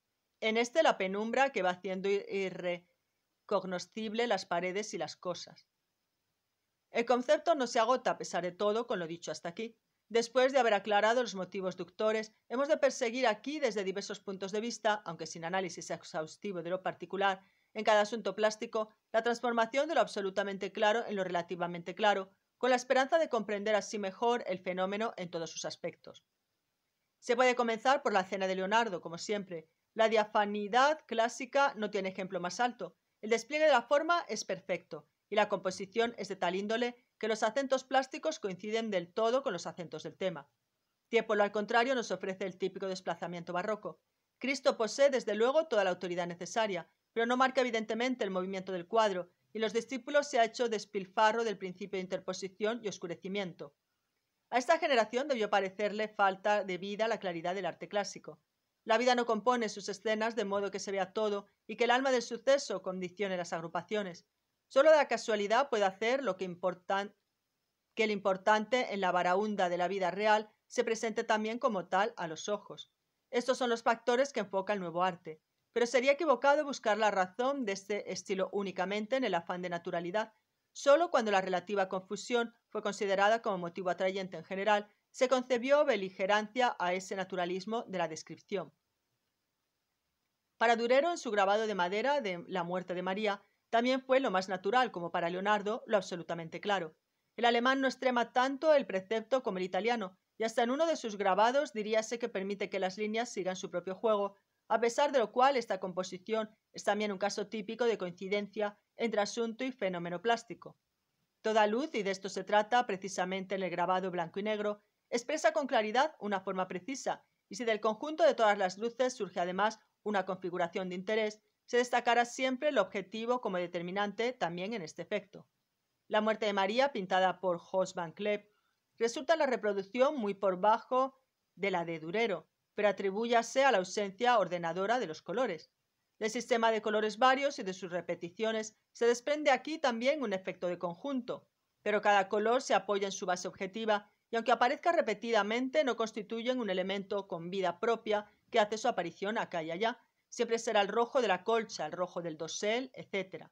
En este la penumbra que va haciendo irrecognoscible las paredes y las cosas. El concepto no se agota, a pesar de todo, con lo dicho hasta aquí. Después de haber aclarado los motivos ductores, hemos de perseguir aquí desde diversos puntos de vista, aunque sin análisis exhaustivo de lo particular, en cada asunto plástico, la transformación de lo absolutamente claro en lo relativamente claro, con la esperanza de comprender así mejor el fenómeno en todos sus aspectos. Se puede comenzar por la cena de Leonardo, como siempre. La diafanidad clásica no tiene ejemplo más alto. El despliegue de la forma es perfecto, y la composición es de tal índole los acentos plásticos coinciden del todo con los acentos del tema. Tiepolo, al contrario, nos ofrece el típico desplazamiento barroco. Cristo posee, desde luego, toda la autoridad necesaria, pero no marca evidentemente el movimiento del cuadro, y los discípulos se ha hecho despilfarro del principio de interposición y oscurecimiento. A esta generación debió parecerle falta de vida la claridad del arte clásico. La vida no compone sus escenas de modo que se vea todo y que el alma del suceso condicione las agrupaciones, Solo la casualidad puede hacer lo que, el importante en la varaunda de la vida real se presente también como tal a los ojos. Estos son los factores que enfoca el nuevo arte, pero sería equivocado buscar la razón de este estilo únicamente en el afán de naturalidad. Solo cuando la relativa confusión fue considerada como motivo atrayente en general, se concebió beligerancia a ese naturalismo de la descripción. Para Durero, en su grabado de madera de La muerte de María, también fue lo más natural, como para Leonardo, lo absolutamente claro. El alemán no extrema tanto el precepto como el italiano, y hasta en uno de sus grabados diríase que permite que las líneas sigan su propio juego, a pesar de lo cual esta composición es también un caso típico de coincidencia entre asunto y fenómeno plástico. Toda luz, y de esto se trata precisamente en el grabado blanco y negro, expresa con claridad una forma precisa, y si del conjunto de todas las luces surge además una configuración de interés, se destacará siempre el objetivo como determinante también en este efecto. La muerte de María, pintada por Jos van Kleef, resulta la reproducción muy por bajo de la de Durero, pero atribúyase a la ausencia ordenadora de los colores. Del sistema de colores varios y de sus repeticiones se desprende aquí también un efecto de conjunto, pero cada color se apoya en su base objetiva y aunque aparezca repetidamente no constituyen un elemento con vida propia que hace su aparición acá y allá, Siempre será el rojo de la colcha, el rojo del dosel, etc.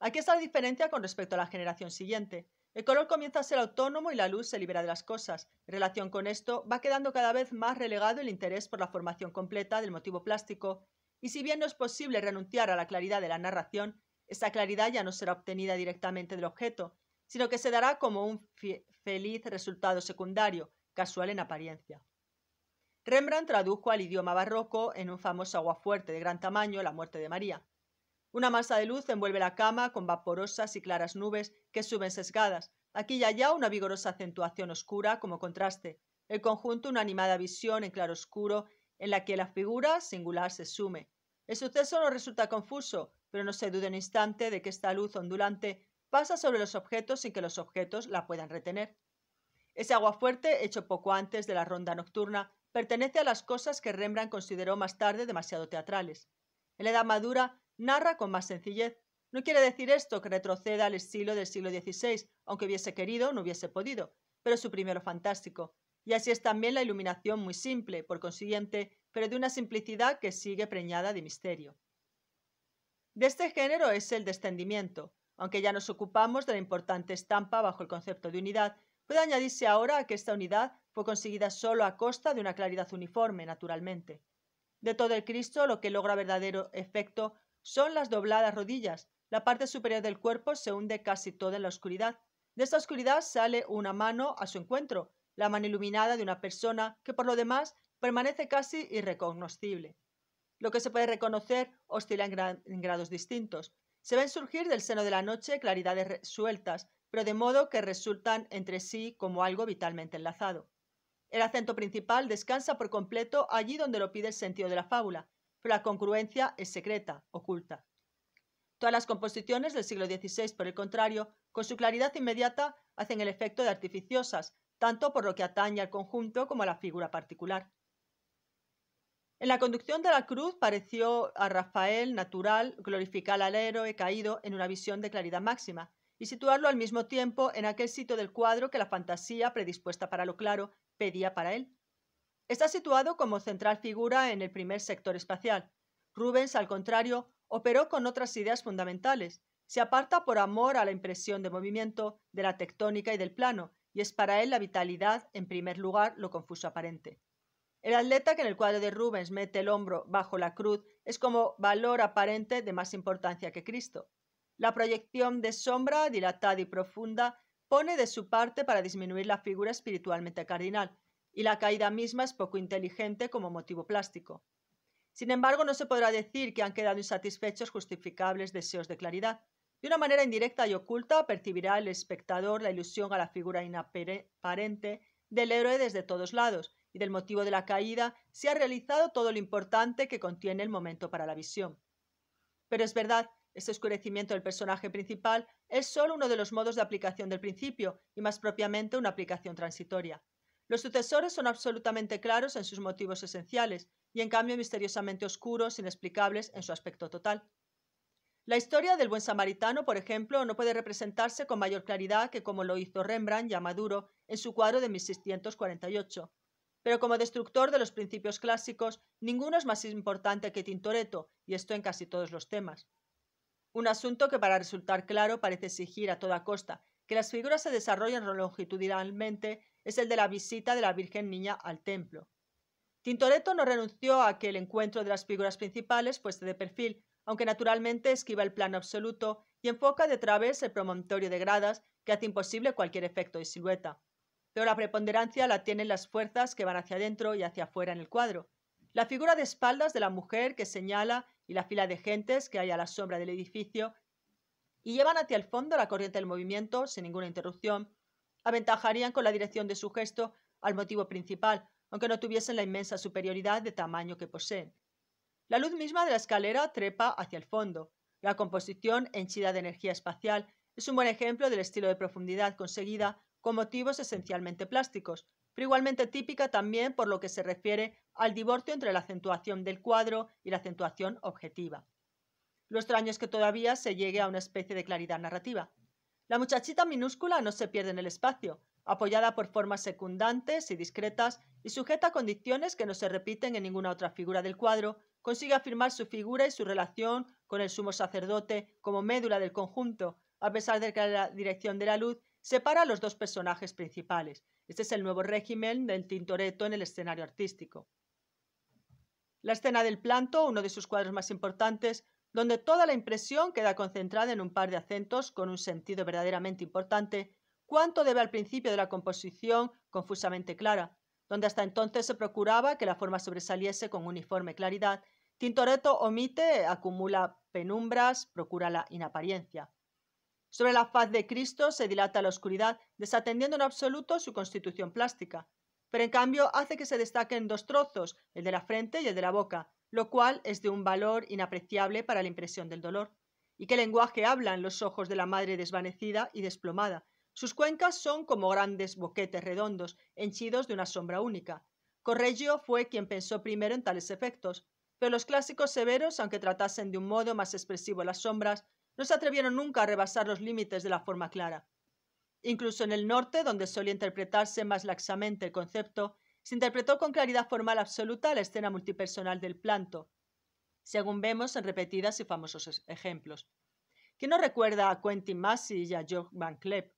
Aquí está la diferencia con respecto a la generación siguiente. El color comienza a ser autónomo y la luz se libera de las cosas. En relación con esto, va quedando cada vez más relegado el interés por la formación completa del motivo plástico, y si bien no es posible renunciar a la claridad de la narración, esa claridad ya no será obtenida directamente del objeto, sino que se dará como un feliz resultado secundario, casual en apariencia. Rembrandt tradujo al idioma barroco en un famoso aguafuerte de gran tamaño la muerte de María. Una masa de luz envuelve la cama con vaporosas y claras nubes que suben sesgadas, aquí y allá una vigorosa acentuación oscura como contraste, el conjunto una animada visión en claro oscuro en la que la figura singular se sume. El suceso no resulta confuso, pero no se duda un instante de que esta luz ondulante pasa sobre los objetos sin que los objetos la puedan retener. Ese aguafuerte, hecho poco antes de la ronda nocturna, pertenece a las cosas que Rembrandt consideró más tarde demasiado teatrales. En la Edad Madura narra con más sencillez. No quiere decir esto que retroceda al estilo del siglo XVI, aunque hubiese querido, no hubiese podido, pero su primero fantástico. Y así es también la iluminación muy simple, por consiguiente, pero de una simplicidad que sigue preñada de misterio. De este género es el descendimiento. Aunque ya nos ocupamos de la importante estampa bajo el concepto de unidad, puede añadirse ahora que esta unidad fue conseguida solo a costa de una claridad uniforme, naturalmente. De todo el Cristo, lo que logra verdadero efecto son las dobladas rodillas. La parte superior del cuerpo se hunde casi toda en la oscuridad. De esta oscuridad sale una mano a su encuentro, la mano iluminada de una persona que por lo demás permanece casi irreconocible. Lo que se puede reconocer oscila en, en grados distintos. Se ven surgir del seno de la noche claridades sueltas, pero de modo que resultan entre sí como algo vitalmente enlazado. El acento principal descansa por completo allí donde lo pide el sentido de la fábula, pero la congruencia es secreta, oculta. Todas las composiciones del siglo XVI, por el contrario, con su claridad inmediata, hacen el efecto de artificiosas, tanto por lo que atañe al conjunto como a la figura particular. En la conducción de la cruz pareció a Rafael natural glorificar al héroe caído en una visión de claridad máxima y situarlo al mismo tiempo en aquel sitio del cuadro que la fantasía predispuesta para lo claro pedía para él. Está situado como central figura en el primer sector espacial. Rubens, al contrario, operó con otras ideas fundamentales. Se aparta por amor a la impresión de movimiento, de la tectónica y del plano, y es para él la vitalidad, en primer lugar, lo confuso aparente. El atleta que en el cuadro de Rubens mete el hombro bajo la cruz es como valor aparente de más importancia que Cristo. La proyección de sombra dilatada y profunda pone de su parte para disminuir la figura espiritualmente cardinal, y la caída misma es poco inteligente como motivo plástico. Sin embargo, no se podrá decir que han quedado insatisfechos justificables deseos de claridad. De una manera indirecta y oculta percibirá el espectador la ilusión a la figura inaparente del héroe desde todos lados, y del motivo de la caída se ha realizado todo lo importante que contiene el momento para la visión. Pero es verdad este oscurecimiento del personaje principal es solo uno de los modos de aplicación del principio y más propiamente una aplicación transitoria. Los sucesores son absolutamente claros en sus motivos esenciales y en cambio misteriosamente oscuros, inexplicables en su aspecto total. La historia del buen samaritano, por ejemplo, no puede representarse con mayor claridad que como lo hizo Rembrandt ya maduro en su cuadro de 1648. Pero como destructor de los principios clásicos, ninguno es más importante que Tintoretto, y esto en casi todos los temas. Un asunto que para resultar claro parece exigir a toda costa que las figuras se desarrollen longitudinalmente es el de la visita de la Virgen Niña al templo. Tintoretto no renunció a que el encuentro de las figuras principales fuese de perfil, aunque naturalmente esquiva el plano absoluto y enfoca de través el promontorio de gradas que hace imposible cualquier efecto de silueta. Pero la preponderancia la tienen las fuerzas que van hacia adentro y hacia afuera en el cuadro, la figura de espaldas de la mujer que señala y la fila de gentes que hay a la sombra del edificio y llevan hacia el fondo la corriente del movimiento sin ninguna interrupción, aventajarían con la dirección de su gesto al motivo principal, aunque no tuviesen la inmensa superioridad de tamaño que poseen. La luz misma de la escalera trepa hacia el fondo. La composición henchida de energía espacial es un buen ejemplo del estilo de profundidad conseguida con motivos esencialmente plásticos, pero igualmente típica también por lo que se refiere al divorcio entre la acentuación del cuadro y la acentuación objetiva. Lo extraño es que todavía se llegue a una especie de claridad narrativa. La muchachita minúscula no se pierde en el espacio, apoyada por formas secundantes y discretas y sujeta a condiciones que no se repiten en ninguna otra figura del cuadro, consigue afirmar su figura y su relación con el sumo sacerdote como médula del conjunto, a pesar de que la dirección de la luz separa los dos personajes principales. Este es el nuevo régimen del Tintoretto en el escenario artístico. La escena del planto, uno de sus cuadros más importantes, donde toda la impresión queda concentrada en un par de acentos con un sentido verdaderamente importante, ¿cuánto debe al principio de la composición confusamente clara, donde hasta entonces se procuraba que la forma sobresaliese con uniforme claridad, Tintoretto omite, acumula penumbras, procura la inapariencia. Sobre la faz de Cristo se dilata la oscuridad, desatendiendo en absoluto su constitución plástica, pero en cambio hace que se destaquen dos trozos, el de la frente y el de la boca, lo cual es de un valor inapreciable para la impresión del dolor. ¿Y qué lenguaje hablan los ojos de la madre desvanecida y desplomada? Sus cuencas son como grandes boquetes redondos, henchidos de una sombra única. Correggio fue quien pensó primero en tales efectos, pero los clásicos severos, aunque tratasen de un modo más expresivo las sombras, no se atrevieron nunca a rebasar los límites de la forma clara. Incluso en el norte, donde solía interpretarse más laxamente el concepto, se interpretó con claridad formal absoluta la escena multipersonal del planto, según vemos en repetidas y famosos ejemplos. que no recuerda a Quentin Massey y a George Van Cleef?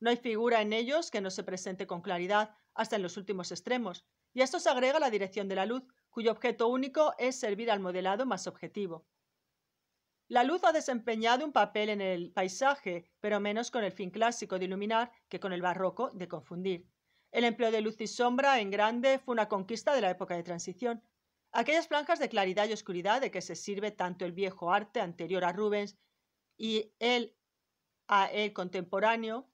No hay figura en ellos que no se presente con claridad hasta en los últimos extremos, y a esto se agrega la dirección de la luz, cuyo objeto único es servir al modelado más objetivo. La luz ha desempeñado un papel en el paisaje, pero menos con el fin clásico de iluminar que con el barroco de confundir. El empleo de luz y sombra en grande fue una conquista de la época de transición. Aquellas franjas de claridad y oscuridad de que se sirve tanto el viejo arte anterior a Rubens y el a él contemporáneo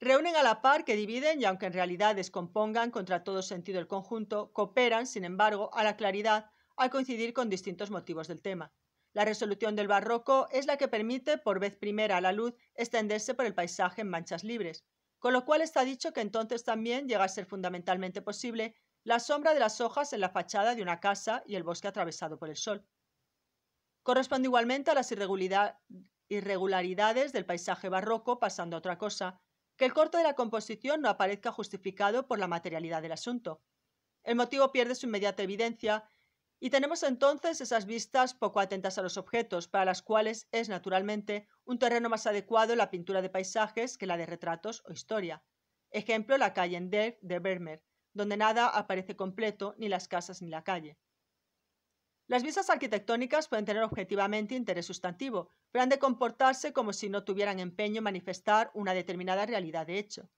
reúnen a la par que dividen y aunque en realidad descompongan contra todo sentido el conjunto, cooperan, sin embargo, a la claridad al coincidir con distintos motivos del tema. La resolución del barroco es la que permite por vez primera a la luz extenderse por el paisaje en manchas libres, con lo cual está dicho que entonces también llega a ser fundamentalmente posible la sombra de las hojas en la fachada de una casa y el bosque atravesado por el sol. Corresponde igualmente a las irregularidades del paisaje barroco, pasando a otra cosa, que el corte de la composición no aparezca justificado por la materialidad del asunto. El motivo pierde su inmediata evidencia y tenemos entonces esas vistas poco atentas a los objetos, para las cuales es naturalmente un terreno más adecuado la pintura de paisajes que la de retratos o historia. Ejemplo, la calle en de Bermer, donde nada aparece completo, ni las casas ni la calle. Las vistas arquitectónicas pueden tener objetivamente interés sustantivo, pero han de comportarse como si no tuvieran empeño en manifestar una determinada realidad de hecho.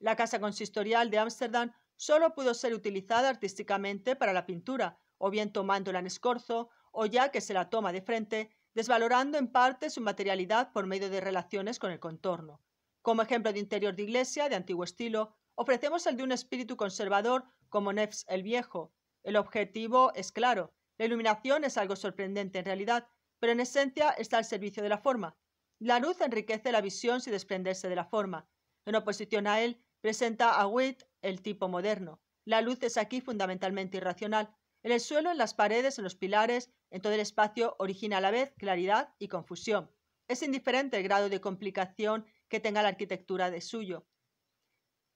La casa consistorial de Ámsterdam solo pudo ser utilizada artísticamente para la pintura, o bien tomándola en escorzo, o ya que se la toma de frente, desvalorando en parte su materialidad por medio de relaciones con el contorno. Como ejemplo de interior de iglesia de antiguo estilo, ofrecemos el de un espíritu conservador como Nefs el Viejo. El objetivo es claro, la iluminación es algo sorprendente en realidad, pero en esencia está al servicio de la forma. La luz enriquece la visión sin desprenderse de la forma. En oposición a él, presenta a Witt el tipo moderno. La luz es aquí fundamentalmente irracional, en el suelo, en las paredes, en los pilares, en todo el espacio, origina a la vez claridad y confusión. Es indiferente el grado de complicación que tenga la arquitectura de suyo.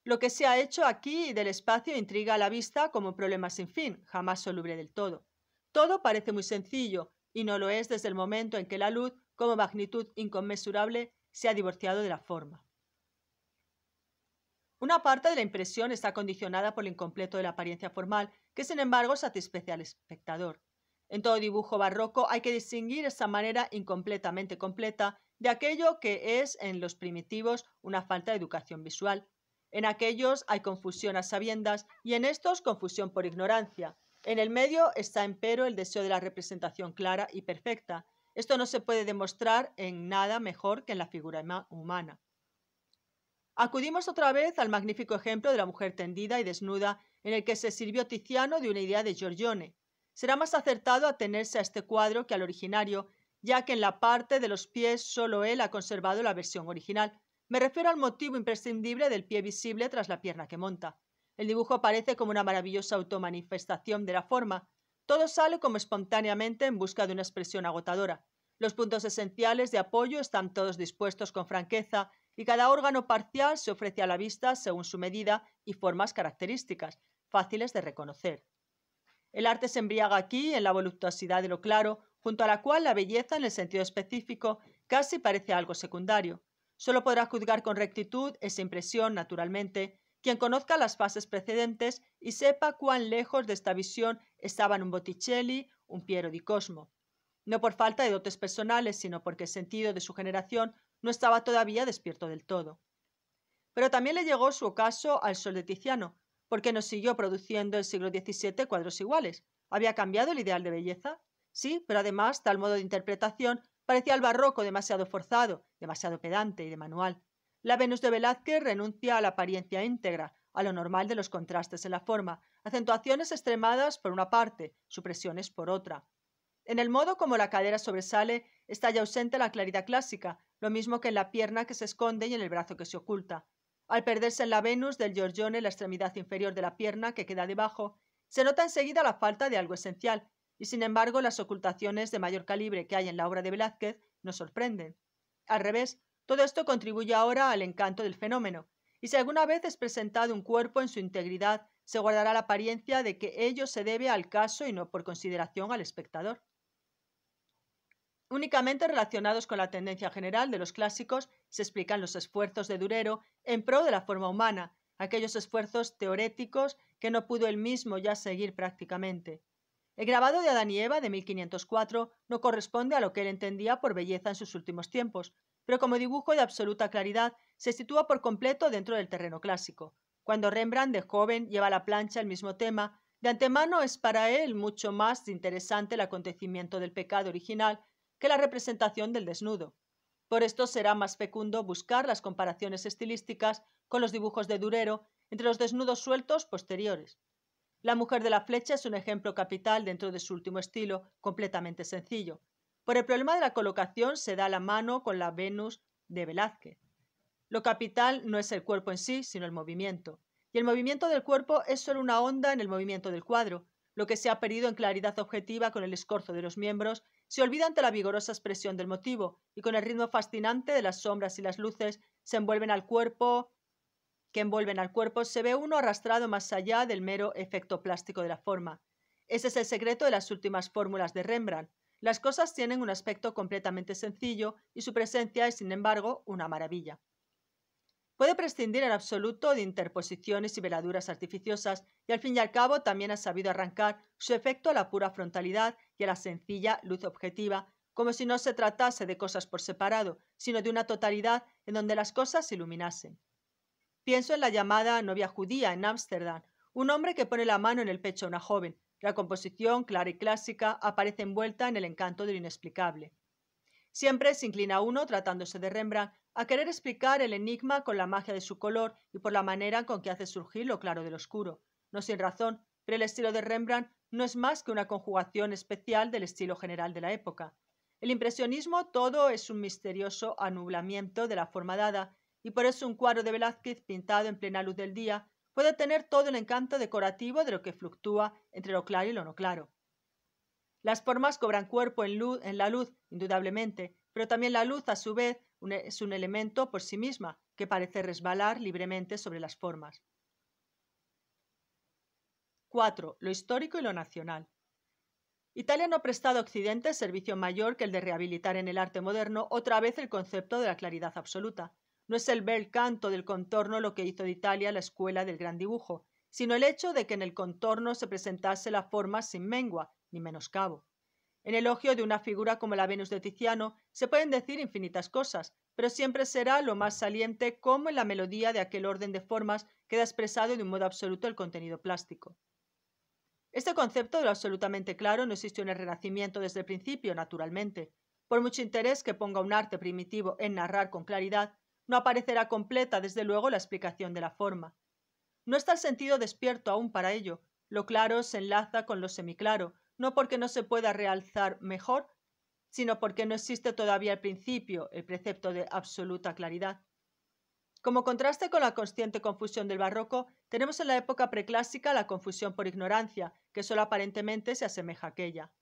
Lo que se ha hecho aquí del espacio intriga a la vista como un problema sin fin, jamás soluble del todo. Todo parece muy sencillo, y no lo es desde el momento en que la luz, como magnitud inconmensurable, se ha divorciado de la forma. Una parte de la impresión está condicionada por el incompleto de la apariencia formal, que sin embargo satisface al espectador. En todo dibujo barroco hay que distinguir esa manera incompletamente completa de aquello que es en los primitivos una falta de educación visual. En aquellos hay confusión a sabiendas y en estos confusión por ignorancia. En el medio está empero el deseo de la representación clara y perfecta. Esto no se puede demostrar en nada mejor que en la figura humana. Acudimos otra vez al magnífico ejemplo de la mujer tendida y desnuda en el que se sirvió Tiziano de una idea de Giorgione. Será más acertado atenerse a este cuadro que al originario, ya que en la parte de los pies solo él ha conservado la versión original. Me refiero al motivo imprescindible del pie visible tras la pierna que monta. El dibujo aparece como una maravillosa automanifestación de la forma. Todo sale como espontáneamente en busca de una expresión agotadora. Los puntos esenciales de apoyo están todos dispuestos con franqueza, y cada órgano parcial se ofrece a la vista según su medida y formas características, fáciles de reconocer. El arte se embriaga aquí en la voluptuosidad de lo claro, junto a la cual la belleza en el sentido específico casi parece algo secundario. Solo podrá juzgar con rectitud esa impresión, naturalmente, quien conozca las fases precedentes y sepa cuán lejos de esta visión estaban un Botticelli, un Piero di Cosmo. No por falta de dotes personales, sino porque el sentido de su generación no estaba todavía despierto del todo. Pero también le llegó su ocaso al sol de Tiziano, porque nos siguió produciendo el siglo XVII cuadros iguales. ¿Había cambiado el ideal de belleza? Sí, pero además tal modo de interpretación parecía al barroco demasiado forzado, demasiado pedante y de manual. La Venus de Velázquez renuncia a la apariencia íntegra, a lo normal de los contrastes en la forma, acentuaciones extremadas por una parte, supresiones por otra. En el modo como la cadera sobresale, está ya ausente la claridad clásica, lo mismo que en la pierna que se esconde y en el brazo que se oculta. Al perderse en la Venus del Giorgione la extremidad inferior de la pierna que queda debajo, se nota enseguida la falta de algo esencial, y sin embargo las ocultaciones de mayor calibre que hay en la obra de Velázquez nos sorprenden. Al revés, todo esto contribuye ahora al encanto del fenómeno, y si alguna vez es presentado un cuerpo en su integridad, se guardará la apariencia de que ello se debe al caso y no por consideración al espectador. Únicamente relacionados con la tendencia general de los clásicos se explican los esfuerzos de Durero en pro de la forma humana, aquellos esfuerzos teoréticos que no pudo él mismo ya seguir prácticamente. El grabado de Adán y Eva de 1504 no corresponde a lo que él entendía por belleza en sus últimos tiempos, pero como dibujo de absoluta claridad se sitúa por completo dentro del terreno clásico. Cuando Rembrandt de joven lleva a la plancha el mismo tema, de antemano es para él mucho más interesante el acontecimiento del pecado original que la representación del desnudo. Por esto será más fecundo buscar las comparaciones estilísticas con los dibujos de Durero entre los desnudos sueltos posteriores. La mujer de la flecha es un ejemplo capital dentro de su último estilo, completamente sencillo. Por el problema de la colocación se da la mano con la Venus de Velázquez. Lo capital no es el cuerpo en sí, sino el movimiento. Y el movimiento del cuerpo es solo una onda en el movimiento del cuadro, lo que se ha perdido en claridad objetiva con el escorzo de los miembros se olvida ante la vigorosa expresión del motivo, y con el ritmo fascinante de las sombras y las luces se envuelven al cuerpo, que envuelven al cuerpo, se ve uno arrastrado más allá del mero efecto plástico de la forma. Ese es el secreto de las últimas fórmulas de Rembrandt. Las cosas tienen un aspecto completamente sencillo y su presencia es, sin embargo, una maravilla. Puede prescindir en absoluto de interposiciones y veladuras artificiosas y al fin y al cabo también ha sabido arrancar su efecto a la pura frontalidad y a la sencilla luz objetiva, como si no se tratase de cosas por separado, sino de una totalidad en donde las cosas se iluminasen. Pienso en la llamada novia judía en Ámsterdam, un hombre que pone la mano en el pecho a una joven. La composición, clara y clásica, aparece envuelta en el encanto de lo inexplicable. Siempre se inclina uno, tratándose de Rembrandt, a querer explicar el enigma con la magia de su color y por la manera con que hace surgir lo claro del oscuro. No sin razón, pero el estilo de Rembrandt no es más que una conjugación especial del estilo general de la época. El impresionismo todo es un misterioso anublamiento de la forma dada, y por eso un cuadro de Velázquez pintado en plena luz del día puede tener todo el encanto decorativo de lo que fluctúa entre lo claro y lo no claro. Las formas cobran cuerpo en, la luz, indudablemente, pero también la luz, a su vez, es un elemento por sí misma que parece resbalar libremente sobre las formas. 4. Lo histórico y lo nacional. Italia no ha prestado a Occidente servicio mayor que el de rehabilitar en el arte moderno otra vez el concepto de la claridad absoluta. No es el bel canto del contorno lo que hizo de Italia la escuela del gran dibujo, sino el hecho de que en el contorno se presentase la forma sin mengua, ni menoscabo. En elogio de una figura como la Venus de Tiziano se pueden decir infinitas cosas, pero siempre será lo más saliente como en la melodía de aquel orden de formas queda expresado de un modo absoluto el contenido plástico. Este concepto de lo absolutamente claro no existió en el Renacimiento desde el principio, naturalmente. Por mucho interés que ponga un arte primitivo en narrar con claridad, no aparecerá completa, desde luego, la explicación de la forma. No está el sentido despierto aún para ello. Lo claro se enlaza con lo semiclaro, no porque no se pueda realzar mejor, sino porque no existe todavía el principio el precepto de absoluta claridad. Como contraste con la consciente confusión del barroco, tenemos en la época preclásica la confusión por ignorancia, que solo aparentemente se asemeja a aquella.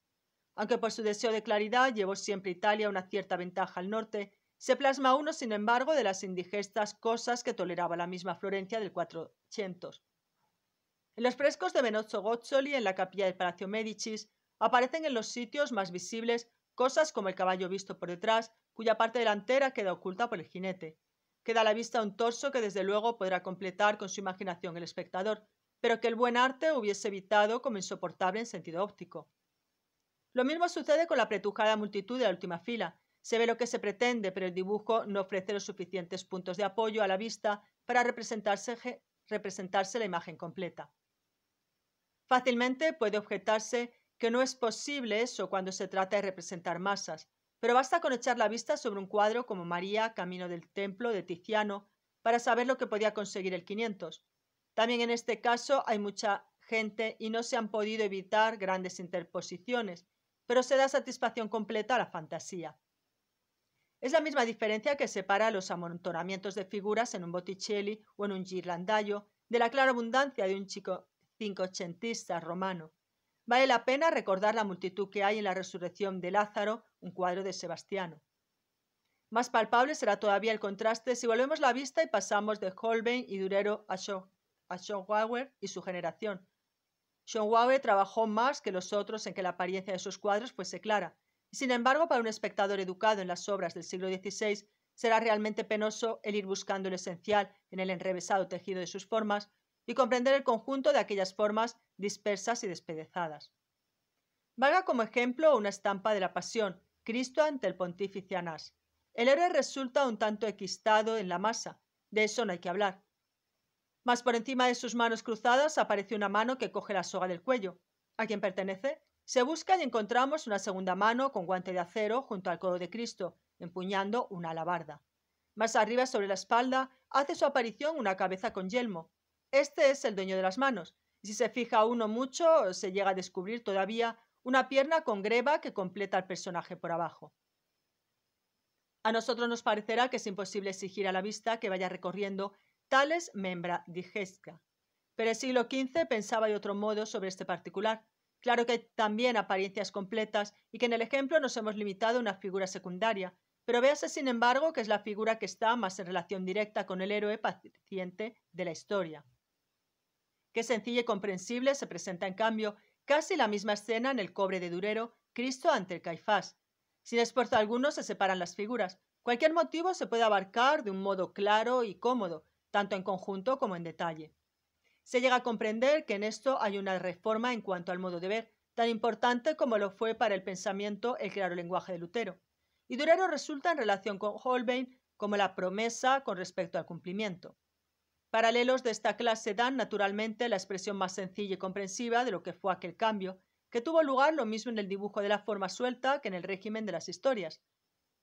Aunque por su deseo de claridad llevó siempre Italia una cierta ventaja al norte, se plasma uno, sin embargo, de las indigestas cosas que toleraba la misma Florencia del 400. En los frescos de Benozzo Gozzoli en la capilla del Palacio Medicis aparecen en los sitios más visibles cosas como el caballo visto por detrás, cuya parte delantera queda oculta por el jinete. Queda a la vista un torso que desde luego podrá completar con su imaginación el espectador, pero que el buen arte hubiese evitado como insoportable en sentido óptico. Lo mismo sucede con la pretujada multitud de la última fila. Se ve lo que se pretende, pero el dibujo no ofrece los suficientes puntos de apoyo a la vista para representarse, representarse la imagen completa. Fácilmente puede objetarse que no es posible eso cuando se trata de representar masas, pero basta con echar la vista sobre un cuadro como María, Camino del Templo de Tiziano, para saber lo que podía conseguir el 500. También en este caso hay mucha gente y no se han podido evitar grandes interposiciones, pero se da satisfacción completa a la fantasía. Es la misma diferencia que separa los amontonamientos de figuras en un Botticelli o en un Girlandayo de la clara abundancia de un chico cincochentista romano. Vale la pena recordar la multitud que hay en la resurrección de Lázaro, un cuadro de Sebastiano. Más palpable será todavía el contraste si volvemos la vista y pasamos de Holbein y Durero a, Schoenhauer y su generación. Schopenhauer trabajó más que los otros en que la apariencia de sus cuadros fuese clara. Sin embargo, para un espectador educado en las obras del siglo XVI, será realmente penoso el ir buscando el esencial en el enrevesado tejido de sus formas y comprender el conjunto de aquellas formas dispersas y despedezadas. Vaga como ejemplo una estampa de la pasión, Cristo ante el pontífice Anás. El héroe resulta un tanto equistado en la masa, de eso no hay que hablar. Más por encima de sus manos cruzadas aparece una mano que coge la soga del cuello. ¿A quien pertenece? Se busca y encontramos una segunda mano con guante de acero junto al codo de Cristo, empuñando una alabarda. Más arriba sobre la espalda hace su aparición una cabeza con yelmo, este es el dueño de las manos, y si se fija uno mucho, se llega a descubrir todavía una pierna con greba que completa al personaje por abajo. A nosotros nos parecerá que es imposible exigir a la vista que vaya recorriendo tales membra digesca. Pero el siglo XV pensaba de otro modo sobre este particular. Claro que hay también apariencias completas y que en el ejemplo nos hemos limitado a una figura secundaria, pero véase sin embargo que es la figura que está más en relación directa con el héroe paciente de la historia que sencilla y comprensible se presenta en cambio casi la misma escena en el cobre de Durero, Cristo ante el Caifás. Sin esfuerzo alguno se separan las figuras. Cualquier motivo se puede abarcar de un modo claro y cómodo, tanto en conjunto como en detalle. Se llega a comprender que en esto hay una reforma en cuanto al modo de ver, tan importante como lo fue para el pensamiento el claro lenguaje de Lutero. Y Durero resulta en relación con Holbein como la promesa con respecto al cumplimiento. Paralelos de esta clase dan, naturalmente, la expresión más sencilla y comprensiva de lo que fue aquel cambio, que tuvo lugar lo mismo en el dibujo de la forma suelta que en el régimen de las historias.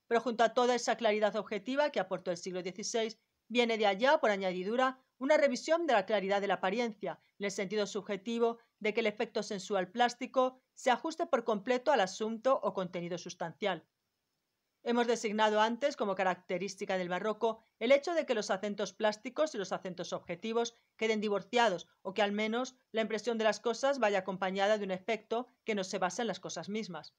Pero junto a toda esa claridad objetiva que aportó el siglo XVI, viene de allá, por añadidura, una revisión de la claridad de la apariencia, en el sentido subjetivo de que el efecto sensual plástico se ajuste por completo al asunto o contenido sustancial. Hemos designado antes como característica del barroco el hecho de que los acentos plásticos y los acentos objetivos queden divorciados o que al menos la impresión de las cosas vaya acompañada de un efecto que no se basa en las cosas mismas.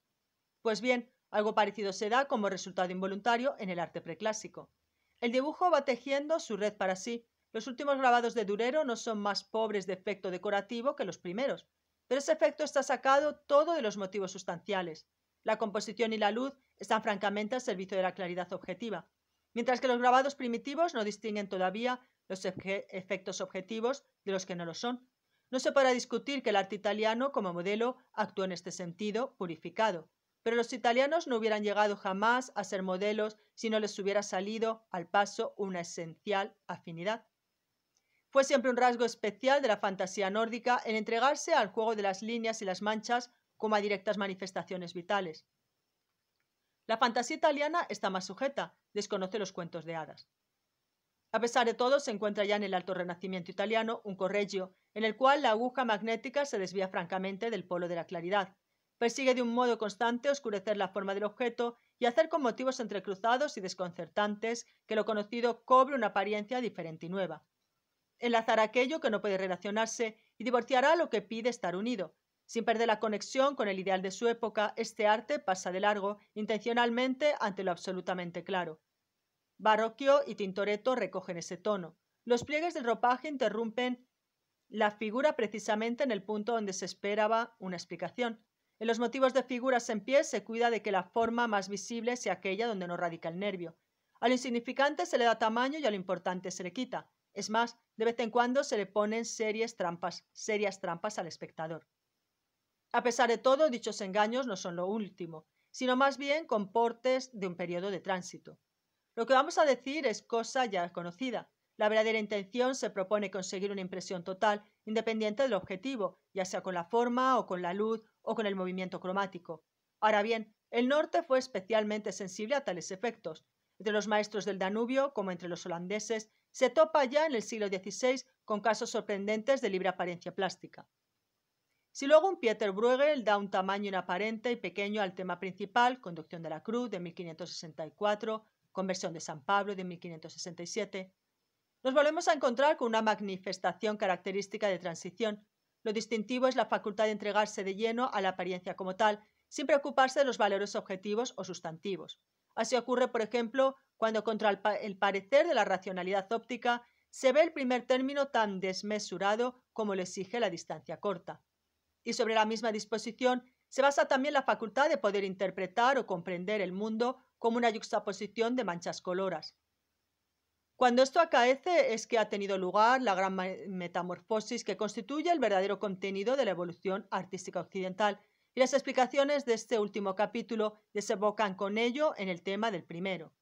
Pues bien, algo parecido se da como resultado involuntario en el arte preclásico. El dibujo va tejiendo su red para sí. Los últimos grabados de Durero no son más pobres de efecto decorativo que los primeros, pero ese efecto está sacado todo de los motivos sustanciales. La composición y la luz están francamente al servicio de la claridad objetiva, mientras que los grabados primitivos no distinguen todavía los efectos objetivos de los que no lo son. No se podrá discutir que el arte italiano como modelo actuó en este sentido purificado, pero los italianos no hubieran llegado jamás a ser modelos si no les hubiera salido al paso una esencial afinidad. Fue siempre un rasgo especial de la fantasía nórdica el entregarse al juego de las líneas y las manchas como a directas manifestaciones vitales. La fantasía italiana está más sujeta, desconoce los cuentos de hadas. A pesar de todo, se encuentra ya en el Alto Renacimiento italiano un correggio, en el cual la aguja magnética se desvía francamente del polo de la claridad. Persigue de un modo constante oscurecer la forma del objeto y hacer con motivos entrecruzados y desconcertantes que lo conocido cobre una apariencia diferente y nueva. Enlazará aquello que no puede relacionarse y divorciará lo que pide estar unido, sin perder la conexión con el ideal de su época, este arte pasa de largo, intencionalmente, ante lo absolutamente claro. Barroquio y Tintoretto recogen ese tono. Los pliegues del ropaje interrumpen la figura precisamente en el punto donde se esperaba una explicación. En los motivos de figuras en pie se cuida de que la forma más visible sea aquella donde no radica el nervio. A lo insignificante se le da tamaño y a lo importante se le quita. Es más, de vez en cuando se le ponen serias trampas, serias trampas al espectador. A pesar de todo, dichos engaños no son lo último, sino más bien comportes de un periodo de tránsito. Lo que vamos a decir es cosa ya conocida. La verdadera intención se propone conseguir una impresión total, independiente del objetivo, ya sea con la forma o con la luz o con el movimiento cromático. Ahora bien, el norte fue especialmente sensible a tales efectos. Entre los maestros del Danubio, como entre los holandeses, se topa ya en el siglo XVI con casos sorprendentes de libre apariencia plástica. Si luego un Pieter Bruegel da un tamaño inaparente y pequeño al tema principal, Conducción de la Cruz de 1564, Conversión de San Pablo de 1567, nos volvemos a encontrar con una manifestación característica de transición. Lo distintivo es la facultad de entregarse de lleno a la apariencia como tal, sin preocuparse de los valores objetivos o sustantivos. Así ocurre, por ejemplo, cuando contra el, el parecer de la racionalidad óptica se ve el primer término tan desmesurado como lo exige la distancia corta y sobre la misma disposición se basa también la facultad de poder interpretar o comprender el mundo como una yuxtaposición de manchas coloras. Cuando esto acaece es que ha tenido lugar la gran metamorfosis que constituye el verdadero contenido de la evolución artística occidental, y las explicaciones de este último capítulo desembocan con ello en el tema del primero.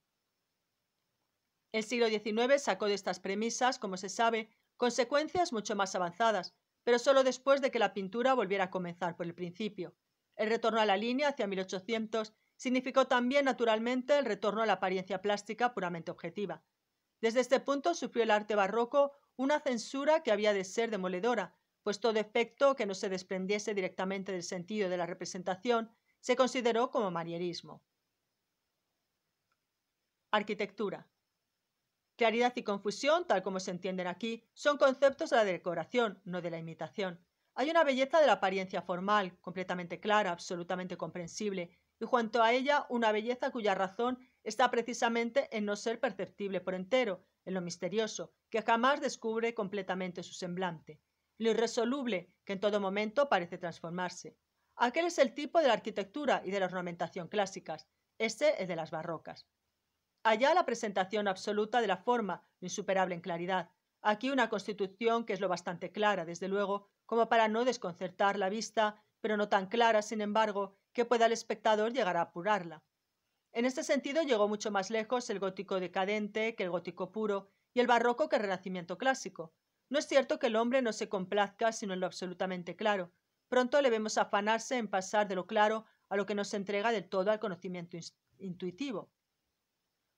El siglo XIX sacó de estas premisas, como se sabe, consecuencias mucho más avanzadas, pero solo después de que la pintura volviera a comenzar por el principio. El retorno a la línea hacia 1800 significó también, naturalmente, el retorno a la apariencia plástica puramente objetiva. Desde este punto sufrió el arte barroco una censura que había de ser demoledora, puesto todo efecto que no se desprendiese directamente del sentido de la representación se consideró como manierismo. Arquitectura. Claridad y confusión, tal como se entienden aquí, son conceptos de la decoración, no de la imitación. Hay una belleza de la apariencia formal, completamente clara, absolutamente comprensible, y junto a ella una belleza cuya razón está precisamente en no ser perceptible por entero, en lo misterioso, que jamás descubre completamente su semblante, lo irresoluble, que en todo momento parece transformarse. Aquel es el tipo de la arquitectura y de la ornamentación clásicas, ese es de las barrocas. Allá la presentación absoluta de la forma, insuperable en claridad. Aquí una constitución que es lo bastante clara, desde luego, como para no desconcertar la vista, pero no tan clara, sin embargo, que pueda el espectador llegar a apurarla. En este sentido llegó mucho más lejos el gótico decadente que el gótico puro y el barroco que el renacimiento clásico. No es cierto que el hombre no se complazca sino en lo absolutamente claro. Pronto le vemos afanarse en pasar de lo claro a lo que nos entrega del todo al conocimiento intuitivo.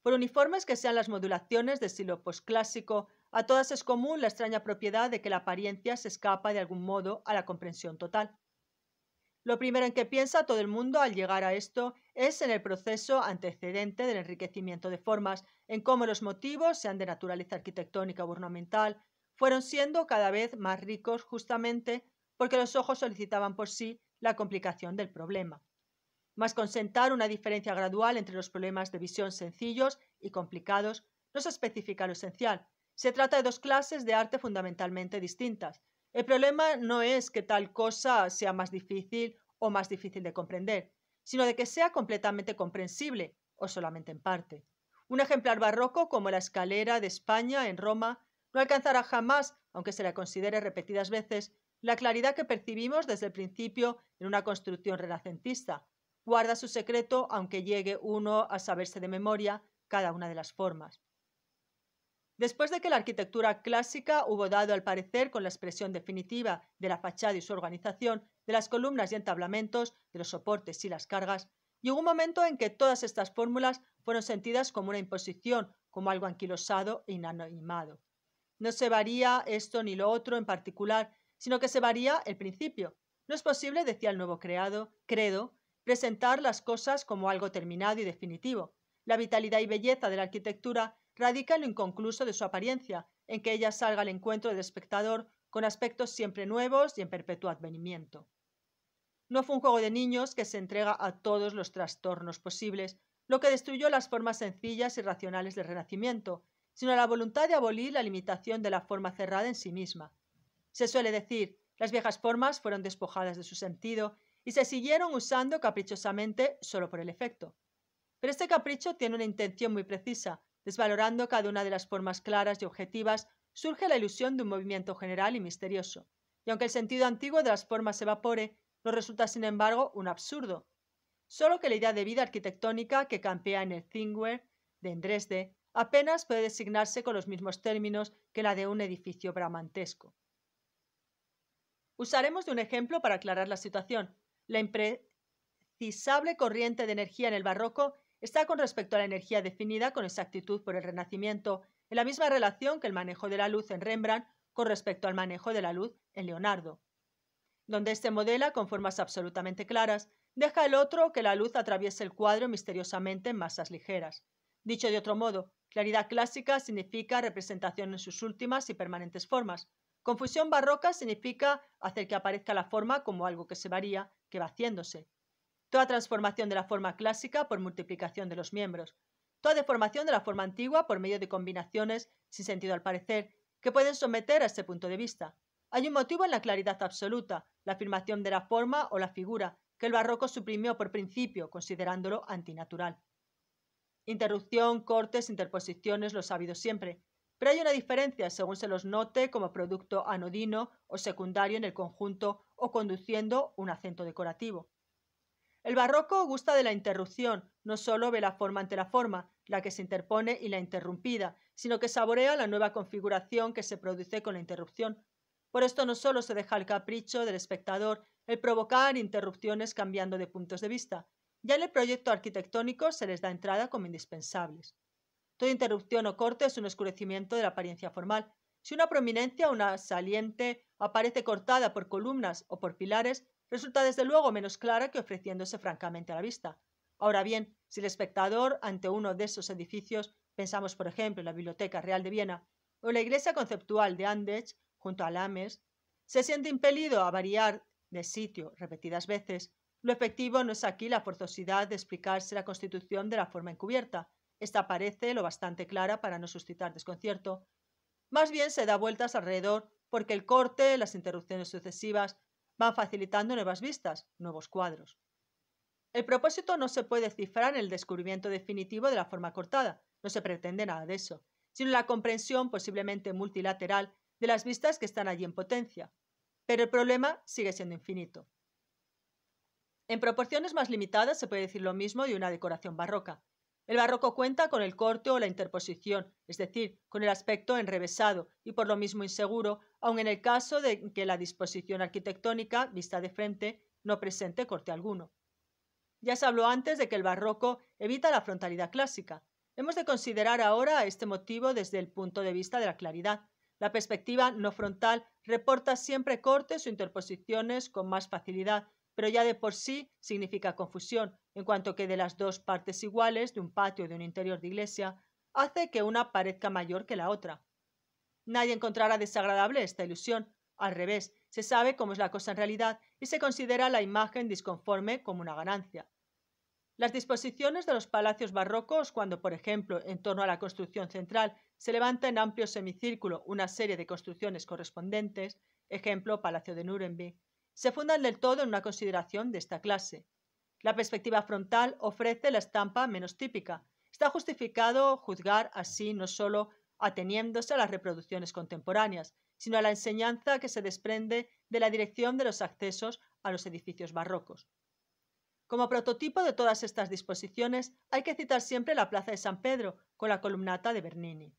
Por uniformes que sean las modulaciones de estilo postclásico, a todas es común la extraña propiedad de que la apariencia se escapa de algún modo a la comprensión total. Lo primero en que piensa todo el mundo al llegar a esto es en el proceso antecedente del enriquecimiento de formas, en cómo los motivos, sean de naturaleza arquitectónica o ornamental, fueron siendo cada vez más ricos justamente porque los ojos solicitaban por sí la complicación del problema más consentar una diferencia gradual entre los problemas de visión sencillos y complicados, no se especifica lo esencial. Se trata de dos clases de arte fundamentalmente distintas. El problema no es que tal cosa sea más difícil o más difícil de comprender, sino de que sea completamente comprensible o solamente en parte. Un ejemplar barroco como la escalera de España en Roma no alcanzará jamás, aunque se la considere repetidas veces, la claridad que percibimos desde el principio en una construcción renacentista, guarda su secreto aunque llegue uno a saberse de memoria cada una de las formas. Después de que la arquitectura clásica hubo dado al parecer con la expresión definitiva de la fachada y su organización, de las columnas y entablamentos, de los soportes y las cargas, llegó un momento en que todas estas fórmulas fueron sentidas como una imposición, como algo anquilosado e inanimado. No se varía esto ni lo otro en particular, sino que se varía el principio. No es posible, decía el nuevo creado, credo, presentar las cosas como algo terminado y definitivo. La vitalidad y belleza de la arquitectura radica en lo inconcluso de su apariencia, en que ella salga al encuentro del espectador con aspectos siempre nuevos y en perpetuo advenimiento. No fue un juego de niños que se entrega a todos los trastornos posibles, lo que destruyó las formas sencillas y racionales del Renacimiento, sino la voluntad de abolir la limitación de la forma cerrada en sí misma. Se suele decir, las viejas formas fueron despojadas de su sentido y se siguieron usando caprichosamente solo por el efecto. Pero este capricho tiene una intención muy precisa. Desvalorando cada una de las formas claras y objetivas, surge la ilusión de un movimiento general y misterioso. Y aunque el sentido antiguo de las formas se evapore, no resulta sin embargo un absurdo. Solo que la idea de vida arquitectónica que campea en el Thingware de Dresde apenas puede designarse con los mismos términos que la de un edificio bramantesco. Usaremos de un ejemplo para aclarar la situación, la imprecisable corriente de energía en el barroco está con respecto a la energía definida con exactitud por el Renacimiento, en la misma relación que el manejo de la luz en Rembrandt con respecto al manejo de la luz en Leonardo. Donde este modela con formas absolutamente claras, deja el otro que la luz atraviese el cuadro misteriosamente en masas ligeras. Dicho de otro modo, claridad clásica significa representación en sus últimas y permanentes formas. Confusión barroca significa hacer que aparezca la forma como algo que se varía, que va haciéndose. Toda transformación de la forma clásica por multiplicación de los miembros. Toda deformación de la forma antigua por medio de combinaciones, sin sentido al parecer, que pueden someter a ese punto de vista. Hay un motivo en la claridad absoluta, la afirmación de la forma o la figura, que el barroco suprimió por principio, considerándolo antinatural. Interrupción, cortes, interposiciones, los ha habido siempre, pero hay una diferencia según se los note como producto anodino o secundario en el conjunto o conduciendo un acento decorativo. El barroco gusta de la interrupción, no solo ve la forma ante la forma, la que se interpone y la interrumpida, sino que saborea la nueva configuración que se produce con la interrupción. Por esto no solo se deja al capricho del espectador el provocar interrupciones cambiando de puntos de vista, ya en el proyecto arquitectónico se les da entrada como indispensables. Toda interrupción o corte es un oscurecimiento de la apariencia formal, si una prominencia o una saliente aparece cortada por columnas o por pilares, resulta desde luego menos clara que ofreciéndose francamente a la vista. Ahora bien, si el espectador ante uno de esos edificios, pensamos por ejemplo en la Biblioteca Real de Viena o la iglesia conceptual de Andech junto a Lames, se siente impelido a variar de sitio repetidas veces. Lo efectivo no es aquí la forzosidad de explicarse la constitución de la forma encubierta. Esta parece lo bastante clara para no suscitar desconcierto, más bien se da vueltas alrededor porque el corte, las interrupciones sucesivas, van facilitando nuevas vistas, nuevos cuadros. El propósito no se puede cifrar en el descubrimiento definitivo de la forma cortada, no se pretende nada de eso, sino la comprensión posiblemente multilateral de las vistas que están allí en potencia. Pero el problema sigue siendo infinito. En proporciones más limitadas se puede decir lo mismo de una decoración barroca, el barroco cuenta con el corte o la interposición, es decir, con el aspecto enrevesado y por lo mismo inseguro, aun en el caso de que la disposición arquitectónica, vista de frente, no presente corte alguno. Ya se habló antes de que el barroco evita la frontalidad clásica. Hemos de considerar ahora este motivo desde el punto de vista de la claridad. La perspectiva no frontal reporta siempre cortes o interposiciones con más facilidad pero ya de por sí significa confusión, en cuanto que de las dos partes iguales de un patio o de un interior de iglesia, hace que una parezca mayor que la otra. Nadie encontrará desagradable esta ilusión, al revés, se sabe cómo es la cosa en realidad y se considera la imagen disconforme como una ganancia. Las disposiciones de los palacios barrocos, cuando, por ejemplo, en torno a la construcción central se levanta en amplio semicírculo una serie de construcciones correspondientes, ejemplo, Palacio de Nuremberg, se fundan del todo en una consideración de esta clase. La perspectiva frontal ofrece la estampa menos típica. Está justificado juzgar así no solo ateniéndose a las reproducciones contemporáneas, sino a la enseñanza que se desprende de la dirección de los accesos a los edificios barrocos. Como prototipo de todas estas disposiciones hay que citar siempre la Plaza de San Pedro con la columnata de Bernini.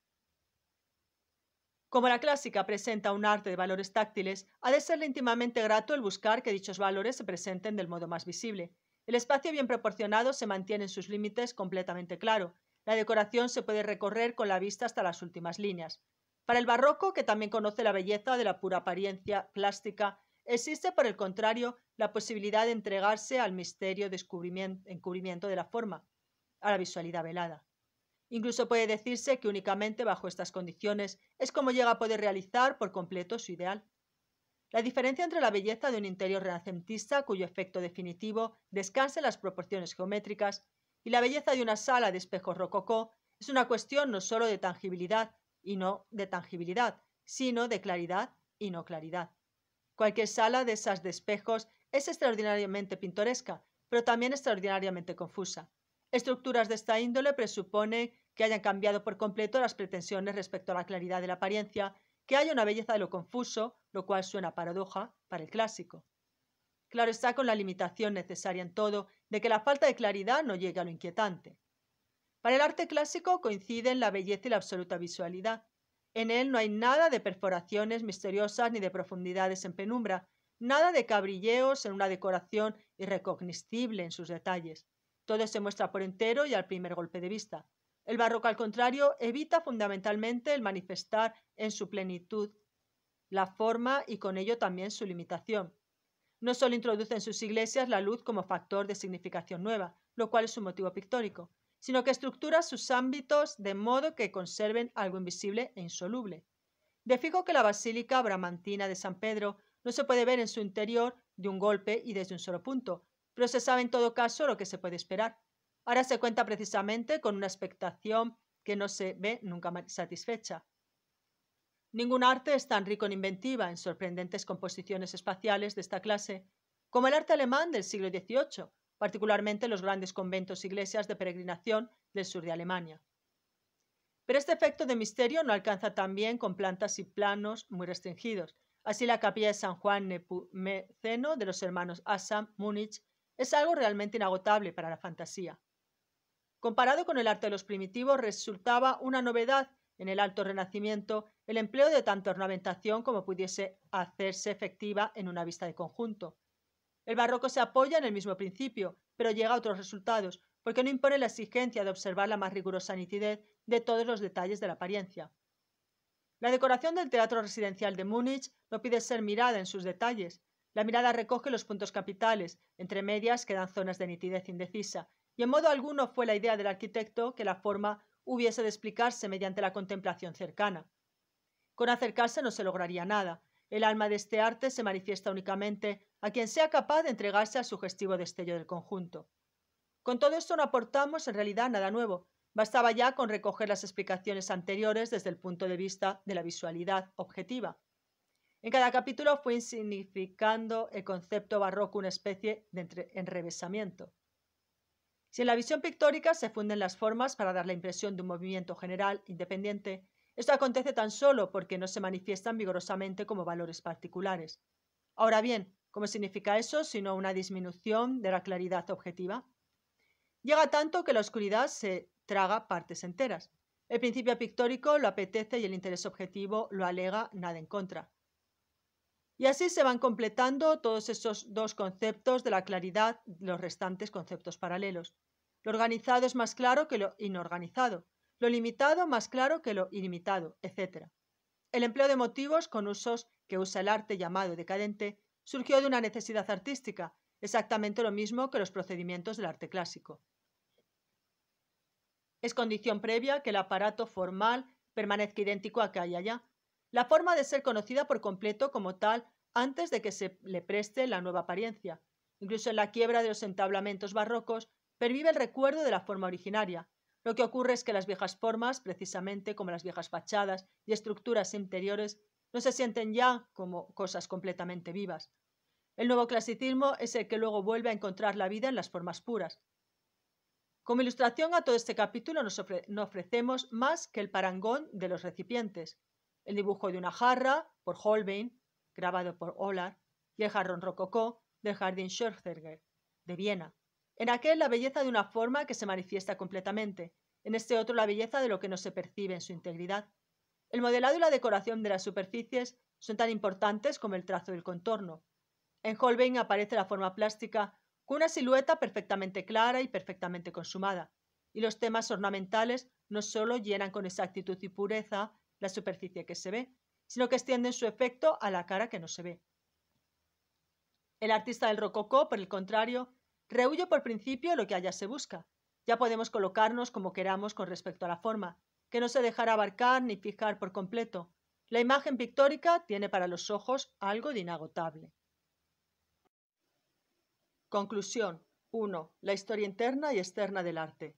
Como la clásica presenta un arte de valores táctiles, ha de serle íntimamente grato el buscar que dichos valores se presenten del modo más visible. El espacio bien proporcionado se mantiene en sus límites completamente claro. La decoración se puede recorrer con la vista hasta las últimas líneas. Para el barroco, que también conoce la belleza de la pura apariencia plástica, existe, por el contrario, la posibilidad de entregarse al misterio descubrimiento encubrimiento de la forma, a la visualidad velada. Incluso puede decirse que únicamente bajo estas condiciones es como llega a poder realizar por completo su ideal. La diferencia entre la belleza de un interior renacentista, cuyo efecto definitivo descansa en las proporciones geométricas, y la belleza de una sala de espejos rococó es una cuestión no sólo de tangibilidad y no de tangibilidad, sino de claridad y no claridad. Cualquier sala de esas de espejos es extraordinariamente pintoresca, pero también extraordinariamente confusa. Estructuras de esta índole presupone que hayan cambiado por completo las pretensiones respecto a la claridad de la apariencia, que haya una belleza de lo confuso, lo cual suena paradoja para el clásico. Claro está con la limitación necesaria en todo de que la falta de claridad no llegue a lo inquietante. Para el arte clásico coinciden la belleza y la absoluta visualidad. En él no hay nada de perforaciones misteriosas ni de profundidades en penumbra, nada de cabrilleos en una decoración irreconocible en sus detalles. Todo se muestra por entero y al primer golpe de vista. El barroco, al contrario, evita fundamentalmente el manifestar en su plenitud la forma y con ello también su limitación. No solo introduce en sus iglesias la luz como factor de significación nueva, lo cual es su motivo pictórico, sino que estructura sus ámbitos de modo que conserven algo invisible e insoluble. De fijo que la basílica bramantina de San Pedro no se puede ver en su interior de un golpe y desde un solo punto, pero se sabe en todo caso lo que se puede esperar. Ahora se cuenta precisamente con una expectación que no se ve nunca satisfecha. Ningún arte es tan rico en inventiva, en sorprendentes composiciones espaciales de esta clase, como el arte alemán del siglo XVIII, particularmente los grandes conventos e iglesias de peregrinación del sur de Alemania. Pero este efecto de misterio no alcanza también con plantas y planos muy restringidos. Así la capilla de San Juan Nepomuceno de los hermanos Assam, Múnich, es algo realmente inagotable para la fantasía. Comparado con el arte de los primitivos, resultaba una novedad en el Alto Renacimiento el empleo de tanta ornamentación como pudiese hacerse efectiva en una vista de conjunto. El barroco se apoya en el mismo principio, pero llega a otros resultados, porque no impone la exigencia de observar la más rigurosa nitidez de todos los detalles de la apariencia. La decoración del Teatro Residencial de Múnich no pide ser mirada en sus detalles, la mirada recoge los puntos capitales, entre medias quedan zonas de nitidez indecisa, y en modo alguno fue la idea del arquitecto que la forma hubiese de explicarse mediante la contemplación cercana. Con acercarse no se lograría nada. El alma de este arte se manifiesta únicamente a quien sea capaz de entregarse al sugestivo destello del conjunto. Con todo esto no aportamos en realidad nada nuevo. Bastaba ya con recoger las explicaciones anteriores desde el punto de vista de la visualidad objetiva. En cada capítulo fue significando el concepto barroco una especie de enrevesamiento. Si en la visión pictórica se funden las formas para dar la impresión de un movimiento general independiente, esto acontece tan solo porque no se manifiestan vigorosamente como valores particulares. Ahora bien, ¿cómo significa eso sino una disminución de la claridad objetiva? Llega tanto que la oscuridad se traga partes enteras. El principio pictórico lo apetece y el interés objetivo lo alega nada en contra. Y así se van completando todos esos dos conceptos de la claridad, los restantes conceptos paralelos. Lo organizado es más claro que lo inorganizado, lo limitado más claro que lo ilimitado, etc. El empleo de motivos con usos que usa el arte llamado decadente surgió de una necesidad artística, exactamente lo mismo que los procedimientos del arte clásico. Es condición previa que el aparato formal permanezca idéntico acá y allá, la forma de ser conocida por completo como tal antes de que se le preste la nueva apariencia. Incluso en la quiebra de los entablamentos barrocos pervive el recuerdo de la forma originaria. Lo que ocurre es que las viejas formas, precisamente como las viejas fachadas y estructuras interiores, no se sienten ya como cosas completamente vivas. El nuevo clasicismo es el que luego vuelve a encontrar la vida en las formas puras. Como ilustración a todo este capítulo nos no ofrecemos más que el parangón de los recipientes el dibujo de una jarra por Holbein, grabado por Olar, y el jarrón rococó del Jardín Schörzerger, de Viena. En aquel la belleza de una forma que se manifiesta completamente, en este otro la belleza de lo que no se percibe en su integridad. El modelado y la decoración de las superficies son tan importantes como el trazo del contorno. En Holbein aparece la forma plástica con una silueta perfectamente clara y perfectamente consumada, y los temas ornamentales no solo llenan con exactitud y pureza la superficie que se ve, sino que extienden su efecto a la cara que no se ve. El artista del rococó, por el contrario, rehuye por principio lo que allá se busca. Ya podemos colocarnos como queramos con respecto a la forma, que no se dejará abarcar ni fijar por completo. La imagen pictórica tiene para los ojos algo de inagotable. Conclusión 1. La historia interna y externa del arte.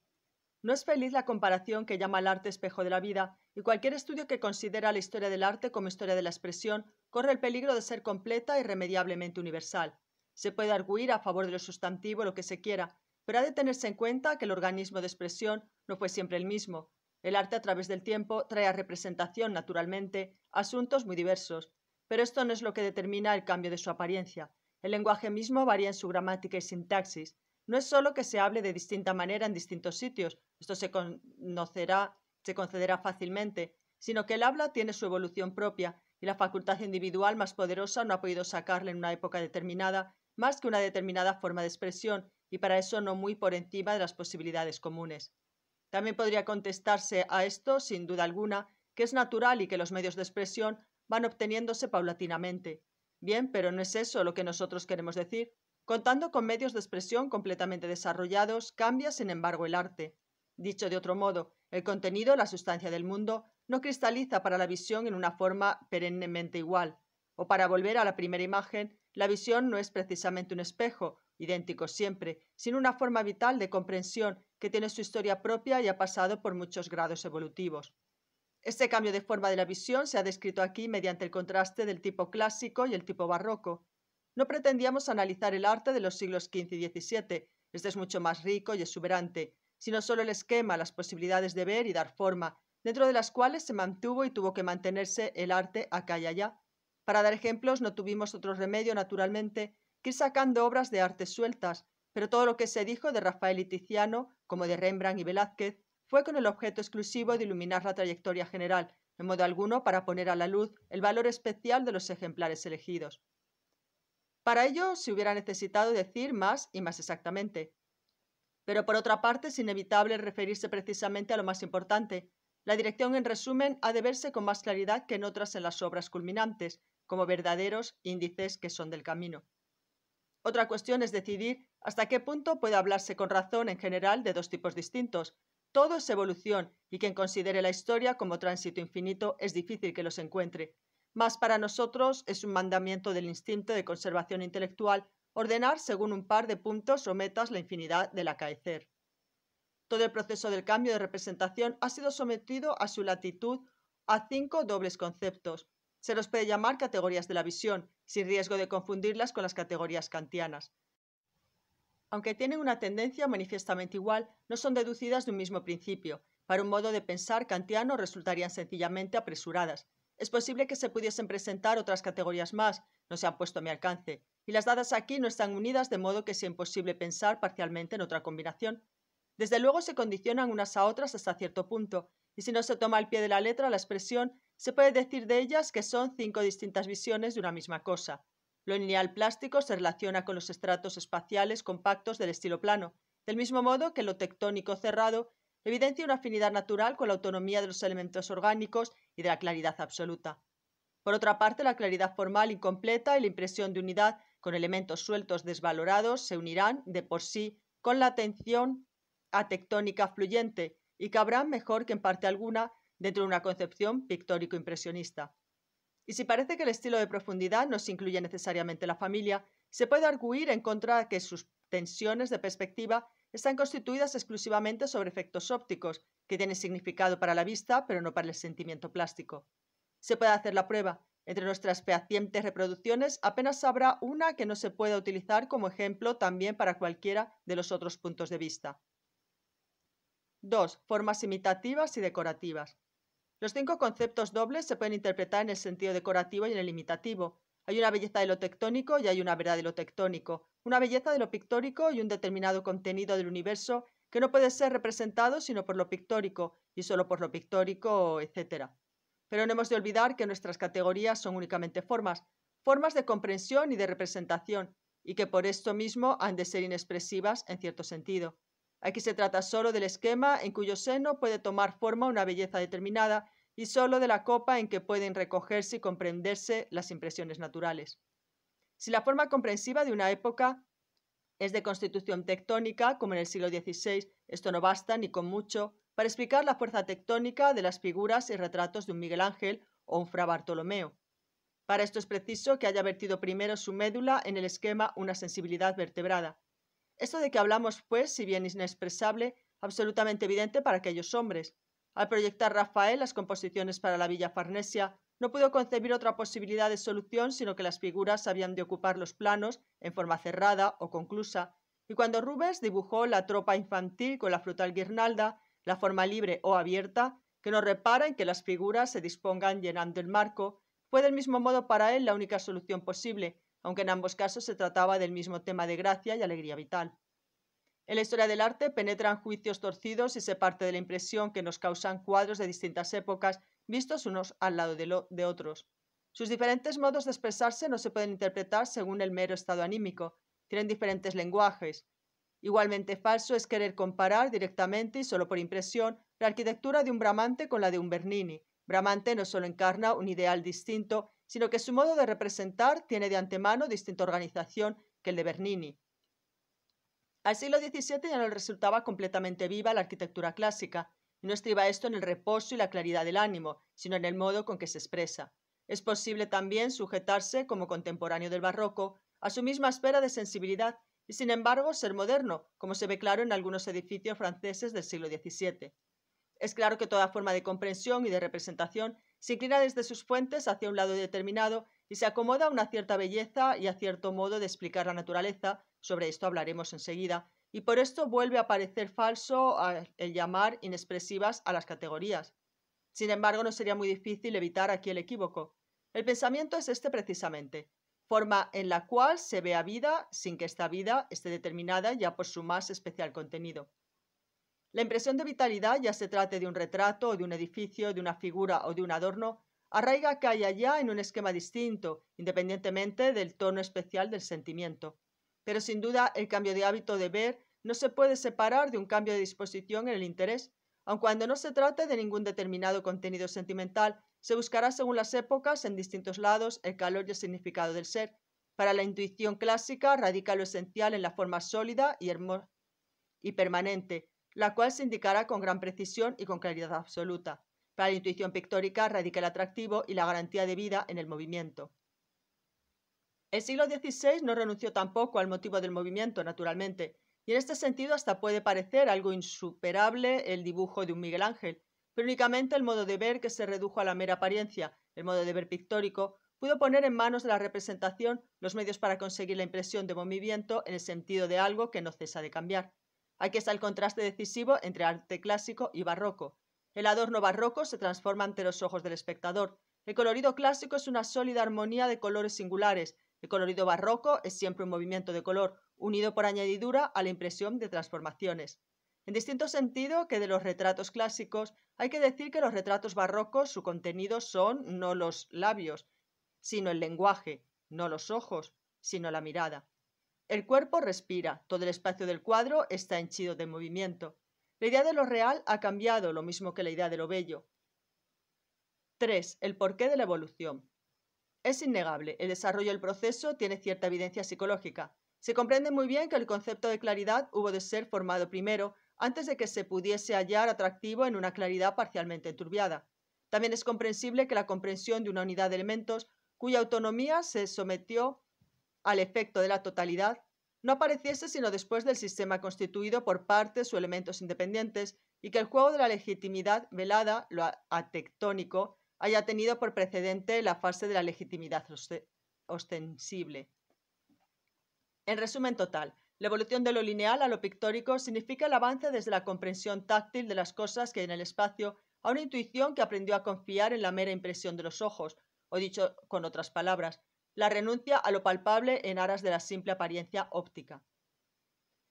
No es feliz la comparación que llama al arte espejo de la vida y cualquier estudio que considera la historia del arte como historia de la expresión corre el peligro de ser completa e irremediablemente universal. Se puede arguir a favor de lo sustantivo lo que se quiera, pero ha de tenerse en cuenta que el organismo de expresión no fue siempre el mismo. El arte a través del tiempo trae a representación, naturalmente, asuntos muy diversos, pero esto no es lo que determina el cambio de su apariencia. El lenguaje mismo varía en su gramática y sintaxis. No es solo que se hable de distinta manera en distintos sitios, esto se conocerá se concederá fácilmente, sino que el habla tiene su evolución propia y la facultad individual más poderosa no ha podido sacarle en una época determinada más que una determinada forma de expresión y para eso no muy por encima de las posibilidades comunes. También podría contestarse a esto, sin duda alguna, que es natural y que los medios de expresión van obteniéndose paulatinamente. Bien, pero no es eso lo que nosotros queremos decir. Contando con medios de expresión completamente desarrollados, cambia, sin embargo, el arte. Dicho de otro modo, el contenido, la sustancia del mundo, no cristaliza para la visión en una forma perennemente igual. O para volver a la primera imagen, la visión no es precisamente un espejo, idéntico siempre, sino una forma vital de comprensión que tiene su historia propia y ha pasado por muchos grados evolutivos. Este cambio de forma de la visión se ha descrito aquí mediante el contraste del tipo clásico y el tipo barroco. No pretendíamos analizar el arte de los siglos XV y XVII, este es mucho más rico y exuberante, sino solo el esquema, las posibilidades de ver y dar forma, dentro de las cuales se mantuvo y tuvo que mantenerse el arte acá y allá. Para dar ejemplos, no tuvimos otro remedio, naturalmente, que ir sacando obras de arte sueltas, pero todo lo que se dijo de Rafael y Tiziano, como de Rembrandt y Velázquez, fue con el objeto exclusivo de iluminar la trayectoria general, en modo alguno para poner a la luz el valor especial de los ejemplares elegidos. Para ello se hubiera necesitado decir más y más exactamente. Pero por otra parte, es inevitable referirse precisamente a lo más importante. La dirección, en resumen, ha de verse con más claridad que en otras en las obras culminantes, como verdaderos índices que son del camino. Otra cuestión es decidir hasta qué punto puede hablarse con razón en general de dos tipos distintos. Todo es evolución y quien considere la historia como tránsito infinito es difícil que los encuentre. Más para nosotros es un mandamiento del instinto de conservación intelectual Ordenar según un par de puntos o metas la infinidad del acaecer. Todo el proceso del cambio de representación ha sido sometido a su latitud a cinco dobles conceptos. Se los puede llamar categorías de la visión, sin riesgo de confundirlas con las categorías kantianas. Aunque tienen una tendencia manifiestamente igual, no son deducidas de un mismo principio. Para un modo de pensar kantiano resultarían sencillamente apresuradas. Es posible que se pudiesen presentar otras categorías más, no se han puesto a mi alcance y las dadas aquí no están unidas de modo que sea imposible pensar parcialmente en otra combinación. Desde luego se condicionan unas a otras hasta cierto punto, y si no se toma al pie de la letra la expresión, se puede decir de ellas que son cinco distintas visiones de una misma cosa. Lo lineal plástico se relaciona con los estratos espaciales compactos del estilo plano, del mismo modo que lo tectónico cerrado evidencia una afinidad natural con la autonomía de los elementos orgánicos y de la claridad absoluta. Por otra parte, la claridad formal incompleta y la impresión de unidad con elementos sueltos desvalorados se unirán de por sí con la tensión tectónica fluyente y cabrán mejor que en parte alguna dentro de una concepción pictórico-impresionista. Y si parece que el estilo de profundidad no se incluye necesariamente la familia, se puede arguir en contra de que sus tensiones de perspectiva están constituidas exclusivamente sobre efectos ópticos, que tienen significado para la vista, pero no para el sentimiento plástico. Se puede hacer la prueba, entre nuestras fehacientes reproducciones apenas habrá una que no se pueda utilizar como ejemplo también para cualquiera de los otros puntos de vista. 2. Formas imitativas y decorativas. Los cinco conceptos dobles se pueden interpretar en el sentido decorativo y en el imitativo. Hay una belleza de lo tectónico y hay una verdad de lo tectónico, una belleza de lo pictórico y un determinado contenido del universo que no puede ser representado sino por lo pictórico y solo por lo pictórico, etc. Pero no hemos de olvidar que nuestras categorías son únicamente formas, formas de comprensión y de representación, y que por esto mismo han de ser inexpresivas en cierto sentido. Aquí se trata solo del esquema en cuyo seno puede tomar forma una belleza determinada y solo de la copa en que pueden recogerse y comprenderse las impresiones naturales. Si la forma comprensiva de una época es de constitución tectónica, como en el siglo XVI, esto no basta ni con mucho, para explicar la fuerza tectónica de las figuras y retratos de un Miguel Ángel o un Fra Bartolomeo. Para esto es preciso que haya vertido primero su médula en el esquema una sensibilidad vertebrada. Esto de que hablamos pues, si bien inexpresable, absolutamente evidente para aquellos hombres. Al proyectar Rafael las composiciones para la Villa Farnesia, no pudo concebir otra posibilidad de solución sino que las figuras habían de ocupar los planos en forma cerrada o conclusa, y cuando Rubens dibujó la tropa infantil con la frutal guirnalda, la forma libre o abierta, que nos repara en que las figuras se dispongan llenando el marco, fue del mismo modo para él la única solución posible, aunque en ambos casos se trataba del mismo tema de gracia y alegría vital. En la historia del arte penetran juicios torcidos y se parte de la impresión que nos causan cuadros de distintas épocas vistos unos al lado de, de otros. Sus diferentes modos de expresarse no se pueden interpretar según el mero estado anímico, tienen diferentes lenguajes, Igualmente falso es querer comparar directamente y solo por impresión la arquitectura de un Bramante con la de un Bernini. Bramante no solo encarna un ideal distinto, sino que su modo de representar tiene de antemano distinta organización que el de Bernini. Al siglo XVII ya no resultaba completamente viva la arquitectura clásica, y no estriba esto en el reposo y la claridad del ánimo, sino en el modo con que se expresa. Es posible también sujetarse, como contemporáneo del barroco, a su misma esfera de sensibilidad y sin embargo ser moderno, como se ve claro en algunos edificios franceses del siglo XVII. Es claro que toda forma de comprensión y de representación se inclina desde sus fuentes hacia un lado determinado y se acomoda a una cierta belleza y a cierto modo de explicar la naturaleza, sobre esto hablaremos enseguida, y por esto vuelve a parecer falso el llamar inexpresivas a las categorías. Sin embargo, no sería muy difícil evitar aquí el equívoco. El pensamiento es este precisamente, forma en la cual se vea vida sin que esta vida esté determinada ya por su más especial contenido. La impresión de vitalidad, ya se trate de un retrato o de un edificio, de una figura o de un adorno, arraiga que y allá en un esquema distinto, independientemente del tono especial del sentimiento. Pero sin duda el cambio de hábito de ver no se puede separar de un cambio de disposición en el interés, aun cuando no se trate de ningún determinado contenido sentimental, se buscará según las épocas, en distintos lados, el calor y el significado del ser. Para la intuición clásica radica lo esencial en la forma sólida y, y permanente, la cual se indicará con gran precisión y con claridad absoluta. Para la intuición pictórica radica el atractivo y la garantía de vida en el movimiento. El siglo XVI no renunció tampoco al motivo del movimiento, naturalmente, y en este sentido hasta puede parecer algo insuperable el dibujo de un Miguel Ángel, pero únicamente el modo de ver que se redujo a la mera apariencia, el modo de ver pictórico, pudo poner en manos de la representación los medios para conseguir la impresión de movimiento en el sentido de algo que no cesa de cambiar. Aquí está el contraste decisivo entre arte clásico y barroco. El adorno barroco se transforma ante los ojos del espectador. El colorido clásico es una sólida armonía de colores singulares. El colorido barroco es siempre un movimiento de color, unido por añadidura a la impresión de transformaciones. En distinto sentido que de los retratos clásicos, hay que decir que los retratos barrocos su contenido son no los labios, sino el lenguaje, no los ojos, sino la mirada. El cuerpo respira, todo el espacio del cuadro está henchido de movimiento. La idea de lo real ha cambiado, lo mismo que la idea de lo bello. 3. El porqué de la evolución. Es innegable, el desarrollo del proceso tiene cierta evidencia psicológica. Se comprende muy bien que el concepto de claridad hubo de ser formado primero antes de que se pudiese hallar atractivo en una claridad parcialmente enturbiada. También es comprensible que la comprensión de una unidad de elementos cuya autonomía se sometió al efecto de la totalidad no apareciese sino después del sistema constituido por partes o elementos independientes y que el juego de la legitimidad velada, lo atectónico, haya tenido por precedente la fase de la legitimidad ostensible. En resumen total, la evolución de lo lineal a lo pictórico significa el avance desde la comprensión táctil de las cosas que hay en el espacio a una intuición que aprendió a confiar en la mera impresión de los ojos, o dicho con otras palabras, la renuncia a lo palpable en aras de la simple apariencia óptica.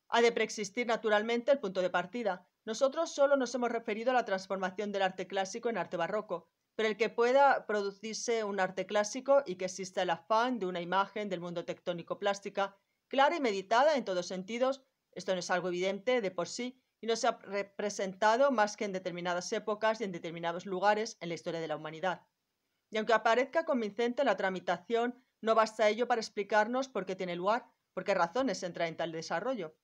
Ha de preexistir naturalmente el punto de partida. Nosotros solo nos hemos referido a la transformación del arte clásico en arte barroco, pero el que pueda producirse un arte clásico y que exista el afán de una imagen del mundo tectónico plástica clara y meditada en todos sentidos, esto no es algo evidente de por sí y no se ha representado más que en determinadas épocas y en determinados lugares en la historia de la humanidad. Y aunque aparezca convincente la tramitación, no basta ello para explicarnos por qué tiene lugar, por qué razones entra en tal desarrollo.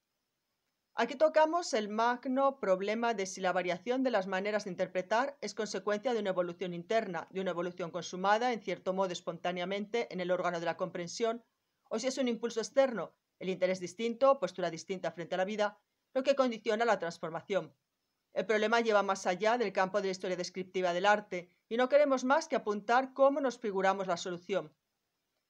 Aquí tocamos el magno problema de si la variación de las maneras de interpretar es consecuencia de una evolución interna, de una evolución consumada, en cierto modo espontáneamente, en el órgano de la comprensión, o si es un impulso externo, el interés distinto, postura distinta frente a la vida, lo que condiciona la transformación. El problema lleva más allá del campo de la historia descriptiva del arte y no queremos más que apuntar cómo nos figuramos la solución.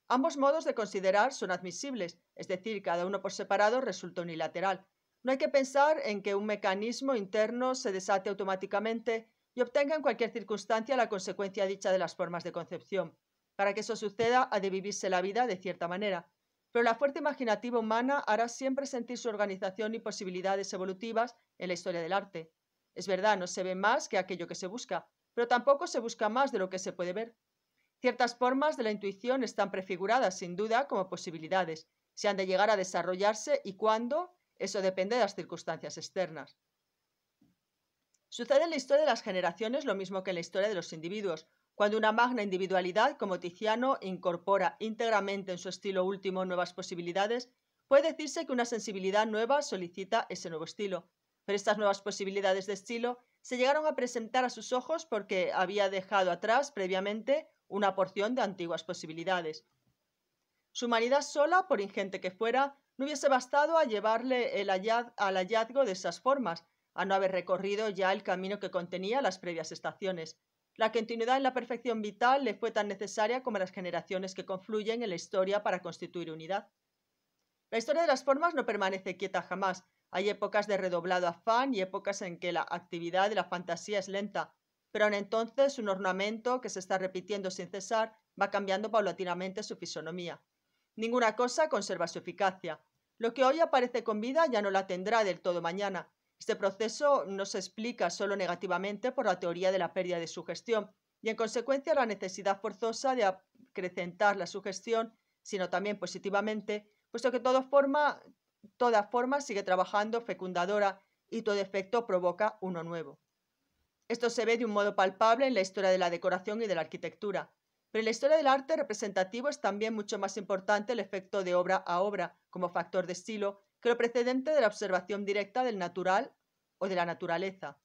Ambos modos de considerar son admisibles, es decir, cada uno por separado resulta unilateral. No hay que pensar en que un mecanismo interno se desate automáticamente y obtenga en cualquier circunstancia la consecuencia dicha de las formas de concepción. Para que eso suceda ha de vivirse la vida de cierta manera pero la fuerza imaginativa humana hará siempre sentir su organización y posibilidades evolutivas en la historia del arte. Es verdad, no se ve más que aquello que se busca, pero tampoco se busca más de lo que se puede ver. Ciertas formas de la intuición están prefiguradas, sin duda, como posibilidades. si han de llegar a desarrollarse y cuándo, eso depende de las circunstancias externas. Sucede en la historia de las generaciones lo mismo que en la historia de los individuos. Cuando una magna individualidad como Tiziano incorpora íntegramente en su estilo último nuevas posibilidades, puede decirse que una sensibilidad nueva solicita ese nuevo estilo. Pero estas nuevas posibilidades de estilo se llegaron a presentar a sus ojos porque había dejado atrás previamente una porción de antiguas posibilidades. Su humanidad sola, por ingente que fuera, no hubiese bastado a llevarle el al hallazgo de esas formas, a no haber recorrido ya el camino que contenía las previas estaciones. La continuidad en la perfección vital le fue tan necesaria como las generaciones que confluyen en la historia para constituir unidad. La historia de las formas no permanece quieta jamás. Hay épocas de redoblado afán y épocas en que la actividad de la fantasía es lenta, pero aun entonces un ornamento que se está repitiendo sin cesar va cambiando paulatinamente su fisonomía. Ninguna cosa conserva su eficacia. Lo que hoy aparece con vida ya no la tendrá del todo mañana, este proceso no se explica solo negativamente por la teoría de la pérdida de sugestión y en consecuencia la necesidad forzosa de acrecentar la sugestión, sino también positivamente, puesto que toda forma, toda forma sigue trabajando fecundadora y todo efecto provoca uno nuevo. Esto se ve de un modo palpable en la historia de la decoración y de la arquitectura. Pero en la historia del arte representativo es también mucho más importante el efecto de obra a obra como factor de estilo pero precedente de la observación directa del natural o de la naturaleza.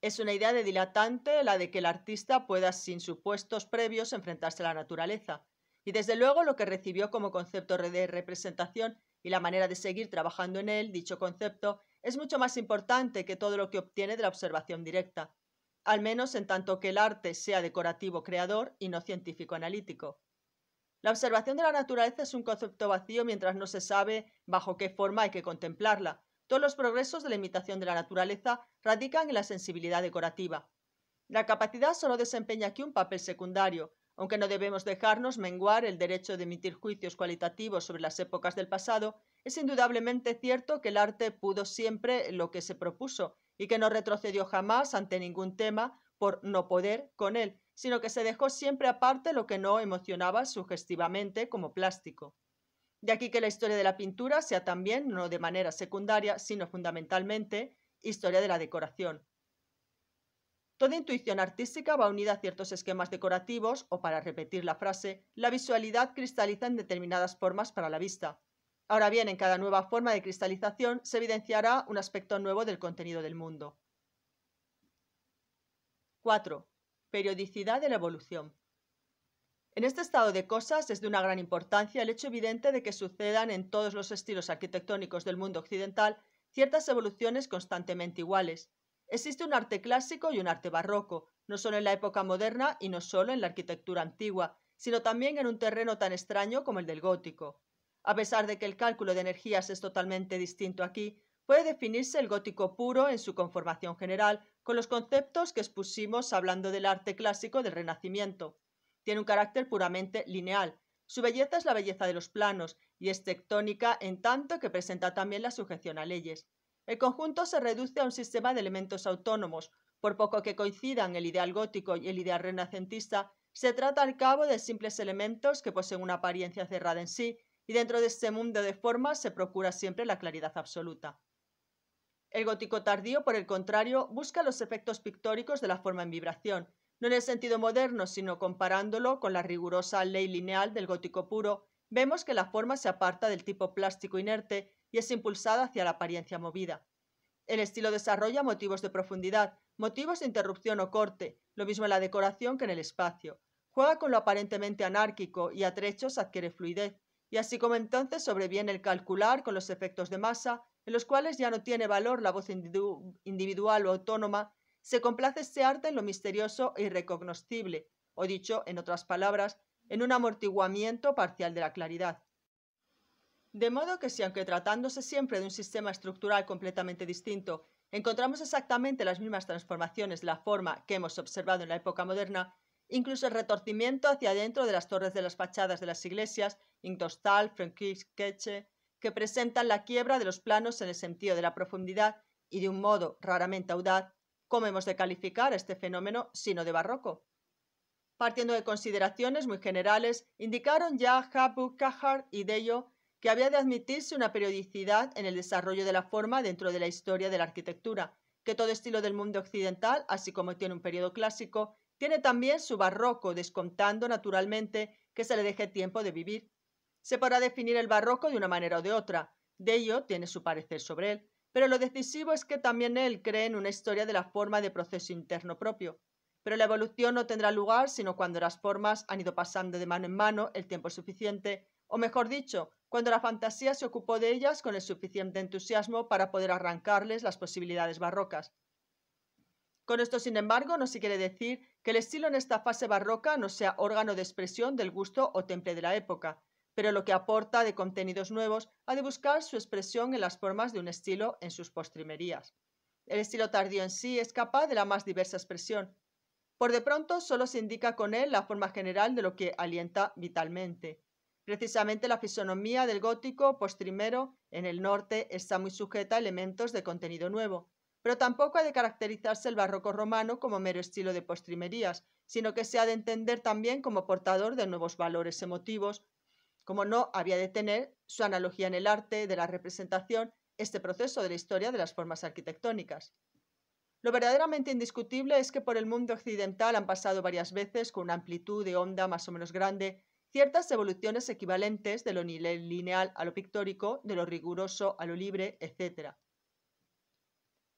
Es una idea de dilatante la de que el artista pueda sin supuestos previos enfrentarse a la naturaleza, y desde luego lo que recibió como concepto de representación y la manera de seguir trabajando en él, dicho concepto, es mucho más importante que todo lo que obtiene de la observación directa, al menos en tanto que el arte sea decorativo creador y no científico analítico. La observación de la naturaleza es un concepto vacío mientras no se sabe bajo qué forma hay que contemplarla. Todos los progresos de la imitación de la naturaleza radican en la sensibilidad decorativa. La capacidad solo desempeña aquí un papel secundario, aunque no debemos dejarnos menguar el derecho de emitir juicios cualitativos sobre las épocas del pasado, es indudablemente cierto que el arte pudo siempre lo que se propuso y que no retrocedió jamás ante ningún tema por no poder con él, sino que se dejó siempre aparte lo que no emocionaba sugestivamente como plástico. De aquí que la historia de la pintura sea también, no de manera secundaria, sino fundamentalmente, historia de la decoración. Toda intuición artística va unida a ciertos esquemas decorativos, o para repetir la frase, la visualidad cristaliza en determinadas formas para la vista. Ahora bien, en cada nueva forma de cristalización se evidenciará un aspecto nuevo del contenido del mundo. 4. Periodicidad de la evolución. En este estado de cosas es de una gran importancia el hecho evidente de que sucedan en todos los estilos arquitectónicos del mundo occidental ciertas evoluciones constantemente iguales. Existe un arte clásico y un arte barroco, no solo en la época moderna y no solo en la arquitectura antigua, sino también en un terreno tan extraño como el del gótico. A pesar de que el cálculo de energías es totalmente distinto aquí, puede definirse el gótico puro en su conformación general, con los conceptos que expusimos hablando del arte clásico del Renacimiento. Tiene un carácter puramente lineal. Su belleza es la belleza de los planos y es tectónica en tanto que presenta también la sujeción a leyes. El conjunto se reduce a un sistema de elementos autónomos. Por poco que coincidan el ideal gótico y el ideal renacentista, se trata al cabo de simples elementos que poseen una apariencia cerrada en sí, y dentro de este mundo de formas se procura siempre la claridad absoluta. El gótico tardío, por el contrario, busca los efectos pictóricos de la forma en vibración, no en el sentido moderno, sino comparándolo con la rigurosa ley lineal del gótico puro, vemos que la forma se aparta del tipo plástico inerte y es impulsada hacia la apariencia movida. El estilo desarrolla motivos de profundidad, motivos de interrupción o corte, lo mismo en la decoración que en el espacio. Juega con lo aparentemente anárquico y a trechos adquiere fluidez, y así como entonces sobreviene el calcular con los efectos de masa, en los cuales ya no tiene valor la voz individual o autónoma, se complace este arte en lo misterioso e irrecognoscible, o dicho, en otras palabras, en un amortiguamiento parcial de la claridad. De modo que si, aunque tratándose siempre de un sistema estructural completamente distinto, encontramos exactamente las mismas transformaciones de la forma que hemos observado en la época moderna, incluso el retorcimiento hacia adentro de las torres de las fachadas de las iglesias, Ingolstadt, Keche que presentan la quiebra de los planos en el sentido de la profundidad y de un modo raramente audaz, ¿cómo hemos de calificar este fenómeno sino de barroco? Partiendo de consideraciones muy generales, indicaron ya Habu, cajar y Dello que había de admitirse una periodicidad en el desarrollo de la forma dentro de la historia de la arquitectura, que todo estilo del mundo occidental, así como tiene un periodo clásico, tiene también su barroco, descontando naturalmente que se le deje tiempo de vivir, se podrá definir el barroco de una manera o de otra. de ello tiene su parecer sobre él, pero lo decisivo es que también él cree en una historia de la forma de proceso interno propio. Pero la evolución no tendrá lugar sino cuando las formas han ido pasando de mano en mano el tiempo suficiente, o mejor dicho, cuando la fantasía se ocupó de ellas con el suficiente entusiasmo para poder arrancarles las posibilidades barrocas. Con esto, sin embargo, no se quiere decir que el estilo en esta fase barroca no sea órgano de expresión del gusto o temple de la época, pero lo que aporta de contenidos nuevos ha de buscar su expresión en las formas de un estilo en sus postrimerías. El estilo tardío en sí es capaz de la más diversa expresión. Por de pronto solo se indica con él la forma general de lo que alienta vitalmente. Precisamente la fisonomía del gótico postrimero en el norte está muy sujeta a elementos de contenido nuevo, pero tampoco ha de caracterizarse el barroco romano como mero estilo de postrimerías, sino que se ha de entender también como portador de nuevos valores emotivos, como no, había de tener su analogía en el arte de la representación este proceso de la historia de las formas arquitectónicas. Lo verdaderamente indiscutible es que por el mundo occidental han pasado varias veces, con una amplitud de onda más o menos grande, ciertas evoluciones equivalentes de lo lineal a lo pictórico, de lo riguroso a lo libre, etc.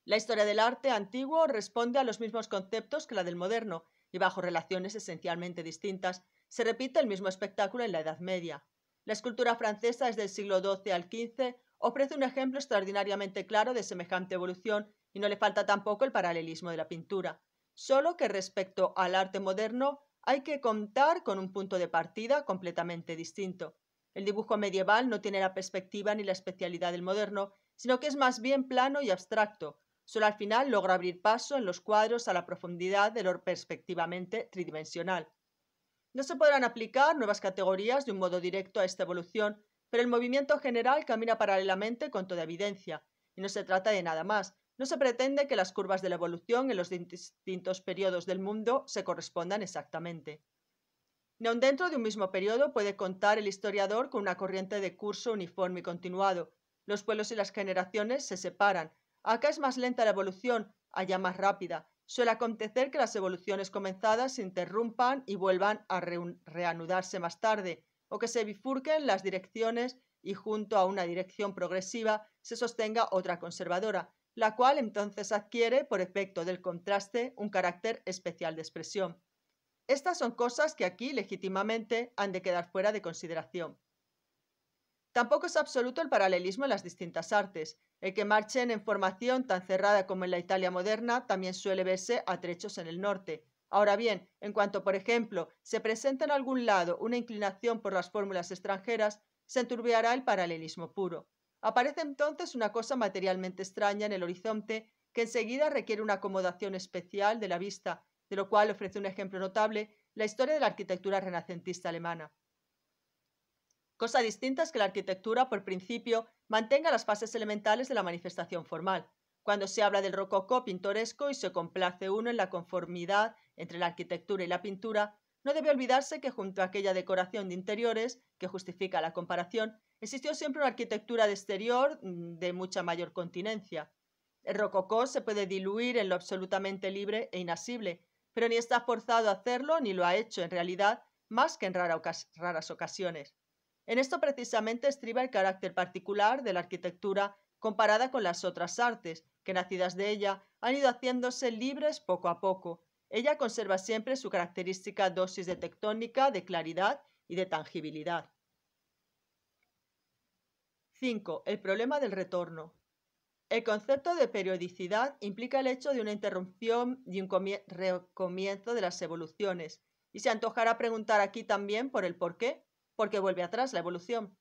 La historia del arte antiguo responde a los mismos conceptos que la del moderno, y bajo relaciones esencialmente distintas, se repite el mismo espectáculo en la Edad Media. La escultura francesa desde el siglo XII al XV, ofrece un ejemplo extraordinariamente claro de semejante evolución y no le falta tampoco el paralelismo de la pintura. Solo que respecto al arte moderno hay que contar con un punto de partida completamente distinto. El dibujo medieval no tiene la perspectiva ni la especialidad del moderno, sino que es más bien plano y abstracto. Solo al final logra abrir paso en los cuadros a la profundidad de lo perspectivamente tridimensional. No se podrán aplicar nuevas categorías de un modo directo a esta evolución, pero el movimiento general camina paralelamente con toda evidencia, y no se trata de nada más. No se pretende que las curvas de la evolución en los distintos periodos del mundo se correspondan exactamente. Ni aun dentro de un mismo periodo puede contar el historiador con una corriente de curso uniforme y continuado. Los pueblos y las generaciones se separan. Acá es más lenta la evolución, allá más rápida, Suele acontecer que las evoluciones comenzadas se interrumpan y vuelvan a reanudarse más tarde, o que se bifurquen las direcciones y junto a una dirección progresiva se sostenga otra conservadora, la cual entonces adquiere, por efecto del contraste, un carácter especial de expresión. Estas son cosas que aquí legítimamente han de quedar fuera de consideración. Tampoco es absoluto el paralelismo en las distintas artes. El que marchen en formación tan cerrada como en la Italia moderna también suele verse a trechos en el norte. Ahora bien, en cuanto, por ejemplo, se presenta en algún lado una inclinación por las fórmulas extranjeras, se enturbiará el paralelismo puro. Aparece entonces una cosa materialmente extraña en el horizonte que enseguida requiere una acomodación especial de la vista, de lo cual ofrece un ejemplo notable la historia de la arquitectura renacentista alemana. Cosa distinta es que la arquitectura, por principio, mantenga las fases elementales de la manifestación formal. Cuando se habla del rococó pintoresco y se complace uno en la conformidad entre la arquitectura y la pintura, no debe olvidarse que junto a aquella decoración de interiores, que justifica la comparación, existió siempre una arquitectura de exterior mm, de mucha mayor continencia. El rococó se puede diluir en lo absolutamente libre e inasible, pero ni está forzado a hacerlo ni lo ha hecho en realidad más que en raras ocasiones. En esto precisamente estriba el carácter particular de la arquitectura comparada con las otras artes, que nacidas de ella han ido haciéndose libres poco a poco. Ella conserva siempre su característica dosis de tectónica, de claridad y de tangibilidad. 5. El problema del retorno. El concepto de periodicidad implica el hecho de una interrupción y un comienzo de las evoluciones, y se antojará preguntar aquí también por el porqué porque vuelve atrás la evolución.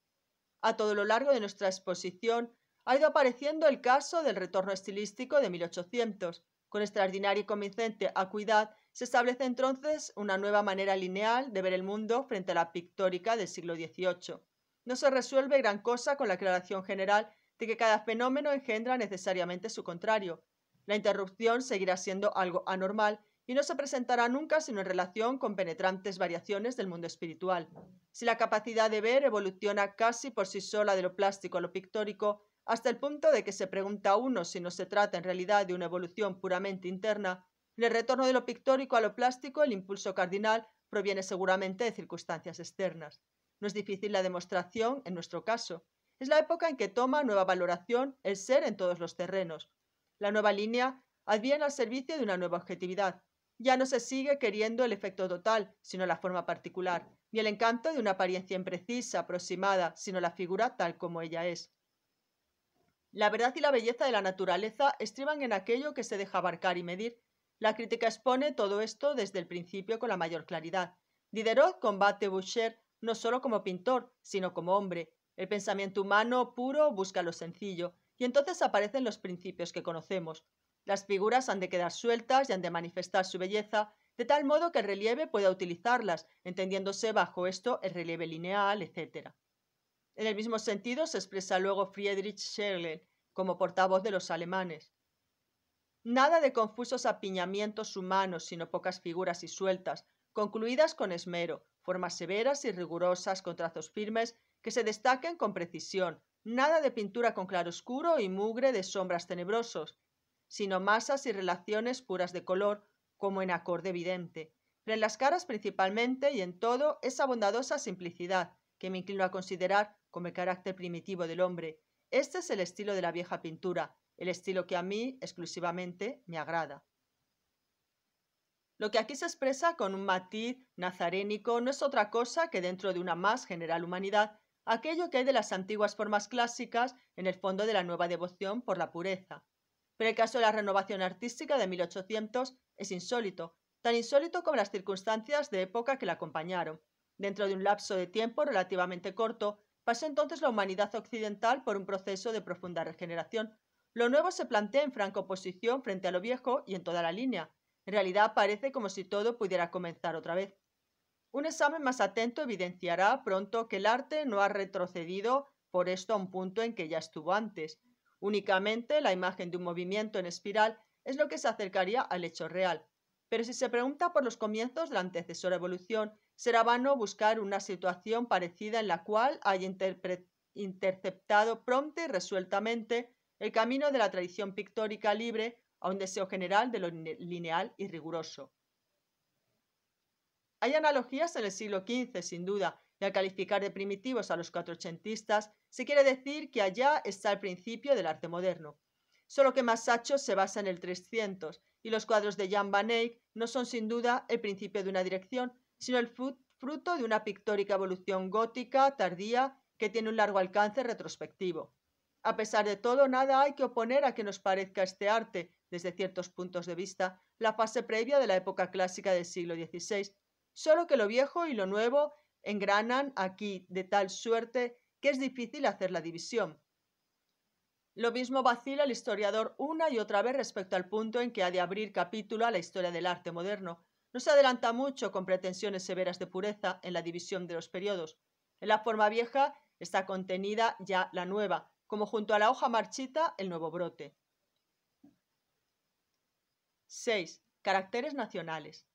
A todo lo largo de nuestra exposición ha ido apareciendo el caso del retorno estilístico de 1800. Con extraordinaria y convincente acuidad se establece entonces una nueva manera lineal de ver el mundo frente a la pictórica del siglo XVIII. No se resuelve gran cosa con la aclaración general de que cada fenómeno engendra necesariamente su contrario. La interrupción seguirá siendo algo anormal y no se presentará nunca sino en relación con penetrantes variaciones del mundo espiritual. Si la capacidad de ver evoluciona casi por sí sola de lo plástico a lo pictórico, hasta el punto de que se pregunta uno si no se trata en realidad de una evolución puramente interna, en el retorno de lo pictórico a lo plástico el impulso cardinal proviene seguramente de circunstancias externas. No es difícil la demostración en nuestro caso. Es la época en que toma nueva valoración el ser en todos los terrenos. La nueva línea adviene al servicio de una nueva objetividad, ya no se sigue queriendo el efecto total, sino la forma particular, ni el encanto de una apariencia imprecisa, aproximada, sino la figura tal como ella es. La verdad y la belleza de la naturaleza estriban en aquello que se deja abarcar y medir. La crítica expone todo esto desde el principio con la mayor claridad. Diderot combate Boucher no solo como pintor, sino como hombre. El pensamiento humano puro busca lo sencillo, y entonces aparecen los principios que conocemos, las figuras han de quedar sueltas y han de manifestar su belleza, de tal modo que el relieve pueda utilizarlas, entendiéndose bajo esto el relieve lineal, etc. En el mismo sentido se expresa luego Friedrich Scherlen como portavoz de los alemanes. Nada de confusos apiñamientos humanos, sino pocas figuras y sueltas, concluidas con esmero, formas severas y rigurosas con trazos firmes que se destaquen con precisión, nada de pintura con claroscuro y mugre de sombras tenebrosos, sino masas y relaciones puras de color, como en acorde evidente, pero en las caras principalmente y en todo esa bondadosa simplicidad que me inclino a considerar como el carácter primitivo del hombre. Este es el estilo de la vieja pintura, el estilo que a mí exclusivamente me agrada. Lo que aquí se expresa con un matiz nazarénico no es otra cosa que dentro de una más general humanidad aquello que hay de las antiguas formas clásicas en el fondo de la nueva devoción por la pureza. Pero el caso de la renovación artística de 1800 es insólito, tan insólito como las circunstancias de época que la acompañaron. Dentro de un lapso de tiempo relativamente corto, pasó entonces la humanidad occidental por un proceso de profunda regeneración. Lo nuevo se plantea en franco oposición frente a lo viejo y en toda la línea. En realidad parece como si todo pudiera comenzar otra vez. Un examen más atento evidenciará pronto que el arte no ha retrocedido por esto a un punto en que ya estuvo antes, Únicamente la imagen de un movimiento en espiral es lo que se acercaría al hecho real. Pero si se pregunta por los comienzos de la antecesora evolución, será vano buscar una situación parecida en la cual haya interceptado pronto y resueltamente el camino de la tradición pictórica libre a un deseo general de lo lineal y riguroso. Hay analogías en el siglo XV, sin duda, y al calificar de primitivos a los cuatrochentistas, se quiere decir que allá está el principio del arte moderno. Solo que Masaccio se basa en el 300 y los cuadros de Jan van Eyck no son sin duda el principio de una dirección, sino el fruto de una pictórica evolución gótica tardía que tiene un largo alcance retrospectivo. A pesar de todo, nada hay que oponer a que nos parezca este arte, desde ciertos puntos de vista, la fase previa de la época clásica del siglo XVI, solo que lo viejo y lo nuevo engranan aquí de tal suerte que es difícil hacer la división. Lo mismo vacila el historiador una y otra vez respecto al punto en que ha de abrir capítulo a la historia del arte moderno. No se adelanta mucho con pretensiones severas de pureza en la división de los periodos. En la forma vieja está contenida ya la nueva, como junto a la hoja marchita el nuevo brote. 6. Caracteres nacionales.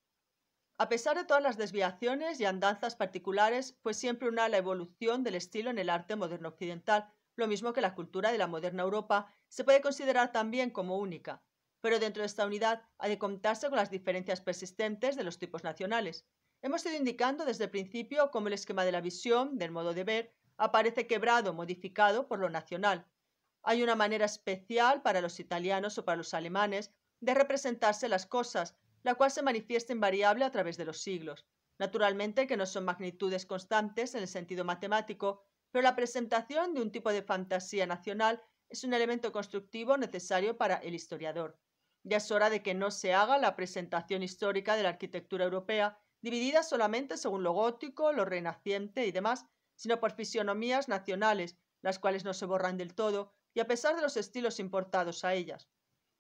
A pesar de todas las desviaciones y andanzas particulares, fue siempre una la evolución del estilo en el arte moderno occidental, lo mismo que la cultura de la moderna Europa se puede considerar también como única. Pero dentro de esta unidad ha de contarse con las diferencias persistentes de los tipos nacionales. Hemos ido indicando desde el principio cómo el esquema de la visión, del modo de ver, aparece quebrado, modificado por lo nacional. Hay una manera especial para los italianos o para los alemanes de representarse las cosas, la cual se manifiesta invariable a través de los siglos. Naturalmente que no son magnitudes constantes en el sentido matemático, pero la presentación de un tipo de fantasía nacional es un elemento constructivo necesario para el historiador. Ya es hora de que no se haga la presentación histórica de la arquitectura europea, dividida solamente según lo gótico, lo renaciente y demás, sino por fisionomías nacionales, las cuales no se borran del todo, y a pesar de los estilos importados a ellas.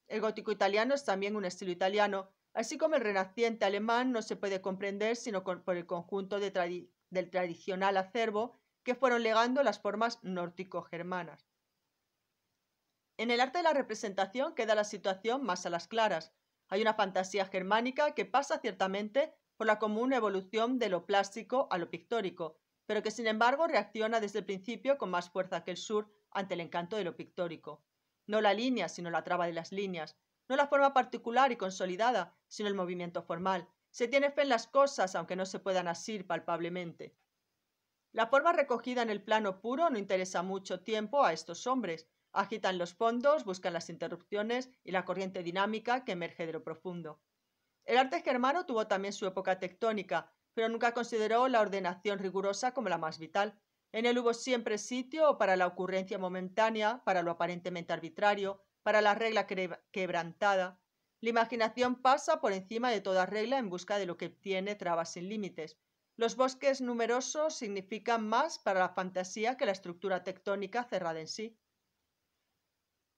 El gótico italiano es también un estilo italiano, Así como el renaciente alemán no se puede comprender sino por el conjunto del tradicional acervo que fueron legando las formas nórtico-germanas. En el arte de la representación queda la situación más a las claras. Hay una fantasía germánica que pasa ciertamente por la común evolución de lo plástico a lo pictórico, pero que sin embargo reacciona desde el principio con más fuerza que el sur ante el encanto de lo pictórico. No la línea, sino la traba de las líneas, no la forma particular y consolidada, sino el movimiento formal. Se tiene fe en las cosas, aunque no se puedan asir palpablemente. La forma recogida en el plano puro no interesa mucho tiempo a estos hombres. Agitan los fondos, buscan las interrupciones y la corriente dinámica que emerge de lo profundo. El arte germano tuvo también su época tectónica, pero nunca consideró la ordenación rigurosa como la más vital. En él hubo siempre sitio para la ocurrencia momentánea, para lo aparentemente arbitrario, para la regla quebrantada, la imaginación pasa por encima de toda regla en busca de lo que tiene trabas sin límites. Los bosques numerosos significan más para la fantasía que la estructura tectónica cerrada en sí.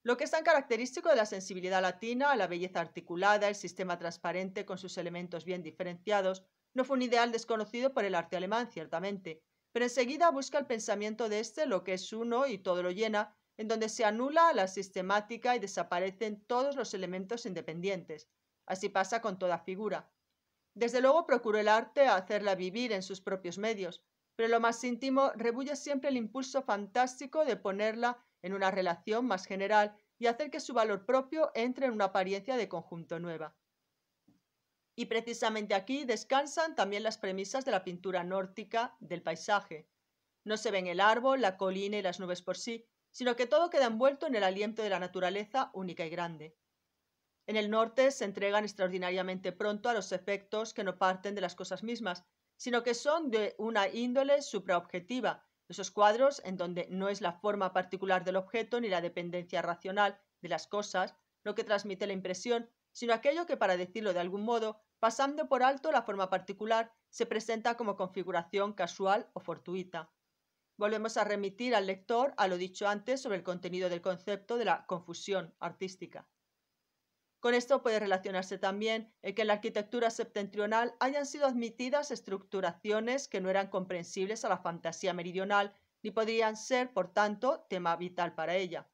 Lo que es tan característico de la sensibilidad latina, a la belleza articulada, el sistema transparente con sus elementos bien diferenciados, no fue un ideal desconocido por el arte alemán, ciertamente, pero enseguida busca el pensamiento de este lo que es uno y todo lo llena, en donde se anula la sistemática y desaparecen todos los elementos independientes. Así pasa con toda figura. Desde luego procuro el arte hacerla vivir en sus propios medios, pero lo más íntimo rebulla siempre el impulso fantástico de ponerla en una relación más general y hacer que su valor propio entre en una apariencia de conjunto nueva. Y precisamente aquí descansan también las premisas de la pintura nórdica del paisaje. No se ven el árbol, la colina y las nubes por sí, sino que todo queda envuelto en el aliento de la naturaleza única y grande. En el norte se entregan extraordinariamente pronto a los efectos que no parten de las cosas mismas, sino que son de una índole supraobjetiva, esos cuadros en donde no es la forma particular del objeto ni la dependencia racional de las cosas lo que transmite la impresión, sino aquello que, para decirlo de algún modo, pasando por alto la forma particular, se presenta como configuración casual o fortuita volvemos a remitir al lector a lo dicho antes sobre el contenido del concepto de la confusión artística. Con esto puede relacionarse también el que en la arquitectura septentrional hayan sido admitidas estructuraciones que no eran comprensibles a la fantasía meridional ni podrían ser, por tanto, tema vital para ella.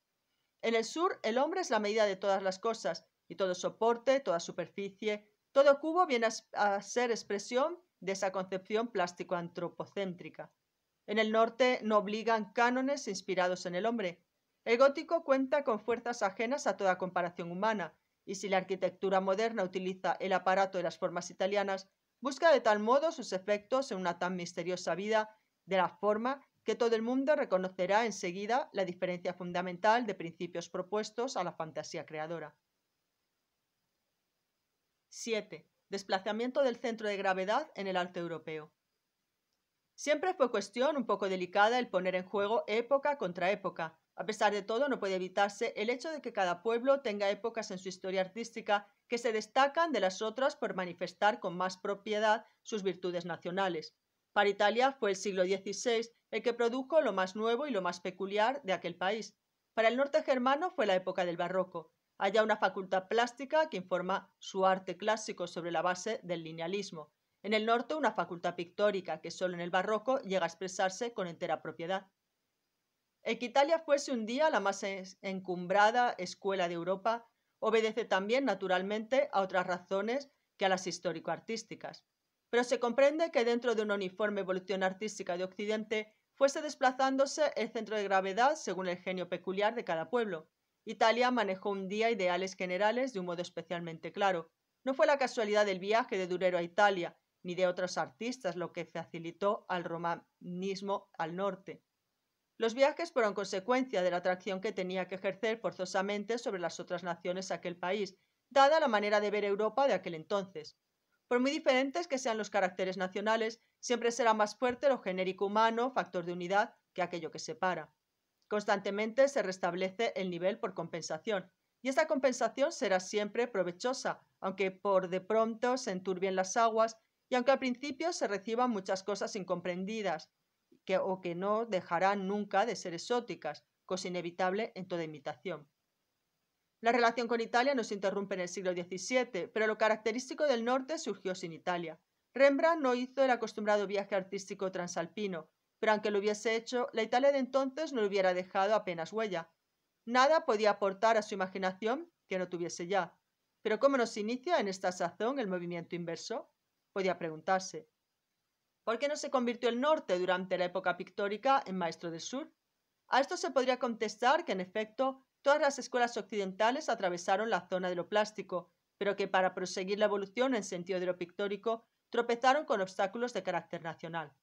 En el sur, el hombre es la medida de todas las cosas, y todo soporte, toda superficie, todo cubo viene a ser expresión de esa concepción plástico-antropocéntrica. En el norte no obligan cánones inspirados en el hombre. El gótico cuenta con fuerzas ajenas a toda comparación humana, y si la arquitectura moderna utiliza el aparato de las formas italianas, busca de tal modo sus efectos en una tan misteriosa vida de la forma que todo el mundo reconocerá enseguida la diferencia fundamental de principios propuestos a la fantasía creadora. 7. Desplazamiento del centro de gravedad en el arte europeo. Siempre fue cuestión un poco delicada el poner en juego época contra época. A pesar de todo, no puede evitarse el hecho de que cada pueblo tenga épocas en su historia artística que se destacan de las otras por manifestar con más propiedad sus virtudes nacionales. Para Italia fue el siglo XVI el que produjo lo más nuevo y lo más peculiar de aquel país. Para el norte germano fue la época del barroco. Allá una facultad plástica que informa su arte clásico sobre la base del linealismo. En el norte, una facultad pictórica que solo en el barroco llega a expresarse con entera propiedad. que Italia fuese un día la más encumbrada escuela de Europa, obedece también, naturalmente, a otras razones que a las histórico-artísticas. Pero se comprende que dentro de una uniforme evolución artística de Occidente fuese desplazándose el centro de gravedad según el genio peculiar de cada pueblo. Italia manejó un día ideales generales de un modo especialmente claro. No fue la casualidad del viaje de Durero a Italia, ni de otros artistas, lo que facilitó al romanismo al norte. Los viajes fueron consecuencia de la atracción que tenía que ejercer forzosamente sobre las otras naciones aquel país, dada la manera de ver Europa de aquel entonces. Por muy diferentes que sean los caracteres nacionales, siempre será más fuerte lo genérico humano, factor de unidad, que aquello que separa. Constantemente se restablece el nivel por compensación, y esta compensación será siempre provechosa, aunque por de pronto se enturbien las aguas y aunque al principio se reciban muchas cosas incomprendidas que, o que no dejarán nunca de ser exóticas, cosa inevitable en toda imitación. La relación con Italia no se interrumpe en el siglo XVII, pero lo característico del norte surgió sin Italia. Rembrandt no hizo el acostumbrado viaje artístico transalpino, pero aunque lo hubiese hecho, la Italia de entonces no le hubiera dejado apenas huella. Nada podía aportar a su imaginación que no tuviese ya. Pero ¿cómo nos inicia en esta sazón el movimiento inverso? podía preguntarse. ¿Por qué no se convirtió el norte durante la época pictórica en maestro del sur? A esto se podría contestar que, en efecto, todas las escuelas occidentales atravesaron la zona de lo plástico, pero que para proseguir la evolución en sentido de lo pictórico tropezaron con obstáculos de carácter nacional.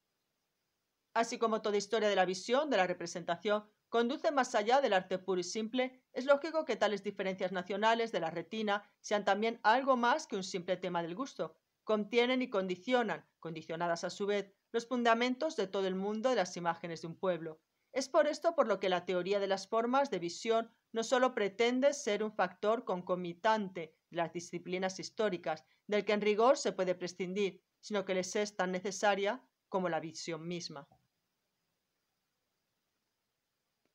Así como toda historia de la visión, de la representación, conduce más allá del arte puro y simple, es lógico que tales diferencias nacionales de la retina sean también algo más que un simple tema del gusto, contienen y condicionan, condicionadas a su vez, los fundamentos de todo el mundo de las imágenes de un pueblo. Es por esto por lo que la teoría de las formas de visión no solo pretende ser un factor concomitante de las disciplinas históricas, del que en rigor se puede prescindir, sino que les es tan necesaria como la visión misma.